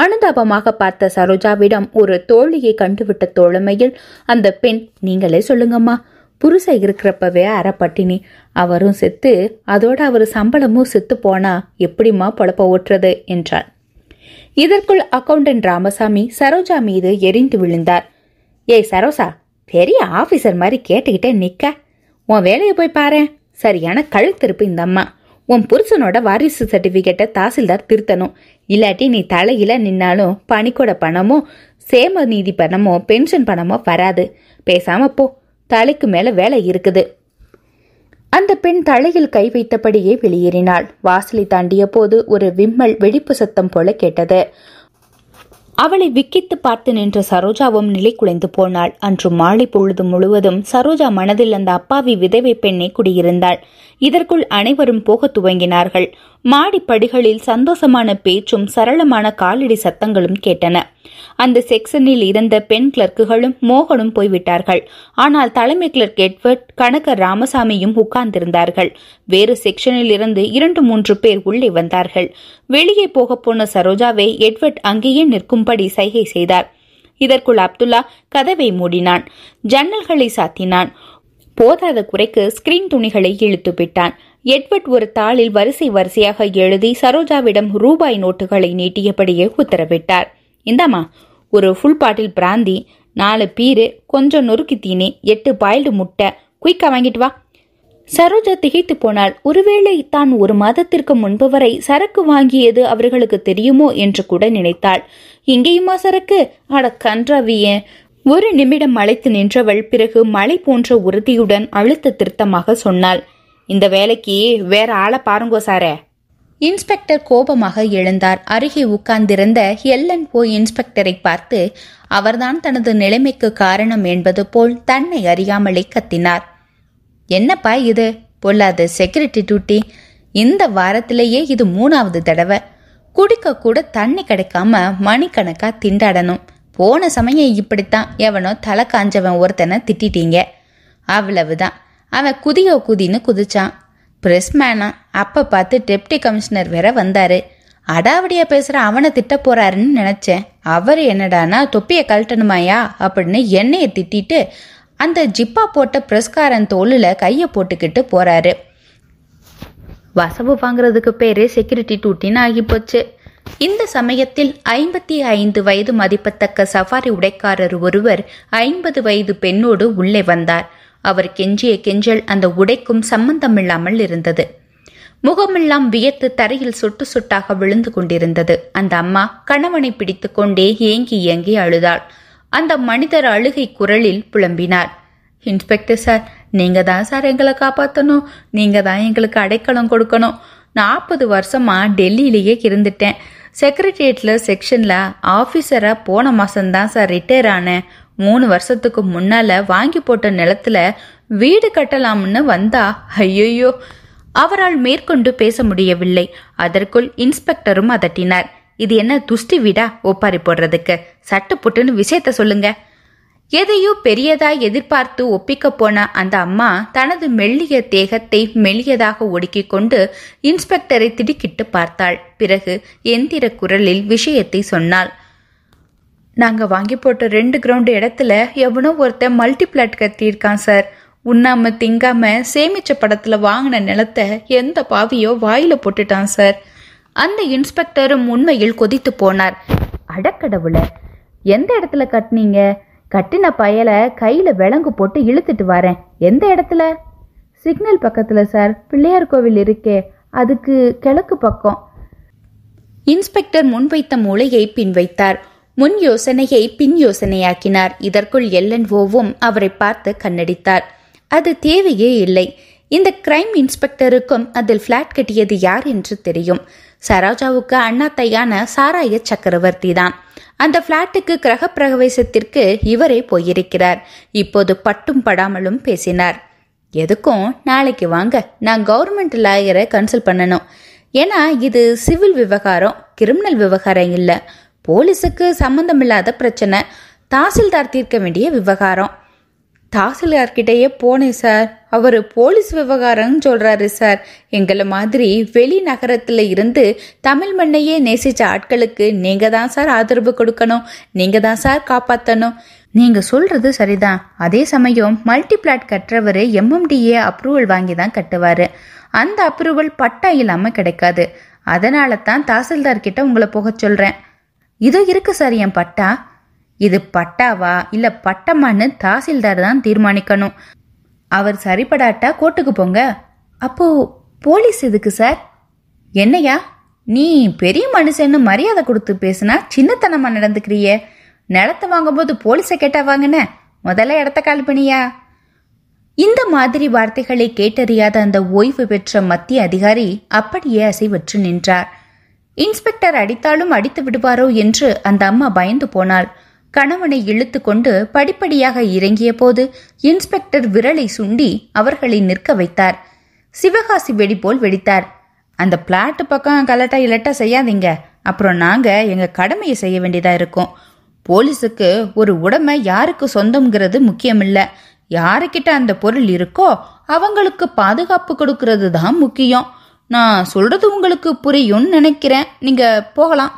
[SPEAKER 1] அனுதாபமாக பார்த்த சரோஜாவிடம் ஒரு தோழியை கண்டுவிட்ட தோழமையில் அந்த பெண் நீங்களே சொல்லுங்கம்மா புருச இருக்கிறப்பவே அறப்பட்டினி அவரும் செத்து அதோட அவர் சம்பளமும் செத்து போனா எப்படிம்மா பொழப்ப ஓட்டுறது என்றாள் இதற்குள் அக்கவுண்டன்ட் ராமசாமி சரோஜா மீது எரிந்து விழுந்தார் ஏய் சரோசா பெரிய ஆஃபீஸர் மாதிரி கேட்டுக்கிட்டே நிற்க உன் வேலையை போய் பாரு சரியான கழுத்திருப்பு இந்த அம்மா உன் புருஷனோட வாரிசு சர்டிஃபிகேட்டை தாசில்தார் திருத்தணும் இல்லாட்டி நீ தலையில நின்னாலும் பணிக்கூட பணமோ சேம நீதி பணமோ பென்ஷன் பணமோ வராது பேசாம போ தலைக்கு மேல வேலை இருக்குது அந்த பெண் தலையில் கை வைத்தபடியே வெளியேறினாள் வாசலை தாண்டிய போது ஒரு விம்மல் வெடிப்பு சத்தம் போல கேட்டது அவளை விக்கித்து பார்த்து நின்ற சரோஜாவும் நிலை குலைந்து போனாள் அன்று மாலை பொழுது முழுவதும் சரோஜா மனதில் அந்த அப்பாவி விதவை பெண்ணை குடியிருந்தாள் இதற்குள் அனைவரும் போக துவங்கினார்கள் மாடிப்படிகளில் சந்தோஷமான பேச்சும் சரளமான காலடி சத்தங்களும் கேட்டன அந்த செக்ஷனில் இருந்த பெண் கிளர்க்குகளும் மோகனும் போய்விட்டார்கள் ஆனால் தலைமை கிளர்க் எட்வர்ட் கணக்கர் ராமசாமியும் உட்கார்ந்திருந்தார்கள் வேறு செக்ஷனில் இருந்து இரண்டு மூன்று பேர் உள்ளே வந்தார்கள் வெளியே போக போன சரோஜாவை எட்வர்ட் அங்கேயே நிற்கும்படி சைகை செய்தார் இதற்குள் அப்துல்லா கதவை மூடினான் ஜன்னல்களை சாத்தினான் போதாத குறைக்கு ஸ்கிரீன் துணிகளை இழுத்துவிட்டான் எட்வர்ட் ஒரு தாளில் வரிசை வரிசையாக எழுதி சரோஜாவிடம் ரூபாய் நோட்டுகளை நீட்டியபடியே உத்தரவிட்டார் இந்தாமா ஒரு ஃபுல் பாட்டில் பிராந்தி நாலு பீரு கொஞ்சம் நொறுக்கி தீனி எட்டு பாயில்டு முட்டை குயிக்கா வாங்கிட்டு வா சரோஜா திகைத்து போனால் ஒருவேளை தான் ஒரு மாதத்திற்கு முன்பு வரை சரக்கு வாங்கியது அவர்களுக்கு தெரியுமோ என்று கூட நினைத்தாள் இங்கேயுமா சரக்கு அட கன்றாவியே ஒரு நிமிடம் அழைத்து நின்றவள் பிறகு மலை போன்ற உறுதியுடன் அழுத்த திருத்தமாக சொன்னாள் இந்த வேலைக்கு வேற ஆளை பாருங்கோ சாரே இன்ஸ்பெக்டர் கோபமாக எழுந்தார் அருகே உட்கார்ந்திருந்த எல்லன் போய் இன்ஸ்பெக்டரை பார்த்து அவர்தான் தனது நிலைமைக்கு காரணம் என்பது போல் தன்னை அறியாமலே கத்தினார் என்னப்பா இது பொல்லாத செக்யூரிட்டி டியூட்டி இந்த வாரத்திலேயே இது மூணாவது தடவை குடிக்க கூட தண்ணி கிடைக்காம மணிக்கணக்கா திண்டாடணும் போன சமயம் இப்படித்தான் எவனோ தலை காஞ்சவன் ஒருத்தனை திட்டிட்டீங்க அவ்வளவுதான் அவன் குதியோ குதின்னு குதிச்சான் பிரஸ் மேனா அப்போ பார்த்து டெப்டி கமிஷனர் வேற வந்தாரு அடாவடியாக பேசுகிற அவனை திட்ட போறாருன்னு நினச்சேன் அவர் என்னடானா தொப்பியை கழட்டணுமாயா அப்படின்னு என்னையை திட்டிட்டு அந்த ஜிப்பா போட்ட பிரஸ்காரன் தோளில் கையை போட்டுக்கிட்டு போகிறாரு வசவு வாங்குறதுக்கு பேர் செக்யூரிட்டி டூட்டின்னு ஆகி போச்சு இந்த சமயத்தில் ஐம்பத்தி ஐந்து வயது மதிப்பத்தக்க சஃபாரி உடைக்காரர் ஒருவர் ஐம்பது வயது பெண்ணோடு உள்ளே வந்தார் அவர் கெஞ்சிய கெஞ்சல் அந்த உடைக்கும் சம்பந்தமில்லாமல் இருந்தது முகமெல்லாம் வியத்து தரையில் சொட்டு சொட்டாக விழுந்து கொண்டிருந்தது அந்த அம்மா கணவனை பிடித்து கொண்டே ஏங்கி ஏங்கி அழுதாள் அந்த மனிதர் அழுகை குரலில் புலம்பினார் இன்ஸ்பெக்டர் சார் நீங்க தான் சார் எங்களை காப்பாற்றணும் நீங்க தான் எங்களுக்கு அடைக்கலம் கொடுக்கணும் நாற்பது வருஷமா டெல்லியிலேயே இருந்துட்டேன் செக்ரட்டரியேட்டில் செக்ஷனில் ஆஃபீஸராக போன மாசம்தான் சார் ரிட்டையர் ஆனேன் மூணு வருஷத்துக்கு முன்னால் வாங்கி போட்ட நிலத்தில் வீடு கட்டலாம்னு வந்தா ஐயோ அவரால் மேற்கொண்டு பேச முடியவில்லை அதற்குள் இன்ஸ்பெக்டரும் அதட்டினார் இது என்ன துஷ்டி வீடா ஒப்பாரி போடுறதுக்கு சட்டு புட்டுன்னு விஷயத்த சொல்லுங்க எதையோ பெரியதாய் எதிர்பார்த்து ஒப்பிக்க போன அந்த அம்மா தனது மெல்லிய தேகத்தை மெல்லியதாக ஒடுக்கிக் கொண்டு இன்ஸ்பெக்டரை திடுக்கிட்டு பார்த்தாள் பிறகு எந்திர குரலில் விஷயத்தை சொன்னாள் நாங்கள் வாங்கி போட்ட ரெண்டு கிரவுண்டு இடத்துல எவனோ ஒருத்தன் பிளாட் கட்டியிருக்கான் சார் உண்ணாம திங்காம சேமிச்ச படத்துல வாங்கின நிலத்தை எந்த பாவியோ வாயில போட்டுட்டான் சார் அந்த இன்ஸ்பெக்டரும் உண்மையில் கொதித்து போனார் அடக்கடவுள எந்த இடத்துல கட்டினீங்க கட்டின பயலை கையில் விலங்கு போட்டு இழுத்துட்டு வரேன் எந்த இடத்துல சிக்னல் பக்கத்தில் சார் பிள்ளையார் கோவில் இருக்கே அதுக்கு கிழக்கு பக்கம் இன்ஸ்பெக்டர் முன்வைத்த மூளையை பின் வைத்தார் முன் யோசனையை பின் யோசனையாக்கினார் இதற்குள் ஓவும் அவரை பார்த்து கண்ணடித்தார் அது தேவையே இல்லை இந்த கிரைம் இன்ஸ்பெக்டருக்கும் அதில் ஃப்ளாட் கட்டியது யார் என்று தெரியும் சரோஜாவுக்கு அண்ணா தையான சாராய சக்கரவர்த்தி தான் அந்த பிளாட்டுக்கு கிரக பிரவேசத்திற்கு இவரே போயிருக்கிறார் இப்போது பட்டும் படாமலும் பேசினார் எதுக்கும் நாளைக்கு வாங்க நான் கவர்மெண்ட் லாயரை கன்சல்ட் பண்ணணும் ஏன்னா இது சிவில் விவகாரம் கிரிமினல் விவகாரம் இல்லை போலீஸுக்கு சம்மந்தமில்லாத பிரச்சனை தாசில்தார் தீர்க்க வேண்டிய விவகாரம் தாசில்தார்கிட்டயே போனேன் சார் அவர் போலீஸ் விவகாரம்னு சொல்கிறாரு சார் எங்களை மாதிரி வெளி நகரத்தில் இருந்து தமிழ் மண்ணையே நேசித்த ஆட்களுக்கு நீங்கள் தான் சார் ஆதரவு கொடுக்கணும் நீங்கள் தான் சார் காப்பாற்றணும் நீங்கள் சொல்கிறது சரிதான் அதே சமயம் மல்டி பிளாட் கட்டுறவர் எம்எம்டிஏ அப்ரூவல் வாங்கி தான் கட்டுவார் அந்த அப்ரூவல் பட்டா இல்லாமல் கிடைக்காது அதனால தான் தாசில்தார்கிட்ட உங்களை போக சொல்கிறேன் இதோ இருக்கு சார் என் பட்டா இது பட்டாவா இல்ல பட்டமான்னு தாசில்தார் தான் தீர்மானிக்கணும் அவர் சரிபடாட்டா கோர்ட்டுக்கு போங்க அப்போ போலீஸ் எதுக்கு சார் என்னையா நீ பெரிய மனுஷன்னு மரியாதை கொடுத்து பேசுனா சின்னத்தனமா நடந்துக்கிறிய நிலத்தை வாங்கும்போது போலீஸை கேட்டா வாங்கின முதல்ல இடத்த கால் பண்ணியா இந்த மாதிரி வார்த்தைகளை கேட்டறியாத அந்த ஓய்வு பெற்ற மத்திய அதிகாரி அப்படியே அசைவற்று நின்றார் இன்ஸ்பெக்டர் அடித்தாலும் அடித்து விடுவாரோ என்று அந்த அம்மா பயந்து போனாள் கணவனை இழுத்து கொண்டு படிப்படியாக இறங்கிய போது இன்ஸ்பெக்டர் விரலை சுண்டி அவர்களை நிற்க வைத்தார் சிவகாசி வெடி போல் வெடித்தார் அந்த பிளாட்டு பக்கம் கலட்டா இலட்டா செய்யாதீங்க அப்புறம் நாங்கள் எங்கள் கடமையை செய்ய வேண்டியதாக இருக்கும் போலீஸுக்கு ஒரு உடமை யாருக்கு சொந்தம்ங்கிறது முக்கியமில்லை யாருக்கிட்ட அந்த பொருள் இருக்கோ அவங்களுக்கு பாதுகாப்பு கொடுக்கறது தான் முக்கியம் நான் சொல்றது உங்களுக்கு புரியும்னு நினைக்கிறேன் நீங்கள் போகலாம்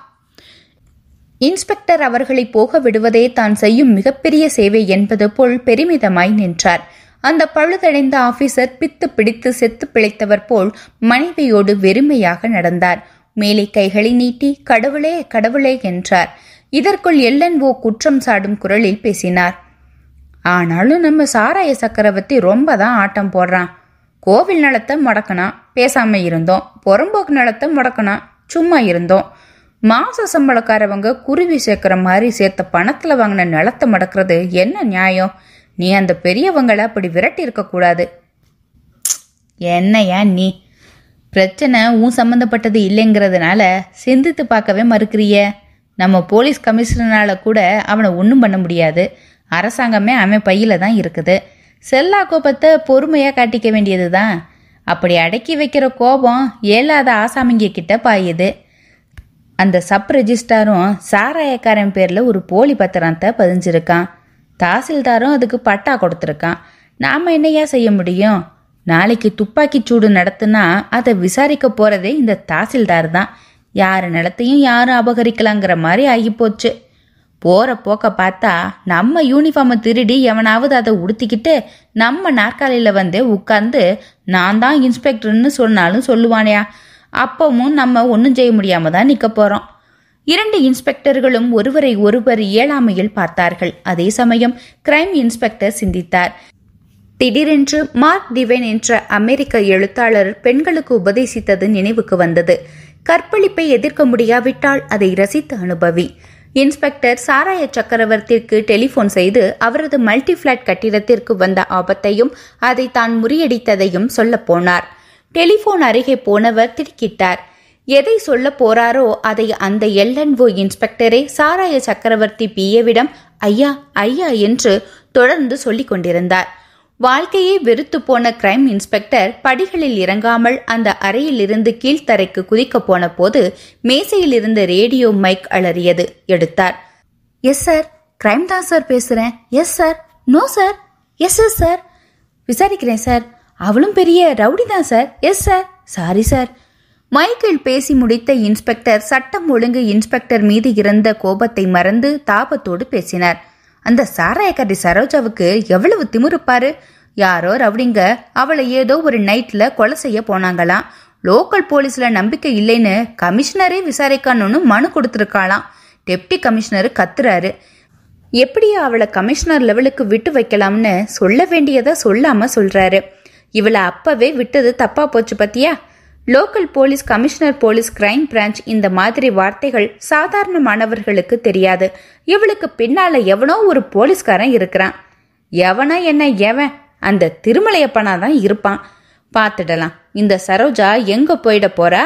[SPEAKER 1] இன்ஸ்பெக்டர் அவர்களை போக விடுவதே தான் செய்யும் மிகப்பெரிய சேவை என்பது போல் பெருமிதமாய் நின்றார் அந்த பழுதடைந்த ஆபீசர் பித்து பிடித்து செத்து பிழைத்தவர் போல் மனைவியோடு வெறுமையாக நடந்தார் மேலே கைகளை நீட்டி கடவுளே கடவுளே என்றார் இதற்குள் ஓ குற்றம் சாடும் குரலில் பேசினார் ஆனாலும் நம்ம சாராய சக்கரவர்த்தி ரொம்ப தான் ஆட்டம் போடுறான் கோவில் நலத்தை முடக்கணும் பேசாம இருந்தோம் புறம்போக்கு நலத்தை முடக்கணும் சும்மா இருந்தோம் மாச சம்பளக்காரவங்க குருவி சேர்க்குற மாதிரி சேர்த்த பணத்தில் வாங்கின நிலத்தை மடக்கிறது என்ன நியாயம் நீ அந்த பெரியவங்களை அப்படி விரட்டி இருக்கக்கூடாது என்னையா நீ பிரச்சனை உன் சம்மந்தப்பட்டது இல்லைங்கிறதுனால சிந்தித்து பார்க்கவே மறுக்கிறிய நம்ம போலீஸ் கமிஷனரால் கூட அவனை ஒன்றும் பண்ண முடியாது அரசாங்கமே அவன் பையில் தான் இருக்குது செல்லா கோபத்தை பொறுமையாக காட்டிக்க வேண்டியது தான் அப்படி அடக்கி வைக்கிற கோபம் ஏலாத ஆசாமிங்க கிட்ட பாயுது அந்த சப் ரெஜிஸ்டாரும் சாராயக்காரன் பேரில் ஒரு போலி பத்திரத்தை பதிஞ்சிருக்கான் தாசில்தாரும் அதுக்கு பட்டா கொடுத்துருக்கான் நாம் என்னையா செய்ய முடியும் நாளைக்கு துப்பாக்கி சூடு நடத்துனா அதை விசாரிக்க போகிறதே இந்த தாசில்தார் தான் யார் நிலத்தையும் யாரும் அபகரிக்கலாங்கிற மாதிரி ஆகிப்போச்சு போகிற போக்க பார்த்தா நம்ம யூனிஃபார்மை திருடி எவனாவது அதை உடுத்திக்கிட்டு நம்ம நாற்காலியில் வந்து உட்காந்து நான் தான் இன்ஸ்பெக்டர்னு சொன்னாலும் சொல்லுவானேயா அப்பவும் நம்ம ஒன்றும் செய்ய முடியாமல் தான் நிற்க போகிறோம் இரண்டு இன்ஸ்பெக்டர்களும் ஒருவரை ஒருவர் இயலாமையில் பார்த்தார்கள் அதே சமயம் கிரைம் இன்ஸ்பெக்டர் சிந்தித்தார் திடீரென்று மார்க் டிவைன் என்ற அமெரிக்க எழுத்தாளர் பெண்களுக்கு உபதேசித்தது நினைவுக்கு வந்தது கற்பழிப்பை எதிர்க்க முடியாவிட்டால் அதை ரசித்த அனுபவி இன்ஸ்பெக்டர் சாராய சக்கரவர்த்திக்கு டெலிபோன் செய்து அவரது மல்டி பிளாட் கட்டிடத்திற்கு வந்த ஆபத்தையும் அதை தான் முறியடித்ததையும் சொல்லப்போனார் டெலிபோன் அருகே போனவர் திடுக்கிட்டார் எதை சொல்ல போறாரோ அதை அந்த எல்என்ஓ இன்ஸ்பெக்டரே சாராய சக்கரவர்த்தி பிஏவிடம் ஐயா ஐயா என்று தொடர்ந்து சொல்லிக் கொண்டிருந்தார் வாழ்க்கையை வெறுத்து போன கிரைம் இன்ஸ்பெக்டர் படிகளில் இறங்காமல் அந்த அறையிலிருந்து கீழ்த்தரைக்கு குதிக்க போன போது மேசையில் இருந்த ரேடியோ மைக் அலறியது எடுத்தார் எஸ் சார் கிரைம் தான் சார் பேசுறேன் yes sir no sir yes yes sir விசாரிக்கிறேன் சார் அவளும் பெரிய ரவுடி தான் sir yes sir sorry sir Michael பேசி முடித்த இன்ஸ்பெக்டர் சட்டம் ஒழுங்கு இன்ஸ்பெக்டர் மீது இருந்த கோபத்தை மறந்து தாபத்தோடு பேசினார் அந்த சாராயக்காரி சரோஜாவுக்கு எவ்வளவு திமிருப்பாரு யாரோ ரவுடிங்க அவளை ஏதோ ஒரு நைட்டில் கொலை செய்ய போனாங்களாம் லோக்கல் போலீஸில் நம்பிக்கை இல்லைன்னு கமிஷனரே விசாரிக்கணும்னு மனு கொடுத்துருக்காளாம் டெப்டி கமிஷனர் கத்துறாரு எப்படியா அவளை கமிஷனர் லெவலுக்கு விட்டு வைக்கலாம்னு சொல்ல வேண்டியதை சொல்லாமல் சொல்கிறாரு இவளை அப்பவே விட்டது தப்பா போச்சு பத்தியா local police commissioner police crime branch இந்த மாதிரி வார்த்தைகள் சாதாரணமானவர்களுக்கு தெரியாது இவளுக்கு பின்னால எவனோ ஒரு போலீஸ்காரன் இருக்கிறான் எவனா என்ன எவன் அந்த திருமலையப்பனா தான் இருப்பான் பார்த்துடலாம் இந்த சரோஜா எங்க போயிட போறா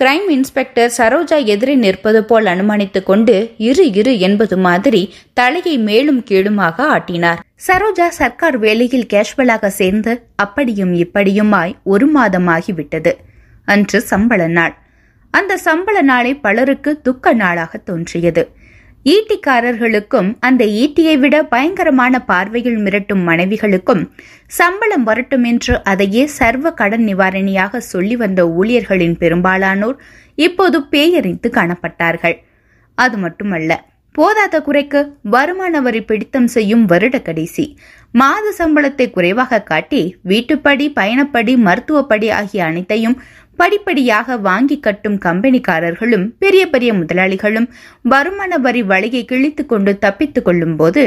[SPEAKER 1] கிரைம் இன்ஸ்பெக்டர் சரோஜா எதிரே நிற்பது போல் அனுமானித்து கொண்டு இரு இரு என்பது மாதிரி தலையை மேலும் கீழுமாக ஆட்டினார் சரோஜா சர்க்கார் வேலையில் கேஷுவலாக சேர்ந்து அப்படியும் இப்படியுமாய் ஒரு மாதமாகிவிட்டது அன்று சம்பள நாள் அந்த சம்பள நாளை பலருக்கு துக்க நாளாக தோன்றியது ஈட்டிக்காரர்களுக்கும் அந்த ஈட்டியை விட பயங்கரமான பார்வையில் மிரட்டும் மனைவிகளுக்கும் சம்பளம் வரட்டும் என்று அதையே சர்வ கடன் நிவாரணியாக சொல்லி வந்த ஊழியர்களின் பெரும்பாலானோர் இப்போது பேயறிந்து காணப்பட்டார்கள் அது மட்டுமல்ல போதாத குறைக்கு வருமான வரி பிடித்தம் செய்யும் வருட கடைசி மாத சம்பளத்தை குறைவாக காட்டி வீட்டுப்படி பயணப்படி மருத்துவப்படி ஆகிய அனைத்தையும் படிப்படியாக வாங்கி கட்டும் கம்பெனிக்காரர்களும் பெரிய பெரிய முதலாளிகளும் வருமான வரி வழியை கிழித்துக் கொண்டு தப்பித்துக் கொள்ளும் போது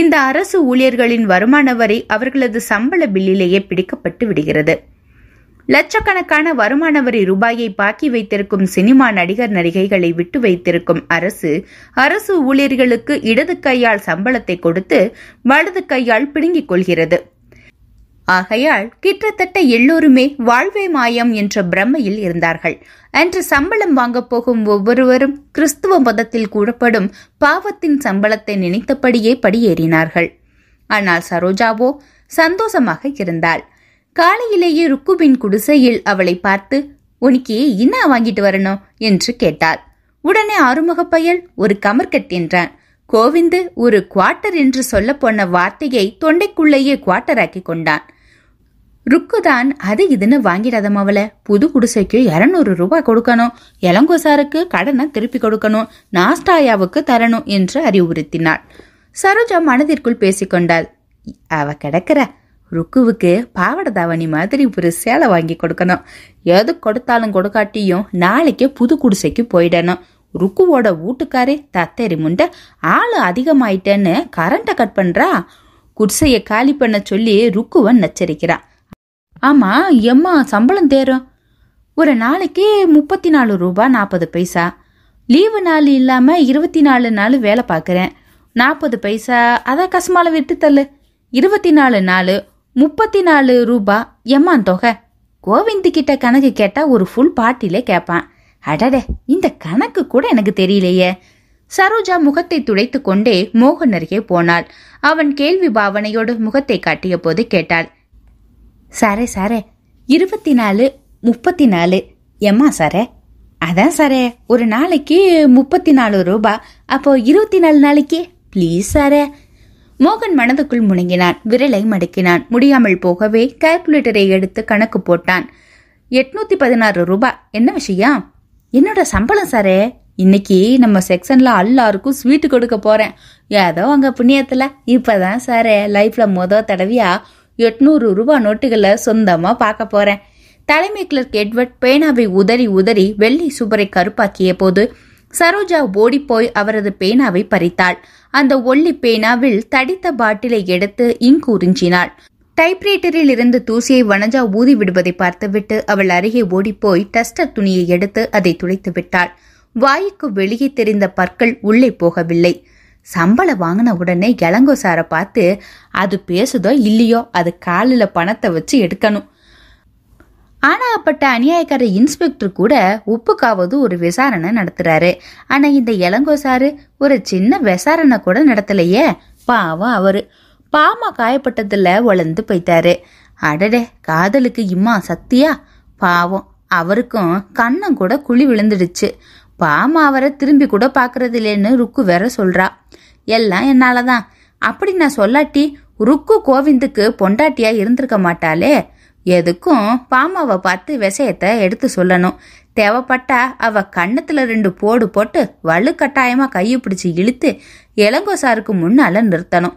[SPEAKER 1] இந்த அரசு ஊழியர்களின் வருமான வரி அவர்களது சம்பள பில்லிலேயே பிடிக்கப்பட்டு விடுகிறது லட்சக்கணக்கான வருமான வரி ரூபாயை பாக்கி வைத்திருக்கும் சினிமா நடிகர் நடிகைகளை விட்டு வைத்திருக்கும் அரசு அரசு ஊழியர்களுக்கு இடது கையால் சம்பளத்தை கொடுத்து வலது கையால் பிடுங்கிக் கொள்கிறது ஆகையால் கிட்டத்தட்ட எல்லோருமே வாழ்வே மாயம் என்ற பிரம்மையில் இருந்தார்கள் அன்று சம்பளம் வாங்கப் போகும் ஒவ்வொருவரும் கிறிஸ்துவ மதத்தில் கூறப்படும் பாவத்தின் சம்பளத்தை நினைத்தபடியே படியேறினார்கள் ஆனால் சரோஜாவோ சந்தோஷமாக இருந்தாள் காலையிலேயே ருக்குவின் குடிசையில் அவளை பார்த்து உனக்கு என்ன வாங்கிட்டு வரணும் என்று கேட்டாள் உடனே ஆறுமுக பயல் ஒரு கமர்கட் என்றான் கோவிந்து ஒரு குவார்ட்டர் என்று சொல்ல போன வார்த்தையை தொண்டைக்குள்ளேயே குவார்ட்டராக்கி கொண்டான் ருக்கு தான் அது இதுன்னு வாங்கிடாதம் அவளை புது குடிசைக்கு இரநூறு ரூபாய் கொடுக்கணும் இளங்கோசாருக்கு கடனை திருப்பி கொடுக்கணும் நாஸ்டாயாவுக்கு தரணும் என்று அறிவுறுத்தினாள் சரோஜா மனதிற்குள் பேசிக்கொண்டாள் அவ கிடக்கிற ருக்குவுக்கு பாவட தாவணி மாதிரி ஒரு சேலை வாங்கி கொடுக்கணும் எது கொடுத்தாலும் கொடுக்காட்டியும் நாளைக்கு புது குடிசைக்கு போயிடணும் ருக்குவோட வீட்டுக்காரே தத்தெறி முண்டை ஆள் அதிகமாயிட்டேன்னு கரண்ட்டை கட் பண்ணுறா குடிசையை காலி பண்ண சொல்லி ருக்குவன் நச்சரிக்கிறான் ஆமா எம்மா சம்பளம் தேரும் ஒரு நாளைக்கு முப்பத்தி நாலு ரூபா நாற்பது பைசா லீவு நாள் இல்லாமல் இருபத்தி நாலு நாள் வேலை பார்க்குறேன் நாற்பது பைசா அதை கஸ்மால விட்டு தள்ளு இருபத்தி நாலு நாள் முப்பத்தி நாலு ரூபா எம்மா தொகை கோவிந்து கிட்ட கணக்கு கேட்டால் ஒரு ஃபுல் பாட்டிலே கேட்பான் அடடே இந்த கணக்கு கூட எனக்கு தெரியலையே சரோஜா முகத்தை துடைத்து கொண்டே மோகன் அருகே போனாள் அவன் கேள்வி பாவனையோடு முகத்தை காட்டிய போது கேட்டாள் சாரே சாரே இருபத்தி நாலு முப்பத்தி நாலு எம்மா சாரே அதான் சாரே ஒரு நாளைக்கு முப்பத்தி நாலு ரூபா அப்போ இருபத்தி நாலு நாளைக்கு ப்ளீஸ் சாரே மோகன் மனதுக்குள் முணங்கினான் விரலை மடக்கினான் முடியாமல் போகவே கால்குலேட்டரை எடுத்து கணக்கு போட்டான் எட்நூத்தி பதினாறு ரூபா என்ன விஷயம் என்னோட சம்பளம் சாரே இன்னைக்கு நம்ம செக்ஷன்ல எல்லாருக்கும் ஸ்வீட்டு கொடுக்க போறேன் ஏதோ அங்க புண்ணியத்துல இப்பதான் சாரே லைஃப்ல மொத தடவையா எட்நூறு ரூபா நோட்டுகளை சொந்தமா பார்க்க போறேன் தலைமை கிளர்க் எட்வர்ட் பேனாவை உதறி உதறி வெள்ளை சுவரை கருப்பாக்கிய போது சரோஜா ஓடிப்போய் அவரது பேனாவை பறித்தாள் அந்த ஒல்லி பேனாவில் தடித்த பாட்டிலை எடுத்து இங்கு உறிஞ்சினாள் டைப்ரைட்டரில் இருந்து தூசியை வனஜா ஊதி விடுவதை பார்த்துவிட்டு அவள் அருகே ஓடிப்போய் டஸ்டர் துணியை எடுத்து அதை துளைத்து விட்டாள் வாய்க்கு வெளியே தெரிந்த பற்கள் உள்ளே போகவில்லை சம்பளம் வாங்கின உடனே இளங்கோ சாரை பார்த்து அது பேசுதோ இல்லையோ அது காலில் பணத்தை வச்சு எடுக்கணும் அப்பட்ட அநியாயக்கார இன்ஸ்பெக்டர் கூட உப்புக்காவது ஒரு விசாரணை நடத்துறாரு ஆனா இந்த இளங்கோ சாரு ஒரு சின்ன விசாரணை கூட நடத்தலையே பாவம் அவரு பாமா காயப்பட்டதுல வளர்ந்து போயிட்டாரு அடடே காதலுக்கு இம்மா சக்தியா பாவம் அவருக்கும் கண்ணம் கூட குழி விழுந்துடுச்சு பாமா அவரை திரும்பி கூட பார்க்கறது இல்லைன்னு ருக்கு வேற சொல்றா எல்லாம் என்னால தான் அப்படி நான் சொல்லாட்டி ருக்கு கோவிந்துக்கு பொண்டாட்டியா இருந்திருக்க மாட்டாளே எதுக்கும் பாமாவை பார்த்து விஷயத்த எடுத்து சொல்லணும் தேவைப்பட்டா அவ கண்ணத்துல ரெண்டு போடு போட்டு கட்டாயமா கையை பிடிச்சி இழுத்து இளங்கோ சாருக்கு முன்னால நிறுத்தணும்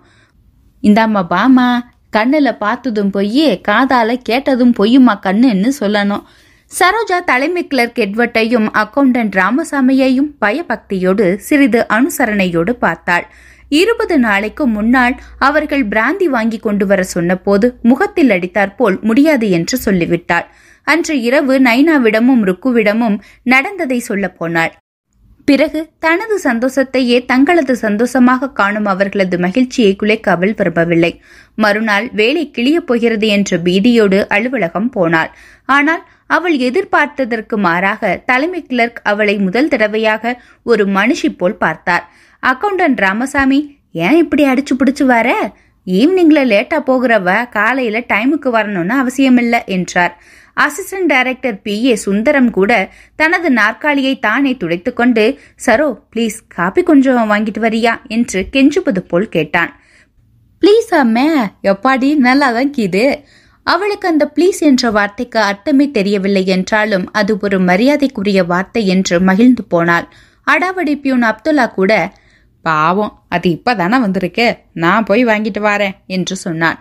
[SPEAKER 1] இந்தாம்மா பாமா கண்ணில் பார்த்ததும் பொய் காதால கேட்டதும் பொய்யுமா கண்ணுன்னு சொல்லணும் சரோஜா தலைமை கிளர்க் எட்வர்ட்டையும் அக்கவுண்டன்ட் ராமசாமியையும் பயபக்தியோடு சிறிது அனுசரணையோடு பார்த்தாள் இருபது நாளைக்கு முன்னால் அவர்கள் பிராந்தி வாங்கி கொண்டு வர சொன்னபோது முகத்தில் அடித்தாற்போல் முடியாது என்று சொல்லிவிட்டாள் அன்று இரவு நைனாவிடமும் ருக்குவிடமும் நடந்ததை சொல்லப் போனாள் பிறகு தனது சந்தோஷத்தையே தங்களது சந்தோஷமாக காணும் அவர்களது மகிழ்ச்சியை குலைக்க அவள் விரும்பவில்லை மறுநாள் வேலை கிளியப் போகிறது என்ற பீதியோடு அலுவலகம் போனாள் ஆனால் அவள் எதிர்பார்த்ததற்கு மாறாக தலைமை கிளர்க் அவளை முதல் தடவையாக ஒரு மனுஷி போல் பார்த்தார் அக்கௌண்டன்ட் ராமசாமி ஏன் இப்படி அடிச்சு பிடிச்சு வர ஈவினிங்கில் லேட்டாக போகிறவ காலையில் டைமுக்கு வரணும்னு அவசியமில்லை என்றார் assistant director P A Sundaram கூட தனது நாற்காலியை தானே துடைத்து கொண்டு சரோ ப்ளீஸ் காப்பி கொஞ்சம் வாங்கிட்டு வரியா என்று கெஞ்சுப்பது போல் கேட்டான் ப்ளீஸ் அம்மே எப்பாடி நல்லா தான் கீது அவளுக்கு அந்த ப்ளீஸ் என்ற வார்த்தைக்கு அர்த்தமே தெரியவில்லை என்றாலும் அது ஒரு மரியாதைக்குரிய வார்த்தை என்று மகிழ்ந்து போனாள் அடாவடி பியூன் அப்துல்லா கூட பாவம் அது இப்பதானே வந்திருக்கு நான் போய் வாங்கிட்டு வாரேன் என்று சொன்னான்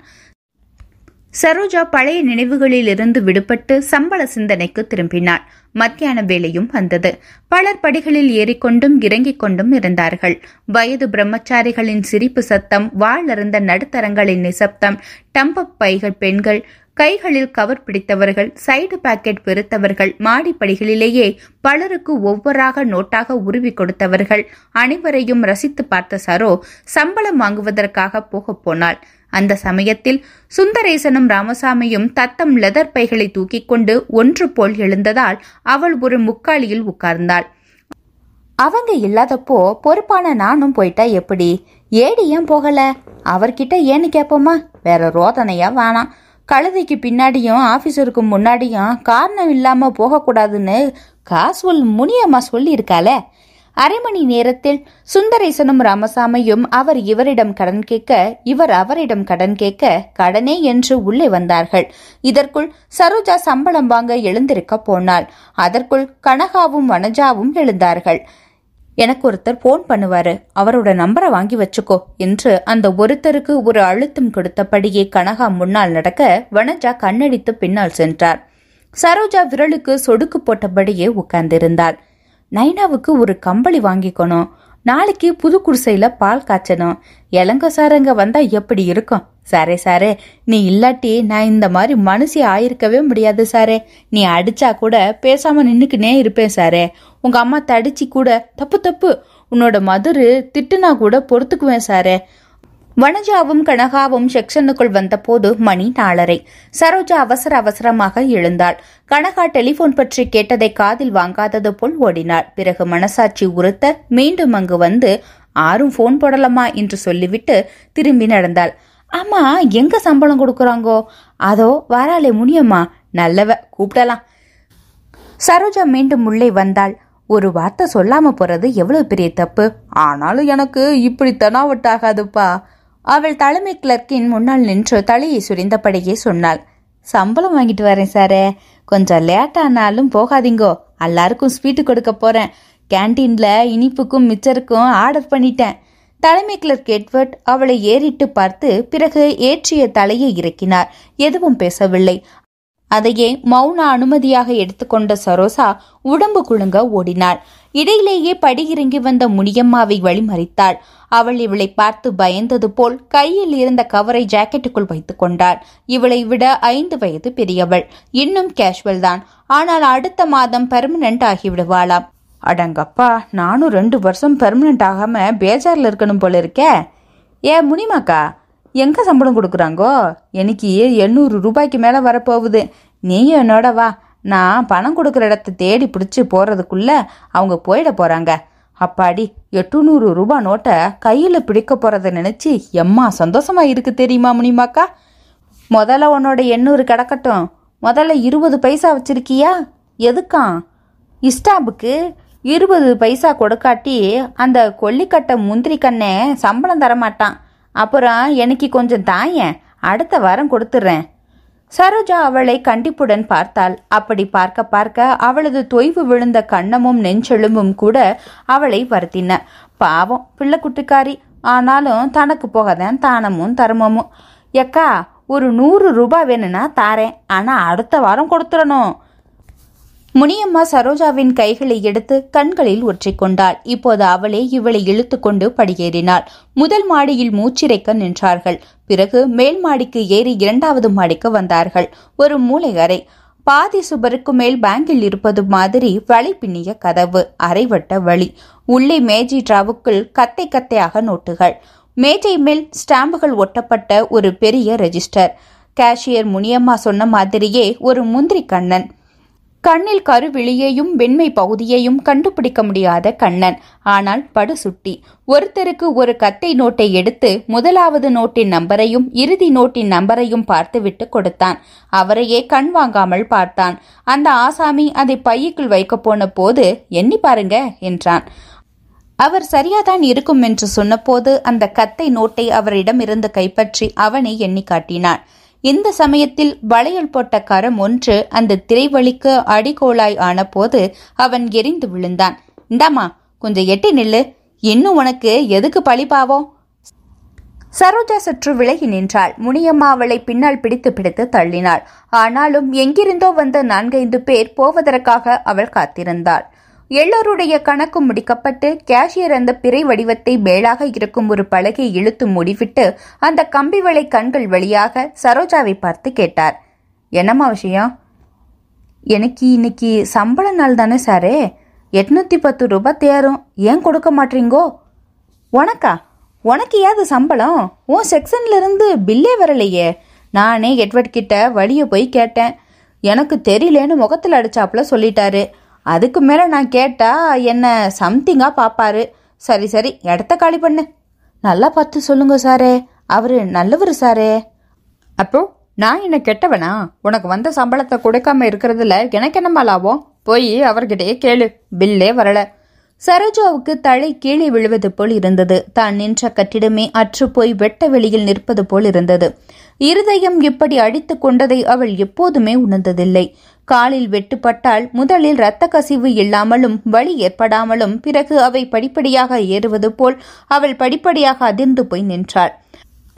[SPEAKER 1] சரோஜா பழைய நினைவுகளிலிருந்து விடுபட்டு சம்பள சிந்தனைக்கு திரும்பினாள் மத்தியான வேலையும் வந்தது பலர் படிகளில் ஏறிக்கொண்டும் இறங்கிக் கொண்டும் இருந்தார்கள் வயது பிரம்மச்சாரிகளின் சிரிப்பு சத்தம் வாழ்ந்த நடுத்தரங்களின் நிசப்தம் டம்பப் பைகள் பெண்கள் கைகளில் கவர் பிடித்தவர்கள் சைடு பாக்கெட் பெருத்தவர்கள் மாடிப்படிகளிலேயே பலருக்கு ஒவ்வொராக நோட்டாக உருவி கொடுத்தவர்கள் அனைவரையும் ரசித்து பார்த்த சரோ சம்பளம் வாங்குவதற்காக போகப் போனாள் அந்த சமயத்தில் சுந்தரேசனும் ராமசாமியும் தத்தம் லெதர் பைகளை தூக்கிக் கொண்டு ஒன்று போல் எழுந்ததால் அவள் ஒரு முக்காலியில் உட்கார்ந்தாள் அவங்க இல்லாதப்போ பொறுப்பான நானும் போயிட்டா எப்படி ஏடி ஏன் போகல அவர்கிட்ட ஏன்னு கேப்போமா வேற ரோதனையா வேணாம் கழுதைக்கு பின்னாடியும் ஆஃபீஸருக்கு முன்னாடியும் காரணம் இல்லாமல் போகக்கூடாதுன்னு காசுவல் முனியம்மா சொல்லியிருக்காளே அரை மணி நேரத்தில் சுந்தரேசனும் ராமசாமியும் அவர் இவரிடம் கடன் கேட்க இவர் அவரிடம் கடன் கேட்க கடனே என்று உள்ளே வந்தார்கள் இதற்குள் சரோஜா சம்பளம் வாங்க எழுந்திருக்க போனாள் அதற்குள் கனகாவும் வனஜாவும் எழுந்தார்கள் எனக்கு ஒருத்தர் போன் பண்ணுவாரு அவரோட நம்பரை வாங்கி வச்சுக்கோ என்று அந்த ஒருத்தருக்கு ஒரு அழுத்தம் கொடுத்தபடியே கனகா முன்னால் நடக்க வனஜா கண்ணடித்து பின்னால் சென்றார் சரோஜா விரலுக்கு சொடுக்கு போட்டபடியே உட்கார்ந்திருந்தாள் நைனாவுக்கு ஒரு கம்பளி வாங்கிக்கணும் நாளைக்கு புது குடிசையில பால் காய்ச்சணும் இளங்க சாரங்க வந்தா எப்படி இருக்கும் சாரே சாரே நீ இல்லாட்டி நான் இந்த மாதிரி மனுஷி ஆயிருக்கவே முடியாது சாரே நீ அடிச்சா கூட பேசாம நின்னுக்குனே இருப்பேன் சாரே உங்க அம்மா தடிச்சு கூட தப்பு தப்பு உன்னோட மதுரு திட்டுனா கூட பொறுத்துக்குவேன் சாரே வனஜாவும் கனகாவும் செக்ஷனுக்குள் வந்தபோது மணி நாளரை சரோஜா அவசர அவசரமாக எழுந்தாள் கனகா டெலிபோன் பற்றி கேட்டதை காதில் வாங்காதது போல் ஓடினாள் பிறகு மனசாட்சி உறுத்த மீண்டும் அங்கு வந்து ஆறும் போன் போடலாமா என்று சொல்லிவிட்டு திரும்பி நடந்தாள் ஆமா எங்க சம்பளம் கொடுக்குறாங்கோ அதோ வராலே முனியம்மா நல்லவ கூப்பிடலாம் சரோஜா மீண்டும் உள்ளே வந்தாள் ஒரு வார்த்தை சொல்லாம போறது எவ்வளவு பெரிய தப்பு ஆனாலும் எனக்கு இப்படி தனாவட்டாகாதுப்பா அவள் தலைமை கிளர்க்கின் முன்னால் நின்று தலையை சுரிந்தபடியே சொன்னாள் சம்பளம் வாங்கிட்டு வரேன் சாரே கொஞ்சம் லேட்டானாலும் போகாதீங்கோ எல்லாருக்கும் ஸ்வீட்டு கொடுக்க போறேன் கேன்டீன்ல இனிப்புக்கும் மிச்சருக்கும் ஆர்டர் பண்ணிட்டேன் தலைமை கிளர்க் எட்வர்ட் அவளை ஏறிட்டு பார்த்து பிறகு ஏற்றிய தலையை இறக்கினார் எதுவும் பேசவில்லை அதையே மௌன அனுமதியாக எடுத்துக்கொண்ட சரோசா உடம்பு குழுங்க ஓடினாள் இடையிலேயே படியிறங்கி வந்த முனியம்மாவை வழிமறித்தாள் அவள் இவளை பார்த்து பயந்தது போல் கையில் இருந்த கவரை ஜாக்கெட்டுக்குள் வைத்துக் கொண்டாள் இவளை விட ஐந்து வயது பெரியவள் இன்னும் கேஷுவல் தான் ஆனால் அடுத்த மாதம் பெர்மனன்ட் ஆகிவிடுவாளாம் அடங்கப்பா நானும் ரெண்டு வருஷம் பெர்மனன்ட் ஆகாம பேஜார்ல இருக்கணும் போல இருக்கே ஏ முனிமாக்கா எங்கே சம்பளம் கொடுக்குறாங்கோ எனக்கு எண்ணூறு ரூபாய்க்கு மேலே வரப்போகுது நீயும் என்னோட வா நான் பணம் கொடுக்குற இடத்த தேடி பிடிச்சி போகிறதுக்குள்ளே அவங்க போயிட போகிறாங்க அப்பாடி எட்டுநூறு ரூபா நோட்டை கையில் பிடிக்க போகிறத நினச்சி எம்மா சந்தோஷமாக இருக்குது தெரியுமா முனிமாக்கா முதல்ல உன்னோட எண்ணூறு கிடக்கட்டும் முதல்ல இருபது பைசா வச்சுருக்கியா எதுக்காம் இஸ்டாம்புக்கு இருபது பைசா கொடுக்காட்டி அந்த கொல்லிக்கட்டை முந்திரி கண்ணே சம்பளம் தரமாட்டான் அப்புறம் எனக்கு கொஞ்சம் தாயன் அடுத்த வாரம் கொடுத்துட்றேன் சரோஜா அவளை கண்டிப்புடன் பார்த்தாள் அப்படி பார்க்க பார்க்க அவளது தொய்வு விழுந்த கண்ணமும் நெஞ்செழும்பும் கூட அவளை வருத்தின பாவம் பிள்ளை குட்டிக்காரி ஆனாலும் தனக்கு போகதான் தானமும் தர்மமும் எக்கா ஒரு நூறு ரூபாய் வேணும்னா தாரேன் ஆனால் அடுத்த வாரம் கொடுத்துடணும் முனியம்மா சரோஜாவின் கைகளை எடுத்து கண்களில் ஒற்றிக்கொண்டாள் இப்போது அவளே இவளை இழுத்துக்கொண்டு படியேறினாள் முதல் மாடியில் மூச்சிறைக்க நின்றார்கள் பிறகு மேல் மாடிக்கு ஏறி இரண்டாவது மாடிக்கு வந்தார்கள் ஒரு மூளை அறை பாதி சுபருக்கு மேல் பேங்கில் இருப்பது மாதிரி வழி பின்னிய கதவு அரைவட்ட வழி உள்ளே மேஜி டிராவுக்குள் கத்தை கத்தையாக நோட்டுகள் மேஜை மேல் ஸ்டாம்புகள் ஒட்டப்பட்ட ஒரு பெரிய ரெஜிஸ்டர் கேஷியர் முனியம்மா சொன்ன மாதிரியே ஒரு முந்திரி கண்ணன் கண்ணில் கருவிழியையும் வெண்மை பகுதியையும் கண்டுபிடிக்க முடியாத கண்ணன் ஆனால் படு சுட்டி ஒருத்தருக்கு ஒரு கத்தை நோட்டை எடுத்து முதலாவது நோட்டின் நம்பரையும் இறுதி நோட்டின் நம்பரையும் பார்த்துவிட்டு கொடுத்தான் அவரையே கண் வாங்காமல் பார்த்தான் அந்த ஆசாமி அதை பையக்குள் வைக்க போன போது எண்ணி பாருங்க என்றான் அவர் சரியாதான் இருக்கும் என்று சொன்னபோது அந்த கத்தை நோட்டை அவரிடம் இருந்து கைப்பற்றி அவனை எண்ணி காட்டினான் இந்த சமயத்தில் வளையல் போட்ட கரம் ஒன்று அந்த திரைவழிக்கு அடிகோளாய் ஆனபோது அவன் எரிந்து விழுந்தான் இந்தாமா கொஞ்சம் எட்டி நில்லு இன்னும் உனக்கு எதுக்கு பழிபாவோ சரோஜா சற்று விலகி நின்றாள் முனியம்மா அவளை பின்னால் பிடித்து பிடித்து தள்ளினாள் ஆனாலும் எங்கிருந்தோ வந்த நான்கைந்து பேர் போவதற்காக அவள் காத்திருந்தாள் எல்லோருடைய கணக்கும் முடிக்கப்பட்டு கேஷியர் அந்த பிறை வடிவத்தை மேலாக இருக்கும் ஒரு பலகை இழுத்து மூடிவிட்டு அந்த கம்பி வளை கண்கள் வழியாக சரோஜாவை பார்த்து கேட்டார் என்னம்மா விஷயம் எனக்கு இன்னைக்கு சம்பள நாள் தானே சாரே எட்நூற்றி பத்து ரூபாய் தேரும் ஏன் கொடுக்க மாட்டீங்கோ உனக்கா உனக்கு ஏது சம்பளம் உன் செக்ஷன்லேருந்து பில்லே வரலையே நானே எட்வர்ட் கிட்ட வழியை போய் கேட்டேன் எனக்கு தெரியலேன்னு முகத்தில் அடிச்சாப்புல சொல்லிட்டாரு அதுக்கு மேலே நான் கேட்டால் என்ன சம்திங்காக பார்ப்பாரு சரி சரி இடத்த காலி பண்ணு நல்லா பார்த்து சொல்லுங்க சாரே அவர் நல்லவர் சாரே அப்போ நான் என்ன கெட்டவனா உனக்கு வந்த சம்பளத்தை கொடுக்காம இருக்கிறதுல எனக்கு என்னம்மா லாபம் போய் அவர்கிட்டயே கேளு பில்லே வரல சரோஜாவுக்கு தலை கீழே விழுவது போல் இருந்தது தான் நின்ற கட்டிடமே அற்று போய் வெட்ட வெளியில் நிற்பது போல் இருந்தது இருதயம் இப்படி அடித்து கொண்டதை அவள் எப்போதுமே உணர்ந்ததில்லை காலில் வெட்டுப்பட்டால் முதலில் இரத்த கசிவு இல்லாமலும் வலி ஏற்படாமலும் பிறகு அவை படிப்படியாக ஏறுவது போல் அவள் படிப்படியாக அதிர்ந்து போய் நின்றாள்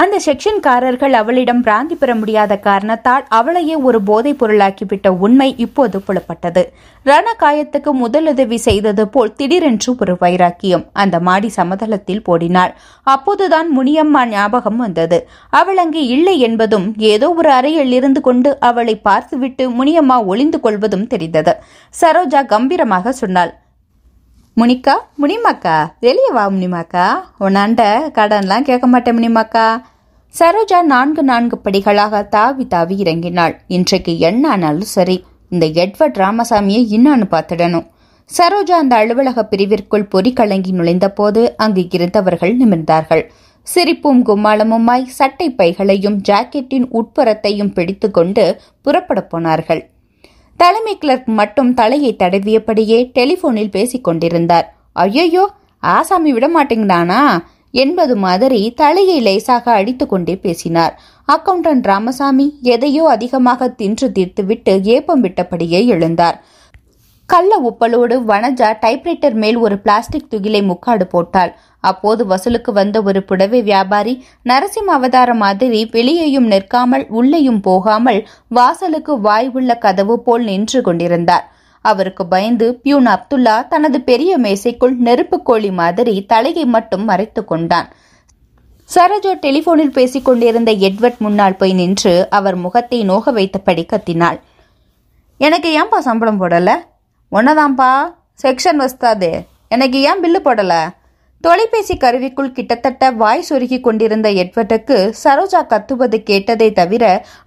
[SPEAKER 1] அந்த செக்ஷன்காரர்கள் அவளிடம் பிராந்தி பெற முடியாத காரணத்தால் அவளையே ஒரு போதைப் பொருளாக்கிவிட்ட உண்மை இப்போது புலப்பட்டது ரண காயத்துக்கு முதலுதவி செய்தது போல் திடீரென்று ஒரு வைராக்கியம் அந்த மாடி சமதளத்தில் போடினாள் அப்போதுதான் முனியம்மா ஞாபகம் வந்தது அவள் அங்கே இல்லை என்பதும் ஏதோ ஒரு அறையில் இருந்து கொண்டு அவளை பார்த்துவிட்டு முனியம்மா ஒளிந்து கொள்வதும் தெரிந்தது சரோஜா கம்பீரமாக சொன்னாள் முனிக்கா முனிமாக்கா வெளியே வா முனிமாக்கா உன்னாண்ட கடன்லாம் கேட்க மாட்டேன் முனிமாக்கா சரோஜா நான்கு நான்கு படிகளாக தாவி தாவி இறங்கினாள் இன்றைக்கு என்ன ஆனாலும் சரி இந்த எட்வர்ட் ராமசாமியை இன்னான்னு பார்த்துடணும் சரோஜா அந்த அலுவலக பிரிவிற்குள் பொறி கலங்கி நுழைந்த போது அங்கு இருந்தவர்கள் நிமிர்ந்தார்கள் சிரிப்பும் கும்மாளமுமாய் சட்டை பைகளையும் ஜாக்கெட்டின் உட்புறத்தையும் பிடித்து கொண்டு புறப்பட போனார்கள் தலைமை கிளர்க் மட்டும் தலையை தடவியபடியே டெலிபோனில் பேசிக் கொண்டிருந்தார் ஐயையோ ஆசாமி விட மாட்டேங்கிறானா என்பது மாதிரி தலையை லேசாக அடித்து கொண்டே பேசினார் அக்கவுண்டன்ட் ராமசாமி எதையோ அதிகமாக தின்று தீர்த்துவிட்டு ஏப்பம் விட்டபடியே எழுந்தார் கள்ள உப்பலோடு வனஜா டைப்ரைட்டர் மேல் ஒரு பிளாஸ்டிக் துகிலை முக்காடு போட்டாள் அப்போது வசூலுக்கு வந்த ஒரு புடவை வியாபாரி நரசிம்ம அவதார மாதிரி வெளியேயும் நிற்காமல் உள்ளேயும் போகாமல் வாசலுக்கு வாய் உள்ள கதவு போல் நின்று கொண்டிருந்தார் அவருக்கு பயந்து பியூன் அப்துல்லா தனது பெரிய மேசைக்குள் நெருப்பு கோழி மாதிரி தலையை மட்டும் மறைத்து கொண்டான் சரஜோ டெலிபோனில் பேசிக் கொண்டிருந்த எட்வர்ட் முன்னால் போய் நின்று அவர் முகத்தை நோக வைத்தபடி கத்தினாள் எனக்கு ஏன்பா சம்பளம் போடல ஒன்றதாம்ப்பா செக்ஷன் வஸ்தாதே எனக்கு ஏன் பில்லு போடலை தொலைபேசி கருவிக்குள் கிட்டத்தட்ட வாய் சுருகி கொண்டிருந்த எட்வர்டுக்கு சரோஜா கத்துவது கேட்டதை தவிர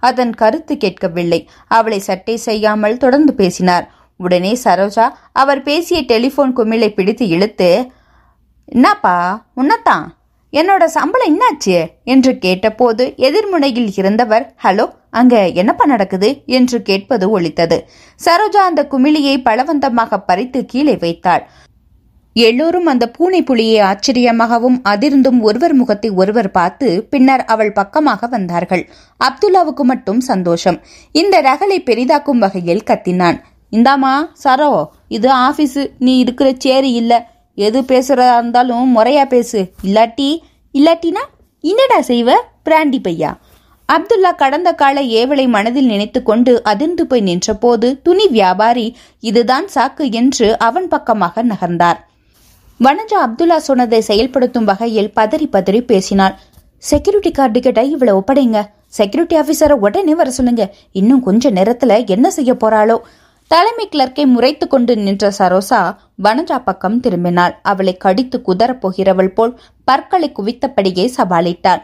[SPEAKER 1] அதன் கருத்து கேட்கவில்லை அவளை சட்டை செய்யாமல் தொடர்ந்து பேசினார் உடனே சரோஜா அவர் பேசிய டெலிஃபோன் குமிழை பிடித்து இழுத்து என்னப்பா உன்னத்தான் என்னோட சம்பளம் என்னாச்சு என்று கேட்டபோது எதிர்முனையில் இருந்தவர் ஹலோ அங்க என்னப்பா நடக்குது என்று கேட்பது ஒழித்தது சரோஜா அந்த குமிழியை பலவந்தமாக பறித்து கீழே வைத்தாள் எல்லோரும் அந்த பூனை புலியை ஆச்சரியமாகவும் அதிர்ந்தும் ஒருவர் முகத்தை ஒருவர் பார்த்து பின்னர் அவள் பக்கமாக வந்தார்கள் அப்துல்லாவுக்கு மட்டும் சந்தோஷம் இந்த ரகலை பெரிதாக்கும் வகையில் கத்தினான் இந்தாமா சரோ இது ஆபீஸ் நீ இருக்கிற சேரி இல்ல எது பேசுறதா இருந்தாலும் முறையா பேசு இல்லாட்டி இல்லாட்டினா என்னடா செய்வ பிராண்டி பையா அப்துல்லா கடந்த கால ஏவலை மனதில் நினைத்து கொண்டு அதிர்ந்து போய் நின்றபோது துணி வியாபாரி இதுதான் சாக்கு என்று அவன் பக்கமாக நகர்ந்தார் வனஜா அப்துல்லா சொன்னதை செயல்படுத்தும் வகையில் பதறி பதறி பேசினாள் செக்யூரிட்டி கார்டு கிட்ட இவளை ஒப்படைங்க செக்யூரிட்டி ஆஃபீஸரை உடனே வர சொல்லுங்க இன்னும் கொஞ்ச நேரத்துல என்ன செய்ய போறாளோ தலைமை கிளர்க்கை முறைத்து கொண்டு நின்ற சரோசா வனஜா பக்கம் திரும்பினாள் அவளை கடித்து குதரப் போகிறவள் போல் பற்களை குவித்தபடியே சவாலிட்டாள்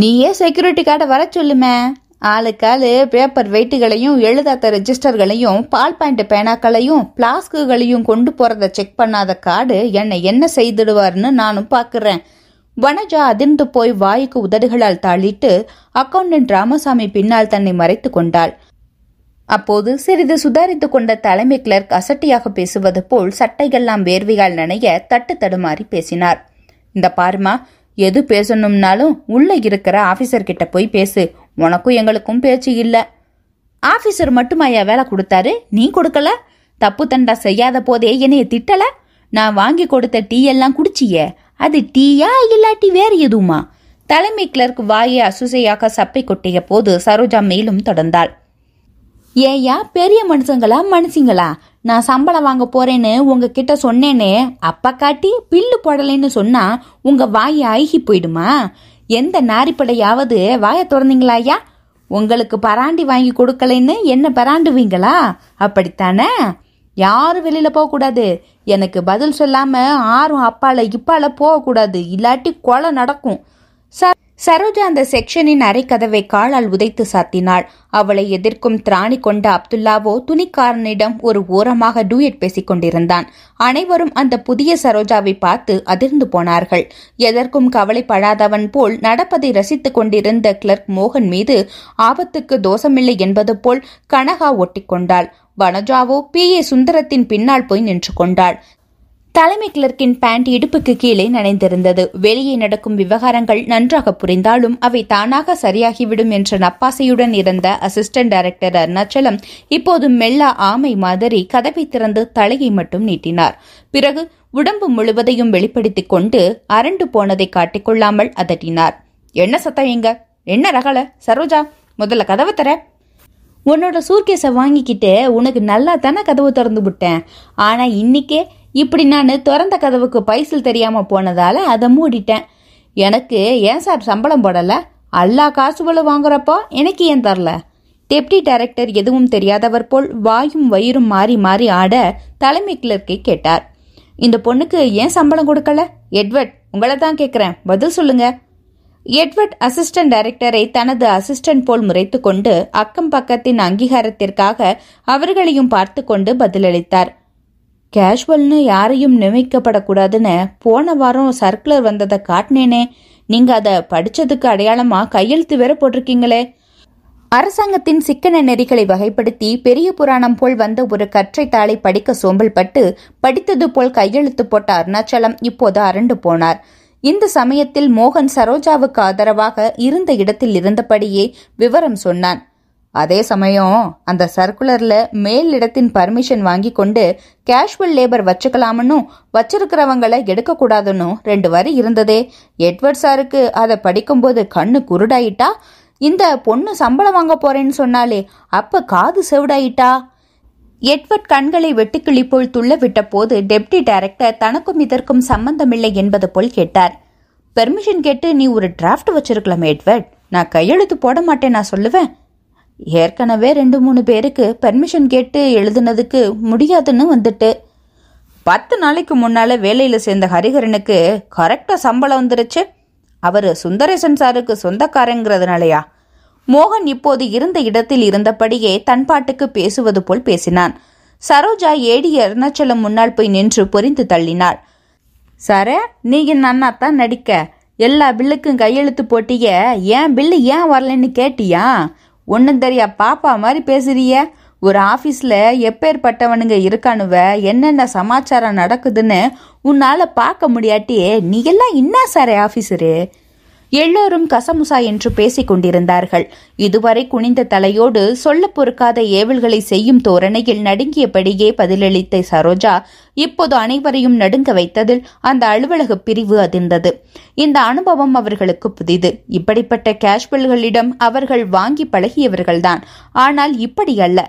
[SPEAKER 1] நீயே செக்யூரிட்டி கார்டை வர சொல்லுமே ஆளுக்காலு பேப்பர் வெயிட்டுகளையும் எழுதாத ரெஜிஸ்டர்களையும் பால் பாயிண்ட் பேனாக்களையும் பிளாஸ்குகளையும் கொண்டு போறத செக் பண்ணாத காடு என்னை என்ன செய்திடுவார்னு நானும் பார்க்குறேன் வனஜா அதிர்ந்து போய் வாய்க்கு உதடுகளால் தாளிட்டு அக்கௌண்டன்ட் ராமசாமி பின்னால் தன்னை மறைத்து கொண்டாள் அப்போது சிறிது சுதாரித்து கொண்ட தலைமை கிளர்க் அசட்டியாக பேசுவது போல் சட்டைகள்லாம் வேர்வையால் நனைய தட்டு தடுமாறி பேசினார் இந்த பாருமா எது பேசணும்னாலும் உள்ளே இருக்கிற ஆபீசர் கிட்ட போய் பேசு உனக்கும் எங்களுக்கும் பேச்சு இல்லை ஆஃபீஸர் மட்டும் ஐயா வேலை கொடுத்தாரு நீ கொடுக்கல தப்பு தண்டா செய்யாத போதே என்னைய திட்டல நான் வாங்கி கொடுத்த டீ எல்லாம் குடிச்சியே அது டீயா இல்லாட்டி வேறு எதுவுமா தலைமை கிளர்க் வாயை அசுசையாக சப்பை கொட்டிய போது சரோஜா மேலும் தொடர்ந்தாள் ஏயா பெரிய மனுஷங்களா மனுஷங்களா நான் சம்பளம் வாங்க போறேன்னு உங்ககிட்ட சொன்னேனே அப்ப காட்டி பில்லு போடலைன்னு சொன்னா உங்க வாய் அழுகி போயிடுமா எந்த நாரிப்படையாவது வாயை திறந்தீங்களா ஐயா உங்களுக்கு பராண்டி வாங்கி கொடுக்கலைன்னு என்ன பராண்டுவீங்களா அப்படித்தானே யாரும் வெளியில் போகக்கூடாது எனக்கு பதில் சொல்லாமல் ஆறும் அப்பால இப்பால போகக்கூடாது இல்லாட்டி கொலை நடக்கும் சார் சரோஜா அந்த செக்ஷனின் அரைக்கதவை காலால் உதைத்து சாத்தினாள் அவளை எதிர்க்கும் திராணி கொண்ட அப்துல்லாவோ துணிக்காரனிடம் ஒரு ஓரமாக டூயட் பேசிக் கொண்டிருந்தான் அனைவரும் அந்த புதிய சரோஜாவை பார்த்து அதிர்ந்து போனார்கள் எதற்கும் கவலைப்படாதவன் போல் நடப்பதை ரசித்துக் கொண்டிருந்த கிளர்க் மோகன் மீது ஆபத்துக்கு தோஷமில்லை என்பது போல் கனகா ஒட்டிக்கொண்டாள் வனஜாவோ பி ஏ சுந்தரத்தின் பின்னால் போய் நின்று கொண்டாள் தலைமை கிளர்க்கின் பேண்ட் இடுப்புக்கு கீழே நனைந்திருந்தது வெளியே நடக்கும் விவகாரங்கள் நன்றாக புரிந்தாலும் அவை தானாக சரியாகிவிடும் என்ற நப்பாசையுடன் இருந்த அசிஸ்டன்ட் டைரக்டர் அருணாச்சலம் இப்போது மெல்ல ஆமை மாதிரி கதவை திறந்து தலையை மட்டும் நீட்டினார் பிறகு உடம்பு முழுவதையும் வெளிப்படுத்திக் கொண்டு அரண்டு போனதை காட்டிக்கொள்ளாமல் அதட்டினார் என்ன சத்தம் எங்க என்ன ரகல சரோஜா முதல்ல கதவை தர உன்னோட சூர்கேஸை வாங்கிக்கிட்டு உனக்கு நல்லா தானே கதவு திறந்து விட்டேன் ஆனால் இன்னைக்கே இப்படி நான் திறந்த கதவுக்கு பைசல் தெரியாமல் போனதால் அதை மூடிட்டேன் எனக்கு ஏன் சார் சம்பளம் போடலை காசு காசுகளும் வாங்குறப்போ எனக்கு ஏன் தரல டெப்டி டைரக்டர் எதுவும் தெரியாதவர் போல் வாயும் வயிறும் மாறி மாறி ஆட தலைமை கிளர்க்கை கேட்டார் இந்த பொண்ணுக்கு ஏன் சம்பளம் கொடுக்கல எட்வர்ட் உங்களை தான் கேட்குறேன் பதில் சொல்லுங்க எட்வர்ட் அசிஸ்டன்ட் டைரக்டரை தனது அசிஸ்டன்ட் போல் முறைத்து கொண்டு அக்கம் பக்கத்தின் அங்கீகாரத்திற்காக அவர்களையும் பார்த்து கொண்டு பதிலளித்தார் கேஷுவல்னு யாரையும் நியமிக்கப்படக்கூடாதுன்னு போன வாரம் சர்க்குலர் வந்ததை காட்டினேனே நீங்க அதை படிச்சதுக்கு அடையாளமா கையெழுத்து வேற போட்டிருக்கீங்களே அரசாங்கத்தின் சிக்கன நெறிகளை வகைப்படுத்தி பெரிய புராணம் போல் வந்த ஒரு கற்றை தாளை படிக்க சோம்பல் பட்டு படித்தது போல் கையெழுத்து போட்ட அருணாச்சலம் இப்போது அரண்டு போனார் இந்த சமயத்தில் மோகன் சரோஜாவுக்கு ஆதரவாக இருந்த இடத்தில் இருந்தபடியே விவரம் சொன்னான் அதே சமயம் அந்த சர்க்குலர்ல மேல் இடத்தின் பர்மிஷன் வாங்கி கொண்டு கேஷுவல் லேபர் வச்சுக்கலாம்னு வச்சிருக்கிறவங்களை எடுக்கக்கூடாதுன்னு ரெண்டு வரி இருந்ததே எட்வர்ட் சாருக்கு அதை படிக்கும்போது கண்ணு குருடாயிட்டா இந்த பொண்ணு சம்பளம் வாங்க போறேன்னு சொன்னாலே அப்ப காது செவிடாயிட்டா எட்வர்ட் கண்களை வெட்டுக்கிளி போல் துள்ள விட்ட போது டெப்டி டைரக்டர் தனக்கும் இதற்கும் சம்பந்தமில்லை என்பது போல் கேட்டார் பெர்மிஷன் கேட்டு நீ ஒரு டிராஃப்ட் வச்சிருக்கலாமே எட்வர்ட் நான் கையெழுத்து போட மாட்டேன் நான் சொல்லுவேன் ஏற்கனவே ரெண்டு மூணு பேருக்கு பெர்மிஷன் கேட்டு எழுதுனதுக்கு முடியாதுன்னு வந்துட்டு பத்து நாளைக்கு முன்னால் வேலையில் சேர்ந்த ஹரிஹரனுக்கு கரெக்டாக சம்பளம் வந்துருச்சு அவர் சுந்தரேசன் சாருக்கு சொந்தக்காரங்கிறதுனாலயா மோகன் இப்போது இருந்த இடத்தில் இருந்தபடியே தன் பாட்டுக்கு பேசுவது போல் பேசினான் சரோஜா ஏடி அருணாச்சலம் முன்னால் போய் நின்று பொறிந்து தள்ளினாள் சார நீங்க தான் நடிக்க எல்லா பில்லுக்கும் கையெழுத்து போட்டிய ஏன் பில்லு ஏன் வரலன்னு கேட்டியா ஒன்றும் தெரியா பாப்பா மாதிரி பேசுறிய ஒரு ஆஃபீஸில் எப்பேற்பட்டவனுங்க இருக்கானுவ என்னென்ன சமாச்சாரம் நடக்குதுன்னு உன்னால் பார்க்க முடியாட்டியே நீ எல்லாம் என்ன சாரே ஆஃபீஸரு எல்லோரும் கசமுசா என்று பேசிக் கொண்டிருந்தார்கள் இதுவரை குனிந்த தலையோடு சொல்ல பொறுக்காத ஏவல்களை செய்யும் தோரணையில் நடுங்கியபடியே பதிலளித்த சரோஜா இப்போது அனைவரையும் நடுங்க வைத்ததில் அந்த அலுவலக பிரிவு அதிர்ந்தது இந்த அனுபவம் அவர்களுக்கு புதிது இப்படிப்பட்ட கேஷ்வல்களிடம் அவர்கள் வாங்கி பழகியவர்கள்தான் ஆனால் இப்படி அல்ல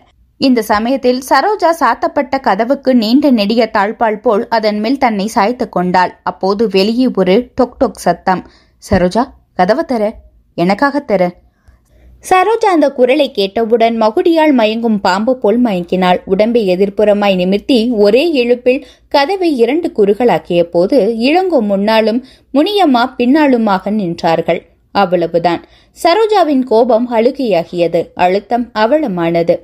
[SPEAKER 1] இந்த சமயத்தில் சரோஜா சாத்தப்பட்ட கதவுக்கு நீண்ட நெடிய தாழ்பால் போல் அதன் மேல் தன்னை சாய்த்து கொண்டாள் அப்போது வெளியே ஒரு டொக் டொக் சத்தம் சரோஜா கதவை தர எனக்காக தர சரோஜா அந்த குரலை கேட்டவுடன் மகுடியால் மயங்கும் பாம்பு போல் மயங்கினாள் உடம்பை எதிர்ப்புறமாய் நிமிர்த்தி ஒரே எழுப்பில் கதவை இரண்டு குறுகளாக்கிய போது இளங்கோ முன்னாலும் முனியம்மா பின்னாலுமாக நின்றார்கள் அவ்வளவுதான் சரோஜாவின் கோபம் அழுகையாகியது அழுத்தம் அவலமானது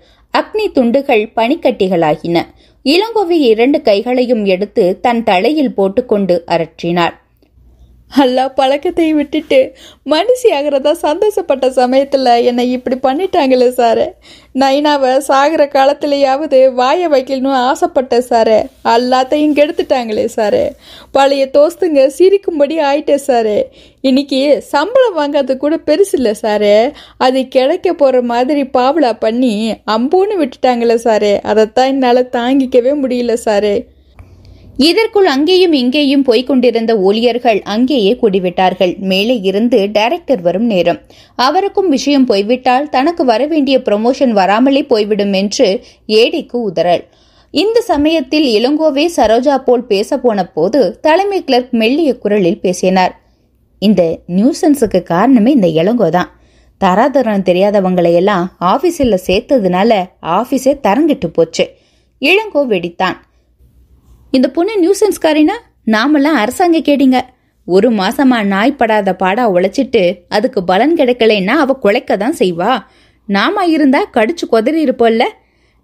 [SPEAKER 1] அக்னி துண்டுகள் பனிக்கட்டிகளாகின இளங்கோவி இரண்டு கைகளையும் எடுத்து தன் தலையில் போட்டுக்கொண்டு அரற்றினாள் எல்லா பழக்கத்தை விட்டுட்டு மனுஷி ஆகிறதா சந்தோஷப்பட்ட சமயத்தில் என்னை இப்படி பண்ணிட்டாங்களே சார் நைனாவை சாகிற காலத்திலேயாவது வாயை வைக்கணும்னு ஆசைப்பட்டேன் சார் எல்லாத்தையும் கெடுத்துட்டாங்களே சாரு பழைய தோஸ்துங்க சிரிக்கும்படி ஆயிட்டேன் சார் இன்னைக்கு சம்பளம் வாங்கிறது கூட பெருசு இல்லை சார் அது கிடைக்க போகிற மாதிரி பாவலா பண்ணி அம்புன்னு விட்டுட்டாங்களே சாரு அதைத்தான் என்னால் தாங்கிக்கவே முடியல சார் இதற்குள் அங்கேயும் இங்கேயும் கொண்டிருந்த ஊழியர்கள் அங்கேயே கூடிவிட்டார்கள் மேலே இருந்து டைரக்டர் வரும் நேரம் அவருக்கும் விஷயம் போய்விட்டால் தனக்கு வரவேண்டிய ப்ரமோஷன் வராமலே போய்விடும் என்று ஏடிக்கு உதறல் இந்த சமயத்தில் இளங்கோவே சரோஜா போல் பேச போன போது தலைமை கிளர்க் மெல்லிய குரலில் பேசினார் இந்த நியூசன்ஸுக்கு காரணமே இந்த இளங்கோ தான் தராதரம் தெரியாதவங்களையெல்லாம் ஆஃபீஸில் சேர்த்ததுனால ஆஃபீஸே தரங்கிட்டு போச்சு இளங்கோ வெடித்தான் இந்த பொண்ணு நியூசன்ஸ்காரினா நாமெல்லாம் அரசாங்க கேடிங்க ஒரு மாசமா நாய் படாத பாடா உழைச்சிட்டு அதுக்கு பலன் கிடைக்கலைன்னா அவ குலைக்க தான் செய்வா நாம இருந்தா கடிச்சு கொதறி இருப்போம்ல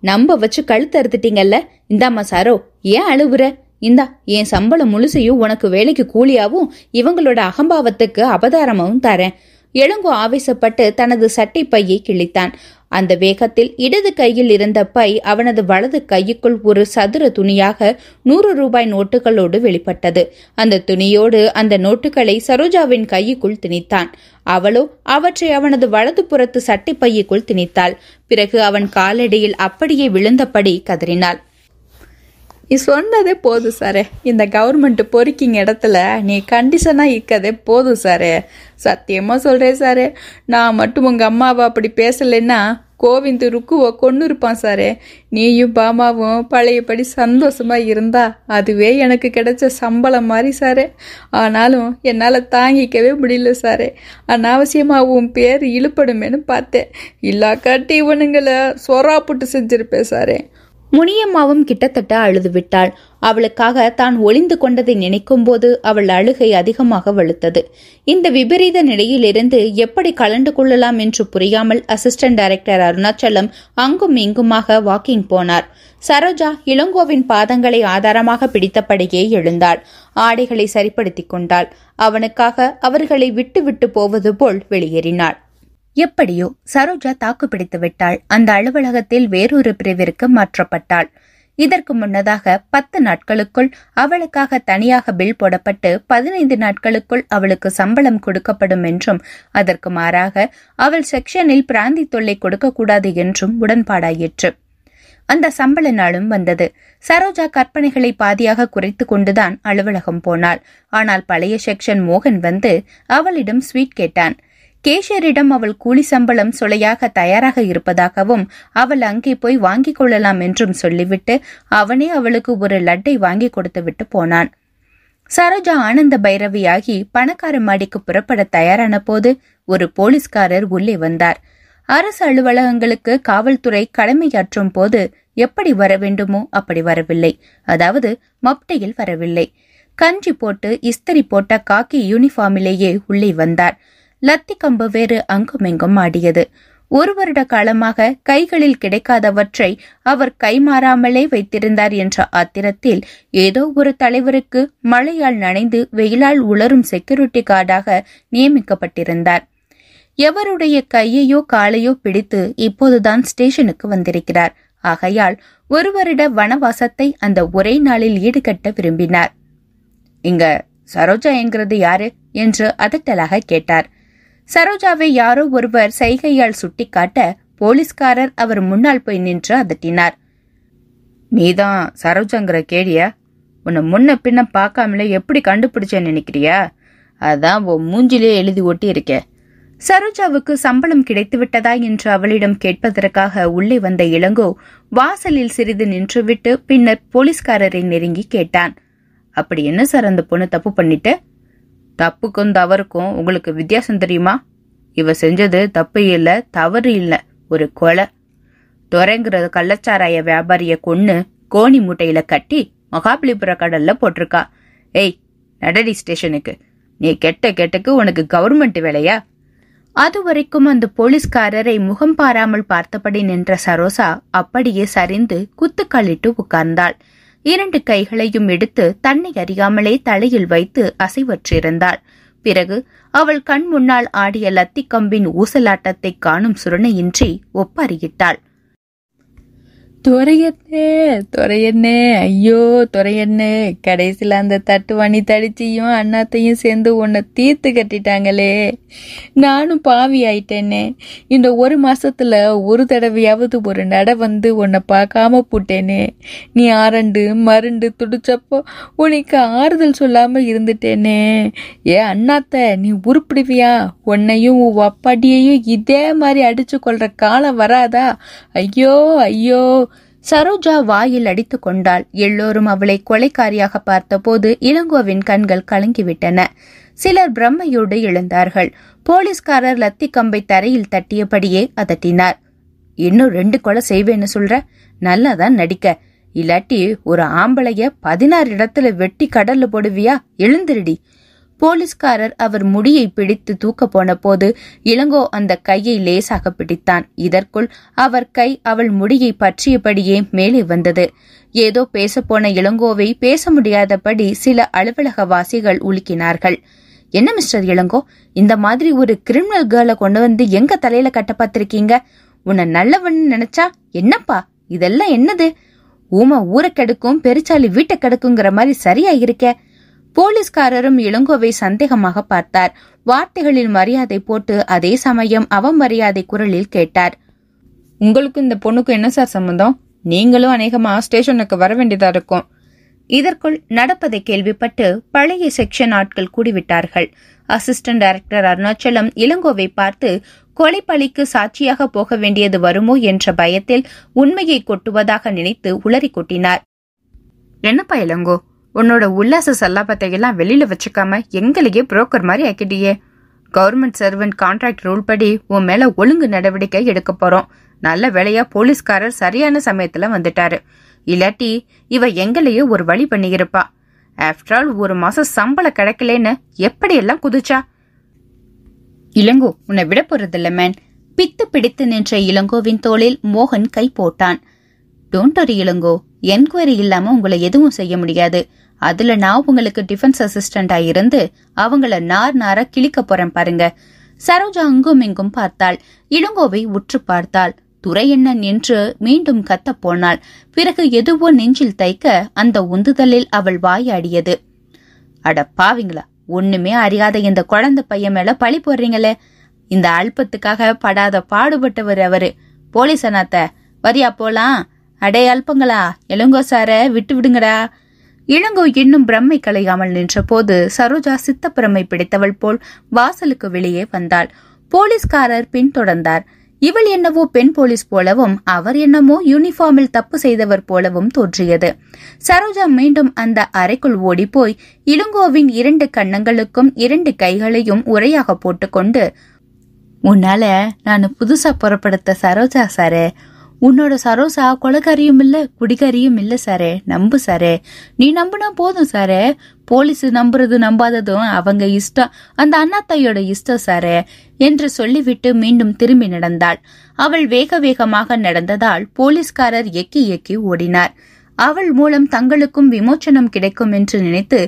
[SPEAKER 1] நம்ப வச்சு கழுத்து அறுத்துட்டீங்கல்ல இந்தாம்மா சாரோ ஏன் அழுவுற இந்தா என் சம்பளம் முழுசையும் உனக்கு வேலைக்கு கூலியாவும் இவங்களோட அகம்பாவத்துக்கு அபதாரமாவும் தரேன் இளங்கோ ஆவேசப்பட்டு தனது சட்டை பையை கிழித்தான் அந்த வேகத்தில் இடது கையில் இருந்த பை அவனது வலது கையுக்குள் ஒரு சதுர துணியாக நூறு ரூபாய் நோட்டுகளோடு வெளிப்பட்டது அந்த துணியோடு அந்த நோட்டுகளை சரோஜாவின் கையுக்குள் திணித்தான் அவளோ அவற்றை அவனது வலது புறத்து சட்டை பையுக்குள் திணித்தாள் பிறகு அவன் காலடியில் அப்படியே விழுந்தபடி கதறினாள் நீ சொன்னதே போதும் சாரே இந்த கவர்மெண்ட் பொறிக்கிங் இடத்துல நீ கண்டிஷனாக இருக்கதே போதும் சாரே சத்தியமாக சொல்கிறேன் சாரே நான் மட்டும் உங்கள் அம்மாவை அப்படி பேசலைன்னா கோவிந்து ருக்குவோ கொண்டு இருப்பான் சாரே நீயும் பாமாவும் பழையபடி சந்தோஷமாக இருந்தா அதுவே எனக்கு கிடைச்ச சம்பளம் மாதிரி சாரே ஆனாலும் என்னால் தாங்கிக்கவே முடியல சாரே அனாவசியமாக உன் பேர் இழுப்படுமேனு பார்த்தேன் இல்லாக்காட்டி இவனுங்களை புட்டு செஞ்சுருப்பேன் சாரே முனியம்மாவும் கிட்டத்தட்ட அழுது விட்டாள் அவளுக்காக தான் ஒளிந்து கொண்டதை நினைக்கும்போது அவள் அழுகை அதிகமாக வலுத்தது இந்த விபரீத நிலையிலிருந்து எப்படி கலந்து கொள்ளலாம் என்று புரியாமல் அசிஸ்டன்ட் டைரக்டர் அருணாச்சலம் அங்கும் இங்குமாக வாக்கிங் போனார் சரோஜா இளங்கோவின் பாதங்களை ஆதாரமாக பிடித்தபடியே எழுந்தாள் ஆடைகளை சரிப்படுத்திக் கொண்டாள் அவனுக்காக அவர்களை விட்டு விட்டு போவது போல் வெளியேறினாள் எப்படியோ சரோஜா தாக்குப்பிடித்து விட்டாள் அந்த அலுவலகத்தில் வேறொரு பிரிவிற்கு மாற்றப்பட்டாள் இதற்கு முன்னதாக பத்து நாட்களுக்குள் அவளுக்காக தனியாக பில் போடப்பட்டு பதினைந்து நாட்களுக்குள் அவளுக்கு சம்பளம் கொடுக்கப்படும் என்றும் அதற்கு மாறாக அவள் செக்ஷனில் பிராந்தி தொல்லை கொடுக்கக்கூடாது என்றும் உடன்பாடாயிற்று அந்த சம்பள நாளும் வந்தது சரோஜா கற்பனைகளை பாதியாக குறைத்து கொண்டுதான் அலுவலகம் போனாள் ஆனால் பழைய செக்ஷன் மோகன் வந்து அவளிடம் ஸ்வீட் கேட்டான் கேஷரிடம் அவள் கூலி சம்பளம் சுளையாக தயாராக இருப்பதாகவும் அவள் அங்கே போய் வாங்கிக் கொள்ளலாம் என்றும் சொல்லிவிட்டு அவனே அவளுக்கு ஒரு லட்டை வாங்கி கொடுத்துவிட்டு போனான் சரோஜா ஆனந்த பைரவியாகி பணக்கார மாடிக்கு புறப்பட தயாரான போது ஒரு போலீஸ்காரர் உள்ளே வந்தார் அரசு அலுவலகங்களுக்கு காவல்துறை கடமையாற்றும் போது எப்படி வர வேண்டுமோ அப்படி வரவில்லை அதாவது மப்டையில் வரவில்லை கஞ்சி போட்டு இஸ்திரி போட்ட காக்கி யூனிஃபார்மிலேயே உள்ளே வந்தார் லத்தி கம்பு வேறு அங்குமெங்கும் ஆடியது ஒரு வருட காலமாக கைகளில் கிடைக்காதவற்றை அவர் கைமாறாமலே வைத்திருந்தார் என்ற ஆத்திரத்தில் ஏதோ ஒரு தலைவருக்கு மழையால் நனைந்து வெயிலால் உளரும் செக்யூரிட்டி கார்டாக நியமிக்கப்பட்டிருந்தார் எவருடைய கையையோ காலையோ பிடித்து இப்போதுதான் ஸ்டேஷனுக்கு வந்திருக்கிறார் ஆகையால் ஒரு வருட வனவாசத்தை அந்த ஒரே நாளில் ஈடுகட்ட விரும்பினார் இங்க சரோஜா என்கிறது யாரு என்று அதட்டலாக கேட்டார் சரோஜாவை யாரோ ஒருவர் சைகையால் சுட்டிக்காட்ட போலீஸ்காரர் அவர் முன்னால் போய் நின்று அதட்டினார் நீதான் சரோஜாங்கிற கேடியா உன்னை முன்ன பின்ன பார்க்காமலே எப்படி கண்டுபிடிச்சேன்னு நினைக்கிறியா அதான் உன் மூஞ்சிலே எழுதி ஓட்டி இருக்க சரோஜாவுக்கு சம்பளம் கிடைத்து விட்டதா என்று அவளிடம் கேட்பதற்காக உள்ளே வந்த இளங்கோ வாசலில் சிறிது நின்றுவிட்டு பின்னர் போலீஸ்காரரை நெருங்கி கேட்டான் அப்படி என்ன சார் அந்த பொண்ணு தப்பு பண்ணிட்டு தப்புக்கும் தவறுக்கும் உங்களுக்கு வித்தியாசம் தெரியுமா இவ செஞ்சது தப்பு இல்லை தவறு இல்லை ஒரு கொலை துறைங்கிற கள்ளச்சாராய வியாபாரிய கொன்று கோணி மூட்டையில கட்டி மகாபலிபுர கடல்ல போட்டிருக்கா ஏய் நடடி ஸ்டேஷனுக்கு நீ கெட்ட கெட்டுக்கு உனக்கு கவர்மெண்ட் வேலையா அது வரைக்கும் அந்த போலீஸ்காரரை முகம் பாராமல் பார்த்தபடி நின்ற சரோசா அப்படியே சரிந்து குத்துக்களிட்டு உட்கார்ந்தாள் இரண்டு கைகளையும் எடுத்து தன்னை அறியாமலே தலையில் வைத்து அசைவற்றிருந்தாள் பிறகு அவள் கண் முன்னால் ஆடிய லத்தி கம்பின் ஊசலாட்டத்தை காணும் சுரணையின்றி ஒப்பறியிட்டாள் துறையண்ணே துறையண்ணே ஐயோ துறையண்ணே கடைசியில் அந்த தட்டு வணி தடிச்சியும் அண்ணாத்தையும் சேர்ந்து உன்னை தீர்த்து கட்டிட்டாங்களே நானும் பாவி ஆயிட்டேனே இந்த ஒரு மாசத்துல ஒரு தடவையாவது ஒரு நட வந்து உன்னை பார்க்காம போட்டேனே நீ ஆரண்டு மருண்டு துடிச்சப்போ உனக்கு ஆறுதல் சொல்லாம இருந்துட்டேனே ஏ அண்ணாத்த நீ உருப்பிடுவியா உன்னையும் உன் அப்பாட்டியையும் இதே மாதிரி அடிச்சு கொள்ற காலம் வராதா ஐயோ ஐயோ சரோஜா வாயில் அடித்து கொண்டாள் எல்லோரும் அவளை கொலைக்காரியாக பார்த்தபோது இளங்கோவின் கண்கள் கலங்கிவிட்டன சிலர் பிரம்மையோடு எழுந்தார்கள் போலீஸ்காரர் லத்தி கம்பை தரையில் தட்டியபடியே அதட்டினார் இன்னும் ரெண்டு கொலை செய்வேன்னு சொல்ற நல்லாதான் நடிக்க இல்லாட்டி ஒரு ஆம்பளைய பதினாறு இடத்துல வெட்டி கடல்ல போடுவியா எழுந்திருடி போலீஸ்காரர் அவர் முடியை பிடித்து தூக்க போன போது இளங்கோ அந்த கையை லேசாக பிடித்தான் இதற்குள் அவர் கை அவள் முடியை பற்றியபடியே மேலே வந்தது ஏதோ பேசப்போன இளங்கோவை பேச முடியாதபடி சில அலுவலக வாசிகள் உலுக்கினார்கள் என்ன மிஸ்டர் இளங்கோ இந்த மாதிரி ஒரு கிரிமினல் கேர்ளை கொண்டு வந்து எங்க தலையில கட்ட பார்த்திருக்கீங்க உன்னை நல்லவன்னு நினைச்சா என்னப்பா இதெல்லாம் என்னது ஊமை ஊரை கெடுக்கும் பெருச்சாலி வீட்டை கெடுக்குங்கிற மாதிரி சரியா இருக்கே போலீஸ்காரரும் இளங்கோவை சந்தேகமாக பார்த்தார் வார்த்தைகளில் மரியாதை போட்டு அதே சமயம் அவமரியாதை குரலில் கேட்டார் உங்களுக்கு இந்த பொண்ணுக்கு என்ன சார் சம்பந்தம் நீங்களும் அநேகமா ஸ்டேஷனுக்கு வர வேண்டியதா இருக்கும் இதற்குள் நடப்பதை கேள்விப்பட்டு பழைய செக்ஷன் ஆட்கள் கூடிவிட்டார்கள் அசிஸ்டன்ட் டைரக்டர் அருணாச்சலம் இளங்கோவை பார்த்து கொலை பழிக்கு சாட்சியாக போக வேண்டியது வருமோ என்ற பயத்தில் உண்மையை கொட்டுவதாக நினைத்து உளறி கொட்டினார் என்னப்பா இளங்கோ உன்னோட உல்லாச சல்லாபத்தையெல்லாம் வெளியில் வச்சுக்காம எங்களையே புரோக்கர் மாதிரி ஆக்கிட்டியே கவர்மெண்ட் சர்வெண்ட் கான்ட்ராக்ட் ரூல் படி உன் மேலே ஒழுங்கு நடவடிக்கை எடுக்க போகிறோம் நல்ல வேலையா போலீஸ்காரர் சரியான சமயத்தில் வந்துட்டாரு இல்லாட்டி இவ எங்களையே ஒரு வழி பண்ணியிருப்பா ஆஃப்டர் ஆல் ஒரு மாதம் சம்பளம் கிடைக்கலன்னு எப்படியெல்லாம் குதிச்சா இளங்கோ உன்னை விட போறதில்ல மேன் பித்து பிடித்து நின்ற இளங்கோவின் தோளில் மோகன் கை போட்டான் டோன்ட் வரி இளங்கோ என்கொயரி இல்லாம உங்களை எதுவும் செய்ய முடியாது அதுல நான் உங்களுக்கு டிஃபென்ஸ் அசிஸ்டண்டா இருந்து அவங்கள நார் நார கிழிக்க போறேன் பாருங்க சரோஜா அங்கும் இங்கும் பார்த்தாள் இளங்கோவை உற்று பார்த்தாள் என்ன நின்று மீண்டும் கத்தப் போனாள் பிறகு எதுவோ நெஞ்சில் தைக்க அந்த உந்துதலில் அவள் வாயாடியது அட பாவிங்களா ஒண்ணுமே அறியாத இந்த குழந்தை பையன் மேல பழி போடுறீங்களே இந்த அல்பத்துக்காக படாத பாடுபட்டவர் அவரு போலீசனாத்த வரியா போலாம் அடே அல்பங்களா எலுங்கோ சார விட்டு விடுங்கடா இளங்கோ இன்னும் பிரம்மை கலையாமல் நின்றபோது சரோஜா சித்தப்பிரமை பிடித்தவள் போல் வாசலுக்கு வெளியே வந்தாள் போலீஸ்காரர் பின்தொடர்ந்தார் இவள் என்னவோ பெண் போலீஸ் போலவும் அவர் என்னமோ யூனிஃபார்மில் தப்பு செய்தவர் போலவும் தோன்றியது சரோஜா மீண்டும் அந்த அறைக்குள் ஓடிப்போய் இளங்கோவின் இரண்டு கன்னங்களுக்கும் இரண்டு கைகளையும் உரையாக போட்டுக்கொண்டு உன்னால நான் புதுசா புறப்படுத்த சரோஜா சாரு உன்னோட சரோசா கொலக்காரியும் இல்ல குடிக்கறியும் இல்ல சாரே நம்பு சாரே நீ நம்புனா போதும் சாரே போலீஸ் நம்புறது நம்பாததும் அவங்க இஷ்டம் அந்த அண்ணாத்தையோட இஷ்டம் சாரே என்று சொல்லிவிட்டு மீண்டும் திரும்பி நடந்தாள் அவள் வேக வேகமாக நடந்ததால் போலீஸ்காரர் எக்கி எக்கி ஓடினார் அவள் மூலம் தங்களுக்கும் விமோச்சனம் கிடைக்கும் என்று நினைத்து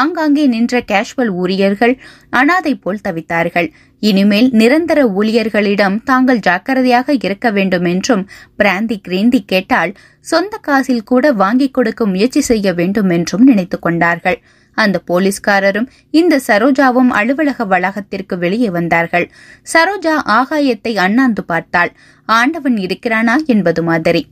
[SPEAKER 1] ஆங்காங்கே நின்ற கேஷுவல் ஊழியர்கள் அனாதை போல் தவித்தார்கள் இனிமேல் நிரந்தர ஊழியர்களிடம் தாங்கள் ஜாக்கிரதையாக இருக்க வேண்டும் என்றும் பிராந்தி கிரேந்தி கேட்டால் சொந்த காசில் கூட வாங்கிக் கொடுக்க முயற்சி செய்ய வேண்டும் என்றும் நினைத்து கொண்டார்கள் அந்த போலீஸ்காரரும் இந்த சரோஜாவும் அலுவலக வளாகத்திற்கு வெளியே வந்தார்கள் சரோஜா ஆகாயத்தை அண்ணாந்து பார்த்தாள் ஆண்டவன் இருக்கிறானா என்பது மாதிரி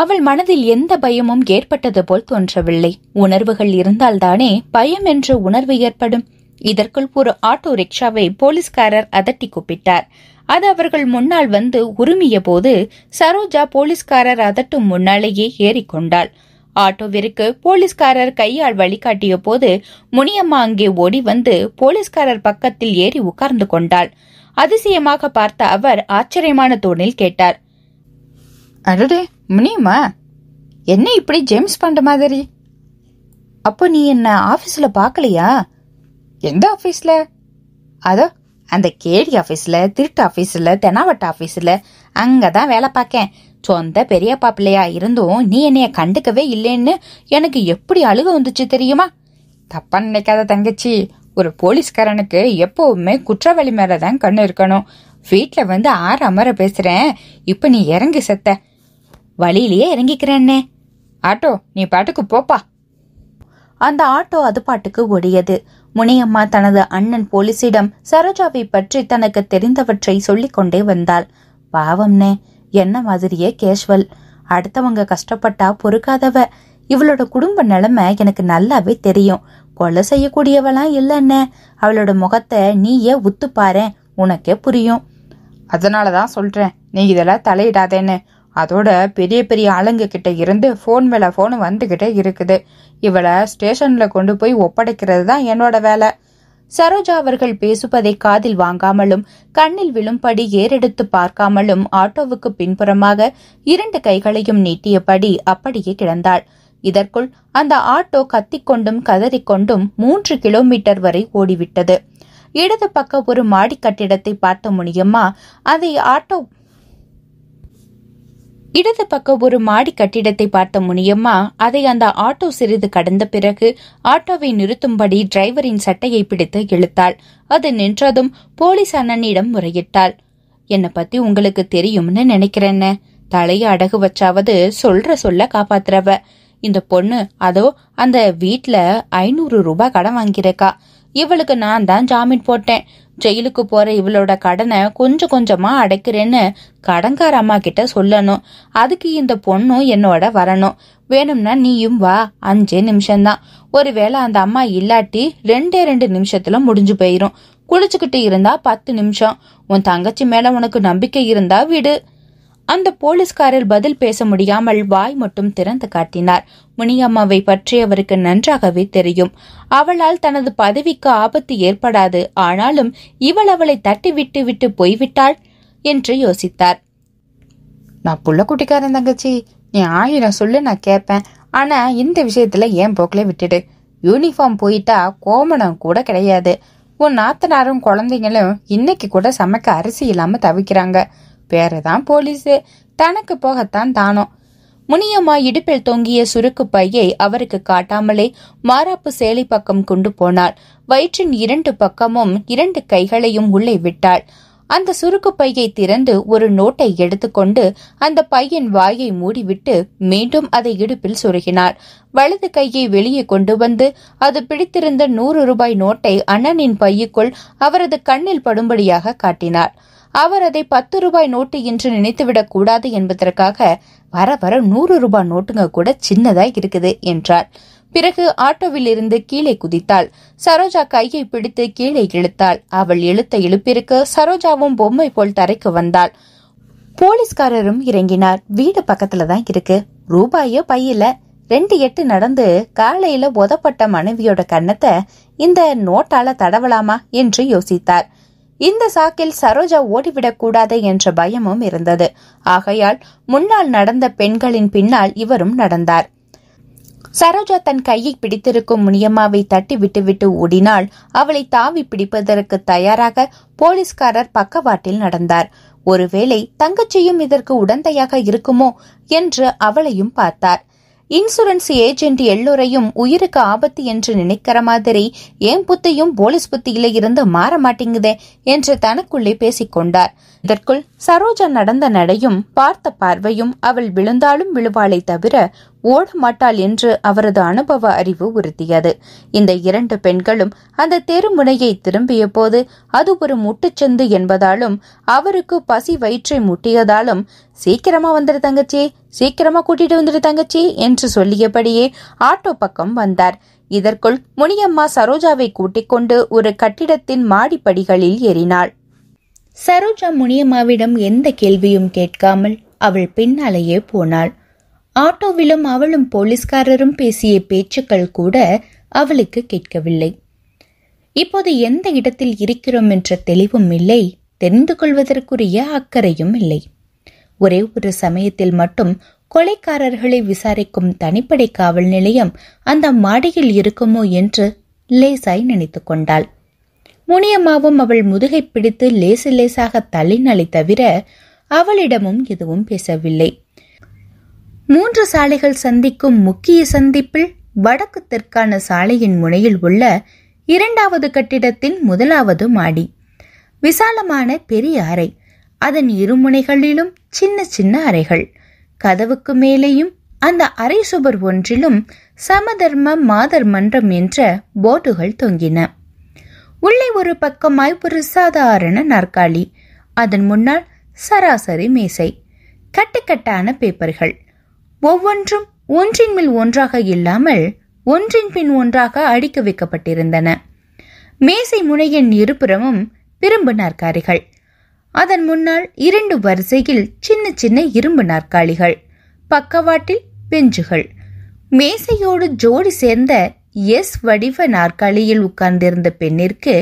[SPEAKER 1] அவள் மனதில் எந்த பயமும் ஏற்பட்டது போல் தோன்றவில்லை உணர்வுகள் இருந்தால்தானே பயம் என்ற உணர்வு ஏற்படும் இதற்குள் ஒரு ஆட்டோ ரிக்ஷாவை போலீஸ்காரர் அதட்டி கூப்பிட்டார் அது அவர்கள் முன்னால் வந்து உருமிய போது சரோஜா போலீஸ்காரர் அதட்டும் முன்னாலேயே ஏறிக்கொண்டாள் ஆட்டோவிற்கு போலீஸ்காரர் கையால் வழிகாட்டிய போது முனியம்மா அங்கே ஓடி வந்து போலீஸ்காரர் பக்கத்தில் ஏறி உட்கார்ந்து கொண்டாள் அதிசயமாக பார்த்த அவர் ஆச்சரியமான தோணில் கேட்டார் அடடே முனியுமா என்ன இப்படி ஜேம்ஸ் பண்ற மாதிரி அப்போ நீ என்ன ஆஃபீஸில் பார்க்கலையா எந்த ஆஃபீஸில் அதோ அந்த கேடி ஆஃபீஸில் திருட்டு ஆஃபீஸில் தெனாவட்ட ஆஃபீஸில் அங்கே தான் வேலை பார்க்கேன் சொந்த பெரியப்பா பிள்ளையா இருந்தும் நீ என்னைய கண்டுக்கவே இல்லைன்னு எனக்கு எப்படி அழுக வந்துச்சு தெரியுமா தப்பா நினைக்காத தங்கச்சி ஒரு போலீஸ்காரனுக்கு எப்போவுமே குற்றவாளி மேலே தான் கண்ணு இருக்கணும் வீட்டில் வந்து ஆற அமர பேசுகிறேன் இப்போ நீ இறங்கி செத்த வழியிலேயே இறங்கிக்கிறேன்னே ஆட்டோ நீ பாட்டுக்கு போப்பா அந்த ஆட்டோ அது பாட்டுக்கு ஓடியது முனியம்மா தனது அண்ணன் போலீசிடம் சரோஜாவை பற்றி தனக்கு தெரிந்தவற்றை சொல்லிக்கொண்டே வந்தாள் பாவம்னே என்ன மாதிரியே கேஷ்வல் அடுத்தவங்க கஷ்டப்பட்டா பொறுக்காதவ இவளோட குடும்ப நிலைமை எனக்கு நல்லாவே தெரியும் கொலை செய்யக்கூடியவளாம் இல்லைன்னு அவளோட முகத்தை நீயே உத்து பாரு உனக்கே புரியும் அதனாலதான் தான் சொல்கிறேன் நீ இதெல்லாம் தலையிடாதேன்னு அதோட பெரிய பெரிய ஆளுங்க கிட்ட இருந்து ஃபோன் மேல ஃபோன் வந்துக்கிட்டே இருக்குது இவளை ஸ்டேஷனில் கொண்டு போய் ஒப்படைக்கிறது தான் என்னோட வேலை சரோஜா அவர்கள் பேசுவதை காதில் வாங்காமலும் கண்ணில் விழும்படி ஏறெடுத்து பார்க்காமலும் ஆட்டோவுக்கு பின்புறமாக இரண்டு கைகளையும் நீட்டியபடி அப்படியே கிடந்தாள் இதற்குள் அந்த ஆட்டோ கத்திக்கொண்டும் கதறிக்கொண்டும் மூன்று கிலோமீட்டர் வரை ஓடிவிட்டது இடது பக்க ஒரு மாடி கட்டிடத்தை பார்த்த முனியம்மா அதை ஆட்டோ இடது பக்கம் ஒரு மாடி கட்டிடத்தை பார்த்த முனியம்மா அதை அந்த ஆட்டோ சிறிது கடந்த பிறகு ஆட்டோவை நிறுத்தும்படி டிரைவரின் சட்டையை பிடித்து இழுத்தாள் அது நின்றதும் போலீஸ் அண்ணனிடம் முறையிட்டாள் என்னை பத்தி உங்களுக்கு தெரியும்னு நினைக்கிறேன்ன தலைய அடகு வச்சாவது சொல்ற சொல்ல காப்பாத்துறவ இந்த பொண்ணு அதோ அந்த வீட்டுல ஐநூறு ரூபாய் கடன் வாங்கியிருக்கா இவளுக்கு நான் தான் ஜாமீன் போட்டேன் ஜெயிலுக்கு போற இவளோட கடனை கொஞ்சம் கொஞ்சமா அடைக்கிறேன்னு கடங்கார அம்மா கிட்ட சொல்லணும் அதுக்கு இந்த பொண்ணும் என்னோட வரணும் வேணும்னா நீயும் வா அஞ்சே நிமிஷம்தான் ஒருவேளை அந்த அம்மா இல்லாட்டி ரெண்டே ரெண்டு நிமிஷத்துல முடிஞ்சு போயிரும் குளிச்சுக்கிட்டு இருந்தா பத்து நிமிஷம் உன் தங்கச்சி மேல உனக்கு நம்பிக்கை இருந்தா விடு அந்த போலீஸ்காரர் பதில் பேச முடியாமல் வாய் மட்டும் திறந்து காட்டினார் முனியம்மாவை பற்றி அவருக்கு நன்றாகவே தெரியும் அவளால் தனது பதவிக்கு ஆபத்து ஏற்படாது ஆனாலும் இவள் அவளை தட்டி விட்டு விட்டு போய்விட்டாள் என்று யோசித்தார் நான் புள்ள குட்டிக்காரன் தங்கச்சி நீ ஆயிரம் சொல்லு நான் கேட்பேன் ஆனா இந்த விஷயத்துல ஏன் போக்கிலே விட்டுடு யூனிஃபார்ம் போயிட்டா கோமணம் கூட கிடையாது உன் நாத்தனாரும் குழந்தைங்களும் இன்னைக்கு கூட சமைக்க அரிசி இல்லாம தவிக்கிறாங்க பேரை போலீசு போலீஸு தனக்கு போகத்தான் தானோ முனியம்மா இடுப்பில் தொங்கிய சுருக்கு பையை அவருக்கு காட்டாமலே மாறாப்பு சேலை பக்கம் கொண்டு போனாள் வயிற்றின் இரண்டு பக்கமும் இரண்டு கைகளையும் உள்ளே விட்டாள் அந்த சுருக்கு பையை திறந்து ஒரு நோட்டை எடுத்துக்கொண்டு அந்த பையன் வாயை மூடிவிட்டு மீண்டும் அதை இடுப்பில் சுருகினார் வலது கையை வெளியே கொண்டு வந்து அது பிடித்திருந்த நூறு ரூபாய் நோட்டை அண்ணனின் பையுக்குள் அவரது கண்ணில் படும்படியாக காட்டினார் அவர் அதை பத்து ரூபாய் நோட்டு என்று நினைத்துவிடக் கூடாது என்பதற்காக வர வர நூறு ரூபாய் நோட்டுங்க கூட சின்னதாய் இருக்குது என்றார் பிறகு ஆட்டோவில் இருந்து கீழே குதித்தாள் சரோஜா கையை பிடித்து கீழே இழுத்தாள் அவள் இழுத்த இழுப்பிற்கு சரோஜாவும் பொம்மை போல் தரைக்கு வந்தாள் போலீஸ்காரரும் இறங்கினார் வீடு பக்கத்துல தான் இருக்கு ரூபாயோ பையில ரெண்டு எட்டு நடந்து காலையில உதப்பட்ட மனைவியோட கன்னத்தை இந்த நோட்டால தடவலாமா என்று யோசித்தார் இந்த சாக்கில் சரோஜா ஓடிவிடக்கூடாது என்ற பயமும் இருந்தது ஆகையால் முன்னால் நடந்த பெண்களின் பின்னால் இவரும் நடந்தார் சரோஜா தன் கையை பிடித்திருக்கும் முனியம்மாவை தட்டி விட்டுவிட்டு ஓடினால் அவளை தாவி பிடிப்பதற்கு தயாராக போலீஸ்காரர் பக்கவாட்டில் நடந்தார் ஒருவேளை தங்கச்சியும் இதற்கு உடந்தையாக இருக்குமோ என்று அவளையும் பார்த்தார் இன்சூரன்ஸ் ஏஜென்ட் எல்லோரையும் உயிருக்கு ஆபத்து என்று நினைக்கிற மாதிரி ஏன் புத்தியும் போலீஸ் புத்தியில இருந்து மாற மாட்டேங்குதே என்று தனக்குள்ளே பேசிக்கொண்டார் இதற்குள் சரோஜா நடந்த நடையும் பார்த்த பார்வையும் அவள் விழுந்தாலும் விழுவாளை தவிர ஓட மாட்டாள் என்று அவரது அனுபவ அறிவு உறுத்தியது இந்த இரண்டு பெண்களும் அந்த தெருமுனையை திரும்பிய போது அது ஒரு முட்டுச்சந்து என்பதாலும் அவருக்கு பசி வயிற்றை முட்டியதாலும் சீக்கிரமா வந்துரு தங்கச்சி சீக்கிரமா கூட்டிட்டு வந்துடு தங்கச்சி என்று சொல்லியபடியே ஆட்டோ பக்கம் வந்தார் இதற்குள் முனியம்மா சரோஜாவை கூட்டிக் கொண்டு ஒரு கட்டிடத்தின் மாடிப்படிகளில் ஏறினாள் சரோஜா முனியம்மாவிடம் எந்த கேள்வியும் கேட்காமல் அவள் பின்னாலேயே போனாள் ஆட்டோவிலும் அவளும் போலீஸ்காரரும் பேசிய பேச்சுக்கள் கூட அவளுக்கு கேட்கவில்லை இப்போது எந்த இடத்தில் இருக்கிறோம் என்ற தெளிவும் இல்லை தெரிந்து கொள்வதற்குரிய அக்கறையும் இல்லை ஒரே ஒரு சமயத்தில் மட்டும் கொலைக்காரர்களை விசாரிக்கும் தனிப்படை காவல் நிலையம் அந்த மாடியில் இருக்குமோ என்று லேசாய் நினைத்து கொண்டாள் முனியம்மாவும் அவள் முதுகை பிடித்து லேசு லேசாக தள்ளினாலே தவிர அவளிடமும் எதுவும் பேசவில்லை மூன்று சாலைகள் சந்திக்கும் முக்கிய சந்திப்பில் வடக்கு தெற்கான சாலையின் முனையில் உள்ள இரண்டாவது கட்டிடத்தின் முதலாவது மாடி விசாலமான பெரிய அறை அதன் இருமுனைகளிலும் சின்ன சின்ன அறைகள் கதவுக்கு மேலேயும் அந்த அறை சுவர் ஒன்றிலும் சமதர்ம மாதர் மன்றம் என்ற போர்டுகள் தொங்கின உள்ளே ஒரு பக்கமாய் ஒரு சாதாரண நாற்காலி அதன் முன்னால் சராசரி மேசை கட்டுக்கட்டான பேப்பர்கள் ஒவ்வொன்றும் ஒன்றின் மேல் ஒன்றாக இல்லாமல் ஒன்றின் பின் ஒன்றாக அடுக்கி வைக்கப்பட்டிருந்தன மேசை முனையின் இருபுறமும் பிரும்பு நாற்காலிகள் அதன் முன்னால் இரண்டு வரிசையில் சின்ன சின்ன இரும்பு நாற்காலிகள் பக்கவாட்டில் பெஞ்சுகள் மேசையோடு ஜோடி சேர்ந்த எஸ் வடிவ நாற்காலியில் உட்கார்ந்திருந்த பெண்ணிற்கு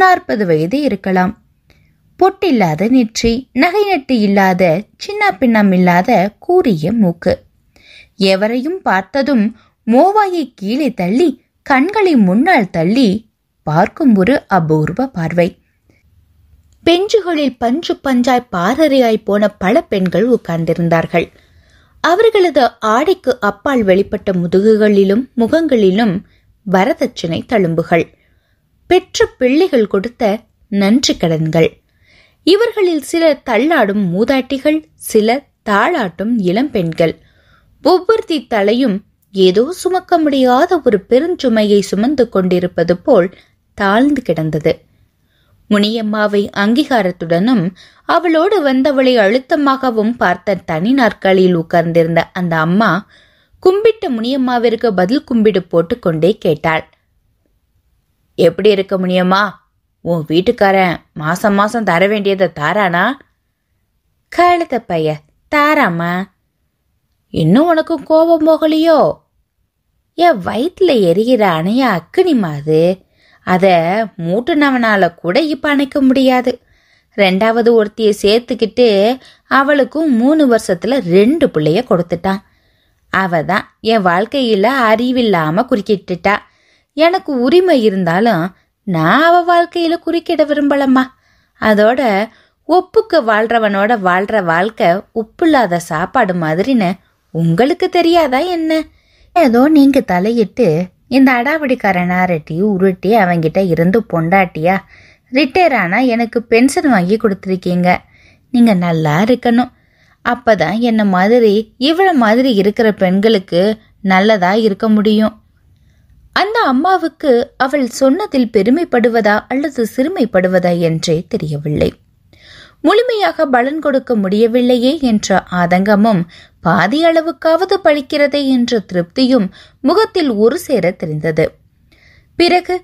[SPEAKER 1] நாற்பது வயது இருக்கலாம் பொட்டில்லாத நெற்றி நகை நட்டு இல்லாத சின்ன பின்னம் இல்லாத கூறிய மூக்கு எவரையும் பார்த்ததும் மோவாயை கீழே தள்ளி கண்களை முன்னால் தள்ளி பார்க்கும் ஒரு அபூர்வ பார்வை பெஞ்சுகளில் பஞ்சு பஞ்சாய் பாரறையாய் போன பல பெண்கள் உட்கார்ந்திருந்தார்கள் அவர்களது ஆடைக்கு அப்பால் வெளிப்பட்ட முதுகுகளிலும் முகங்களிலும் வரதட்சணை தழும்புகள் பெற்ற பிள்ளைகள் கொடுத்த நன்றி கடன்கள் இவர்களில் சில தள்ளாடும் மூதாட்டிகள் சில தாளாட்டும் இளம்பெண்கள் ஒவ்வொருத்தி தலையும் ஏதோ சுமக்க முடியாத ஒரு பெருஞ்சுமையை சுமந்து கொண்டிருப்பது போல் தாழ்ந்து கிடந்தது முனியம்மாவை அங்கீகாரத்துடனும் அவளோடு வந்தவளை அழுத்தமாகவும் பார்த்த தனி நாற்காலியில் உட்கார்ந்திருந்த அந்த அம்மா கும்பிட்ட முனியம்மாவிற்கு பதில் கும்பிடு போட்டுக்கொண்டே கேட்டாள் எப்படி இருக்க முனியம்மா உன் வீட்டுக்காரன் மாசம் மாசம் தர வேண்டியதை தாரானா கழுத பைய தாராமா இன்னும் உனக்கு கோபம் போகலையோ என் வயிற்றுல எரிகிற அணையா அக்கினி அது அதை மூட்டுனவனால கூட இப்போ அணைக்க முடியாது ரெண்டாவது ஒருத்தியை சேர்த்துக்கிட்டு அவளுக்கும் மூணு வருஷத்துல ரெண்டு பிள்ளைய கொடுத்துட்டான் அவ தான் என் வாழ்க்கையில அறிவில்லாம குறுக்கிட்டுட்டா எனக்கு உரிமை இருந்தாலும் நான் அவ வாழ்க்கையில குறுக்கிட விரும்பலம்மா அதோட ஒப்புக்கு வாழ்றவனோட வாழ்ற வாழ்க்கை உப்பில்லாத சாப்பாடு மாதிரின்னு உங்களுக்கு தெரியாதா என்ன ஏதோ நீங்க தலையிட்டு இந்த அடாவடிக்கார நேரட்டையும் உருட்டி அவங்கிட்ட இருந்து பொண்டாட்டியா ரிட்டையர் ஆனால் எனக்கு பென்ஷன் வாங்கி கொடுத்துருக்கீங்க நீங்கள் நல்லா இருக்கணும் அப்போ தான் என்னை மாதிரி இவ்வளோ மாதிரி இருக்கிற பெண்களுக்கு நல்லதாக இருக்க முடியும் அந்த அம்மாவுக்கு அவள் சொன்னதில் பெருமைப்படுவதா அல்லது சிறுமைப்படுவதா என்றே தெரியவில்லை முழுமையாக பலன் கொடுக்க முடியவில்லையே என்ற ஆதங்கமும் பாதி அளவுக்காவது பழிக்கிறதே என்ற திருப்தியும் முகத்தில் ஒரு சேர தெரிந்தது பிறகு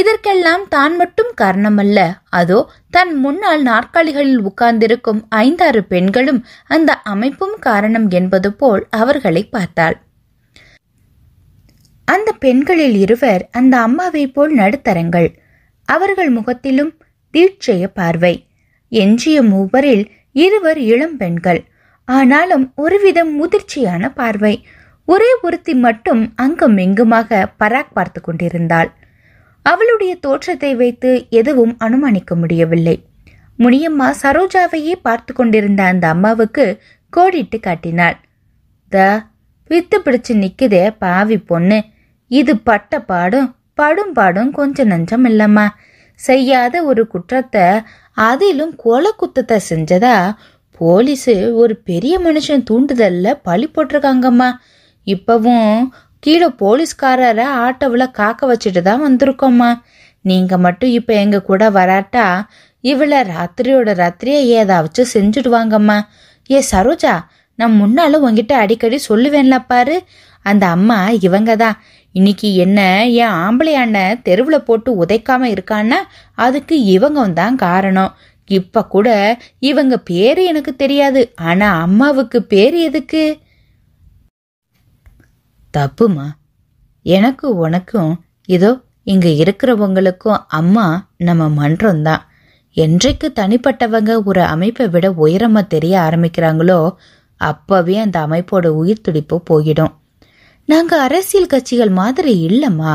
[SPEAKER 1] இதற்கெல்லாம் தான் மட்டும் காரணமல்ல அதோ தன் முன்னால் நாற்காலிகளில் உட்கார்ந்திருக்கும் ஐந்தாறு பெண்களும் அந்த அமைப்பும் காரணம் என்பது போல் அவர்களை பார்த்தாள் அந்த பெண்களில் இருவர் அந்த அம்மாவை போல் நடுத்தரங்கள் அவர்கள் முகத்திலும் தீட்சைய பார்வை எஞ்சிய மூவரில் இருவர் இளம் பெண்கள் ஆனாலும் ஒருவிதம் முதிர்ச்சியான பார்வை ஒரே ஒருத்தி மட்டும் அங்கும் இங்குமாக பராக் பார்த்து கொண்டிருந்தாள் அவளுடைய தோற்றத்தை வைத்து எதுவும் அனுமானிக்க முடியவில்லை முனியம்மா சரோஜாவையே பார்த்து கொண்டிருந்த அந்த அம்மாவுக்கு கோடிட்டு காட்டினாள் த வித்து பிடிச்சு நிக்குதே பாவி பொண்ணு இது பட்ட பாடும் படும் பாடும் கொஞ்சம் நஞ்சம் இல்லம்மா செய்யாத ஒரு குற்றத்தை அதிலும் கொலை குத்தத்தை செஞ்சதா போலீஸு ஒரு பெரிய மனுஷன் தூண்டுதலில் பழி போட்டிருக்காங்கம்மா இப்போவும் கீழே போலீஸ்காரரை ஆட்டோவில் காக்க வச்சுட்டு தான் வந்திருக்கோம்மா நீங்கள் மட்டும் இப்போ எங்கள் கூட வராட்டா இவளை ராத்திரியோட ராத்திரியை ஏதாச்சும் செஞ்சுடுவாங்கம்மா ஏ சரோஜா நான் முன்னாலும் உங்ககிட்ட அடிக்கடி சொல்லுவேன்ல பாரு அந்த அம்மா இவங்க தான் இன்னைக்கு என்ன என் ஆம்பளை அண்ணன் தெருவில் போட்டு உதைக்காம இருக்கான்னா அதுக்கு இவங்க தான் காரணம் இப்ப கூட இவங்க பேரு எனக்கு தெரியாது ஆனா அம்மாவுக்கு பேர் எதுக்கு தப்புமா எனக்கு உனக்கும் இதோ இங்க இருக்கிறவங்களுக்கும் அம்மா நம்ம மன்றம்தான் என்றைக்கு தனிப்பட்டவங்க ஒரு அமைப்பை விட உயரமா தெரிய ஆரம்பிக்கிறாங்களோ அப்பவே அந்த அமைப்போட உயிர் துடிப்பு போயிடும் நாங்க அரசியல் கட்சிகள் மாதிரி இல்லம்மா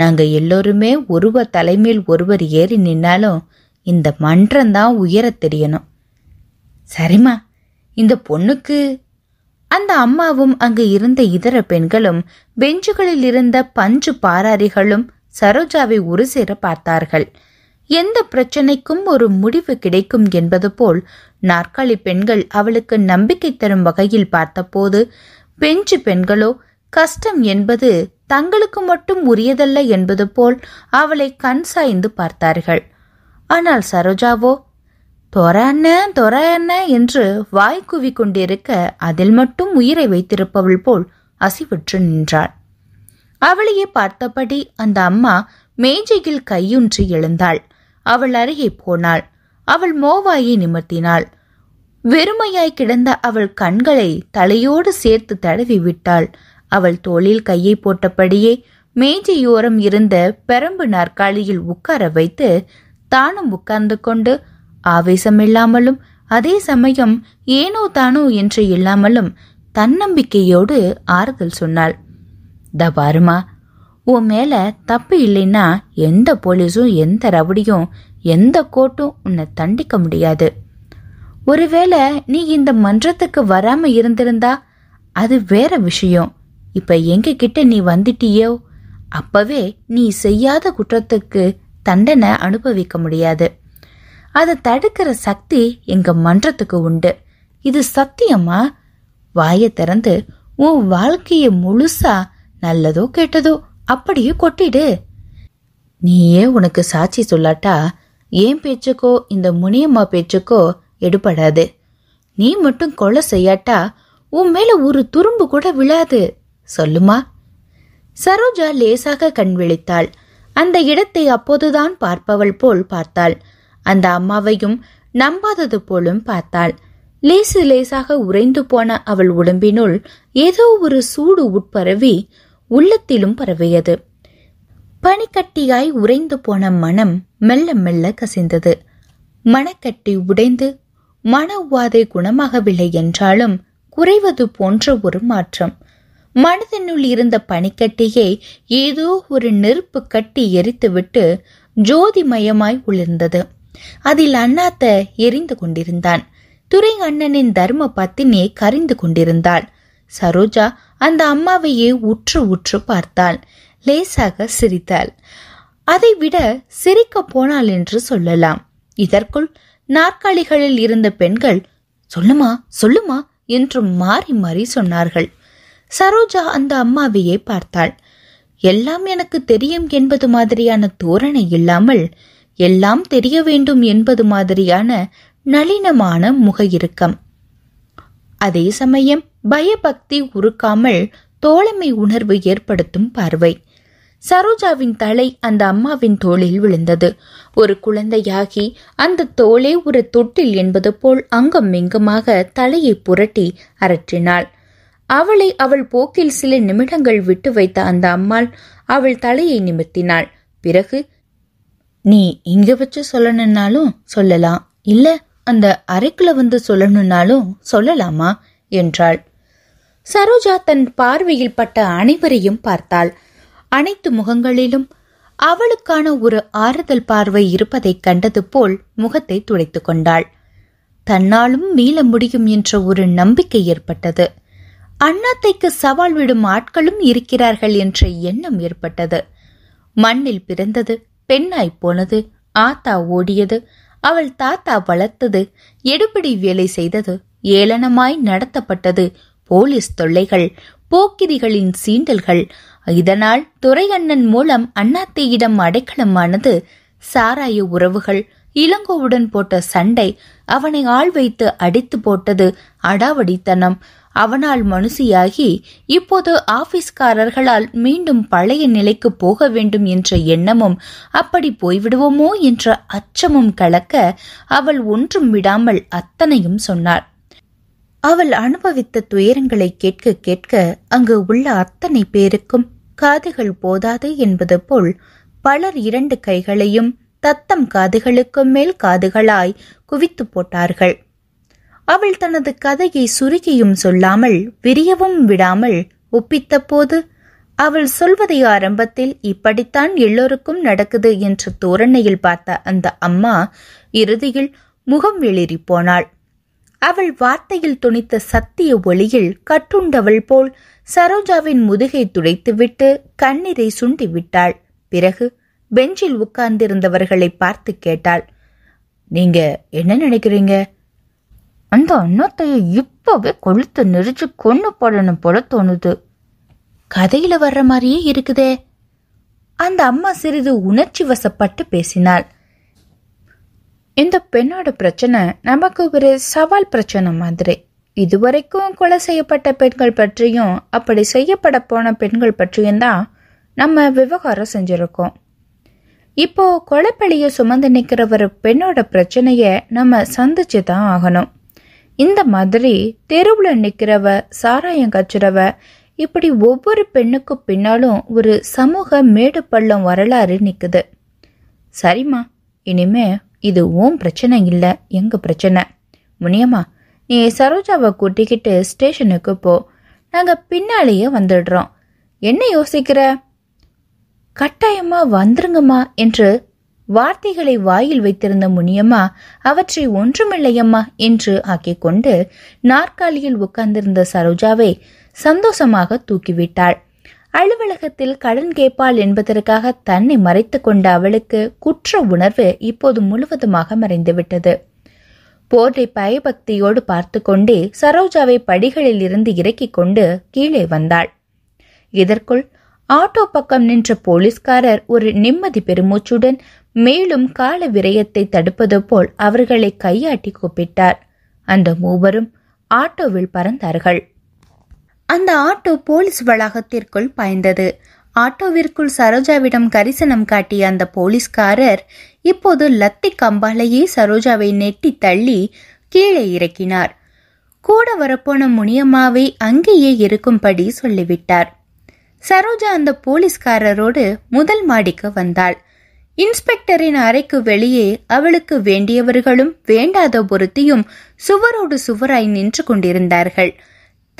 [SPEAKER 1] நாங்க எல்லோருமே ஒருவர் தலைமையில் ஒருவர் ஏறி நின்னாலும் இந்த மன்றம்தான் உயர தெரியணும் சரிம்மா இந்த பொண்ணுக்கு அந்த அம்மாவும் அங்கு இருந்த இதர பெண்களும் பெஞ்சுகளில் இருந்த பஞ்சு பாராரிகளும் சரோஜாவை ஒரு சேர பார்த்தார்கள் எந்த பிரச்சனைக்கும் ஒரு முடிவு கிடைக்கும் என்பது போல் நாற்காலி பெண்கள் அவளுக்கு நம்பிக்கை தரும் வகையில் பார்த்தபோது பெஞ்சு பெண்களோ கஷ்டம் என்பது தங்களுக்கு மட்டும் உரியதல்ல என்பது போல் அவளை கண் சாய்ந்து பார்த்தார்கள் ஆனால் சரோஜாவோ தொர அண்ணன் தொர அண்ண என்று வாய் குவி கொண்டிருக்க அதில் மட்டும் உயிரை வைத்திருப்பவள் போல் அசிவற்று நின்றாள் அவளையே பார்த்தபடி அந்த அம்மா மேஜையில் கையுன்றி எழுந்தாள் அவள் அருகே போனாள் அவள் மோவாயை நிமர்த்தினாள் வெறுமையாய் கிடந்த அவள் கண்களை தலையோடு சேர்த்து தடவி விட்டாள் அவள் தோளில் கையை போட்டபடியே மேஜையோரம் இருந்த பெரம்பு நாற்காலியில் உட்கார வைத்து தானும் உட்கார்ந்து கொண்டு ஆவேசமில்லாமலும் அதே சமயம் ஏனோ தானோ என்று இல்லாமலும் தன்னம்பிக்கையோடு ஆறுதல் சொன்னாள் த பாருமா உன் மேல தப்பு இல்லைன்னா எந்த போலீஸும் எந்த ரவுடியும் எந்த கோட்டும் உன்னை தண்டிக்க முடியாது ஒருவேளை நீ இந்த மன்றத்துக்கு வராம இருந்திருந்தா அது வேற விஷயம் இப்ப எங்க கிட்ட நீ வந்துட்டியோ அப்பவே நீ செய்யாத குற்றத்துக்கு தண்டனை அனுபவிக்க முடியாது அதை தடுக்கிற சக்தி எங்க மன்றத்துக்கு உண்டு இது சத்தியமா வாயை திறந்து உன் வாழ்க்கைய முழுசா நல்லதோ கெட்டதோ அப்படியே கொட்டிடு நீயே உனக்கு சாட்சி சொல்லாட்டா ஏன் பேச்சுக்கோ இந்த முனியம்மா பேச்சுக்கோ எடுபடாது நீ மட்டும் கொலை செய்யாட்டா உன் மேல ஒரு துரும்பு கூட விழாது சொல்லுமா சரோஜா லேசாக கண் விழித்தாள் அந்த இடத்தை அப்போதுதான் பார்ப்பவள் போல் பார்த்தாள் அந்த அம்மாவையும் நம்பாதது போலும் பார்த்தாள் லேசு லேசாக உறைந்து போன அவள் உடம்பினுள் ஏதோ ஒரு சூடு உட்பரவி உள்ளத்திலும் பரவியது பனிக்கட்டியாய் உறைந்து போன மனம் மெல்ல மெல்ல கசிந்தது மனக்கட்டி உடைந்து மன உவாதை குணமாகவில்லை என்றாலும் குறைவது போன்ற ஒரு மாற்றம் மனதினுள் இருந்த பனிக்கட்டியை ஏதோ ஒரு நெருப்பு கட்டி எரித்துவிட்டு ஜோதிமயமாய் உளிர்ந்தது அதில் அண்ணாத்த எரிந்து கொண்டிருந்தான் துரை அண்ணனின் தர்ம பத்தினியை கரிந்து கொண்டிருந்தாள் சரோஜா அந்த அம்மாவையே உற்று உற்று பார்த்தாள் லேசாக சிரித்தாள் அதைவிட சிரிக்க போனாள் என்று சொல்லலாம் இதற்குள் நாற்காலிகளில் இருந்த பெண்கள் சொல்லுமா சொல்லுமா என்று மாறி மாறி சொன்னார்கள் சரோஜா அந்த அம்மாவையே பார்த்தாள் எல்லாம் எனக்கு தெரியும் என்பது மாதிரியான தோரணை இல்லாமல் எல்லாம் தெரிய வேண்டும் என்பது மாதிரியான நளினமான முக இறுக்கம் அதே சமயம் பயபக்தி உருக்காமல் தோழமை உணர்வு ஏற்படுத்தும் பார்வை சரோஜாவின் தலை அந்த அம்மாவின் தோளில் விழுந்தது ஒரு குழந்தையாகி அந்த தோளே ஒரு தொட்டில் என்பது போல் அங்கும் இங்குமாக தலையை புரட்டி அரற்றினாள் அவளை அவள் போக்கில் சில நிமிடங்கள் விட்டு வைத்த அந்த அம்மாள் அவள் தலையை நிமித்தினாள் பிறகு நீ இங்க வச்சு சொல்லணும்னாலும் சொல்லலாம் இல்ல அந்த அறைக்குல வந்து சொல்லணும்னாலும் சொல்லலாமா என்றாள் சரோஜா தன் பார்வையில் பட்ட அனைவரையும் பார்த்தாள் அனைத்து முகங்களிலும் அவளுக்கான ஒரு ஆறுதல் பார்வை இருப்பதைக் கண்டது போல் முகத்தை துடைத்து கொண்டாள் தன்னாலும் மீள முடியும் என்ற ஒரு நம்பிக்கை ஏற்பட்டது அண்ணாத்தைக்கு சவால் விடும் ஆட்களும் இருக்கிறார்கள் என்ற எண்ணம் ஏற்பட்டது மண்ணில் பிறந்தது பெண்ணாய் போனது ஆத்தா ஓடியது அவள் தாத்தா வளர்த்தது எடுபடி வேலை செய்தது ஏளனமாய் நடத்தப்பட்டது போலீஸ் தொல்லைகள் போக்கிரிகளின் சீண்டல்கள் இதனால் துரையண்ணன் மூலம் அண்ணாத்தையிடம் அடைக்கலமானது சாராய உறவுகள் இளங்கோவுடன் போட்ட சண்டை அவனை ஆள் வைத்து அடித்து போட்டது அடாவடித்தனம் அவனால் மனுஷியாகி இப்போது ஆபீஸ்காரர்களால் மீண்டும் பழைய நிலைக்கு போக வேண்டும் என்ற எண்ணமும் அப்படி போய்விடுவோமோ என்ற அச்சமும் கலக்க அவள் ஒன்றும் விடாமல் அத்தனையும் சொன்னார் அவள் அனுபவித்த துயரங்களை கேட்க கேட்க அங்கு உள்ள அத்தனை பேருக்கும் காதுகள் போதாது என்பது போல் பலர் இரண்டு கைகளையும் தத்தம் காதுகளுக்கும் மேல் காதுகளாய் குவித்து போட்டார்கள் அவள் தனது கதையை சுருக்கியும் சொல்லாமல் விரியவும் விடாமல் ஒப்பித்தபோது அவள் சொல்வதை ஆரம்பத்தில் இப்படித்தான் எல்லோருக்கும் நடக்குது என்ற தோரணையில் பார்த்த அந்த அம்மா இறுதியில் முகம் வெளிரி போனாள் அவள் வார்த்தையில் துணித்த சத்திய ஒளியில் கட்டுண்டவள் போல் சரோஜாவின் முதுகை துடைத்துவிட்டு கண்ணீரை சுண்டிவிட்டாள் பிறகு பெஞ்சில் உட்கார்ந்திருந்தவர்களை பார்த்து கேட்டாள் நீங்க என்ன நினைக்கிறீங்க அந்த அண்ணத்தைய இப்பவே கொளுத்து நெரிச்சு கொண்டு போடணும் போல தோணுது கதையில வர்ற மாதிரியே இருக்குதே அந்த அம்மா சிறிது உணர்ச்சி வசப்பட்டு பேசினாள் இந்த பெண்ணோட பிரச்சனை நமக்கு ஒரு சவால் பிரச்சனை மாதிரி இதுவரைக்கும் கொலை செய்யப்பட்ட பெண்கள் பற்றியும் அப்படி செய்யப்பட போன பெண்கள் பற்றியும் தான் நம்ம விவகாரம் செஞ்சுருக்கோம் இப்போ கொலைப்பழியை சுமந்து நிற்கிற ஒரு பெண்ணோட பிரச்சனையை நம்ம சந்திச்சு தான் ஆகணும் இந்த மாதிரி தெருவில் நிற்கிறவ சாராயம் கச்சுறவ இப்படி ஒவ்வொரு பெண்ணுக்கும் பின்னாலும் ஒரு சமூக மேடு பள்ளம் வரலாறு நிற்குது சரிம்மா இனிமே இது ஓம் பிரச்சனை இல்லை எங்கள் பிரச்சனை முனியம்மா நீ சரோஜாவை கூட்டிக்கிட்டு ஸ்டேஷனுக்கு போ நாங்கள் பின்னாலேயே வந்துடுறோம் என்ன யோசிக்கிற கட்டாயமாக வந்துருங்கம்மா என்று வார்த்தைகளை வாயில் வைத்திருந்த முனியம்மா அவற்றை ஒன்றுமில்லையம்மா என்று ஆக்கிக்கொண்டு நாற்காலியில் உட்கார்ந்திருந்த சரோஜாவை சந்தோஷமாக தூக்கிவிட்டாள் அலுவலகத்தில் கடன் கேட்பாள் என்பதற்காக தன்னை மறைத்து கொண்ட அவளுக்கு குற்ற உணர்வு இப்போது முழுவதுமாக மறைந்துவிட்டது போர்டை பயபக்தியோடு பார்த்து கொண்டே சரோஜாவை படிகளில் இருந்து இறக்கிக் கொண்டு கீழே வந்தாள் இதற்குள் ஆட்டோ பக்கம் நின்ற போலீஸ்காரர் ஒரு நிம்மதி பெருமூச்சுடன் மேலும் கால விரயத்தை தடுப்பது போல் அவர்களை கையாட்டி கூப்பிட்டார் அந்த மூவரும் ஆட்டோவில் பறந்தார்கள் அந்த ஆட்டோ போலீஸ் வளாகத்திற்குள் பாய்ந்தது ஆட்டோவிற்குள் சரோஜாவிடம் கரிசனம் காட்டிய அந்த போலீஸ்காரர் இப்போது லத்தி கம்பாலையே சரோஜாவை நெட்டி தள்ளி கீழே இறக்கினார் கூட வரப்போன முனியம்மாவை அங்கேயே இருக்கும்படி சொல்லிவிட்டார் சரோஜா அந்த போலீஸ்காரரோடு முதல் மாடிக்கு வந்தாள் இன்ஸ்பெக்டரின் அறைக்கு வெளியே அவளுக்கு வேண்டியவர்களும் வேண்டாத பொருத்தியும் சுவரோடு சுவராய் நின்று கொண்டிருந்தார்கள்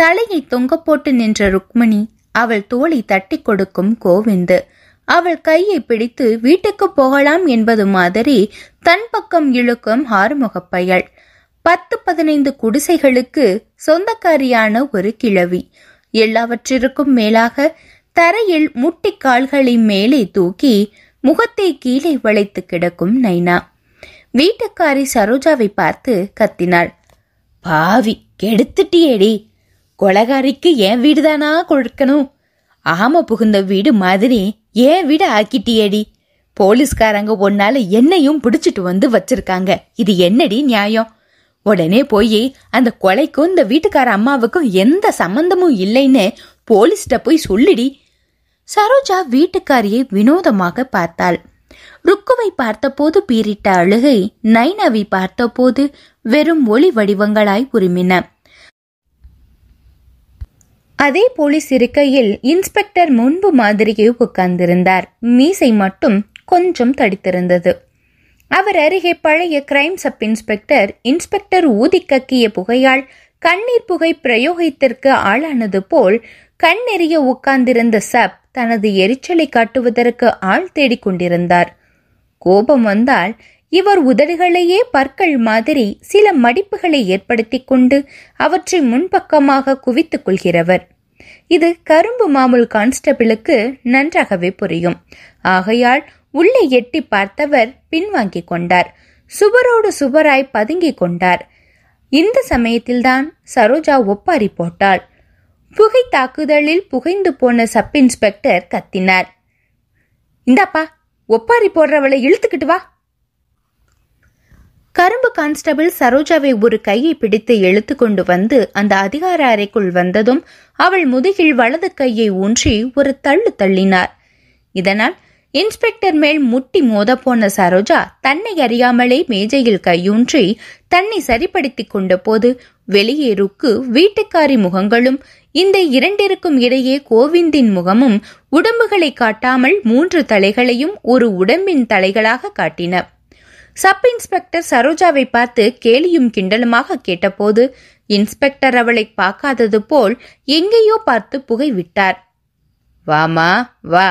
[SPEAKER 1] தலையை தொங்க போட்டு நின்ற ருக்மணி அவள் தோழி தட்டி கொடுக்கும் கோவிந்து அவள் கையை பிடித்து வீட்டுக்கு போகலாம் என்பது மாதிரி தன் பக்கம் இழுக்கும் ஆறுமுகப்பயல் பத்து பதினைந்து குடிசைகளுக்கு சொந்தக்காரியான ஒரு கிழவி எல்லாவற்றிற்கும் மேலாக தரையில் முட்டி கால்களை மேலே தூக்கி முகத்தை கீழே வளைத்து கிடக்கும் நைனா வீட்டுக்காரி சரோஜாவை பார்த்து கத்தினாள் பாவி கெடுத்துட்டியேடி கொலகாரிக்கு என் வீடுதானா கொடுக்கணும் ஆம புகுந்த வீடு மாதிரி ஏன் வீடு ஆக்கிட்டியேடி போலீஸ்காரங்க ஒன்னால என்னையும் பிடிச்சிட்டு வந்து வச்சிருக்காங்க இது என்னடி நியாயம் உடனே போய் அந்த கொலைக்கும் இந்த வீட்டுக்கார அம்மாவுக்கும் எந்த சம்பந்தமும் இல்லைன்னு போலீஸ்கிட்ட போய் சொல்லிடி சரோஜா வீட்டுக்காரியை வினோதமாக பார்த்தாள் ருக்குவை பார்த்தபோது பீரிட்ட அழுகை நைனாவை பார்த்தபோது வெறும் ஒளி வடிவங்களாய் உருமின அதே போலீஸ் இருக்கையில் இன்ஸ்பெக்டர் முன்பு மாதிரியே உட்கார்ந்திருந்தார் மீசை மட்டும் கொஞ்சம் தடித்திருந்தது அவர் அருகே பழைய கிரைம் சப் இன்ஸ்பெக்டர் இன்ஸ்பெக்டர் ஊதி கக்கிய புகையால் கண்ணீர் புகை பிரயோகித்திற்கு ஆளானது போல் கண்ணெறிய உட்கார்ந்திருந்த சப் தனது எரிச்சலை காட்டுவதற்கு ஆள் தேடிக்கொண்டிருந்தார் கோபம் வந்தால் இவர் உதடுகளையே பற்கள் மாதிரி சில மடிப்புகளை ஏற்படுத்தி கொண்டு அவற்றை முன்பக்கமாக குவித்துக் கொள்கிறவர் இது கரும்பு மாமூல் கான்ஸ்டபிளுக்கு நன்றாகவே புரியும் ஆகையால் உள்ளே எட்டி பார்த்தவர் பின்வாங்கிக் கொண்டார் சுவரோடு சுவராய் பதுங்கிக் கொண்டார் இந்த சமயத்தில்தான் சரோஜா ஒப்பாரி போட்டாள் புகை தாக்குதலில் புகைந்து போன சப் இன்ஸ்பெக்டர் கத்தினார் இந்தாப்பா ஒப்பாரி போடுறவளை இழுத்துக்கிட்டு வா கரும்பு கான்ஸ்டபிள் சரோஜாவை ஒரு கையை பிடித்து இழுத்து கொண்டு வந்து அந்த அதிகார அறைக்குள் வந்ததும் அவள் முதுகில் வலது கையை ஊன்றி ஒரு தள்ளு தள்ளினார் இதனால் இன்ஸ்பெக்டர் மேல் முட்டி மோதப்போன சரோஜா தன்னை அறியாமலே மேஜையில் கையூன்றி தன்னை சரிப்படுத்தி கொண்ட போது வெளியேறுக்கு வீட்டுக்காரி முகங்களும் இந்த இரண்டிற்கும் இடையே கோவிந்தின் முகமும் உடம்புகளை காட்டாமல் மூன்று தலைகளையும் ஒரு உடம்பின் தலைகளாக காட்டின சப் இன்ஸ்பெக்டர் சரோஜாவை பார்த்து கேலியும் கிண்டலுமாக கேட்டபோது இன்ஸ்பெக்டர் அவளை பார்க்காதது போல் எங்கேயோ பார்த்து புகை விட்டார் வாமா வா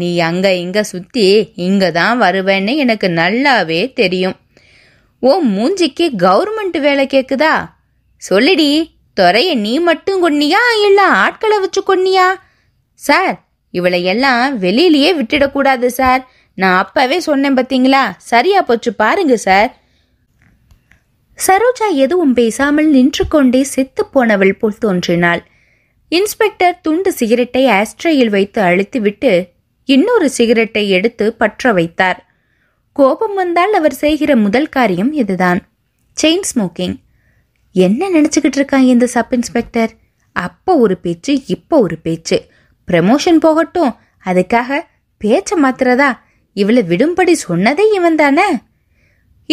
[SPEAKER 1] நீ அங்க இங்க சுத்தி இங்க தான் வருவேன்னு எனக்கு நல்லாவே தெரியும் ஓ மூஞ்சிக்கு கவர்மெண்ட் வேலை கேக்குதா சொல்லிடி துறைய நீ மட்டும் கொன்னியா இல்ல ஆட்களை வச்சு கொன்னியா சார் இவளை எல்லாம் வெளியிலயே விட்டுடக்கூடாது சார் நான் அப்பவே சொன்னேன் பார்த்தீங்களா சரியா போச்சு பாருங்க சார் சரோஜா எதுவும் பேசாமல் நின்று கொண்டே செத்து போனவள் போல் தோன்றினாள் இன்ஸ்பெக்டர் துண்டு சிகரெட்டை ஆஸ்ட்ரேயில் வைத்து அழுத்திவிட்டு இன்னொரு சிகரெட்டை எடுத்து பற்ற வைத்தார் கோபம் வந்தால் அவர் செய்கிற முதல் காரியம் இதுதான் செயின் ஸ்மோக்கிங் என்ன நினச்சிக்கிட்டு இருக்கான் இந்த சப் இன்ஸ்பெக்டர் அப்போ ஒரு பேச்சு இப்போ ஒரு பேச்சு ப்ரமோஷன் போகட்டும் அதுக்காக பேச்சை மாத்திரதா இவளை விடும்படி சொன்னதே இவன் தானே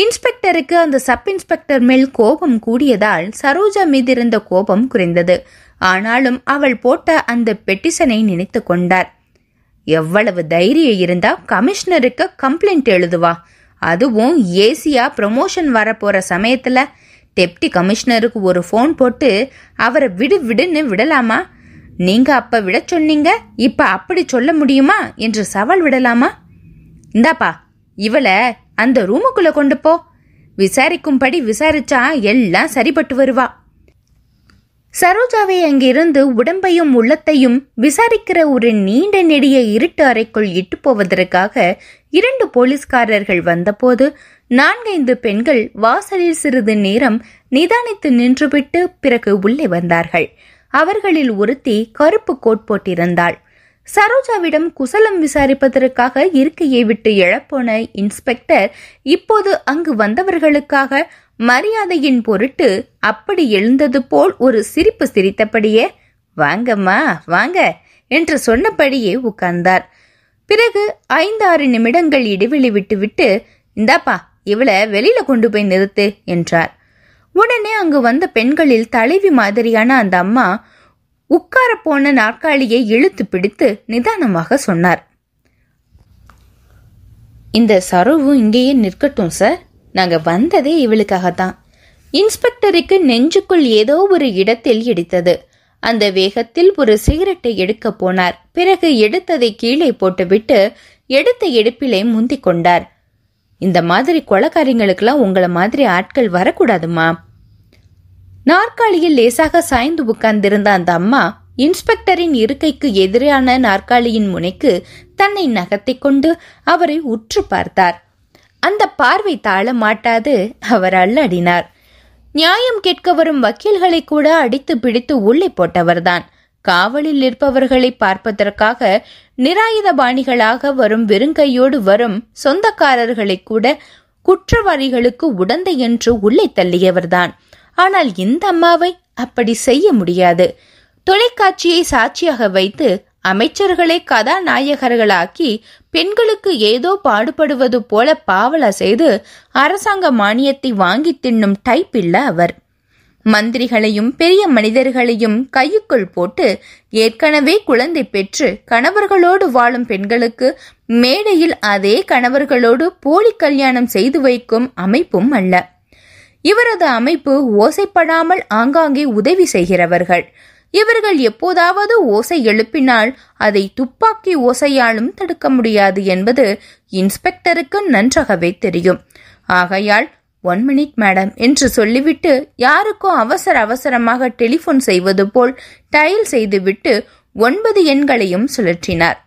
[SPEAKER 1] இன்ஸ்பெக்டருக்கு அந்த சப் இன்ஸ்பெக்டர் மேல் கோபம் கூடியதால் சரோஜா மீது இருந்த கோபம் குறைந்தது ஆனாலும் அவள் போட்ட அந்த பெட்டிஷனை நினைத்து கொண்டார் எவ்வளவு தைரியம் இருந்தா கமிஷனருக்கு கம்ப்ளைண்ட் எழுதுவா அதுவும் ஏசியா ப்ரமோஷன் வரப்போற சமயத்துல டெப்டி கமிஷனருக்கு ஒரு ஃபோன் போட்டு அவரை விடு விடுன்னு விடலாமா நீங்க அப்ப விட சொன்னீங்க இப்ப அப்படி சொல்ல முடியுமா என்று சவால் விடலாமா இந்தாப்பா இவளை அந்த ரூமுக்குள்ள கொண்டு போ விசாரிக்கும்படி விசாரிச்சா எல்லாம் சரிப்பட்டு வருவா சரோஜாவை அங்கிருந்து உடம்பையும் உள்ளத்தையும் விசாரிக்கிற ஒரு நீண்ட நெடிய இருட்டு அறைக்குள் இட்டு போவதற்காக இரண்டு போலீஸ்காரர்கள் வந்தபோது நான்கைந்து பெண்கள் வாசலில் சிறிது நேரம் நிதானித்து நின்றுவிட்டு பிறகு உள்ளே வந்தார்கள் அவர்களில் ஒருத்தி கருப்பு கோட் போட்டிருந்தாள் சரோஜாவிடம் குசலம் விசாரிப்பதற்காக இருக்கையை விட்டு எழப்போன இன்ஸ்பெக்டர் இப்போது அங்கு வந்தவர்களுக்காக மரியாதையின் பொருட்டு அப்படி எழுந்தது போல் ஒரு சிரிப்பு சிரித்தபடியே வாங்கம்மா வாங்க என்று சொன்னபடியே உட்கார்ந்தார் பிறகு ஐந்தாறு நிமிடங்கள் இடைவெளி விட்டுவிட்டு இந்தாப்பா இவளை வெளியில கொண்டு போய் நிறுத்து என்றார் உடனே அங்கு வந்த பெண்களில் தலைவி மாதிரியான அந்த அம்மா உட்கார போன நாற்காலியை இழுத்து பிடித்து நிதானமாக சொன்னார் இந்த சரவு இங்கேயே நிற்கட்டும் சார் நாங்க வந்ததே இவளுக்காகத்தான் இன்ஸ்பெக்டருக்கு நெஞ்சுக்குள் ஏதோ ஒரு இடத்தில் இடித்தது அந்த வேகத்தில் ஒரு சிகரெட்டை எடுக்க போனார் பிறகு எடுத்ததை கீழே போட்டுவிட்டு எடுத்த எடுப்பிலே முந்திக் கொண்டார் இந்த மாதிரி கொலக்காரியங்களுக்கெல்லாம் உங்களை மாதிரி ஆட்கள் வரக்கூடாதுமா நாற்காலியில் லேசாக சாய்ந்து உட்கார்ந்திருந்த அந்த அம்மா இன்ஸ்பெக்டரின் இருக்கைக்கு எதிரான நாற்காலியின் முனைக்கு தன்னை நகர்த்தி கொண்டு அவரை உற்று பார்த்தார் அந்த பார்வை தாழ மாட்டாது அவர் அல்லடினார் நியாயம் கேட்க வரும் வக்கீல்களை கூட அடித்து பிடித்து உள்ளே போட்டவர்தான் காவலில் நிற்பவர்களை பார்ப்பதற்காக நிராயுதபாணிகளாக வரும் வெறுங்கையோடு வரும் சொந்தக்காரர்களை கூட குற்றவாளிகளுக்கு உடந்தை என்று உள்ளே தள்ளியவர்தான் ஆனால் இந்த அம்மாவை அப்படி செய்ய முடியாது தொலைக்காட்சியை சாட்சியாக வைத்து அமைச்சர்களை கதாநாயகர்களாக்கி பெண்களுக்கு ஏதோ பாடுபடுவது போல பாவலா செய்து அரசாங்க மானியத்தை வாங்கி தின்னும் டைப் இல்ல அவர் மந்திரிகளையும் பெரிய மனிதர்களையும் கையுக்குள் போட்டு ஏற்கனவே குழந்தை பெற்று கணவர்களோடு வாழும் பெண்களுக்கு மேடையில் அதே கணவர்களோடு போலி கல்யாணம் செய்து வைக்கும் அமைப்பும் அல்ல இவரது அமைப்பு ஓசைப்படாமல் ஆங்காங்கே உதவி செய்கிறவர்கள் இவர்கள் எப்போதாவது ஓசை எழுப்பினால் அதை துப்பாக்கி ஓசையாலும் தடுக்க முடியாது என்பது இன்ஸ்பெக்டருக்கு நன்றாகவே தெரியும் ஆகையால் ஒன் மினிட் மேடம் என்று சொல்லிவிட்டு யாருக்கோ அவசர அவசரமாக டெலிஃபோன் செய்வது போல் டயல் செய்துவிட்டு ஒன்பது எண்களையும் சுழற்றினார்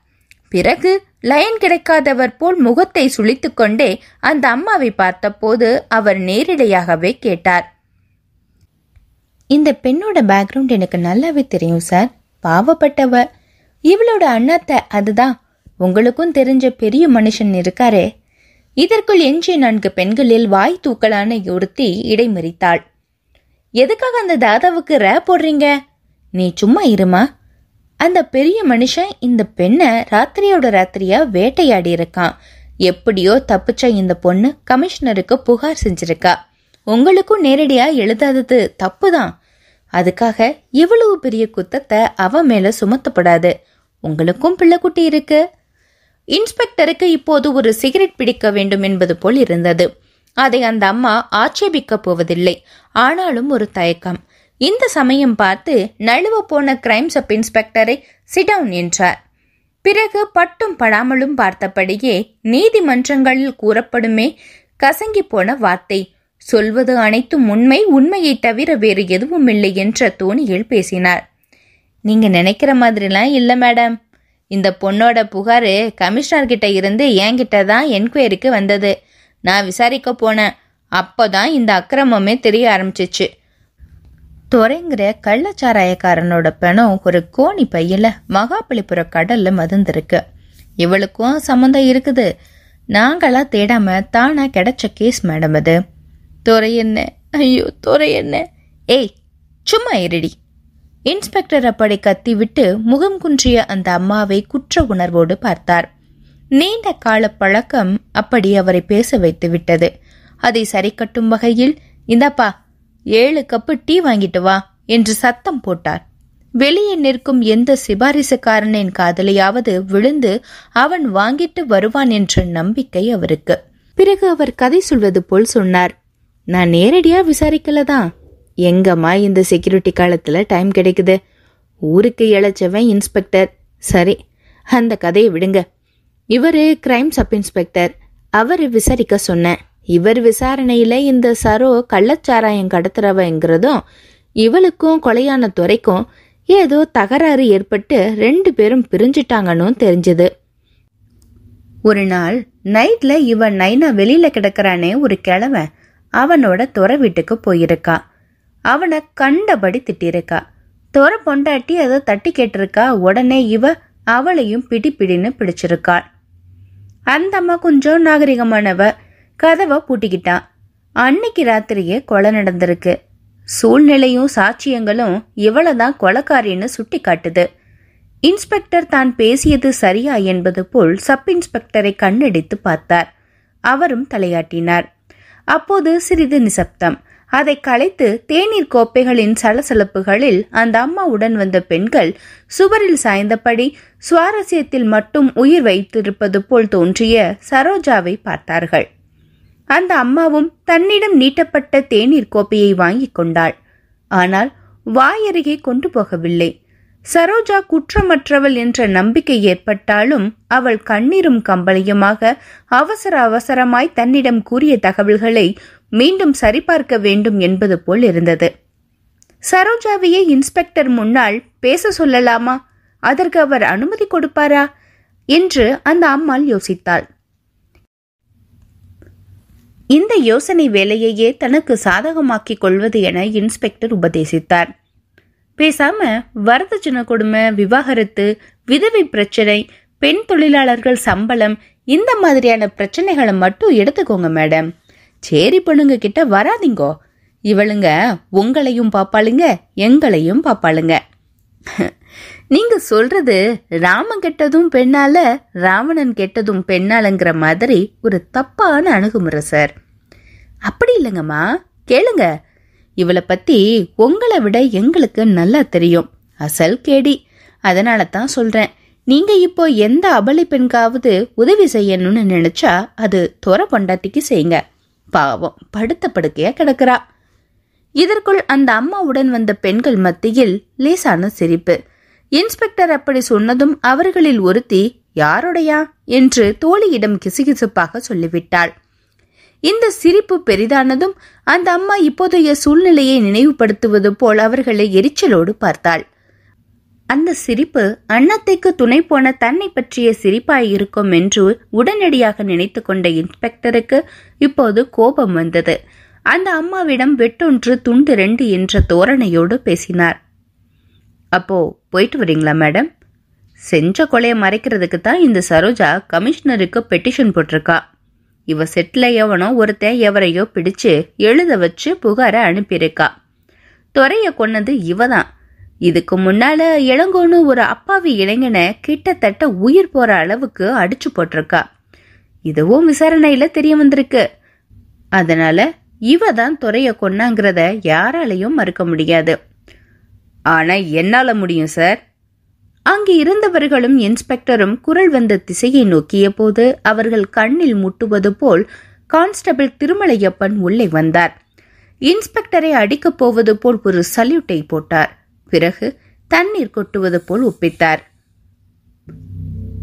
[SPEAKER 1] பிறகு லயன் கிடைக்காதவர் போல் முகத்தை சுளித்துக்கொண்டே அந்த அம்மாவை பார்த்தபோது அவர் நேரிடையாகவே கேட்டார் இந்த பெண்ணோட பேக்ரவுண்ட் எனக்கு நல்லாவே தெரியும் சார் பாவப்பட்டவர் இவளோட அண்ணாத்த அதுதான் உங்களுக்கும் தெரிஞ்ச பெரிய மனுஷன் இருக்காரே இதற்குள் எஞ்சிய நான்கு பெண்களில் வாய் தூக்கலான ஒருத்தி இடைமறித்தாள் எதுக்காக அந்த தாதாவுக்கு ரே போடுறீங்க நீ சும்மா இருமா அந்த பெரிய மனுஷன் இந்த பெண்ணை ராத்திரியோட ராத்திரியா வேட்டையாடி இருக்கான் எப்படியோ தப்பிச்ச இந்த பொண்ணு கமிஷனருக்கு புகார் செஞ்சிருக்கா உங்களுக்கும் நேரடியா எழுதாதது தப்புதான் அதுக்காக இவ்வளவு பெரிய குத்தத்தை அவ மேல சுமத்தப்படாது உங்களுக்கும் பிள்ளைக்குட்டி இருக்கு இன்ஸ்பெக்டருக்கு இப்போது ஒரு சிகரெட் பிடிக்க வேண்டும் என்பது போல் இருந்தது அதை அந்த அம்மா ஆட்சேபிக்கப் போவதில்லை ஆனாலும் ஒரு தயக்கம் இந்த சமயம் பார்த்து நழுவ போன கிரைம் சப் இன்ஸ்பெக்டரை சிடவுன் என்றார் பிறகு பட்டும் படாமலும் பார்த்தபடியே நீதிமன்றங்களில் கூறப்படுமே கசங்கி போன வார்த்தை சொல்வது அனைத்தும் உண்மை உண்மையை தவிர வேறு எதுவும் இல்லை என்ற தோணியில் பேசினார் நீங்க நினைக்கிற மாதிரிலாம் இல்லை மேடம் இந்த பொண்ணோட புகார் கமிஷனர்கிட்ட இருந்து என்கிட்ட தான் என்கொயரிக்கு வந்தது நான் விசாரிக்க போனேன் அப்போ தான் இந்த அக்கிரமமே தெரிய ஆரம்பிச்சிச்சு துறைங்கிற கள்ளச்சாராயக்காரனோட பணம் ஒரு கோணி பையில் மகாபலிபுர கடலில் மதுந்துருக்கு இவளுக்கும் சம்மந்தம் இருக்குது நாங்களா தேடாம தானா கிடைச்ச கேஸ் மேடம் அது துறை என்ன ஐயோ துறை என்ன ஏய் சும்மா இருடி இன்ஸ்பெக்டர் அப்படி கத்திவிட்டு முகம் குன்றிய அந்த அம்மாவை குற்ற உணர்வோடு பார்த்தார் நீண்ட கால பழக்கம் அப்படி அவரை பேச வைத்து விட்டது அதை சரி கட்டும் வகையில் இந்தாப்பா ஏழு கப்பு டீ வாங்கிட்டு வா என்று சத்தம் போட்டார் வெளியே நிற்கும் எந்த சிபாரிசுக்காரனின் காதலையாவது விழுந்து அவன் வாங்கிட்டு வருவான் என்ற நம்பிக்கை அவருக்கு பிறகு அவர் கதை சொல்வது போல் சொன்னார் நான் நேரடியா விசாரிக்கலதான் எங்கம்மா இந்த செக்யூரிட்டி காலத்தில் டைம் கிடைக்குது ஊருக்கு இழைச்சவன் இன்ஸ்பெக்டர் சரி அந்த கதையை விடுங்க இவர் கிரைம் சப் இன்ஸ்பெக்டர் அவர் விசாரிக்க சொன்னேன் இவர் விசாரணையில் இந்த சரோ கள்ளச்சாராயம் கடத்துறவங்கிறதும் இவளுக்கும் கொலையான துறைக்கும் ஏதோ தகராறு ஏற்பட்டு ரெண்டு பேரும் பிரிஞ்சிட்டாங்கன்னு தெரிஞ்சது ஒரு நாள் நைட்ல இவன் நைனா வெளியில கிடக்கிறானே ஒரு கிழவன் அவனோட துறை வீட்டுக்கு போயிருக்கான் அவனை கண்டபடி திட்டிருக்கா துற பொண்டாட்டி அதை தட்டி கேட்டிருக்கா உடனே இவ அவளையும் பிடி பிடின்னு பிடிச்சிருக்காள் அந்த அம்மா கொஞ்சம் நாகரிகமானவ கதவை பூட்டிக்கிட்டான் அன்னைக்கு ராத்திரியே கொலை நடந்திருக்கு சூழ்நிலையும் சாட்சியங்களும் இவளதான் கொலக்காரின்னு சுட்டி காட்டுது இன்ஸ்பெக்டர் தான் பேசியது சரியா என்பது போல் சப் இன்ஸ்பெக்டரை கண்ணடித்து பார்த்தார் அவரும் தலையாட்டினார் அப்போது சிறிது நிசப்தம் அதை களைத்து தேநீர் கோப்பைகளின் சலசலப்புகளில் அந்த அம்மாவுடன் வந்த பெண்கள் சுவரில் சாய்ந்தபடி சுவாரஸ்யத்தில் மட்டும் உயிர் வைத்திருப்பது போல் தோன்றிய சரோஜாவை பார்த்தார்கள் அந்த அம்மாவும் தன்னிடம் நீட்டப்பட்ட தேநீர் கோப்பையை வாங்கிக் கொண்டாள் ஆனால் வாயருகே கொண்டு போகவில்லை சரோஜா குற்றமற்றவள் என்ற நம்பிக்கை ஏற்பட்டாலும் அவள் கண்ணீரும் கம்பளியுமாக அவசர அவசரமாய் தன்னிடம் கூறிய தகவல்களை மீண்டும் சரிபார்க்க வேண்டும் என்பது போல் இருந்தது சரோஜாவையே இன்ஸ்பெக்டர் முன்னால் பேச சொல்லலாமா அதற்கு அவர் அனுமதி கொடுப்பாரா என்று அந்த அம்மாள் யோசித்தாள் இந்த யோசனை வேலையையே தனக்கு சாதகமாக்கிக் கொள்வது என இன்ஸ்பெக்டர் உபதேசித்தார் பேசாம வரதட்சண கொடுமை விவாகரத்து விதவை பிரச்சனை பெண் தொழிலாளர்கள் சம்பளம் இந்த மாதிரியான பிரச்சனைகளை மட்டும் எடுத்துக்கோங்க மேடம் சேரி பொண்ணுங்க கிட்ட வராதிங்கோ இவளுங்க உங்களையும் பாப்பாளுங்க எங்களையும் பாப்பாளுங்க நீங்க சொல்றது ராமன் கெட்டதும் பெண்ணால ராவணன் கெட்டதும் பெண்ணாலங்கிற மாதிரி ஒரு தப்பான அணுகுமுறை சார் அப்படி இல்லைங்கம்மா கேளுங்க இவளை பத்தி உங்களை விட எங்களுக்கு நல்லா தெரியும் அசல் கேடி அதனால தான் சொல்றேன் நீங்க இப்போ எந்த அபலி பெண்காவது உதவி செய்யணும்னு நினைச்சா அது துற பொண்டாட்டிக்கு செய்யுங்க பாவம் படுத்த படுக்கையா கிடக்குறா இதற்குள் அந்த அம்மாவுடன் வந்த பெண்கள் மத்தியில் லேசான சிரிப்பு இன்ஸ்பெக்டர் அப்படி சொன்னதும் அவர்களில் ஒருத்தி யாருடையா என்று தோழியிடம் கிசுகிசுப்பாக சொல்லிவிட்டாள் இந்த சிரிப்பு பெரிதானதும் அந்த அம்மா இப்போதைய சூழ்நிலையை நினைவுபடுத்துவது போல் அவர்களை எரிச்சலோடு பார்த்தாள் அந்த சிரிப்பு அன்னத்தைக்கு துணை போன தன்னை பற்றிய சிரிப்பாய் இருக்கும் என்று உடனடியாக நினைத்து கொண்ட இன்ஸ்பெக்டருக்கு இப்போது கோபம் வந்தது அந்த அம்மாவிடம் வெட்டொன்று துண்டு ரெண்டு என்ற தோரணையோடு பேசினார் அப்போ போயிட்டு வரீங்களா மேடம் செஞ்ச கொலையை மறைக்கிறதுக்கு தான் இந்த சரோஜா கமிஷனருக்கு பெட்டிஷன் போட்டிருக்கா இவ செட்டில் எவனோ ஒருத்தன் எவரையோ பிடிச்சு எழுத வச்சு புகாரை அனுப்பியிருக்கா துறைய கொன்னது இவ தான் இதுக்கு முன்னால இளங்கோன்னு ஒரு அப்பாவி இளைஞனை கிட்டத்தட்ட உயிர் போற அளவுக்கு அடிச்சு போட்டிருக்கா இதுவும் விசாரணையில தெரிய வந்திருக்கு அதனால இவ தான் துறைய கொன்னாங்கிறத யாராலையும் மறுக்க முடியாது ஆனா என்னால முடியும் சார் அங்கு இருந்தவர்களும் இன்ஸ்பெக்டரும் குரல் வந்த திசையை நோக்கிய போது அவர்கள் கண்ணில் முட்டுவது போல் கான்ஸ்டபிள் திருமலையப்பன் உள்ளே வந்தார் இன்ஸ்பெக்டரை அடிக்கப் போவது போல் ஒரு சல்யூட்டை போட்டார் பிறகு தண்ணீர் கொட்டுவது போல் ஒப்பித்தார்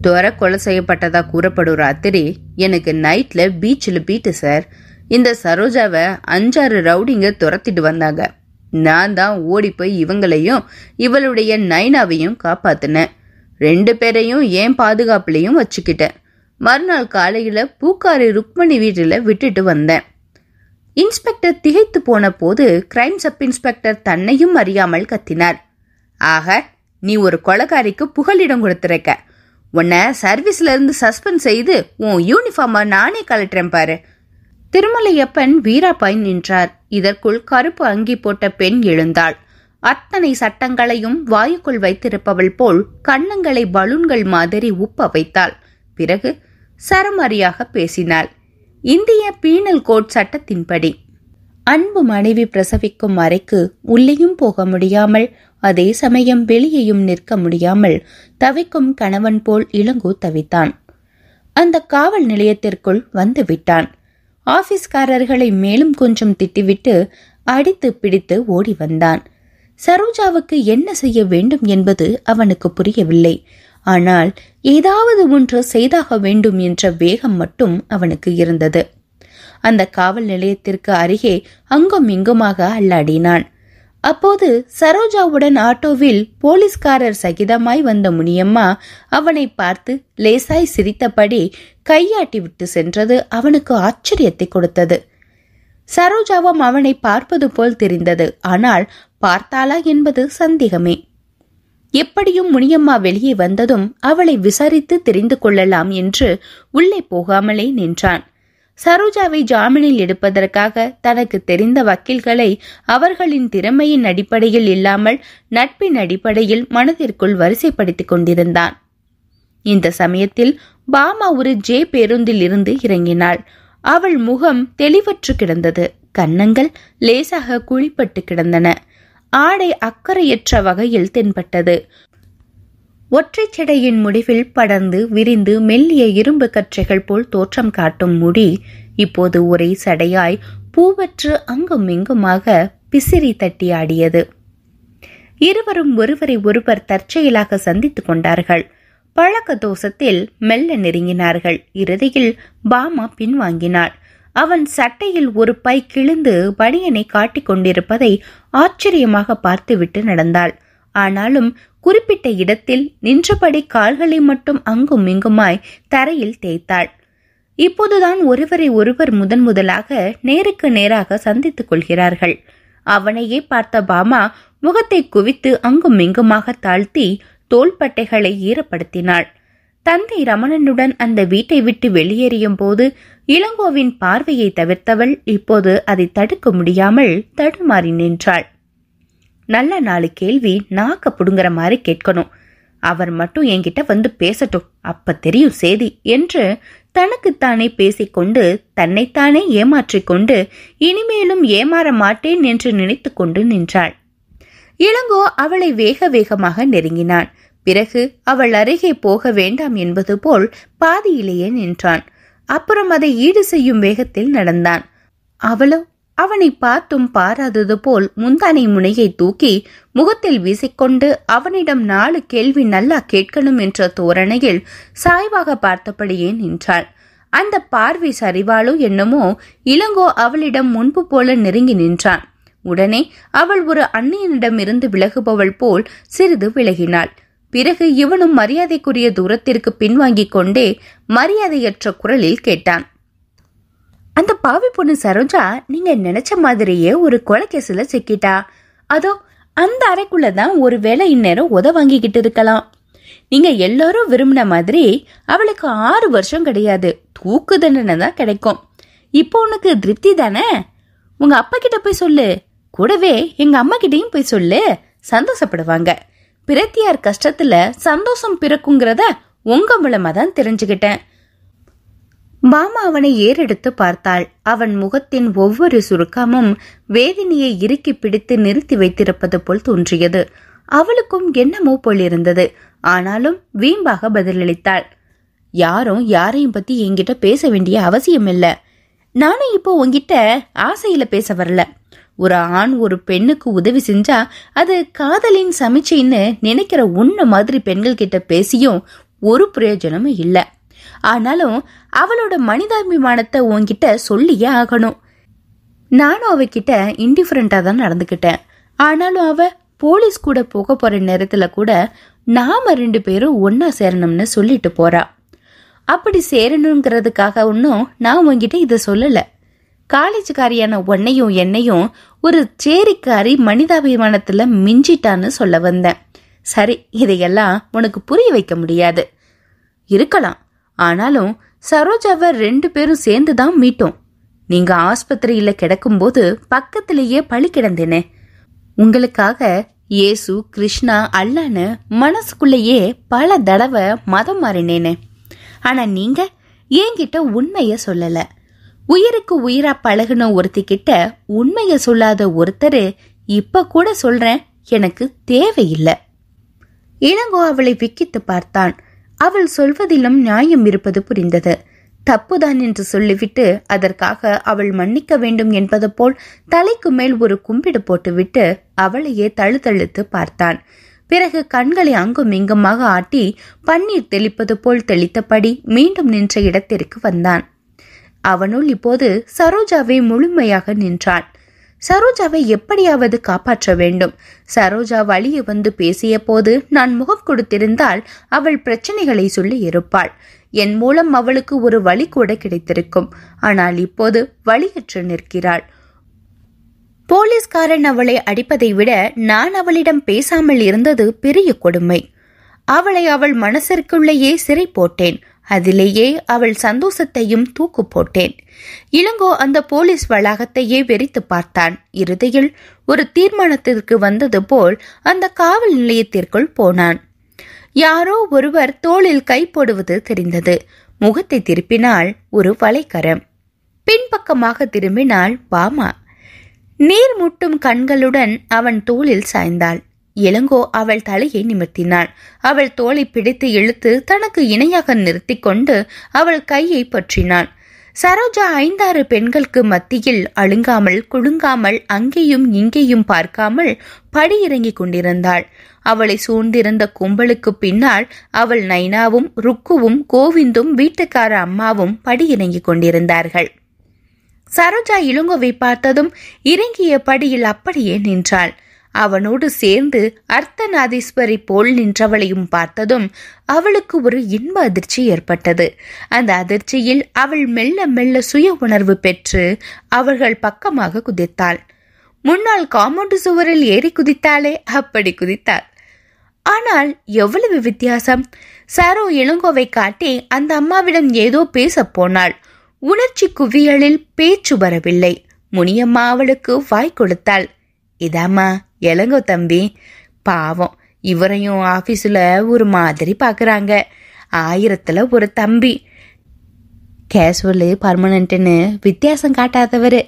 [SPEAKER 1] துவர கொலை செய்யப்பட்டதா கூறப்படும் ராத்திரி எனக்கு நைட்ல பீச்சில் பீட்டு சார் இந்த சரோஜாவை அஞ்சாறு ரவுடிங்க துரத்திட்டு வந்தாங்க நான் தான் ஓடி போய் இவங்களையும் இவளுடைய நைனாவையும் காப்பாத்தினேன் ரெண்டு பேரையும் ஏன் பாதுகாப்புலையும் வச்சுக்கிட்டேன் மறுநாள் காலையில் பூக்காரி ருக்மணி வீட்டில் விட்டுட்டு வந்தேன் இன்ஸ்பெக்டர் திகைத்து போன போது கிரைம் சப் இன்ஸ்பெக்டர் தன்னையும் அறியாமல் கத்தினார் ஆக நீ ஒரு கொலகாரிக்கு புகலிடம் கொடுத்துருக்க உன்னை சர்வீஸ்ல இருந்து சஸ்பெண்ட் செய்து உன் யூனிஃபார்மை நானே கலட்டுறேன் பாரு திருமலையப்பன் வீராபாய் நின்றார் இதற்குள் கருப்பு அங்கி போட்ட பெண் எழுந்தாள் அத்தனை சட்டங்களையும் வாயுக்குள் வைத்திருப்பவள் போல் கண்ணங்களை பலூன்கள் மாதிரி உப்ப வைத்தாள் பிறகு சரமாரியாக பேசினாள் இந்திய பீனல் கோட் சட்டத்தின்படி அன்பு மனைவி பிரசவிக்கும் அறைக்கு உள்ளேயும் போக முடியாமல் அதே சமயம் வெளியையும் நிற்க முடியாமல் தவிக்கும் கணவன் போல் இளங்கோ தவித்தான் அந்த காவல் நிலையத்திற்குள் வந்து விட்டான் ஆபீஸ்காரர்களை மேலும் கொஞ்சம் திட்டிவிட்டு அடித்து பிடித்து ஓடி வந்தான் சரோஜாவுக்கு என்ன செய்ய வேண்டும் என்பது அவனுக்கு புரியவில்லை ஆனால் ஏதாவது ஒன்று செய்தாக வேண்டும் என்ற வேகம் மட்டும் அவனுக்கு இருந்தது அந்த காவல் நிலையத்திற்கு அருகே அங்கும் இங்குமாக அல்லாடினான் அப்போது சரோஜாவுடன் ஆட்டோவில் போலீஸ்காரர் சகிதமாய் வந்த முனியம்மா அவனை பார்த்து லேசாய் சிரித்தபடி கையாட்டி விட்டு சென்றது அவனுக்கு ஆச்சரியத்தை கொடுத்தது சரோஜாவும் அவனை பார்ப்பது போல் தெரிந்தது ஆனால் பார்த்தாளா என்பது சந்தேகமே எப்படியும் முனியம்மா வெளியே வந்ததும் அவளை விசாரித்து தெரிந்து கொள்ளலாம் என்று உள்ளே போகாமலே நின்றான் சரோஜாவை ஜாமீனில் எடுப்பதற்காக தனக்கு தெரிந்த வக்கீல்களை அவர்களின் திறமையின் அடிப்படையில் இல்லாமல் நட்பின் அடிப்படையில் மனதிற்குள் வரிசைப்படுத்திக் கொண்டிருந்தான் இந்த சமயத்தில் பாமா ஒரு ஜே பேருந்தில் இருந்து இறங்கினாள் அவள் முகம் தெளிவற்று கிடந்தது கன்னங்கள் லேசாக குழிப்பட்டு கிடந்தன ஆடை அக்கறையற்ற வகையில் தென்பட்டது ஒற்றைச் செடையின் முடிவில் படர்ந்து விரிந்து மெல்லிய இரும்பு கற்றைகள் போல் தோற்றம் காட்டும் முடி இப்போது ஒரே சடையாய் பூவற்று அங்கும் இங்குமாக பிசிறி தட்டி ஆடியது இருவரும் ஒருவரை ஒருவர் தற்செயலாக சந்தித்துக் கொண்டார்கள் பழக்க தோஷத்தில் மெல்ல நெருங்கினார்கள் இறுதியில் பாமா பின்வாங்கினாள் அவன் சட்டையில் ஒரு பை கிழிந்து பனியனை காட்டிக் கொண்டிருப்பதை ஆச்சரியமாக பார்த்துவிட்டு நடந்தாள் ஆனாலும் குறிப்பிட்ட இடத்தில் நின்றபடி கால்களை மட்டும் அங்கும் இங்குமாய் தரையில் தேய்த்தாள் இப்போதுதான் ஒருவரை ஒருவர் முதன் முதலாக நேருக்கு நேராக சந்தித்துக் கொள்கிறார்கள் அவனையே பார்த்த பாமா முகத்தை குவித்து அங்கும் இங்குமாக தாழ்த்தி தோள்பட்டைகளை ஈரப்படுத்தினாள் தந்தை ரமணனுடன் அந்த வீட்டை விட்டு வெளியேறியும் போது இளங்கோவின் பார்வையை தவிர்த்தவள் இப்போது அதை தடுக்க முடியாமல் தடுமாறி நின்றாள் நல்ல நாலு கேள்வி நாக்க புடுங்குற மாதிரி கேட்கணும் அவர் மட்டும் என்கிட்ட வந்து பேசட்டும் அப்ப தெரியும் சேதி என்று தனக்குத்தானே பேசிக்கொண்டு தன்னைத்தானே ஏமாற்றிக்கொண்டு இனிமேலும் ஏமாற மாட்டேன் என்று நினைத்து கொண்டு நின்றாள் இளங்கோ அவளை வேக வேகமாக நெருங்கினான் பிறகு அவள் அருகே போக வேண்டாம் என்பது போல் பாதியிலேயே நின்றான் அப்புறம் அதை ஈடு செய்யும் வேகத்தில் நடந்தான் அவளோ அவனை பார்த்தும் பாராதது போல் முந்தானை முனையை தூக்கி முகத்தில் வீசிக்கொண்டு அவனிடம் நாலு கேள்வி நல்லா கேட்கணும் என்ற தோரணையில் சாய்வாக பார்த்தபடியே நின்றாள் அந்த பார்வை சரிவாளோ என்னமோ இளங்கோ அவளிடம் முன்பு போல நெருங்கி நின்றான் உடனே அவள் ஒரு அன்னியனிடமிருந்து விலகுபவள் போல் சிறிது விலகினாள் பிறகு இவனும் மரியாதைக்குரிய தூரத்திற்கு பின்வாங்கிக் கொண்டே மரியாதையற்ற குரலில் கேட்டான் அந்த பாவி பொண்ணு சரோஜா நீங்க நினைச்ச மாதிரியே ஒரு கொலைக்கேசில சிக்கிட்டா அதோ அந்த அறைக்குள்ளதான் தான் ஒரு வேலை இந்நேரம் உத வாங்கிக்கிட்டு இருக்கலாம் நீங்க எல்லாரும் விரும்பின மாதிரி அவளுக்கு ஆறு வருஷம் கிடையாது தூக்கு தண்டனை தான் கிடைக்கும் இப்போ உனக்கு திருப்தி தானே உங்க அப்பா கிட்ட போய் சொல்லு கூடவே எங்க அம்மா கிட்டையும் போய் சொல்லு சந்தோஷப்படுவாங்க பிரத்தியார் கஷ்டத்துல சந்தோஷம் பிறக்குங்கிறத உங்க மூலமா தான் தெரிஞ்சுக்கிட்டேன் மாமா அவனை ஏறெடுத்து பார்த்தாள் அவன் முகத்தின் ஒவ்வொரு சுருக்கமும் வேதினியை இறுக்கி பிடித்து நிறுத்தி வைத்திருப்பது போல் தோன்றியது அவளுக்கும் என்னமோ போல் இருந்தது ஆனாலும் வீம்பாக பதிலளித்தாள் யாரும் யாரையும் பத்தி என்கிட்ட பேச வேண்டிய அவசியம் இல்லை நானும் இப்போ உங்ககிட்ட ஆசையில பேச வரல ஒரு ஆண் ஒரு பெண்ணுக்கு உதவி செஞ்சா அது காதலின் சமிச்சைன்னு நினைக்கிற உன்ன மாதிரி பெண்கள் கிட்ட பேசியும் ஒரு பிரயோஜனமும் இல்லை ஆனாலும் அவளோட மனிதாபிமானத்தை உன்கிட்ட சொல்லியே ஆகணும் நானும் அவகிட்ட இன்டிஃபரண்டாக தான் நடந்துக்கிட்டேன் ஆனாலும் அவ போலீஸ் கூட போக போகிற நேரத்தில் கூட நாம ரெண்டு பேரும் ஒன்றா சேரணும்னு சொல்லிட்டு போறா அப்படி சேரணுங்கிறதுக்காக ஒன்றும் நான் உங்ககிட்ட இதை சொல்லலை காலேஜுக்காரியான உன்னையும் என்னையும் ஒரு சேரிக்காரி மனிதாபிமானத்தில் மிஞ்சிட்டான்னு சொல்ல வந்தேன் சரி இதையெல்லாம் உனக்கு புரிய வைக்க முடியாது இருக்கலாம் ஆனாலும் சரோஜாவை ரெண்டு பேரும் சேர்ந்து தான் மீட்டோம் நீங்க ஆஸ்பத்திரியில கிடக்கும்போது பக்கத்திலேயே பழி கிடந்தேனே உங்களுக்காக இயேசு கிருஷ்ணா அல்லான்னு மனசுக்குள்ளேயே பல தடவை மதம் மாறினேனே ஆனா நீங்க என்கிட்ட உண்மைய சொல்லலை உயிருக்கு உயிரா பழகுன ஒருத்தி கிட்ட உண்மைய சொல்லாத ஒருத்தர் இப்ப கூட சொல்றேன் எனக்கு தேவையில்லை இளங்கோ அவளை விக்கித்து பார்த்தான் அவள் சொல்வதிலும் நியாயம் இருப்பது புரிந்தது தப்புதான் என்று சொல்லிவிட்டு அதற்காக அவள் மன்னிக்க வேண்டும் என்பது போல் தலைக்கு மேல் ஒரு கும்பிடு போட்டுவிட்டு அவளையே தழுதழுத்து பார்த்தான் பிறகு கண்களை அங்கும் இங்குமாக ஆட்டி பன்னீர் தெளிப்பது போல் தெளித்தபடி மீண்டும் நின்ற இடத்திற்கு வந்தான் அவனுள் இப்போது சரோஜாவை முழுமையாக நின்றான் சரோஜாவை எப்படியாவது காப்பாற்ற வேண்டும் சரோஜா வழியே வந்து பேசிய போது நான் முகம் கொடுத்திருந்தால் அவள் பிரச்சனைகளை சொல்லி இருப்பாள் என் மூலம் அவளுக்கு ஒரு வழி கூட கிடைத்திருக்கும் ஆனால் இப்போது வழியற்று நிற்கிறாள் போலீஸ்காரன் அவளை அடிப்பதை விட நான் அவளிடம் பேசாமல் இருந்தது பெரிய கொடுமை அவளை அவள் மனசிற்குள்ளேயே சிறை போட்டேன் அதிலேயே அவள் சந்தோஷத்தையும் தூக்கு போட்டேன் இளங்கோ அந்த போலீஸ் வளாகத்தையே வெறித்து பார்த்தான் இறுதியில் ஒரு தீர்மானத்திற்கு வந்தது போல் அந்த காவல் நிலையத்திற்குள் போனான் யாரோ ஒருவர் தோளில் கை போடுவது தெரிந்தது முகத்தை திருப்பினால் ஒரு வலைக்கரம் பின்பக்கமாக திரும்பினால் பாமா நீர் முட்டும் கண்களுடன் அவன் தோளில் சாய்ந்தாள் இளங்கோ அவள் தலையை நிமிர்த்தினான் அவள் தோலை பிடித்து இழுத்து தனக்கு இணையாக நிறுத்தி கொண்டு அவள் கையை பற்றினான் சரோஜா ஐந்தாறு பெண்களுக்கு மத்தியில் அழுங்காமல் குலுங்காமல் அங்கேயும் இங்கேயும் பார்க்காமல் படி இறங்கிக் கொண்டிருந்தாள் அவளை சூழ்ந்திருந்த கும்பலுக்கு பின்னால் அவள் நைனாவும் ருக்குவும் கோவிந்தும் வீட்டுக்கார அம்மாவும் படி இறங்கிக் கொண்டிருந்தார்கள் சரோஜா இளங்கோவை பார்த்ததும் இறங்கிய படியில் அப்படியே நின்றாள் அவனோடு சேர்ந்து அர்த்தநாதீஸ்வரி போல் நின்றவளையும் பார்த்ததும் அவளுக்கு ஒரு இன்ப அதிர்ச்சி ஏற்பட்டது அந்த அதிர்ச்சியில் அவள் மெல்ல மெல்ல சுய உணர்வு பெற்று அவர்கள் பக்கமாக குதித்தாள் முன்னால் காம்பவுண்டு சுவரில் ஏறி குதித்தாளே அப்படி குதித்தாள் ஆனால் எவ்வளவு வித்தியாசம் சரோ இளங்கோவை காட்டி அந்த அம்மாவிடம் ஏதோ பேசப் போனாள் உணர்ச்சி குவியலில் பேச்சு வரவில்லை முனியம்மா அவளுக்கு வாய் கொடுத்தாள் இதாமா இளங்கோ தம்பி பாவம் இவரையும் ஆஃபீஸில் ஒரு மாதிரி பார்க்குறாங்க ஆயிரத்தில் ஒரு தம்பி கேஷுவலு பர்மனண்ட்டுன்னு வித்தியாசம் காட்டாதவர்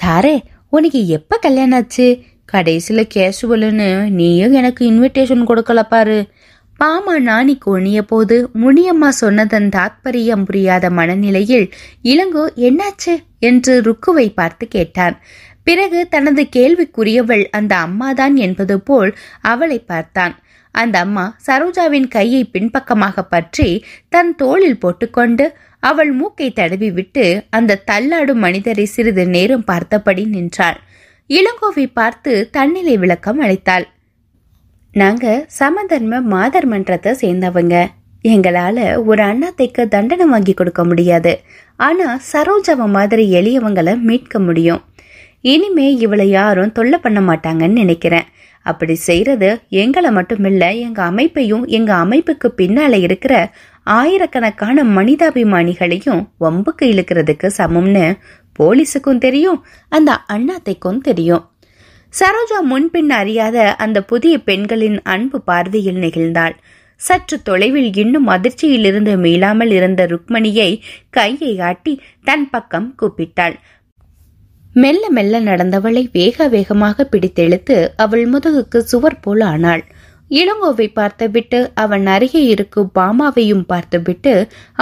[SPEAKER 1] சாரே உனக்கு எப்போ கல்யாணம் ஆச்சு கடைசியில் கேஷுவலுன்னு நீயும் எனக்கு இன்விடேஷன் கொடுக்கல பாரு பாமா நாணி கொனிய போது முனியம்மா சொன்னதன் தாத்பரியம் புரியாத மனநிலையில் இளங்கோ என்னாச்சு என்று ருக்குவை பார்த்து கேட்டான் பிறகு தனது கேள்விக்குரியவள் அந்த அம்மாதான் என்பது போல் அவளை பார்த்தான் அந்த அம்மா சரோஜாவின் கையை பின்பக்கமாக பற்றி தன் தோளில் போட்டுக்கொண்டு அவள் மூக்கை தடவி விட்டு அந்த தள்ளாடும் மனிதரை சிறிது நேரம் பார்த்தபடி நின்றாள் இளங்கோவை பார்த்து தன்னிலை விளக்கம் அளித்தாள் நாங்க சமதர்ம மாதர் மன்றத்தை சேர்ந்தவங்க எங்களால ஒரு அண்ணாத்தைக்கு தண்டனை வாங்கி கொடுக்க முடியாது ஆனா சரோஜாவை மாதிரி எளியவங்களை மீட்க முடியும் இனிமே இவளை யாரும் தொல்லை பண்ண மாட்டாங்கன்னு நினைக்கிறேன் அப்படி செய்யறது எங்களை மட்டுமில்ல எங்க அமைப்பையும் எங்க அமைப்புக்கு பின்னால இருக்கிற ஆயிரக்கணக்கான மனிதாபிமானிகளையும் வம்புக்கு இழுக்கிறதுக்கு சமம்னு போலீஸுக்கும் தெரியும் அந்த அண்ணாத்தைக்கும் தெரியும் சரோஜா முன்பின் அறியாத அந்த புதிய பெண்களின் அன்பு பார்வையில் நெகிழ்ந்தாள் சற்று தொலைவில் இன்னும் அதிர்ச்சியிலிருந்து மீளாமல் இருந்த ருக்மணியை கையை ஆட்டி தன் பக்கம் கூப்பிட்டாள் மெல்ல மெல்ல நடந்தவளை வேக வேகமாக பிடித்தெழுத்து அவள் முதுகுக்கு சுவர் போல் ஆனாள் இளங்கோவை பார்த்துவிட்டு அவன் அருகே இருக்கும் பாமாவையும் பார்த்துவிட்டு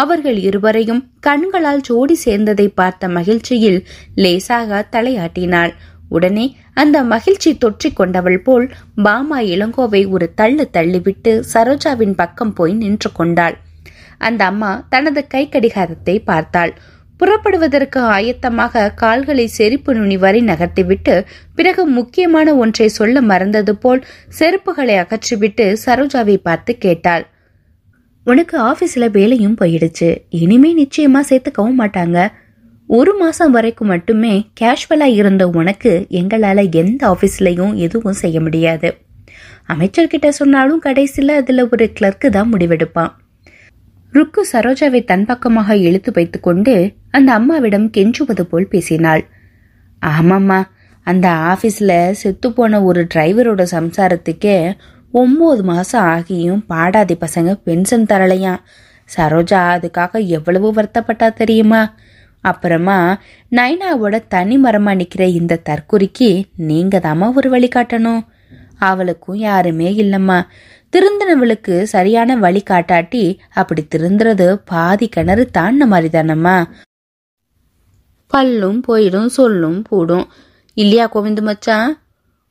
[SPEAKER 1] அவர்கள் இருவரையும் கண்களால் ஜோடி சேர்ந்ததை பார்த்த மகிழ்ச்சியில் லேசாக தலையாட்டினாள் உடனே அந்த மகிழ்ச்சி தொற்றிக் கொண்டவள் போல் பாமா இளங்கோவை ஒரு தள்ளு தள்ளிவிட்டு சரோஜாவின் பக்கம் போய் நின்று கொண்டாள் அந்த அம்மா தனது கை கடிகாரத்தை பார்த்தாள் புறப்படுவதற்கு ஆயத்தமாக கால்களை செருப்பு நுனி வரை நகர்த்திவிட்டு பிறகு முக்கியமான ஒன்றை சொல்ல மறந்தது போல் செருப்புகளை அகற்றிவிட்டு சரோஜாவை பார்த்து கேட்டாள் உனக்கு ஆஃபீஸில் வேலையும் போயிடுச்சு இனிமே நிச்சயமாக சேர்த்துக்கவும் மாட்டாங்க ஒரு மாதம் வரைக்கும் மட்டுமே கேஷுவலாக இருந்த உனக்கு எங்களால் எந்த ஆபீஸ்லயும் எதுவும் செய்ய முடியாது அமைச்சர்கிட்ட சொன்னாலும் கடைசியில் அதில் ஒரு கிளர்க்கு தான் முடிவெடுப்பான் ருக்கு சரோஜாவை தன் பக்கமாக இழுத்து வைத்துக்கொண்டு அந்த அம்மாவிடம் கெஞ்சுவது போல் பேசினாள் ஆமாம்மா அந்த ஆஃபீஸில் செத்துப்போன ஒரு டிரைவரோட சம்சாரத்துக்கே ஒம்பது மாதம் ஆகியும் பாடாதி பசங்க பென்ஷன் தரலையாம் சரோஜா அதுக்காக எவ்வளவு வருத்தப்பட்டா தெரியுமா அப்புறமா நைனாவோட தனி மரமாக நிற்கிற இந்த தற்கொலைக்கு நீங்கள் தாமா ஒரு வழிகாட்டணும் அவளுக்கும் யாருமே இல்லைம்மா திருந்தினவளுக்கு சரியான வழி காட்டாட்டி அப்படி திருந்துறது பாதி கிணறு தாண்ட மாதிரி தானம்மா பல்லும் போயிடும் சொல்லும் போடும் இல்லையா கோவிந்து மச்சான்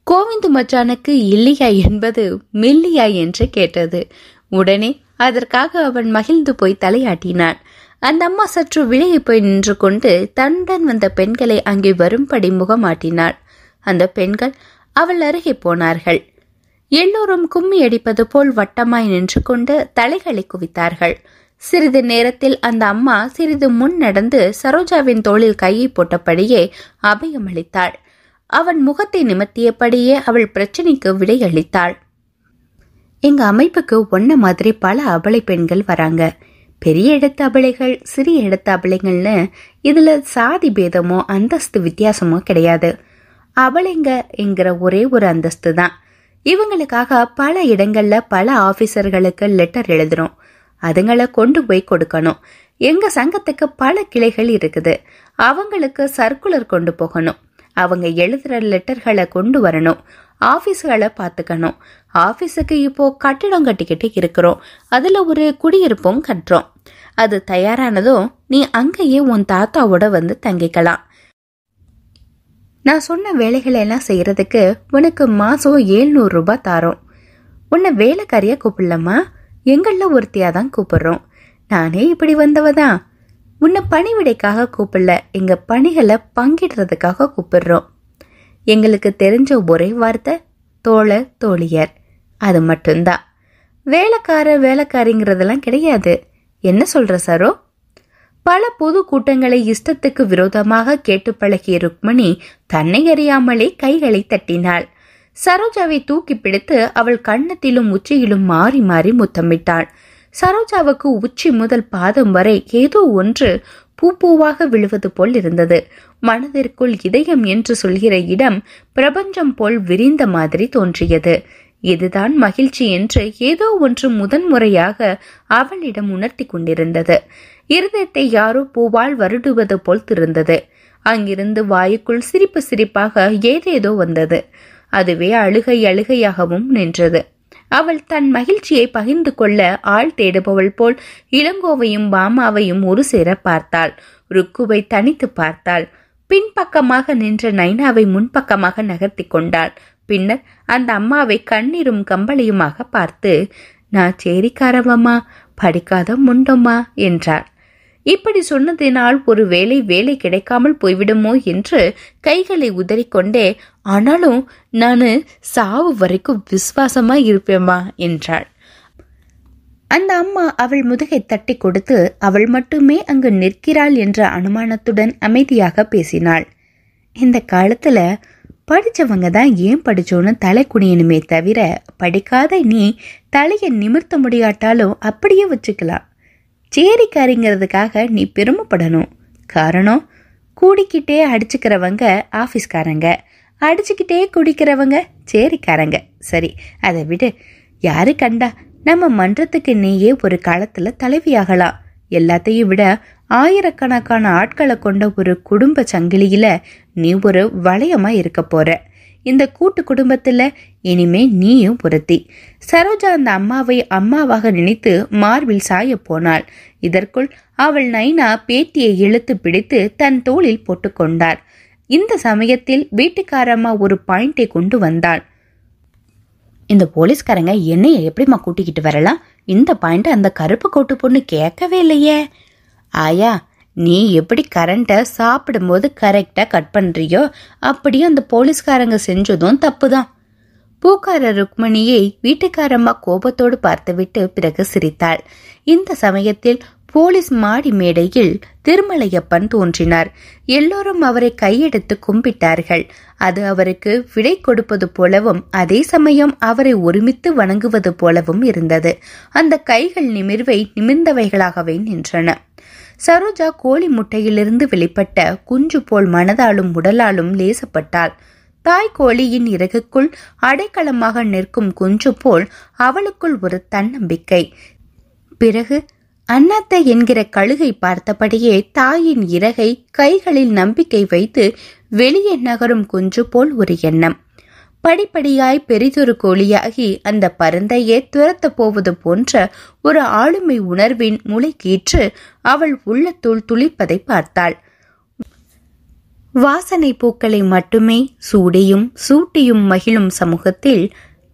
[SPEAKER 1] கோவிந்து மச்சானுக்கு இல்லையா என்பது மெல்லியா என்று கேட்டது உடனே அதற்காக அவன் மகிழ்ந்து போய் தலையாட்டினான் அந்த அம்மா சற்று விலகி போய் நின்று கொண்டு தன்னுடன் வந்த பெண்களை அங்கே வரும்படி முகமாட்டினாள் அந்த பெண்கள் அவள் அருகே போனார்கள் எல்லோரும் கும்மி அடிப்பது போல் வட்டமாய் நின்று கொண்டு தலைகளை குவித்தார்கள் சிறிது நேரத்தில் அந்த அம்மா சிறிது முன் நடந்து சரோஜாவின் தோளில் கையை போட்டபடியே அபயம் அளித்தாள் அவன் முகத்தை நிமித்தியபடியே அவள் விடை விடையளித்தாள் எங்க அமைப்புக்கு ஒன்ன மாதிரி பல அபலை பெண்கள் வராங்க பெரிய இடத்து அபலைகள் சிறிய இடத்து அபலைகள்னு இதுல சாதி பேதமோ அந்தஸ்து வித்தியாசமோ கிடையாது அபலைங்க என்கிற ஒரே ஒரு அந்தஸ்து தான் இவங்களுக்காக பல இடங்கள்ல பல ஆபீசர்களுக்கு லெட்டர் எழுதுறோம் அதுங்களை கொண்டு போய் கொடுக்கணும் எங்க சங்கத்துக்கு பல கிளைகள் இருக்குது அவங்களுக்கு சர்க்குலர் கொண்டு போகணும் அவங்க எழுதுற லெட்டர்களை கொண்டு வரணும் ஆபீஸ்களை பார்த்துக்கணும் ஆஃபீஸுக்கு இப்போ கட்டிடம் கட்டிக்கிட்டு இருக்கிறோம் அதில் ஒரு குடியிருப்பும் கட்டுறோம் அது தயாரானதும் நீ அங்கேயே உன் தாத்தாவோட வந்து தங்கிக்கலாம் நான் சொன்ன வேலைகளை எல்லாம் செய்கிறதுக்கு உனக்கு மாதம் ஏழ்நூறு ரூபாய் தாரோம் உன்னை வேலைக்காரியாக கூப்பிடலம்மா எங்களில் ஒருத்தியாக தான் கூப்பிடுறோம் நானே இப்படி வந்தவ தான் உன்னை பணிவிடைக்காக கூப்பிடல எங்கள் பணிகளை பங்கிடுறதுக்காக கூப்பிடுறோம் எங்களுக்கு தெரிஞ்ச ஒரே வார்த்தை தோழர் தோழியர் அது மட்டும்தான் வேலைக்கார வேலைக்காரிங்கிறதெல்லாம் கிடையாது என்ன சொல்கிற சாரோ பல பொது கூட்டங்களை இஷ்டத்துக்கு விரோதமாக கேட்டு பழகிய ருக்மணி தன்னை அறியாமலே கைகளை தட்டினாள் சரோஜாவை தூக்கி பிடித்து அவள் கண்ணத்திலும் உச்சியிலும் மாறி மாறி முத்தமிட்டாள் சரோஜாவுக்கு உச்சி முதல் பாதம் வரை ஏதோ ஒன்று பூ பூவாக விழுவது போல் இருந்தது மனதிற்குள் இதயம் என்று சொல்கிற இடம் பிரபஞ்சம் போல் விரிந்த மாதிரி தோன்றியது இதுதான் மகிழ்ச்சி என்று ஏதோ ஒன்று முதன்முறையாக அவளிடம் உணர்த்தி கொண்டிருந்தது இருதயத்தை யாரோ பூவால் வருடுவது போல் திருந்தது அங்கிருந்து வாயுக்குள் சிரிப்பு சிரிப்பாக ஏதேதோ வந்தது அதுவே அழுகை அழுகையாகவும் நின்றது அவள் தன் மகிழ்ச்சியை பகிர்ந்து கொள்ள ஆள் தேடுபவள் போல் இளங்கோவையும் பாமாவையும் ஒரு சேர பார்த்தாள் ருக்குவை தனித்து பார்த்தாள் பின்பக்கமாக நின்ற நைனாவை முன்பக்கமாக நகர்த்தி கொண்டாள் பின்னர் அந்த அம்மாவை கண்ணீரும் கம்பளியுமாக பார்த்து நான் சேரிக்காரவம்மா படிக்காத முண்டம்மா என்றாள் இப்படி சொன்னதினால் ஒரு வேலை கிடைக்காமல் போய்விடுமோ என்று கைகளை உதறிக்கொண்டே ஆனாலும் நான் சாவு வரைக்கும் விசுவாசமா இருப்பேம்மா என்றாள் அந்த அம்மா அவள் முதுகை தட்டி கொடுத்து அவள் மட்டுமே அங்கு நிற்கிறாள் என்ற அனுமானத்துடன் அமைதியாக பேசினாள் இந்த காலத்துல படித்தவங்க தான் ஏன் படித்தோன்னு தலை குனியணுமே தவிர படிக்காத நீ தலையை நிமிர்த்த முடியாட்டாலும் அப்படியே வச்சுக்கலாம் சேரிக்காரிங்கிறதுக்காக நீ பெருமைப்படணும் காரணம் கூடிக்கிட்டே அடிச்சுக்கிறவங்க ஆஃபீஸ்காரங்க அடிச்சுக்கிட்டே குடிக்கிறவங்க சேரிக்காரங்க சரி அதை விடு யாரு கண்டா நம்ம மன்றத்துக்கு நீயே ஒரு காலத்தில் தலைவியாகலாம் எல்லாத்தையும் விட ஆயிரக்கணக்கான ஆட்களை கொண்ட ஒரு குடும்ப சங்கிலியில் நீ ஒரு வளையமாக இருக்க போகிற இந்த கூட்டு குடும்பத்தில் இனிமே நீயும் பொருத்தி சரோஜா அந்த அம்மாவை அம்மாவாக நினைத்து மார்பில் சாய போனாள் இதற்குள் அவள் நைனா பேத்தியை இழுத்து பிடித்து தன் தோளில் போட்டுக்கொண்டார் இந்த சமயத்தில் வீட்டுக்காரம்மா ஒரு பாயிண்டை கொண்டு வந்தாள் இந்த போலீஸ்காரங்க என்னைய எப்படிம்மா கூட்டிக்கிட்டு வரலாம் இந்த பாயிண்ட் அந்த கருப்பு கோட்டு பொண்ணு கேட்கவே இல்லையே ஆயா நீ எப்படி கரண்ட்டை சாப்பிடும்போது கரெக்டாக கட் பண்ணுறியோ அப்படியே அந்த போலீஸ்காரங்க செஞ்சதும் தப்பு தான் பூக்கார ருக்மணியை வீட்டுக்காரம்மா கோபத்தோடு பார்த்துவிட்டு பிறகு சிரித்தாள் இந்த சமயத்தில் போலீஸ் மாடி மேடையில் திருமலையப்பன் தோன்றினார் எல்லோரும் அவரை கையெடுத்து கும்பிட்டார்கள் அது அவருக்கு விடை கொடுப்பது போலவும் அதே சமயம் அவரை ஒருமித்து வணங்குவது போலவும் இருந்தது அந்த கைகள் நிமிர்வை நிமிர்ந்தவைகளாகவே நின்றன சரோஜா கோழி முட்டையிலிருந்து வெளிப்பட்ட குஞ்சு போல் மனதாலும் உடலாலும் லேசப்பட்டாள் தாய் கோழியின் இறகுக்குள் அடைக்கலமாக நிற்கும் குஞ்சு போல் அவளுக்குள் ஒரு தன்னம்பிக்கை பிறகு அண்ணாத்த என்கிற கழுகை பார்த்தபடியே தாயின் இறகை கைகளில் நம்பிக்கை வைத்து வெளியே நகரும் குஞ்சு போல் ஒரு எண்ணம் படிப்படியாய் பெரிதொரு கோழியாகி அந்த பருந்தையே துரத்தப் போவது போன்ற ஒரு ஆளுமை உணர்வின் முளைக்கீற்று அவள் உள்ளத்துள் துளிப்பதை பார்த்தாள் வாசனை பூக்களை மட்டுமே சூடியும் சூட்டியும் மகிழும் சமூகத்தில்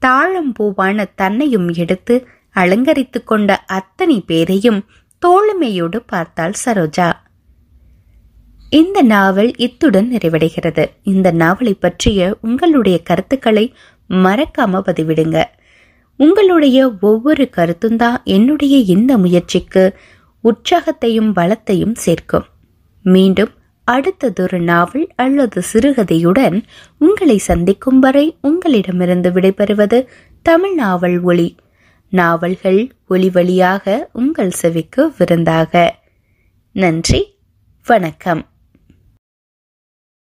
[SPEAKER 1] தாழம்பூவான தன்னையும் எடுத்து அலங்கரித்து கொண்ட அத்தனை பேரையும் தோழமையோடு பார்த்தாள் சரோஜா இந்த நாவல் இத்துடன் நிறைவடைகிறது இந்த நாவலை பற்றிய உங்களுடைய கருத்துக்களை மறக்காம பதிவிடுங்க உங்களுடைய ஒவ்வொரு கருத்தும் தான் என்னுடைய இந்த முயற்சிக்கு உற்சாகத்தையும் பலத்தையும் சேர்க்கும் மீண்டும் அடுத்ததொரு நாவல் அல்லது சிறுகதையுடன் உங்களை சந்திக்கும் வரை உங்களிடமிருந்து விடைபெறுவது தமிழ் நாவல் ஒளி நாவல்கள் ஒளி வழியாக உங்கள் செவிக்கு விருந்தாக நன்றி வணக்கம்